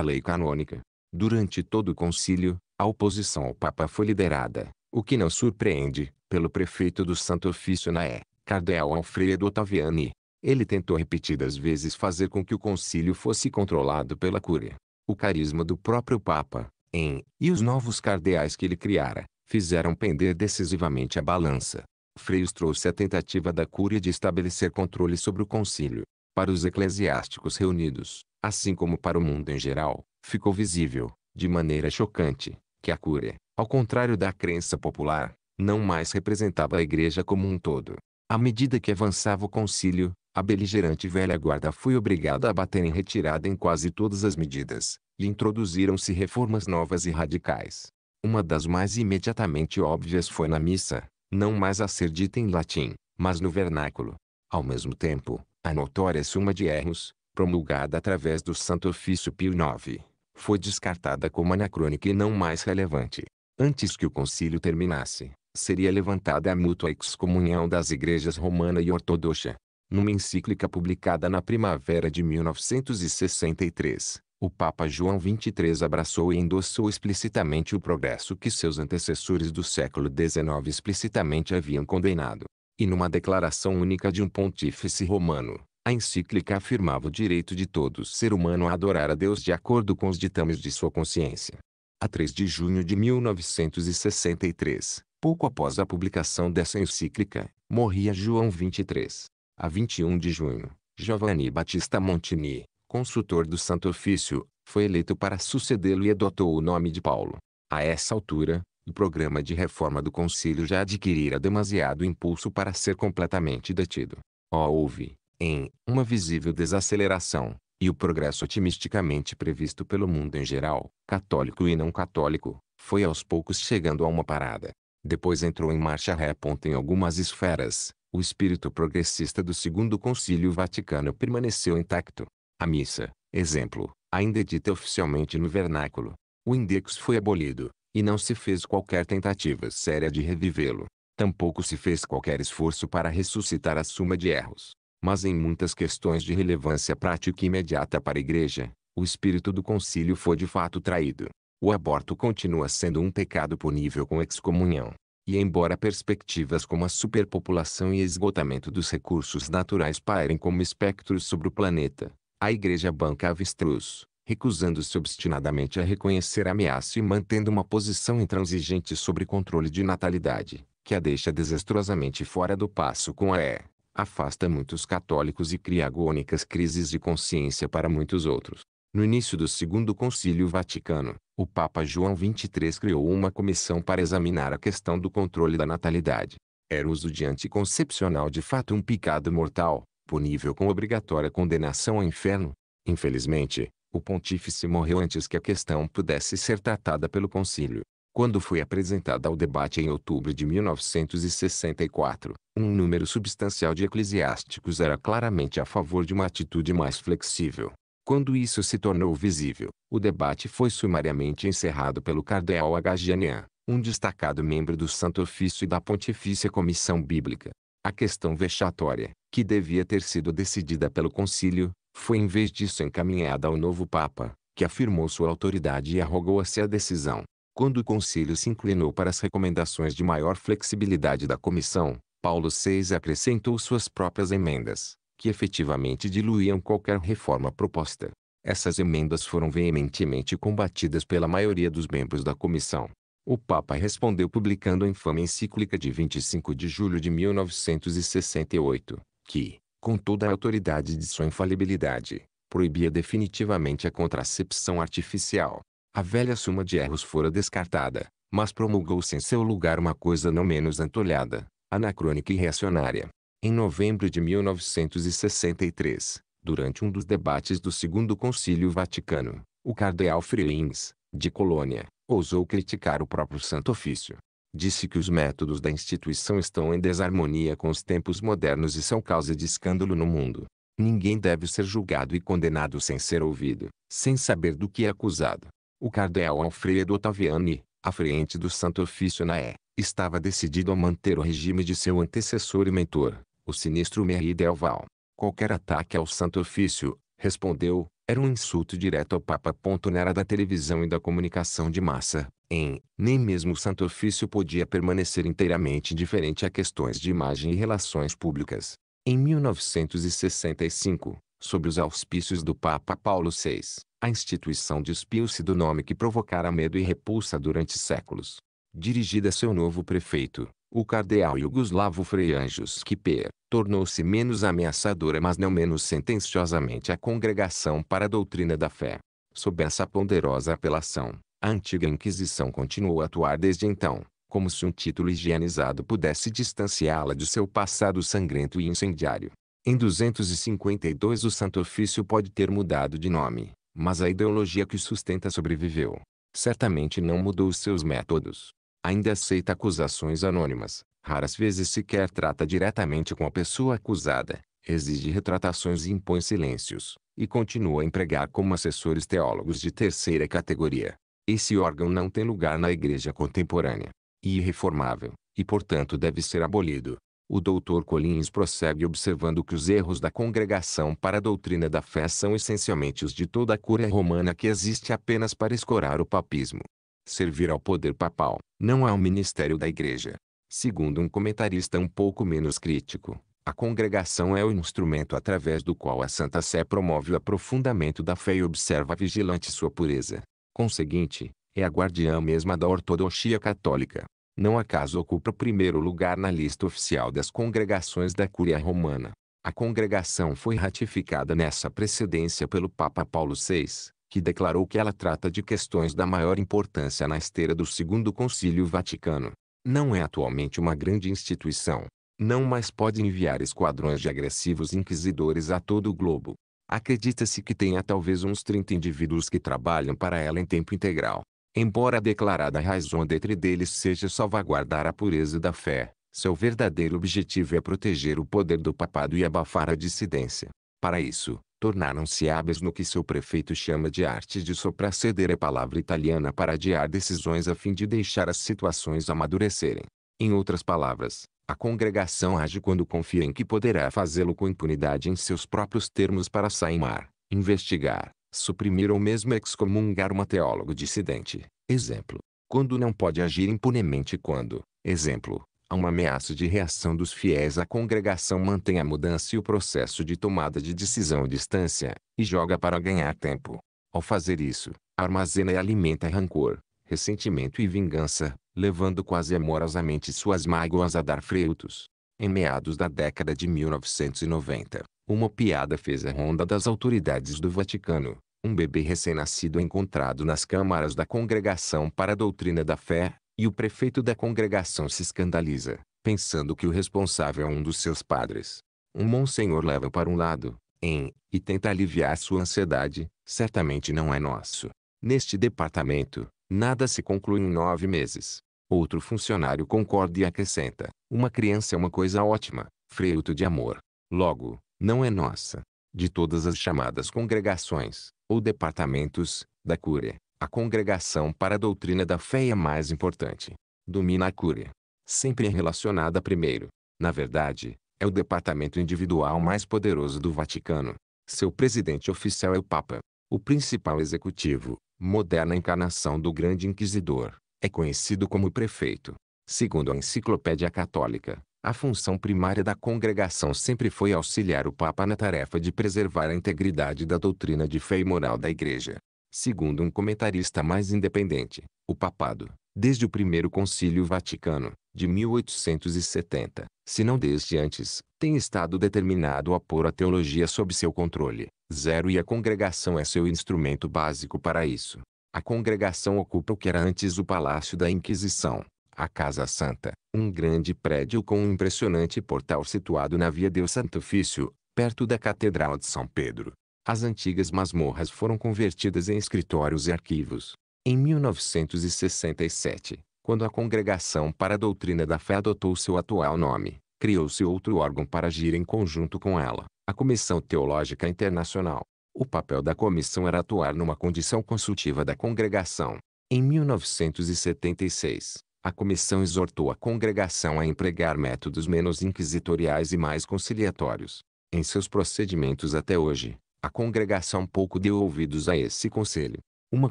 lei canônica. Durante todo o concílio, a oposição ao Papa foi liderada, o que não surpreende, pelo prefeito do Santo Ofício na E, Cardeal Alfredo Ottaviani. Ele tentou repetidas vezes fazer com que o concílio fosse controlado pela Cúria. O carisma do próprio Papa, em, e os novos cardeais que ele criara, fizeram pender decisivamente a balança. Freios trouxe a tentativa da Cúria de estabelecer controle sobre o concílio. Para os eclesiásticos reunidos, assim como para o mundo em geral, ficou visível, de maneira chocante, que a cura, ao contrário da crença popular, não mais representava a igreja como um todo. À medida que avançava o concílio, a beligerante velha guarda foi obrigada a bater em retirada em quase todas as medidas, e introduziram-se reformas novas e radicais. Uma das mais imediatamente óbvias foi na missa, não mais a ser dita em latim, mas no vernáculo. Ao mesmo tempo, a notória Suma de Erros, promulgada através do Santo Ofício Pio IX, foi descartada como anacrônica e não mais relevante. Antes que o concílio terminasse, seria levantada a mútua excomunhão das igrejas romana e ortodoxa. Numa encíclica publicada na primavera de 1963, o Papa João XXIII abraçou e endossou explicitamente o progresso que seus antecessores do século XIX explicitamente haviam condenado. E numa declaração única de um pontífice romano, a encíclica afirmava o direito de todo ser humano a adorar a Deus de acordo com os ditames de sua consciência. A 3 de junho de 1963, pouco após a publicação dessa encíclica, morria João 23. A 21 de junho, Giovanni Battista Montini, consultor do Santo Ofício, foi eleito para sucedê-lo e adotou o nome de Paulo. A essa altura, o programa de reforma do concílio já adquirira demasiado impulso para ser completamente detido. Ó, oh, houve, em uma visível desaceleração, e o progresso otimisticamente previsto pelo mundo em geral, católico e não católico, foi aos poucos chegando a uma parada. Depois entrou em marcha ré. Em algumas esferas, o espírito progressista do Segundo Concílio Vaticano permaneceu intacto. A missa, exemplo, ainda é dita oficialmente no vernáculo. O index foi abolido, e não se fez qualquer tentativa séria de revivê-lo. Tampouco se fez qualquer esforço para ressuscitar a suma de erros. Mas em muitas questões de relevância prática e imediata para a Igreja, o espírito do concílio foi de fato traído. O aborto continua sendo um pecado punível com excomunhão. E embora perspectivas como a superpopulação e esgotamento dos recursos naturais parem como espectros sobre o planeta, a Igreja banca avestruz, recusando-se obstinadamente a reconhecer a ameaça e mantendo uma posição intransigente sobre controle de natalidade, que a deixa desastrosamente fora do passo com a E afasta muitos católicos e cria agônicas crises de consciência para muitos outros. No início do Segundo Concílio Vaticano, o Papa João XXIII criou uma comissão para examinar a questão do controle da natalidade. Era o uso de anticoncepcional de fato um pecado mortal, punível com obrigatória condenação ao inferno. Infelizmente, o pontífice morreu antes que a questão pudesse ser tratada pelo concílio quando foi apresentada ao debate em outubro de 1964, um número substancial de eclesiásticos era claramente a favor de uma atitude mais flexível. Quando isso se tornou visível, o debate foi sumariamente encerrado pelo cardeal Agagenian, um destacado membro do Santo Ofício e da Pontifícia Comissão Bíblica. A questão vexatória, que devia ter sido decidida pelo concílio, foi em vez disso encaminhada ao novo Papa, que afirmou sua autoridade e arrogou-se a decisão. Quando o Conselho se inclinou para as recomendações de maior flexibilidade da comissão, Paulo VI acrescentou suas próprias emendas, que efetivamente diluíam qualquer reforma proposta. Essas emendas foram veementemente combatidas pela maioria dos membros da comissão. O Papa respondeu publicando a infame encíclica de 25 de julho de 1968, que, com toda a autoridade de sua infalibilidade, proibia definitivamente a contracepção artificial. A velha suma de erros fora descartada, mas promulgou-se em seu lugar uma coisa não menos antolhada, anacrônica e reacionária. Em novembro de 1963, durante um dos debates do Segundo Concílio Vaticano, o cardeal Frilins, de Colônia, ousou criticar o próprio Santo Ofício. Disse que os métodos da instituição estão em desarmonia com os tempos modernos e são causa de escândalo no mundo. Ninguém deve ser julgado e condenado sem ser ouvido, sem saber do que é acusado. O cardeal Alfredo Ottaviani, à frente do Santo Ofício na E, estava decidido a manter o regime de seu antecessor e mentor, o sinistro Merri Delval. Qualquer ataque ao Santo Ofício, respondeu, era um insulto direto ao Papa. Na era da televisão e da comunicação de massa, em, nem mesmo o Santo Ofício podia permanecer inteiramente diferente a questões de imagem e relações públicas. Em 1965, sob os auspícios do Papa Paulo VI, a instituição despiu-se do nome que provocara medo e repulsa durante séculos. Dirigida a seu novo prefeito, o cardeal Yugoslavo Frei Anjos Kiper, tornou-se menos ameaçadora mas não menos sentenciosamente a congregação para a doutrina da fé. Sob essa ponderosa apelação, a antiga Inquisição continuou a atuar desde então, como se um título higienizado pudesse distanciá-la de seu passado sangrento e incendiário. Em 252 o Santo Ofício pode ter mudado de nome, mas a ideologia que sustenta sobreviveu. Certamente não mudou os seus métodos. Ainda aceita acusações anônimas, raras vezes sequer trata diretamente com a pessoa acusada, exige retratações e impõe silêncios, e continua a empregar como assessores teólogos de terceira categoria. Esse órgão não tem lugar na igreja contemporânea, e irreformável, e portanto deve ser abolido. O doutor Collins prossegue observando que os erros da congregação para a doutrina da fé são essencialmente os de toda a cura romana que existe apenas para escorar o papismo. Servir ao poder papal, não ao é ministério da igreja. Segundo um comentarista um pouco menos crítico, a congregação é o instrumento através do qual a Santa Sé promove o aprofundamento da fé e observa vigilante sua pureza. Conseguinte, é a guardiã mesma da ortodoxia católica não acaso ocupa o primeiro lugar na lista oficial das congregações da Cúria Romana. A congregação foi ratificada nessa precedência pelo Papa Paulo VI, que declarou que ela trata de questões da maior importância na esteira do Segundo Concílio Vaticano. Não é atualmente uma grande instituição. Não mais pode enviar esquadrões de agressivos inquisidores a todo o globo. Acredita-se que tenha talvez uns 30 indivíduos que trabalham para ela em tempo integral. Embora a declarada razão d'être deles seja salvaguardar a pureza da fé, seu verdadeiro objetivo é proteger o poder do papado e abafar a dissidência. Para isso, tornaram-se hábeis no que seu prefeito chama de arte de sopraceder, a palavra italiana para adiar decisões a fim de deixar as situações amadurecerem. Em outras palavras, a congregação age quando confia em que poderá fazê-lo com impunidade em seus próprios termos para saimar, investigar, suprimir ou mesmo excomungar uma teólogo dissidente. Exemplo. Quando não pode agir impunemente quando, exemplo, há uma ameaça de reação dos fiéis a congregação mantém a mudança e o processo de tomada de decisão à distância, e joga para ganhar tempo. Ao fazer isso, armazena e alimenta rancor, ressentimento e vingança, levando quase amorosamente suas mágoas a dar frutos. Em meados da década de 1990, uma piada fez a ronda das autoridades do Vaticano. Um bebê recém-nascido encontrado nas câmaras da Congregação para a Doutrina da Fé, e o prefeito da congregação se escandaliza, pensando que o responsável é um dos seus padres. Um monsenhor leva para um lado, em, e tenta aliviar sua ansiedade, certamente não é nosso. Neste departamento, nada se conclui em nove meses. Outro funcionário concorda e acrescenta, uma criança é uma coisa ótima, fruto de amor. Logo, não é nossa. De todas as chamadas congregações, ou departamentos, da Cúria, a congregação para a doutrina da fé é a mais importante. Domina a Cúria. Sempre é relacionada primeiro. Na verdade, é o departamento individual mais poderoso do Vaticano. Seu presidente oficial é o Papa. O principal executivo, moderna encarnação do Grande Inquisidor, é conhecido como prefeito. Segundo a Enciclopédia Católica, a função primária da congregação sempre foi auxiliar o Papa na tarefa de preservar a integridade da doutrina de fé e moral da Igreja. Segundo um comentarista mais independente, o papado, desde o primeiro concílio vaticano, de 1870, se não desde antes, tem estado determinado a pôr a teologia sob seu controle. Zero e a congregação é seu instrumento básico para isso. A congregação ocupa o que era antes o Palácio da Inquisição, a Casa Santa, um grande prédio com um impressionante portal situado na Via del Santo Ofício, perto da Catedral de São Pedro. As antigas masmorras foram convertidas em escritórios e arquivos. Em 1967, quando a Congregação para a Doutrina da Fé adotou seu atual nome, criou-se outro órgão para agir em conjunto com ela, a Comissão Teológica Internacional. O papel da comissão era atuar numa condição consultiva da congregação. Em 1976, a comissão exortou a congregação a empregar métodos menos inquisitoriais e mais conciliatórios. Em seus procedimentos até hoje, a congregação pouco deu ouvidos a esse conselho. Uma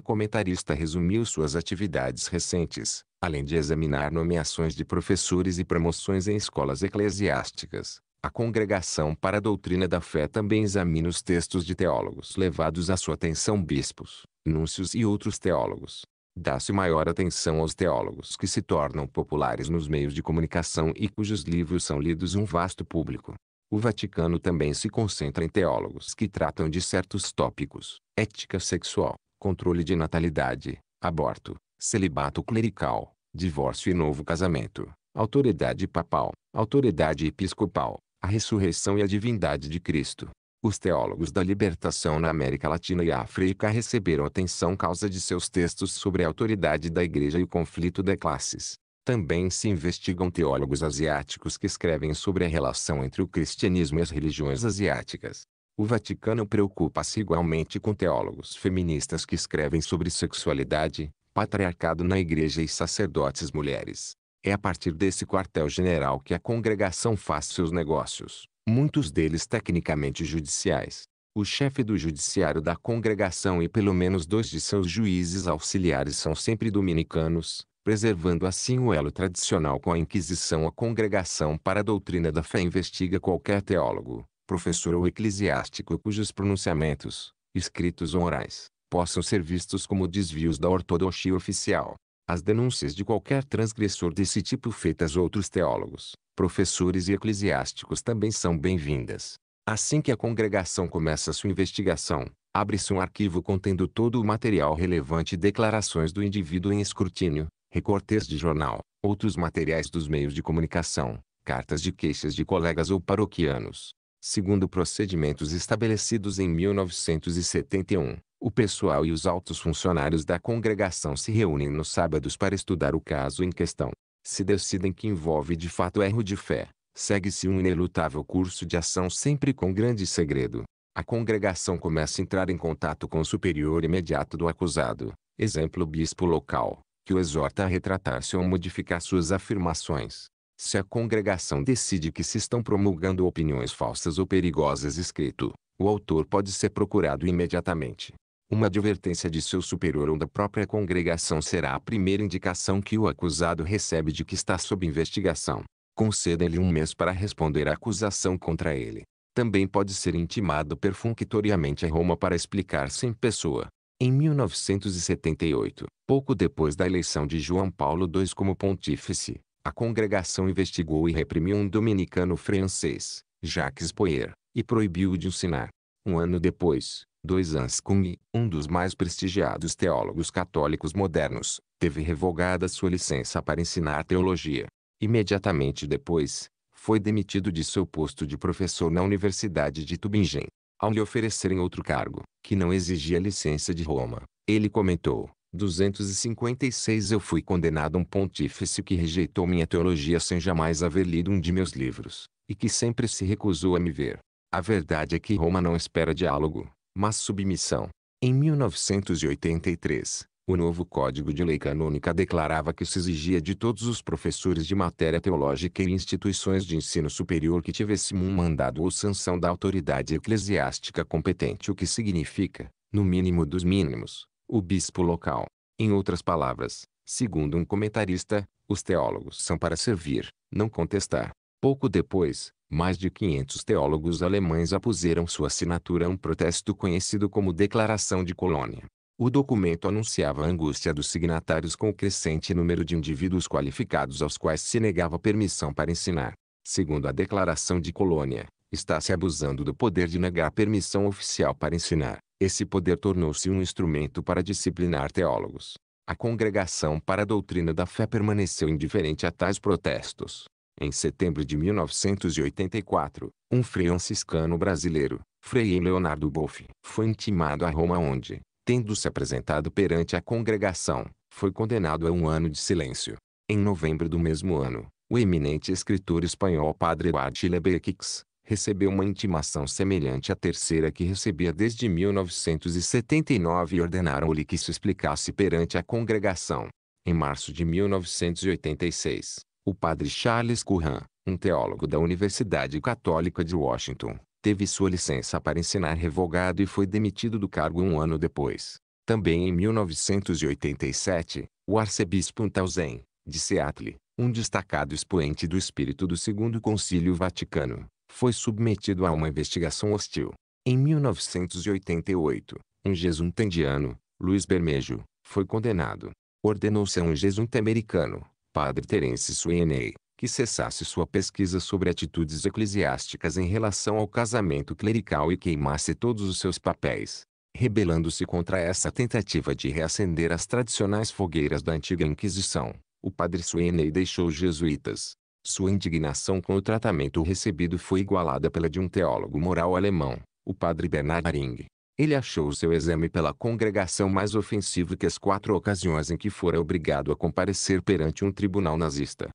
comentarista resumiu suas atividades recentes, além de examinar nomeações de professores e promoções em escolas eclesiásticas. A Congregação para a Doutrina da Fé também examina os textos de teólogos levados à sua atenção bispos, núncios e outros teólogos. Dá-se maior atenção aos teólogos que se tornam populares nos meios de comunicação e cujos livros são lidos um vasto público. O Vaticano também se concentra em teólogos que tratam de certos tópicos: ética sexual, controle de natalidade, aborto, celibato clerical, divórcio e novo casamento, autoridade papal, autoridade episcopal, a ressurreição e a divindade de Cristo. Os teólogos da libertação na América Latina e África receberam atenção causa de seus textos sobre a autoridade da igreja e o conflito de classes. Também se investigam teólogos asiáticos que escrevem sobre a relação entre o cristianismo e as religiões asiáticas. O Vaticano preocupa-se igualmente com teólogos feministas que escrevem sobre sexualidade, patriarcado na igreja e sacerdotes mulheres. É a partir desse quartel-general que a congregação faz seus negócios muitos deles tecnicamente judiciais. O chefe do judiciário da congregação e pelo menos dois de seus juízes auxiliares são sempre dominicanos, preservando assim o elo tradicional com a Inquisição. A congregação para a doutrina da fé investiga qualquer teólogo, professor ou eclesiástico cujos pronunciamentos, escritos ou orais, possam ser vistos como desvios da ortodoxia oficial. As denúncias de qualquer transgressor desse tipo feitas a outros teólogos, professores e eclesiásticos também são bem-vindas. Assim que a congregação começa sua investigação, abre-se um arquivo contendo todo o material relevante e declarações do indivíduo em escrutínio, recortes de jornal, outros materiais dos meios de comunicação, cartas de queixas de colegas ou paroquianos. Segundo procedimentos estabelecidos em 1971, o pessoal e os altos funcionários da congregação se reúnem nos sábados para estudar o caso em questão se decidem que envolve de fato erro de fé, segue-se um inelutável curso de ação sempre com grande segredo. A congregação começa a entrar em contato com o superior imediato do acusado, exemplo o bispo local, que o exorta a retratar-se ou modificar suas afirmações. Se a congregação decide que se estão promulgando opiniões falsas ou perigosas escrito, o autor pode ser procurado imediatamente. Uma advertência de seu superior ou da própria congregação será a primeira indicação que o acusado recebe de que está sob investigação. Conceda-lhe um mês para responder à acusação contra ele. Também pode ser intimado perfunctoriamente a Roma para explicar-se em pessoa. Em 1978, pouco depois da eleição de João Paulo II como pontífice, a congregação investigou e reprimiu um dominicano francês, Jacques Poyer, e proibiu-o de ensinar. Um ano depois, Dois Hans Kung, um dos mais prestigiados teólogos católicos modernos, teve revogada sua licença para ensinar teologia. Imediatamente depois, foi demitido de seu posto de professor na Universidade de Tübingen. Ao lhe oferecerem outro cargo, que não exigia licença de Roma, ele comentou, 256 Eu fui condenado a um pontífice que rejeitou minha teologia sem jamais haver lido um de meus livros, e que sempre se recusou a me ver. A verdade é que Roma não espera diálogo, mas submissão. Em 1983, o novo Código de Lei Canônica declarava que se exigia de todos os professores de matéria teológica e instituições de ensino superior que tivessem um mandado ou sanção da autoridade eclesiástica competente, o que significa, no mínimo dos mínimos, o bispo local. Em outras palavras, segundo um comentarista, os teólogos são para servir, não contestar. Pouco depois, mais de 500 teólogos alemães apuseram sua assinatura a um protesto conhecido como Declaração de Colônia. O documento anunciava a angústia dos signatários com o crescente número de indivíduos qualificados aos quais se negava permissão para ensinar. Segundo a Declaração de Colônia, está se abusando do poder de negar permissão oficial para ensinar. Esse poder tornou-se um instrumento para disciplinar teólogos. A Congregação para a Doutrina da Fé permaneceu indiferente a tais protestos. Em setembro de 1984, um frei franciscano brasileiro, Frei Leonardo Boff, foi intimado a Roma onde, tendo se apresentado perante a congregação, foi condenado a um ano de silêncio. Em novembro do mesmo ano, o eminente escritor espanhol Padre Átila Bequix, recebeu uma intimação semelhante à terceira que recebia desde 1979 e ordenaram-lhe que se explicasse perante a congregação. Em março de 1986, o padre Charles Curran, um teólogo da Universidade Católica de Washington, teve sua licença para ensinar revogado e foi demitido do cargo um ano depois. Também em 1987, o arcebispo Tausen, de Seattle, um destacado expoente do espírito do Segundo Concílio Vaticano, foi submetido a uma investigação hostil. Em 1988, um jesuíta indiano, Luiz Bermejo, foi condenado. Ordenou-se a um jesuíta americano, padre Terence Sueney, que cessasse sua pesquisa sobre atitudes eclesiásticas em relação ao casamento clerical e queimasse todos os seus papéis, rebelando-se contra essa tentativa de reacender as tradicionais fogueiras da antiga Inquisição. O padre Sueney deixou os jesuítas. Sua indignação com o tratamento recebido foi igualada pela de um teólogo moral alemão, o padre Bernard Ring, ele achou seu exame pela congregação mais ofensivo que as quatro ocasiões em que fora obrigado a comparecer perante um tribunal nazista.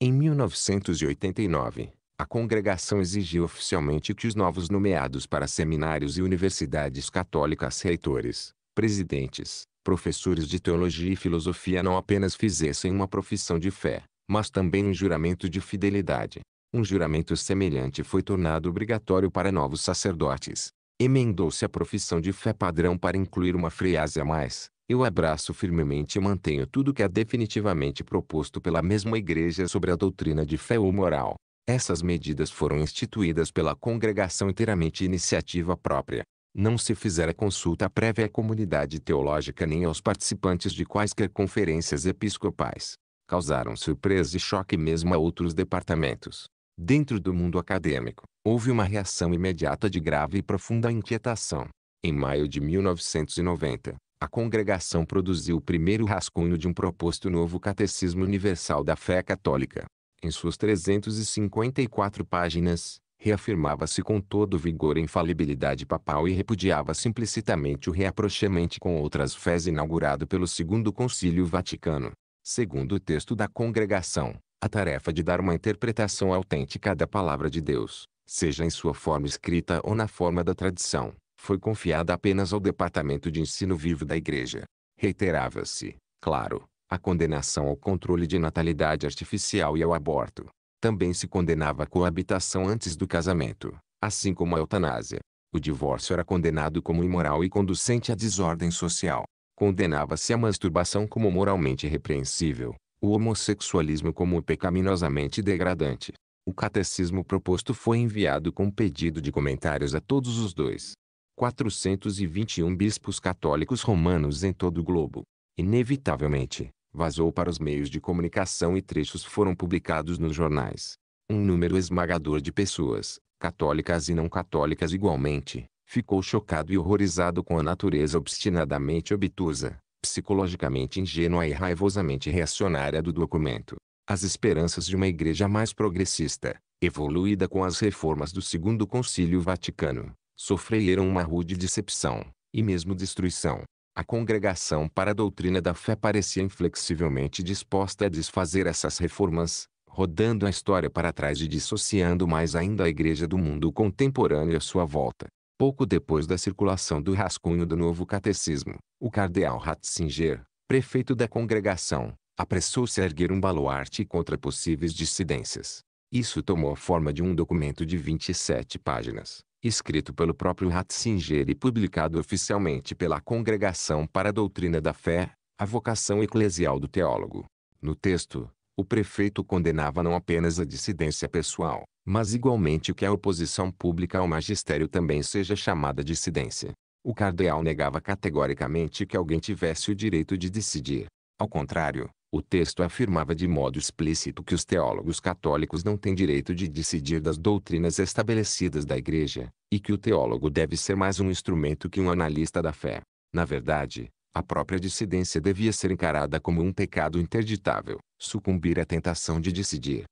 Em 1989, a congregação exigiu oficialmente que os novos nomeados para seminários e universidades católicas reitores, presidentes, professores de teologia e filosofia não apenas fizessem uma profissão de fé, mas também um juramento de fidelidade. Um juramento semelhante foi tornado obrigatório para novos sacerdotes, Emendou-se a profissão de fé padrão para incluir uma frase a mais. Eu abraço firmemente e mantenho tudo que é definitivamente proposto pela mesma igreja sobre a doutrina de fé ou moral. Essas medidas foram instituídas pela congregação inteiramente iniciativa própria. Não se fizera consulta prévia à comunidade teológica nem aos participantes de quaisquer conferências episcopais. Causaram surpresa e choque mesmo a outros departamentos. Dentro do mundo acadêmico, Houve uma reação imediata de grave e profunda inquietação. Em maio de 1990, a congregação produziu o primeiro rascunho de um proposto novo Catecismo Universal da Fé Católica. Em suas 354 páginas, reafirmava-se com todo vigor a infalibilidade papal e repudiava simplicitamente o reaproximamento com outras fés inaugurado pelo Segundo Concílio Vaticano. Segundo o texto da congregação, a tarefa de dar uma interpretação autêntica da palavra de Deus, seja em sua forma escrita ou na forma da tradição, foi confiada apenas ao Departamento de Ensino Vivo da Igreja. Reiterava-se, claro, a condenação ao controle de natalidade artificial e ao aborto. Também se condenava a coabitação antes do casamento, assim como a eutanásia. O divórcio era condenado como imoral e conducente à desordem social. Condenava-se a masturbação como moralmente repreensível, o homossexualismo como pecaminosamente degradante, o catecismo proposto foi enviado com pedido de comentários a todos os dois. 421 bispos católicos romanos em todo o globo. Inevitavelmente, vazou para os meios de comunicação e trechos foram publicados nos jornais. Um número esmagador de pessoas, católicas e não católicas igualmente, ficou chocado e horrorizado com a natureza obstinadamente obtusa, psicologicamente ingênua e raivosamente reacionária do documento as esperanças de uma igreja mais progressista, evoluída com as reformas do Segundo Concílio Vaticano, sofreram uma rude decepção, e mesmo destruição. A congregação para a doutrina da fé parecia inflexivelmente disposta a desfazer essas reformas, rodando a história para trás e dissociando mais ainda a igreja do mundo contemporâneo à sua volta. Pouco depois da circulação do rascunho do novo catecismo, o cardeal Ratzinger, prefeito da congregação, apressou-se a erguer um baluarte contra possíveis dissidências. Isso tomou a forma de um documento de 27 páginas, escrito pelo próprio Ratzinger e publicado oficialmente pela Congregação para a Doutrina da Fé, a vocação eclesial do teólogo. No texto, o prefeito condenava não apenas a dissidência pessoal, mas igualmente que a oposição pública ao magistério também seja chamada dissidência. O cardeal negava categoricamente que alguém tivesse o direito de decidir. Ao contrário, o texto afirmava de modo explícito que os teólogos católicos não têm direito de decidir das doutrinas estabelecidas da Igreja, e que o teólogo deve ser mais um instrumento que um analista da fé. Na verdade, a própria dissidência devia ser encarada como um pecado interditável, sucumbir à tentação de decidir.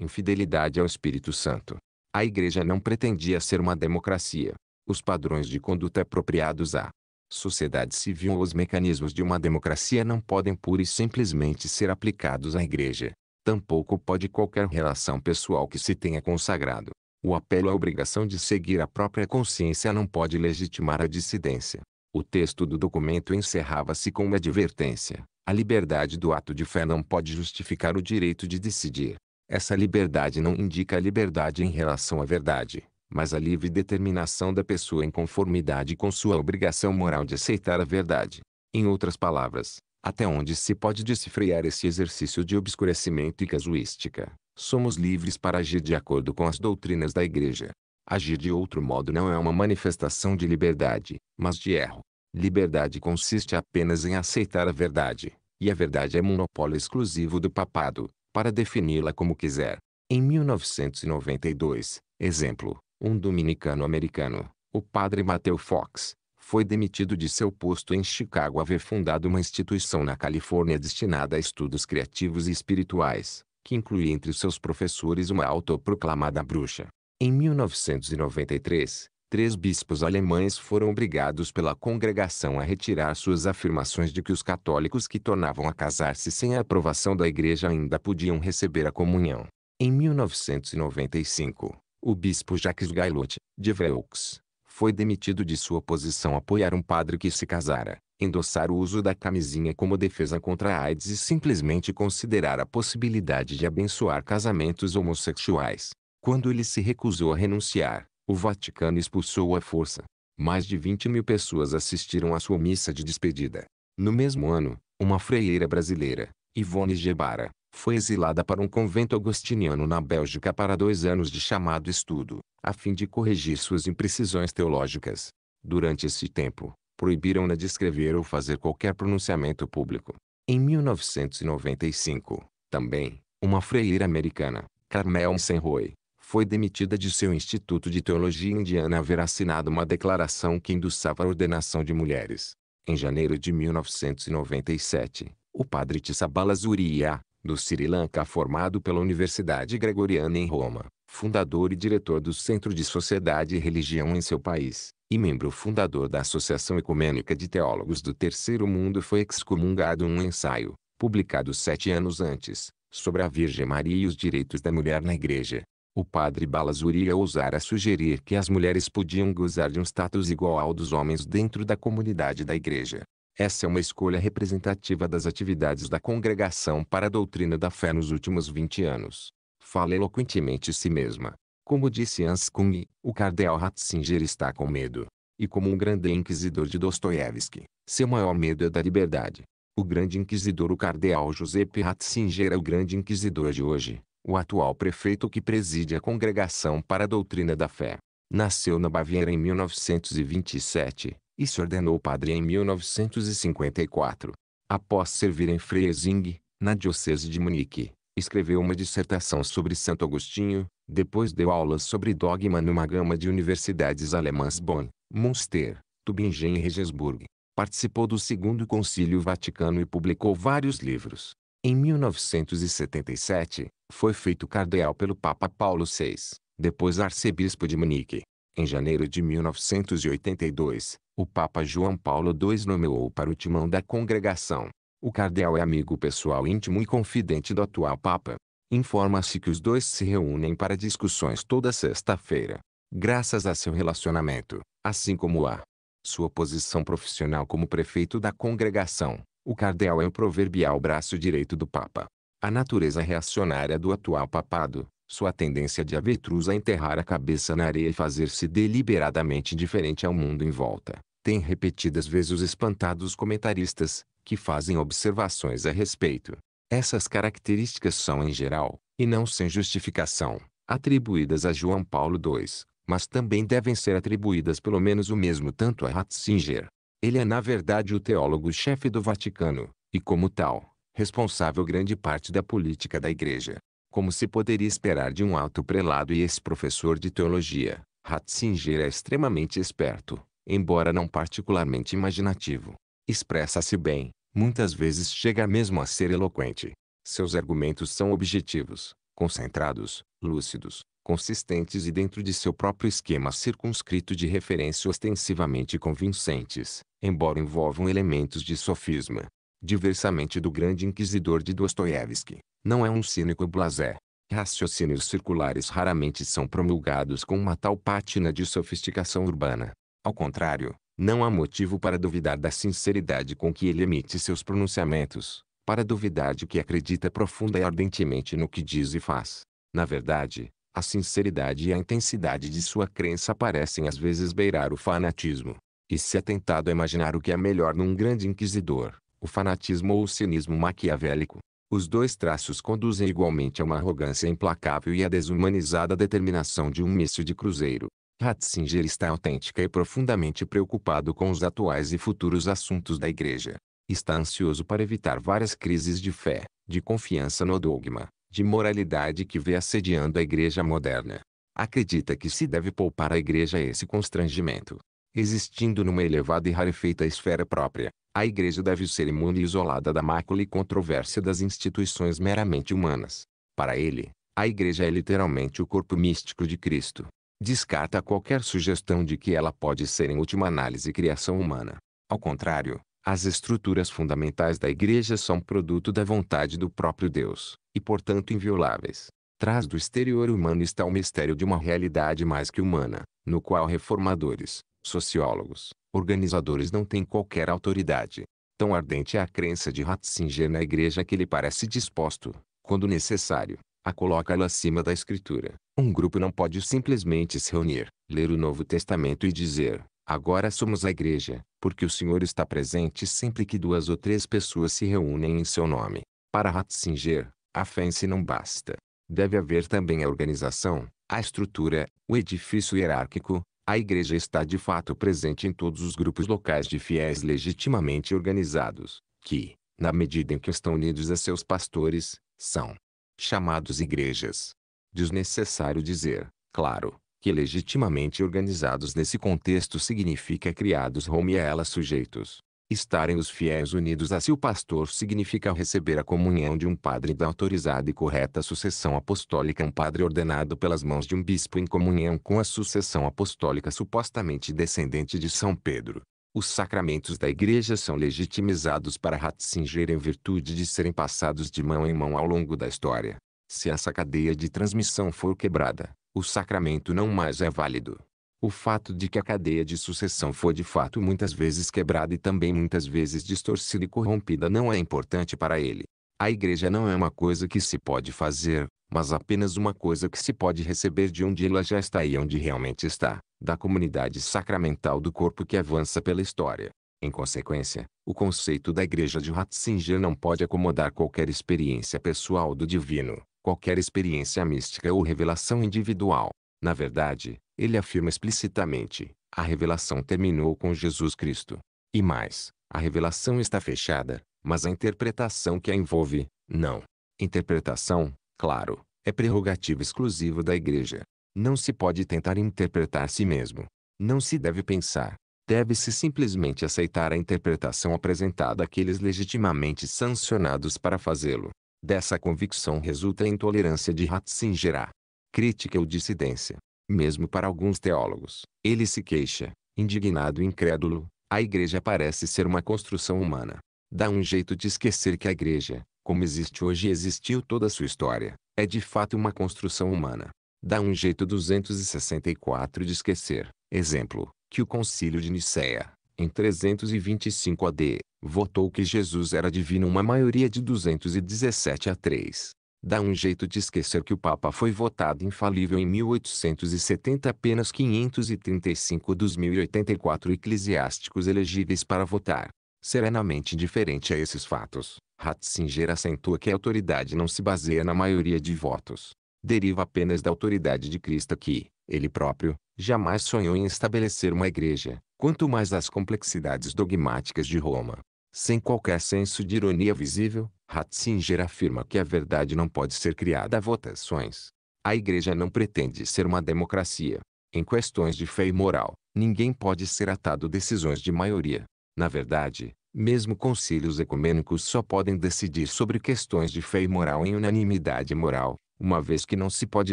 Infidelidade ao Espírito Santo. A Igreja não pretendia ser uma democracia. Os padrões de conduta apropriados à sociedade civil ou os mecanismos de uma democracia não podem pura e simplesmente ser aplicados à igreja. Tampouco pode qualquer relação pessoal que se tenha consagrado. O apelo à obrigação de seguir a própria consciência não pode legitimar a dissidência. O texto do documento encerrava-se com uma advertência. A liberdade do ato de fé não pode justificar o direito de decidir. Essa liberdade não indica a liberdade em relação à verdade mas a livre determinação da pessoa em conformidade com sua obrigação moral de aceitar a verdade. Em outras palavras, até onde se pode desfrear esse exercício de obscurecimento e casuística, somos livres para agir de acordo com as doutrinas da Igreja. Agir de outro modo não é uma manifestação de liberdade, mas de erro. Liberdade consiste apenas em aceitar a verdade, e a verdade é monopólio exclusivo do papado, para defini-la como quiser. Em 1992, exemplo, um dominicano-americano, o padre Matthew Fox, foi demitido de seu posto em Chicago haver fundado uma instituição na Califórnia destinada a estudos criativos e espirituais, que incluía entre seus professores uma autoproclamada bruxa. Em 1993, três bispos alemães foram obrigados pela congregação a retirar suas afirmações de que os católicos que tornavam a casar-se sem a aprovação da igreja ainda podiam receber a comunhão. Em 1995, o bispo Jacques Gaillot, de Vaux, foi demitido de sua posição apoiar um padre que se casara, endossar o uso da camisinha como defesa contra a AIDS e simplesmente considerar a possibilidade de abençoar casamentos homossexuais. Quando ele se recusou a renunciar, o Vaticano expulsou à força. Mais de 20 mil pessoas assistiram à sua missa de despedida. No mesmo ano, uma freieira brasileira, Ivone Gebara, foi exilada para um convento agostiniano na Bélgica para dois anos de chamado estudo, a fim de corrigir suas imprecisões teológicas. Durante esse tempo, proibiram-na de escrever ou fazer qualquer pronunciamento público. Em 1995, também, uma freira americana, Carmel Senroy, foi demitida de seu Instituto de Teologia Indiana haver assinado uma declaração que endossava a ordenação de mulheres. Em janeiro de 1997, o padre Tissabala Zuria, do Sri Lanka formado pela Universidade Gregoriana em Roma, fundador e diretor do Centro de Sociedade e Religião em seu país, e membro fundador da Associação Ecumênica de Teólogos do Terceiro Mundo foi excomungado um ensaio, publicado sete anos antes, sobre a Virgem Maria e os direitos da mulher na Igreja. O padre Balazuri ousara sugerir que as mulheres podiam gozar de um status igual ao dos homens dentro da comunidade da igreja, essa é uma escolha representativa das atividades da congregação para a doutrina da fé nos últimos 20 anos. Fala eloquentemente si mesma. Como disse Hans Kung, o cardeal Ratzinger está com medo. E como um grande inquisidor de Dostoiévski, seu maior medo é da liberdade. O grande inquisidor o cardeal Giuseppe Ratzinger é o grande inquisidor de hoje, o atual prefeito que preside a Congregação para a Doutrina da Fé. Nasceu na Baviera em 1927, e se ordenou padre em 1954. Após servir em Freising, na Diocese de Munique, escreveu uma dissertação sobre Santo Agostinho, depois deu aulas sobre dogma numa gama de universidades alemãs Bonn, Münster, Tübingen e Regensburg. Participou do Segundo Concílio Vaticano e publicou vários livros. Em 1977, foi feito cardeal pelo Papa Paulo VI, depois arcebispo de Munique. Em janeiro de 1982, o Papa João Paulo II nomeou para o timão da congregação. O cardeal é amigo pessoal íntimo e confidente do atual Papa. Informa-se que os dois se reúnem para discussões toda sexta-feira. Graças a seu relacionamento, assim como a sua posição profissional como prefeito da congregação, o cardeal é o proverbial braço direito do Papa. A natureza reacionária do atual papado, sua tendência de avetruz a enterrar a cabeça na areia e fazer-se deliberadamente diferente ao mundo em volta, tem repetidas vezes os espantados comentaristas, que fazem observações a respeito. Essas características são em geral, e não sem justificação, atribuídas a João Paulo II, mas também devem ser atribuídas pelo menos o mesmo tanto a Ratzinger. Ele é na verdade o teólogo-chefe do Vaticano, e como tal, responsável grande parte da política da Igreja como se poderia esperar de um alto prelado e ex-professor de teologia, Ratzinger é extremamente esperto, embora não particularmente imaginativo. Expressa-se bem, muitas vezes chega mesmo a ser eloquente. Seus argumentos são objetivos, concentrados, lúcidos, consistentes e dentro de seu próprio esquema circunscrito de referência ostensivamente convincentes, embora envolvam elementos de sofisma diversamente do grande inquisidor de Dostoiévski, não é um cínico blasé. Raciocínios circulares raramente são promulgados com uma tal pátina de sofisticação urbana. Ao contrário, não há motivo para duvidar da sinceridade com que ele emite seus pronunciamentos, para duvidar de que acredita profunda e ardentemente no que diz e faz. Na verdade, a sinceridade e a intensidade de sua crença parecem às vezes beirar o fanatismo. E se é tentado imaginar o que é melhor num grande inquisidor, o fanatismo ou o cinismo maquiavélico. Os dois traços conduzem igualmente a uma arrogância implacável e à desumanizada determinação de um míssil de cruzeiro. Ratzinger está autêntica e profundamente preocupado com os atuais e futuros assuntos da Igreja. Está ansioso para evitar várias crises de fé, de confiança no dogma, de moralidade que vê assediando a Igreja moderna. Acredita que se deve poupar a Igreja esse constrangimento, existindo numa elevada e rarefeita esfera própria, a Igreja deve ser imune e isolada da mácula e controvérsia das instituições meramente humanas. Para ele, a Igreja é literalmente o corpo místico de Cristo. Descarta qualquer sugestão de que ela pode ser, em última análise, criação humana. Ao contrário, as estruturas fundamentais da Igreja são produto da vontade do próprio Deus, e portanto invioláveis. Trás do exterior humano está o mistério de uma realidade mais que humana, no qual reformadores, sociólogos, organizadores não têm qualquer autoridade. Tão ardente é a crença de Ratzinger na igreja que ele parece disposto, quando necessário, a colocá la acima da escritura. Um grupo não pode simplesmente se reunir, ler o Novo Testamento e dizer, agora somos a igreja, porque o Senhor está presente sempre que duas ou três pessoas se reúnem em seu nome. Para Ratzinger, a fé em si não basta. Deve haver também a organização, a estrutura, o edifício hierárquico, a igreja está de fato presente em todos os grupos locais de fiéis legitimamente organizados, que, na medida em que estão unidos a seus pastores, são chamados igrejas. Desnecessário dizer, claro, que legitimamente organizados nesse contexto significa criados Rome a elas sujeitos. Estarem os fiéis unidos a seu pastor significa receber a comunhão de um padre da autorizada e correta sucessão apostólica, um padre ordenado pelas mãos de um bispo em comunhão com a sucessão apostólica supostamente descendente de São Pedro. Os sacramentos da igreja são legitimizados para Ratzinger em virtude de serem passados de mão em mão ao longo da história. Se essa cadeia de transmissão for quebrada, o sacramento não mais é válido. O fato de que a cadeia de sucessão foi de fato muitas vezes quebrada e também muitas vezes distorcida e corrompida não é importante para ele. A igreja não é uma coisa que se pode fazer, mas apenas uma coisa que se pode receber de onde ela já está e onde realmente está, da comunidade sacramental do corpo que avança pela história. Em consequência, o conceito da igreja de Ratzinger não pode acomodar qualquer experiência pessoal do divino, qualquer experiência mística ou revelação individual. Na verdade, ele afirma explicitamente: a revelação terminou com Jesus Cristo. E mais, a revelação está fechada, mas a interpretação que a envolve, não. Interpretação, claro, é prerrogativa exclusiva da Igreja. Não se pode tentar interpretar si mesmo. Não se deve pensar. Deve-se simplesmente aceitar a interpretação apresentada àqueles legitimamente sancionados para fazê-lo. Dessa convicção resulta a intolerância de Ratzingerá. Crítica ou dissidência mesmo para alguns teólogos. Ele se queixa, indignado e incrédulo, a igreja parece ser uma construção humana. Dá um jeito de esquecer que a igreja, como existe hoje e existiu toda a sua história, é de fato uma construção humana. Dá um jeito 264 de esquecer, exemplo, que o concílio de Nicéia, em 325 AD, votou que Jesus era divino uma maioria de 217 a 3. Dá um jeito de esquecer que o Papa foi votado infalível em 1870 apenas 535 dos 1084 eclesiásticos elegíveis para votar. Serenamente diferente a esses fatos, Ratzinger acentua que a autoridade não se baseia na maioria de votos. Deriva apenas da autoridade de Cristo que, ele próprio, jamais sonhou em estabelecer uma igreja, quanto mais as complexidades dogmáticas de Roma. Sem qualquer senso de ironia visível, Ratzinger afirma que a verdade não pode ser criada a votações. A igreja não pretende ser uma democracia. Em questões de fé e moral, ninguém pode ser atado a decisões de maioria. Na verdade, mesmo concílios ecumênicos só podem decidir sobre questões de fé e moral em unanimidade moral, uma vez que não se pode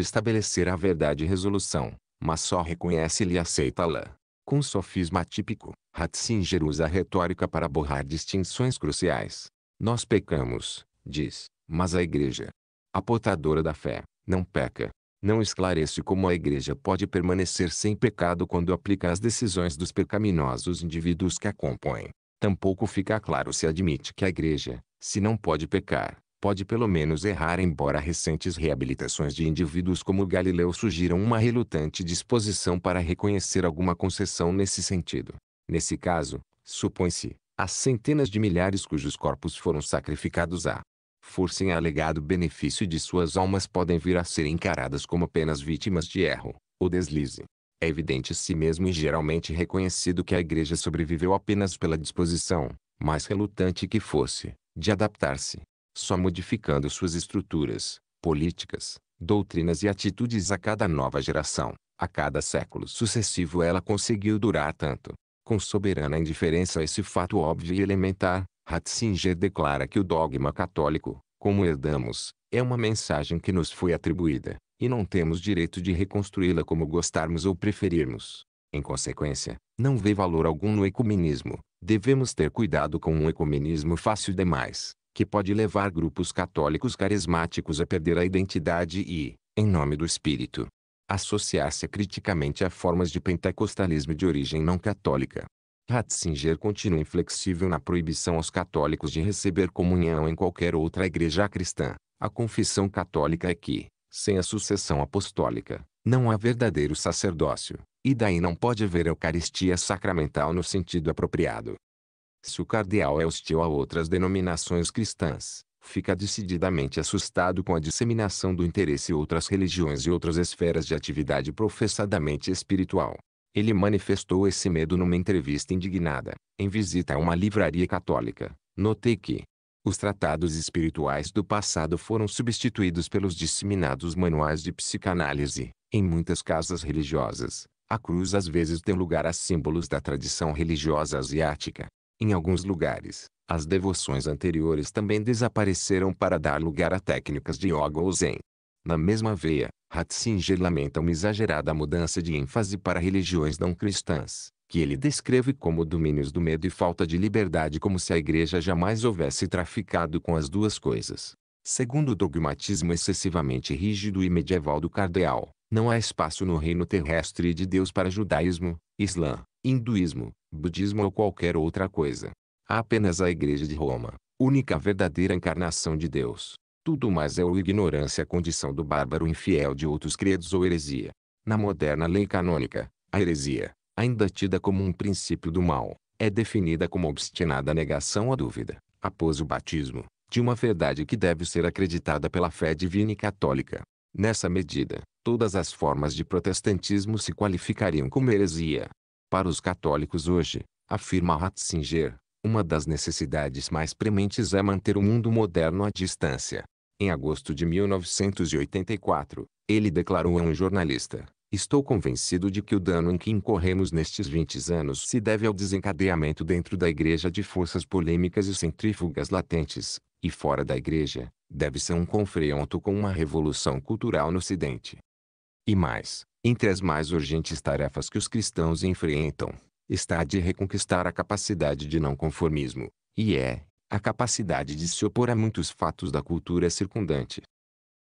estabelecer a verdade e resolução, mas só reconhece-lhe e aceita-la. Com um sofisma típico, Ratzinger usa a retórica para borrar distinções cruciais. Nós pecamos, diz, mas a igreja, a portadora da fé, não peca. Não esclarece como a igreja pode permanecer sem pecado quando aplica as decisões dos pecaminosos indivíduos que a compõem. Tampouco fica claro se admite que a igreja, se não pode pecar, pode pelo menos errar embora recentes reabilitações de indivíduos como Galileu sugiram uma relutante disposição para reconhecer alguma concessão nesse sentido. Nesse caso, supõe-se, as centenas de milhares cujos corpos foram sacrificados à força em alegado benefício de suas almas podem vir a ser encaradas como apenas vítimas de erro, ou deslize. É evidente si mesmo e geralmente reconhecido que a igreja sobreviveu apenas pela disposição, mais relutante que fosse, de adaptar-se, só modificando suas estruturas, políticas, doutrinas e atitudes a cada nova geração, a cada século sucessivo ela conseguiu durar tanto. Com soberana indiferença a esse fato óbvio e elementar, Ratzinger declara que o dogma católico, como herdamos, é uma mensagem que nos foi atribuída, e não temos direito de reconstruí-la como gostarmos ou preferirmos. Em consequência, não vê valor algum no ecumenismo. Devemos ter cuidado com um ecumenismo fácil demais, que pode levar grupos católicos carismáticos a perder a identidade e, em nome do Espírito, associar-se criticamente a formas de pentecostalismo de origem não católica. Ratzinger continua inflexível na proibição aos católicos de receber comunhão em qualquer outra igreja cristã. A confissão católica é que, sem a sucessão apostólica, não há verdadeiro sacerdócio, e daí não pode haver Eucaristia sacramental no sentido apropriado. Se o cardeal é hostil a outras denominações cristãs, fica decididamente assustado com a disseminação do interesse em outras religiões e outras esferas de atividade professadamente espiritual. Ele manifestou esse medo numa entrevista indignada, em visita a uma livraria católica. Notei que os tratados espirituais do passado foram substituídos pelos disseminados manuais de psicanálise. Em muitas casas religiosas, a cruz às vezes deu lugar a símbolos da tradição religiosa asiática. Em alguns lugares, as devoções anteriores também desapareceram para dar lugar a técnicas de yoga ou zen. Na mesma veia, Ratzinger lamenta uma exagerada mudança de ênfase para religiões não cristãs, que ele descreve como domínios do medo e falta de liberdade como se a igreja jamais houvesse traficado com as duas coisas. Segundo o dogmatismo excessivamente rígido e medieval do cardeal, não há espaço no reino terrestre de Deus para judaísmo, islã, hinduísmo, budismo ou qualquer outra coisa. Há apenas a Igreja de Roma, única verdadeira encarnação de Deus. Tudo mais é ou ignorância a condição do bárbaro infiel de outros credos ou heresia. Na moderna lei canônica, a heresia, ainda tida como um princípio do mal, é definida como obstinada negação à dúvida, após o batismo, de uma verdade que deve ser acreditada pela fé divina e católica. Nessa medida, todas as formas de protestantismo se qualificariam como heresia, para os católicos hoje, afirma Ratzinger, uma das necessidades mais prementes é manter o mundo moderno à distância. Em agosto de 1984, ele declarou a um jornalista: Estou convencido de que o dano em que incorremos nestes 20 anos se deve ao desencadeamento dentro da igreja de forças polêmicas e centrífugas latentes, e fora da igreja, deve ser um confronto com uma revolução cultural no ocidente. E mais, entre as mais urgentes tarefas que os cristãos enfrentam, está a de reconquistar a capacidade de não conformismo, e é, a capacidade de se opor a muitos fatos da cultura circundante.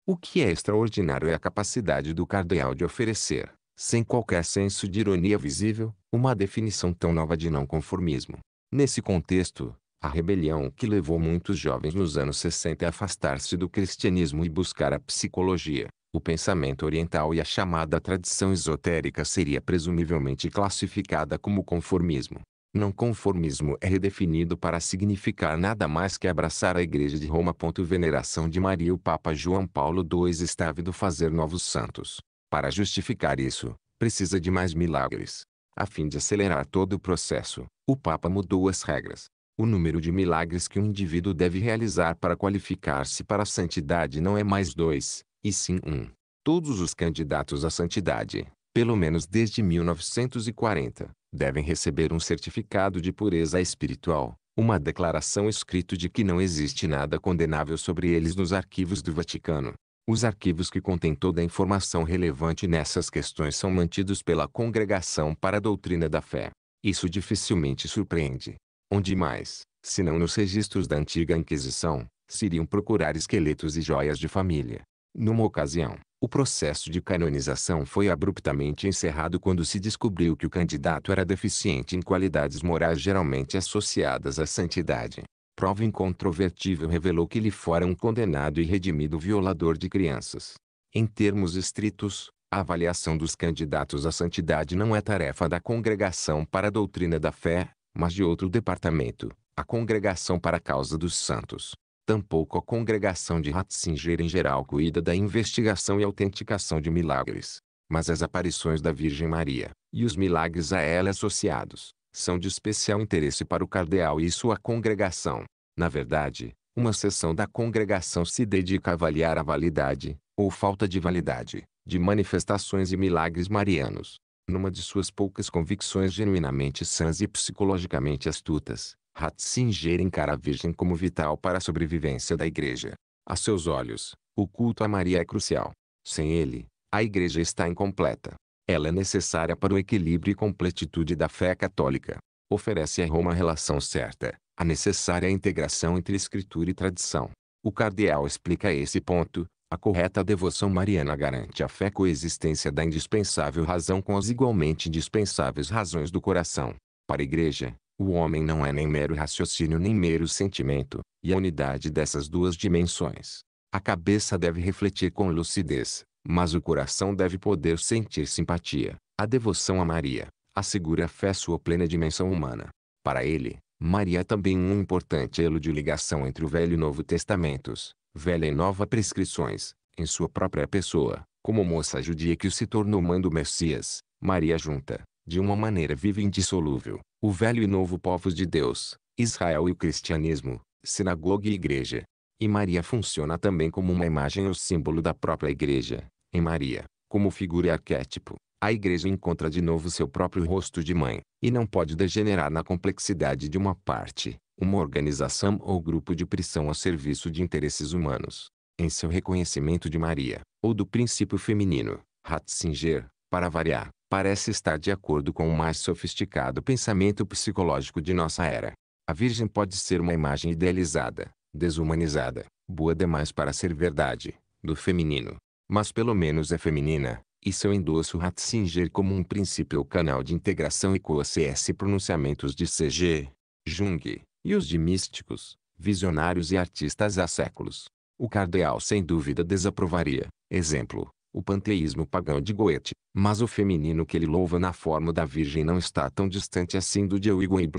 O que é extraordinário é a capacidade do cardeal de oferecer, sem qualquer senso de ironia visível, uma definição tão nova de não conformismo. Nesse contexto, a rebelião que levou muitos jovens nos anos 60 a afastar-se do cristianismo e buscar a psicologia, o pensamento oriental e a chamada tradição esotérica seria presumivelmente classificada como conformismo. Não conformismo é redefinido para significar nada mais que abraçar a Igreja de Roma. Veneração de Maria o Papa João Paulo II está ávido fazer novos santos. Para justificar isso, precisa de mais milagres. A fim de acelerar todo o processo, o Papa mudou as regras. O número de milagres que um indivíduo deve realizar para qualificar-se para a santidade não é mais dois, e sim um. Todos os candidatos à santidade, pelo menos desde 1940, devem receber um certificado de pureza espiritual, uma declaração escrita de que não existe nada condenável sobre eles nos arquivos do Vaticano. Os arquivos que contêm toda a informação relevante nessas questões são mantidos pela Congregação para a Doutrina da Fé. Isso dificilmente surpreende. Onde mais, se não nos registros da antiga Inquisição, se iriam procurar esqueletos e joias de família, numa ocasião, o processo de canonização foi abruptamente encerrado quando se descobriu que o candidato era deficiente em qualidades morais geralmente associadas à santidade. Prova incontrovertível revelou que ele fora um condenado e redimido violador de crianças. Em termos estritos, a avaliação dos candidatos à santidade não é tarefa da Congregação para a Doutrina da Fé, mas de outro departamento, a Congregação para a Causa dos Santos. Tampouco a congregação de Ratzinger em geral cuida da investigação e autenticação de milagres. Mas as aparições da Virgem Maria, e os milagres a ela associados, são de especial interesse para o cardeal e sua congregação. Na verdade, uma seção da congregação se dedica a avaliar a validade, ou falta de validade, de manifestações e milagres marianos. Numa de suas poucas convicções genuinamente sãs e psicologicamente astutas, Ratzinger encara a Virgem como vital para a sobrevivência da Igreja. A seus olhos, o culto a Maria é crucial. Sem ele, a Igreja está incompleta. Ela é necessária para o equilíbrio e completitude da fé católica. Oferece a Roma a relação certa, a necessária integração entre escritura e tradição. O cardeal explica esse ponto, a correta devoção mariana garante a fé coexistência da indispensável razão com as igualmente indispensáveis razões do coração. Para a Igreja, o homem não é nem mero raciocínio nem mero sentimento, e a unidade dessas duas dimensões. A cabeça deve refletir com lucidez, mas o coração deve poder sentir simpatia. A devoção a Maria assegura a fé sua plena dimensão humana. Para ele, Maria é também um importante elo de ligação entre o Velho e Novo Testamentos, Velha e Nova prescrições, em sua própria pessoa, como moça judia que se tornou mãe do Messias, Maria junta, de uma maneira viva e indissolúvel, o velho e novo povos de Deus, Israel e o cristianismo, sinagoga e igreja. E Maria funciona também como uma imagem ou símbolo da própria igreja. Em Maria, como figura e arquétipo, a igreja encontra de novo seu próprio rosto de mãe, e não pode degenerar na complexidade de uma parte, uma organização ou grupo de pressão a serviço de interesses humanos. Em seu reconhecimento de Maria, ou do princípio feminino, Ratzinger, para variar, parece estar de acordo com o mais sofisticado pensamento psicológico de nossa era. A Virgem pode ser uma imagem idealizada, desumanizada, boa demais para ser verdade, do feminino. Mas pelo menos é feminina, e seu endosso Ratzinger como um princípio canal de integração ecoa CS pronunciamentos de C.G. Jung, e os de místicos, visionários e artistas há séculos. O cardeal sem dúvida desaprovaria, exemplo, o panteísmo pagão de Goethe, mas o feminino que ele louva na forma da Virgem não está tão distante assim do de Eugen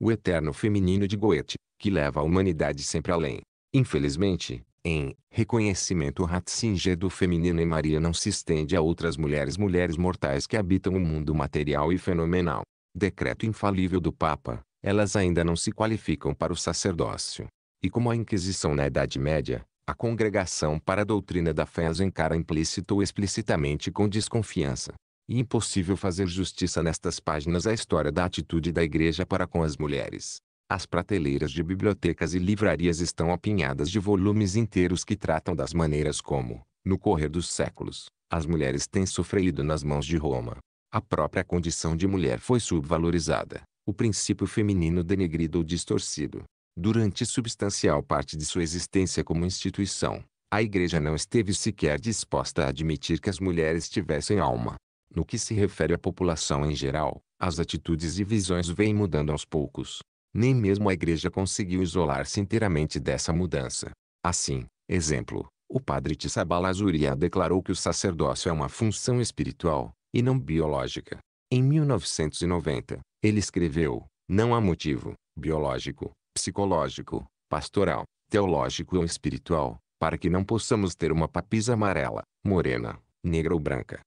o eterno feminino de Goethe, que leva a humanidade sempre além. Infelizmente, em reconhecimento Ratzinger do feminino em Maria não se estende a outras mulheres mulheres mortais que habitam o mundo material e fenomenal. Decreto infalível do Papa, elas ainda não se qualificam para o sacerdócio. E como a Inquisição na Idade Média, a congregação para a doutrina da fé as encara implícita ou explicitamente com desconfiança. E impossível fazer justiça nestas páginas à história da atitude da igreja para com as mulheres. As prateleiras de bibliotecas e livrarias estão apinhadas de volumes inteiros que tratam das maneiras como, no correr dos séculos, as mulheres têm sofrido nas mãos de Roma. A própria condição de mulher foi subvalorizada, o princípio feminino denegrido ou distorcido, Durante substancial parte de sua existência como instituição, a Igreja não esteve sequer disposta a admitir que as mulheres tivessem alma. No que se refere à população em geral, as atitudes e visões vêm mudando aos poucos. Nem mesmo a Igreja conseguiu isolar-se inteiramente dessa mudança. Assim, exemplo, o padre Tissabal Azuria declarou que o sacerdócio é uma função espiritual, e não biológica. Em 1990, ele escreveu, não há motivo, biológico, psicológico, pastoral, teológico ou espiritual, para que não possamos ter uma papisa amarela, morena, negra ou branca.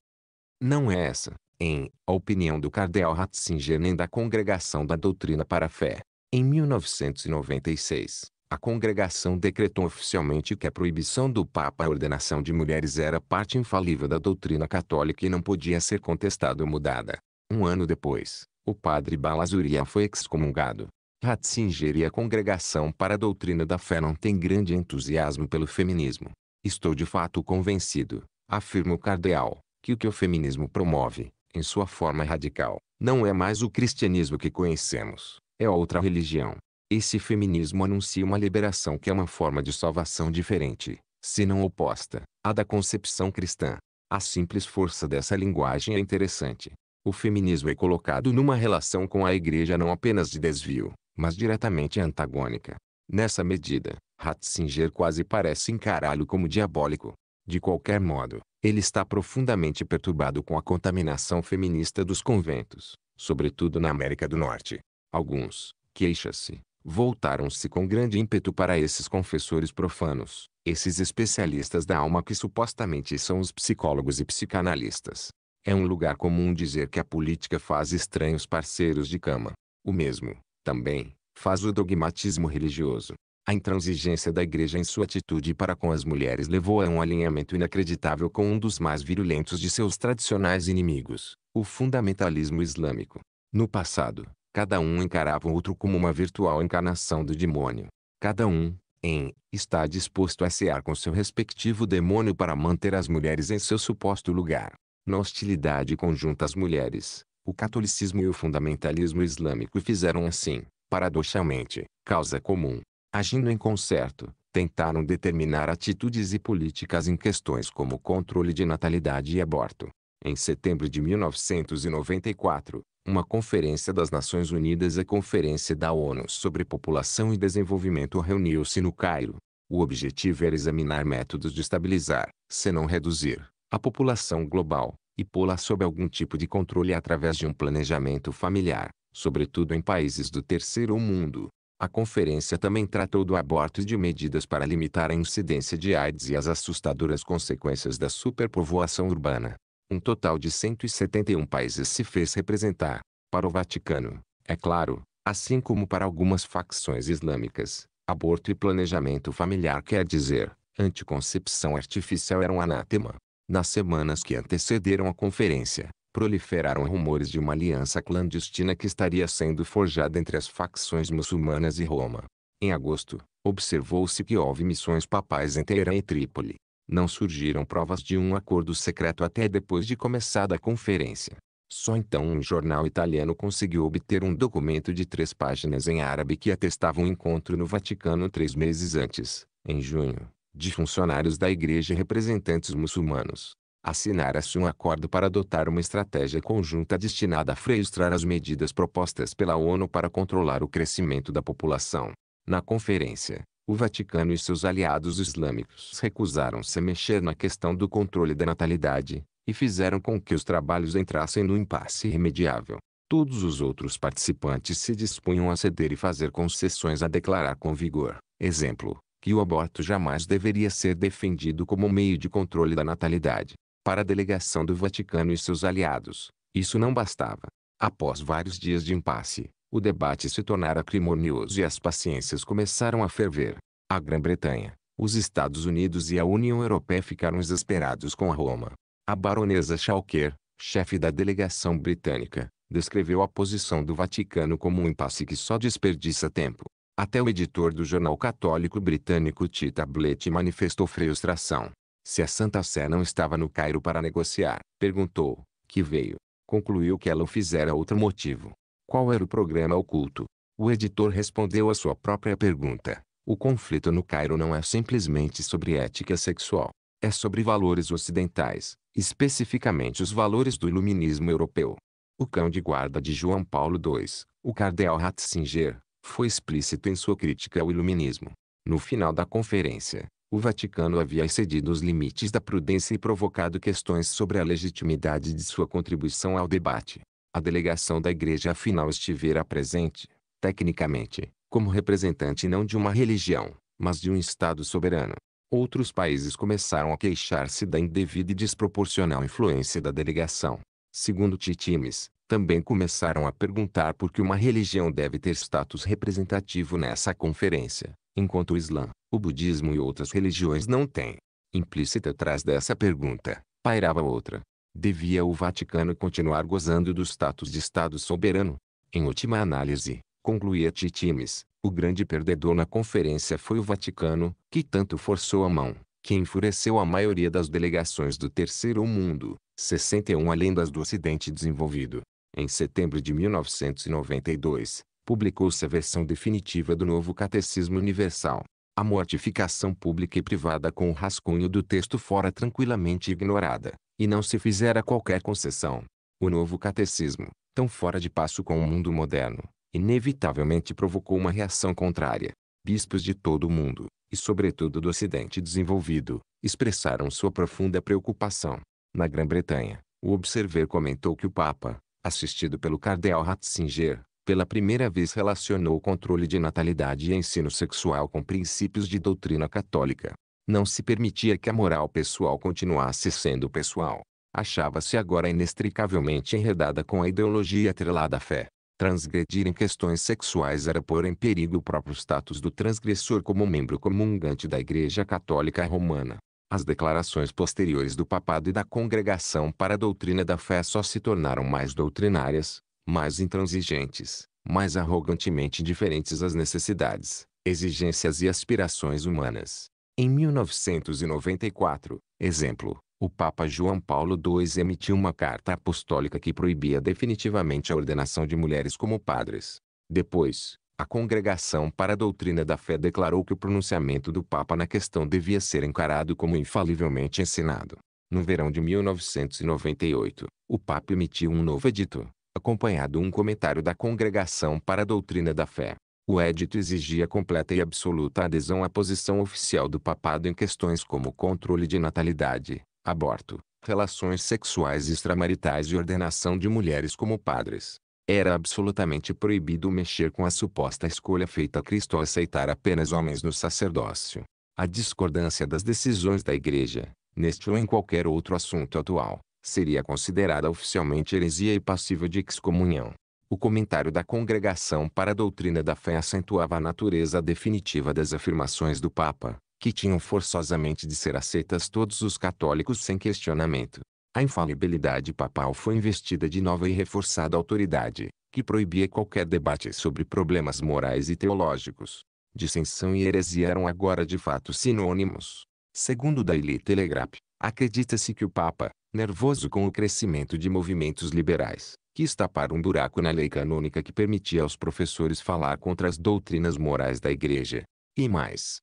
Não é essa, em a opinião do cardeal Ratzinger nem da Congregação da Doutrina para a Fé. Em 1996, a congregação decretou oficialmente que a proibição do Papa à ordenação de mulheres era parte infalível da doutrina católica e não podia ser contestada ou mudada. Um ano depois, o padre Balazuria foi excomungado. Ratzinger e a Congregação para a Doutrina da Fé não têm grande entusiasmo pelo feminismo. Estou de fato convencido, afirma o cardeal, que o que o feminismo promove, em sua forma radical, não é mais o cristianismo que conhecemos, é outra religião. Esse feminismo anuncia uma liberação que é uma forma de salvação diferente, se não oposta, à da concepção cristã. A simples força dessa linguagem é interessante. O feminismo é colocado numa relação com a igreja não apenas de desvio, mas diretamente antagônica. Nessa medida, Ratzinger quase parece encará-lo como diabólico. De qualquer modo, ele está profundamente perturbado com a contaminação feminista dos conventos, sobretudo na América do Norte. Alguns, queixa-se, voltaram-se com grande ímpeto para esses confessores profanos, esses especialistas da alma que supostamente são os psicólogos e psicanalistas. É um lugar comum dizer que a política faz estranhos parceiros de cama. O mesmo, também, faz o dogmatismo religioso. A intransigência da igreja em sua atitude para com as mulheres levou a um alinhamento inacreditável com um dos mais virulentos de seus tradicionais inimigos, o fundamentalismo islâmico. No passado, cada um encarava o outro como uma virtual encarnação do demônio. Cada um, em, está disposto a cear com seu respectivo demônio para manter as mulheres em seu suposto lugar. Na hostilidade conjunta às mulheres, o catolicismo e o fundamentalismo islâmico fizeram assim, paradoxalmente, causa comum. Agindo em concerto, tentaram determinar atitudes e políticas em questões como controle de natalidade e aborto. Em setembro de 1994, uma conferência das Nações Unidas e a Conferência da ONU sobre População e Desenvolvimento reuniu-se no Cairo. O objetivo era examinar métodos de estabilizar, se não reduzir, a população global, e pô-la sob algum tipo de controle através de um planejamento familiar, sobretudo em países do terceiro mundo. A conferência também tratou do aborto e de medidas para limitar a incidência de AIDS e as assustadoras consequências da superpovoação urbana. Um total de 171 países se fez representar. Para o Vaticano, é claro, assim como para algumas facções islâmicas, aborto e planejamento familiar quer dizer, anticoncepção artificial era um anátema. Nas semanas que antecederam a conferência, proliferaram rumores de uma aliança clandestina que estaria sendo forjada entre as facções muçulmanas e Roma. Em agosto, observou-se que houve missões papais em Teherã e Trípoli. Não surgiram provas de um acordo secreto até depois de começada a conferência. Só então um jornal italiano conseguiu obter um documento de três páginas em árabe que atestava um encontro no Vaticano três meses antes, em junho de funcionários da igreja e representantes muçulmanos, assinara-se um acordo para adotar uma estratégia conjunta destinada a frustrar as medidas propostas pela ONU para controlar o crescimento da população. Na conferência, o Vaticano e seus aliados islâmicos recusaram-se a mexer na questão do controle da natalidade, e fizeram com que os trabalhos entrassem no impasse irremediável. Todos os outros participantes se dispunham a ceder e fazer concessões a declarar com vigor, exemplo, que o aborto jamais deveria ser defendido como meio de controle da natalidade. Para a delegação do Vaticano e seus aliados, isso não bastava. Após vários dias de impasse, o debate se tornara acrimonioso e as paciências começaram a ferver. A Grã-Bretanha, os Estados Unidos e a União Europeia ficaram exasperados com a Roma. A baronesa Schalker, chefe da delegação britânica, descreveu a posição do Vaticano como um impasse que só desperdiça tempo. Até o editor do jornal católico britânico Tita Blett manifestou frustração. Se a Santa Sé não estava no Cairo para negociar, perguntou, que veio. Concluiu que ela o fizera outro motivo. Qual era o programa oculto? O editor respondeu à sua própria pergunta. O conflito no Cairo não é simplesmente sobre ética sexual. É sobre valores ocidentais, especificamente os valores do iluminismo europeu. O cão de guarda de João Paulo II, o cardeal Ratzinger, foi explícito em sua crítica ao iluminismo. No final da conferência, o Vaticano havia excedido os limites da prudência e provocado questões sobre a legitimidade de sua contribuição ao debate. A delegação da Igreja afinal estivera presente, tecnicamente, como representante não de uma religião, mas de um Estado soberano. Outros países começaram a queixar-se da indevida e desproporcional influência da delegação. Segundo Titimes, também começaram a perguntar por que uma religião deve ter status representativo nessa conferência, enquanto o Islã, o budismo e outras religiões não têm. Implícita atrás dessa pergunta, pairava outra. Devia o Vaticano continuar gozando do status de Estado soberano? Em última análise, concluía Titimes, o grande perdedor na conferência foi o Vaticano, que tanto forçou a mão, que enfureceu a maioria das delegações do Terceiro Mundo, 61 além das do Ocidente desenvolvido, em setembro de 1992, publicou-se a versão definitiva do novo Catecismo Universal. A mortificação pública e privada com o rascunho do texto fora tranquilamente ignorada, e não se fizera qualquer concessão. O novo catecismo, tão fora de passo com o mundo moderno, inevitavelmente provocou uma reação contrária. Bispos de todo o mundo, e sobretudo do Ocidente desenvolvido, expressaram sua profunda preocupação. Na Grã-Bretanha, o Observer comentou que o Papa, assistido pelo cardeal Ratzinger, pela primeira vez relacionou o controle de natalidade e ensino sexual com princípios de doutrina católica. Não se permitia que a moral pessoal continuasse sendo pessoal. Achava-se agora inextricavelmente enredada com a ideologia atrelada à fé. Transgredir em questões sexuais era pôr em perigo o próprio status do transgressor como membro comungante da Igreja Católica Romana. As declarações posteriores do papado e da congregação para a doutrina da fé só se tornaram mais doutrinárias, mais intransigentes, mais arrogantemente diferentes às necessidades, exigências e aspirações humanas. Em 1994, exemplo, o Papa João Paulo II emitiu uma carta apostólica que proibia definitivamente a ordenação de mulheres como padres. Depois, a Congregação para a Doutrina da Fé declarou que o pronunciamento do Papa na questão devia ser encarado como infalivelmente ensinado. No verão de 1998, o Papa emitiu um novo edito, acompanhado um comentário da Congregação para a Doutrina da Fé. O edito exigia completa e absoluta adesão à posição oficial do papado em questões como controle de natalidade, aborto, relações sexuais extramaritais e ordenação de mulheres como padres era absolutamente proibido mexer com a suposta escolha feita a Cristo ao aceitar apenas homens no sacerdócio. A discordância das decisões da Igreja, neste ou em qualquer outro assunto atual, seria considerada oficialmente heresia e passível de excomunhão. O comentário da Congregação para a Doutrina da Fé acentuava a natureza definitiva das afirmações do Papa, que tinham forçosamente de ser aceitas todos os católicos sem questionamento. A infalibilidade papal foi investida de nova e reforçada autoridade, que proibia qualquer debate sobre problemas morais e teológicos. Dissensão e heresia eram agora de fato sinônimos. Segundo Daily Telegraph, acredita-se que o Papa, nervoso com o crescimento de movimentos liberais, quis tapar um buraco na lei canônica que permitia aos professores falar contra as doutrinas morais da Igreja. E mais,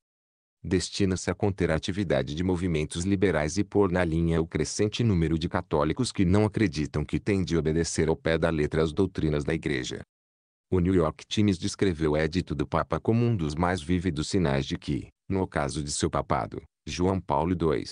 destina-se a conter a atividade de movimentos liberais e pôr na linha o crescente número de católicos que não acreditam que têm de obedecer ao pé da letra as doutrinas da Igreja. O New York Times descreveu o edito do Papa como um dos mais vívidos sinais de que, no caso de seu papado, João Paulo II,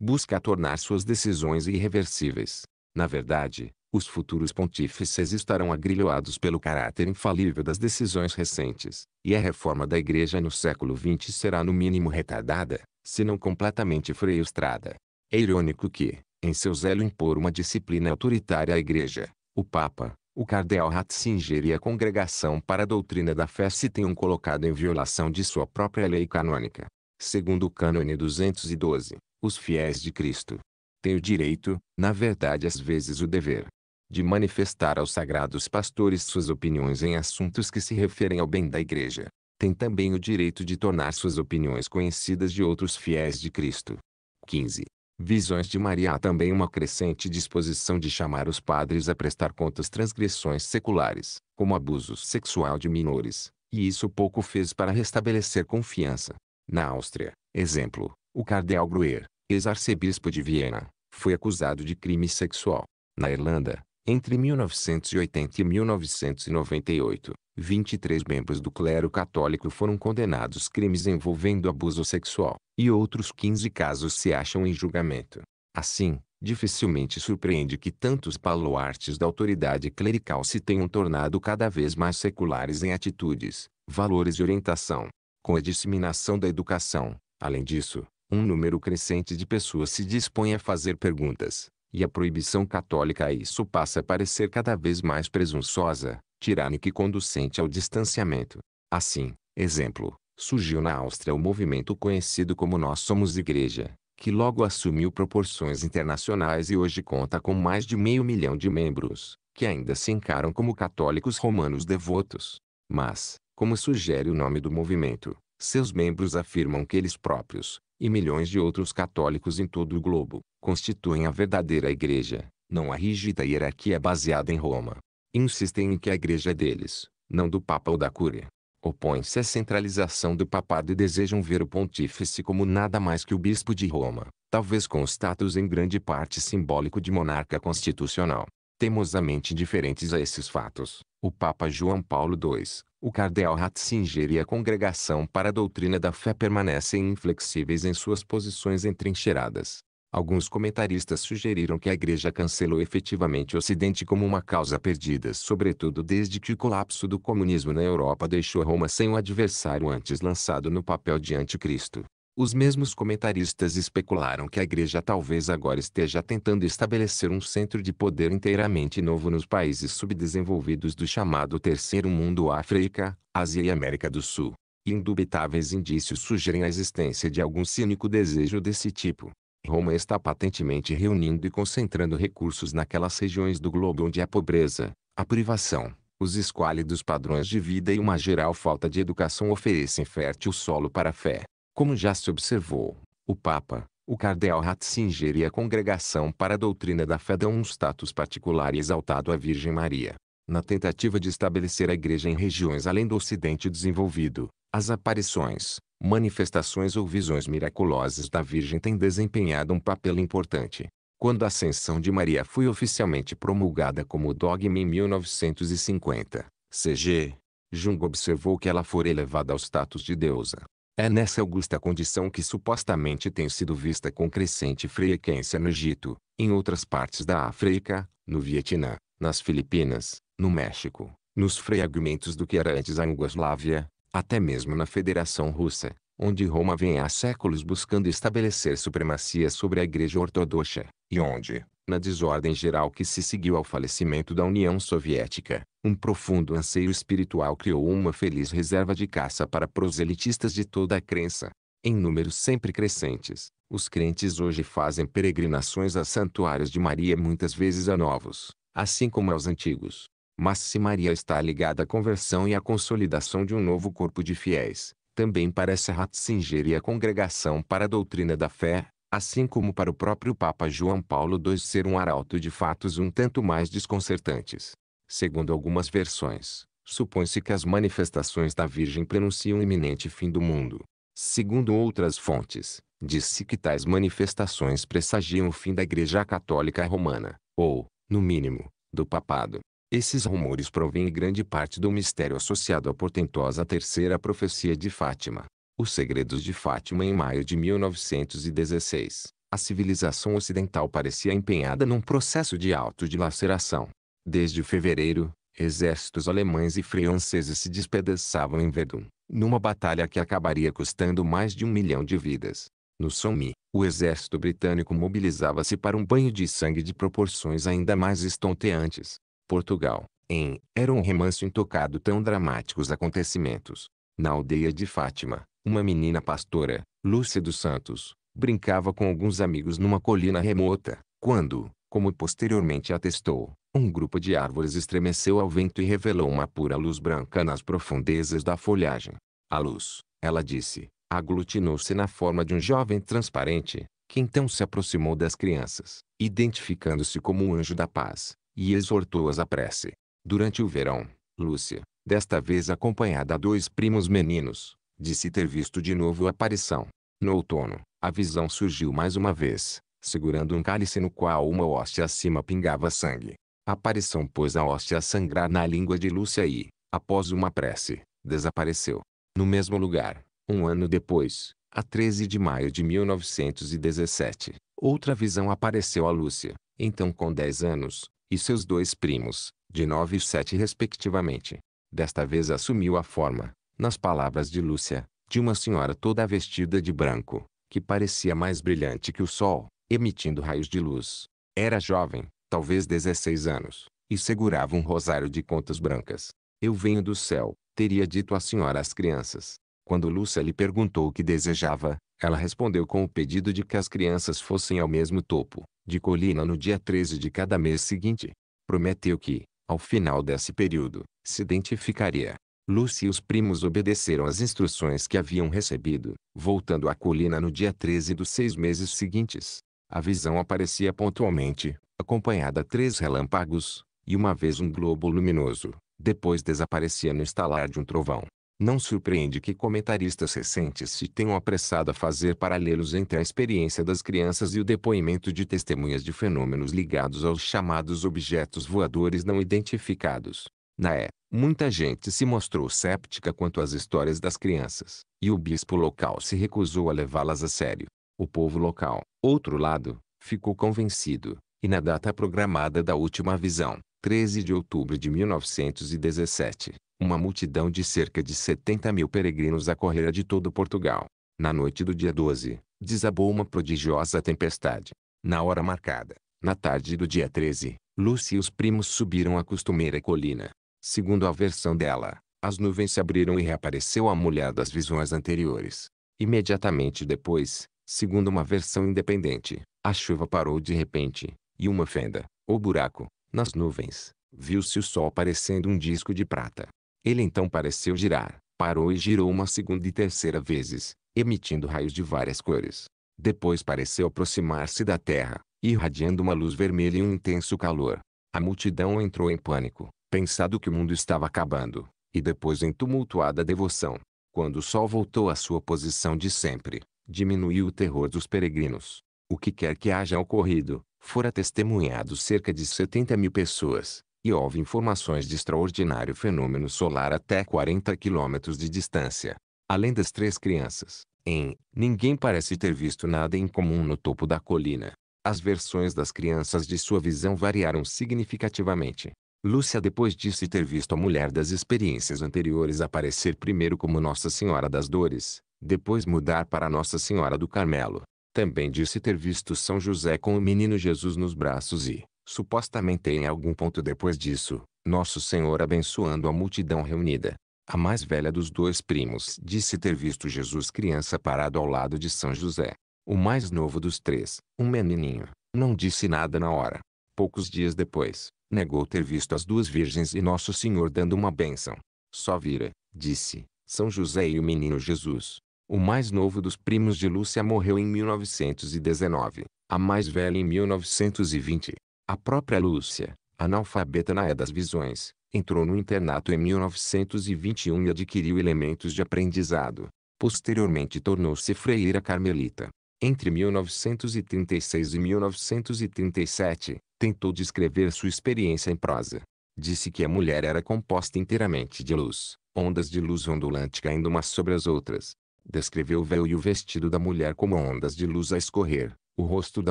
busca tornar suas decisões irreversíveis. Na verdade, os futuros pontífices estarão agrilhoados pelo caráter infalível das decisões recentes, e a reforma da Igreja no século XX será no mínimo retardada, se não completamente frustrada. É irônico que, em seu zelo impor uma disciplina autoritária à Igreja, o Papa, o Cardeal Ratzinger e a Congregação para a Doutrina da Fé se tenham colocado em violação de sua própria lei canônica. Segundo o cânone 212, os fiéis de Cristo têm o direito, na verdade às vezes o dever, de manifestar aos sagrados pastores suas opiniões em assuntos que se referem ao bem da Igreja. Tem também o direito de tornar suas opiniões conhecidas de outros fiéis de Cristo. 15. Visões de Maria há também uma crescente disposição de chamar os padres a prestar contas transgressões seculares, como abuso sexual de menores, e isso pouco fez para restabelecer confiança. Na Áustria, exemplo, o cardeal Gruer, ex-arcebispo de Viena, foi acusado de crime sexual. Na Irlanda, entre 1980 e 1998, 23 membros do clero católico foram condenados crimes envolvendo abuso sexual, e outros 15 casos se acham em julgamento. Assim, dificilmente surpreende que tantos baluartes da autoridade clerical se tenham tornado cada vez mais seculares em atitudes, valores e orientação. Com a disseminação da educação, além disso, um número crescente de pessoas se dispõe a fazer perguntas e a proibição católica a isso passa a parecer cada vez mais presunçosa, tirânica e conducente ao distanciamento. Assim, exemplo, surgiu na Áustria o movimento conhecido como Nós Somos Igreja, que logo assumiu proporções internacionais e hoje conta com mais de meio milhão de membros, que ainda se encaram como católicos romanos devotos. Mas, como sugere o nome do movimento, seus membros afirmam que eles próprios, e milhões de outros católicos em todo o globo, constituem a verdadeira Igreja, não a rígida hierarquia baseada em Roma. Insistem em que a Igreja é deles, não do Papa ou da Cúria. Opõem-se à centralização do papado e desejam ver o pontífice como nada mais que o bispo de Roma, talvez com status em grande parte simbólico de monarca constitucional. Temosamente diferentes a esses fatos, o Papa João Paulo II, o Cardeal Ratzinger e a Congregação para a Doutrina da Fé permanecem inflexíveis em suas posições entrincheiradas. Alguns comentaristas sugeriram que a Igreja cancelou efetivamente o Ocidente como uma causa perdida, sobretudo desde que o colapso do comunismo na Europa deixou Roma sem o adversário antes lançado no papel de anticristo. Os mesmos comentaristas especularam que a igreja talvez agora esteja tentando estabelecer um centro de poder inteiramente novo nos países subdesenvolvidos do chamado Terceiro Mundo África, Ásia e América do Sul. Indubitáveis indícios sugerem a existência de algum cínico desejo desse tipo. Roma está patentemente reunindo e concentrando recursos naquelas regiões do globo onde a pobreza, a privação, os esquálidos padrões de vida e uma geral falta de educação oferecem fértil solo para a fé. Como já se observou, o Papa, o Cardeal Ratzinger e a Congregação para a Doutrina da Fé dão um status particular e exaltado à Virgem Maria. Na tentativa de estabelecer a Igreja em regiões além do Ocidente desenvolvido, as aparições, manifestações ou visões miraculosas da Virgem têm desempenhado um papel importante. Quando a ascensão de Maria foi oficialmente promulgada como dogma em 1950, C.G. Jung observou que ela fora elevada ao status de deusa, é nessa augusta condição que supostamente tem sido vista com crescente frequência no Egito, em outras partes da África, no Vietnã, nas Filipinas, no México, nos fragmentos do que era antes a Iugoslávia, até mesmo na Federação Russa, onde Roma vem há séculos buscando estabelecer supremacia sobre a Igreja Ortodoxa, e onde, na desordem geral que se seguiu ao falecimento da União Soviética, um profundo anseio espiritual criou uma feliz reserva de caça para proselitistas de toda a crença. Em números sempre crescentes, os crentes hoje fazem peregrinações a santuários de Maria muitas vezes a novos, assim como aos antigos. Mas se Maria está ligada à conversão e à consolidação de um novo corpo de fiéis, também para Ratzinger e a congregação para a doutrina da fé, assim como para o próprio Papa João Paulo II ser um arauto de fatos um tanto mais desconcertantes. Segundo algumas versões, supõe-se que as manifestações da Virgem prenunciam o iminente fim do mundo. Segundo outras fontes, diz-se que tais manifestações pressagiam o fim da Igreja Católica Romana, ou, no mínimo, do papado. Esses rumores provêm em grande parte do mistério associado à portentosa terceira profecia de Fátima, os Segredos de Fátima em maio de 1916, a civilização ocidental parecia empenhada num processo de autodilaceração. Desde fevereiro, exércitos alemães e franceses se despedaçavam em Verdun, numa batalha que acabaria custando mais de um milhão de vidas. No Somme, o exército britânico mobilizava-se para um banho de sangue de proporções ainda mais estonteantes. Portugal, em, era um remanso intocado tão dramáticos acontecimentos. Na aldeia de Fátima, uma menina pastora, Lúcia dos Santos, brincava com alguns amigos numa colina remota, quando, como posteriormente atestou, um grupo de árvores estremeceu ao vento e revelou uma pura luz branca nas profundezas da folhagem. A luz, ela disse, aglutinou-se na forma de um jovem transparente, que então se aproximou das crianças, identificando-se como um anjo da paz, e exortou-as à prece. Durante o verão, Lúcia, desta vez acompanhada a dois primos meninos, disse ter visto de novo a aparição. No outono, a visão surgiu mais uma vez, segurando um cálice no qual uma hóstia acima pingava sangue. A aparição pôs a hóstia a sangrar na língua de Lúcia e, após uma prece, desapareceu. No mesmo lugar, um ano depois, a 13 de maio de 1917, outra visão apareceu a Lúcia, então com 10 anos, e seus dois primos, de 9 e 7 respectivamente. Desta vez assumiu a forma, nas palavras de Lúcia, de uma senhora toda vestida de branco, que parecia mais brilhante que o sol, emitindo raios de luz. Era jovem, talvez 16 anos, e segurava um rosário de contas brancas. Eu venho do céu, teria dito a senhora às crianças. Quando Lúcia lhe perguntou o que desejava, ela respondeu com o pedido de que as crianças fossem ao mesmo topo, de colina no dia 13 de cada mês seguinte. Prometeu que, ao final desse período, se identificaria, Lúcia e os primos obedeceram às instruções que haviam recebido, voltando à colina no dia 13 dos seis meses seguintes. A visão aparecia pontualmente, acompanhada a três relâmpagos, e uma vez um globo luminoso, depois desaparecia no estalar de um trovão. Não surpreende que comentaristas recentes se tenham apressado a fazer paralelos entre a experiência das crianças e o depoimento de testemunhas de fenômenos ligados aos chamados objetos voadores não identificados. Naé, muita gente se mostrou séptica quanto às histórias das crianças, e o bispo local se recusou a levá-las a sério. O povo local, outro lado, ficou convencido, e na data programada da última visão, 13 de outubro de 1917, uma multidão de cerca de 70 mil peregrinos acorrera de todo Portugal. Na noite do dia 12, desabou uma prodigiosa tempestade. Na hora marcada, na tarde do dia 13, Lúcia e os primos subiram a costumeira colina, Segundo a versão dela, as nuvens se abriram e reapareceu a mulher das visões anteriores. Imediatamente depois, segundo uma versão independente, a chuva parou de repente, e uma fenda, ou buraco, nas nuvens, viu-se o sol parecendo um disco de prata. Ele então pareceu girar, parou e girou uma segunda e terceira vezes, emitindo raios de várias cores. Depois pareceu aproximar-se da terra, irradiando uma luz vermelha e um intenso calor. A multidão entrou em pânico pensado que o mundo estava acabando, e depois em tumultuada devoção. Quando o sol voltou à sua posição de sempre, diminuiu o terror dos peregrinos. O que quer que haja ocorrido, fora testemunhado cerca de 70 mil pessoas, e houve informações de extraordinário fenômeno solar até 40 quilômetros de distância. Além das três crianças, em Ninguém parece ter visto nada em comum no topo da colina. As versões das crianças de sua visão variaram significativamente. Lúcia depois disse ter visto a mulher das experiências anteriores aparecer primeiro como Nossa Senhora das Dores, depois mudar para Nossa Senhora do Carmelo. Também disse ter visto São José com o menino Jesus nos braços e, supostamente em algum ponto depois disso, Nosso Senhor abençoando a multidão reunida. A mais velha dos dois primos disse ter visto Jesus criança parado ao lado de São José. O mais novo dos três, um menininho, não disse nada na hora. Poucos dias depois, Negou ter visto as duas virgens e Nosso Senhor dando uma bênção. Só vira, disse, São José e o menino Jesus. O mais novo dos primos de Lúcia morreu em 1919, a mais velha em 1920. A própria Lúcia, analfabeta na é das visões, entrou no internato em 1921 e adquiriu elementos de aprendizado. Posteriormente tornou-se freira carmelita. Entre 1936 e 1937, tentou descrever sua experiência em prosa. Disse que a mulher era composta inteiramente de luz, ondas de luz ondulante caindo umas sobre as outras. Descreveu o véu e o vestido da mulher como ondas de luz a escorrer, o rosto da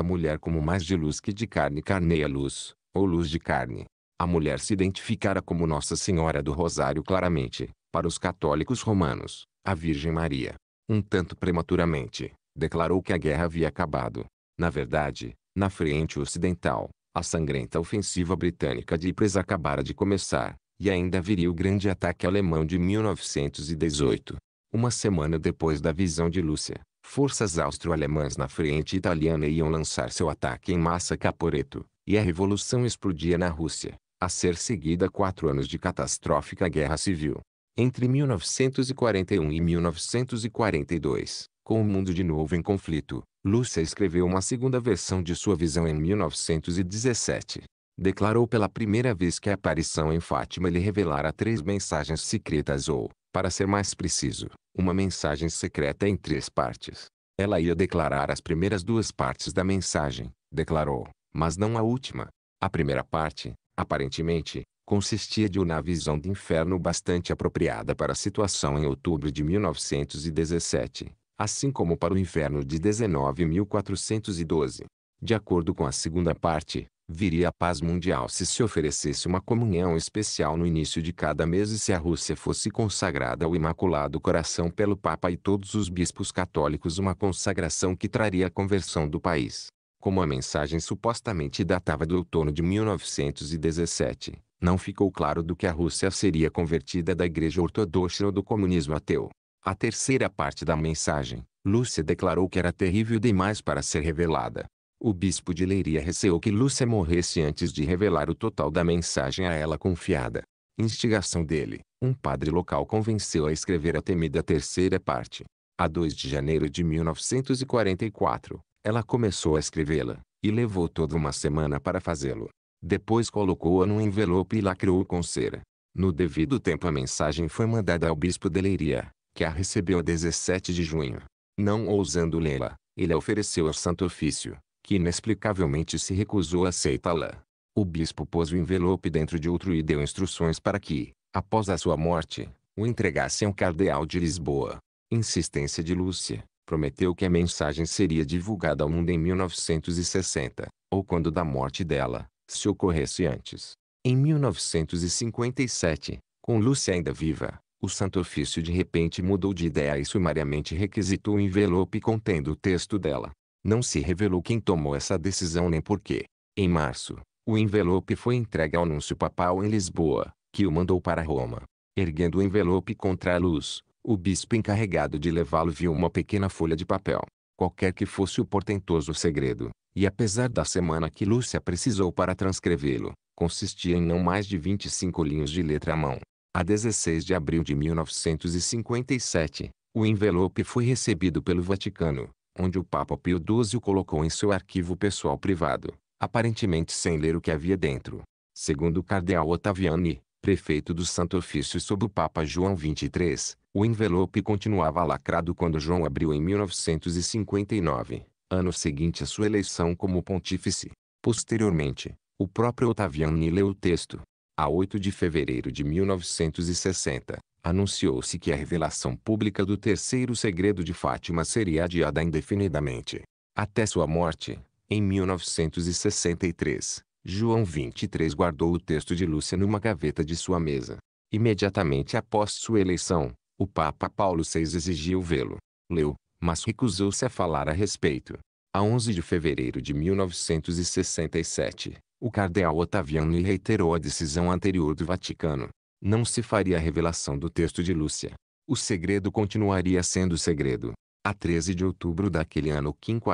mulher como mais de luz que de carne carneia luz, ou luz de carne. A mulher se identificara como Nossa Senhora do Rosário claramente, para os católicos romanos, a Virgem Maria. Um tanto prematuramente, declarou que a guerra havia acabado. Na verdade, na frente ocidental, a sangrenta ofensiva britânica de Ypres acabara de começar, e ainda viria o grande ataque alemão de 1918. Uma semana depois da visão de Lúcia, forças austro-alemãs na frente italiana iam lançar seu ataque em massa Caporeto, e a revolução explodia na Rússia, a ser seguida quatro anos de catastrófica guerra civil. Entre 1941 e 1942, com o mundo de novo em conflito, Lúcia escreveu uma segunda versão de sua visão em 1917. Declarou pela primeira vez que a aparição em Fátima lhe revelara três mensagens secretas ou, para ser mais preciso, uma mensagem secreta em três partes. Ela ia declarar as primeiras duas partes da mensagem, declarou, mas não a última. A primeira parte, aparentemente, consistia de uma visão de inferno bastante apropriada para a situação em outubro de 1917, assim como para o inferno de 19.412. De acordo com a segunda parte, viria a paz mundial se se oferecesse uma comunhão especial no início de cada mês e se a Rússia fosse consagrada ao Imaculado Coração pelo Papa e todos os bispos católicos uma consagração que traria a conversão do país. Como a mensagem supostamente datava do outono de 1917, não ficou claro do que a Rússia seria convertida da Igreja Ortodoxa ou do comunismo ateu. A terceira parte da mensagem, Lúcia declarou que era terrível demais para ser revelada. O bispo de Leiria receou que Lúcia morresse antes de revelar o total da mensagem a ela confiada. Instigação dele, um padre local convenceu a escrever a temida terceira parte. A 2 de janeiro de 1944, ela começou a escrevê-la, e levou toda uma semana para fazê-lo. Depois colocou-a num envelope e lacrou-o com cera. No devido tempo a mensagem foi mandada ao bispo de Leiria, que a recebeu 17 de junho. Não ousando lê-la, ele a ofereceu ao Santo Ofício, que inexplicavelmente se recusou a aceitá-la. O bispo pôs o envelope dentro de outro e deu instruções para que, após a sua morte, o entregasse ao cardeal de Lisboa. Insistência de Lúcia, prometeu que a mensagem seria divulgada ao mundo em 1960, ou quando da morte dela, se ocorresse antes. Em 1957, com Lúcia ainda viva, o Santo Ofício de repente mudou de ideia e sumariamente requisitou o envelope contendo o texto dela. Não se revelou quem tomou essa decisão nem porquê. Em março, o envelope foi entregue ao anúncio papal em Lisboa, que o mandou para Roma. Erguendo o envelope contra a luz, o bispo encarregado de levá-lo viu uma pequena folha de papel. Qualquer que fosse o portentoso segredo, e apesar da semana que Lúcia precisou para transcrevê-lo, consistia em não mais de 25 linhos de letra à mão. A 16 de abril de 1957, o envelope foi recebido pelo Vaticano, onde o Papa Pio XII o colocou em seu arquivo pessoal privado, aparentemente sem ler o que havia dentro. Segundo o cardeal Ottaviani, prefeito do Santo Ofício sob o Papa João XXIII, o envelope continuava lacrado quando João abriu em 1959, ano seguinte à sua eleição como pontífice. Posteriormente, o próprio Ottaviani leu o texto, a 8 de fevereiro de 1960, anunciou-se que a revelação pública do terceiro segredo de Fátima seria adiada indefinidamente. Até sua morte, em 1963, João 23 guardou o texto de Lúcia numa gaveta de sua mesa. Imediatamente após sua eleição, o Papa Paulo VI exigiu vê-lo. Leu, mas recusou-se a falar a respeito. A 11 de fevereiro de 1967, o cardeal Otaviano reiterou a decisão anterior do Vaticano. Não se faria a revelação do texto de Lúcia. O segredo continuaria sendo segredo. A 13 de outubro daquele ano, o 50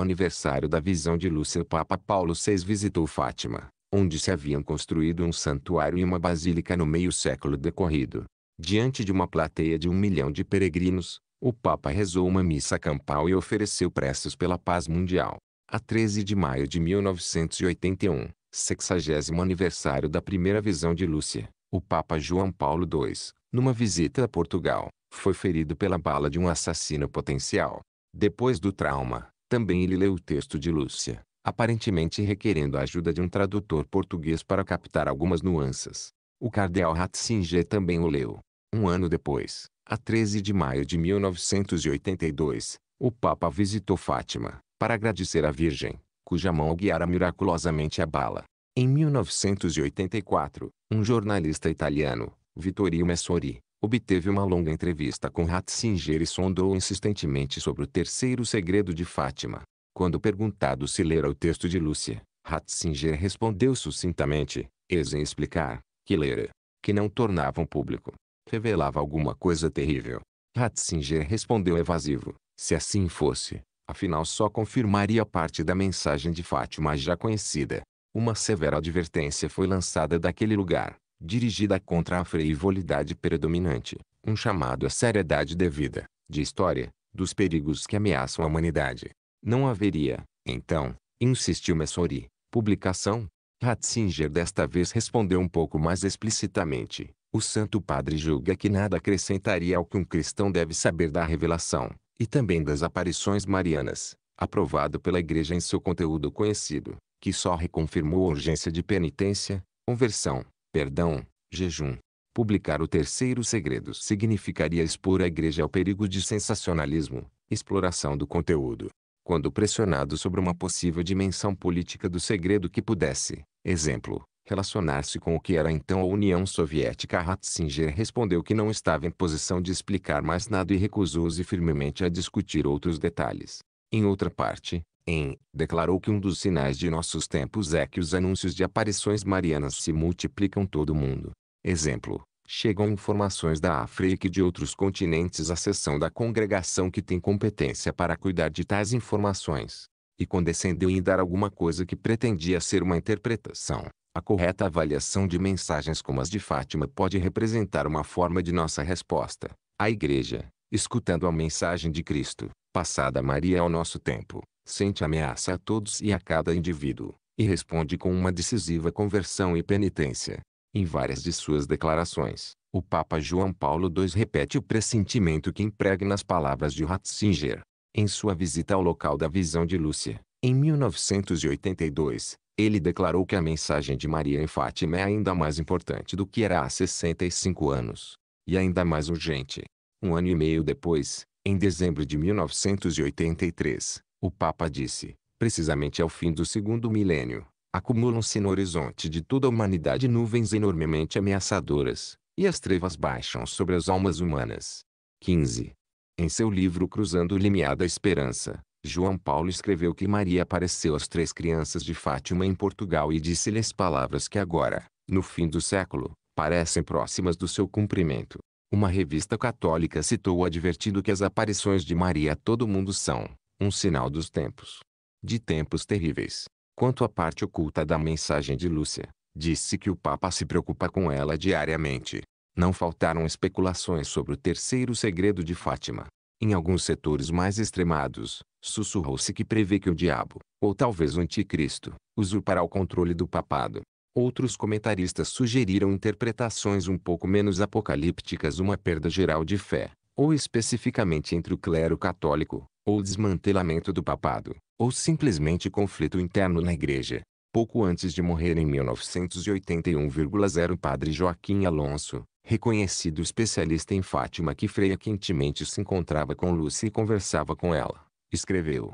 aniversário da visão de Lúcia, o Papa Paulo VI visitou Fátima, onde se haviam construído um santuário e uma basílica no meio século decorrido. Diante de uma plateia de um milhão de peregrinos, o Papa rezou uma missa campal e ofereceu preces pela paz mundial. A 13 de maio de 1981, 60 aniversário da primeira visão de Lúcia, o Papa João Paulo II, numa visita a Portugal, foi ferido pela bala de um assassino potencial. Depois do trauma, também ele leu o texto de Lúcia, aparentemente requerendo a ajuda de um tradutor português para captar algumas nuances. O cardeal Ratzinger também o leu. Um ano depois, a 13 de maio de 1982, o Papa visitou Fátima, para agradecer à Virgem, cuja mão guiara miraculosamente a bala. Em 1984, um jornalista italiano, Vittorio Messori, obteve uma longa entrevista com Ratzinger e sondou insistentemente sobre o terceiro segredo de Fátima. Quando perguntado se lera o texto de Lúcia, Ratzinger respondeu sucintamente, eis em explicar, que lera, é, que não tornavam público revelava alguma coisa terrível. Ratzinger respondeu evasivo. Se assim fosse, afinal só confirmaria parte da mensagem de Fátima já conhecida. Uma severa advertência foi lançada daquele lugar, dirigida contra a frivolidade predominante, um chamado à seriedade devida, de história, dos perigos que ameaçam a humanidade. Não haveria, então, insistiu Messori, publicação? Ratzinger desta vez respondeu um pouco mais explicitamente. O Santo Padre julga que nada acrescentaria ao que um cristão deve saber da revelação, e também das aparições marianas, aprovado pela Igreja em seu conteúdo conhecido, que só reconfirmou a urgência de penitência, conversão, perdão, jejum. Publicar o terceiro segredo significaria expor a Igreja ao perigo de sensacionalismo, exploração do conteúdo. Quando pressionado sobre uma possível dimensão política do segredo que pudesse, exemplo, relacionar-se com o que era então a União Soviética, Ratzinger respondeu que não estava em posição de explicar mais nada e recusou-se firmemente a discutir outros detalhes. Em outra parte, em, declarou que um dos sinais de nossos tempos é que os anúncios de aparições marianas se multiplicam todo o mundo. Exemplo, chegam informações da África e de outros continentes à seção da congregação que tem competência para cuidar de tais informações. E condescendeu em dar alguma coisa que pretendia ser uma interpretação. A correta avaliação de mensagens como as de Fátima pode representar uma forma de nossa resposta. A Igreja, escutando a mensagem de Cristo, passada Maria ao nosso tempo, sente ameaça a todos e a cada indivíduo, e responde com uma decisiva conversão e penitência. Em várias de suas declarações, o Papa João Paulo II repete o pressentimento que impregna as palavras de Ratzinger. Em sua visita ao local da visão de Lúcia, em 1982, ele declarou que a mensagem de Maria em Fátima é ainda mais importante do que era há 65 anos, e ainda mais urgente. Um ano e meio depois, em dezembro de 1983, o Papa disse, precisamente ao fim do segundo milênio, acumulam-se no horizonte de toda a humanidade nuvens enormemente ameaçadoras, e as trevas baixam sobre as almas humanas. 15. Em seu livro Cruzando o Limiar da Esperança, João Paulo escreveu que Maria apareceu às três crianças de Fátima em Portugal e disse-lhes palavras que agora, no fim do século, parecem próximas do seu cumprimento. Uma revista católica citou advertindo que as aparições de Maria a todo mundo são um sinal dos tempos. De tempos terríveis. Quanto à parte oculta da mensagem de Lúcia, disse que o Papa se preocupa com ela diariamente. Não faltaram especulações sobre o terceiro segredo de Fátima, em alguns setores mais extremados, sussurrou-se que prevê que o diabo, ou talvez o anticristo, usurpará o controle do papado. Outros comentaristas sugeriram interpretações um pouco menos apocalípticas uma perda geral de fé, ou especificamente entre o clero católico, ou desmantelamento do papado, ou simplesmente conflito interno na igreja. Pouco antes de morrer em 1981,0 o padre Joaquim Alonso, reconhecido especialista em Fátima que Freia quentemente se encontrava com Lúcia e conversava com ela, escreveu.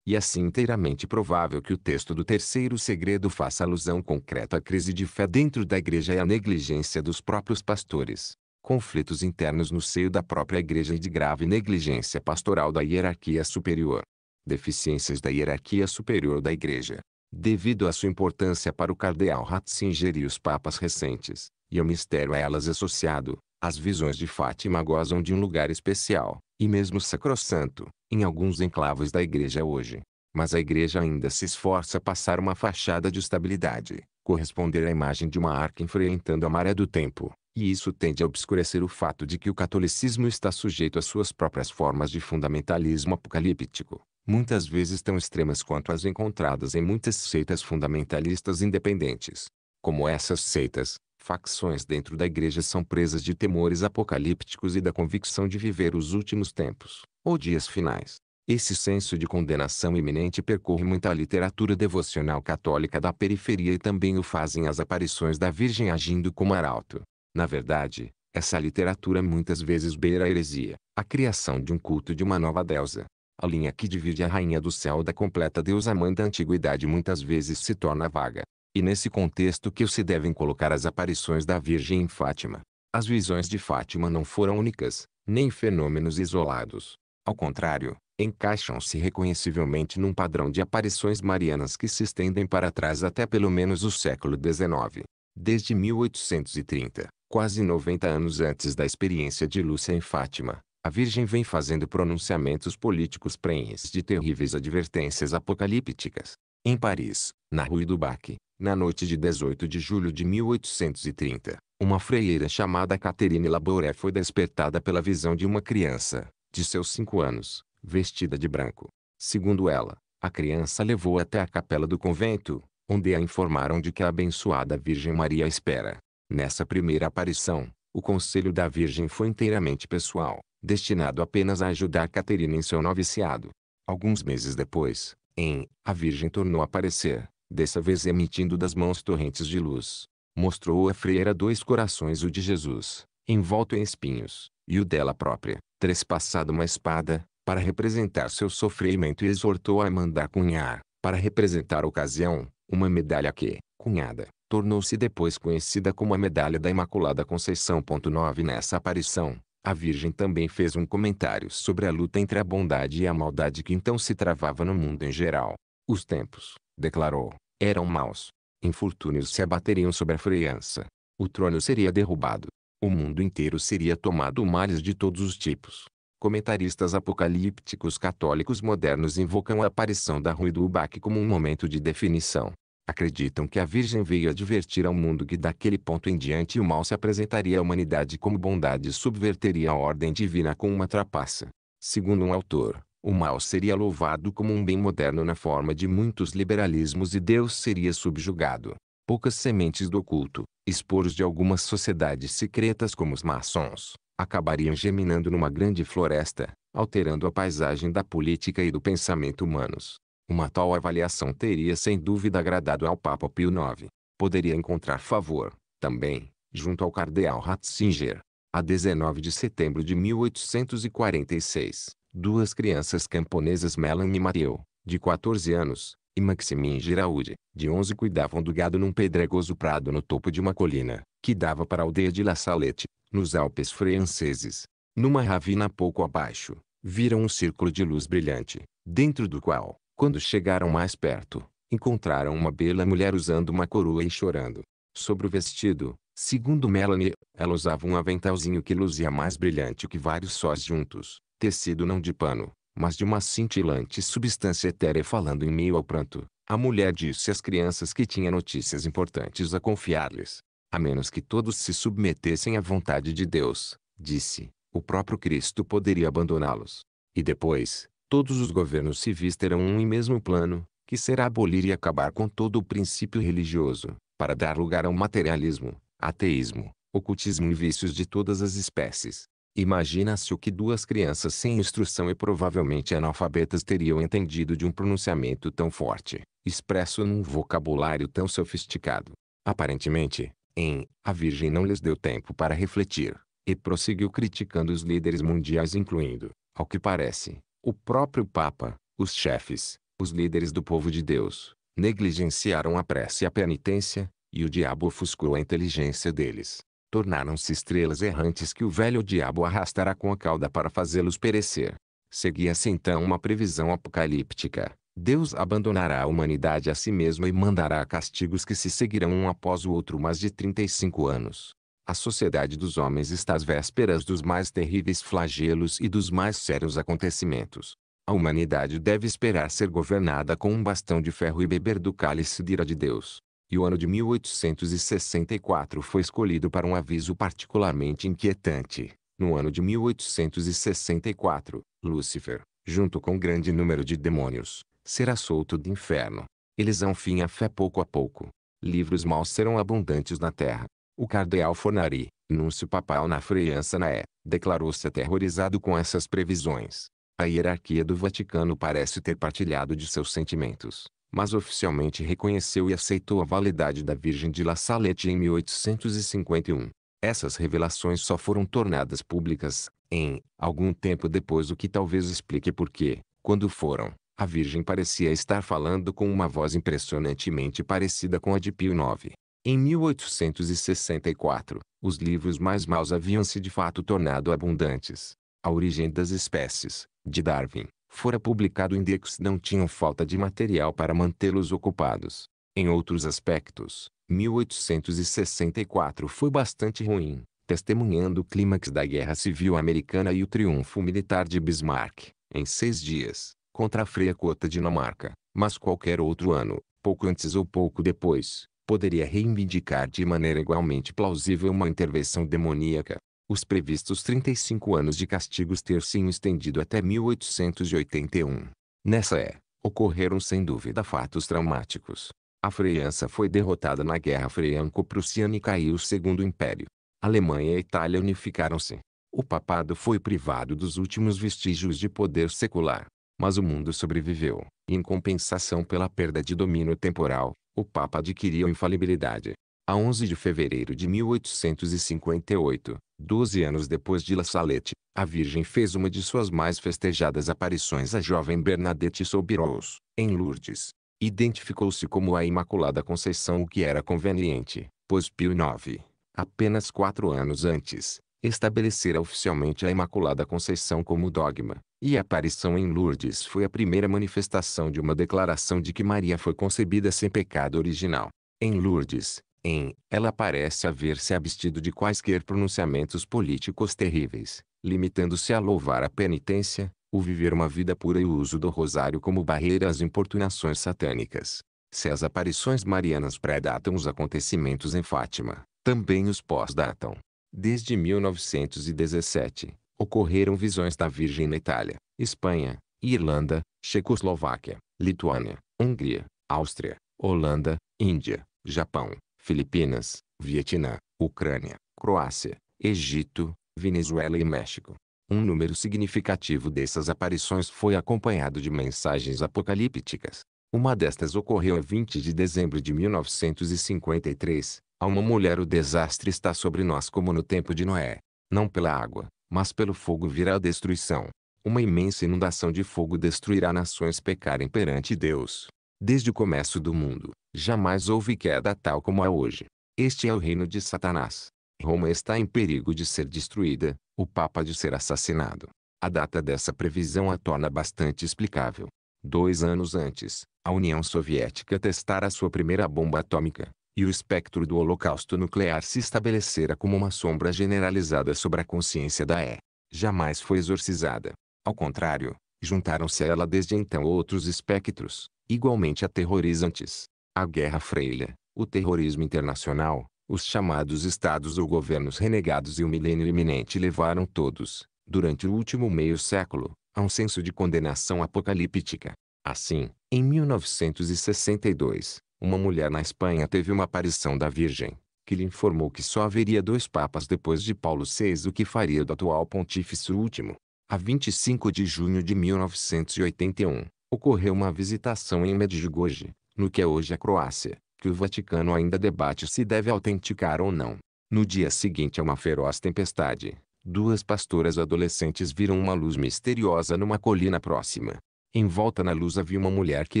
E assim inteiramente provável que o texto do terceiro segredo faça alusão concreta à crise de fé dentro da igreja e à negligência dos próprios pastores, conflitos internos no seio da própria igreja e de grave negligência pastoral da hierarquia superior, deficiências da hierarquia superior da igreja. Devido à sua importância para o cardeal Ratzinger e os papas recentes, e o mistério a elas associado, as visões de Fátima gozam de um lugar especial, e mesmo sacrossanto, em alguns enclaves da igreja hoje. Mas a igreja ainda se esforça a passar uma fachada de estabilidade, corresponder à imagem de uma arca enfrentando a maré do tempo, e isso tende a obscurecer o fato de que o catolicismo está sujeito às suas próprias formas de fundamentalismo apocalíptico, muitas vezes tão extremas quanto as encontradas em muitas seitas fundamentalistas independentes. Como essas seitas, facções dentro da igreja são presas de temores apocalípticos e da convicção de viver os últimos tempos, ou dias finais. Esse senso de condenação iminente percorre muita literatura devocional católica da periferia e também o fazem as aparições da Virgem agindo como arauto. Na verdade, essa literatura muitas vezes beira a heresia, a criação de um culto de uma nova deusa. A linha que divide a rainha do céu da completa deusa mãe da antiguidade muitas vezes se torna vaga e nesse contexto que se devem colocar as aparições da Virgem em Fátima. As visões de Fátima não foram únicas, nem fenômenos isolados. Ao contrário, encaixam-se reconhecivelmente num padrão de aparições marianas que se estendem para trás até pelo menos o século XIX. Desde 1830, quase 90 anos antes da experiência de Lúcia em Fátima, a Virgem vem fazendo pronunciamentos políticos prenhes de terríveis advertências apocalípticas. Em Paris, na Rue du Bac, na noite de 18 de julho de 1830, uma freira chamada Catherine Laboré foi despertada pela visão de uma criança, de seus cinco anos, vestida de branco. Segundo ela, a criança levou até a capela do convento, onde a informaram de que a abençoada Virgem Maria espera. Nessa primeira aparição, o conselho da Virgem foi inteiramente pessoal, destinado apenas a ajudar Caterina em seu noviciado. Alguns meses depois, em A Virgem tornou a aparecer, dessa vez emitindo das mãos torrentes de luz. Mostrou a freira dois corações o de Jesus, envolto em espinhos, e o dela própria, trespassado uma espada, para representar seu sofrimento e exortou a mandar cunhar, para representar a ocasião, uma medalha que, cunhada, tornou-se depois conhecida como a Medalha da Imaculada Conceição. 9 Nessa aparição, a Virgem também fez um comentário sobre a luta entre a bondade e a maldade que então se travava no mundo em geral. Os tempos, declarou, eram maus. Infortúnios se abateriam sobre a França. O trono seria derrubado. O mundo inteiro seria tomado males de todos os tipos. Comentaristas apocalípticos católicos modernos invocam a aparição da Rui do Ubaque como um momento de definição. Acreditam que a Virgem veio advertir ao mundo que daquele ponto em diante o mal se apresentaria à humanidade como bondade e subverteria a ordem divina com uma trapaça. Segundo um autor, o mal seria louvado como um bem moderno na forma de muitos liberalismos e Deus seria subjugado. Poucas sementes do oculto, esporos de algumas sociedades secretas como os maçons, acabariam germinando numa grande floresta, alterando a paisagem da política e do pensamento humanos. Uma tal avaliação teria sem dúvida agradado ao Papa Pio IX. Poderia encontrar favor, também, junto ao cardeal Ratzinger. A 19 de setembro de 1846, duas crianças camponesas Melanie Mateu, de 14 anos, e Maximin Giraude, de 11 cuidavam do gado num pedregoso prado no topo de uma colina, que dava para a aldeia de La Salette, nos Alpes franceses. Numa ravina pouco abaixo, viram um círculo de luz brilhante, dentro do qual, quando chegaram mais perto, encontraram uma bela mulher usando uma coroa e chorando. Sobre o vestido, segundo Melanie, ela usava um aventalzinho que luzia mais brilhante que vários sós juntos, tecido não de pano, mas de uma cintilante substância etérea falando em meio ao pranto. A mulher disse às crianças que tinha notícias importantes a confiar-lhes. A menos que todos se submetessem à vontade de Deus, disse, o próprio Cristo poderia abandoná-los. E depois, todos os governos civis terão um e mesmo plano, que será abolir e acabar com todo o princípio religioso, para dar lugar ao materialismo, ateísmo, ocultismo e vícios de todas as espécies. Imagina-se o que duas crianças sem instrução e provavelmente analfabetas teriam entendido de um pronunciamento tão forte, expresso num vocabulário tão sofisticado. Aparentemente, em A Virgem não lhes deu tempo para refletir, e prosseguiu criticando os líderes mundiais incluindo, ao que parece, o próprio Papa, os chefes, os líderes do povo de Deus, negligenciaram a prece e a penitência, e o diabo ofuscou a inteligência deles tornaram-se estrelas errantes que o velho diabo arrastará com a cauda para fazê-los perecer. Seguia-se então uma previsão apocalíptica. Deus abandonará a humanidade a si mesma e mandará castigos que se seguirão um após o outro mais de 35 anos. A sociedade dos homens está às vésperas dos mais terríveis flagelos e dos mais sérios acontecimentos. A humanidade deve esperar ser governada com um bastão de ferro e beber do cálice de ira de Deus e o ano de 1864 foi escolhido para um aviso particularmente inquietante. No ano de 1864, Lúcifer, junto com um grande número de demônios, será solto do inferno. Eles dão fim à fé pouco a pouco. Livros maus serão abundantes na terra. O cardeal Fornari, núncio papal na França na E, declarou-se aterrorizado com essas previsões. A hierarquia do Vaticano parece ter partilhado de seus sentimentos mas oficialmente reconheceu e aceitou a validade da Virgem de La Salette em 1851. Essas revelações só foram tornadas públicas, em, algum tempo depois o que talvez explique por que, quando foram, a Virgem parecia estar falando com uma voz impressionantemente parecida com a de Pio IX. Em 1864, os livros mais maus haviam se de fato tornado abundantes. A origem das espécies, de Darwin, fora publicado o index não tinham falta de material para mantê-los ocupados. Em outros aspectos, 1864 foi bastante ruim, testemunhando o clímax da Guerra Civil Americana e o triunfo militar de Bismarck, em seis dias, contra a freia cota Dinamarca. Mas qualquer outro ano, pouco antes ou pouco depois, poderia reivindicar de maneira igualmente plausível uma intervenção demoníaca os previstos 35 anos de castigos ter-se estendido até 1881. Nessa é, ocorreram sem dúvida fatos traumáticos. A França foi derrotada na Guerra Franco-Prussiana e caiu o Segundo Império. Alemanha e Itália unificaram-se. O papado foi privado dos últimos vestígios de poder secular, mas o mundo sobreviveu. Em compensação pela perda de domínio temporal, o Papa adquiriu infalibilidade a 11 de fevereiro de 1858, 12 anos depois de La Salette, a Virgem fez uma de suas mais festejadas aparições à jovem Bernadette Soubirous, em Lourdes. Identificou-se como a Imaculada Conceição o que era conveniente, pois Pio IX, apenas quatro anos antes, estabelecera oficialmente a Imaculada Conceição como dogma, e a aparição em Lourdes foi a primeira manifestação de uma declaração de que Maria foi concebida sem pecado original. Em Lourdes, em ela parece haver se abstido de quaisquer pronunciamentos políticos terríveis, limitando-se a louvar a penitência, o viver uma vida pura e o uso do rosário como barreira às importunações satânicas. Se as aparições marianas predatam os acontecimentos em Fátima, também os pós-datam. Desde 1917, ocorreram visões da Virgem na Itália, Espanha, Irlanda, Checoslováquia, Lituânia, Hungria, Áustria, Holanda, Índia, Japão, Filipinas, Vietnã, Ucrânia, Croácia, Egito, Venezuela e México. Um número significativo dessas aparições foi acompanhado de mensagens apocalípticas. Uma destas ocorreu a 20 de dezembro de 1953. A uma mulher o desastre está sobre nós como no tempo de Noé. Não pela água, mas pelo fogo virá a destruição. Uma imensa inundação de fogo destruirá nações pecarem perante Deus. Desde o começo do mundo, jamais houve queda tal como há hoje. Este é o reino de Satanás. Roma está em perigo de ser destruída, o Papa de ser assassinado. A data dessa previsão a torna bastante explicável. Dois anos antes, a União Soviética testara sua primeira bomba atômica, e o espectro do holocausto nuclear se estabelecera como uma sombra generalizada sobre a consciência da E. Jamais foi exorcizada. Ao contrário, Juntaram-se a ela desde então outros espectros, igualmente aterrorizantes. A Guerra Freira, o terrorismo internacional, os chamados estados ou governos renegados e o milênio iminente levaram todos, durante o último meio século, a um senso de condenação apocalíptica. Assim, em 1962, uma mulher na Espanha teve uma aparição da Virgem, que lhe informou que só haveria dois papas depois de Paulo VI o que faria do atual pontífice último a 25 de junho de 1981, ocorreu uma visitação em Medjugorje, no que é hoje a Croácia, que o Vaticano ainda debate se deve autenticar ou não. No dia seguinte a uma feroz tempestade, duas pastoras adolescentes viram uma luz misteriosa numa colina próxima. Em volta na luz havia uma mulher que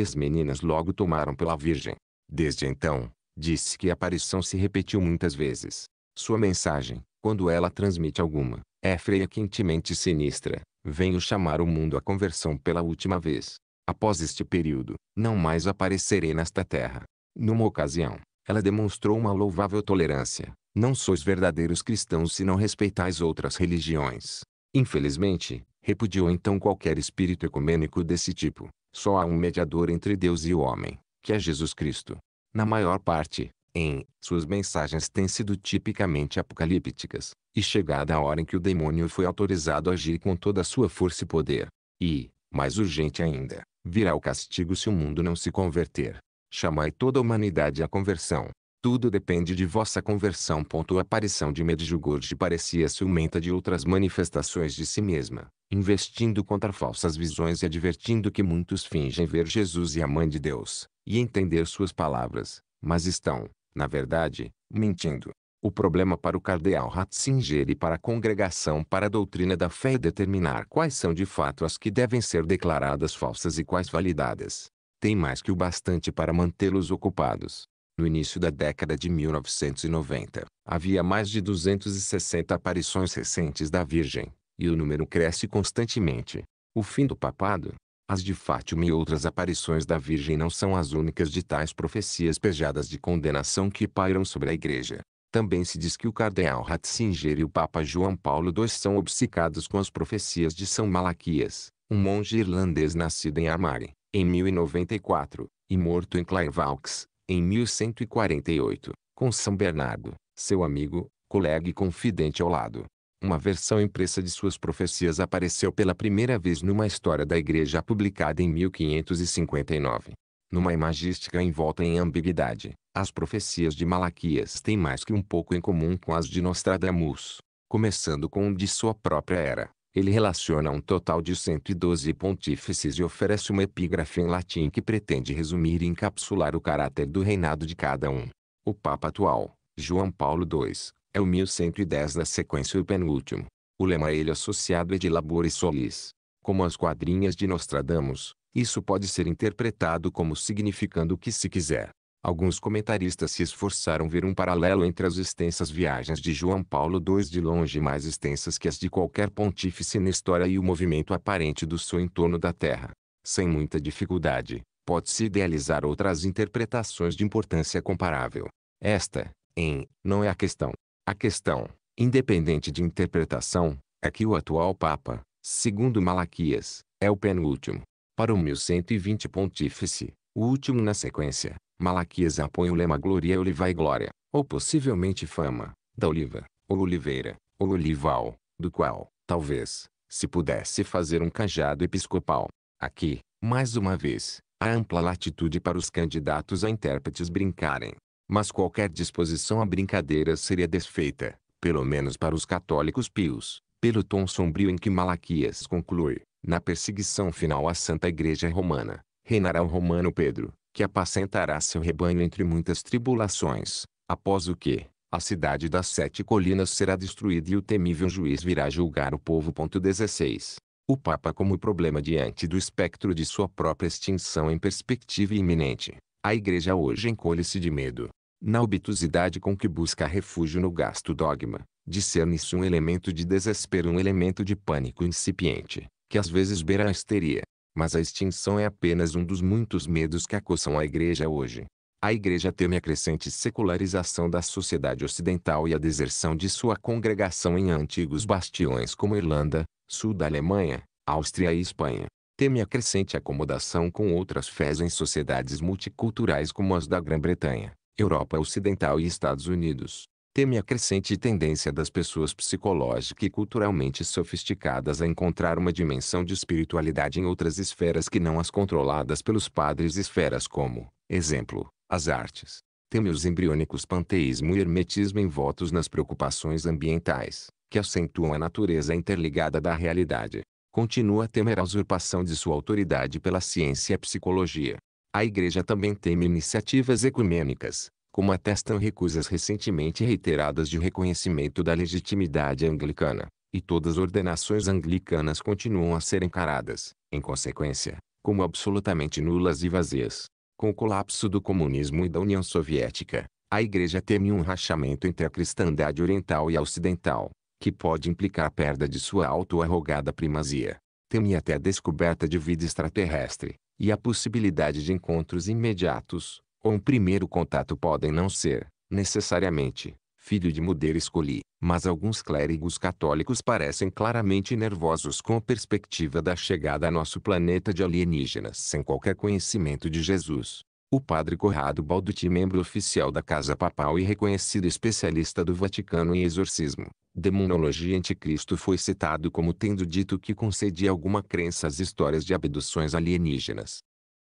as meninas logo tomaram pela Virgem. Desde então, disse que a aparição se repetiu muitas vezes. Sua mensagem, quando ela transmite alguma, é freia quentemente sinistra. Venho chamar o mundo à conversão pela última vez. Após este período, não mais aparecerei nesta terra. Numa ocasião, ela demonstrou uma louvável tolerância. Não sois verdadeiros cristãos se não respeitais outras religiões. Infelizmente, repudiou então qualquer espírito ecumênico desse tipo. Só há um mediador entre Deus e o homem, que é Jesus Cristo. Na maior parte, em suas mensagens têm sido tipicamente apocalípticas, e chegada a hora em que o demônio foi autorizado a agir com toda a sua força e poder. E, mais urgente ainda, virá o castigo se o mundo não se converter. Chamai toda a humanidade à conversão. Tudo depende de vossa conversão. A aparição de Medjugorje parecia ciumenta de outras manifestações de si mesma, investindo contra falsas visões e advertindo que muitos fingem ver Jesus e a Mãe de Deus, e entender suas palavras, mas estão, na verdade, mentindo. O problema para o cardeal Ratzinger e para a congregação para a doutrina da fé é determinar quais são de fato as que devem ser declaradas falsas e quais validadas. Tem mais que o bastante para mantê-los ocupados. No início da década de 1990, havia mais de 260 aparições recentes da Virgem, e o número cresce constantemente. O fim do papado, as de Fátima e outras aparições da Virgem não são as únicas de tais profecias pejadas de condenação que pairam sobre a Igreja. Também se diz que o cardeal Ratzinger e o Papa João Paulo II são obcecados com as profecias de São Malaquias, um monge irlandês nascido em Armagh, em 1094, e morto em Clairvaux, em 1148, com São Bernardo, seu amigo, colega e confidente ao lado. Uma versão impressa de suas profecias apareceu pela primeira vez numa história da igreja publicada em 1559. Numa imagística envolta em ambiguidade, as profecias de Malaquias têm mais que um pouco em comum com as de Nostradamus. Começando com o de sua própria era, ele relaciona um total de 112 pontífices e oferece uma epígrafe em latim que pretende resumir e encapsular o caráter do reinado de cada um. O Papa atual, João Paulo II, é o 1110 da sequência e o penúltimo. O lema a é ele associado é de Labor e Solis. Como as quadrinhas de Nostradamus, isso pode ser interpretado como significando o que se quiser. Alguns comentaristas se esforçaram ver um paralelo entre as extensas viagens de João Paulo II de longe mais extensas que as de qualquer pontífice na história e o movimento aparente do seu entorno da Terra. Sem muita dificuldade, pode-se idealizar outras interpretações de importância comparável. Esta, em, não é a questão. A questão, independente de interpretação, é que o atual Papa, segundo Malaquias, é o penúltimo. Para o 1120 Pontífice, o último na sequência, Malaquias apõe o lema Gloria Oliva e Glória, ou possivelmente fama, da oliva, ou oliveira, ou olival, do qual, talvez, se pudesse fazer um cajado episcopal. Aqui, mais uma vez, há ampla latitude para os candidatos a intérpretes brincarem. Mas qualquer disposição à brincadeira seria desfeita, pelo menos para os católicos pios, pelo tom sombrio em que Malaquias conclui, na perseguição final à Santa Igreja Romana, reinará o romano Pedro, que apacentará seu rebanho entre muitas tribulações, após o que, a cidade das sete colinas será destruída e o temível juiz virá julgar o povo. 16. O Papa como problema diante do espectro de sua própria extinção em perspectiva iminente. A igreja hoje encolhe-se de medo, na obtusidade com que busca refúgio no gasto dogma, discerne-se um elemento de desespero, um elemento de pânico incipiente, que às vezes beira a histeria. Mas a extinção é apenas um dos muitos medos que acossam a igreja hoje. A igreja teme a crescente secularização da sociedade ocidental e a deserção de sua congregação em antigos bastiões como Irlanda, sul da Alemanha, Áustria e Espanha. Teme a crescente acomodação com outras fés em sociedades multiculturais como as da Grã-Bretanha, Europa Ocidental e Estados Unidos. Teme a crescente tendência das pessoas psicológica e culturalmente sofisticadas a encontrar uma dimensão de espiritualidade em outras esferas que não as controladas pelos padres esferas como, exemplo, as artes. Teme os embriônicos panteísmo e hermetismo envoltos nas preocupações ambientais, que acentuam a natureza interligada da realidade. Continua a temer a usurpação de sua autoridade pela ciência e psicologia. A Igreja também teme iniciativas ecumênicas, como atestam recusas recentemente reiteradas de reconhecimento da legitimidade anglicana, e todas as ordenações anglicanas continuam a ser encaradas, em consequência, como absolutamente nulas e vazias. Com o colapso do comunismo e da União Soviética, a Igreja teme um rachamento entre a cristandade oriental e a ocidental, que pode implicar a perda de sua auto-arrogada primazia. Teme até a descoberta de vida extraterrestre, e a possibilidade de encontros imediatos, ou um primeiro contato podem não ser, necessariamente, filho de mulher escolhi, mas alguns clérigos católicos parecem claramente nervosos com a perspectiva da chegada a nosso planeta de alienígenas sem qualquer conhecimento de Jesus. O padre Corrado Balduti, membro oficial da Casa Papal e reconhecido especialista do Vaticano em exorcismo, demonologia anticristo foi citado como tendo dito que concedia alguma crença às histórias de abduções alienígenas.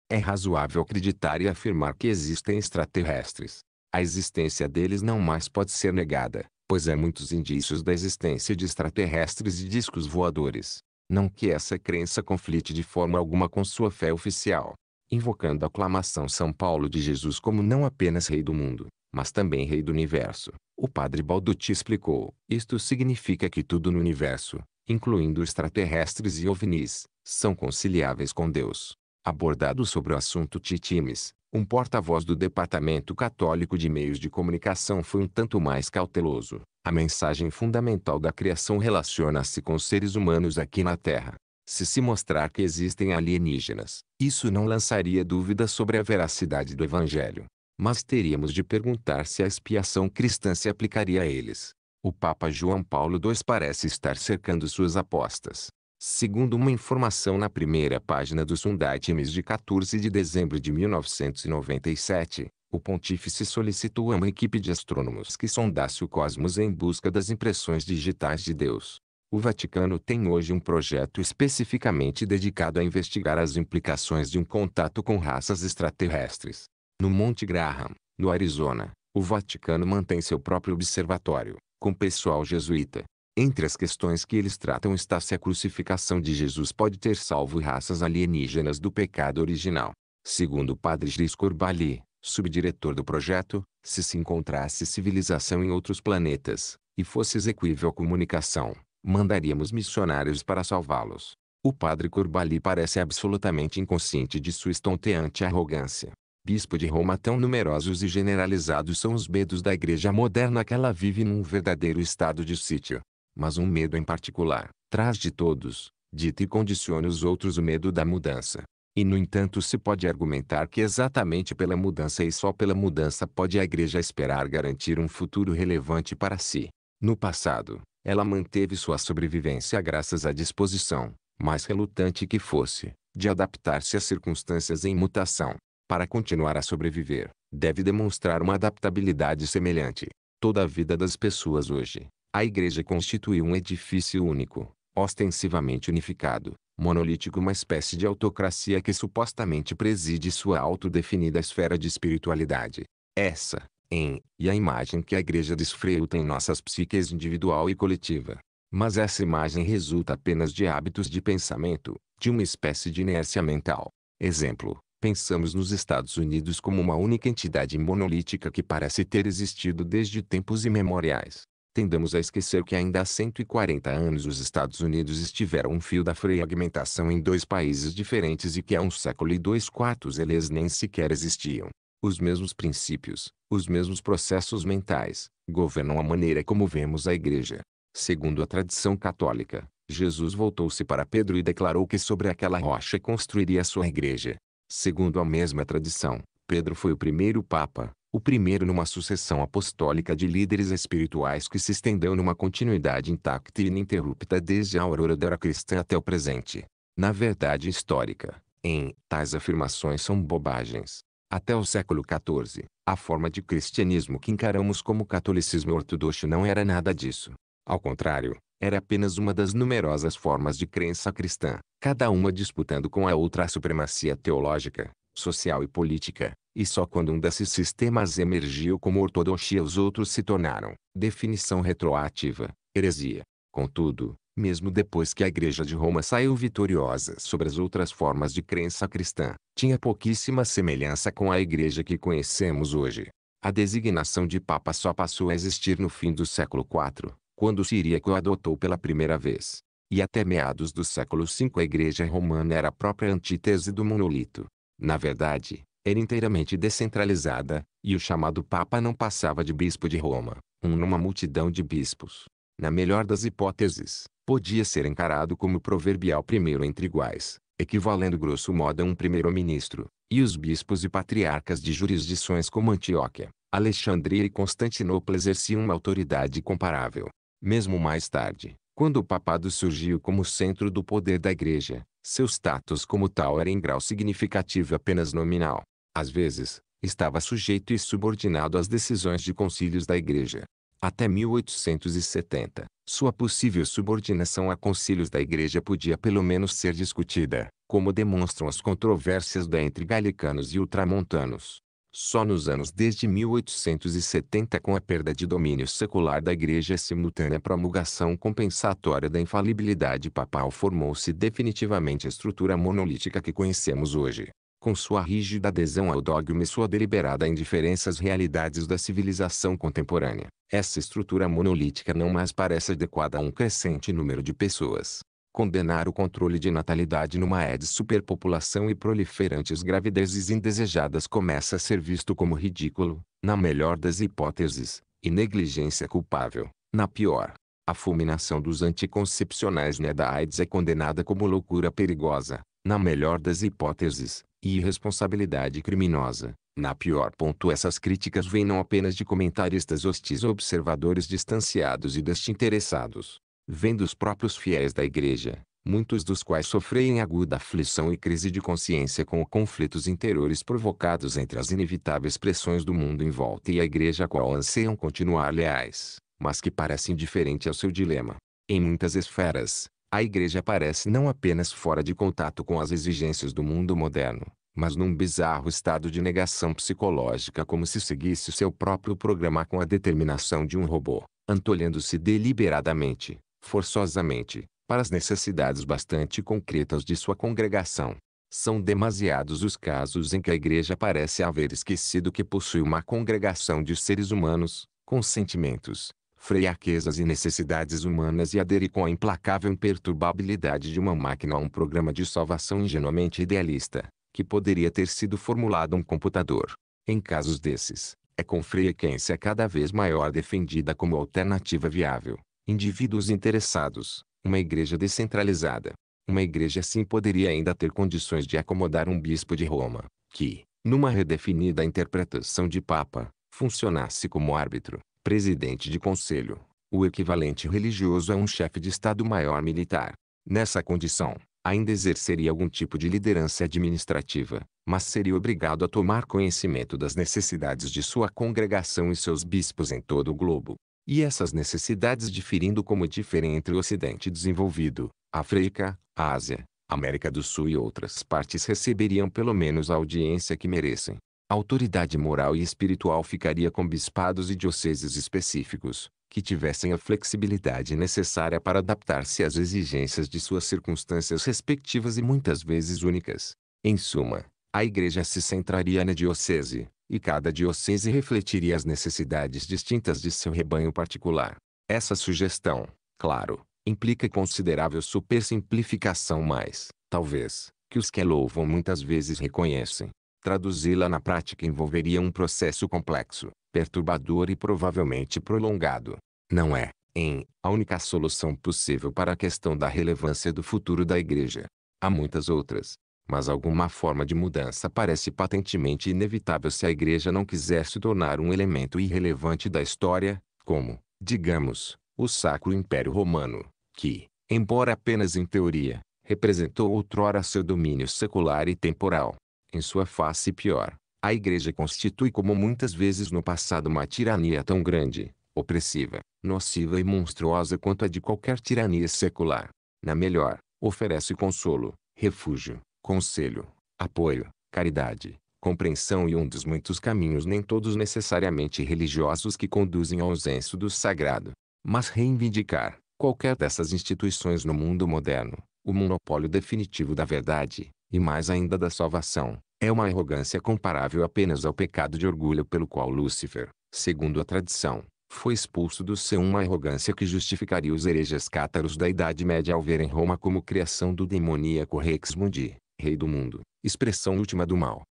É razoável acreditar e afirmar que existem extraterrestres. A existência deles não mais pode ser negada, pois há muitos indícios da existência de extraterrestres e discos voadores. Não que essa crença conflite de forma alguma com sua fé oficial, invocando a aclamação São Paulo de Jesus como não apenas Rei do mundo, mas também Rei do universo. O padre Balducci explicou, isto significa que tudo no universo, incluindo extraterrestres e ovnis, são conciliáveis com Deus. Abordado sobre o assunto Titimes, um porta-voz do Departamento Católico de Meios de Comunicação foi um tanto mais cauteloso. A mensagem fundamental da criação relaciona-se com os seres humanos aqui na Terra, se se mostrar que existem alienígenas, isso não lançaria dúvidas sobre a veracidade do Evangelho. Mas teríamos de perguntar se a expiação cristã se aplicaria a eles. O Papa João Paulo II parece estar cercando suas apostas. Segundo uma informação na primeira página do Sunday Times de 14 de dezembro de 1997, o pontífice solicitou a uma equipe de astrônomos que sondasse o cosmos em busca das impressões digitais de Deus. O Vaticano tem hoje um projeto especificamente dedicado a investigar as implicações de um contato com raças extraterrestres. No Monte Graham, no Arizona, o Vaticano mantém seu próprio observatório, com pessoal jesuíta. Entre as questões que eles tratam está se a crucificação de Jesus pode ter salvo raças alienígenas do pecado original. Segundo o padre Gris Corbali, subdiretor do projeto, se se encontrasse civilização em outros planetas, e fosse exequível a comunicação, mandaríamos missionários para salvá-los. O padre Corbali parece absolutamente inconsciente de sua estonteante arrogância. Bispo de Roma tão numerosos e generalizados são os medos da igreja moderna que ela vive num verdadeiro estado de sítio. Mas um medo em particular, traz de todos, dita e condiciona os outros o medo da mudança. E no entanto se pode argumentar que exatamente pela mudança e só pela mudança pode a igreja esperar garantir um futuro relevante para si. No passado, ela manteve sua sobrevivência graças à disposição, mais relutante que fosse, de adaptar-se às circunstâncias em mutação. Para continuar a sobreviver, deve demonstrar uma adaptabilidade semelhante. Toda a vida das pessoas hoje, a igreja constitui um edifício único, ostensivamente unificado, monolítico uma espécie de autocracia que supostamente preside sua autodefinida esfera de espiritualidade. Essa, em, e a imagem que a igreja desfreu tem nossas psiques individual e coletiva. Mas essa imagem resulta apenas de hábitos de pensamento, de uma espécie de inércia mental. Exemplo, pensamos nos Estados Unidos como uma única entidade monolítica que parece ter existido desde tempos imemoriais. Tendamos a esquecer que ainda há 140 anos os Estados Unidos estiveram um fio da fragmentação em dois países diferentes e que há um século e dois quartos eles nem sequer existiam. Os mesmos princípios, os mesmos processos mentais, governam a maneira como vemos a Igreja. Segundo a tradição católica, Jesus voltou-se para Pedro e declarou que sobre aquela rocha construiria sua igreja. Segundo a mesma tradição, Pedro foi o primeiro papa, o primeiro numa sucessão apostólica de líderes espirituais que se estendeu numa continuidade intacta e ininterrupta desde a aurora da era cristã até o presente. Na verdade histórica, em tais afirmações são bobagens. Até o século XIV, a forma de cristianismo que encaramos como catolicismo ortodoxo não era nada disso. Ao contrário, era apenas uma das numerosas formas de crença cristã, cada uma disputando com a outra a supremacia teológica, social e política, e só quando um desses sistemas emergiu como ortodoxia os outros se tornaram, definição retroativa, heresia. Contudo, mesmo depois que a Igreja de Roma saiu vitoriosa sobre as outras formas de crença cristã, tinha pouquíssima semelhança com a Igreja que conhecemos hoje. A designação de Papa só passou a existir no fim do século IV, quando Siríaco adotou pela primeira vez. E até meados do século V a Igreja Romana era a própria antítese do monolito. Na verdade, era inteiramente descentralizada, e o chamado Papa não passava de bispo de Roma, um numa multidão de bispos. Na melhor das hipóteses, podia ser encarado como proverbial primeiro entre iguais, equivalendo grosso modo a um primeiro-ministro, e os bispos e patriarcas de jurisdições como Antioquia, Alexandria e Constantinopla exerciam uma autoridade comparável. Mesmo mais tarde, quando o papado surgiu como centro do poder da igreja, seu status como tal era em grau significativo apenas nominal. Às vezes, estava sujeito e subordinado às decisões de concílios da igreja. Até 1870, sua possível subordinação a concílios da Igreja podia pelo menos ser discutida, como demonstram as controvérsias da entre galicanos e ultramontanos. Só nos anos desde 1870 com a perda de domínio secular da igreja e simultânea promulgação compensatória da infalibilidade papal formou-se definitivamente a estrutura monolítica que conhecemos hoje com sua rígida adesão ao dogma e sua deliberada indiferença às realidades da civilização contemporânea. Essa estrutura monolítica não mais parece adequada a um crescente número de pessoas. Condenar o controle de natalidade numa é de superpopulação e proliferantes gravidezes indesejadas começa a ser visto como ridículo, na melhor das hipóteses, e negligência culpável, na pior. A fulminação dos anticoncepcionais né da AIDS é condenada como loucura perigosa, na melhor das hipóteses, e irresponsabilidade criminosa. Na pior ponto essas críticas vêm não apenas de comentaristas hostis ou observadores distanciados e desinteressados. Vêm dos próprios fiéis da igreja, muitos dos quais sofrem aguda aflição e crise de consciência com conflitos interiores provocados entre as inevitáveis pressões do mundo em volta e a igreja a qual anseiam continuar leais, mas que parece indiferente ao seu dilema. Em muitas esferas, a igreja parece não apenas fora de contato com as exigências do mundo moderno, mas num bizarro estado de negação psicológica como se seguisse seu próprio programa com a determinação de um robô, antolhando-se deliberadamente, forçosamente, para as necessidades bastante concretas de sua congregação. São demasiados os casos em que a igreja parece haver esquecido que possui uma congregação de seres humanos, com sentimentos, fraquezas e necessidades humanas e adere com a implacável imperturbabilidade de uma máquina a um programa de salvação ingenuamente idealista, que poderia ter sido formulado um computador. Em casos desses, é com frequência cada vez maior defendida como alternativa viável, indivíduos interessados, uma igreja descentralizada. Uma igreja assim poderia ainda ter condições de acomodar um bispo de Roma, que, numa redefinida interpretação de Papa, funcionasse como árbitro, presidente de conselho, o equivalente religioso é um chefe de Estado-Maior militar. Nessa condição, ainda exerceria algum tipo de liderança administrativa, mas seria obrigado a tomar conhecimento das necessidades de sua congregação e seus bispos em todo o globo. E essas necessidades diferindo como diferem entre o Ocidente desenvolvido, África, Ásia, América do Sul e outras partes receberiam pelo menos a audiência que merecem. A autoridade moral e espiritual ficaria com bispados e dioceses específicos, que tivessem a flexibilidade necessária para adaptar-se às exigências de suas circunstâncias respectivas e muitas vezes únicas. Em suma, a igreja se centraria na diocese, e cada diocese refletiria as necessidades distintas de seu rebanho particular. Essa sugestão, claro, implica considerável supersimplificação mas, talvez, que os que louvam muitas vezes reconhecem. Traduzi-la na prática envolveria um processo complexo, perturbador e provavelmente prolongado. Não é, em, a única solução possível para a questão da relevância do futuro da Igreja. Há muitas outras, mas alguma forma de mudança parece patentemente inevitável se a Igreja não quiser se tornar um elemento irrelevante da história, como, digamos, o Sacro Império Romano, que, embora apenas em teoria, representou outrora seu domínio secular e temporal, em sua face pior, a igreja constitui como muitas vezes no passado uma tirania tão grande, opressiva, nociva e monstruosa quanto a de qualquer tirania secular. Na melhor, oferece consolo, refúgio, conselho, apoio, caridade, compreensão e um dos muitos caminhos nem todos necessariamente religiosos que conduzem ao senso do sagrado. Mas reivindicar, qualquer dessas instituições no mundo moderno, o monopólio definitivo da verdade, e mais ainda da salvação, é uma arrogância comparável apenas ao pecado de orgulho pelo qual Lúcifer, segundo a tradição, foi expulso do céu uma arrogância que justificaria os hereges cátaros da Idade Média ao verem Roma como criação do demoníaco Rex Mundi, rei do mundo, expressão última do mal.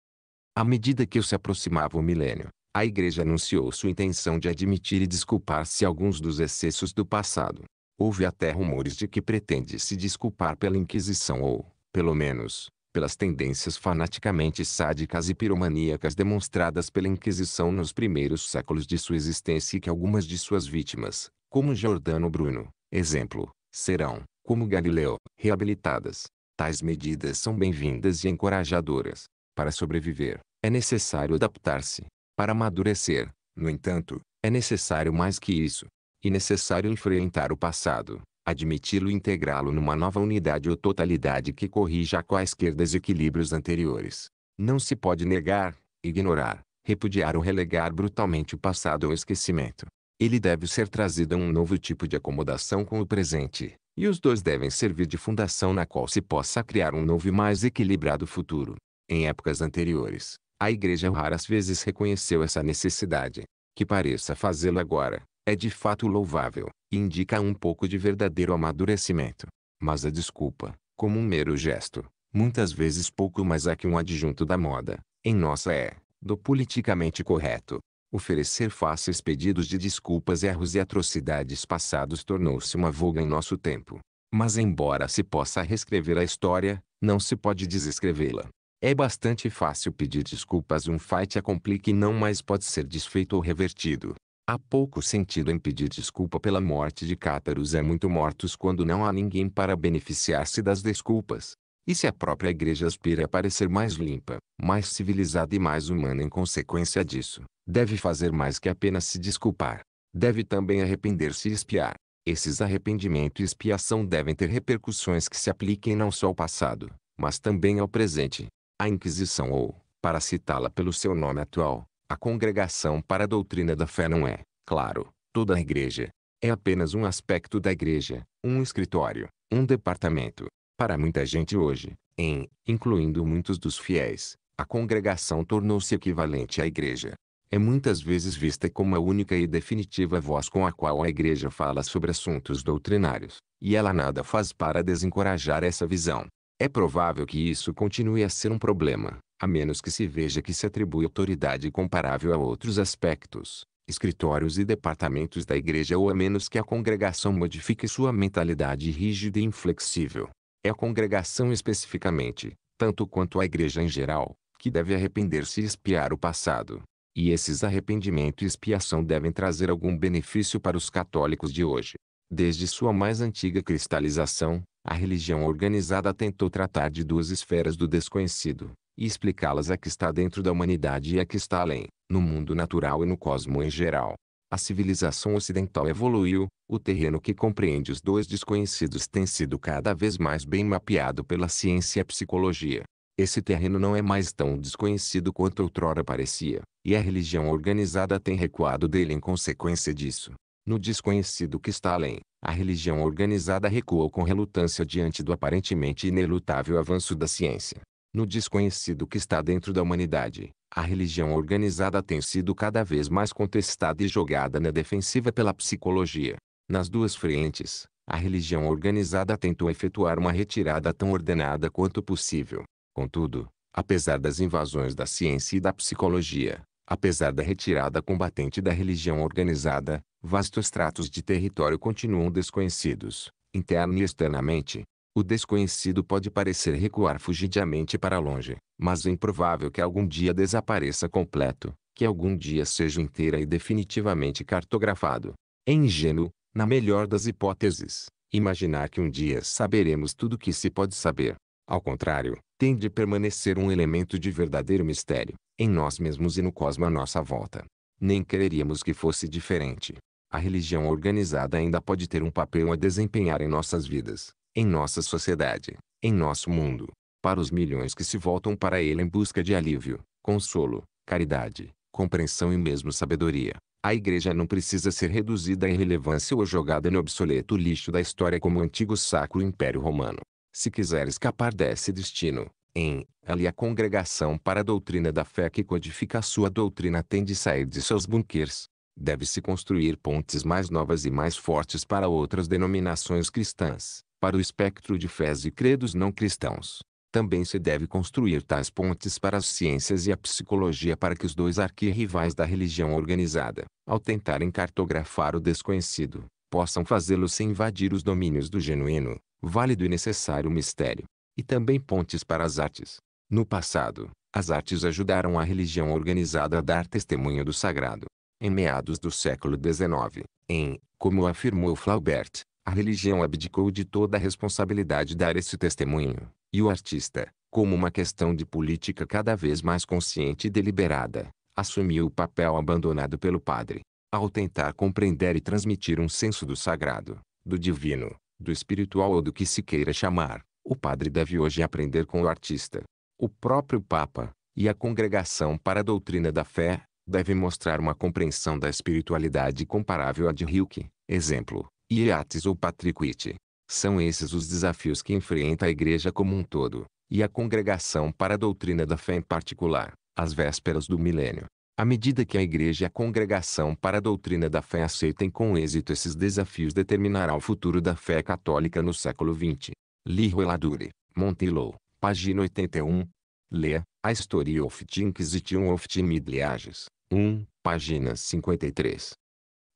À medida que se aproximava o milênio, a igreja anunciou sua intenção de admitir e desculpar-se alguns dos excessos do passado. Houve até rumores de que pretende se desculpar pela Inquisição ou, pelo menos, pelas tendências fanaticamente sádicas e piromaníacas demonstradas pela Inquisição nos primeiros séculos de sua existência e que algumas de suas vítimas, como Giordano Bruno, exemplo, serão, como Galileu, reabilitadas. Tais medidas são bem-vindas e encorajadoras. Para sobreviver, é necessário adaptar-se. Para amadurecer, no entanto, é necessário mais que isso. E necessário enfrentar o passado, admiti-lo e integrá-lo numa nova unidade ou totalidade que corrija quaisquer desequilíbrios anteriores. Não se pode negar, ignorar, repudiar ou relegar brutalmente o passado ao esquecimento. Ele deve ser trazido a um novo tipo de acomodação com o presente, e os dois devem servir de fundação na qual se possa criar um novo e mais equilibrado futuro. Em épocas anteriores, a Igreja raras vezes reconheceu essa necessidade, que pareça fazê-lo agora, é de fato louvável, e indica um pouco de verdadeiro amadurecimento. Mas a desculpa, como um mero gesto, muitas vezes pouco mais é que um adjunto da moda, em nossa é, do politicamente correto. Oferecer fáceis pedidos de desculpas erros e atrocidades passados tornou-se uma voga em nosso tempo. Mas embora se possa reescrever a história, não se pode desescrevê-la. É bastante fácil pedir desculpas um fight a complique não mais pode ser desfeito ou revertido. Há pouco sentido em pedir desculpa pela morte de cátaros é muito mortos quando não há ninguém para beneficiar-se das desculpas. E se a própria igreja aspira a parecer mais limpa, mais civilizada e mais humana em consequência disso, deve fazer mais que apenas se desculpar. Deve também arrepender-se e espiar. Esses arrependimento e expiação devem ter repercussões que se apliquem não só ao passado, mas também ao presente. A Inquisição ou, para citá-la pelo seu nome atual, a congregação para a doutrina da fé não é, claro, toda a igreja. É apenas um aspecto da igreja, um escritório, um departamento. Para muita gente hoje, em, incluindo muitos dos fiéis, a congregação tornou-se equivalente à igreja. É muitas vezes vista como a única e definitiva voz com a qual a igreja fala sobre assuntos doutrinários, e ela nada faz para desencorajar essa visão. É provável que isso continue a ser um problema, a menos que se veja que se atribui autoridade comparável a outros aspectos, escritórios e departamentos da igreja ou a menos que a congregação modifique sua mentalidade rígida e inflexível. É a congregação especificamente, tanto quanto a igreja em geral, que deve arrepender-se e espiar o passado. E esses arrependimento e expiação devem trazer algum benefício para os católicos de hoje. Desde sua mais antiga cristalização, a religião organizada tentou tratar de duas esferas do desconhecido, e explicá-las a que está dentro da humanidade e a que está além, no mundo natural e no cosmo em geral. A civilização ocidental evoluiu, o terreno que compreende os dois desconhecidos tem sido cada vez mais bem mapeado pela ciência e psicologia. Esse terreno não é mais tão desconhecido quanto outrora parecia, e a religião organizada tem recuado dele em consequência disso. No desconhecido que está além, a religião organizada recuou com relutância diante do aparentemente inelutável avanço da ciência no desconhecido que está dentro da humanidade. A religião organizada tem sido cada vez mais contestada e jogada na defensiva pela psicologia. Nas duas frentes, a religião organizada tentou efetuar uma retirada tão ordenada quanto possível. Contudo, apesar das invasões da ciência e da psicologia, apesar da retirada combatente da religião organizada, vastos tratos de território continuam desconhecidos, interna e externamente, o desconhecido pode parecer recuar fugidiamente para longe, mas é improvável que algum dia desapareça completo, que algum dia seja inteira e definitivamente cartografado. É ingênuo, na melhor das hipóteses, imaginar que um dia saberemos tudo o que se pode saber. Ao contrário, tem de permanecer um elemento de verdadeiro mistério, em nós mesmos e no cosmo à nossa volta. Nem creríamos que fosse diferente. A religião organizada ainda pode ter um papel a desempenhar em nossas vidas, em nossa sociedade, em nosso mundo, para os milhões que se voltam para ele em busca de alívio, consolo, caridade, compreensão e mesmo sabedoria. A igreja não precisa ser reduzida à irrelevância ou jogada no obsoleto lixo da história como o antigo Sacro Império Romano. Se quiser escapar desse destino, em ali a congregação para a doutrina da fé que codifica a sua doutrina tem de sair de seus bunkers. Deve-se construir pontes mais novas e mais fortes para outras denominações cristãs para o espectro de fés e credos não cristãos. Também se deve construir tais pontes para as ciências e a psicologia para que os dois arquirrivais da religião organizada, ao tentarem cartografar o desconhecido, possam fazê-lo sem invadir os domínios do genuíno, válido e necessário mistério. E também pontes para as artes. No passado, as artes ajudaram a religião organizada a dar testemunho do sagrado. Em meados do século XIX, em, como afirmou Flaubert, a religião abdicou de toda a responsabilidade de dar esse testemunho, e o artista, como uma questão de política cada vez mais consciente e deliberada, assumiu o papel abandonado pelo padre. Ao tentar compreender e transmitir um senso do sagrado, do divino, do espiritual ou do que se queira chamar, o padre deve hoje aprender com o artista. O próprio Papa, e a Congregação para a Doutrina da Fé, devem mostrar uma compreensão da espiritualidade comparável à de Hilke, exemplo, Iates ou patriquite. São esses os desafios que enfrenta a igreja como um todo, e a congregação para a doutrina da fé em particular, às vésperas do milênio. À medida que a igreja e a congregação para a doutrina da fé aceitem com êxito esses desafios determinará o futuro da fé católica no século XX. Liho Eladuri, Montilou, página 81. Lê, A história of the Inquisition of the Middle Ages, 1, página 53.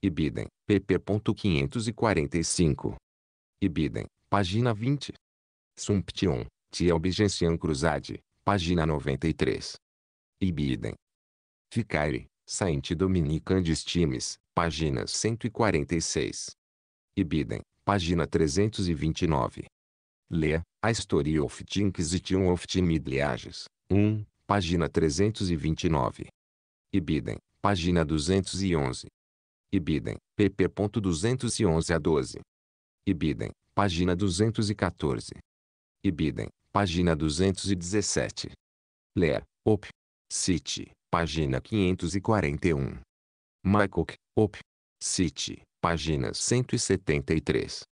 Ibidem, pp. 545. Ibidem, página 20. Sumption, Tielbigentian Cruzade, página 93. Ibidem. Ficare, Saint Dominican Distimes, página 146. Ibidem, página 329. Lea, A Story of the Inquisition of Timidliages, 1, página 329. Ibidem, página 211. Ibidem, pp. 211 a 12. Ibidem, página 214. Ibidem, página 217. Ler, op. City, página 541. Maikok, op. City, página 173.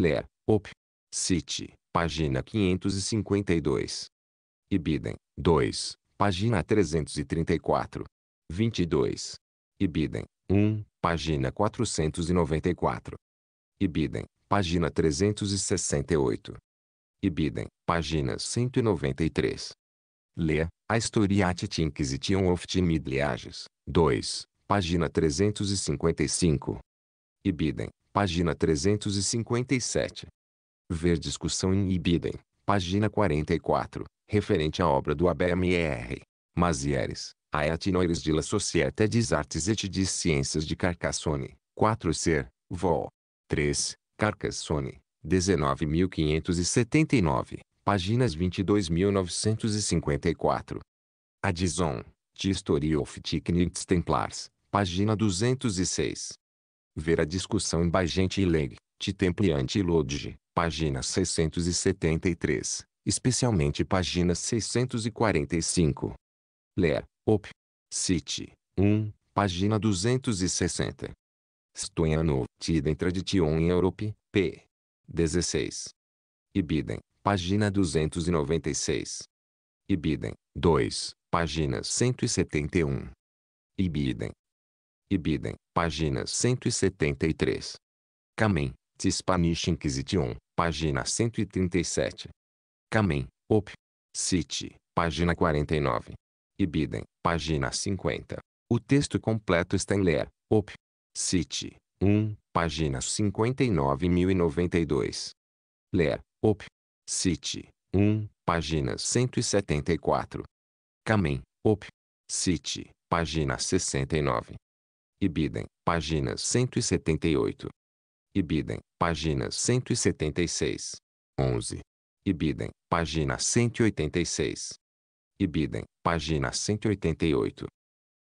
Ler, op. City, página 552. Ibidem, 2, página 334. 22. Ibidem, 1, página 494. Ibidem, página 368. Ibidem, página 193. Lê, A Historiate Inquisition of Timidliages, 2, página 355. Ibidem, página 357. Ver discussão em Ibidem, página 44, referente à obra do ABMER. Mazieres, à de la Société des Artes et des Sciences de Carcassonne, 4 ser, vol. 3, Carcassonne, 19.579, páginas 22.954. Adison, de History of Techniques Templars, página 206. Ver a discussão em Bagente e Leg, de Templiante e Lodge, página 673, especialmente página 645. Ler, Op. Cite. 1, página 260. Stoianov, Tiden Tradition in Europe, p. 16. Ibidem, página 296. Ibidem, 2, página 171. Ibidem. Ibidem, página 173. Kamen, Tispanish Inquisition, página 137. Kamen, Op. Cite, página 49. Ibidem, página 50. O texto completo está em Ler, Op. City, 1, página 59092. Ler, Op. City, 1, página 174. Kamen, Op. City, página 69. Ibidem, página 178. Ibidem, página 176. 11. Ibidem, página 186. Ibidem, página 188.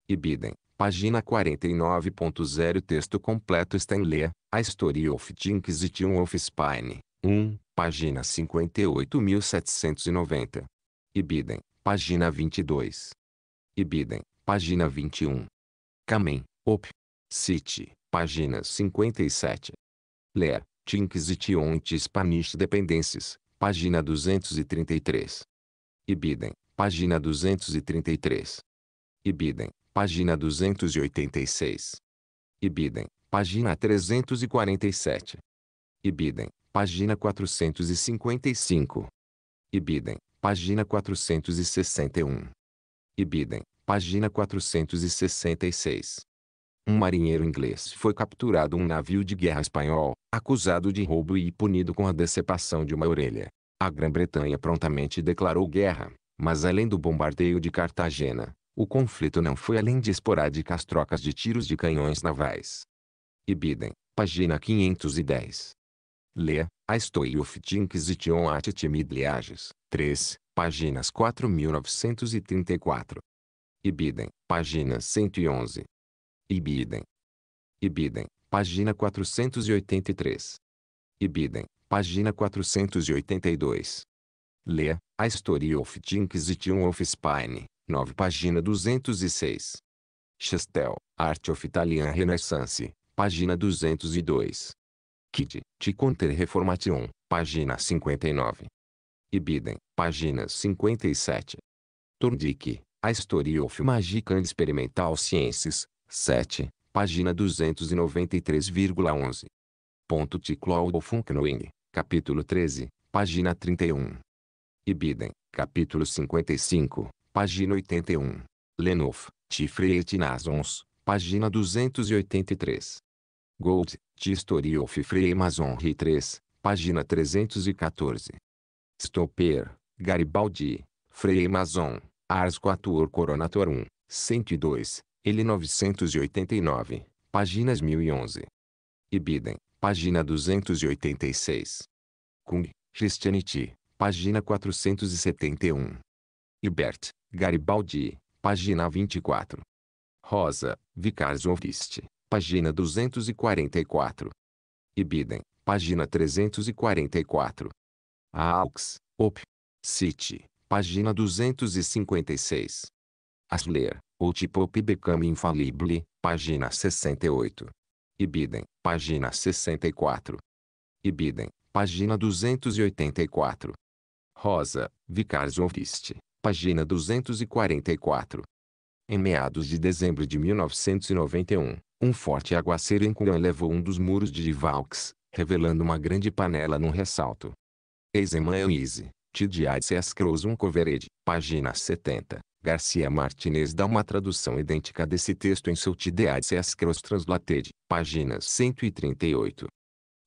Ibidem, página 49.0 Texto completo está em ler. A Story of Inquisition of Spine, 1, página 58790. Ibidem, página 22. Ibidem, página 21. Kamen, Op. City, página 57. Ler, of Spanish Dependências, página 233. Ibidem, página 233. Ibidem, página 286. Ibidem, página 347. Ibidem, página 455. Ibidem, página 461. Ibidem, página 466. Um marinheiro inglês foi capturado um navio de guerra espanhol, acusado de roubo e punido com a decepção de uma orelha. A Grã-Bretanha prontamente declarou guerra, mas além do bombardeio de Cartagena, o conflito não foi além de esporádicas trocas de tiros de canhões navais. Ibidem, página 510. Leia A History of the Inquisition at 3, páginas 4934. Ibidem, página 111. Ibidem. Ibidem, página 483. Ibidem, página 482. Lê, A History of the Inquisition of Spain, 9 página 206. Chastel, Art of Italian Renaissance, página 202. Kid, Te Conter Reformation, página 59. Ibiden, página 57. Turdick, A History of Magic and Experimental Sciences, 7, página 293,11. Ponto Ticlo Funknowing, capítulo 13, página 31. Ibidem, capítulo 55, página 81. Lenov, Tifre et Nasons, página 283. Gold, Story of Free Amazon 3, página 314. Stopper, Garibaldi, Freemason, Amazon, Ars 4 Coronator 1, 102, ele 989, páginas 1011. Ibidem, página 286. Kung, Christianity, página 471. Ibert, Garibaldi, página 24. Rosa, Vicars Viste, página 244. Ibidem, página Aux, Op. City, página 256. Asler, O Tipo Became Infalible, página 68. Ibidem, página 64. Ibidem, página 284. Rosa, Vicars Oviste, página 244. Em meados de dezembro de 1991, um forte aguaceiro em Cuan levou um dos muros de Valks, revelando uma grande panela num ressalto. Eisemanise, Tidiaces um Coverede, página 70. Garcia Martinez dá uma tradução idêntica desse texto em seu Tidiaces Croz Translated, página 138.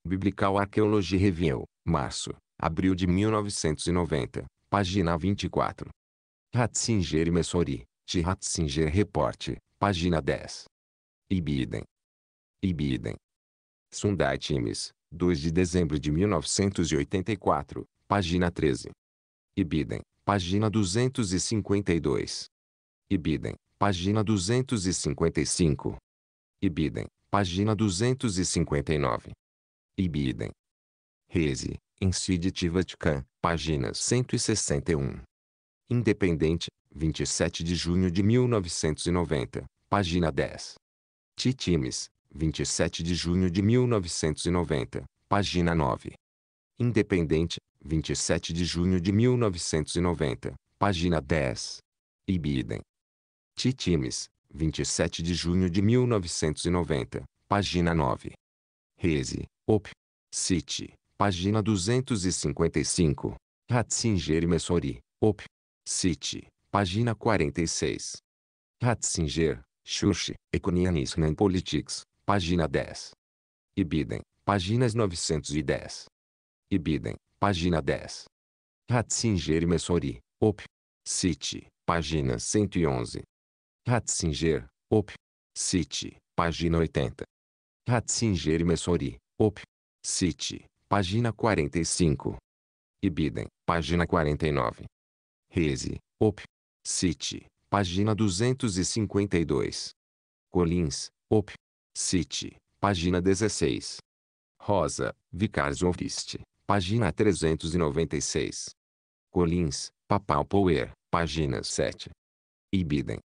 Biblical Archaeology Review, março, abril de 1990, página 24. Ratzinger e Messori, de Ratzinger Report, página 10. Ibiden. Ibiden. Sundai Times, 2 de dezembro de 1984, página 13. Ibiden, página 252. Ibiden, página 255. Ibiden, página 259. Ibiden. Reze, em Vatican, página 161. Independente, 27 de junho de 1990, página 10. Titimes, 27 de junho de 1990, página 9. Independente, 27 de junho de 1990, página 10. Ibidem. Titimes, 27 de junho de 1990, página 9. Reze, Op. City. Página 255. Ratzinger e Messori, Op. City. Página 46. Ratzinger, Schurch, Econianism and Politics, página 10. Ibidem, páginas 910. Ibidem, página 10. Ratzinger e Messori, Op. City, página 111. Ratzinger, Op. City, página 80. Ratzinger e Messori, Op. City, página 45. Ibidem, página 49. Reze, Op. City, página 252. Collins, Op. City, página 16. Rosa, Vikarzovist, página 396. Collins, Papal Power, página 7. Ibidem,